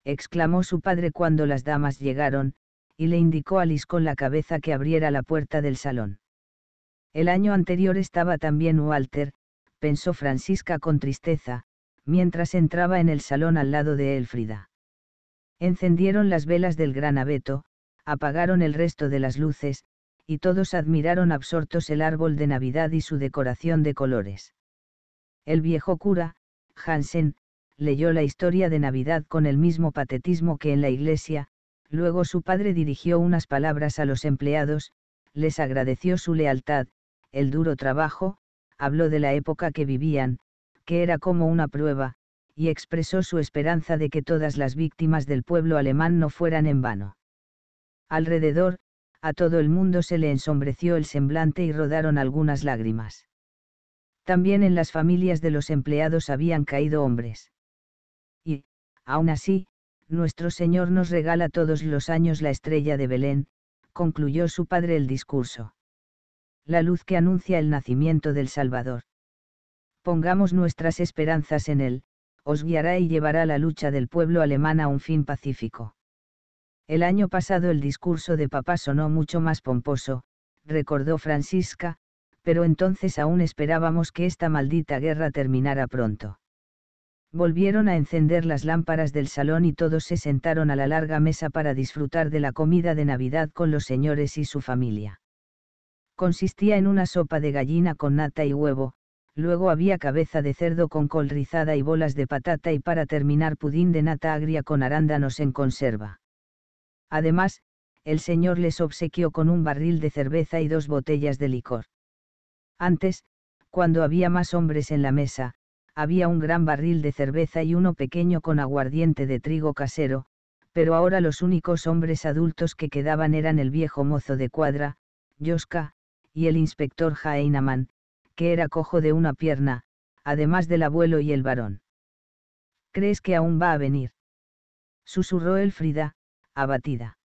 exclamó su padre cuando las damas llegaron, y le indicó a Liz con la cabeza que abriera la puerta del salón. El año anterior estaba también Walter, pensó Francisca con tristeza, mientras entraba en el salón al lado de Elfrida. Encendieron las velas del gran abeto, apagaron el resto de las luces, y todos admiraron absortos el árbol de Navidad y su decoración de colores. El viejo cura, Hansen, leyó la historia de Navidad con el mismo patetismo que en la iglesia, luego su padre dirigió unas palabras a los empleados, les agradeció su lealtad, el duro trabajo, habló de la época que vivían, que era como una prueba, y expresó su esperanza de que todas las víctimas del pueblo alemán no fueran en vano. Alrededor, a todo el mundo se le ensombreció el semblante y rodaron algunas lágrimas. También en las familias de los empleados habían caído hombres. Y, aún así, nuestro Señor nos regala todos los años la estrella de Belén, concluyó su padre el discurso. La luz que anuncia el nacimiento del Salvador. Pongamos nuestras esperanzas en Él, os guiará y llevará la lucha del pueblo alemán a un fin pacífico. El año pasado el discurso de papá sonó mucho más pomposo, recordó Francisca, pero entonces aún esperábamos que esta maldita guerra terminara pronto. Volvieron a encender las lámparas del salón y todos se sentaron a la larga mesa para disfrutar de la comida de Navidad con los señores y su familia. Consistía en una sopa de gallina con nata y huevo, luego había cabeza de cerdo con col rizada y bolas de patata y para terminar pudín de nata agria con arándanos en conserva. Además, el señor les obsequió con un barril de cerveza y dos botellas de licor. Antes, cuando había más hombres en la mesa, había un gran barril de cerveza y uno pequeño con aguardiente de trigo casero, pero ahora los únicos hombres adultos que quedaban eran el viejo mozo de cuadra, Yoska, y el inspector Jainaman, que era cojo de una pierna, además del abuelo y el varón. ¿Crees que aún va a venir? Susurró Elfrida, abatida.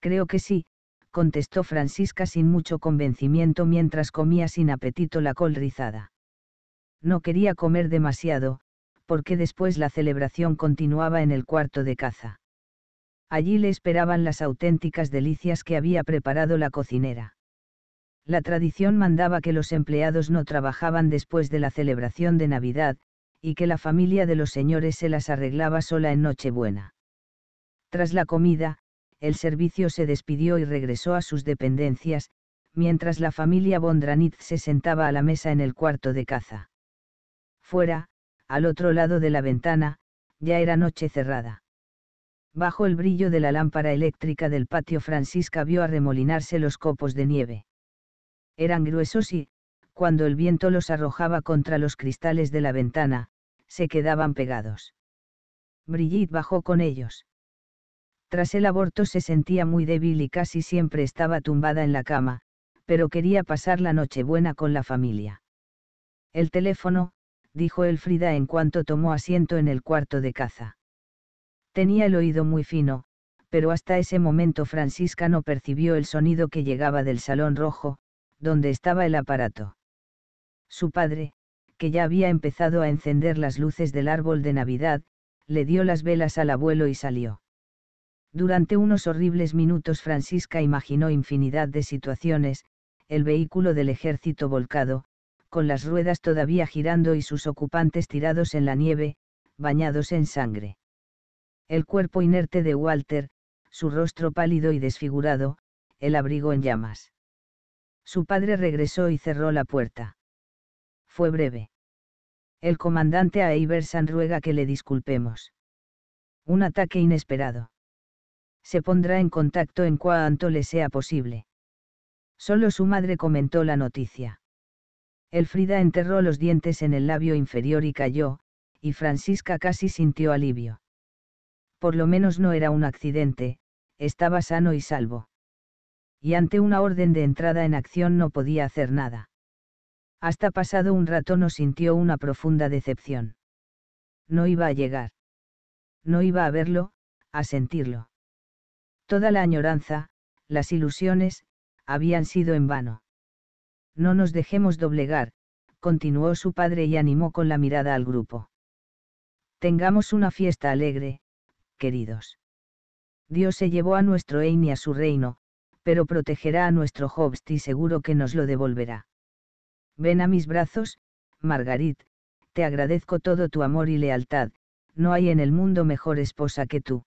Creo que sí, contestó Francisca sin mucho convencimiento mientras comía sin apetito la col rizada. No quería comer demasiado, porque después la celebración continuaba en el cuarto de caza. Allí le esperaban las auténticas delicias que había preparado la cocinera. La tradición mandaba que los empleados no trabajaban después de la celebración de Navidad, y que la familia de los señores se las arreglaba sola en Nochebuena. Tras la comida, el servicio se despidió y regresó a sus dependencias, mientras la familia Bondranitz se sentaba a la mesa en el cuarto de caza. Fuera, al otro lado de la ventana, ya era noche cerrada. Bajo el brillo de la lámpara eléctrica del patio Francisca vio arremolinarse los copos de nieve. Eran gruesos y, cuando el viento los arrojaba contra los cristales de la ventana, se quedaban pegados. Brigitte bajó con ellos. Tras el aborto se sentía muy débil y casi siempre estaba tumbada en la cama, pero quería pasar la noche buena con la familia. El teléfono, dijo Elfrida en cuanto tomó asiento en el cuarto de caza. Tenía el oído muy fino, pero hasta ese momento Francisca no percibió el sonido que llegaba del salón rojo, donde estaba el aparato. Su padre, que ya había empezado a encender las luces del árbol de Navidad, le dio las velas al abuelo y salió. Durante unos horribles minutos Francisca imaginó infinidad de situaciones, el vehículo del ejército volcado, con las ruedas todavía girando y sus ocupantes tirados en la nieve, bañados en sangre. El cuerpo inerte de Walter, su rostro pálido y desfigurado, el abrigo en llamas. Su padre regresó y cerró la puerta. Fue breve. El comandante a ruega que le disculpemos. Un ataque inesperado se pondrá en contacto en cuanto le sea posible. Solo su madre comentó la noticia. Elfrida enterró los dientes en el labio inferior y cayó, y Francisca casi sintió alivio. Por lo menos no era un accidente, estaba sano y salvo. Y ante una orden de entrada en acción no podía hacer nada. Hasta pasado un rato no sintió una profunda decepción. No iba a llegar. No iba a verlo, a sentirlo. Toda la añoranza, las ilusiones, habían sido en vano. No nos dejemos doblegar, continuó su padre y animó con la mirada al grupo. Tengamos una fiesta alegre, queridos. Dios se llevó a nuestro Ein a su reino, pero protegerá a nuestro Hobbst y seguro que nos lo devolverá. Ven a mis brazos, Margarit, te agradezco todo tu amor y lealtad, no hay en el mundo mejor esposa que tú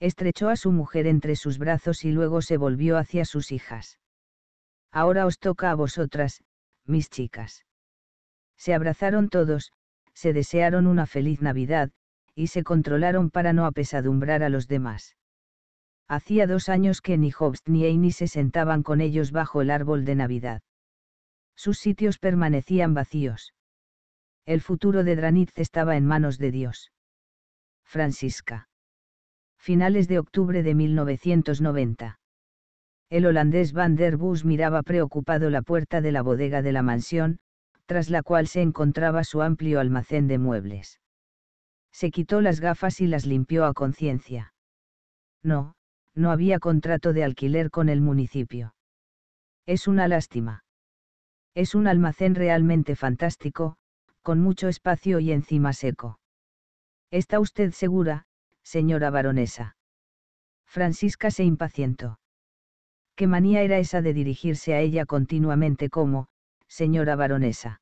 estrechó a su mujer entre sus brazos y luego se volvió hacia sus hijas. Ahora os toca a vosotras, mis chicas. Se abrazaron todos, se desearon una feliz Navidad, y se controlaron para no apesadumbrar a los demás. Hacía dos años que ni Hobbs ni Amy se sentaban con ellos bajo el árbol de Navidad. Sus sitios permanecían vacíos. El futuro de Dranitz estaba en manos de Dios. Francisca finales de octubre de 1990. El holandés Van der Bus miraba preocupado la puerta de la bodega de la mansión, tras la cual se encontraba su amplio almacén de muebles. Se quitó las gafas y las limpió a conciencia. No, no había contrato de alquiler con el municipio. Es una lástima. Es un almacén realmente fantástico, con mucho espacio y encima seco. ¿Está usted segura, señora baronesa. Francisca se impacientó. ¿Qué manía era esa de dirigirse a ella continuamente como, señora baronesa?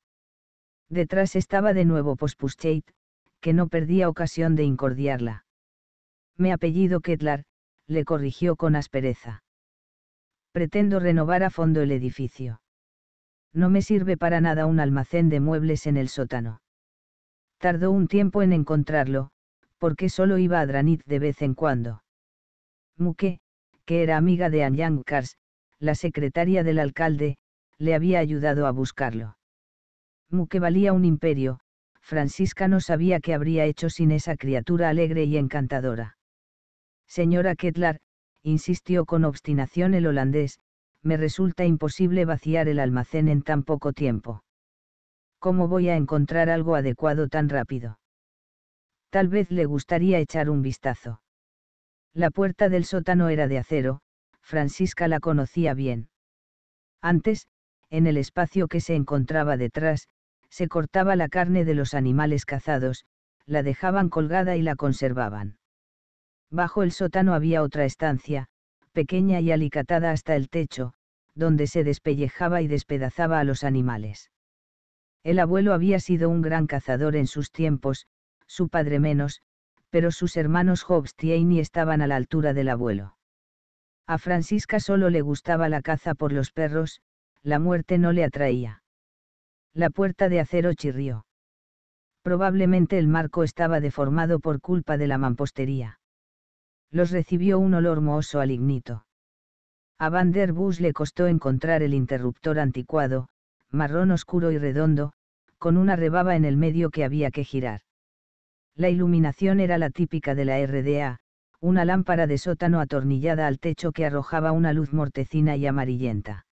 Detrás estaba de nuevo Pospuscheit, que no perdía ocasión de incordiarla. Me apellido Ketlar, le corrigió con aspereza. Pretendo renovar a fondo el edificio. No me sirve para nada un almacén de muebles en el sótano. Tardó un tiempo en encontrarlo, porque solo iba a Dranit de vez en cuando. Muque, que era amiga de Anyang Kars, la secretaria del alcalde, le había ayudado a buscarlo. Muque valía un imperio, Francisca no sabía qué habría hecho sin esa criatura alegre y encantadora. Señora Ketlar, insistió con obstinación el holandés, me resulta imposible vaciar el almacén en tan poco tiempo. ¿Cómo voy a encontrar algo adecuado tan rápido? tal vez le gustaría echar un vistazo. La puerta del sótano era de acero, Francisca la conocía bien. Antes, en el espacio que se encontraba detrás, se cortaba la carne de los animales cazados, la dejaban colgada y la conservaban. Bajo el sótano había otra estancia, pequeña y alicatada hasta el techo, donde se despellejaba y despedazaba a los animales. El abuelo había sido un gran cazador en sus tiempos, su padre menos, pero sus hermanos Hobbes y estaban a la altura del abuelo. A Francisca solo le gustaba la caza por los perros, la muerte no le atraía. La puerta de acero chirrió. Probablemente el marco estaba deformado por culpa de la mampostería. Los recibió un olor mohoso al ignito. A Van der Bus le costó encontrar el interruptor anticuado, marrón oscuro y redondo, con una rebaba en el medio que había que girar. La iluminación era la típica de la RDA, una lámpara de sótano atornillada al techo que arrojaba una luz mortecina y amarillenta.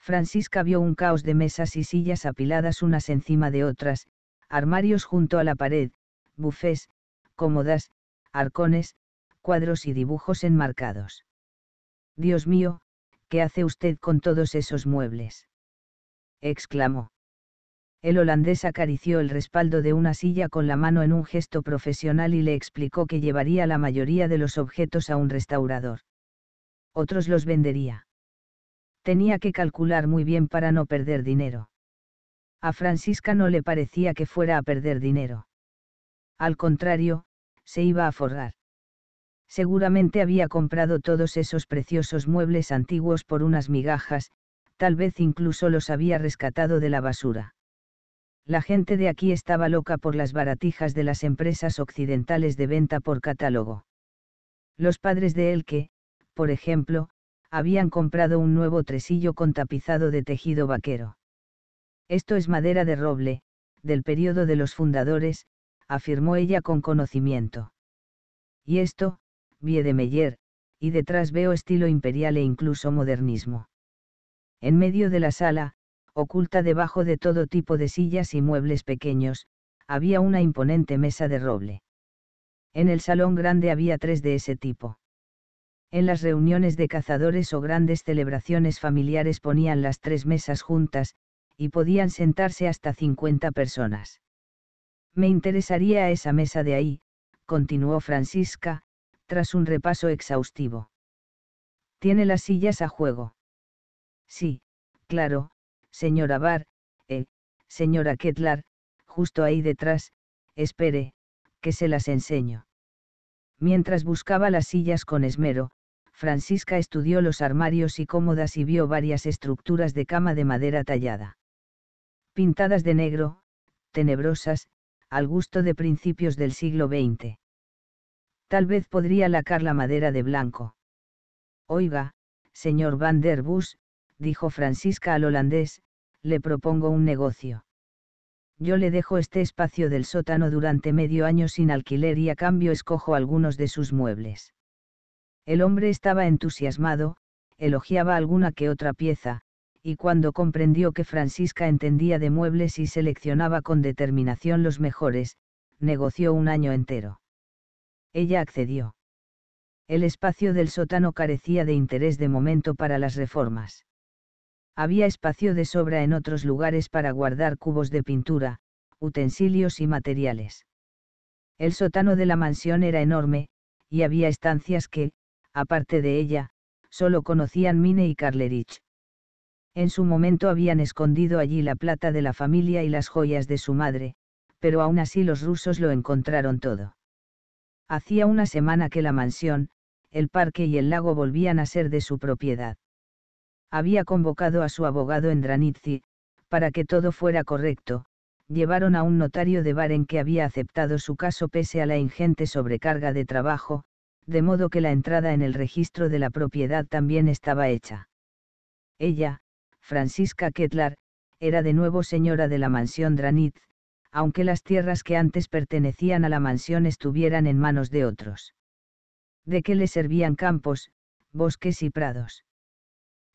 Francisca vio un caos de mesas y sillas apiladas unas encima de otras, armarios junto a la pared, bufés, cómodas, arcones, cuadros y dibujos enmarcados. Dios mío, ¿qué hace usted con todos esos muebles? exclamó. El holandés acarició el respaldo de una silla con la mano en un gesto profesional y le explicó que llevaría la mayoría de los objetos a un restaurador. Otros los vendería. Tenía que calcular muy bien para no perder dinero. A Francisca no le parecía que fuera a perder dinero. Al contrario, se iba a forrar. Seguramente había comprado todos esos preciosos muebles antiguos por unas migajas, tal vez incluso los había rescatado de la basura la gente de aquí estaba loca por las baratijas de las empresas occidentales de venta por catálogo. Los padres de él que, por ejemplo, habían comprado un nuevo tresillo con tapizado de tejido vaquero. Esto es madera de roble, del periodo de los fundadores, afirmó ella con conocimiento. Y esto, vie de Meyer, y detrás veo estilo imperial e incluso modernismo. En medio de la sala, oculta debajo de todo tipo de sillas y muebles pequeños, había una imponente mesa de roble. En el salón grande había tres de ese tipo. En las reuniones de cazadores o grandes celebraciones familiares ponían las tres mesas juntas, y podían sentarse hasta 50 personas. Me interesaría esa mesa de ahí, continuó Francisca, tras un repaso exhaustivo. Tiene las sillas a juego. Sí, claro, señora Barr, eh, señora Ketlar, justo ahí detrás, espere, que se las enseño. Mientras buscaba las sillas con esmero, Francisca estudió los armarios y cómodas y vio varias estructuras de cama de madera tallada. Pintadas de negro, tenebrosas, al gusto de principios del siglo XX. Tal vez podría lacar la madera de blanco. Oiga, señor Van der Bus, dijo Francisca al holandés, le propongo un negocio. Yo le dejo este espacio del sótano durante medio año sin alquiler y a cambio escojo algunos de sus muebles. El hombre estaba entusiasmado, elogiaba alguna que otra pieza, y cuando comprendió que Francisca entendía de muebles y seleccionaba con determinación los mejores, negoció un año entero. Ella accedió. El espacio del sótano carecía de interés de momento para las reformas había espacio de sobra en otros lugares para guardar cubos de pintura, utensilios y materiales. El sótano de la mansión era enorme, y había estancias que, aparte de ella, solo conocían Mine y Karlerich. En su momento habían escondido allí la plata de la familia y las joyas de su madre, pero aún así los rusos lo encontraron todo. Hacía una semana que la mansión, el parque y el lago volvían a ser de su propiedad había convocado a su abogado en Dranitzi, para que todo fuera correcto, llevaron a un notario de Baren que había aceptado su caso pese a la ingente sobrecarga de trabajo, de modo que la entrada en el registro de la propiedad también estaba hecha. Ella, Francisca Kettler, era de nuevo señora de la mansión Dranitz, aunque las tierras que antes pertenecían a la mansión estuvieran en manos de otros. ¿De qué le servían campos, bosques y prados?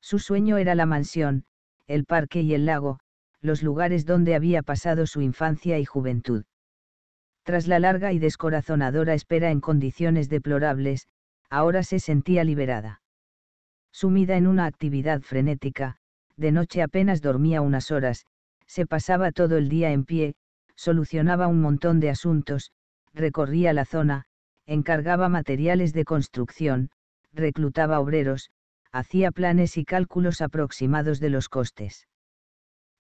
Su sueño era la mansión, el parque y el lago, los lugares donde había pasado su infancia y juventud. Tras la larga y descorazonadora espera en condiciones deplorables, ahora se sentía liberada. Sumida en una actividad frenética, de noche apenas dormía unas horas, se pasaba todo el día en pie, solucionaba un montón de asuntos, recorría la zona, encargaba materiales de construcción, reclutaba obreros, hacía planes y cálculos aproximados de los costes.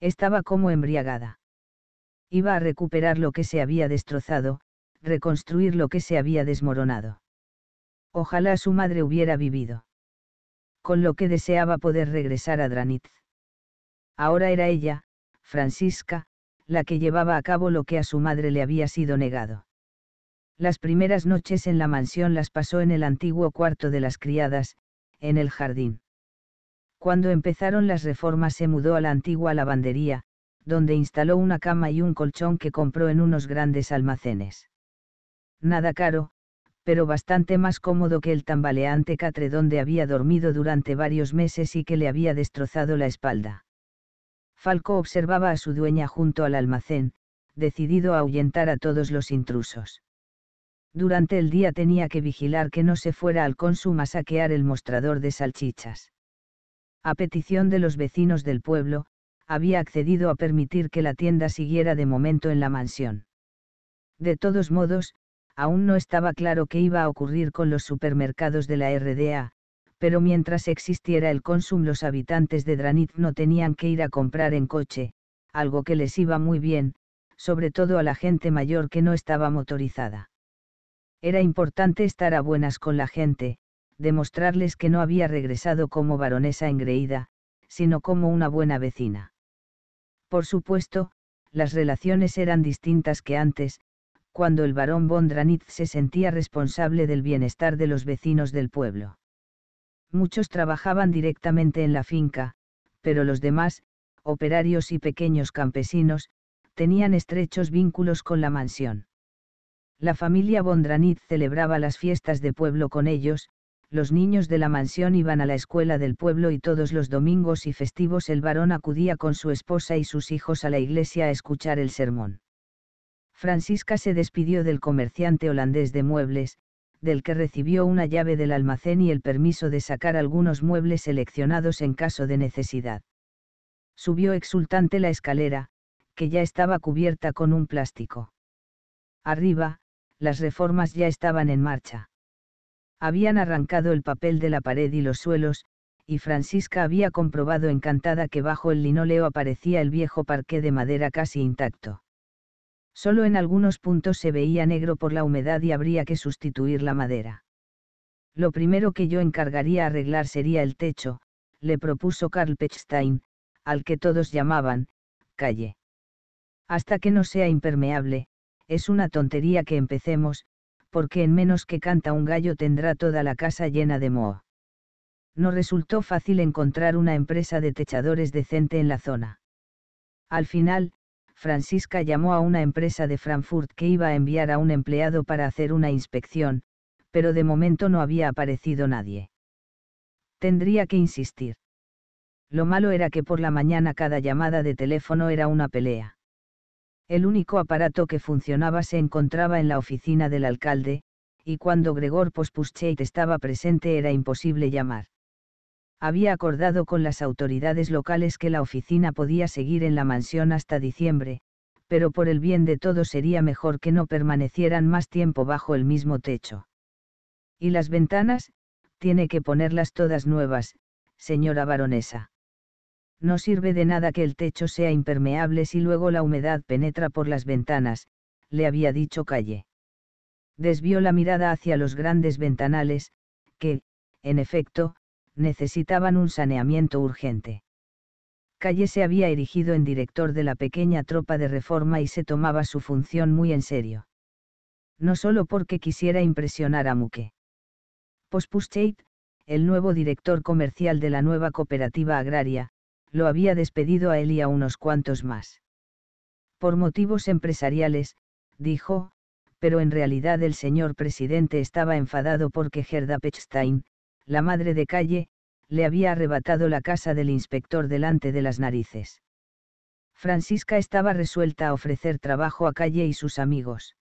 Estaba como embriagada. Iba a recuperar lo que se había destrozado, reconstruir lo que se había desmoronado. Ojalá su madre hubiera vivido. Con lo que deseaba poder regresar a Dranitz. Ahora era ella, Francisca, la que llevaba a cabo lo que a su madre le había sido negado. Las primeras noches en la mansión las pasó en el antiguo cuarto de las criadas, en el jardín. Cuando empezaron las reformas se mudó a la antigua lavandería, donde instaló una cama y un colchón que compró en unos grandes almacenes. Nada caro, pero bastante más cómodo que el tambaleante catre donde había dormido durante varios meses y que le había destrozado la espalda. Falco observaba a su dueña junto al almacén, decidido a ahuyentar a todos los intrusos. Durante el día tenía que vigilar que no se fuera al Consum a saquear el mostrador de salchichas. A petición de los vecinos del pueblo, había accedido a permitir que la tienda siguiera de momento en la mansión. De todos modos, aún no estaba claro qué iba a ocurrir con los supermercados de la RDA, pero mientras existiera el Consum los habitantes de Dranit no tenían que ir a comprar en coche, algo que les iba muy bien, sobre todo a la gente mayor que no estaba motorizada. Era importante estar a buenas con la gente, demostrarles que no había regresado como baronesa engreída, sino como una buena vecina. Por supuesto, las relaciones eran distintas que antes, cuando el barón Bondranitz se sentía responsable del bienestar de los vecinos del pueblo. Muchos trabajaban directamente en la finca, pero los demás, operarios y pequeños campesinos, tenían estrechos vínculos con la mansión. La familia Bondranit celebraba las fiestas de pueblo con ellos, los niños de la mansión iban a la escuela del pueblo y todos los domingos y festivos el varón acudía con su esposa y sus hijos a la iglesia a escuchar el sermón. Francisca se despidió del comerciante holandés de muebles, del que recibió una llave del almacén y el permiso de sacar algunos muebles seleccionados en caso de necesidad. Subió exultante la escalera, que ya estaba cubierta con un plástico. Arriba, las reformas ya estaban en marcha. Habían arrancado el papel de la pared y los suelos, y Francisca había comprobado encantada que bajo el linóleo aparecía el viejo parqué de madera casi intacto. Solo en algunos puntos se veía negro por la humedad y habría que sustituir la madera. Lo primero que yo encargaría arreglar sería el techo, le propuso Karl Pechstein, al que todos llamaban, calle. Hasta que no sea impermeable, es una tontería que empecemos, porque en menos que canta un gallo tendrá toda la casa llena de moho. No resultó fácil encontrar una empresa de techadores decente en la zona. Al final, Francisca llamó a una empresa de Frankfurt que iba a enviar a un empleado para hacer una inspección, pero de momento no había aparecido nadie. Tendría que insistir. Lo malo era que por la mañana cada llamada de teléfono era una pelea. El único aparato que funcionaba se encontraba en la oficina del alcalde, y cuando Gregor Pospuscheit estaba presente era imposible llamar. Había acordado con las autoridades locales que la oficina podía seguir en la mansión hasta diciembre, pero por el bien de todos sería mejor que no permanecieran más tiempo bajo el mismo techo. ¿Y las ventanas? Tiene que ponerlas todas nuevas, señora baronesa. No sirve de nada que el techo sea impermeable si luego la humedad penetra por las ventanas, le había dicho Calle. Desvió la mirada hacia los grandes ventanales, que, en efecto, necesitaban un saneamiento urgente. Calle se había erigido en director de la pequeña tropa de reforma y se tomaba su función muy en serio. No solo porque quisiera impresionar a Muque. Pospustate, el nuevo director comercial de la nueva cooperativa agraria, lo había despedido a él y a unos cuantos más. Por motivos empresariales, dijo, pero en realidad el señor presidente estaba enfadado porque Gerda Pechstein, la madre de calle, le había arrebatado la casa del inspector delante de las narices. Francisca estaba resuelta a ofrecer trabajo a calle y sus amigos.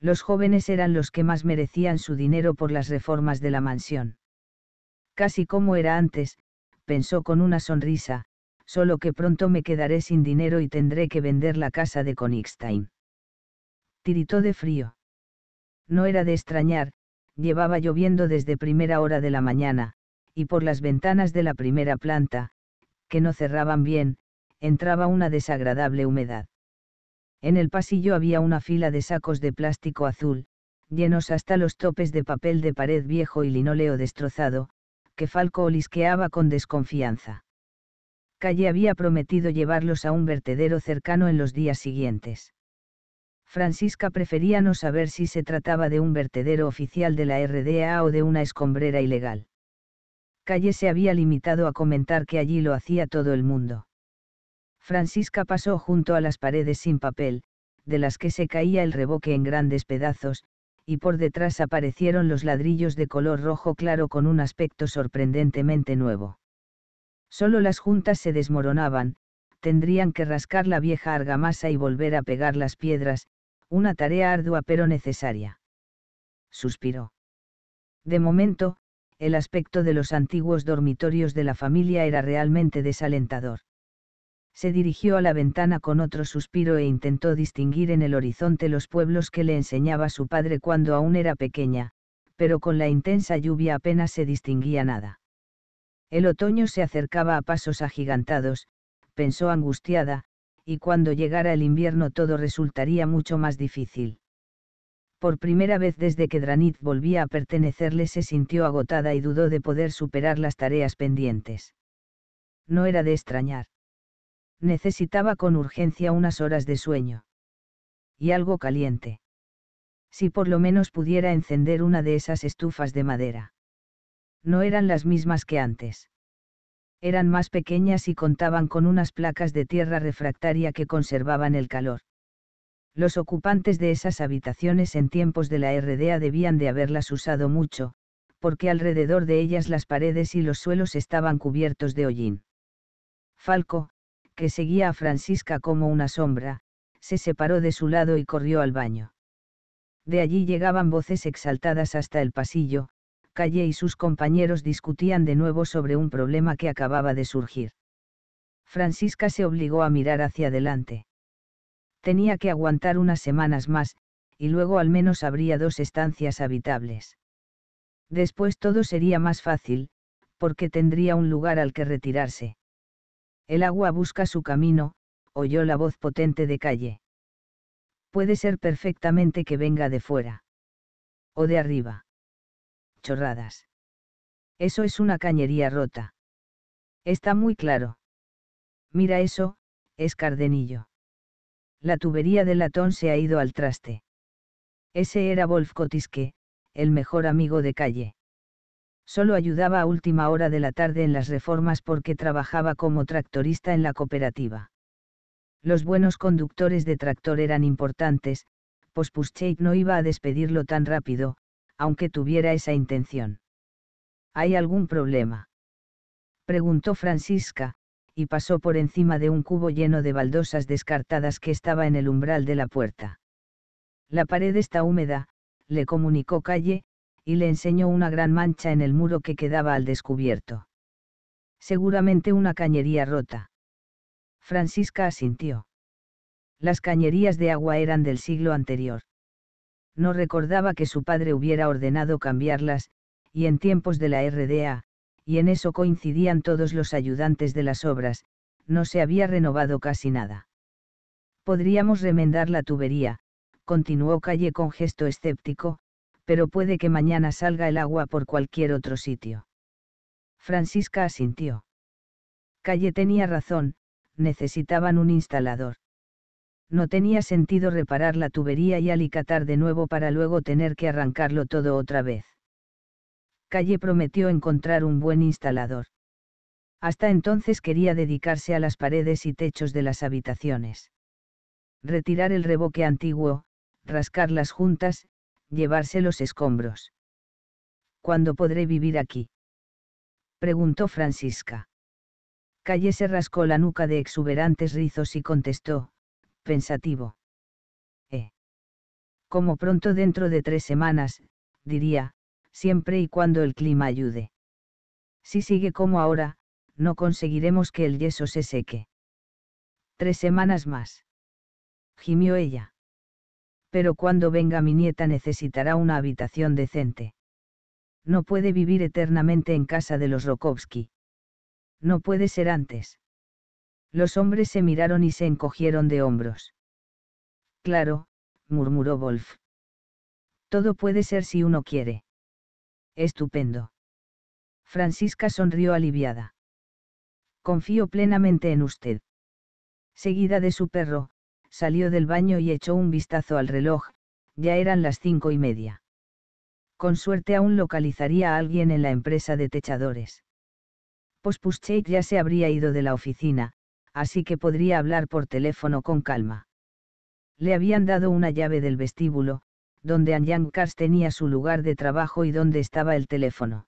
Los jóvenes eran los que más merecían su dinero por las reformas de la mansión. Casi como era antes, pensó con una sonrisa, solo que pronto me quedaré sin dinero y tendré que vender la casa de Konigstein. Tiritó de frío. No era de extrañar, llevaba lloviendo desde primera hora de la mañana, y por las ventanas de la primera planta, que no cerraban bien, entraba una desagradable humedad. En el pasillo había una fila de sacos de plástico azul, llenos hasta los topes de papel de pared viejo y linóleo destrozado, que Falco olisqueaba con desconfianza. Calle había prometido llevarlos a un vertedero cercano en los días siguientes. Francisca prefería no saber si se trataba de un vertedero oficial de la RDA o de una escombrera ilegal. Calle se había limitado a comentar que allí lo hacía todo el mundo. Francisca pasó junto a las paredes sin papel, de las que se caía el reboque en grandes pedazos, y por detrás aparecieron los ladrillos de color rojo claro con un aspecto sorprendentemente nuevo. Solo las juntas se desmoronaban, tendrían que rascar la vieja argamasa y volver a pegar las piedras, una tarea ardua pero necesaria. Suspiró. De momento, el aspecto de los antiguos dormitorios de la familia era realmente desalentador se dirigió a la ventana con otro suspiro e intentó distinguir en el horizonte los pueblos que le enseñaba su padre cuando aún era pequeña, pero con la intensa lluvia apenas se distinguía nada. El otoño se acercaba a pasos agigantados, pensó angustiada, y cuando llegara el invierno todo resultaría mucho más difícil. Por primera vez desde que Dranit volvía a pertenecerle se sintió agotada y dudó de poder superar las tareas pendientes. No era de extrañar necesitaba con urgencia unas horas de sueño. Y algo caliente. Si por lo menos pudiera encender una de esas estufas de madera. No eran las mismas que antes. Eran más pequeñas y contaban con unas placas de tierra refractaria que conservaban el calor. Los ocupantes de esas habitaciones en tiempos de la RDA debían de haberlas usado mucho, porque alrededor de ellas las paredes y los suelos estaban cubiertos de hollín. Falco, que seguía a Francisca como una sombra, se separó de su lado y corrió al baño. De allí llegaban voces exaltadas hasta el pasillo, Calle y sus compañeros discutían de nuevo sobre un problema que acababa de surgir. Francisca se obligó a mirar hacia adelante. Tenía que aguantar unas semanas más, y luego al menos habría dos estancias habitables. Después todo sería más fácil, porque tendría un lugar al que retirarse. El agua busca su camino, oyó la voz potente de calle. Puede ser perfectamente que venga de fuera. O de arriba. Chorradas. Eso es una cañería rota. Está muy claro. Mira eso, es Cardenillo. La tubería de latón se ha ido al traste. Ese era Wolf Kotiske, el mejor amigo de calle. Solo ayudaba a última hora de la tarde en las reformas porque trabajaba como tractorista en la cooperativa. Los buenos conductores de tractor eran importantes, pues no iba a despedirlo tan rápido, aunque tuviera esa intención. ¿Hay algún problema? Preguntó Francisca, y pasó por encima de un cubo lleno de baldosas descartadas que estaba en el umbral de la puerta. La pared está húmeda, le comunicó Calle, y le enseñó una gran mancha en el muro que quedaba al descubierto. Seguramente una cañería rota. Francisca asintió. Las cañerías de agua eran del siglo anterior. No recordaba que su padre hubiera ordenado cambiarlas, y en tiempos de la RDA, y en eso coincidían todos los ayudantes de las obras, no se había renovado casi nada. Podríamos remendar la tubería, continuó Calle con gesto escéptico, pero puede que mañana salga el agua por cualquier otro sitio. Francisca asintió. Calle tenía razón, necesitaban un instalador. No tenía sentido reparar la tubería y alicatar de nuevo para luego tener que arrancarlo todo otra vez. Calle prometió encontrar un buen instalador. Hasta entonces quería dedicarse a las paredes y techos de las habitaciones. Retirar el reboque antiguo, rascar las juntas, llevarse los escombros. ¿Cuándo podré vivir aquí? preguntó Francisca. Calle se rascó la nuca de exuberantes rizos y contestó, pensativo. Eh. Como pronto dentro de tres semanas, diría, siempre y cuando el clima ayude. Si sigue como ahora, no conseguiremos que el yeso se seque. Tres semanas más. Gimió ella pero cuando venga mi nieta necesitará una habitación decente. No puede vivir eternamente en casa de los Rokovsky. No puede ser antes. Los hombres se miraron y se encogieron de hombros. Claro, murmuró Wolf. Todo puede ser si uno quiere. Estupendo. Francisca sonrió aliviada. Confío plenamente en usted. Seguida de su perro, salió del baño y echó un vistazo al reloj, ya eran las cinco y media. Con suerte aún localizaría a alguien en la empresa de techadores. Pospuschek pues ya se habría ido de la oficina, así que podría hablar por teléfono con calma. Le habían dado una llave del vestíbulo, donde Anjan Kars tenía su lugar de trabajo y donde estaba el teléfono.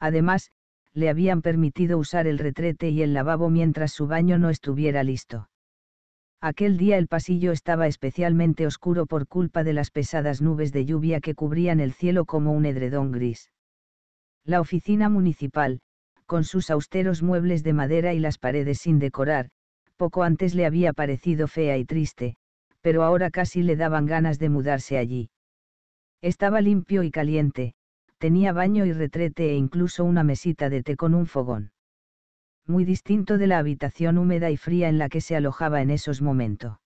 Además, le habían permitido usar el retrete y el lavabo mientras su baño no estuviera listo. Aquel día el pasillo estaba especialmente oscuro por culpa de las pesadas nubes de lluvia que cubrían el cielo como un edredón gris. La oficina municipal, con sus austeros muebles de madera y las paredes sin decorar, poco antes le había parecido fea y triste, pero ahora casi le daban ganas de mudarse allí. Estaba limpio y caliente, tenía baño y retrete e incluso una mesita de té con un fogón muy distinto de la habitación húmeda y fría en la que se alojaba en esos momentos.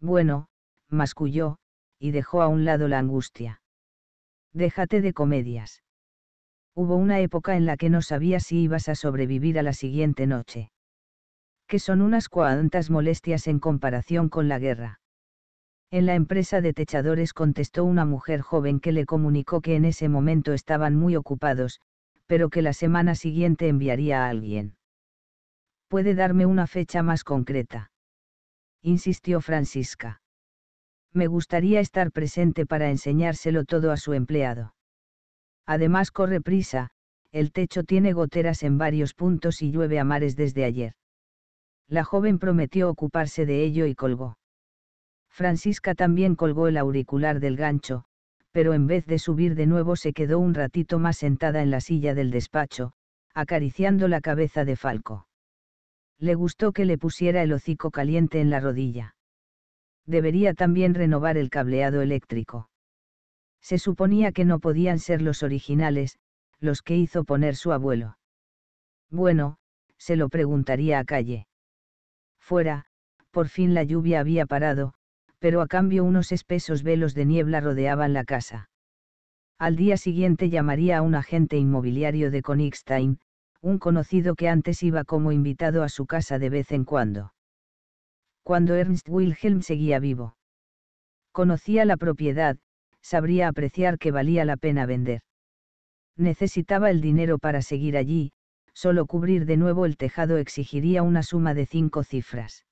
Bueno, masculló, y dejó a un lado la angustia. Déjate de comedias. Hubo una época en la que no sabía si ibas a sobrevivir a la siguiente noche. Que son unas cuantas molestias en comparación con la guerra. En la empresa de techadores contestó una mujer joven que le comunicó que en ese momento estaban muy ocupados, pero que la semana siguiente enviaría a alguien puede darme una fecha más concreta. Insistió Francisca. Me gustaría estar presente para enseñárselo todo a su empleado. Además corre prisa, el techo tiene goteras en varios puntos y llueve a mares desde ayer. La joven prometió ocuparse de ello y colgó. Francisca también colgó el auricular del gancho, pero en vez de subir de nuevo se quedó un ratito más sentada en la silla del despacho, acariciando la cabeza de Falco le gustó que le pusiera el hocico caliente en la rodilla. Debería también renovar el cableado eléctrico. Se suponía que no podían ser los originales, los que hizo poner su abuelo. Bueno, se lo preguntaría a calle. Fuera, por fin la lluvia había parado, pero a cambio unos espesos velos de niebla rodeaban la casa. Al día siguiente llamaría a un agente inmobiliario de Konigstein, un conocido que antes iba como invitado a su casa de vez en cuando. Cuando Ernst Wilhelm seguía vivo. Conocía la propiedad, sabría apreciar que valía la pena vender. Necesitaba el dinero para seguir allí, solo cubrir de nuevo el tejado exigiría una suma de cinco cifras.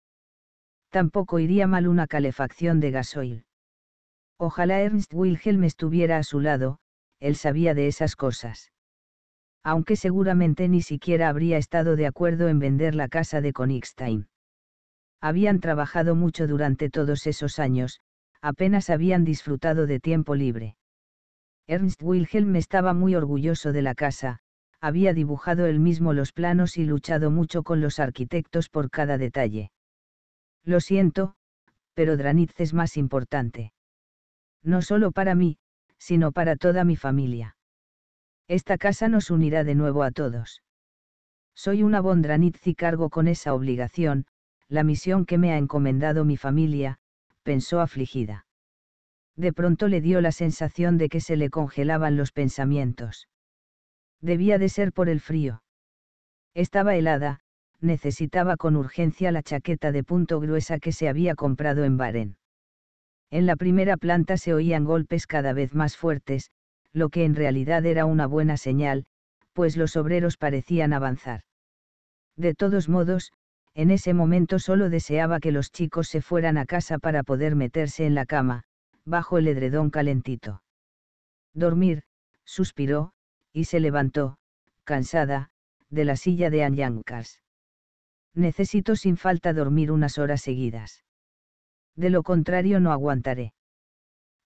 Tampoco iría mal una calefacción de gasoil. Ojalá Ernst Wilhelm estuviera a su lado, él sabía de esas cosas aunque seguramente ni siquiera habría estado de acuerdo en vender la casa de Konigstein. Habían trabajado mucho durante todos esos años, apenas habían disfrutado de tiempo libre. Ernst Wilhelm estaba muy orgulloso de la casa, había dibujado él mismo los planos y luchado mucho con los arquitectos por cada detalle. Lo siento, pero Dranitz es más importante. No solo para mí, sino para toda mi familia. Esta casa nos unirá de nuevo a todos. Soy una Bondranitz y cargo con esa obligación, la misión que me ha encomendado mi familia, pensó afligida. De pronto le dio la sensación de que se le congelaban los pensamientos. Debía de ser por el frío. Estaba helada, necesitaba con urgencia la chaqueta de punto gruesa que se había comprado en Barén. En la primera planta se oían golpes cada vez más fuertes, lo que en realidad era una buena señal, pues los obreros parecían avanzar. De todos modos, en ese momento solo deseaba que los chicos se fueran a casa para poder meterse en la cama, bajo el edredón calentito. Dormir, suspiró, y se levantó, cansada, de la silla de Anyankars. Necesito sin falta dormir unas horas seguidas. De lo contrario no aguantaré.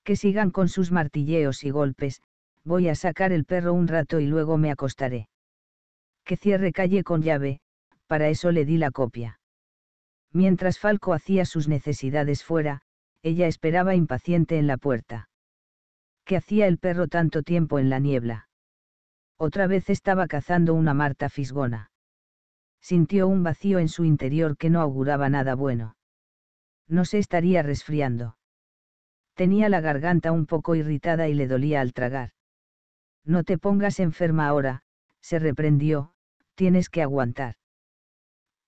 Que sigan con sus martilleos y golpes, voy a sacar el perro un rato y luego me acostaré. Que cierre calle con llave, para eso le di la copia. Mientras Falco hacía sus necesidades fuera, ella esperaba impaciente en la puerta. ¿Qué hacía el perro tanto tiempo en la niebla? Otra vez estaba cazando una Marta Fisgona. Sintió un vacío en su interior que no auguraba nada bueno. No se estaría resfriando. Tenía la garganta un poco irritada y le dolía al tragar. No te pongas enferma ahora, se reprendió, tienes que aguantar.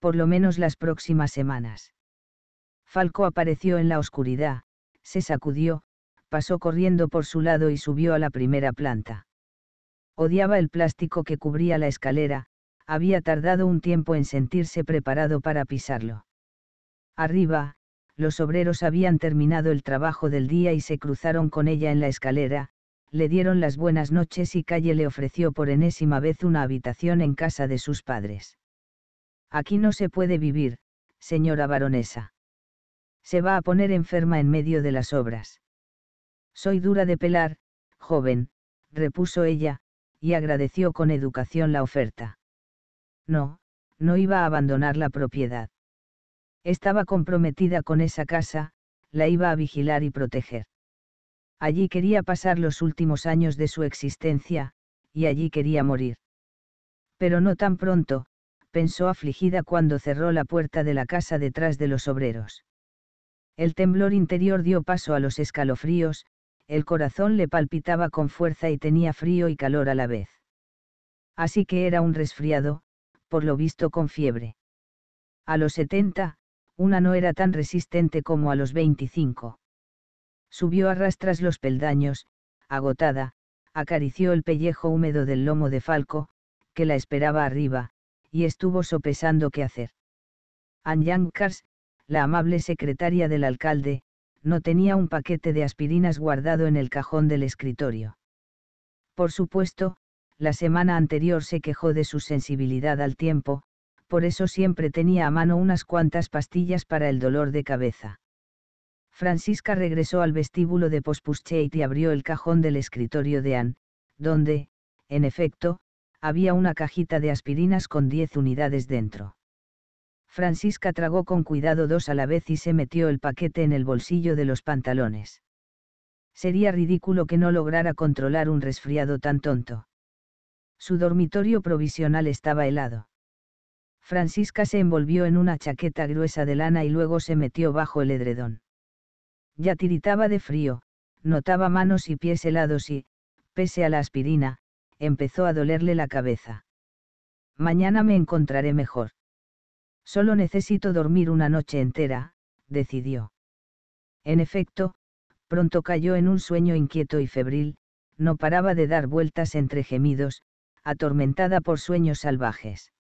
Por lo menos las próximas semanas. Falco apareció en la oscuridad, se sacudió, pasó corriendo por su lado y subió a la primera planta. Odiaba el plástico que cubría la escalera, había tardado un tiempo en sentirse preparado para pisarlo. Arriba, los obreros habían terminado el trabajo del día y se cruzaron con ella en la escalera, le dieron las buenas noches y Calle le ofreció por enésima vez una habitación en casa de sus padres. Aquí no se puede vivir, señora baronesa. Se va a poner enferma en medio de las obras. Soy dura de pelar, joven, repuso ella, y agradeció con educación la oferta. No, no iba a abandonar la propiedad. Estaba comprometida con esa casa, la iba a vigilar y proteger allí quería pasar los últimos años de su existencia, y allí quería morir. Pero no tan pronto, pensó afligida cuando cerró la puerta de la casa detrás de los obreros. El temblor interior dio paso a los escalofríos, el corazón le palpitaba con fuerza y tenía frío y calor a la vez. Así que era un resfriado, por lo visto con fiebre. A los 70, una no era tan resistente como a los 25. Subió a rastras los peldaños, agotada, acarició el pellejo húmedo del lomo de Falco, que la esperaba arriba, y estuvo sopesando qué hacer. Ann la amable secretaria del alcalde, no tenía un paquete de aspirinas guardado en el cajón del escritorio. Por supuesto, la semana anterior se quejó de su sensibilidad al tiempo, por eso siempre tenía a mano unas cuantas pastillas para el dolor de cabeza. Francisca regresó al vestíbulo de Pospuschate y abrió el cajón del escritorio de Anne, donde, en efecto, había una cajita de aspirinas con diez unidades dentro. Francisca tragó con cuidado dos a la vez y se metió el paquete en el bolsillo de los pantalones. Sería ridículo que no lograra controlar un resfriado tan tonto. Su dormitorio provisional estaba helado. Francisca se envolvió en una chaqueta gruesa de lana y luego se metió bajo el edredón ya tiritaba de frío, notaba manos y pies helados y, pese a la aspirina, empezó a dolerle la cabeza. Mañana me encontraré mejor. Solo necesito dormir una noche entera, decidió. En efecto, pronto cayó en un sueño inquieto y febril, no paraba de dar vueltas entre gemidos, atormentada por sueños salvajes.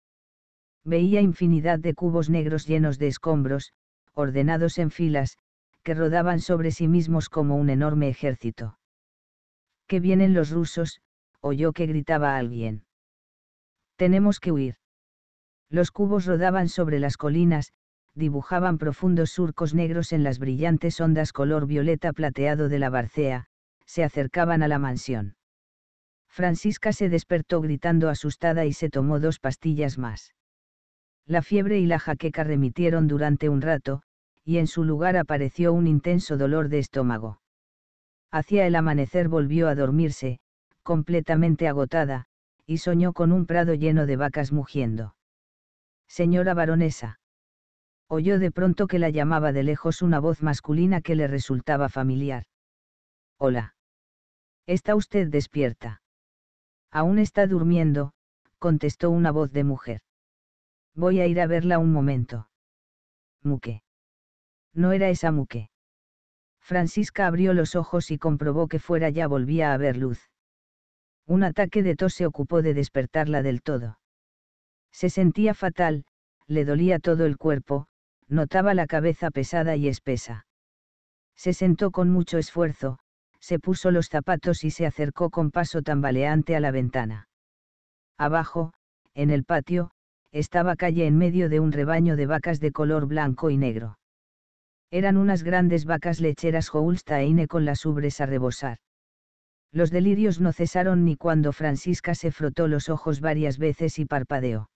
Veía infinidad de cubos negros llenos de escombros, ordenados en filas, rodaban sobre sí mismos como un enorme ejército. Que vienen los rusos, oyó que gritaba alguien. Tenemos que huir. Los cubos rodaban sobre las colinas, dibujaban profundos surcos negros en las brillantes ondas color violeta plateado de la barcea, se acercaban a la mansión. Francisca se despertó gritando asustada y se tomó dos pastillas más. La fiebre y la jaqueca remitieron durante un rato, y en su lugar apareció un intenso dolor de estómago. Hacia el amanecer volvió a dormirse, completamente agotada, y soñó con un prado lleno de vacas mugiendo. Señora baronesa. Oyó de pronto que la llamaba de lejos una voz masculina que le resultaba familiar. Hola. ¿Está usted despierta? Aún está durmiendo, contestó una voz de mujer. Voy a ir a verla un momento. Muque. No era esa muque. Francisca abrió los ojos y comprobó que fuera ya volvía a haber luz. Un ataque de tos se ocupó de despertarla del todo. Se sentía fatal, le dolía todo el cuerpo, notaba la cabeza pesada y espesa. Se sentó con mucho esfuerzo, se puso los zapatos y se acercó con paso tambaleante a la ventana. Abajo, en el patio, estaba calle en medio de un rebaño de vacas de color blanco y negro. Eran unas grandes vacas lecheras Holstein con las ubres a rebosar. Los delirios no cesaron ni cuando Francisca se frotó los ojos varias veces y parpadeó.